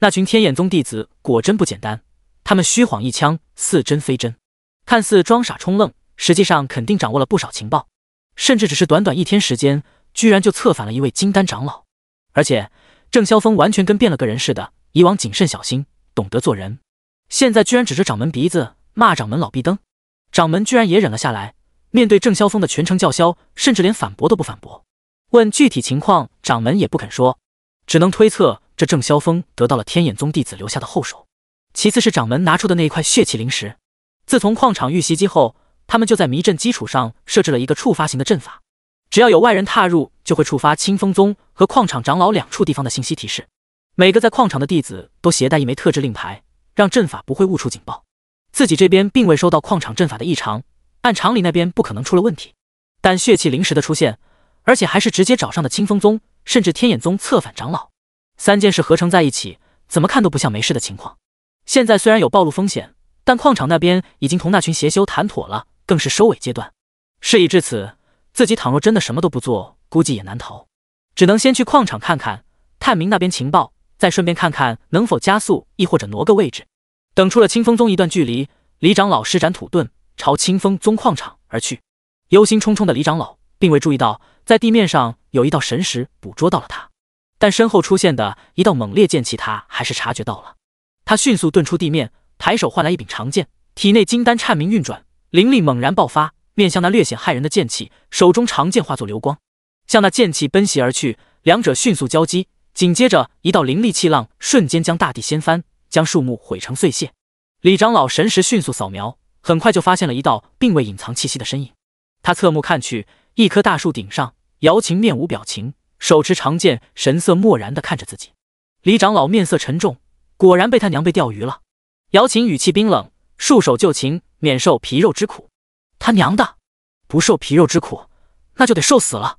那群天眼宗弟子果真不简单，他们虚晃一枪，似真非真，看似装傻充愣，实际上肯定掌握了不少情报。甚至只是短短一天时间，居然就策反了一位金丹长老。而且，郑萧峰完全跟变了个人似的，以往谨慎小心，懂得做人，现在居然指着掌门鼻子。骂掌门老壁灯，掌门居然也忍了下来。面对郑萧峰的全程叫嚣，甚至连反驳都不反驳。问具体情况，掌门也不肯说，只能推测这郑萧峰得到了天眼宗弟子留下的后手。其次是掌门拿出的那一块血气灵石。自从矿场遇袭击后，他们就在迷阵基础上设置了一个触发型的阵法，只要有外人踏入，就会触发清风宗和矿场长老两处地方的信息提示。每个在矿场的弟子都携带一枚特制令牌，让阵法不会误触警报。自己这边并未收到矿场阵法的异常，按常理那边不可能出了问题。但血气临时的出现，而且还是直接找上的清风宗，甚至天眼宗策反长老，三件事合成在一起，怎么看都不像没事的情况。现在虽然有暴露风险，但矿场那边已经同那群邪修谈妥了，更是收尾阶段。事已至此，自己倘若真的什么都不做，估计也难逃。只能先去矿场看看，探明那边情报，再顺便看看能否加速，亦或者挪个位置。等出了清风宗一段距离，李长老施展土遁，朝清风宗矿场而去。忧心忡忡的李长老，并未注意到，在地面上有一道神识捕捉到了他，但身后出现的一道猛烈剑气，他还是察觉到了。他迅速遁出地面，抬手换来一柄长剑，体内金丹颤鸣运转，灵力猛然爆发，面向那略显骇人的剑气，手中长剑化作流光，向那剑气奔袭而去。两者迅速交击，紧接着一道灵力气浪瞬间将大地掀翻。将树木毁成碎屑。李长老神识迅速扫描，很快就发现了一道并未隐藏气息的身影。他侧目看去，一棵大树顶上，姚琴面无表情，手持长剑，神色漠然地看着自己。李长老面色沉重，果然被他娘被钓鱼了。姚琴语气冰冷：“束手就擒，免受皮肉之苦。”他娘的，不受皮肉之苦，那就得受死了。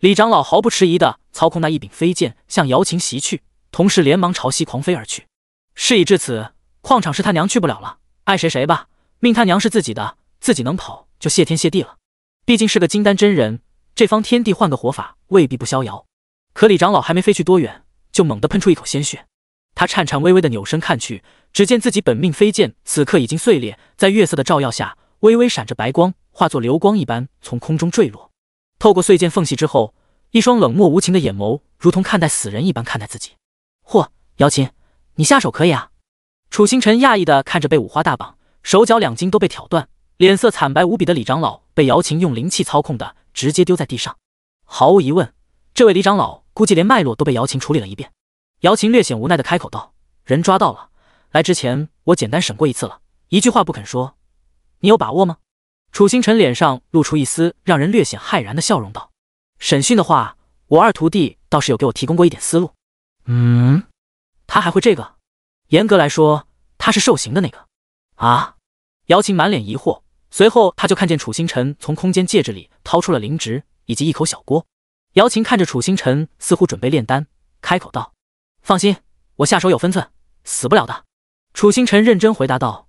李长老毫不迟疑地操控那一柄飞剑向姚琴袭去，同时连忙朝西狂飞而去。事已至此，矿场是他娘去不了了，爱谁谁吧。命他娘是自己的，自己能跑就谢天谢地了。毕竟是个金丹真人，这方天地换个活法未必不逍遥。可李长老还没飞去多远，就猛地喷出一口鲜血。他颤颤巍巍的扭身看去，只见自己本命飞剑此刻已经碎裂，在月色的照耀下微微闪着白光，化作流光一般从空中坠落。透过碎剑缝隙之后，一双冷漠无情的眼眸如同看待死人一般看待自己。嚯，瑶琴！你下手可以啊！楚星辰讶异的看着被五花大绑、手脚两筋都被挑断、脸色惨白无比的李长老，被姚琴用灵气操控的直接丢在地上。毫无疑问，这位李长老估计连脉络都被姚琴处理了一遍。姚琴略显无奈的开口道：“人抓到了，来之前我简单审过一次了，一句话不肯说。你有把握吗？”楚星辰脸上露出一丝让人略显骇然的笑容，道：“审讯的话，我二徒弟倒是有给我提供过一点思路。嗯。”他还会这个？严格来说，他是受刑的那个。啊！姚琴满脸疑惑，随后他就看见楚星辰从空间戒指里掏出了灵植以及一口小锅。姚琴看着楚星辰，似乎准备炼丹，开口道：“放心，我下手有分寸，死不了的。”楚星辰认真回答道：“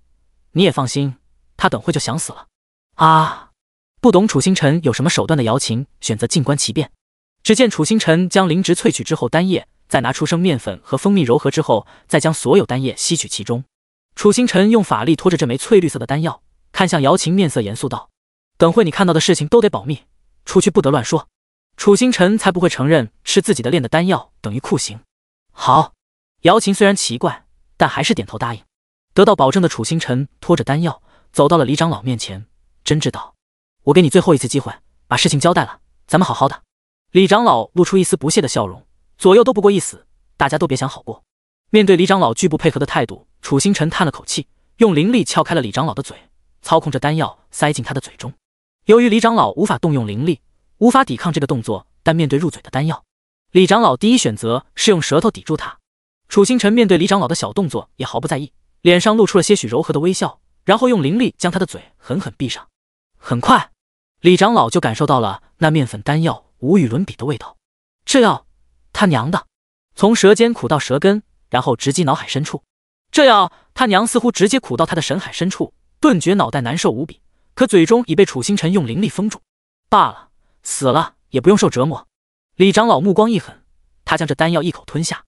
你也放心，他等会就想死了。”啊！不懂楚星辰有什么手段的姚琴选择静观其变。只见楚星辰将灵植萃取之后，丹液。在拿出生面粉和蜂蜜揉合之后，再将所有丹液吸取其中。楚星辰用法力拖着这枚翠绿色的丹药，看向姚琴，面色严肃道：“等会你看到的事情都得保密，出去不得乱说。”楚星辰才不会承认吃自己的炼的丹药等于酷刑。好。姚琴虽然奇怪，但还是点头答应。得到保证的楚星辰拖着丹药走到了李长老面前，真挚道：“我给你最后一次机会，把事情交代了，咱们好好的。”李长老露出一丝不屑的笑容。左右都不过一死，大家都别想好过。面对李长老拒不配合的态度，楚星辰叹了口气，用灵力撬开了李长老的嘴，操控着丹药塞进他的嘴中。由于李长老无法动用灵力，无法抵抗这个动作，但面对入嘴的丹药，李长老第一选择是用舌头抵住它。楚星辰面对李长老的小动作也毫不在意，脸上露出了些许柔和的微笑，然后用灵力将他的嘴狠狠闭上。很快，李长老就感受到了那面粉丹药无与伦比的味道。这药。他娘的！从舌尖苦到舌根，然后直击脑海深处。这药，他娘似乎直接苦到他的神海深处，顿觉脑袋难受无比。可嘴中已被楚星辰用灵力封住。罢了，死了也不用受折磨。李长老目光一狠，他将这丹药一口吞下。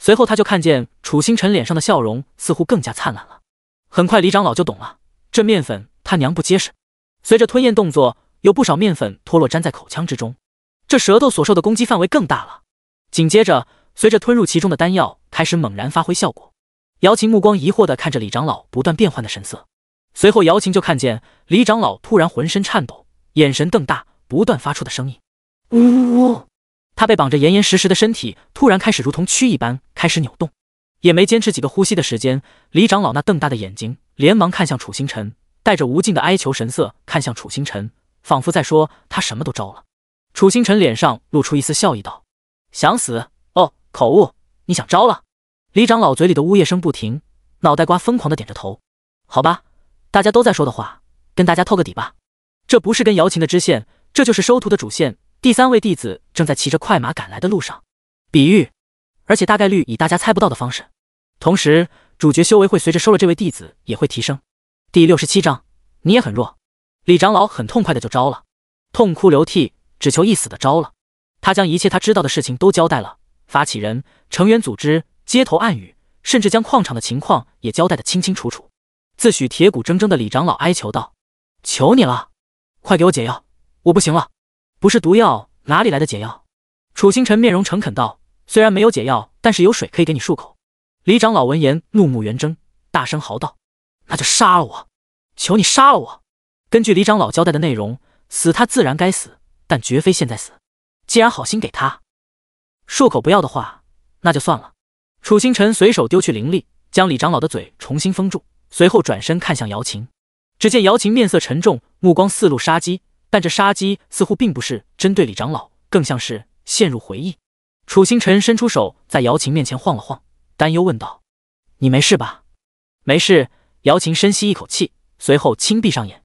随后他就看见楚星辰脸上的笑容似乎更加灿烂了。很快，李长老就懂了，这面粉他娘不结实。随着吞咽动作，有不少面粉脱落，粘在口腔之中。这舌头所受的攻击范围更大了。紧接着，随着吞入其中的丹药开始猛然发挥效果，姚琴目光疑惑的看着李长老不断变换的神色。随后，姚琴就看见李长老突然浑身颤抖，眼神瞪大，不断发出的声音。呜呜，他被绑着严严实实的身体突然开始如同蛆一般开始扭动。也没坚持几个呼吸的时间，李长老那瞪大的眼睛连忙看向楚星辰，带着无尽的哀求神色看向楚星辰，仿佛在说他什么都招了。楚星辰脸上露出一丝笑意道。想死哦，口误，你想招了。李长老嘴里的呜咽声不停，脑袋瓜疯狂的点着头。好吧，大家都在说的话，跟大家透个底吧。这不是跟瑶琴的支线，这就是收徒的主线。第三位弟子正在骑着快马赶来的路上，比喻，而且大概率以大家猜不到的方式。同时，主角修为会随着收了这位弟子也会提升。第六十七章，你也很弱。李长老很痛快的就招了，痛哭流涕，只求一死的招了。他将一切他知道的事情都交代了，发起人、成员、组织、街头暗语，甚至将矿场的情况也交代得清清楚楚。自诩铁骨铮铮的李长老哀求道：“求你了，快给我解药，我不行了。”“不是毒药，哪里来的解药？”楚星辰面容诚恳道：“虽然没有解药，但是有水可以给你漱口。”李长老闻言怒目圆睁，大声嚎道：“那就杀了我！求你杀了我！”根据李长老交代的内容，死他自然该死，但绝非现在死。既然好心给他漱口，不要的话，那就算了。楚星辰随手丢去灵力，将李长老的嘴重新封住，随后转身看向姚琴。只见姚琴面色沉重，目光四路杀机，但这杀机似乎并不是针对李长老，更像是陷入回忆。楚星辰伸出手，在姚琴面前晃了晃，担忧问道：“你没事吧？”“没事。”姚琴深吸一口气，随后轻闭上眼。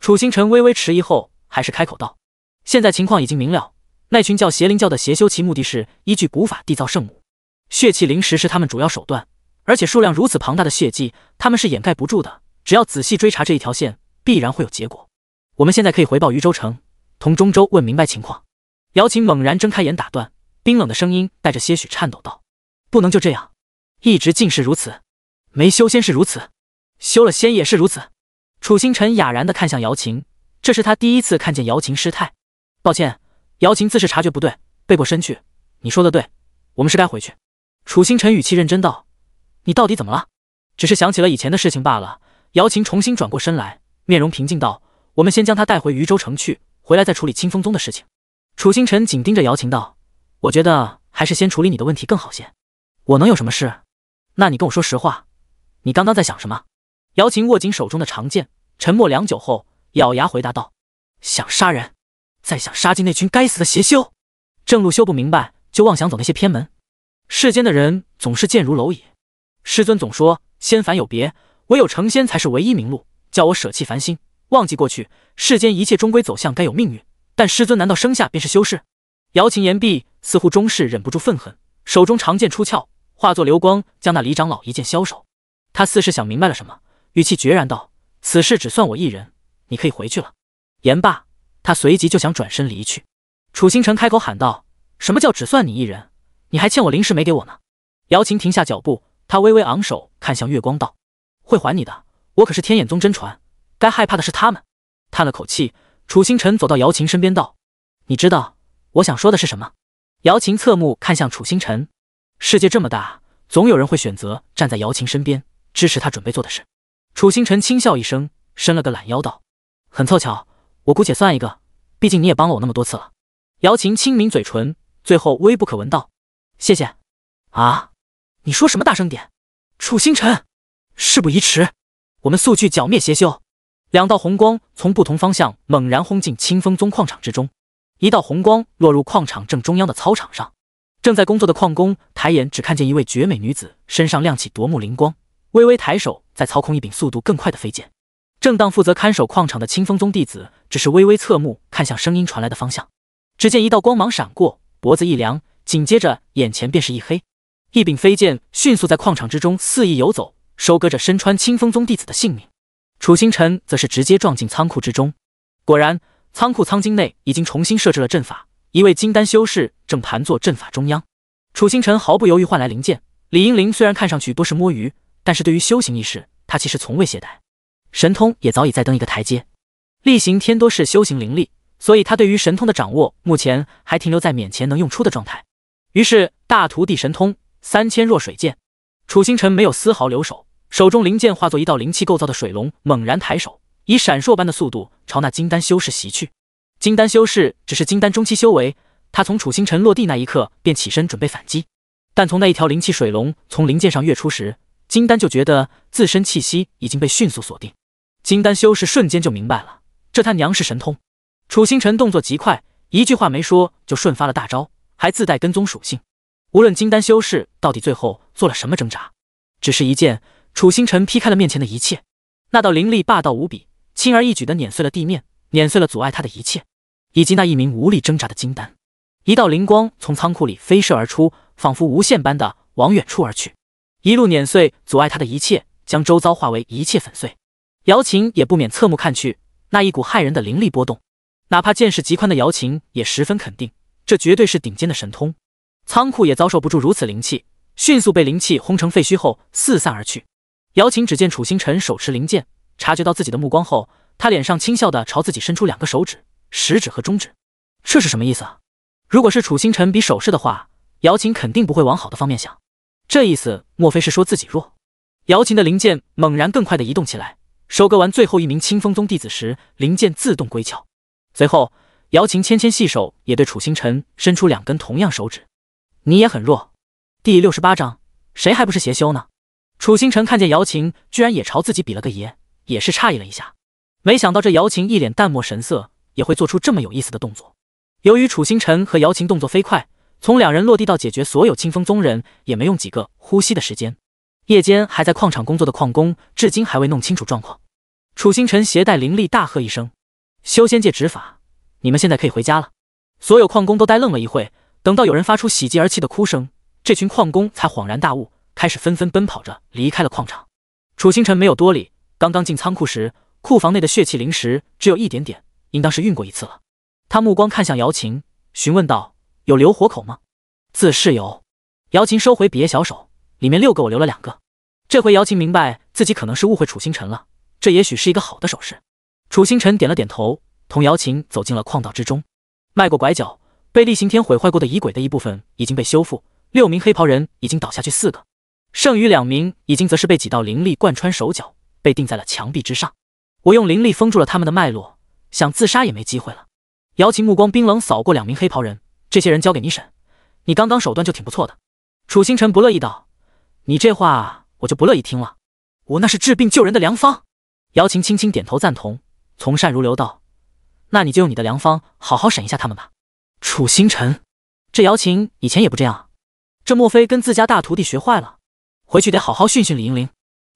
楚星辰微微迟疑后，还是开口道：“现在情况已经明了。”那群叫邪灵教的邪修，其目的是依据古法缔造圣母，血气灵石是他们主要手段，而且数量如此庞大的血迹，他们是掩盖不住的。只要仔细追查这一条线，必然会有结果。我们现在可以回报渝州城，同中州问明白情况。姚琴猛然睁开眼，打断，冰冷的声音带着些许颤抖道：“不能就这样，一直尽是如此，没修仙是如此，修了仙也是如此。”楚星辰哑然地看向姚琴，这是他第一次看见姚琴失态。抱歉。姚琴自是察觉不对，背过身去。你说的对，我们是该回去。楚星辰语气认真道：“你到底怎么了？只是想起了以前的事情罢了。”姚琴重新转过身来，面容平静道：“我们先将他带回渝州城去，回来再处理清风宗的事情。”楚星辰紧盯着姚琴道：“我觉得还是先处理你的问题更好些。我能有什么事？那你跟我说实话，你刚刚在想什么？”姚琴握紧手中的长剑，沉默良久后，咬牙回答道：“想杀人。”再想杀进那群该死的邪修，正路修不明白，就妄想走那些偏门。世间的人总是贱如蝼蚁。师尊总说仙凡有别，唯有成仙才是唯一明路，叫我舍弃凡心，忘记过去。世间一切终归走向该有命运。但师尊难道生下便是修士？瑶琴言毕，似乎终是忍不住愤恨，手中长剑出鞘，化作流光，将那李长老一剑削首。他似是想明白了什么，语气决然道：“此事只算我一人，你可以回去了。”言罢。他随即就想转身离去，楚星辰开口喊道：“什么叫只算你一人？你还欠我灵石没给我呢！”姚琴停下脚步，他微微昂首，看向月光道：“会还你的，我可是天眼宗真传，该害怕的是他们。”叹了口气，楚星辰走到姚琴身边道：“你知道我想说的是什么？”姚琴侧目看向楚星辰，世界这么大，总有人会选择站在姚琴身边，支持他准备做的事。楚星辰轻笑一声，伸了个懒腰道：“很凑巧。”我姑且算一个，毕竟你也帮了我那么多次了。姚琴轻抿嘴唇，最后微不可闻道：“谢谢。”啊！你说什么？大声点！楚星辰，事不宜迟，我们速去剿灭邪修。两道红光从不同方向猛然轰进清风宗矿场之中，一道红光落入矿场正中央的操场上，正在工作的矿工抬眼只看见一位绝美女子身上亮起夺目灵光，微微抬手在操控一柄速度更快的飞剑。正当负责看守矿场的清风宗弟子只是微微侧目看向声音传来的方向，只见一道光芒闪过，脖子一凉，紧接着眼前便是一黑。一柄飞剑迅速在矿场之中肆意游走，收割着身穿清风宗弟子的性命。楚星辰则是直接撞进仓库之中。果然，仓库仓经内已经重新设置了阵法，一位金丹修士正盘坐阵法中央。楚星辰毫不犹豫换来灵剑。李英灵虽然看上去多是摸鱼，但是对于修行一事，他其实从未懈怠。神通也早已再登一个台阶，力行天多是修行灵力，所以他对于神通的掌握目前还停留在勉强能用出的状态。于是大徒弟神通三千弱水剑，楚星辰没有丝毫留手，手中灵剑化作一道灵气构造的水龙，猛然抬手，以闪烁般的速度朝那金丹修士袭去。金丹修士只是金丹中期修为，他从楚星辰落地那一刻便起身准备反击，但从那一条灵气水龙从灵剑上跃出时，金丹就觉得自身气息已经被迅速锁定。金丹修士瞬间就明白了，这他娘是神通。楚星辰动作极快，一句话没说就瞬发了大招，还自带跟踪属性。无论金丹修士到底最后做了什么挣扎，只是一剑，楚星辰劈开了面前的一切。那道灵力霸道无比，轻而易举的碾碎了地面，碾碎了阻碍他的一切，以及那一名无力挣扎的金丹。一道灵光从仓库里飞射而出，仿佛无限般的往远处而去，一路碾碎阻碍他的一切，将周遭化为一切粉碎。瑶琴也不免侧目看去，那一股骇人的灵力波动，哪怕见识极宽的瑶琴也十分肯定，这绝对是顶尖的神通。仓库也遭受不住如此灵气，迅速被灵气轰成废墟后四散而去。瑶琴只见楚星辰手持灵剑，察觉到自己的目光后，他脸上轻笑的朝自己伸出两个手指，食指和中指，这是什么意思啊？如果是楚星辰比手势的话，瑶琴肯定不会往好的方面想。这意思莫非是说自己弱？瑶琴的灵剑猛然更快的移动起来。收割完最后一名清风宗弟子时，灵剑自动归鞘。随后，瑶琴纤纤细手也对楚星辰伸出两根同样手指：“你也很弱。”第六十八章，谁还不是邪修呢？楚星辰看见瑶琴居然也朝自己比了个耶，也是诧异了一下，没想到这瑶琴一脸淡漠神色也会做出这么有意思的动作。由于楚星辰和瑶琴动作飞快，从两人落地到解决所有清风宗人，也没用几个呼吸的时间。夜间还在矿场工作的矿工，至今还未弄清楚状况。楚星辰携带灵力，大喝一声：“修仙界执法，你们现在可以回家了。”所有矿工都呆愣了一会，等到有人发出喜极而泣的哭声，这群矿工才恍然大悟，开始纷纷奔跑着离开了矿场。楚星辰没有多理。刚刚进仓库时，库房内的血气灵石只有一点点，应当是运过一次了。他目光看向姚琴，询问道：“有留活口吗？”“自是有。”姚琴收回笔业小手，里面六个，我留了两个。这回姚琴明白自己可能是误会楚星辰了，这也许是一个好的手势。楚星辰点了点头，同姚琴走进了矿道之中。迈过拐角，被厉行天毁坏过的遗鬼的一部分已经被修复，六名黑袍人已经倒下去四个，剩余两名已经则是被几道灵力贯穿手脚，被钉在了墙壁之上。我用灵力封住了他们的脉络，想自杀也没机会了。姚琴目光冰冷扫过两名黑袍人，这些人交给你审，你刚刚手段就挺不错的。楚星辰不乐意道：“你这话。”我就不乐意听了，我那是治病救人的良方。姚琴轻轻点头赞同，从善如流道：“那你就用你的良方好好审一下他们吧。”楚星辰，这姚琴以前也不这样这莫非跟自家大徒弟学坏了？回去得好好训训李英玲。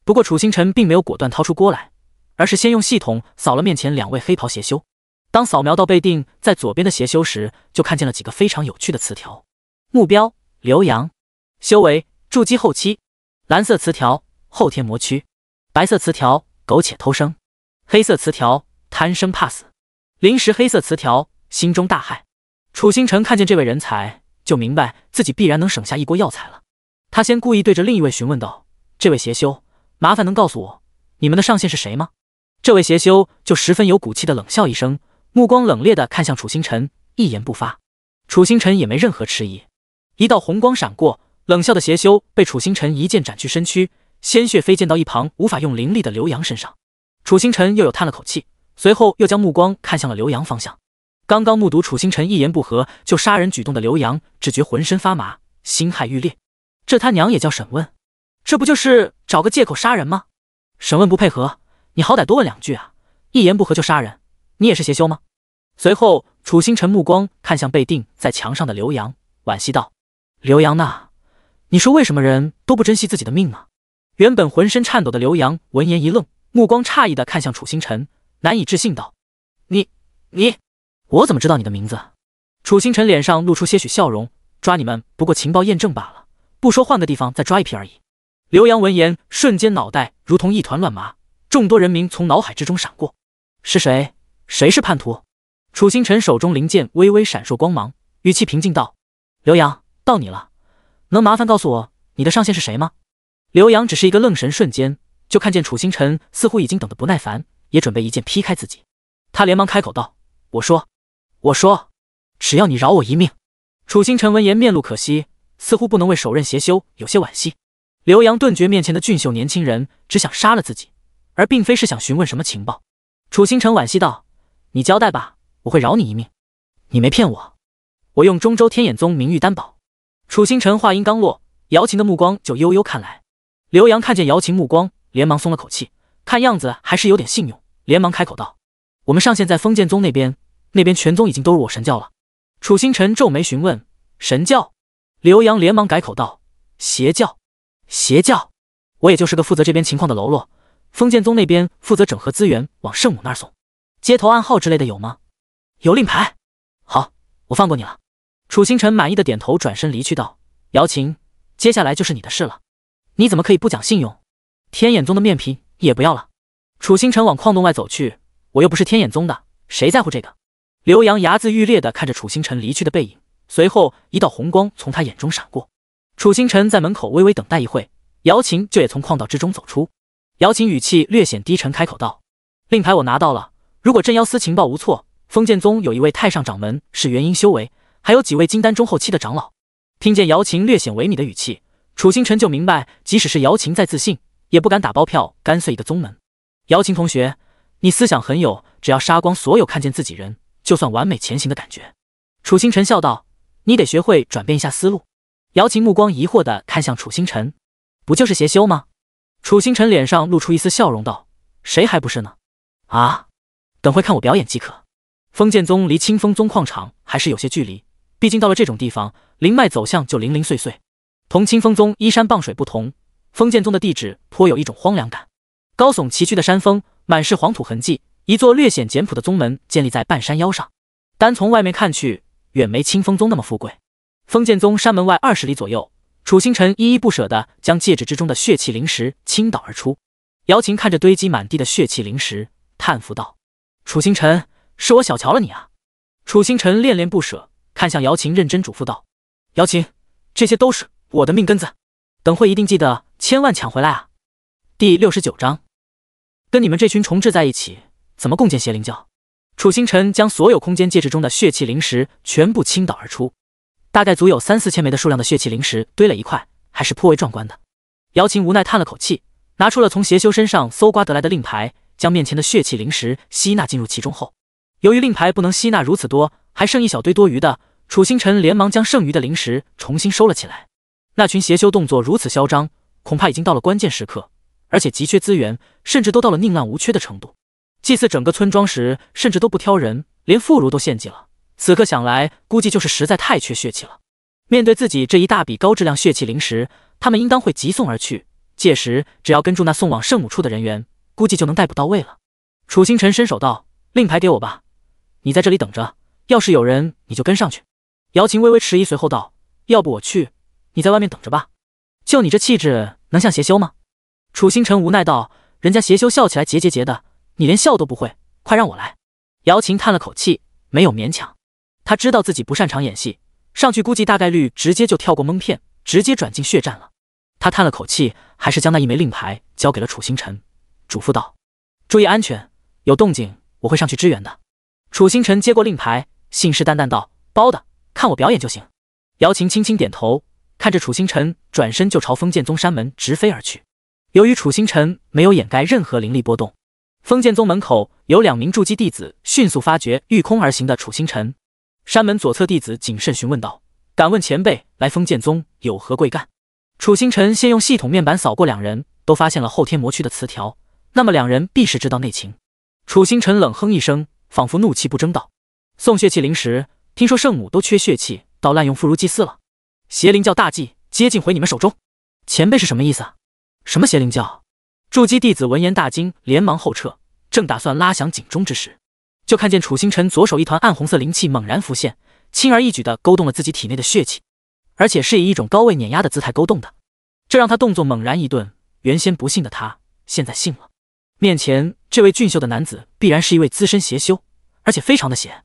不过楚星辰并没有果断掏出锅来，而是先用系统扫了面前两位黑袍邪修。当扫描到被定在左边的邪修时，就看见了几个非常有趣的词条：目标刘洋，修为筑基后期。蓝色词条后天魔躯，白色词条苟且偷生，黑色词条贪生怕死，临时黑色词条心中大骇。楚星辰看见这位人才，就明白自己必然能省下一锅药材了。他先故意对着另一位询问道：“这位邪修，麻烦能告诉我你们的上线是谁吗？”这位邪修就十分有骨气的冷笑一声，目光冷冽的看向楚星辰，一言不发。楚星辰也没任何迟疑，一道红光闪过。冷笑的邪修被楚星辰一剑斩去身躯，鲜血飞溅到一旁无法用灵力的刘洋身上。楚星辰又有叹了口气，随后又将目光看向了刘洋方向。刚刚目睹楚星辰一言不合就杀人举动的刘洋，只觉浑身发麻，心骇欲裂。这他娘也叫审问？这不就是找个借口杀人吗？审问不配合，你好歹多问两句啊！一言不合就杀人，你也是邪修吗？随后，楚星辰目光看向被钉在墙上的刘洋，惋惜道：“刘洋呐。”你说为什么人都不珍惜自己的命呢？原本浑身颤抖的刘洋闻言一愣，目光诧异的看向楚星辰，难以置信道：“你你，我怎么知道你的名字？”楚星辰脸上露出些许笑容，抓你们不过情报验证罢了，不说换个地方再抓一批而已。刘洋闻言瞬间脑袋如同一团乱麻，众多人名从脑海之中闪过，是谁？谁是叛徒？楚星辰手中灵剑微微闪烁光芒，语气平静道：“刘洋，到你了。”能麻烦告诉我你的上线是谁吗？刘洋只是一个愣神瞬间，就看见楚星辰似乎已经等得不耐烦，也准备一剑劈开自己。他连忙开口道：“我说，我说，只要你饶我一命。”楚星辰闻言面露可惜，似乎不能为手刃邪修有些惋惜。刘洋顿觉面前的俊秀年轻人只想杀了自己，而并非是想询问什么情报。楚星辰惋惜道：“你交代吧，我会饶你一命。你没骗我，我用中州天眼宗名誉担保。”楚星辰话音刚落，姚琴的目光就悠悠看来。刘洋看见姚琴目光，连忙松了口气，看样子还是有点信用，连忙开口道：“我们上线在封剑宗那边，那边全宗已经都入我神教了。”楚星辰皱眉询问：“神教？”刘洋连忙改口道：“邪教，邪教。我也就是个负责这边情况的喽啰，封剑宗那边负责整合资源往圣母那儿送，街头暗号之类的有吗？有令牌。好，我放过你了。”楚星辰满意的点头，转身离去，道：“姚琴，接下来就是你的事了，你怎么可以不讲信用？天眼宗的面皮也不要了。”楚星辰往矿洞外走去，我又不是天眼宗的，谁在乎这个？刘阳睚眦欲裂的看着楚星辰离去的背影，随后一道红光从他眼中闪过。楚星辰在门口微微等待一会，姚琴就也从矿道之中走出。姚琴语气略显低沉，开口道：“令牌我拿到了，如果镇妖司情报无错，封剑宗有一位太上掌门是元婴修为。”还有几位金丹中后期的长老，听见姚琴略显萎靡的语气，楚星辰就明白，即使是姚琴再自信，也不敢打包票干碎一个宗门。姚琴同学，你思想很有，只要杀光所有看见自己人，就算完美前行的感觉。楚星辰笑道：“你得学会转变一下思路。”姚琴目光疑惑地看向楚星辰：“不就是邪修吗？”楚星辰脸上露出一丝笑容道：“谁还不是呢？啊，等会看我表演即可。”封剑宗离清风宗矿场还是有些距离。毕竟到了这种地方，灵脉走向就零零碎碎。同清风宗依山傍水不同，封建宗的地址颇有一种荒凉感。高耸崎岖的山峰，满是黄土痕迹。一座略显简朴的宗门建立在半山腰上，单从外面看去，远没清风宗那么富贵。封建宗山门外二十里左右，楚星辰依依不舍地将戒指之中的血气灵石倾倒而出。姚琴看着堆积满地的血气灵石，叹服道：“楚星辰，是我小瞧了你啊！”楚星辰恋恋不舍。看向姚琴，认真嘱咐道：“姚琴，这些都是我的命根子，等会一定记得，千万抢回来啊！”第六十九章，跟你们这群虫豸在一起，怎么共建邪灵教？楚星辰将所有空间戒指中的血气灵石全部倾倒而出，大概足有三四千枚的数量的血气灵石堆了一块，还是颇为壮观的。姚琴无奈叹了口气，拿出了从邪修身上搜刮得来的令牌，将面前的血气灵石吸纳进入其中后，由于令牌不能吸纳如此多。还剩一小堆多余的，楚星辰连忙将剩余的灵石重新收了起来。那群邪修动作如此嚣张，恐怕已经到了关键时刻，而且急缺资源，甚至都到了宁滥无缺的程度。祭祀整个村庄时，甚至都不挑人，连妇孺都献祭了。此刻想来，估计就是实在太缺血气了。面对自己这一大笔高质量血气灵石，他们应当会急送而去。届时只要跟住那送往圣母处的人员，估计就能逮捕到位了。楚星辰伸手道：“令牌给我吧，你在这里等着。”要是有人，你就跟上去。姚琴微微迟疑，随后道：“要不我去，你在外面等着吧。就你这气质，能像邪修吗？”楚星辰无奈道：“人家邪修笑起来结结结的，你连笑都不会。快让我来。”姚琴叹了口气，没有勉强。她知道自己不擅长演戏，上去估计大概率直接就跳过蒙骗，直接转进血战了。她叹了口气，还是将那一枚令牌交给了楚星辰，嘱咐道：“注意安全，有动静我会上去支援的。”楚星辰接过令牌。信誓旦旦道：“包的，看我表演就行。”姚琴轻轻点头，看着楚星辰转身就朝封建宗山门直飞而去。由于楚星辰没有掩盖任何灵力波动，封建宗门口有两名筑基弟子迅速发觉御空而行的楚星辰。山门左侧弟子谨慎询问道：“敢问前辈来封建宗有何贵干？”楚星辰先用系统面板扫过两人，都发现了后天魔区的词条，那么两人必是知道内情。楚星辰冷哼一声，仿佛怒气不争道。送血气灵石，听说圣母都缺血气到滥用妇孺祭祀了。邪灵教大忌接近回你们手中，前辈是什么意思？啊？什么邪灵教？筑基弟子闻言大惊，连忙后撤。正打算拉响警钟之时，就看见楚星辰左手一团暗红色灵气猛然浮现，轻而易举的勾动了自己体内的血气，而且是以一种高位碾压的姿态勾动的。这让他动作猛然一顿。原先不信的他，现在信了。面前这位俊秀的男子，必然是一位资深邪修，而且非常的邪。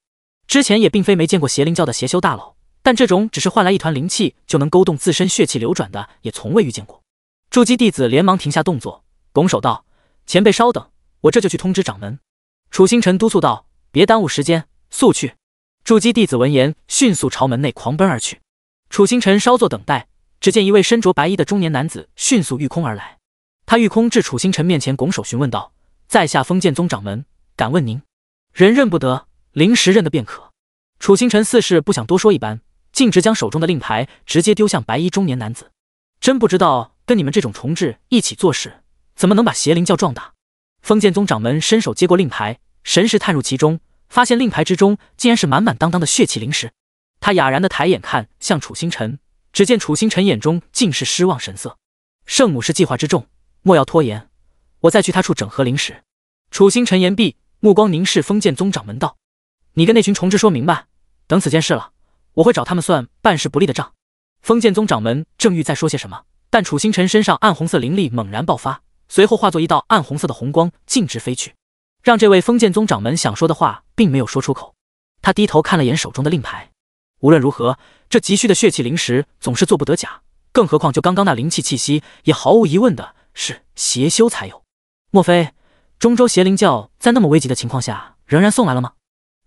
之前也并非没见过邪灵教的邪修大佬，但这种只是换来一团灵气就能勾动自身血气流转的，也从未遇见过。筑基弟子连忙停下动作，拱手道：“前辈稍等，我这就去通知掌门。”楚星辰督促道：“别耽误时间，速去。”筑基弟子闻言，迅速朝门内狂奔而去。楚星辰稍作等待，只见一位身着白衣的中年男子迅速御空而来，他御空至楚星辰面前，拱手询问道：“在下封剑宗掌门，敢问您，人认不得？”灵石认得便可。楚星辰似是不想多说一般，径直将手中的令牌直接丢向白衣中年男子。真不知道跟你们这种重置一起做事，怎么能把邪灵教壮大？封建宗掌门伸手接过令牌，神识探入其中，发现令牌之中竟然是满满当当的血气灵石。他哑然的抬眼看向楚星辰，只见楚星辰眼中尽是失望神色。圣母是计划之重，莫要拖延，我再去他处整合灵石。楚星辰言毕，目光凝视封建宗掌门道。你跟那群虫子说明白，等此件事了，我会找他们算办事不力的账。封建宗掌门正欲再说些什么，但楚星辰身上暗红色灵力猛然爆发，随后化作一道暗红色的红光径直飞去，让这位封建宗掌门想说的话并没有说出口。他低头看了眼手中的令牌，无论如何，这急需的血气灵石总是做不得假，更何况就刚刚那灵气气息，也毫无疑问的是邪修才有。莫非中州邪灵教在那么危急的情况下仍然送来了吗？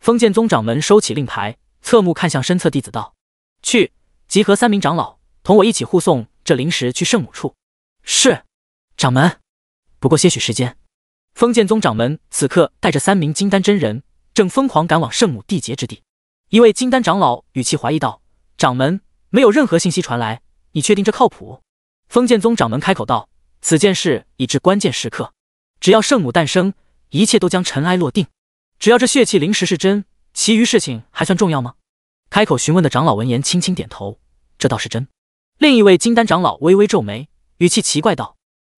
封建宗掌门收起令牌，侧目看向身侧弟子道：“去集合三名长老，同我一起护送这灵石去圣母处。”是，掌门。不过些许时间，封建宗掌门此刻带着三名金丹真人，正疯狂赶往圣母缔结之地。一位金丹长老语气怀疑道：“掌门，没有任何信息传来，你确定这靠谱？”封建宗掌门开口道：“此件事已至关键时刻，只要圣母诞生，一切都将尘埃落定。”只要这血气灵石是真，其余事情还算重要吗？开口询问的长老闻言轻轻点头，这倒是真。另一位金丹长老微微皱眉，语气奇怪道：“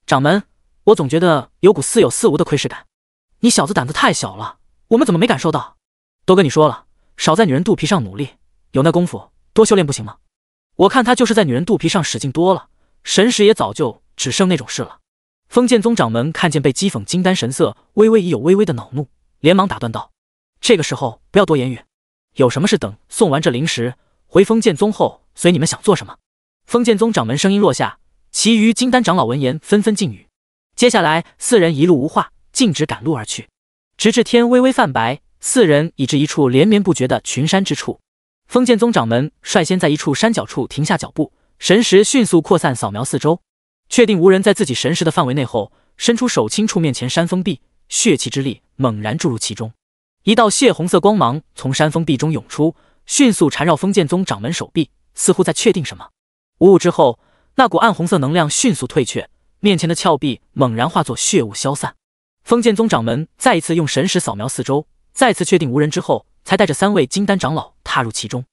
掌门，我总觉得有股似有似无的窥视感。你小子胆子太小了，我们怎么没感受到？都跟你说了，少在女人肚皮上努力，有那功夫多修炼不行吗？我看他就是在女人肚皮上使劲多了，神识也早就只剩那种事了。”封剑宗掌门看见被讥讽，金丹神色微微已有微微的恼怒。连忙打断道：“这个时候不要多言语，有什么事等送完这灵石回封建宗后，随你们想做什么。”封建宗掌门声音落下，其余金丹长老闻言纷纷敬语。接下来四人一路无话，径直赶路而去，直至天微微泛白，四人已至一处连绵不绝的群山之处。封建宗掌门率先在一处山脚处停下脚步，神识迅速扩散扫描四周，确定无人在自己神识的范围内后，伸出手轻触面前山峰壁，血气之力。猛然注入其中，一道血红色光芒从山峰壁中涌出，迅速缠绕封剑宗掌门手臂，似乎在确定什么。无物之后，那股暗红色能量迅速退却，面前的峭壁猛然化作血雾消散。封剑宗掌门再一次用神识扫描四周，再次确定无人之后，才带着三位金丹长老踏入其中。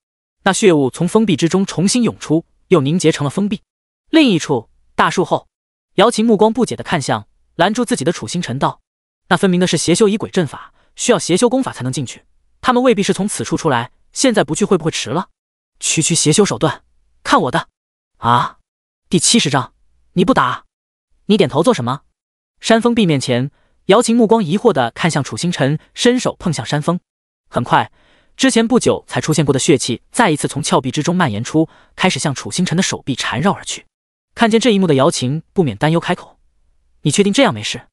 那血雾从封闭之中重新涌出，又凝结成了封闭。另一处大树后，姚琴目光不解的看向拦住自己的楚星辰，道。那分明的是邪修以鬼阵法，需要邪修功法才能进去。他们未必是从此处出来，现在不去会不会迟了？区区邪修手段，看我的！啊！第七十章，你不打，你点头做什么？山峰壁面前，姚琴目光疑惑的看向楚星辰，伸手碰向山峰。很快，之前不久才出现过的血气再一次从峭壁之中蔓延出，开始向楚星辰的手臂缠绕而去。看见这一幕的姚琴不免担忧开口：“你确定这样没事？”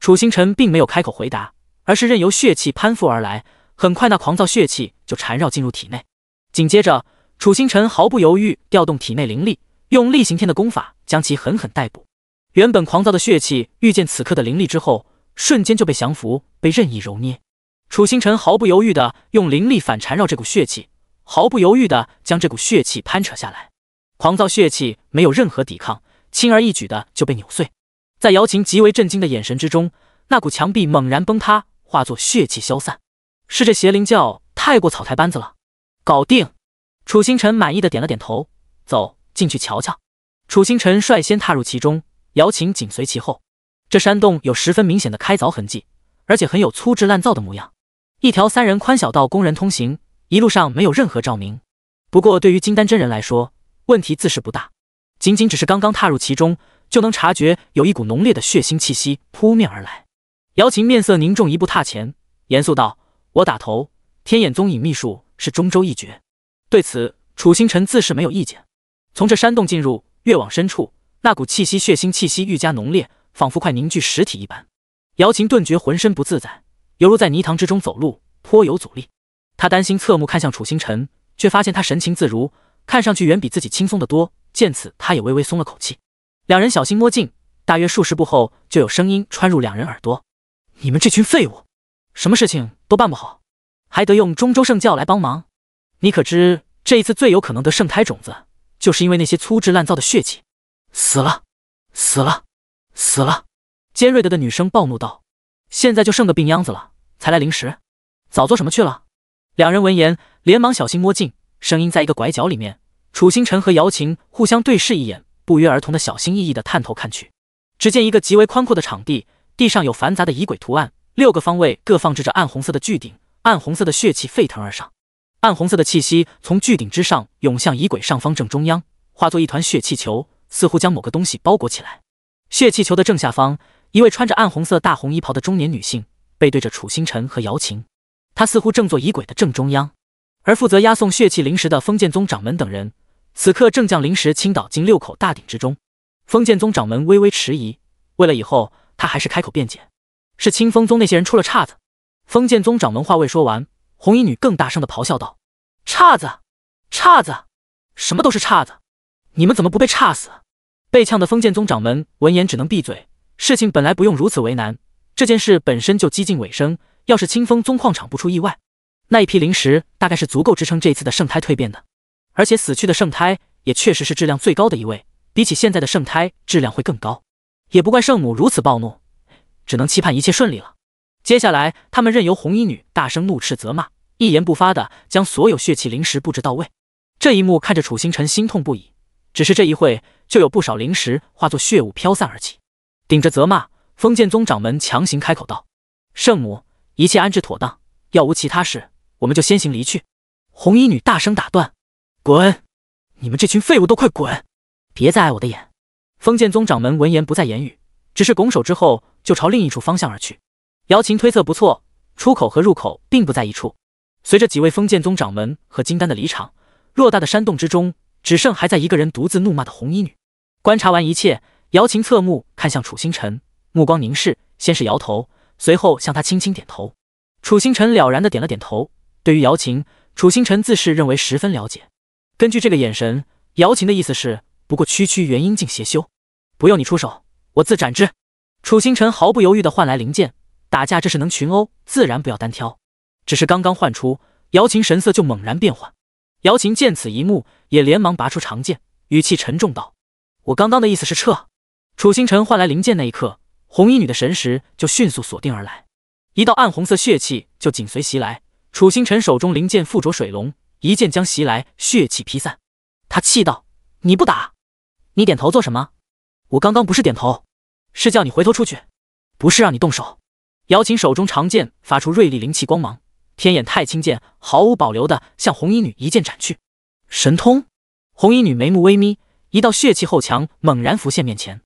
楚星辰并没有开口回答，而是任由血气攀附而来。很快，那狂躁血气就缠绕进入体内。紧接着，楚星辰毫不犹豫调动体内灵力，用厉行天的功法将其狠狠逮捕。原本狂躁的血气遇见此刻的灵力之后，瞬间就被降服，被任意揉捏。楚星辰毫不犹豫的用灵力反缠绕这股血气，毫不犹豫的将这股血气攀扯下来。狂躁血气没有任何抵抗，轻而易举的就被扭碎。在姚琴极为震惊的眼神之中，那股墙壁猛然崩塌，化作血气消散。是这邪灵教太过草台班子了，搞定！楚星辰满意的点了点头，走进去瞧瞧。楚星辰率先踏入其中，姚琴紧随其后。这山洞有十分明显的开凿痕迹，而且很有粗制滥造的模样。一条三人宽小道供人通行，一路上没有任何照明。不过对于金丹真人来说，问题自是不大。仅仅只是刚刚踏入其中。就能察觉有一股浓烈的血腥气息扑面而来。姚琴面色凝重，一步踏前，严肃道：“我打头。”天眼宗隐秘术是中州一绝，对此楚星辰自是没有意见。从这山洞进入，越往深处，那股气息、血腥气息愈加浓烈，仿佛快凝聚实体一般。姚琴顿觉浑身不自在，犹如在泥塘之中走路，颇有阻力。他担心，侧目看向楚星辰，却发现他神情自如，看上去远比自己轻松的多。见此，他也微微松了口气。两人小心摸近，大约数十步后，就有声音穿入两人耳朵：“你们这群废物，什么事情都办不好，还得用中州圣教来帮忙。你可知这一次最有可能得圣胎种子，就是因为那些粗制滥造的血迹。”死了，死了，死了！”尖锐的的女生暴怒道：“现在就剩个病秧子了，才来灵石，早做什么去了？”两人闻言，连忙小心摸近，声音在一个拐角里面。楚星辰和姚琴互相对视一眼。不约而同的小心翼翼的探头看去，只见一个极为宽阔的场地，地上有繁杂的仪鬼图案，六个方位各放置着暗红色的巨鼎，暗红色的血气沸腾而上，暗红色的气息从巨鼎之上涌向仪轨上方正中央，化作一团血气球，似乎将某个东西包裹起来。血气球的正下方，一位穿着暗红色大红衣袍的中年女性背对着楚星辰和姚琴，她似乎正坐仪轨的正中央，而负责押送血气灵石的封建宗掌门等人。此刻正将灵石倾倒进六口大鼎之中，封建宗掌门微微迟疑，为了以后，他还是开口辩解：“是清风宗那些人出了岔子。”封建宗掌门话未说完，红衣女更大声的咆哮道：“岔子，岔子，什么都是岔子！你们怎么不被岔死？”被呛的封建宗掌门闻言只能闭嘴。事情本来不用如此为难，这件事本身就接近尾声。要是清风宗矿场不出意外，那一批灵石大概是足够支撑这一次的圣胎蜕变的。而且死去的圣胎也确实是质量最高的一位，比起现在的圣胎质量会更高。也不怪圣母如此暴怒，只能期盼一切顺利了。接下来，他们任由红衣女大声怒斥责骂，一言不发的将所有血气灵石布置到位。这一幕看着楚星辰心痛不已，只是这一会就有不少灵石化作血雾飘散而起。顶着责骂，封建宗掌门强行开口道：“圣母，一切安置妥当，要无其他事，我们就先行离去。”红衣女大声打断。滚！你们这群废物都快滚！别再碍我的眼！封建宗掌门闻言不再言语，只是拱手之后就朝另一处方向而去。姚琴推测不错，出口和入口并不在一处。随着几位封建宗掌门和金丹的离场，偌大的山洞之中只剩还在一个人独自怒骂的红衣女。观察完一切，姚琴侧目看向楚星辰，目光凝视，先是摇头，随后向他轻轻点头。楚星辰了然的点了点头。对于姚琴，楚星辰自是认为十分了解。根据这个眼神，姚琴的意思是，不过区区元婴境邪修，不用你出手，我自斩之。楚星辰毫不犹豫地换来灵剑，打架这是能群殴，自然不要单挑。只是刚刚唤出，姚琴神色就猛然变化。姚琴见此一幕，也连忙拔出长剑，语气沉重道：“我刚刚的意思是撤。”楚星辰换来灵剑那一刻，红衣女的神识就迅速锁定而来，一道暗红色血气就紧随袭来。楚星辰手中灵剑附着水龙。一剑将袭来血气劈散，他气道：“你不打，你点头做什么？我刚刚不是点头，是叫你回头出去，不是让你动手。”姚琴手中长剑发出锐利灵气光芒，天眼太清剑毫无保留的向红衣女一剑斩去。神通，红衣女眉目微眯，一道血气后墙猛然浮现面前。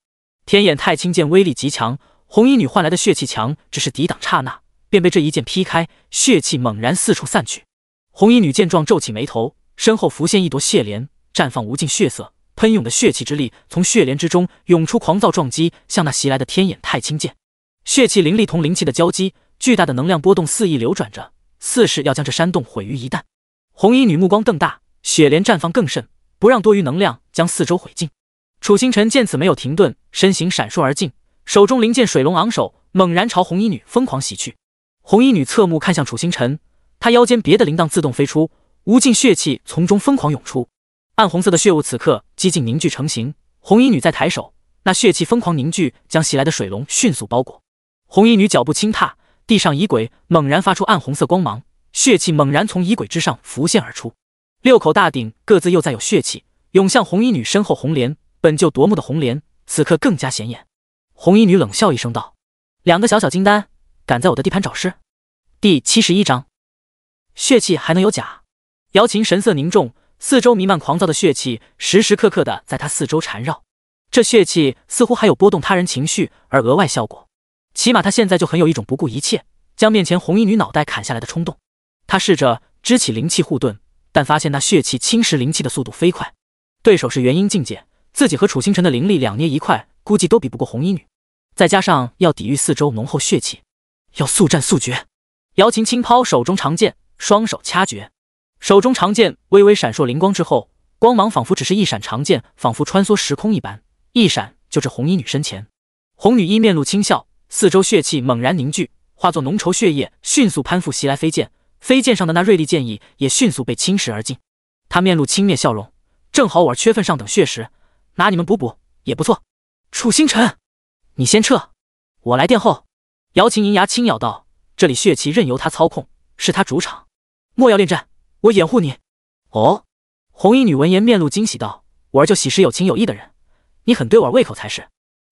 天眼太清剑威力极强，红衣女换来的血气墙只是抵挡，刹那便被这一剑劈开，血气猛然四处散去。红衣女见状，皱起眉头，身后浮现一朵血莲，绽放无尽血色，喷涌的血气之力从血莲之中涌出，狂躁撞击向那袭来的天眼太清剑。血气灵力同灵气的交击，巨大的能量波动肆意流转着，似是要将这山洞毁于一旦。红衣女目光瞪大，血莲绽放更甚，不让多余能量将四周毁尽。楚星辰见此，没有停顿，身形闪烁而进，手中灵剑水龙昂首，猛然朝红衣女疯狂袭去。红衣女侧目看向楚星辰。他腰间别的铃铛自动飞出，无尽血气从中疯狂涌出，暗红色的血雾此刻几近凝聚成型。红衣女在抬手，那血气疯狂凝聚，将袭来的水龙迅速包裹。红衣女脚步轻踏，地上疑鬼猛然发出暗红色光芒，血气猛然从疑鬼之上浮现而出。六口大鼎各自又再有血气涌向红衣女身后红莲，本就夺目的红莲此刻更加显眼。红衣女冷笑一声道：“两个小小金丹，敢在我的地盘找事？”第七十一章。血气还能有假？姚琴神色凝重，四周弥漫狂躁的血气，时时刻刻的在她四周缠绕。这血气似乎还有波动他人情绪而额外效果，起码她现在就很有一种不顾一切将面前红衣女脑袋砍下来的冲动。她试着支起灵气护盾，但发现那血气侵蚀灵气的速度飞快。对手是元婴境界，自己和楚星辰的灵力两捏一块，估计都比不过红衣女。再加上要抵御四周浓厚血气，要速战速决。姚琴轻抛手中长剑。双手掐诀，手中长剑微微闪烁灵光，之后光芒仿佛只是一闪，长剑仿佛穿梭时空一般，一闪就至红衣女身前。红女一面露轻笑，四周血气猛然凝聚，化作浓稠血液，迅速攀附袭来飞剑。飞剑上的那锐利剑意也迅速被侵蚀而尽。她面露轻蔑笑容：“正好我儿缺份上等血食，拿你们补补也不错。”楚星辰，你先撤，我来殿后。”瑶琴银牙轻咬道：“这里血气任由他操控，是他主场。”莫要恋战，我掩护你。哦，红衣女闻言面露惊喜道：“我儿就喜是有情有义的人，你很对我儿胃口才是。”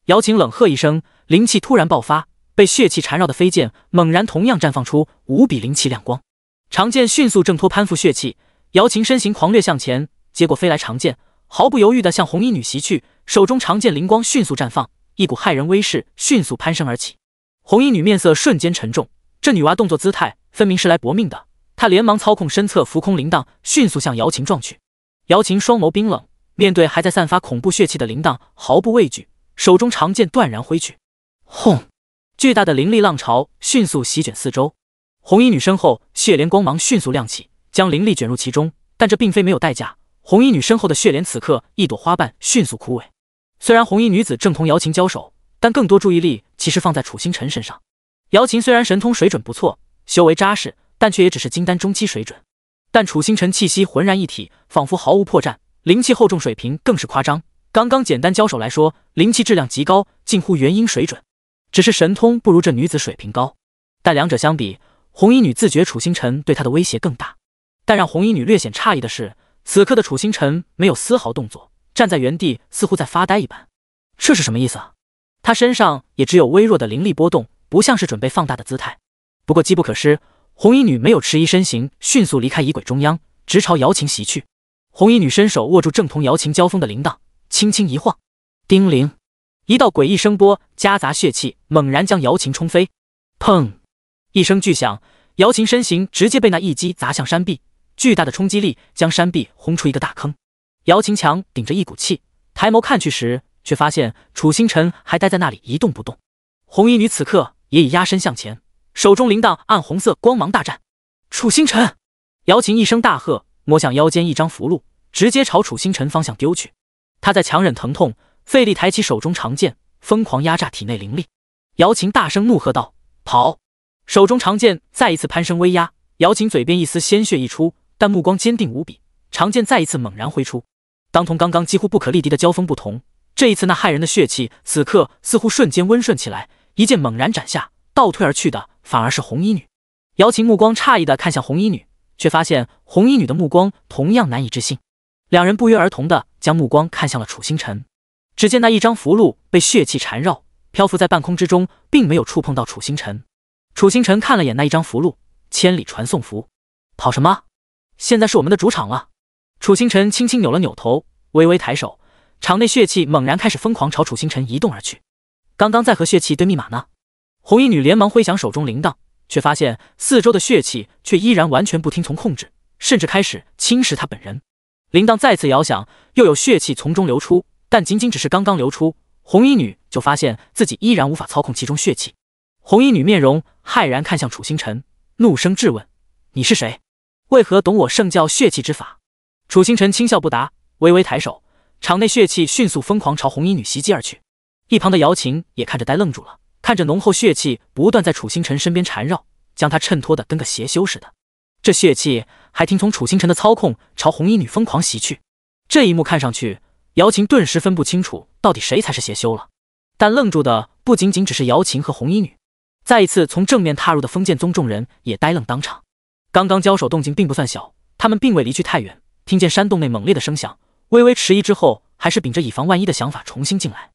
姚琴冷喝一声，灵气突然爆发，被血气缠绕的飞剑猛然同样绽放出无比灵气亮光，长剑迅速挣脱攀附血气。姚琴身形狂掠向前，接过飞来长剑，毫不犹豫的向红衣女袭去，手中长剑灵光迅速绽放，一股骇人威势迅速攀升而起。红衣女面色瞬间沉重，这女娃动作姿态分明是来搏命的。他连忙操控身侧浮空铃铛，迅速向姚琴撞去。姚琴双眸冰冷，面对还在散发恐怖血气的铃铛，毫不畏惧，手中长剑断然挥去。轰！巨大的灵力浪潮迅速席卷四周。红衣女身后血莲光芒迅速亮起，将灵力卷入其中。但这并非没有代价。红衣女身后的血莲此刻一朵花瓣迅速枯萎。虽然红衣女子正同姚琴交手，但更多注意力其实放在楚星辰身上。姚琴虽然神通水准不错，修为扎实。但却也只是金丹中期水准，但楚星辰气息浑然一体，仿佛毫无破绽，灵气厚重，水平更是夸张。刚刚简单交手来说，灵气质量极高，近乎元婴水准，只是神通不如这女子水平高。但两者相比，红衣女自觉楚星辰对她的威胁更大。但让红衣女略显诧异的是，此刻的楚星辰没有丝毫动作，站在原地，似乎在发呆一般。这是什么意思啊？她身上也只有微弱的灵力波动，不像是准备放大的姿态。不过机不可失。红衣女没有迟疑，身形迅速离开仪轨中央，直朝瑶琴袭去。红衣女伸手握住正同瑶琴交锋的铃铛，轻轻一晃，叮铃，一道诡异声波夹杂血气，猛然将瑶琴冲飞。砰！一声巨响，瑶琴身形直接被那一击砸向山壁，巨大的冲击力将山壁轰出一个大坑。瑶琴强顶着一股气，抬眸看去时，却发现楚星辰还待在那里一动不动。红衣女此刻也已压身向前。手中铃铛暗红色光芒大战。楚星辰，姚琴一声大喝，摸向腰间一张符箓，直接朝楚星辰方向丢去。他在强忍疼痛，费力抬起手中长剑，疯狂压榨体内灵力。姚琴大声怒喝道：“跑！”手中长剑再一次攀升威压。姚琴嘴边一丝鲜血溢出，但目光坚定无比。长剑再一次猛然挥出。当同刚刚几乎不可力敌的交锋不同，这一次那骇人的血气，此刻似乎瞬间温顺起来。一剑猛然斩下，倒退而去的。反而是红衣女，姚琴目光诧异的看向红衣女，却发现红衣女的目光同样难以置信，两人不约而同的将目光看向了楚星辰。只见那一张符箓被血气缠绕，漂浮在半空之中，并没有触碰到楚星辰。楚星辰看了眼那一张符箓，千里传送符，跑什么？现在是我们的主场了。楚星辰轻轻扭了扭头，微微抬手，场内血气猛然开始疯狂朝楚星辰移动而去。刚刚在和血气对密码呢。红衣女连忙挥响手中铃铛，却发现四周的血气却依然完全不听从控制，甚至开始侵蚀她本人。铃铛再次摇响，又有血气从中流出，但仅仅只是刚刚流出，红衣女就发现自己依然无法操控其中血气。红衣女面容骇然看向楚星辰，怒声质问：“你是谁？为何懂我圣教血气之法？”楚星辰轻笑不答，微微抬手，场内血气迅速疯狂朝红衣女袭击而去。一旁的姚琴也看着呆愣住了。看着浓厚血气不断在楚星辰身边缠绕，将他衬托的跟个邪修似的。这血气还听从楚星辰的操控，朝红衣女疯狂袭去。这一幕看上去，姚琴顿时分不清楚到底谁才是邪修了。但愣住的不仅仅只是姚琴和红衣女，再一次从正面踏入的封建宗众人也呆愣当场。刚刚交手动静并不算小，他们并未离去太远，听见山洞内猛烈的声响，微微迟疑之后，还是秉着以防万一的想法重新进来。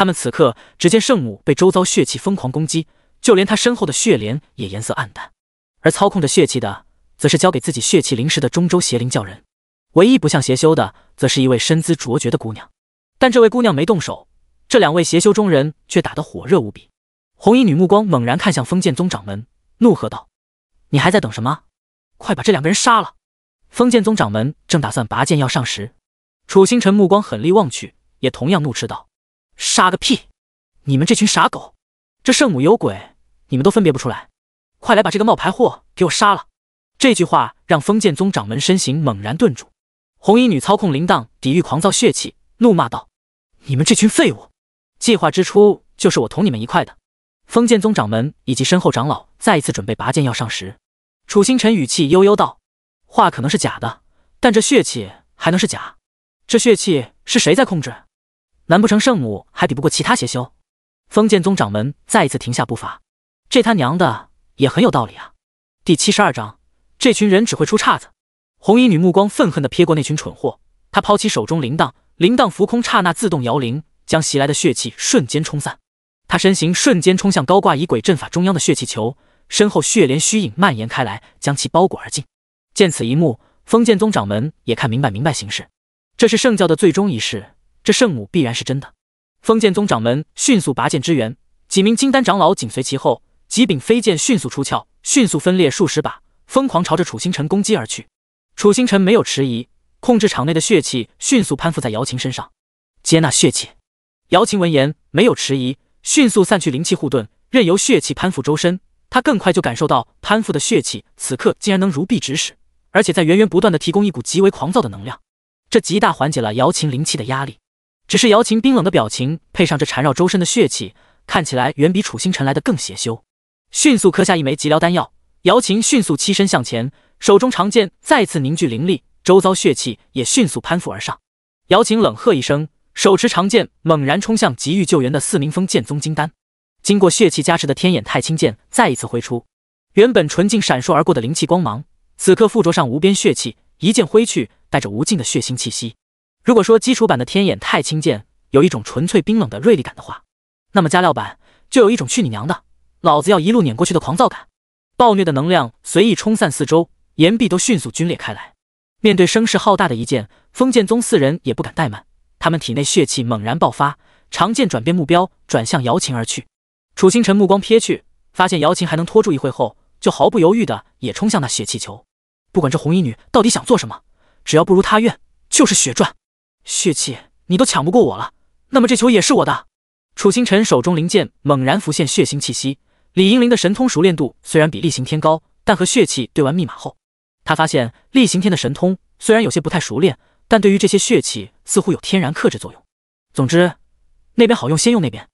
他们此刻只见圣母被周遭血气疯狂攻击，就连她身后的血莲也颜色暗淡。而操控着血气的，则是交给自己血气灵石的中州邪灵教人。唯一不像邪修的，则是一位身姿卓绝的姑娘。但这位姑娘没动手，这两位邪修中人却打得火热无比。红衣女目光猛然看向封建宗掌门，怒喝道：“你还在等什么？快把这两个人杀了！”封建宗掌门正打算拔剑要上时，楚星辰目光狠厉望去，也同样怒斥道。杀个屁！你们这群傻狗，这圣母有鬼，你们都分别不出来！快来把这个冒牌货给我杀了！这句话让封建宗掌门身形猛然顿住，红衣女操控铃铛抵御狂躁血气，怒骂道：“你们这群废物！计划之初就是我同你们一块的。”封建宗掌门以及身后长老再一次准备拔剑要上时，楚星辰语气悠悠道：“话可能是假的，但这血气还能是假？这血气是谁在控制？”难不成圣母还比不过其他邪修？封建宗掌门再一次停下步伐，这他娘的也很有道理啊！第七十二章，这群人只会出岔子。红衣女目光愤恨地瞥过那群蠢货，她抛起手中铃铛，铃铛浮空刹那自动摇铃，将袭来的血气瞬间冲散。她身形瞬间冲向高挂以鬼阵法中央的血气球，身后血莲虚影蔓延开来，将其包裹而尽。见此一幕，封建宗掌门也看明白，明白形势，这是圣教的最终仪式。圣母必然是真的。封剑宗掌门迅速拔剑支援，几名金丹长老紧随其后，几柄飞剑迅速出鞘，迅速分裂数十把，疯狂朝着楚星辰攻击而去。楚星辰没有迟疑，控制场内的血气迅速攀附在姚琴身上，接纳血气。姚琴闻言没有迟疑，迅速散去灵气护盾，任由血气攀附周身。她更快就感受到攀附的血气，此刻竟然能如臂指使，而且在源源不断的提供一股极为狂躁的能量，这极大缓解了姚琴灵气的压力。只是姚琴冰冷的表情，配上这缠绕周身的血气，看起来远比楚星辰来的更邪修。迅速磕下一枚极疗丹药，姚琴迅速栖身向前，手中长剑再次凝聚灵力，周遭血气也迅速攀附而上。姚琴冷喝一声，手持长剑猛然冲向急欲救援的四名峰剑宗金丹。经过血气加持的天眼太清剑再一次挥出，原本纯净闪烁而过的灵气光芒，此刻附着上无边血气，一剑挥去，带着无尽的血腥气息。如果说基础版的天眼太轻剑有一种纯粹冰冷的锐利感的话，那么加料版就有一种去你娘的，老子要一路碾过去的狂躁感。暴虐的能量随意冲散四周，岩壁都迅速龟裂开来。面对声势浩大的一剑，封剑宗四人也不敢怠慢，他们体内血气猛然爆发，长剑转变目标，转向姚琴而去。楚星辰目光瞥去，发现姚琴还能拖住一会后，就毫不犹豫的也冲向那血气球。不管这红衣女到底想做什么，只要不如她愿，就是血赚。血气，你都抢不过我了，那么这球也是我的。楚星辰手中灵剑猛然浮现血腥气息。李英灵的神通熟练度虽然比厉行天高，但和血气对完密码后，他发现厉行天的神通虽然有些不太熟练，但对于这些血气似乎有天然克制作用。总之，那边好用先用那边。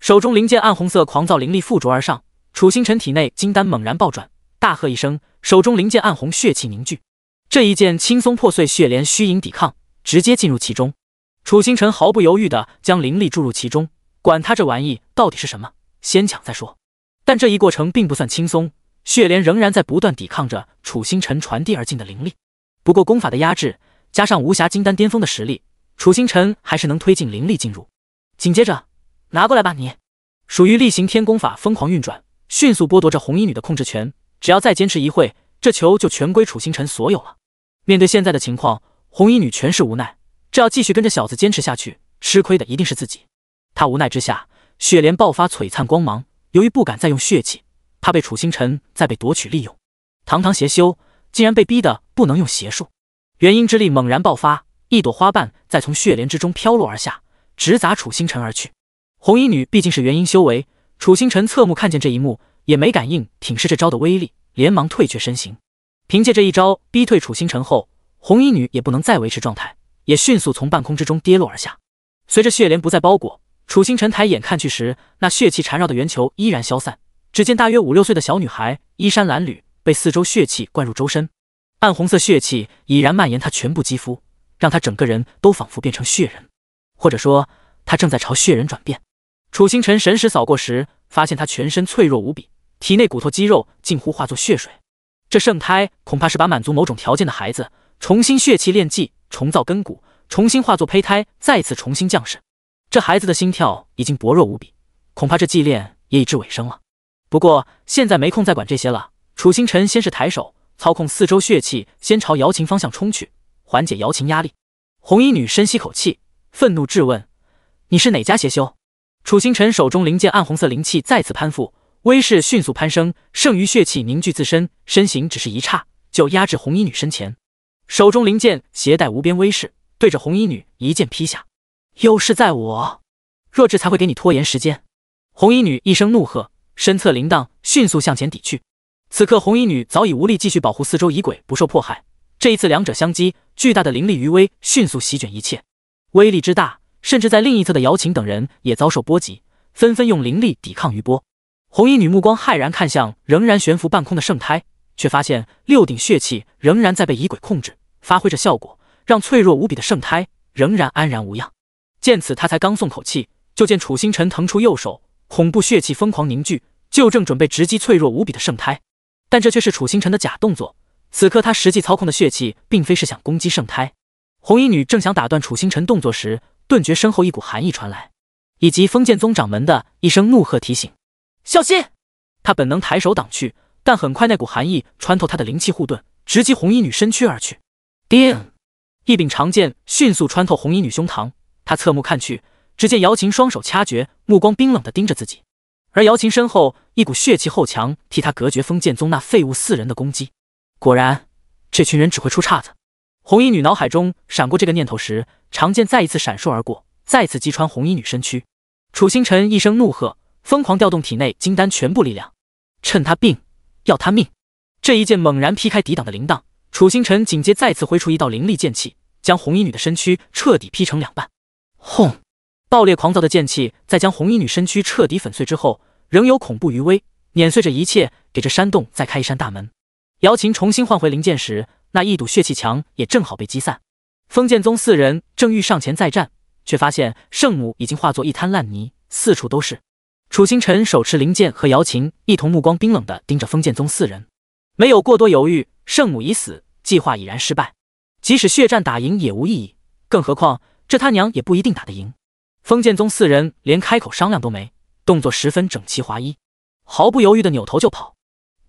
手中灵剑暗红色狂躁灵力附着而上，楚星辰体内金丹猛然爆转，大喝一声，手中灵剑暗红血气凝聚，这一剑轻松破碎血莲虚影抵抗。直接进入其中，楚星辰毫不犹豫地将灵力注入其中，管他这玩意到底是什么，先抢再说。但这一过程并不算轻松，血莲仍然在不断抵抗着楚星辰传递而进的灵力。不过功法的压制加上无暇金丹巅峰的实力，楚星辰还是能推进灵力进入。紧接着，拿过来吧，你属于力行天功法，疯狂运转，迅速剥夺着红衣女的控制权。只要再坚持一会，这球就全归楚星辰所有了。面对现在的情况。红衣女全是无奈，这要继续跟着小子坚持下去，吃亏的一定是自己。她无奈之下，雪莲爆发璀璨光芒。由于不敢再用血气，怕被楚星辰再被夺取利用，堂堂邪修竟然被逼得不能用邪术。元婴之力猛然爆发，一朵花瓣再从雪莲之中飘落而下，直砸楚星辰而去。红衣女毕竟是元婴修为，楚星辰侧目看见这一幕，也没敢硬挺视这招的威力，连忙退却身形。凭借这一招逼退楚星辰后。红衣女也不能再维持状态，也迅速从半空之中跌落而下。随着血莲不再包裹，楚星辰抬眼看去时，那血气缠绕的圆球依然消散。只见大约五六岁的小女孩衣衫褴褛，被四周血气灌入周身，暗红色血气已然蔓延她全部肌肤，让她整个人都仿佛变成血人，或者说她正在朝血人转变。楚星辰神识扫过时，发现她全身脆弱无比，体内骨头肌肉近乎化作血水。这圣胎恐怕是把满足某种条件的孩子。重新血气炼技，重造根骨，重新化作胚胎，再次重新降世。这孩子的心跳已经薄弱无比，恐怕这祭炼也已至尾声了。不过现在没空再管这些了。楚星辰先是抬手操控四周血气，先朝瑶琴方向冲去，缓解瑶琴压力。红衣女深吸口气，愤怒质问：“你是哪家邪修？”楚星辰手中灵剑暗红色灵气再次攀附，威势迅速攀升，剩余血气凝聚自身，身形只是一刹就压制红衣女身前。手中灵剑携带无边威势，对着红衣女一剑劈下。优势在我，弱智才会给你拖延时间。红衣女一声怒喝，身侧铃铛迅速向前抵去。此刻红衣女早已无力继续保护四周疑鬼不受迫害。这一次两者相击，巨大的灵力余威迅速席卷一切，威力之大，甚至在另一侧的瑶琴等人也遭受波及，纷纷用灵力抵抗余波。红衣女目光骇然看向仍然悬浮半空的圣胎。却发现六鼎血气仍然在被乙鬼控制，发挥着效果，让脆弱无比的圣胎仍然安然无恙。见此，他才刚松口气，就见楚星辰腾出右手，恐怖血气疯狂凝聚，就正准备直击脆弱无比的圣胎。但这却是楚星辰的假动作，此刻他实际操控的血气，并非是想攻击圣胎。红衣女正想打断楚星辰动作时，顿觉身后一股寒意传来，以及封剑宗掌门的一声怒喝提醒：“小心！”她本能抬手挡去。但很快，那股寒意穿透他的灵气护盾，直击红衣女身躯而去。叮！一柄长剑迅速穿透红衣女胸膛。他侧目看去，只见姚琴双手掐诀，目光冰冷地盯着自己。而姚琴身后，一股血气后墙替她隔绝封剑宗那废物四人的攻击。果然，这群人只会出岔子。红衣女脑海中闪过这个念头时，长剑再一次闪烁而过，再次击穿红衣女身躯。楚星辰一声怒喝，疯狂调动体内金丹全部力量，趁他病！要他命！这一剑猛然劈开抵挡的铃铛，楚星辰紧接再次挥出一道凌厉剑气，将红衣女的身躯彻底劈成两半。轰！爆裂狂躁的剑气在将红衣女身躯彻底粉碎之后，仍有恐怖余威，碾碎着一切，给这山洞再开一扇大门。姚琴重新换回灵剑时，那一堵血气墙也正好被击散。封剑宗四人正欲上前再战，却发现圣母已经化作一滩烂泥，四处都是。楚星辰手持灵剑，和瑶琴，一同目光冰冷的盯着封剑宗四人，没有过多犹豫。圣母已死，计划已然失败，即使血战打赢也无意义，更何况这他娘也不一定打得赢。封剑宗四人连开口商量都没，动作十分整齐划一，毫不犹豫的扭头就跑。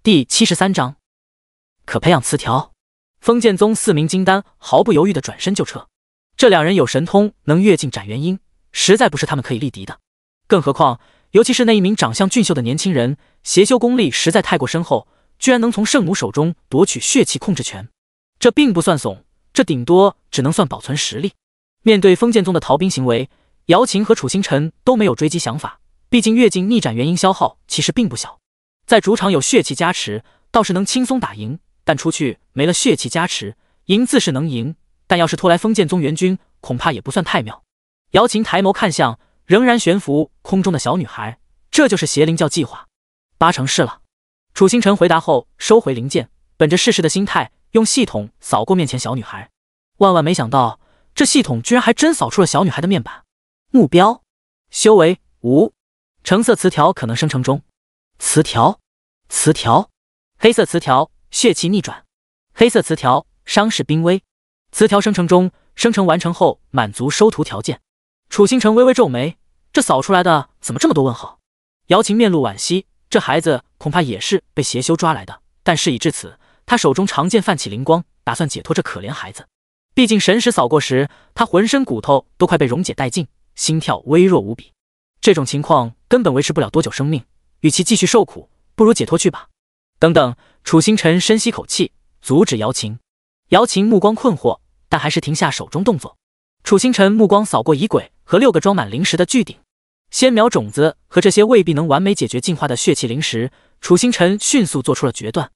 第七十三章可培养词条。封剑宗四名金丹毫不犹豫的转身就撤。这两人有神通，能越境斩元婴，实在不是他们可以力敌的，更何况。尤其是那一名长相俊秀的年轻人，邪修功力实在太过深厚，居然能从圣母手中夺取血气控制权。这并不算怂，这顶多只能算保存实力。面对封建宗的逃兵行为，姚琴和楚星辰都没有追击想法。毕竟越境逆斩原因消耗其实并不小，在主场有血气加持，倒是能轻松打赢。但出去没了血气加持，赢自是能赢，但要是拖来封建宗援军，恐怕也不算太妙。姚琴抬眸看向。仍然悬浮空中的小女孩，这就是邪灵教计划，八成是了。楚星辰回答后收回灵剑，本着试试的心态，用系统扫过面前小女孩。万万没想到，这系统居然还真扫出了小女孩的面板。目标，修为五。橙色词条可能生成中。词条，词条，黑色词条，血气逆转。黑色词条，伤势濒危。词条生成中，生成完成后满足收徒条件。楚星辰微微皱眉，这扫出来的怎么这么多问号？姚琴面露惋惜，这孩子恐怕也是被邪修抓来的。但事已至此，他手中长剑泛起灵光，打算解脱这可怜孩子。毕竟神识扫过时，他浑身骨头都快被溶解殆尽，心跳微弱无比，这种情况根本维持不了多久生命。与其继续受苦，不如解脱去吧。等等，楚星辰深吸口气，阻止姚琴。姚琴目光困惑，但还是停下手中动作。楚星辰目光扫过疑鬼。和六个装满灵石的巨鼎、仙苗种子和这些未必能完美解决进化的血气灵石，楚星辰迅速做出了决断。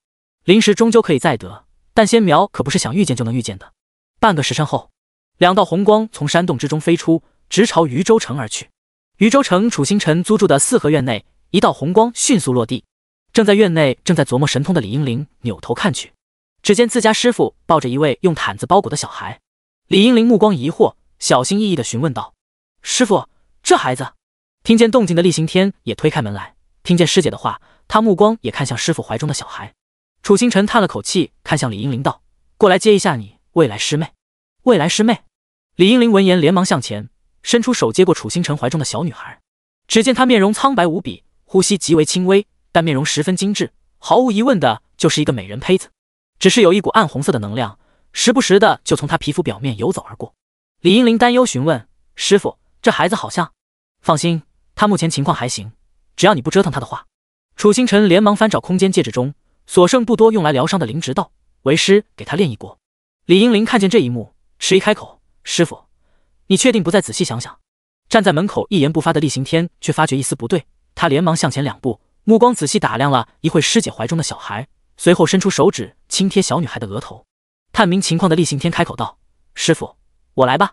灵石终究可以再得，但仙苗可不是想遇见就能遇见的。半个时辰后，两道红光从山洞之中飞出，直朝渝州城而去。渝州城楚星辰租住的四合院内，一道红光迅速落地。正在院内正在琢磨神通的李英灵扭头看去，只见自家师傅抱着一位用毯子包裹的小孩。李英灵目光疑惑，小心翼翼的询问道。师傅，这孩子。听见动静的厉行天也推开门来，听见师姐的话，他目光也看向师傅怀中的小孩。楚星辰叹了口气，看向李英林道：“过来接一下你未来师妹。”未来师妹。李英林闻言连忙向前，伸出手接过楚星辰怀中的小女孩。只见她面容苍白无比，呼吸极为轻微，但面容十分精致，毫无疑问的就是一个美人胚子。只是有一股暗红色的能量，时不时的就从她皮肤表面游走而过。李英林担忧询问：“师傅。”这孩子好像，放心，他目前情况还行，只要你不折腾他的话。楚星辰连忙翻找空间戒指中所剩不多用来疗伤的灵植，道：“为师给他炼一锅。”李英玲看见这一幕，迟疑开口：“师傅，你确定不再仔细想想？”站在门口一言不发的厉行天却发觉一丝不对，他连忙向前两步，目光仔细打量了一会师姐怀中的小孩，随后伸出手指轻贴小女孩的额头，探明情况的厉行天开口道：“师傅，我来吧。”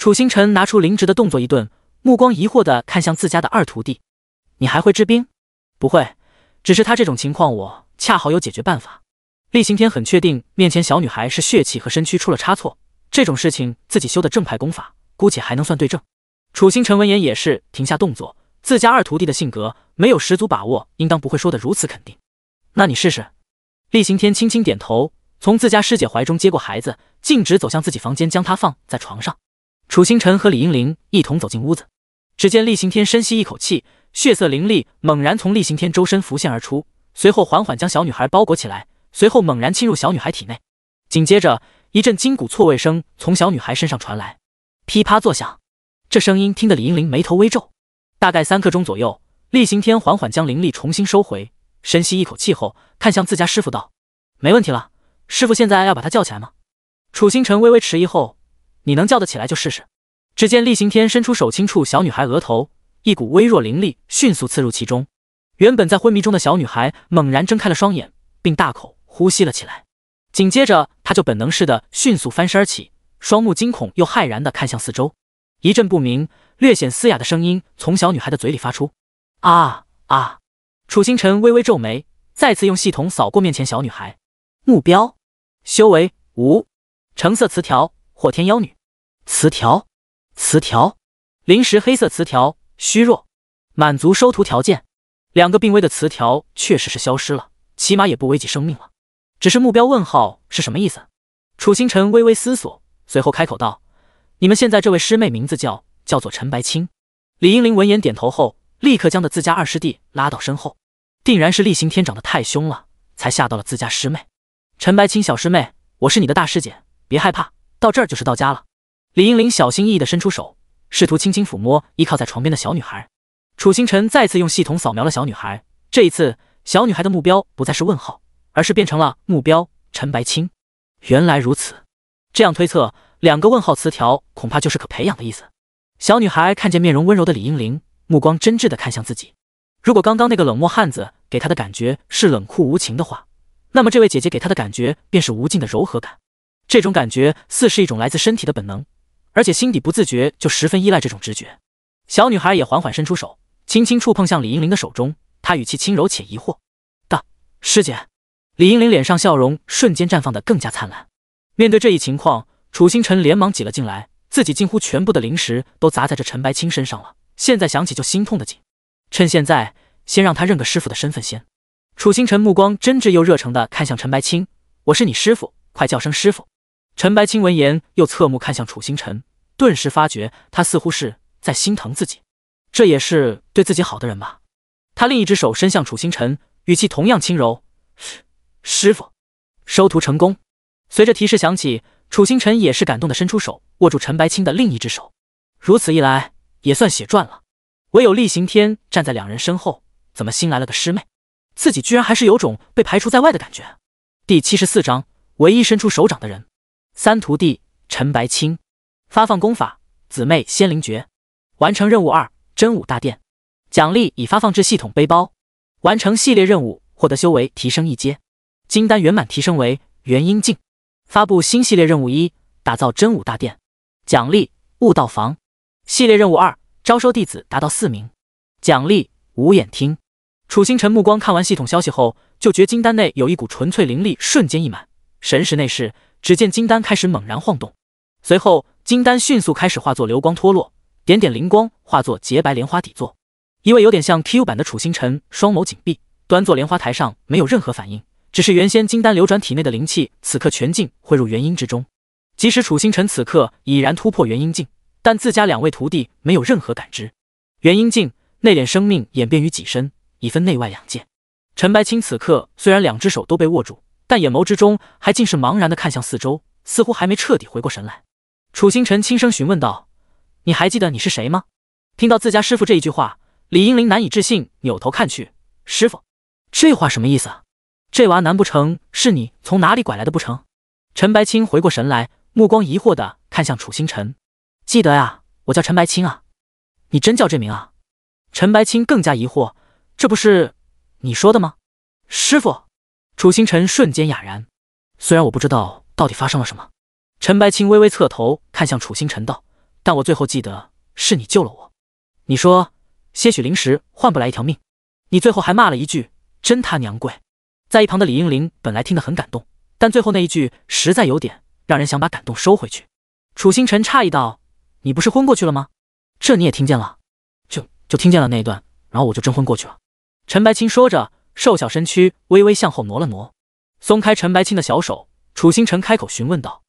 楚星辰拿出灵芝的动作一顿，目光疑惑的看向自家的二徒弟：“你还会治病？不会，只是他这种情况，我恰好有解决办法。”厉行天很确定面前小女孩是血气和身躯出了差错，这种事情自己修的正派功法，姑且还能算对症。楚星辰闻言也是停下动作，自家二徒弟的性格没有十足把握，应当不会说的如此肯定。那你试试。厉行天轻轻点头，从自家师姐怀中接过孩子，径直走向自己房间，将他放在床上。楚星辰和李英玲一同走进屋子，只见厉行天深吸一口气，血色灵力猛然从厉行天周身浮现而出，随后缓缓将小女孩包裹起来，随后猛然侵入小女孩体内。紧接着，一阵筋骨错位声从小女孩身上传来，噼啪作响。这声音听得李英玲眉头微皱。大概三刻钟左右，厉行天缓缓将灵力重新收回，深吸一口气后，看向自家师傅道：“没问题了，师傅，现在要把他叫起来吗？”楚星辰微微迟疑后。你能叫得起来就试试。只见厉行天伸出手轻触小女孩额头，一股微弱灵力迅速刺入其中。原本在昏迷中的小女孩猛然睁开了双眼，并大口呼吸了起来。紧接着，她就本能似的迅速翻身而起，双目惊恐又骇然的看向四周。一阵不明、略显嘶哑的声音从小女孩的嘴里发出。啊啊！楚星辰微微皱眉，再次用系统扫过面前小女孩，目标，修为五，橙色词条，火天妖女。词条，词条，临时黑色词条，虚弱，满足收徒条件。两个病危的词条确实是消失了，起码也不危及生命了。只是目标问号是什么意思？楚星辰微微思索，随后开口道：“你们现在这位师妹名字叫叫做陈白青。”李英玲闻言点头后，立刻将的自家二师弟拉到身后，定然是厉行天长得太凶了，才吓到了自家师妹。陈白青小师妹，我是你的大师姐，别害怕，到这儿就是到家了。李英玲小心翼翼地伸出手，试图轻轻抚摸依靠在床边的小女孩。楚星辰再次用系统扫描了小女孩，这一次，小女孩的目标不再是问号，而是变成了目标陈白青。原来如此，这样推测，两个问号词条恐怕就是可培养的意思。小女孩看见面容温柔的李英玲，目光真挚地看向自己。如果刚刚那个冷漠汉子给她的感觉是冷酷无情的话，那么这位姐姐给她的感觉便是无尽的柔和感。这种感觉似是一种来自身体的本能。而且心底不自觉就十分依赖这种直觉，小女孩也缓缓伸出手，轻轻触碰向李英玲的手中。她语气轻柔且疑惑：“大师姐。”李英玲脸上笑容瞬间绽放的更加灿烂。面对这一情况，楚星辰连忙挤了进来，自己近乎全部的灵石都砸在这陈白青身上了，现在想起就心痛的紧。趁现在，先让他认个师傅的身份先。楚星辰目光真挚又热诚的看向陈白青：“我是你师傅，快叫声师傅。”陈白青闻言，又侧目看向楚星辰，顿时发觉他似乎是在心疼自己，这也是对自己好的人吧。他另一只手伸向楚星辰，语气同样轻柔：“师师傅，收徒成功。”随着提示响起，楚星辰也是感动的伸出手握住陈白青的另一只手。如此一来，也算血赚了。唯有厉行天站在两人身后，怎么新来了个师妹，自己居然还是有种被排除在外的感觉。第七十四章，唯一伸出手掌的人。三徒弟陈白青发放功法《姊妹仙灵诀》，完成任务二《真武大殿》，奖励已发放至系统背包。完成系列任务，获得修为提升一阶，金丹圆满提升为元婴境。发布新系列任务一：打造真武大殿，奖励悟道房；系列任务二：招收弟子达到四名，奖励五眼听。楚星辰目光看完系统消息后，就觉金丹内有一股纯粹灵力瞬间溢满，神识内是只见金丹开始猛然晃动，随后金丹迅速开始化作流光脱落，点点灵光化作洁白莲花底座。一位有点像 Q 版的楚星辰，双眸紧闭，端坐莲花台上，没有任何反应，只是原先金丹流转体内的灵气，此刻全境汇入元婴之中。即使楚星辰此刻已然突破元婴境，但自家两位徒弟没有任何感知。元婴境内敛生命演变于己身，已分内外两界。陈白青此刻虽然两只手都被握住。但眼眸之中还尽是茫然的看向四周，似乎还没彻底回过神来。楚星辰轻声询问道：“你还记得你是谁吗？”听到自家师傅这一句话，李英玲难以置信，扭头看去：“师傅，这话什么意思？这娃难不成是你从哪里拐来的不成？”陈白青回过神来，目光疑惑的看向楚星辰：“记得呀，我叫陈白青啊，你真叫这名啊？”陈白青更加疑惑：“这不是你说的吗，师傅？”楚星辰瞬间哑然，虽然我不知道到底发生了什么。陈白青微微侧头看向楚星辰道：“但我最后记得是你救了我。你说些许灵石换不来一条命，你最后还骂了一句真他娘贵。”在一旁的李英玲本来听得很感动，但最后那一句实在有点让人想把感动收回去。楚星辰诧异道：“你不是昏过去了吗？这你也听见了？就就听见了那一段，然后我就真昏过去了。”陈白青说着。瘦小身躯微微向后挪了挪，松开陈白青的小手，楚星辰开口询问道：“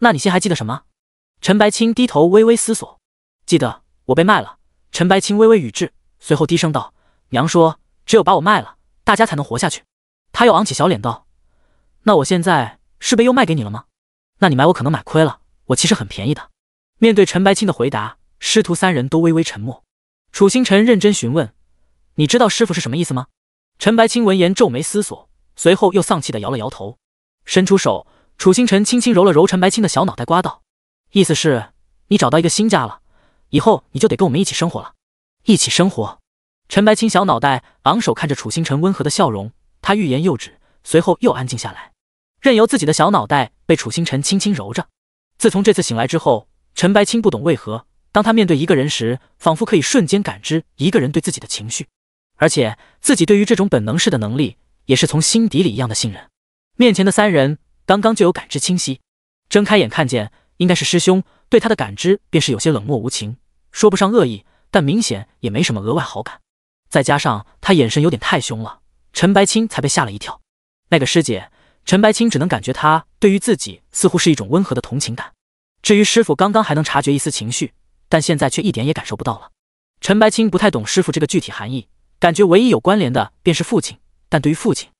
那你现还记得什么？”陈白青低头微微思索，记得我被卖了。陈白青微微语滞，随后低声道：“娘说，只有把我卖了，大家才能活下去。”他又昂起小脸道：“那我现在是被又卖给你了吗？那你买我可能买亏了，我其实很便宜的。”面对陈白青的回答，师徒三人都微微沉默。楚星辰认真询问：“你知道师傅是什么意思吗？”陈白青闻言皱眉思索，随后又丧气的摇了摇头，伸出手，楚星辰轻轻揉了揉陈白青的小脑袋瓜，道：“意思是，你找到一个新家了，以后你就得跟我们一起生活了，一起生活。”陈白青小脑袋昂首看着楚星辰温和的笑容，他欲言又止，随后又安静下来，任由自己的小脑袋被楚星辰轻轻揉着。自从这次醒来之后，陈白青不懂为何，当他面对一个人时，仿佛可以瞬间感知一个人对自己的情绪。而且自己对于这种本能式的能力，也是从心底里一样的信任。面前的三人刚刚就有感知清晰，睁开眼看见应该是师兄，对他的感知便是有些冷漠无情，说不上恶意，但明显也没什么额外好感。再加上他眼神有点太凶了，陈白青才被吓了一跳。那个师姐，陈白青只能感觉他对于自己似乎是一种温和的同情感。至于师傅，刚刚还能察觉一丝情绪，但现在却一点也感受不到了。陈白青不太懂师傅这个具体含义。感觉唯一有关联的便是父亲，但对于父亲，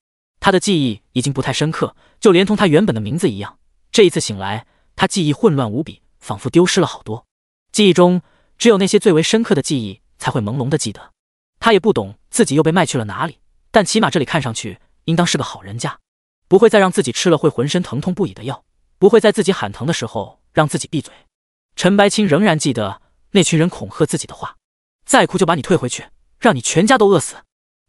他的记忆已经不太深刻，就连同他原本的名字一样。这一次醒来，他记忆混乱无比，仿佛丢失了好多。记忆中只有那些最为深刻的记忆才会朦胧的记得。他也不懂自己又被卖去了哪里，但起码这里看上去应当是个好人家，不会再让自己吃了会浑身疼痛不已的药，不会在自己喊疼的时候让自己闭嘴。陈白青仍然记得那群人恐吓自己的话：“再哭就把你退回去。”让你全家都饿死，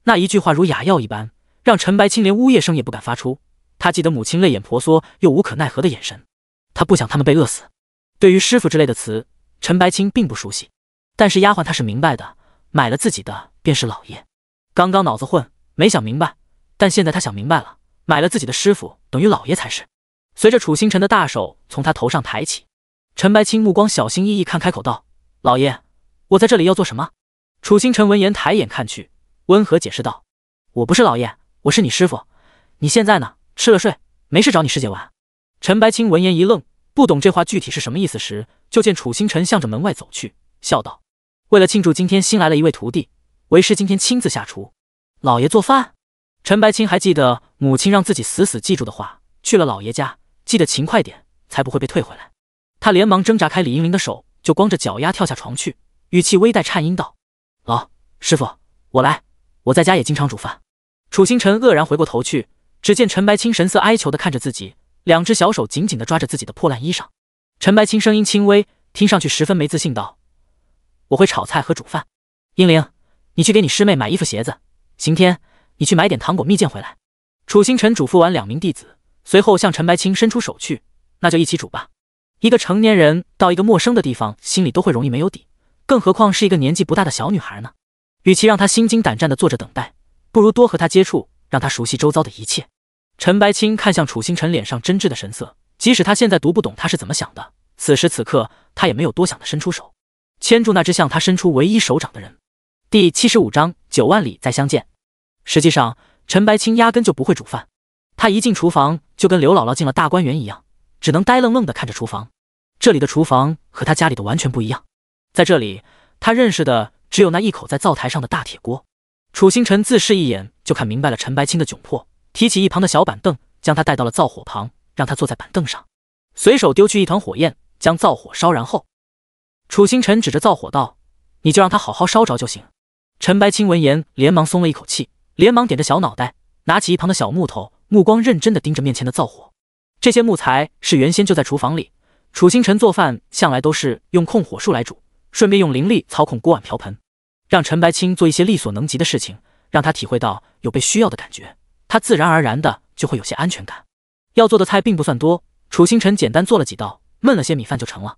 那一句话如哑药一般，让陈白青连呜咽声也不敢发出。他记得母亲泪眼婆娑又无可奈何的眼神。他不想他们被饿死。对于“师傅”之类的词，陈白青并不熟悉，但是丫鬟他是明白的。买了自己的便是老爷。刚刚脑子混，没想明白，但现在他想明白了，买了自己的师傅等于老爷才是。随着楚星辰的大手从他头上抬起，陈白青目光小心翼翼看，开口道：“老爷，我在这里要做什么？”楚星辰闻言抬眼看去，温和解释道：“我不是老爷，我是你师傅。你现在呢？吃了睡，没事找你师姐玩。”陈白青闻言一愣，不懂这话具体是什么意思时，就见楚星辰向着门外走去，笑道：“为了庆祝今天新来了一位徒弟，为师今天亲自下厨。老爷做饭？”陈白青还记得母亲让自己死死记住的话：去了老爷家，记得勤快点，才不会被退回来。他连忙挣扎开李英玲的手，就光着脚丫跳下床去，语气微带颤音道。老师傅，我来，我在家也经常煮饭。楚星辰愕然回过头去，只见陈白青神色哀求的看着自己，两只小手紧紧的抓着自己的破烂衣裳。陈白青声音轻微，听上去十分没自信道：“我会炒菜和煮饭。”英灵，你去给你师妹买衣服鞋子。刑天，你去买点糖果蜜饯回来。楚星辰嘱咐完两名弟子，随后向陈白青伸出手去：“那就一起煮吧。”一个成年人到一个陌生的地方，心里都会容易没有底。更何况是一个年纪不大的小女孩呢？与其让她心惊胆战的坐着等待，不如多和她接触，让她熟悉周遭的一切。陈白青看向楚星辰脸上真挚的神色，即使他现在读不懂他是怎么想的，此时此刻他也没有多想的伸出手，牵住那只向他伸出唯一手掌的人。第七十五章九万里再相见。实际上，陈白青压根就不会煮饭，他一进厨房就跟刘姥姥进了大观园一样，只能呆愣愣的看着厨房。这里的厨房和他家里的完全不一样。在这里，他认识的只有那一口在灶台上的大铁锅。楚星辰自视一眼，就看明白了陈白青的窘迫，提起一旁的小板凳，将他带到了灶火旁，让他坐在板凳上，随手丢去一团火焰，将灶火烧燃后，楚星辰指着灶火道：“你就让他好好烧着就行。”陈白青闻言，连忙松了一口气，连忙点着小脑袋，拿起一旁的小木头，目光认真的盯着面前的灶火。这些木材是原先就在厨房里，楚星辰做饭向来都是用控火术来煮。顺便用灵力操控锅碗瓢盆，让陈白青做一些力所能及的事情，让他体会到有被需要的感觉，他自然而然的就会有些安全感。要做的菜并不算多，楚星辰简单做了几道，焖了些米饭就成了。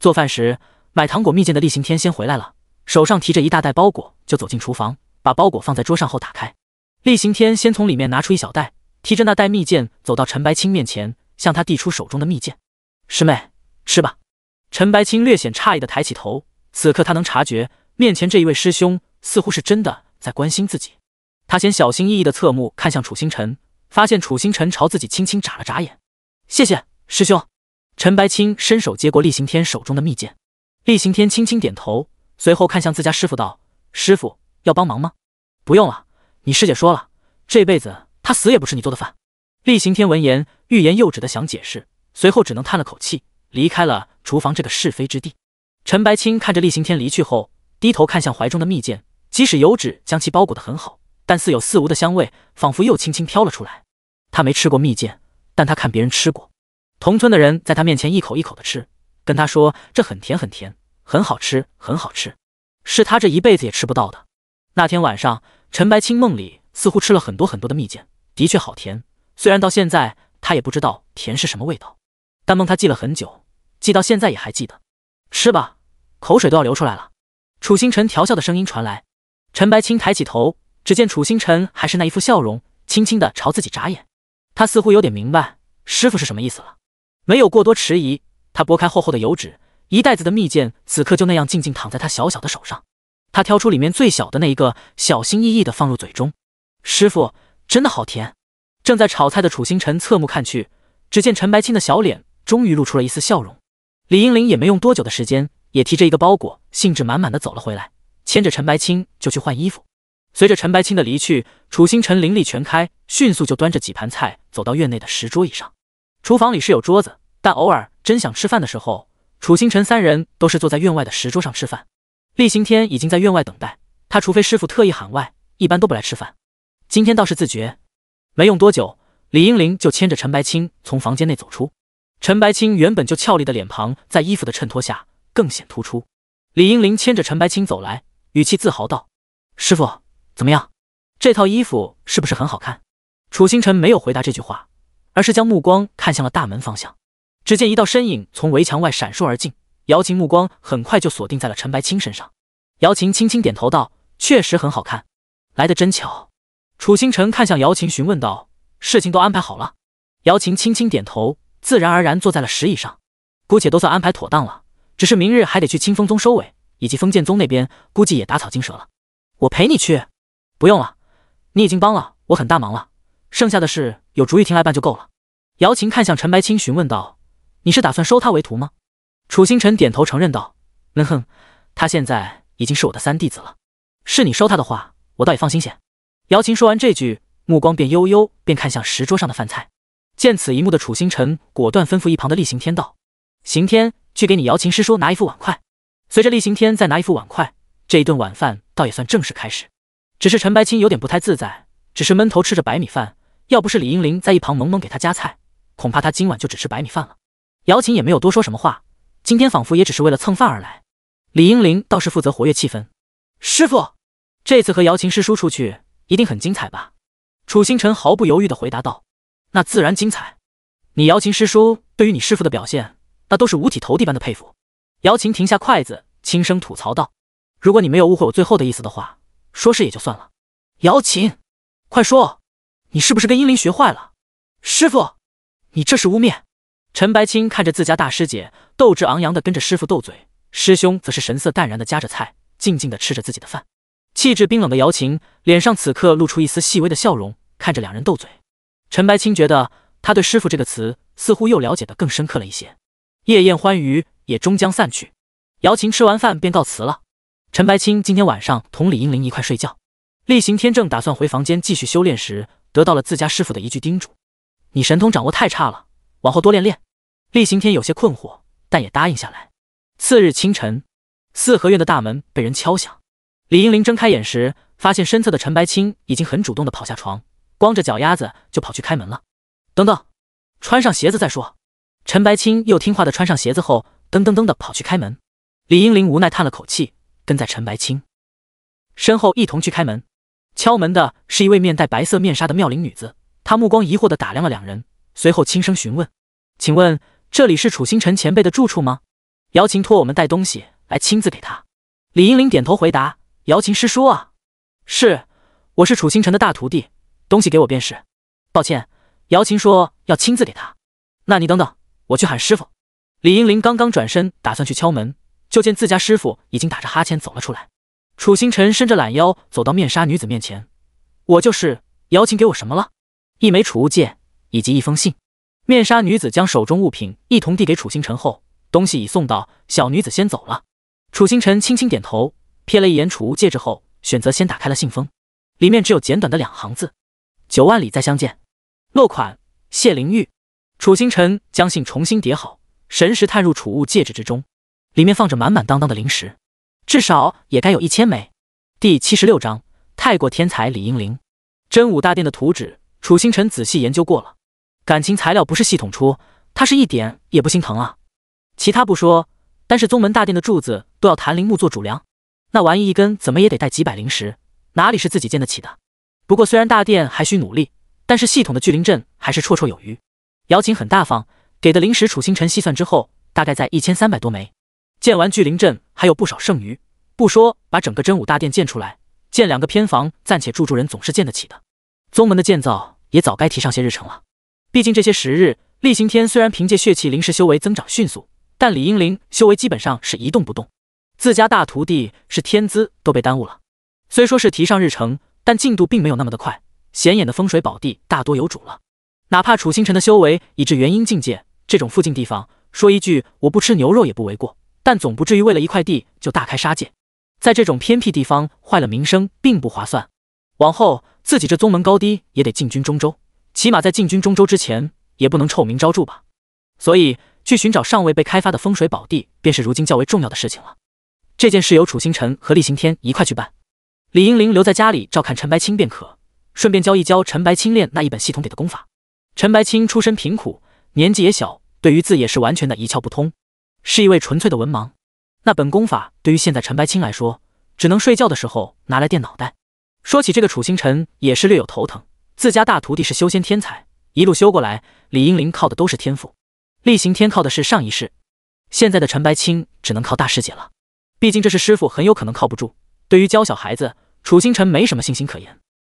做饭时，买糖果蜜饯的厉行天先回来了，手上提着一大袋包裹，就走进厨房，把包裹放在桌上后打开。厉行天先从里面拿出一小袋，提着那袋蜜饯走到陈白青面前，向他递出手中的蜜饯：“师妹，吃吧。”陈白青略显诧异的抬起头。此刻他能察觉，面前这一位师兄似乎是真的在关心自己。他先小心翼翼的侧目看向楚星辰，发现楚星辰朝自己轻轻眨了眨眼。谢谢师兄。陈白青伸手接过厉行天手中的蜜饯，厉行天轻轻点头，随后看向自家师傅道：“师傅要帮忙吗？”“不用了，你师姐说了，这辈子她死也不吃你做的饭。”厉行天闻言欲言又止的想解释，随后只能叹了口气，离开了厨房这个是非之地。陈白青看着厉行天离去后，低头看向怀中的蜜饯，即使油脂将其包裹得很好，但似有似无的香味仿佛又轻轻飘了出来。他没吃过蜜饯，但他看别人吃过。同村的人在他面前一口一口的吃，跟他说这很甜很甜，很好吃很好吃，是他这一辈子也吃不到的。那天晚上，陈白青梦里似乎吃了很多很多的蜜饯，的确好甜。虽然到现在他也不知道甜是什么味道，但梦他记了很久，记到现在也还记得。吃吧，口水都要流出来了。楚星辰调笑的声音传来，陈白青抬起头，只见楚星辰还是那一副笑容，轻轻的朝自己眨眼。他似乎有点明白师傅是什么意思了，没有过多迟疑，他拨开厚厚的油纸，一袋子的蜜饯此刻就那样静静躺在他小小的手上。他挑出里面最小的那一个，小心翼翼的放入嘴中。师傅真的好甜。正在炒菜的楚星辰侧目看去，只见陈白青的小脸终于露出了一丝笑容。李英林也没用多久的时间，也提着一个包裹，兴致满满的走了回来，牵着陈白青就去换衣服。随着陈白青的离去，楚星辰灵力全开，迅速就端着几盘菜走到院内的石桌椅上。厨房里是有桌子，但偶尔真想吃饭的时候，楚星辰三人都是坐在院外的石桌上吃饭。厉行天已经在院外等待，他除非师傅特意喊外，一般都不来吃饭。今天倒是自觉。没用多久，李英林就牵着陈白青从房间内走出。陈白青原本就俏丽的脸庞，在衣服的衬托下更显突出。李英玲牵着陈白青走来，语气自豪道：“师傅，怎么样？这套衣服是不是很好看？”楚星辰没有回答这句话，而是将目光看向了大门方向。只见一道身影从围墙外闪烁而进，姚琴目光很快就锁定在了陈白青身上。姚琴轻轻点头道：“确实很好看，来的真巧。”楚星辰看向姚琴询问道：“事情都安排好了？”姚琴轻轻点头。自然而然坐在了石椅上，姑且都算安排妥当了。只是明日还得去清风宗收尾，以及封剑宗那边，估计也打草惊蛇了。我陪你去。不用了，你已经帮了我很大忙了，剩下的事有竹玉婷来办就够了。姚琴看向陈白青，询问道：“你是打算收他为徒吗？”楚星辰点头承认道：“嗯哼，他现在已经是我的三弟子了。是你收他的话，我倒也放心些。”姚琴说完这句，目光便悠悠便看向石桌上的饭菜。见此一幕的楚星辰果断吩咐一旁的厉行天道：“行天，去给你姚琴师叔拿一副碗筷。”随着厉行天再拿一副碗筷，这一顿晚饭倒也算正式开始。只是陈白青有点不太自在，只是闷头吃着白米饭。要不是李英玲在一旁萌萌给他夹菜，恐怕他今晚就只吃白米饭了。姚琴也没有多说什么话，今天仿佛也只是为了蹭饭而来。李英玲倒是负责活跃气氛：“师傅，这次和姚琴师叔出去一定很精彩吧？”楚星辰毫不犹豫地回答道。那自然精彩，你姚琴师叔对于你师父的表现，那都是五体投地般的佩服。姚琴停下筷子，轻声吐槽道：“如果你没有误会我最后的意思的话，说是也就算了。”姚琴，快说，你是不是跟英灵学坏了？师父，你这是污蔑！陈白青看着自家大师姐，斗志昂扬的跟着师父斗嘴，师兄则是神色淡然的夹着菜，静静的吃着自己的饭。气质冰冷的姚琴脸上此刻露出一丝细微的笑容，看着两人斗嘴。陈白青觉得他对“师傅”这个词似乎又了解的更深刻了一些。夜宴欢愉也终将散去，姚琴吃完饭便告辞了。陈白青今天晚上同李英玲一块睡觉。厉行天正打算回房间继续修炼时，得到了自家师傅的一句叮嘱：“你神通掌握太差了，往后多练练。”厉行天有些困惑，但也答应下来。次日清晨，四合院的大门被人敲响。李英玲睁开眼时，发现身侧的陈白青已经很主动地跑下床。光着脚丫子就跑去开门了。等等，穿上鞋子再说。陈白青又听话的穿上鞋子后，噔噔噔的跑去开门。李英林无奈叹了口气，跟在陈白青身后一同去开门。敲门的是一位面戴白色面纱的妙龄女子，她目光疑惑的打量了两人，随后轻声询问：“请问这里是楚星辰前辈的住处吗？”姚琴托我们带东西来，亲自给他。李英林点头回答：“姚琴师叔啊，是，我是楚星辰的大徒弟。”东西给我便是。抱歉，姚琴说要亲自给他。那你等等，我去喊师傅。李英林刚刚转身打算去敲门，就见自家师傅已经打着哈欠走了出来。楚星辰伸着懒腰走到面纱女子面前，我就是姚琴，给我什么了？一枚储物戒以及一封信。面纱女子将手中物品一同递给楚星辰后，东西已送到，小女子先走了。楚星辰轻轻点头，瞥了一眼储物戒指后，选择先打开了信封，里面只有简短的两行字。九万里再相见，落款谢灵玉。楚星辰将信重新叠好，神识探入储物戒指之中，里面放着满满当当的灵石，至少也该有一千枚。第七十六章太过天才李英灵，真武大殿的图纸，楚星辰仔细研究过了。感情材料不是系统出，他是一点也不心疼啊。其他不说，单是宗门大殿的柱子都要檀铃木做主梁，那玩意一根怎么也得带几百灵石，哪里是自己建得起的？不过，虽然大殿还需努力，但是系统的聚灵阵还是绰绰有余。瑶琴很大方，给的灵石楚星辰细算之后，大概在一千三百多枚。建完聚灵阵还有不少剩余，不说把整个真武大殿建出来，建两个偏房暂且住住人，总是建得起的。宗门的建造也早该提上些日程了。毕竟这些时日，厉行天虽然凭借血气临时修为增长迅速，但李英灵修为基本上是一动不动，自家大徒弟是天资都被耽误了。虽说是提上日程。但进度并没有那么的快，显眼的风水宝地大多有主了。哪怕楚星辰的修为已至元婴境界，这种附近地方，说一句我不吃牛肉也不为过，但总不至于为了一块地就大开杀戒。在这种偏僻地方坏了名声并不划算。往后自己这宗门高低也得进军中州，起码在进军中州之前，也不能臭名昭著吧。所以去寻找尚未被开发的风水宝地，便是如今较为重要的事情了。这件事由楚星辰和厉行天一块去办。李英玲留在家里照看陈白青便可，顺便教一教陈白青练那一本系统给的功法。陈白青出身贫苦，年纪也小，对于字也是完全的一窍不通，是一位纯粹的文盲。那本功法对于现在陈白青来说，只能睡觉的时候拿来垫脑袋。说起这个楚星辰也是略有头疼，自家大徒弟是修仙天才，一路修过来，李英玲靠的都是天赋，厉行天靠的是上一世，现在的陈白青只能靠大师姐了。毕竟这是师傅很有可能靠不住，对于教小孩子。楚星辰没什么信心可言，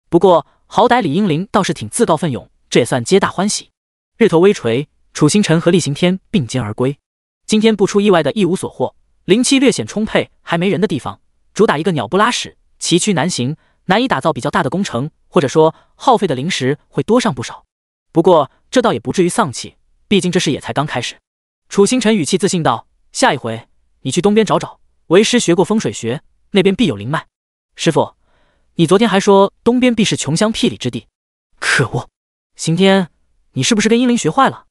不过好歹李英灵倒是挺自告奋勇，这也算皆大欢喜。日头微垂，楚星辰和厉行天并肩而归。今天不出意外的一无所获，灵气略显充沛，还没人的地方，主打一个鸟不拉屎，崎岖难行，难以打造比较大的工程，或者说耗费的灵石会多上不少。不过这倒也不至于丧气，毕竟这事也才刚开始。楚星辰语气自信道：“下一回你去东边找找，为师学过风水学，那边必有灵脉。”师傅。你昨天还说东边必是穷乡僻里之地，可恶！刑天，你是不是跟英灵学坏了？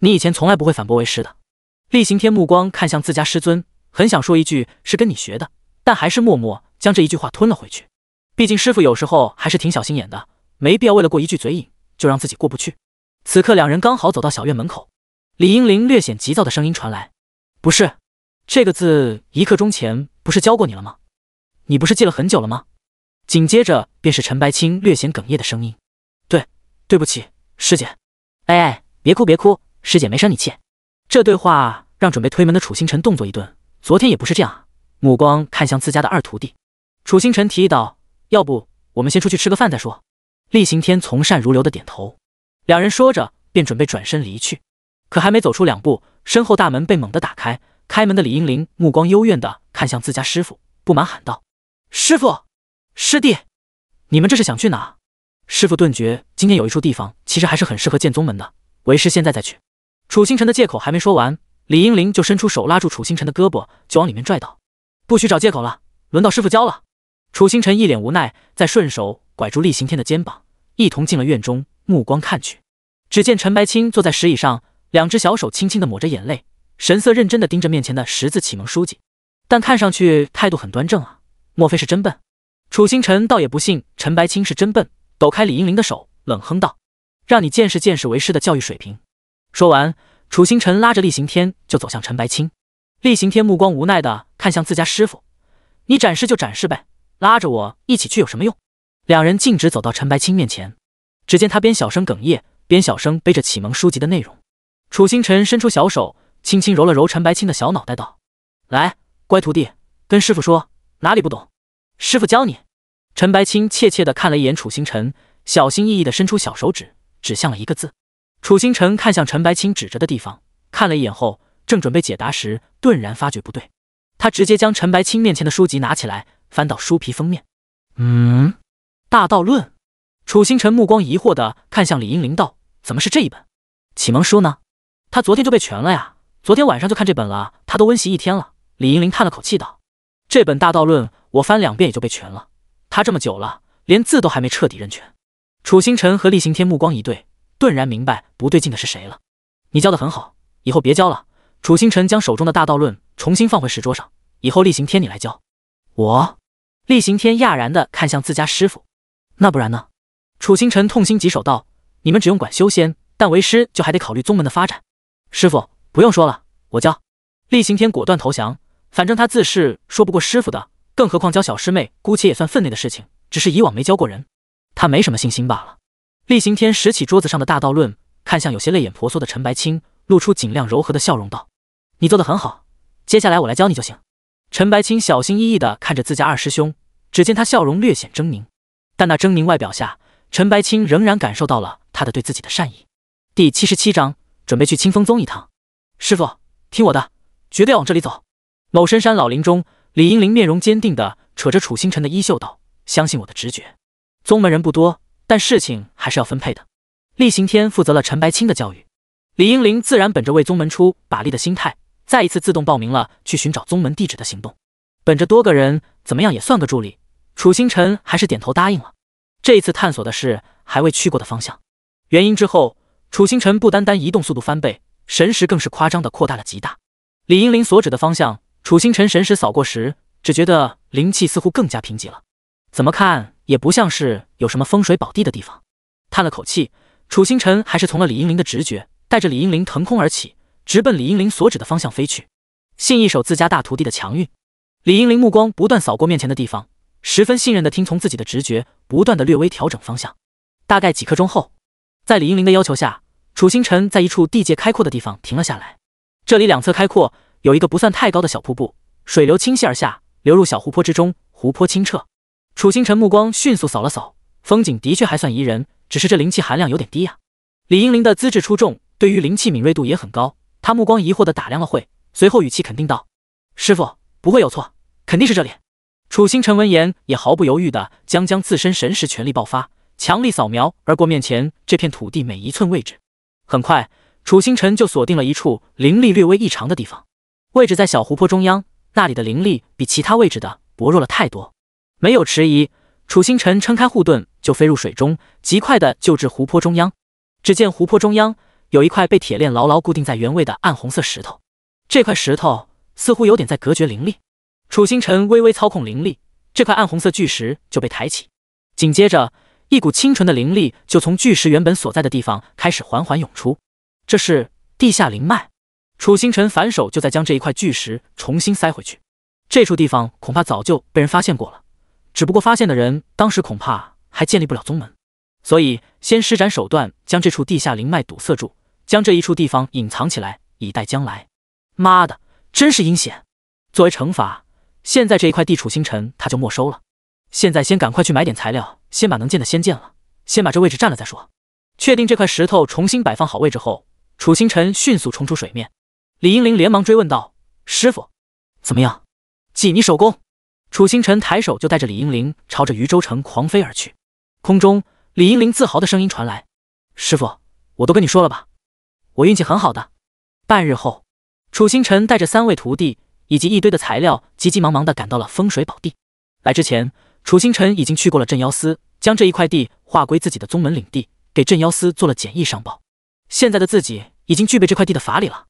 你以前从来不会反驳为师的。厉刑天目光看向自家师尊，很想说一句是跟你学的，但还是默默将这一句话吞了回去。毕竟师傅有时候还是挺小心眼的，没必要为了过一句嘴瘾就让自己过不去。此刻两人刚好走到小院门口，李英灵略显急躁的声音传来：“不是，这个字一刻钟前不是教过你了吗？你不是记了很久了吗？”紧接着便是陈白青略显哽咽的声音：“对，对不起，师姐。”“哎，别哭，别哭，师姐没生你气。”这对话让准备推门的楚星辰动作一顿。昨天也不是这样啊！目光看向自家的二徒弟，楚星辰提议道：“要不我们先出去吃个饭再说？”厉行天从善如流的点头。两人说着便准备转身离去，可还没走出两步，身后大门被猛地打开。开门的李英玲目光幽怨的看向自家师傅，不满喊道：“师傅！”师弟，你们这是想去哪？师傅顿觉今天有一处地方其实还是很适合建宗门的，为师现在再去。楚星辰的借口还没说完，李英灵就伸出手拉住楚星辰的胳膊，就往里面拽道：“不许找借口了，轮到师傅教了。”楚星辰一脸无奈，再顺手拐住厉行天的肩膀，一同进了院中，目光看去，只见陈白青坐在石椅上，两只小手轻轻的抹着眼泪，神色认真的盯着面前的识字启蒙书籍，但看上去态度很端正啊，莫非是真笨？楚星辰倒也不信陈白青是真笨，抖开李英玲的手，冷哼道：“让你见识见识为师的教育水平。”说完，楚星辰拉着厉行天就走向陈白青。厉行天目光无奈的看向自家师傅：“你展示就展示呗，拉着我一起去有什么用？”两人径直走到陈白青面前，只见他边小声哽咽，边小声背着启蒙书籍的内容。楚星辰伸出小手，轻轻揉了揉陈白青的小脑袋，道：“来，乖徒弟，跟师傅说哪里不懂。”师傅教你，陈白青怯怯的看了一眼楚星辰，小心翼翼的伸出小手指，指向了一个字。楚星辰看向陈白青指着的地方，看了一眼后，正准备解答时，顿然发觉不对，他直接将陈白青面前的书籍拿起来，翻到书皮封面。嗯，大道论。楚星辰目光疑惑的看向李英林，道：“怎么是这一本启蒙书呢？他昨天就被全了呀，昨天晚上就看这本了，他都温习一天了。”李英林叹了口气道：“这本大道论。”我翻两遍也就背全了，他这么久了，连字都还没彻底认全。楚星辰和厉行天目光一对，顿然明白不对劲的是谁了。你教的很好，以后别教了。楚星辰将手中的大道论重新放回石桌上，以后厉行天你来教。我，厉行天讶然的看向自家师傅，那不然呢？楚星辰痛心疾首道：“你们只用管修仙，但为师就还得考虑宗门的发展。”师傅不用说了，我教。厉行天果断投降，反正他自是说不过师傅的。更何况教小师妹，姑且也算分内的事情，只是以往没教过人，他没什么信心罢了。厉行天拾起桌子上的《大道论》，看向有些泪眼婆娑的陈白青，露出尽量柔和的笑容，道：“你做的很好，接下来我来教你就行。”陈白青小心翼翼地看着自家二师兄，只见他笑容略显狰狞，但那狰狞外表下，陈白青仍然感受到了他的对自己的善意。第七十七章准备去清风宗一趟，师傅，听我的，绝对往这里走。某深山老林中。李英林面容坚定地扯着楚星辰的衣袖道：“相信我的直觉，宗门人不多，但事情还是要分配的。厉行天负责了陈白青的教育，李英林自然本着为宗门出把力的心态，再一次自动报名了去寻找宗门地址的行动。本着多个人怎么样也算个助力，楚星辰还是点头答应了。这一次探索的是还未去过的方向。原因之后，楚星辰不单单移动速度翻倍，神识更是夸张的扩大了极大。李英林所指的方向。”楚星辰神识扫过时，只觉得灵气似乎更加贫瘠了，怎么看也不像是有什么风水宝地的地方。叹了口气，楚星辰还是从了李英林的直觉，带着李英林腾空而起，直奔李英林所指的方向飞去，信一手自家大徒弟的强运。李英林目光不断扫过面前的地方，十分信任的听从自己的直觉，不断的略微调整方向。大概几刻钟后，在李英林的要求下，楚星辰在一处地界开阔的地方停了下来，这里两侧开阔。有一个不算太高的小瀑布，水流倾泻而下，流入小湖泊之中。湖泊清澈。楚星辰目光迅速扫了扫，风景的确还算宜人，只是这灵气含量有点低呀。李英玲的资质出众，对于灵气敏锐度也很高。他目光疑惑的打量了会，随后语气肯定道：“师傅不会有错，肯定是这里。”楚星辰闻言也毫不犹豫的将将自身神识全力爆发，强力扫描而过面前这片土地每一寸位置。很快，楚星辰就锁定了一处灵力略微异常的地方。位置在小湖泊中央，那里的灵力比其他位置的薄弱了太多。没有迟疑，楚星辰撑开护盾就飞入水中，极快的就至湖泊中央。只见湖泊中央有一块被铁链牢牢固定在原位的暗红色石头，这块石头似乎有点在隔绝灵力。楚星辰微微操控灵力，这块暗红色巨石就被抬起，紧接着一股清纯的灵力就从巨石原本所在的地方开始缓缓涌出，这是地下灵脉。楚星辰反手就在将这一块巨石重新塞回去，这处地方恐怕早就被人发现过了，只不过发现的人当时恐怕还建立不了宗门，所以先施展手段将这处地下灵脉堵塞住，将这一处地方隐藏起来，以待将来。妈的，真是阴险！作为惩罚，现在这一块地楚星辰他就没收了。现在先赶快去买点材料，先把能建的先建了，先把这位置占了再说。确定这块石头重新摆放好位置后，楚星辰迅速冲出水面。李英玲连忙追问道：“师傅，怎么样？记你手工。”楚星辰抬手就带着李英玲朝着渝州城狂飞而去。空中，李英玲自豪的声音传来：“师傅，我都跟你说了吧，我运气很好的。”半日后，楚星辰带着三位徒弟以及一堆的材料，急急忙忙的赶到了风水宝地。来之前，楚星辰已经去过了镇妖司，将这一块地划归自己的宗门领地，给镇妖司做了简易上报。现在的自己已经具备这块地的法力了。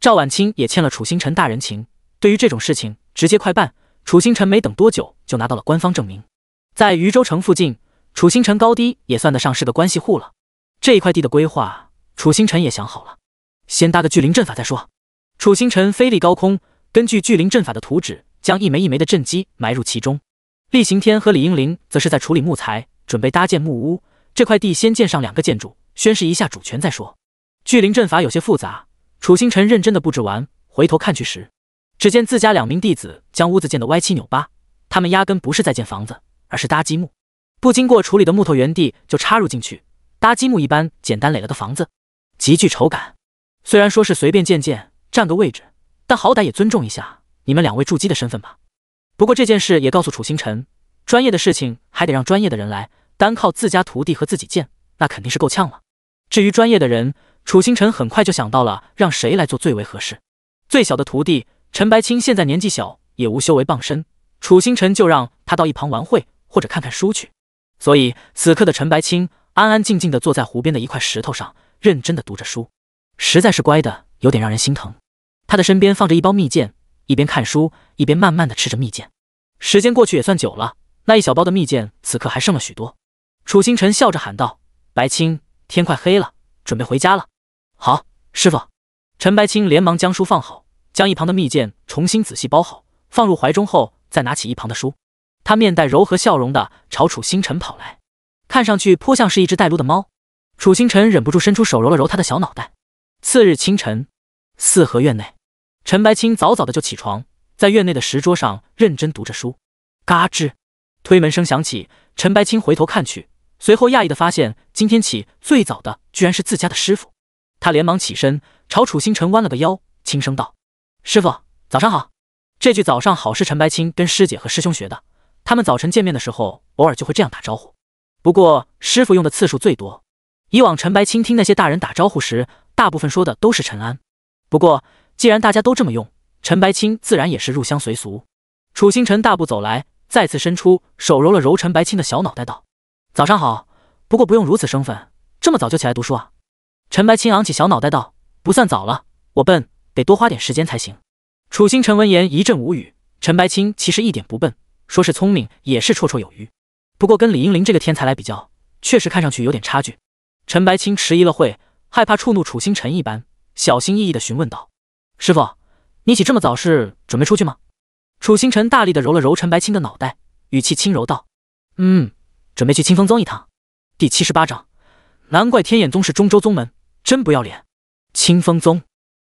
赵婉清也欠了楚星辰大人情，对于这种事情，直接快办。楚星辰没等多久就拿到了官方证明。在渝州城附近，楚星辰高低也算得上是个关系户了。这一块地的规划，楚星辰也想好了，先搭个巨灵阵法再说。楚星辰飞立高空，根据巨灵阵法的图纸，将一枚一枚的阵基埋入其中。厉行天和李英玲则是在处理木材，准备搭建木屋。这块地先建上两个建筑，宣示一下主权再说。巨灵阵法有些复杂。楚星辰认真的布置完，回头看去时，只见自家两名弟子将屋子建得歪七扭八，他们压根不是在建房子，而是搭积木，不经过处理的木头原地就插入进去，搭积木一般简单垒了个房子，极具丑感。虽然说是随便建建，占个位置，但好歹也尊重一下你们两位筑基的身份吧。不过这件事也告诉楚星辰，专业的事情还得让专业的人来，单靠自家徒弟和自己建，那肯定是够呛了。至于专业的人，楚星辰很快就想到了让谁来做最为合适。最小的徒弟陈白青现在年纪小，也无修为傍身，楚星辰就让他到一旁玩会或者看看书去。所以此刻的陈白青安安静静的坐在湖边的一块石头上，认真的读着书，实在是乖的有点让人心疼。他的身边放着一包蜜饯，一边看书一边慢慢的吃着蜜饯。时间过去也算久了，那一小包的蜜饯此刻还剩了许多。楚星辰笑着喊道：“白青。”天快黑了，准备回家了。好，师傅。陈白青连忙将书放好，将一旁的蜜饯重新仔细包好，放入怀中后，再拿起一旁的书。他面带柔和笑容的朝楚星辰跑来，看上去颇像是一只带路的猫。楚星辰忍不住伸出手揉了揉他的小脑袋。次日清晨，四合院内，陈白青早早的就起床，在院内的石桌上认真读着书。嘎吱，推门声响起，陈白青回头看去。随后讶异的发现，今天起最早的居然是自家的师傅。他连忙起身，朝楚星辰弯了个腰，轻声道：“师傅，早上好。”这句“早上好”是陈白青跟师姐和师兄学的，他们早晨见面的时候，偶尔就会这样打招呼。不过师傅用的次数最多。以往陈白青听那些大人打招呼时，大部分说的都是“陈安”。不过既然大家都这么用，陈白青自然也是入乡随俗。楚星辰大步走来，再次伸出手揉了揉陈白青的小脑袋，道。早上好，不过不用如此生分，这么早就起来读书啊？陈白青昂起小脑袋道：“不算早了，我笨得多花点时间才行。”楚星辰闻言一阵无语。陈白青其实一点不笨，说是聪明也是绰绰有余。不过跟李英玲这个天才来比较，确实看上去有点差距。陈白青迟疑了会，害怕触怒楚星辰一般，小心翼翼的询问道：“师傅，你起这么早是准备出去吗？”楚星辰大力的揉了揉陈白青的脑袋，语气轻柔道：“嗯。”准备去清风宗一趟。第七十八章，难怪天眼宗是中州宗门，真不要脸。清风宗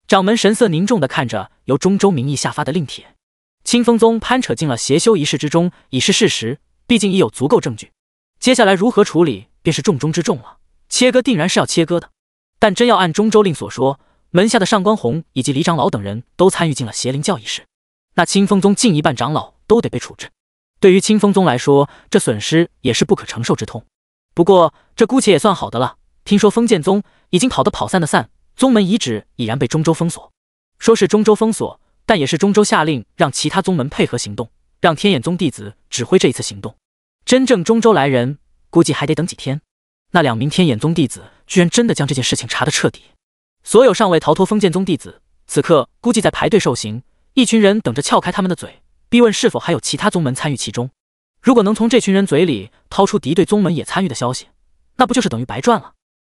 掌门神色凝重的看着由中州名义下发的令帖，清风宗攀扯进了邪修一事之中已是事实，毕竟已有足够证据。接下来如何处理便是重中之重了。切割定然是要切割的，但真要按中州令所说，门下的上官红以及李长老等人都参与进了邪灵教一事，那清风宗近一半长老都得被处置。对于清风宗来说，这损失也是不可承受之痛。不过这姑且也算好的了。听说封建宗已经跑的跑，散的散，宗门遗址已然被中州封锁。说是中州封锁，但也是中州下令让其他宗门配合行动，让天眼宗弟子指挥这一次行动。真正中州来人，估计还得等几天。那两名天眼宗弟子居然真的将这件事情查得彻底，所有尚未逃脱封建宗弟子，此刻估计在排队受刑，一群人等着撬开他们的嘴。逼问是否还有其他宗门参与其中，如果能从这群人嘴里掏出敌对宗门也参与的消息，那不就是等于白赚了？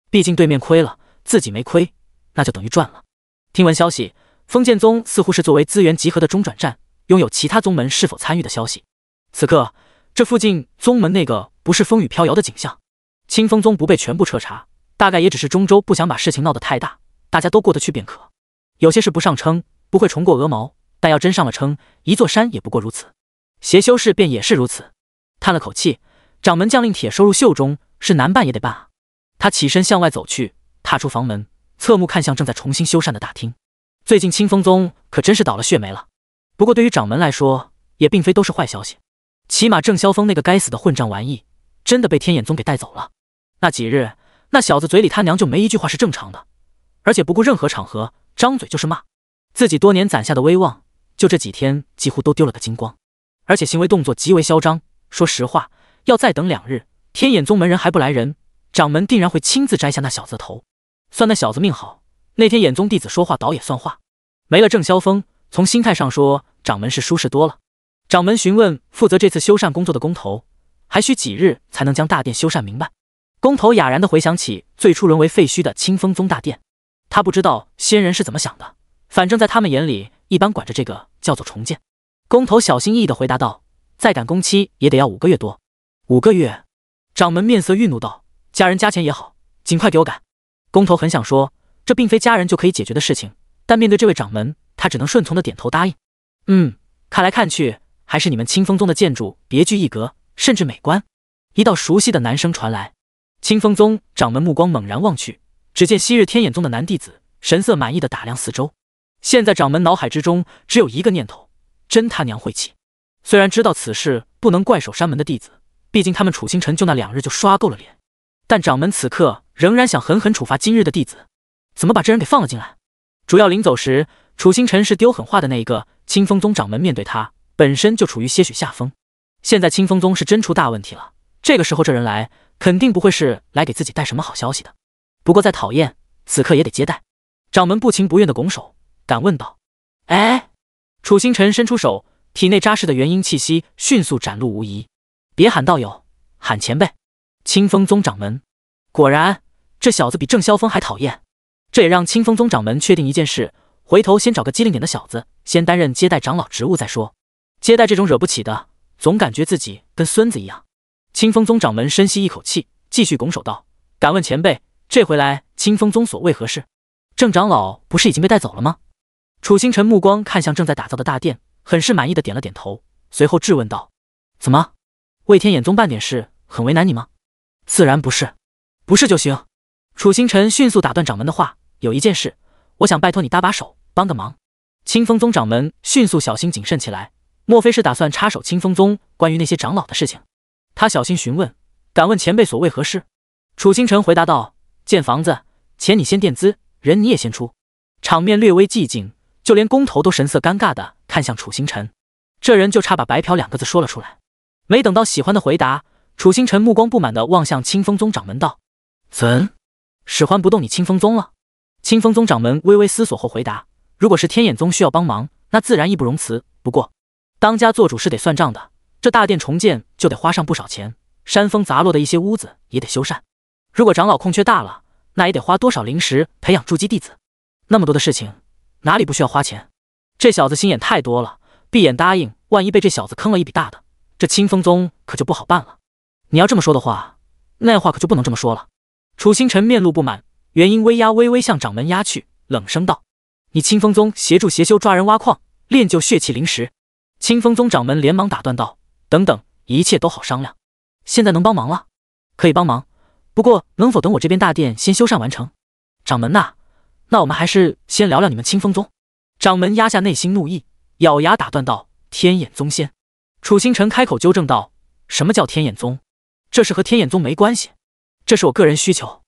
毕竟对面亏了，自己没亏，那就等于赚了。听闻消息，封建宗似乎是作为资源集合的中转站，拥有其他宗门是否参与的消息。此刻这附近宗门那个不是风雨飘摇的景象。清风宗不被全部彻查，大概也只是中州不想把事情闹得太大，大家都过得去便可。有些事不上称，不会重过鹅毛。但要真上了称，一座山也不过如此。邪修士便也是如此，叹了口气，掌门将令帖收入袖中，是难办也得办啊。他起身向外走去，踏出房门，侧目看向正在重新修缮的大厅。最近清风宗可真是倒了血霉了。不过对于掌门来说，也并非都是坏消息。起码郑萧峰那个该死的混账玩意真的被天眼宗给带走了。那几日，那小子嘴里他娘就没一句话是正常的，而且不顾任何场合，张嘴就是骂自己多年攒下的威望。就这几天，几乎都丢了个精光，而且行为动作极为嚣张。说实话，要再等两日，天眼宗门人还不来人，掌门定然会亲自摘下那小子的头。算那小子命好，那天眼宗弟子说话倒也算话。没了郑萧峰，从心态上说，掌门是舒适多了。掌门询问负责这次修缮工作的工头，还需几日才能将大殿修缮明白？工头哑然地回想起最初沦为废墟的清风宗大殿，他不知道仙人是怎么想的，反正在他们眼里，一般管着这个。叫做重建，工头小心翼翼地回答道：“再赶工期也得要五个月多。”五个月，掌门面色愠怒道：“家人加钱也好，尽快给我赶。”工头很想说，这并非家人就可以解决的事情，但面对这位掌门，他只能顺从的点头答应。“嗯，看来看去，还是你们清风宗的建筑别具一格，甚至美观。”一道熟悉的男声传来，清风宗掌门目光猛然望去，只见昔日天眼宗的男弟子神色满意的打量四周。现在掌门脑海之中只有一个念头，真他娘晦气！虽然知道此事不能怪守山门的弟子，毕竟他们楚星辰就那两日就刷够了脸，但掌门此刻仍然想狠狠处罚今日的弟子。怎么把这人给放了进来？主要临走时，楚星辰是丢狠话的那一个。清风宗掌门面对他，本身就处于些许下风。现在清风宗是真出大问题了，这个时候这人来，肯定不会是来给自己带什么好消息的。不过再讨厌，此刻也得接待。掌门不情不愿的拱手。敢问道，哎，楚星辰伸出手，体内扎实的元婴气息迅速展露无遗。别喊道友，喊前辈。清风宗掌门果然，这小子比郑萧峰还讨厌。这也让清风宗掌门确定一件事：回头先找个机灵点的小子，先担任接待长老职务再说。接待这种惹不起的，总感觉自己跟孙子一样。清风宗掌门深吸一口气，继续拱手道：“敢问前辈，这回来清风宗所为何事？郑长老不是已经被带走了吗？”楚星辰目光看向正在打造的大殿，很是满意的点了点头，随后质问道：“怎么，为天眼宗办点事很为难你吗？”“自然不是，不是就行。”楚星辰迅速打断掌门的话：“有一件事，我想拜托你搭把手，帮个忙。”清风宗掌门迅速小心谨慎起来：“莫非是打算插手清风宗关于那些长老的事情？”他小心询问：“敢问前辈所为何事？”楚星辰回答道：“建房子，钱你先垫资，人你也先出。”场面略微寂静。就连工头都神色尴尬的看向楚星辰，这人就差把“白嫖”两个字说了出来。没等到喜欢的回答，楚星辰目光不满的望向清风宗掌门道：“怎，使唤不动你清风宗了？”清风宗掌门微微思索后回答：“如果是天眼宗需要帮忙，那自然义不容辞。不过，当家做主是得算账的。这大殿重建就得花上不少钱，山峰砸落的一些屋子也得修缮。如果长老空缺大了，那也得花多少灵石培养筑基弟子。那么多的事情。”哪里不需要花钱？这小子心眼太多了，闭眼答应，万一被这小子坑了一笔大的，这清风宗可就不好办了。你要这么说的话，那话可就不能这么说了。楚星辰面露不满，元婴威压微微向掌门压去，冷声道：“你清风宗协助邪修抓人挖矿，练就血气灵石。”清风宗掌门连忙打断道：“等等，一切都好商量。现在能帮忙了？可以帮忙，不过能否等我这边大殿先修缮完成？”掌门呐。那我们还是先聊聊你们清风宗。掌门压下内心怒意，咬牙打断道：“天眼宗先。”楚星辰开口纠正道：“什么叫天眼宗？这是和天眼宗没关系，这是我个人需求。”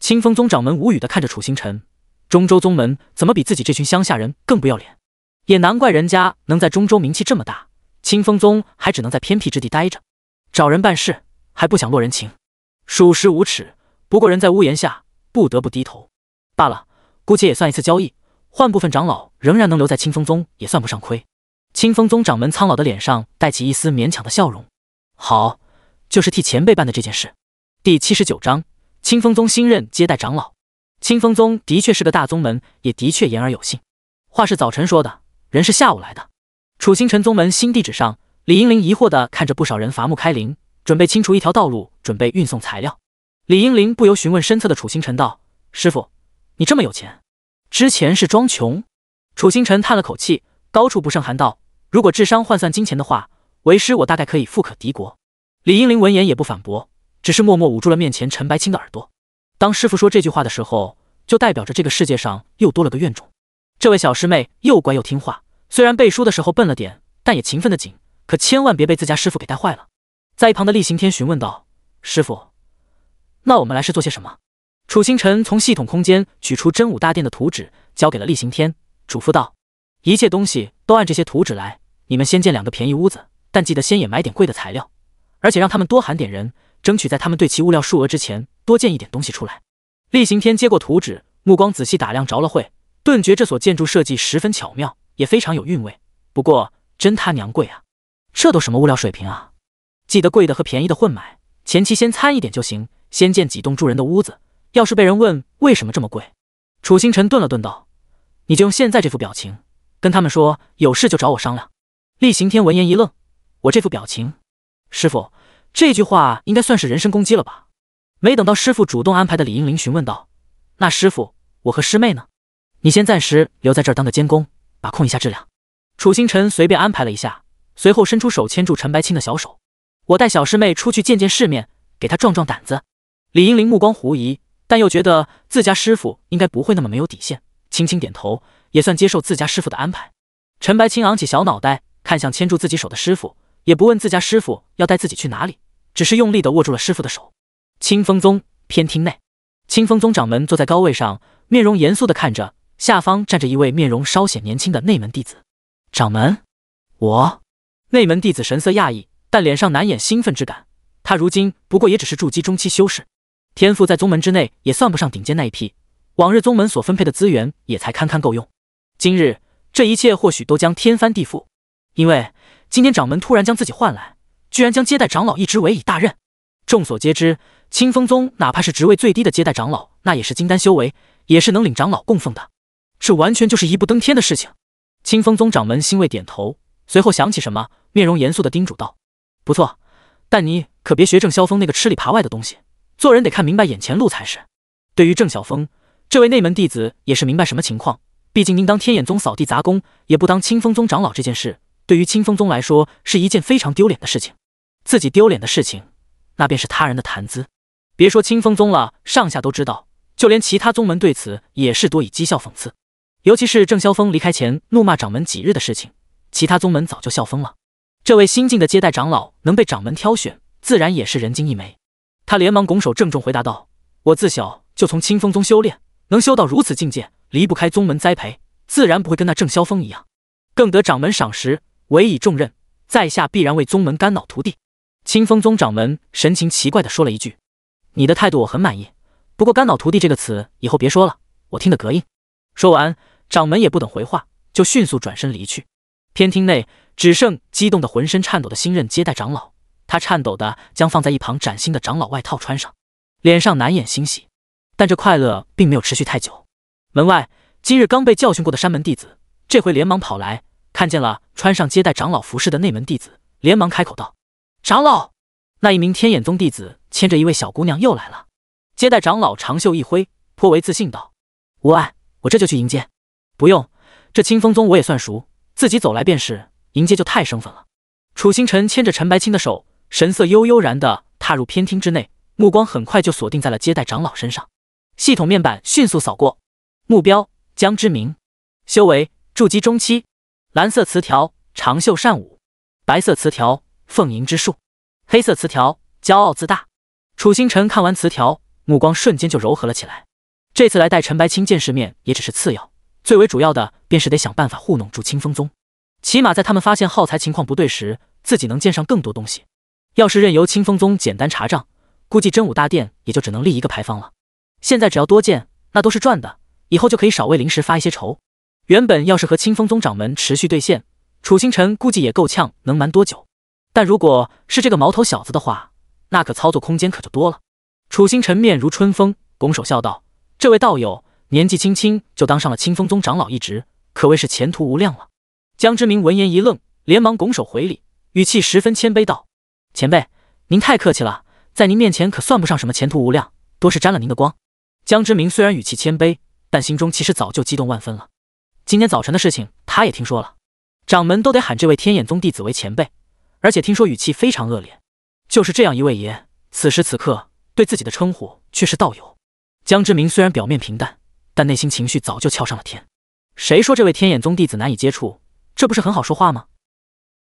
清风宗掌门无语地看着楚星辰，中州宗门怎么比自己这群乡下人更不要脸？也难怪人家能在中州名气这么大，清风宗还只能在偏僻之地待着，找人办事还不想落人情，属实无耻。不过人在屋檐下，不得不低头罢了。姑且也算一次交易，换部分长老仍然能留在清风宗，也算不上亏。清风宗掌门苍老的脸上带起一丝勉强的笑容。好，就是替前辈办的这件事。第七十九章：清风宗新任接待长老。清风宗的确是个大宗门，也的确言而有信。话是早晨说的，人是下午来的。楚星辰宗门新地址上，李英林疑惑的看着不少人伐木开林，准备清除一条道路，准备运送材料。李英林不由询问身侧的楚星辰道：“师傅。”你这么有钱，之前是装穷。楚星辰叹了口气，高处不胜寒道：“如果智商换算金钱的话，为师我大概可以富可敌国。”李英灵闻言也不反驳，只是默默捂住了面前陈白青的耳朵。当师傅说这句话的时候，就代表着这个世界上又多了个怨种。这位小师妹又乖又听话，虽然背书的时候笨了点，但也勤奋的紧。可千万别被自家师傅给带坏了。在一旁的厉行天询问道：“师傅，那我们来是做些什么？”楚星辰从系统空间取出真武大殿的图纸，交给了厉行天，嘱咐道：“一切东西都按这些图纸来。你们先建两个便宜屋子，但记得先也买点贵的材料，而且让他们多喊点人，争取在他们对其物料数额之前多建一点东西出来。”厉行天接过图纸，目光仔细打量着了会，顿觉这所建筑设计十分巧妙，也非常有韵味。不过真他娘贵啊！这都什么物料水平啊？记得贵的和便宜的混买，前期先参一点就行，先建几栋住人的屋子。要是被人问为什么这么贵，楚星辰顿了顿，道：“你就用现在这副表情跟他们说，有事就找我商量。”厉行天闻言一愣：“我这副表情，师傅这句话应该算是人身攻击了吧？”没等到师傅主动安排的，李英玲询问道：“那师傅，我和师妹呢？你先暂时留在这儿当个监工，把控一下质量。”楚星辰随便安排了一下，随后伸出手牵住陈白青的小手：“我带小师妹出去见见世面，给她壮壮胆子。”李英玲目光狐疑。但又觉得自家师傅应该不会那么没有底线，轻轻点头，也算接受自家师傅的安排。陈白青昂起小脑袋，看向牵住自己手的师傅，也不问自家师傅要带自己去哪里，只是用力的握住了师傅的手。清风宗偏厅内，清风宗掌门坐在高位上，面容严肃的看着下方站着一位面容稍显年轻的内门弟子。掌门，我。内门弟子神色讶异，但脸上难掩兴奋之感。他如今不过也只是筑基中期修士。天赋在宗门之内也算不上顶尖那一批，往日宗门所分配的资源也才堪堪够用。今日这一切或许都将天翻地覆，因为今天掌门突然将自己换来，居然将接待长老一职委以大任。众所皆知，清风宗哪怕是职位最低的接待长老，那也是金丹修为，也是能领长老供奉的。这完全就是一步登天的事情。清风宗掌门欣慰点头，随后想起什么，面容严肃地叮嘱道：“不错，但你可别学郑萧峰那个吃里扒外的东西。”做人得看明白眼前路才是。对于郑晓峰这位内门弟子，也是明白什么情况。毕竟您当天眼宗扫地杂工，也不当清风宗长老这件事，对于清风宗来说是一件非常丢脸的事情。自己丢脸的事情，那便是他人的谈资。别说清风宗了，上下都知道，就连其他宗门对此也是多以讥笑讽刺。尤其是郑晓峰离开前怒骂掌门几日的事情，其他宗门早就笑疯了。这位新晋的接待长老能被掌门挑选，自然也是人精一枚。他连忙拱手，郑重回答道：“我自小就从清风宗修炼，能修到如此境界，离不开宗门栽培，自然不会跟那郑萧峰一样，更得掌门赏识，委以重任，在下必然为宗门肝脑涂地。”清风宗掌门神情奇怪地说了一句：“你的态度我很满意，不过肝脑涂地这个词以后别说了，我听得膈应。”说完，掌门也不等回话，就迅速转身离去。偏厅内只剩激动的浑身颤抖的新任接待长老。他颤抖的将放在一旁崭新的长老外套穿上，脸上难掩欣喜，但这快乐并没有持续太久。门外，今日刚被教训过的山门弟子，这回连忙跑来，看见了穿上接待长老服饰的内门弟子，连忙开口道：“长老，那一名天眼宗弟子牵着一位小姑娘又来了。”接待长老长袖一挥，颇为自信道：“无碍，我这就去迎接。不用，这清风宗我也算熟，自己走来便是。迎接就太生分了。”楚星辰牵着陈白青的手。神色悠悠然地踏入偏厅之内，目光很快就锁定在了接待长老身上。系统面板迅速扫过，目标江之明，修为筑基中期。蓝色词条：长袖善舞；白色词条：凤吟之术；黑色词条：骄傲自大。楚星辰看完词条，目光瞬间就柔和了起来。这次来带陈白青见世面也只是次要，最为主要的便是得想办法糊弄住清风宗，起码在他们发现耗材情况不对时，自己能见上更多东西。要是任由清风宗简单查账，估计真武大殿也就只能立一个牌坊了。现在只要多建，那都是赚的，以后就可以少为临时发一些愁。原本要是和清风宗掌门持续对线，楚星辰估计也够呛能瞒多久。但如果是这个毛头小子的话，那可操作空间可就多了。楚星辰面如春风，拱手笑道：“这位道友年纪轻轻就当上了清风宗长老一职，可谓是前途无量了。”江之明闻言一愣，连忙拱手回礼，语气十分谦卑道。前辈，您太客气了，在您面前可算不上什么前途无量，多是沾了您的光。江之明虽然语气谦卑，但心中其实早就激动万分了。今天早晨的事情他也听说了，掌门都得喊这位天眼宗弟子为前辈，而且听说语气非常恶劣。就是这样一位爷，此时此刻对自己的称呼却是道友。江之明虽然表面平淡，但内心情绪早就翘上了天。谁说这位天眼宗弟子难以接触？这不是很好说话吗？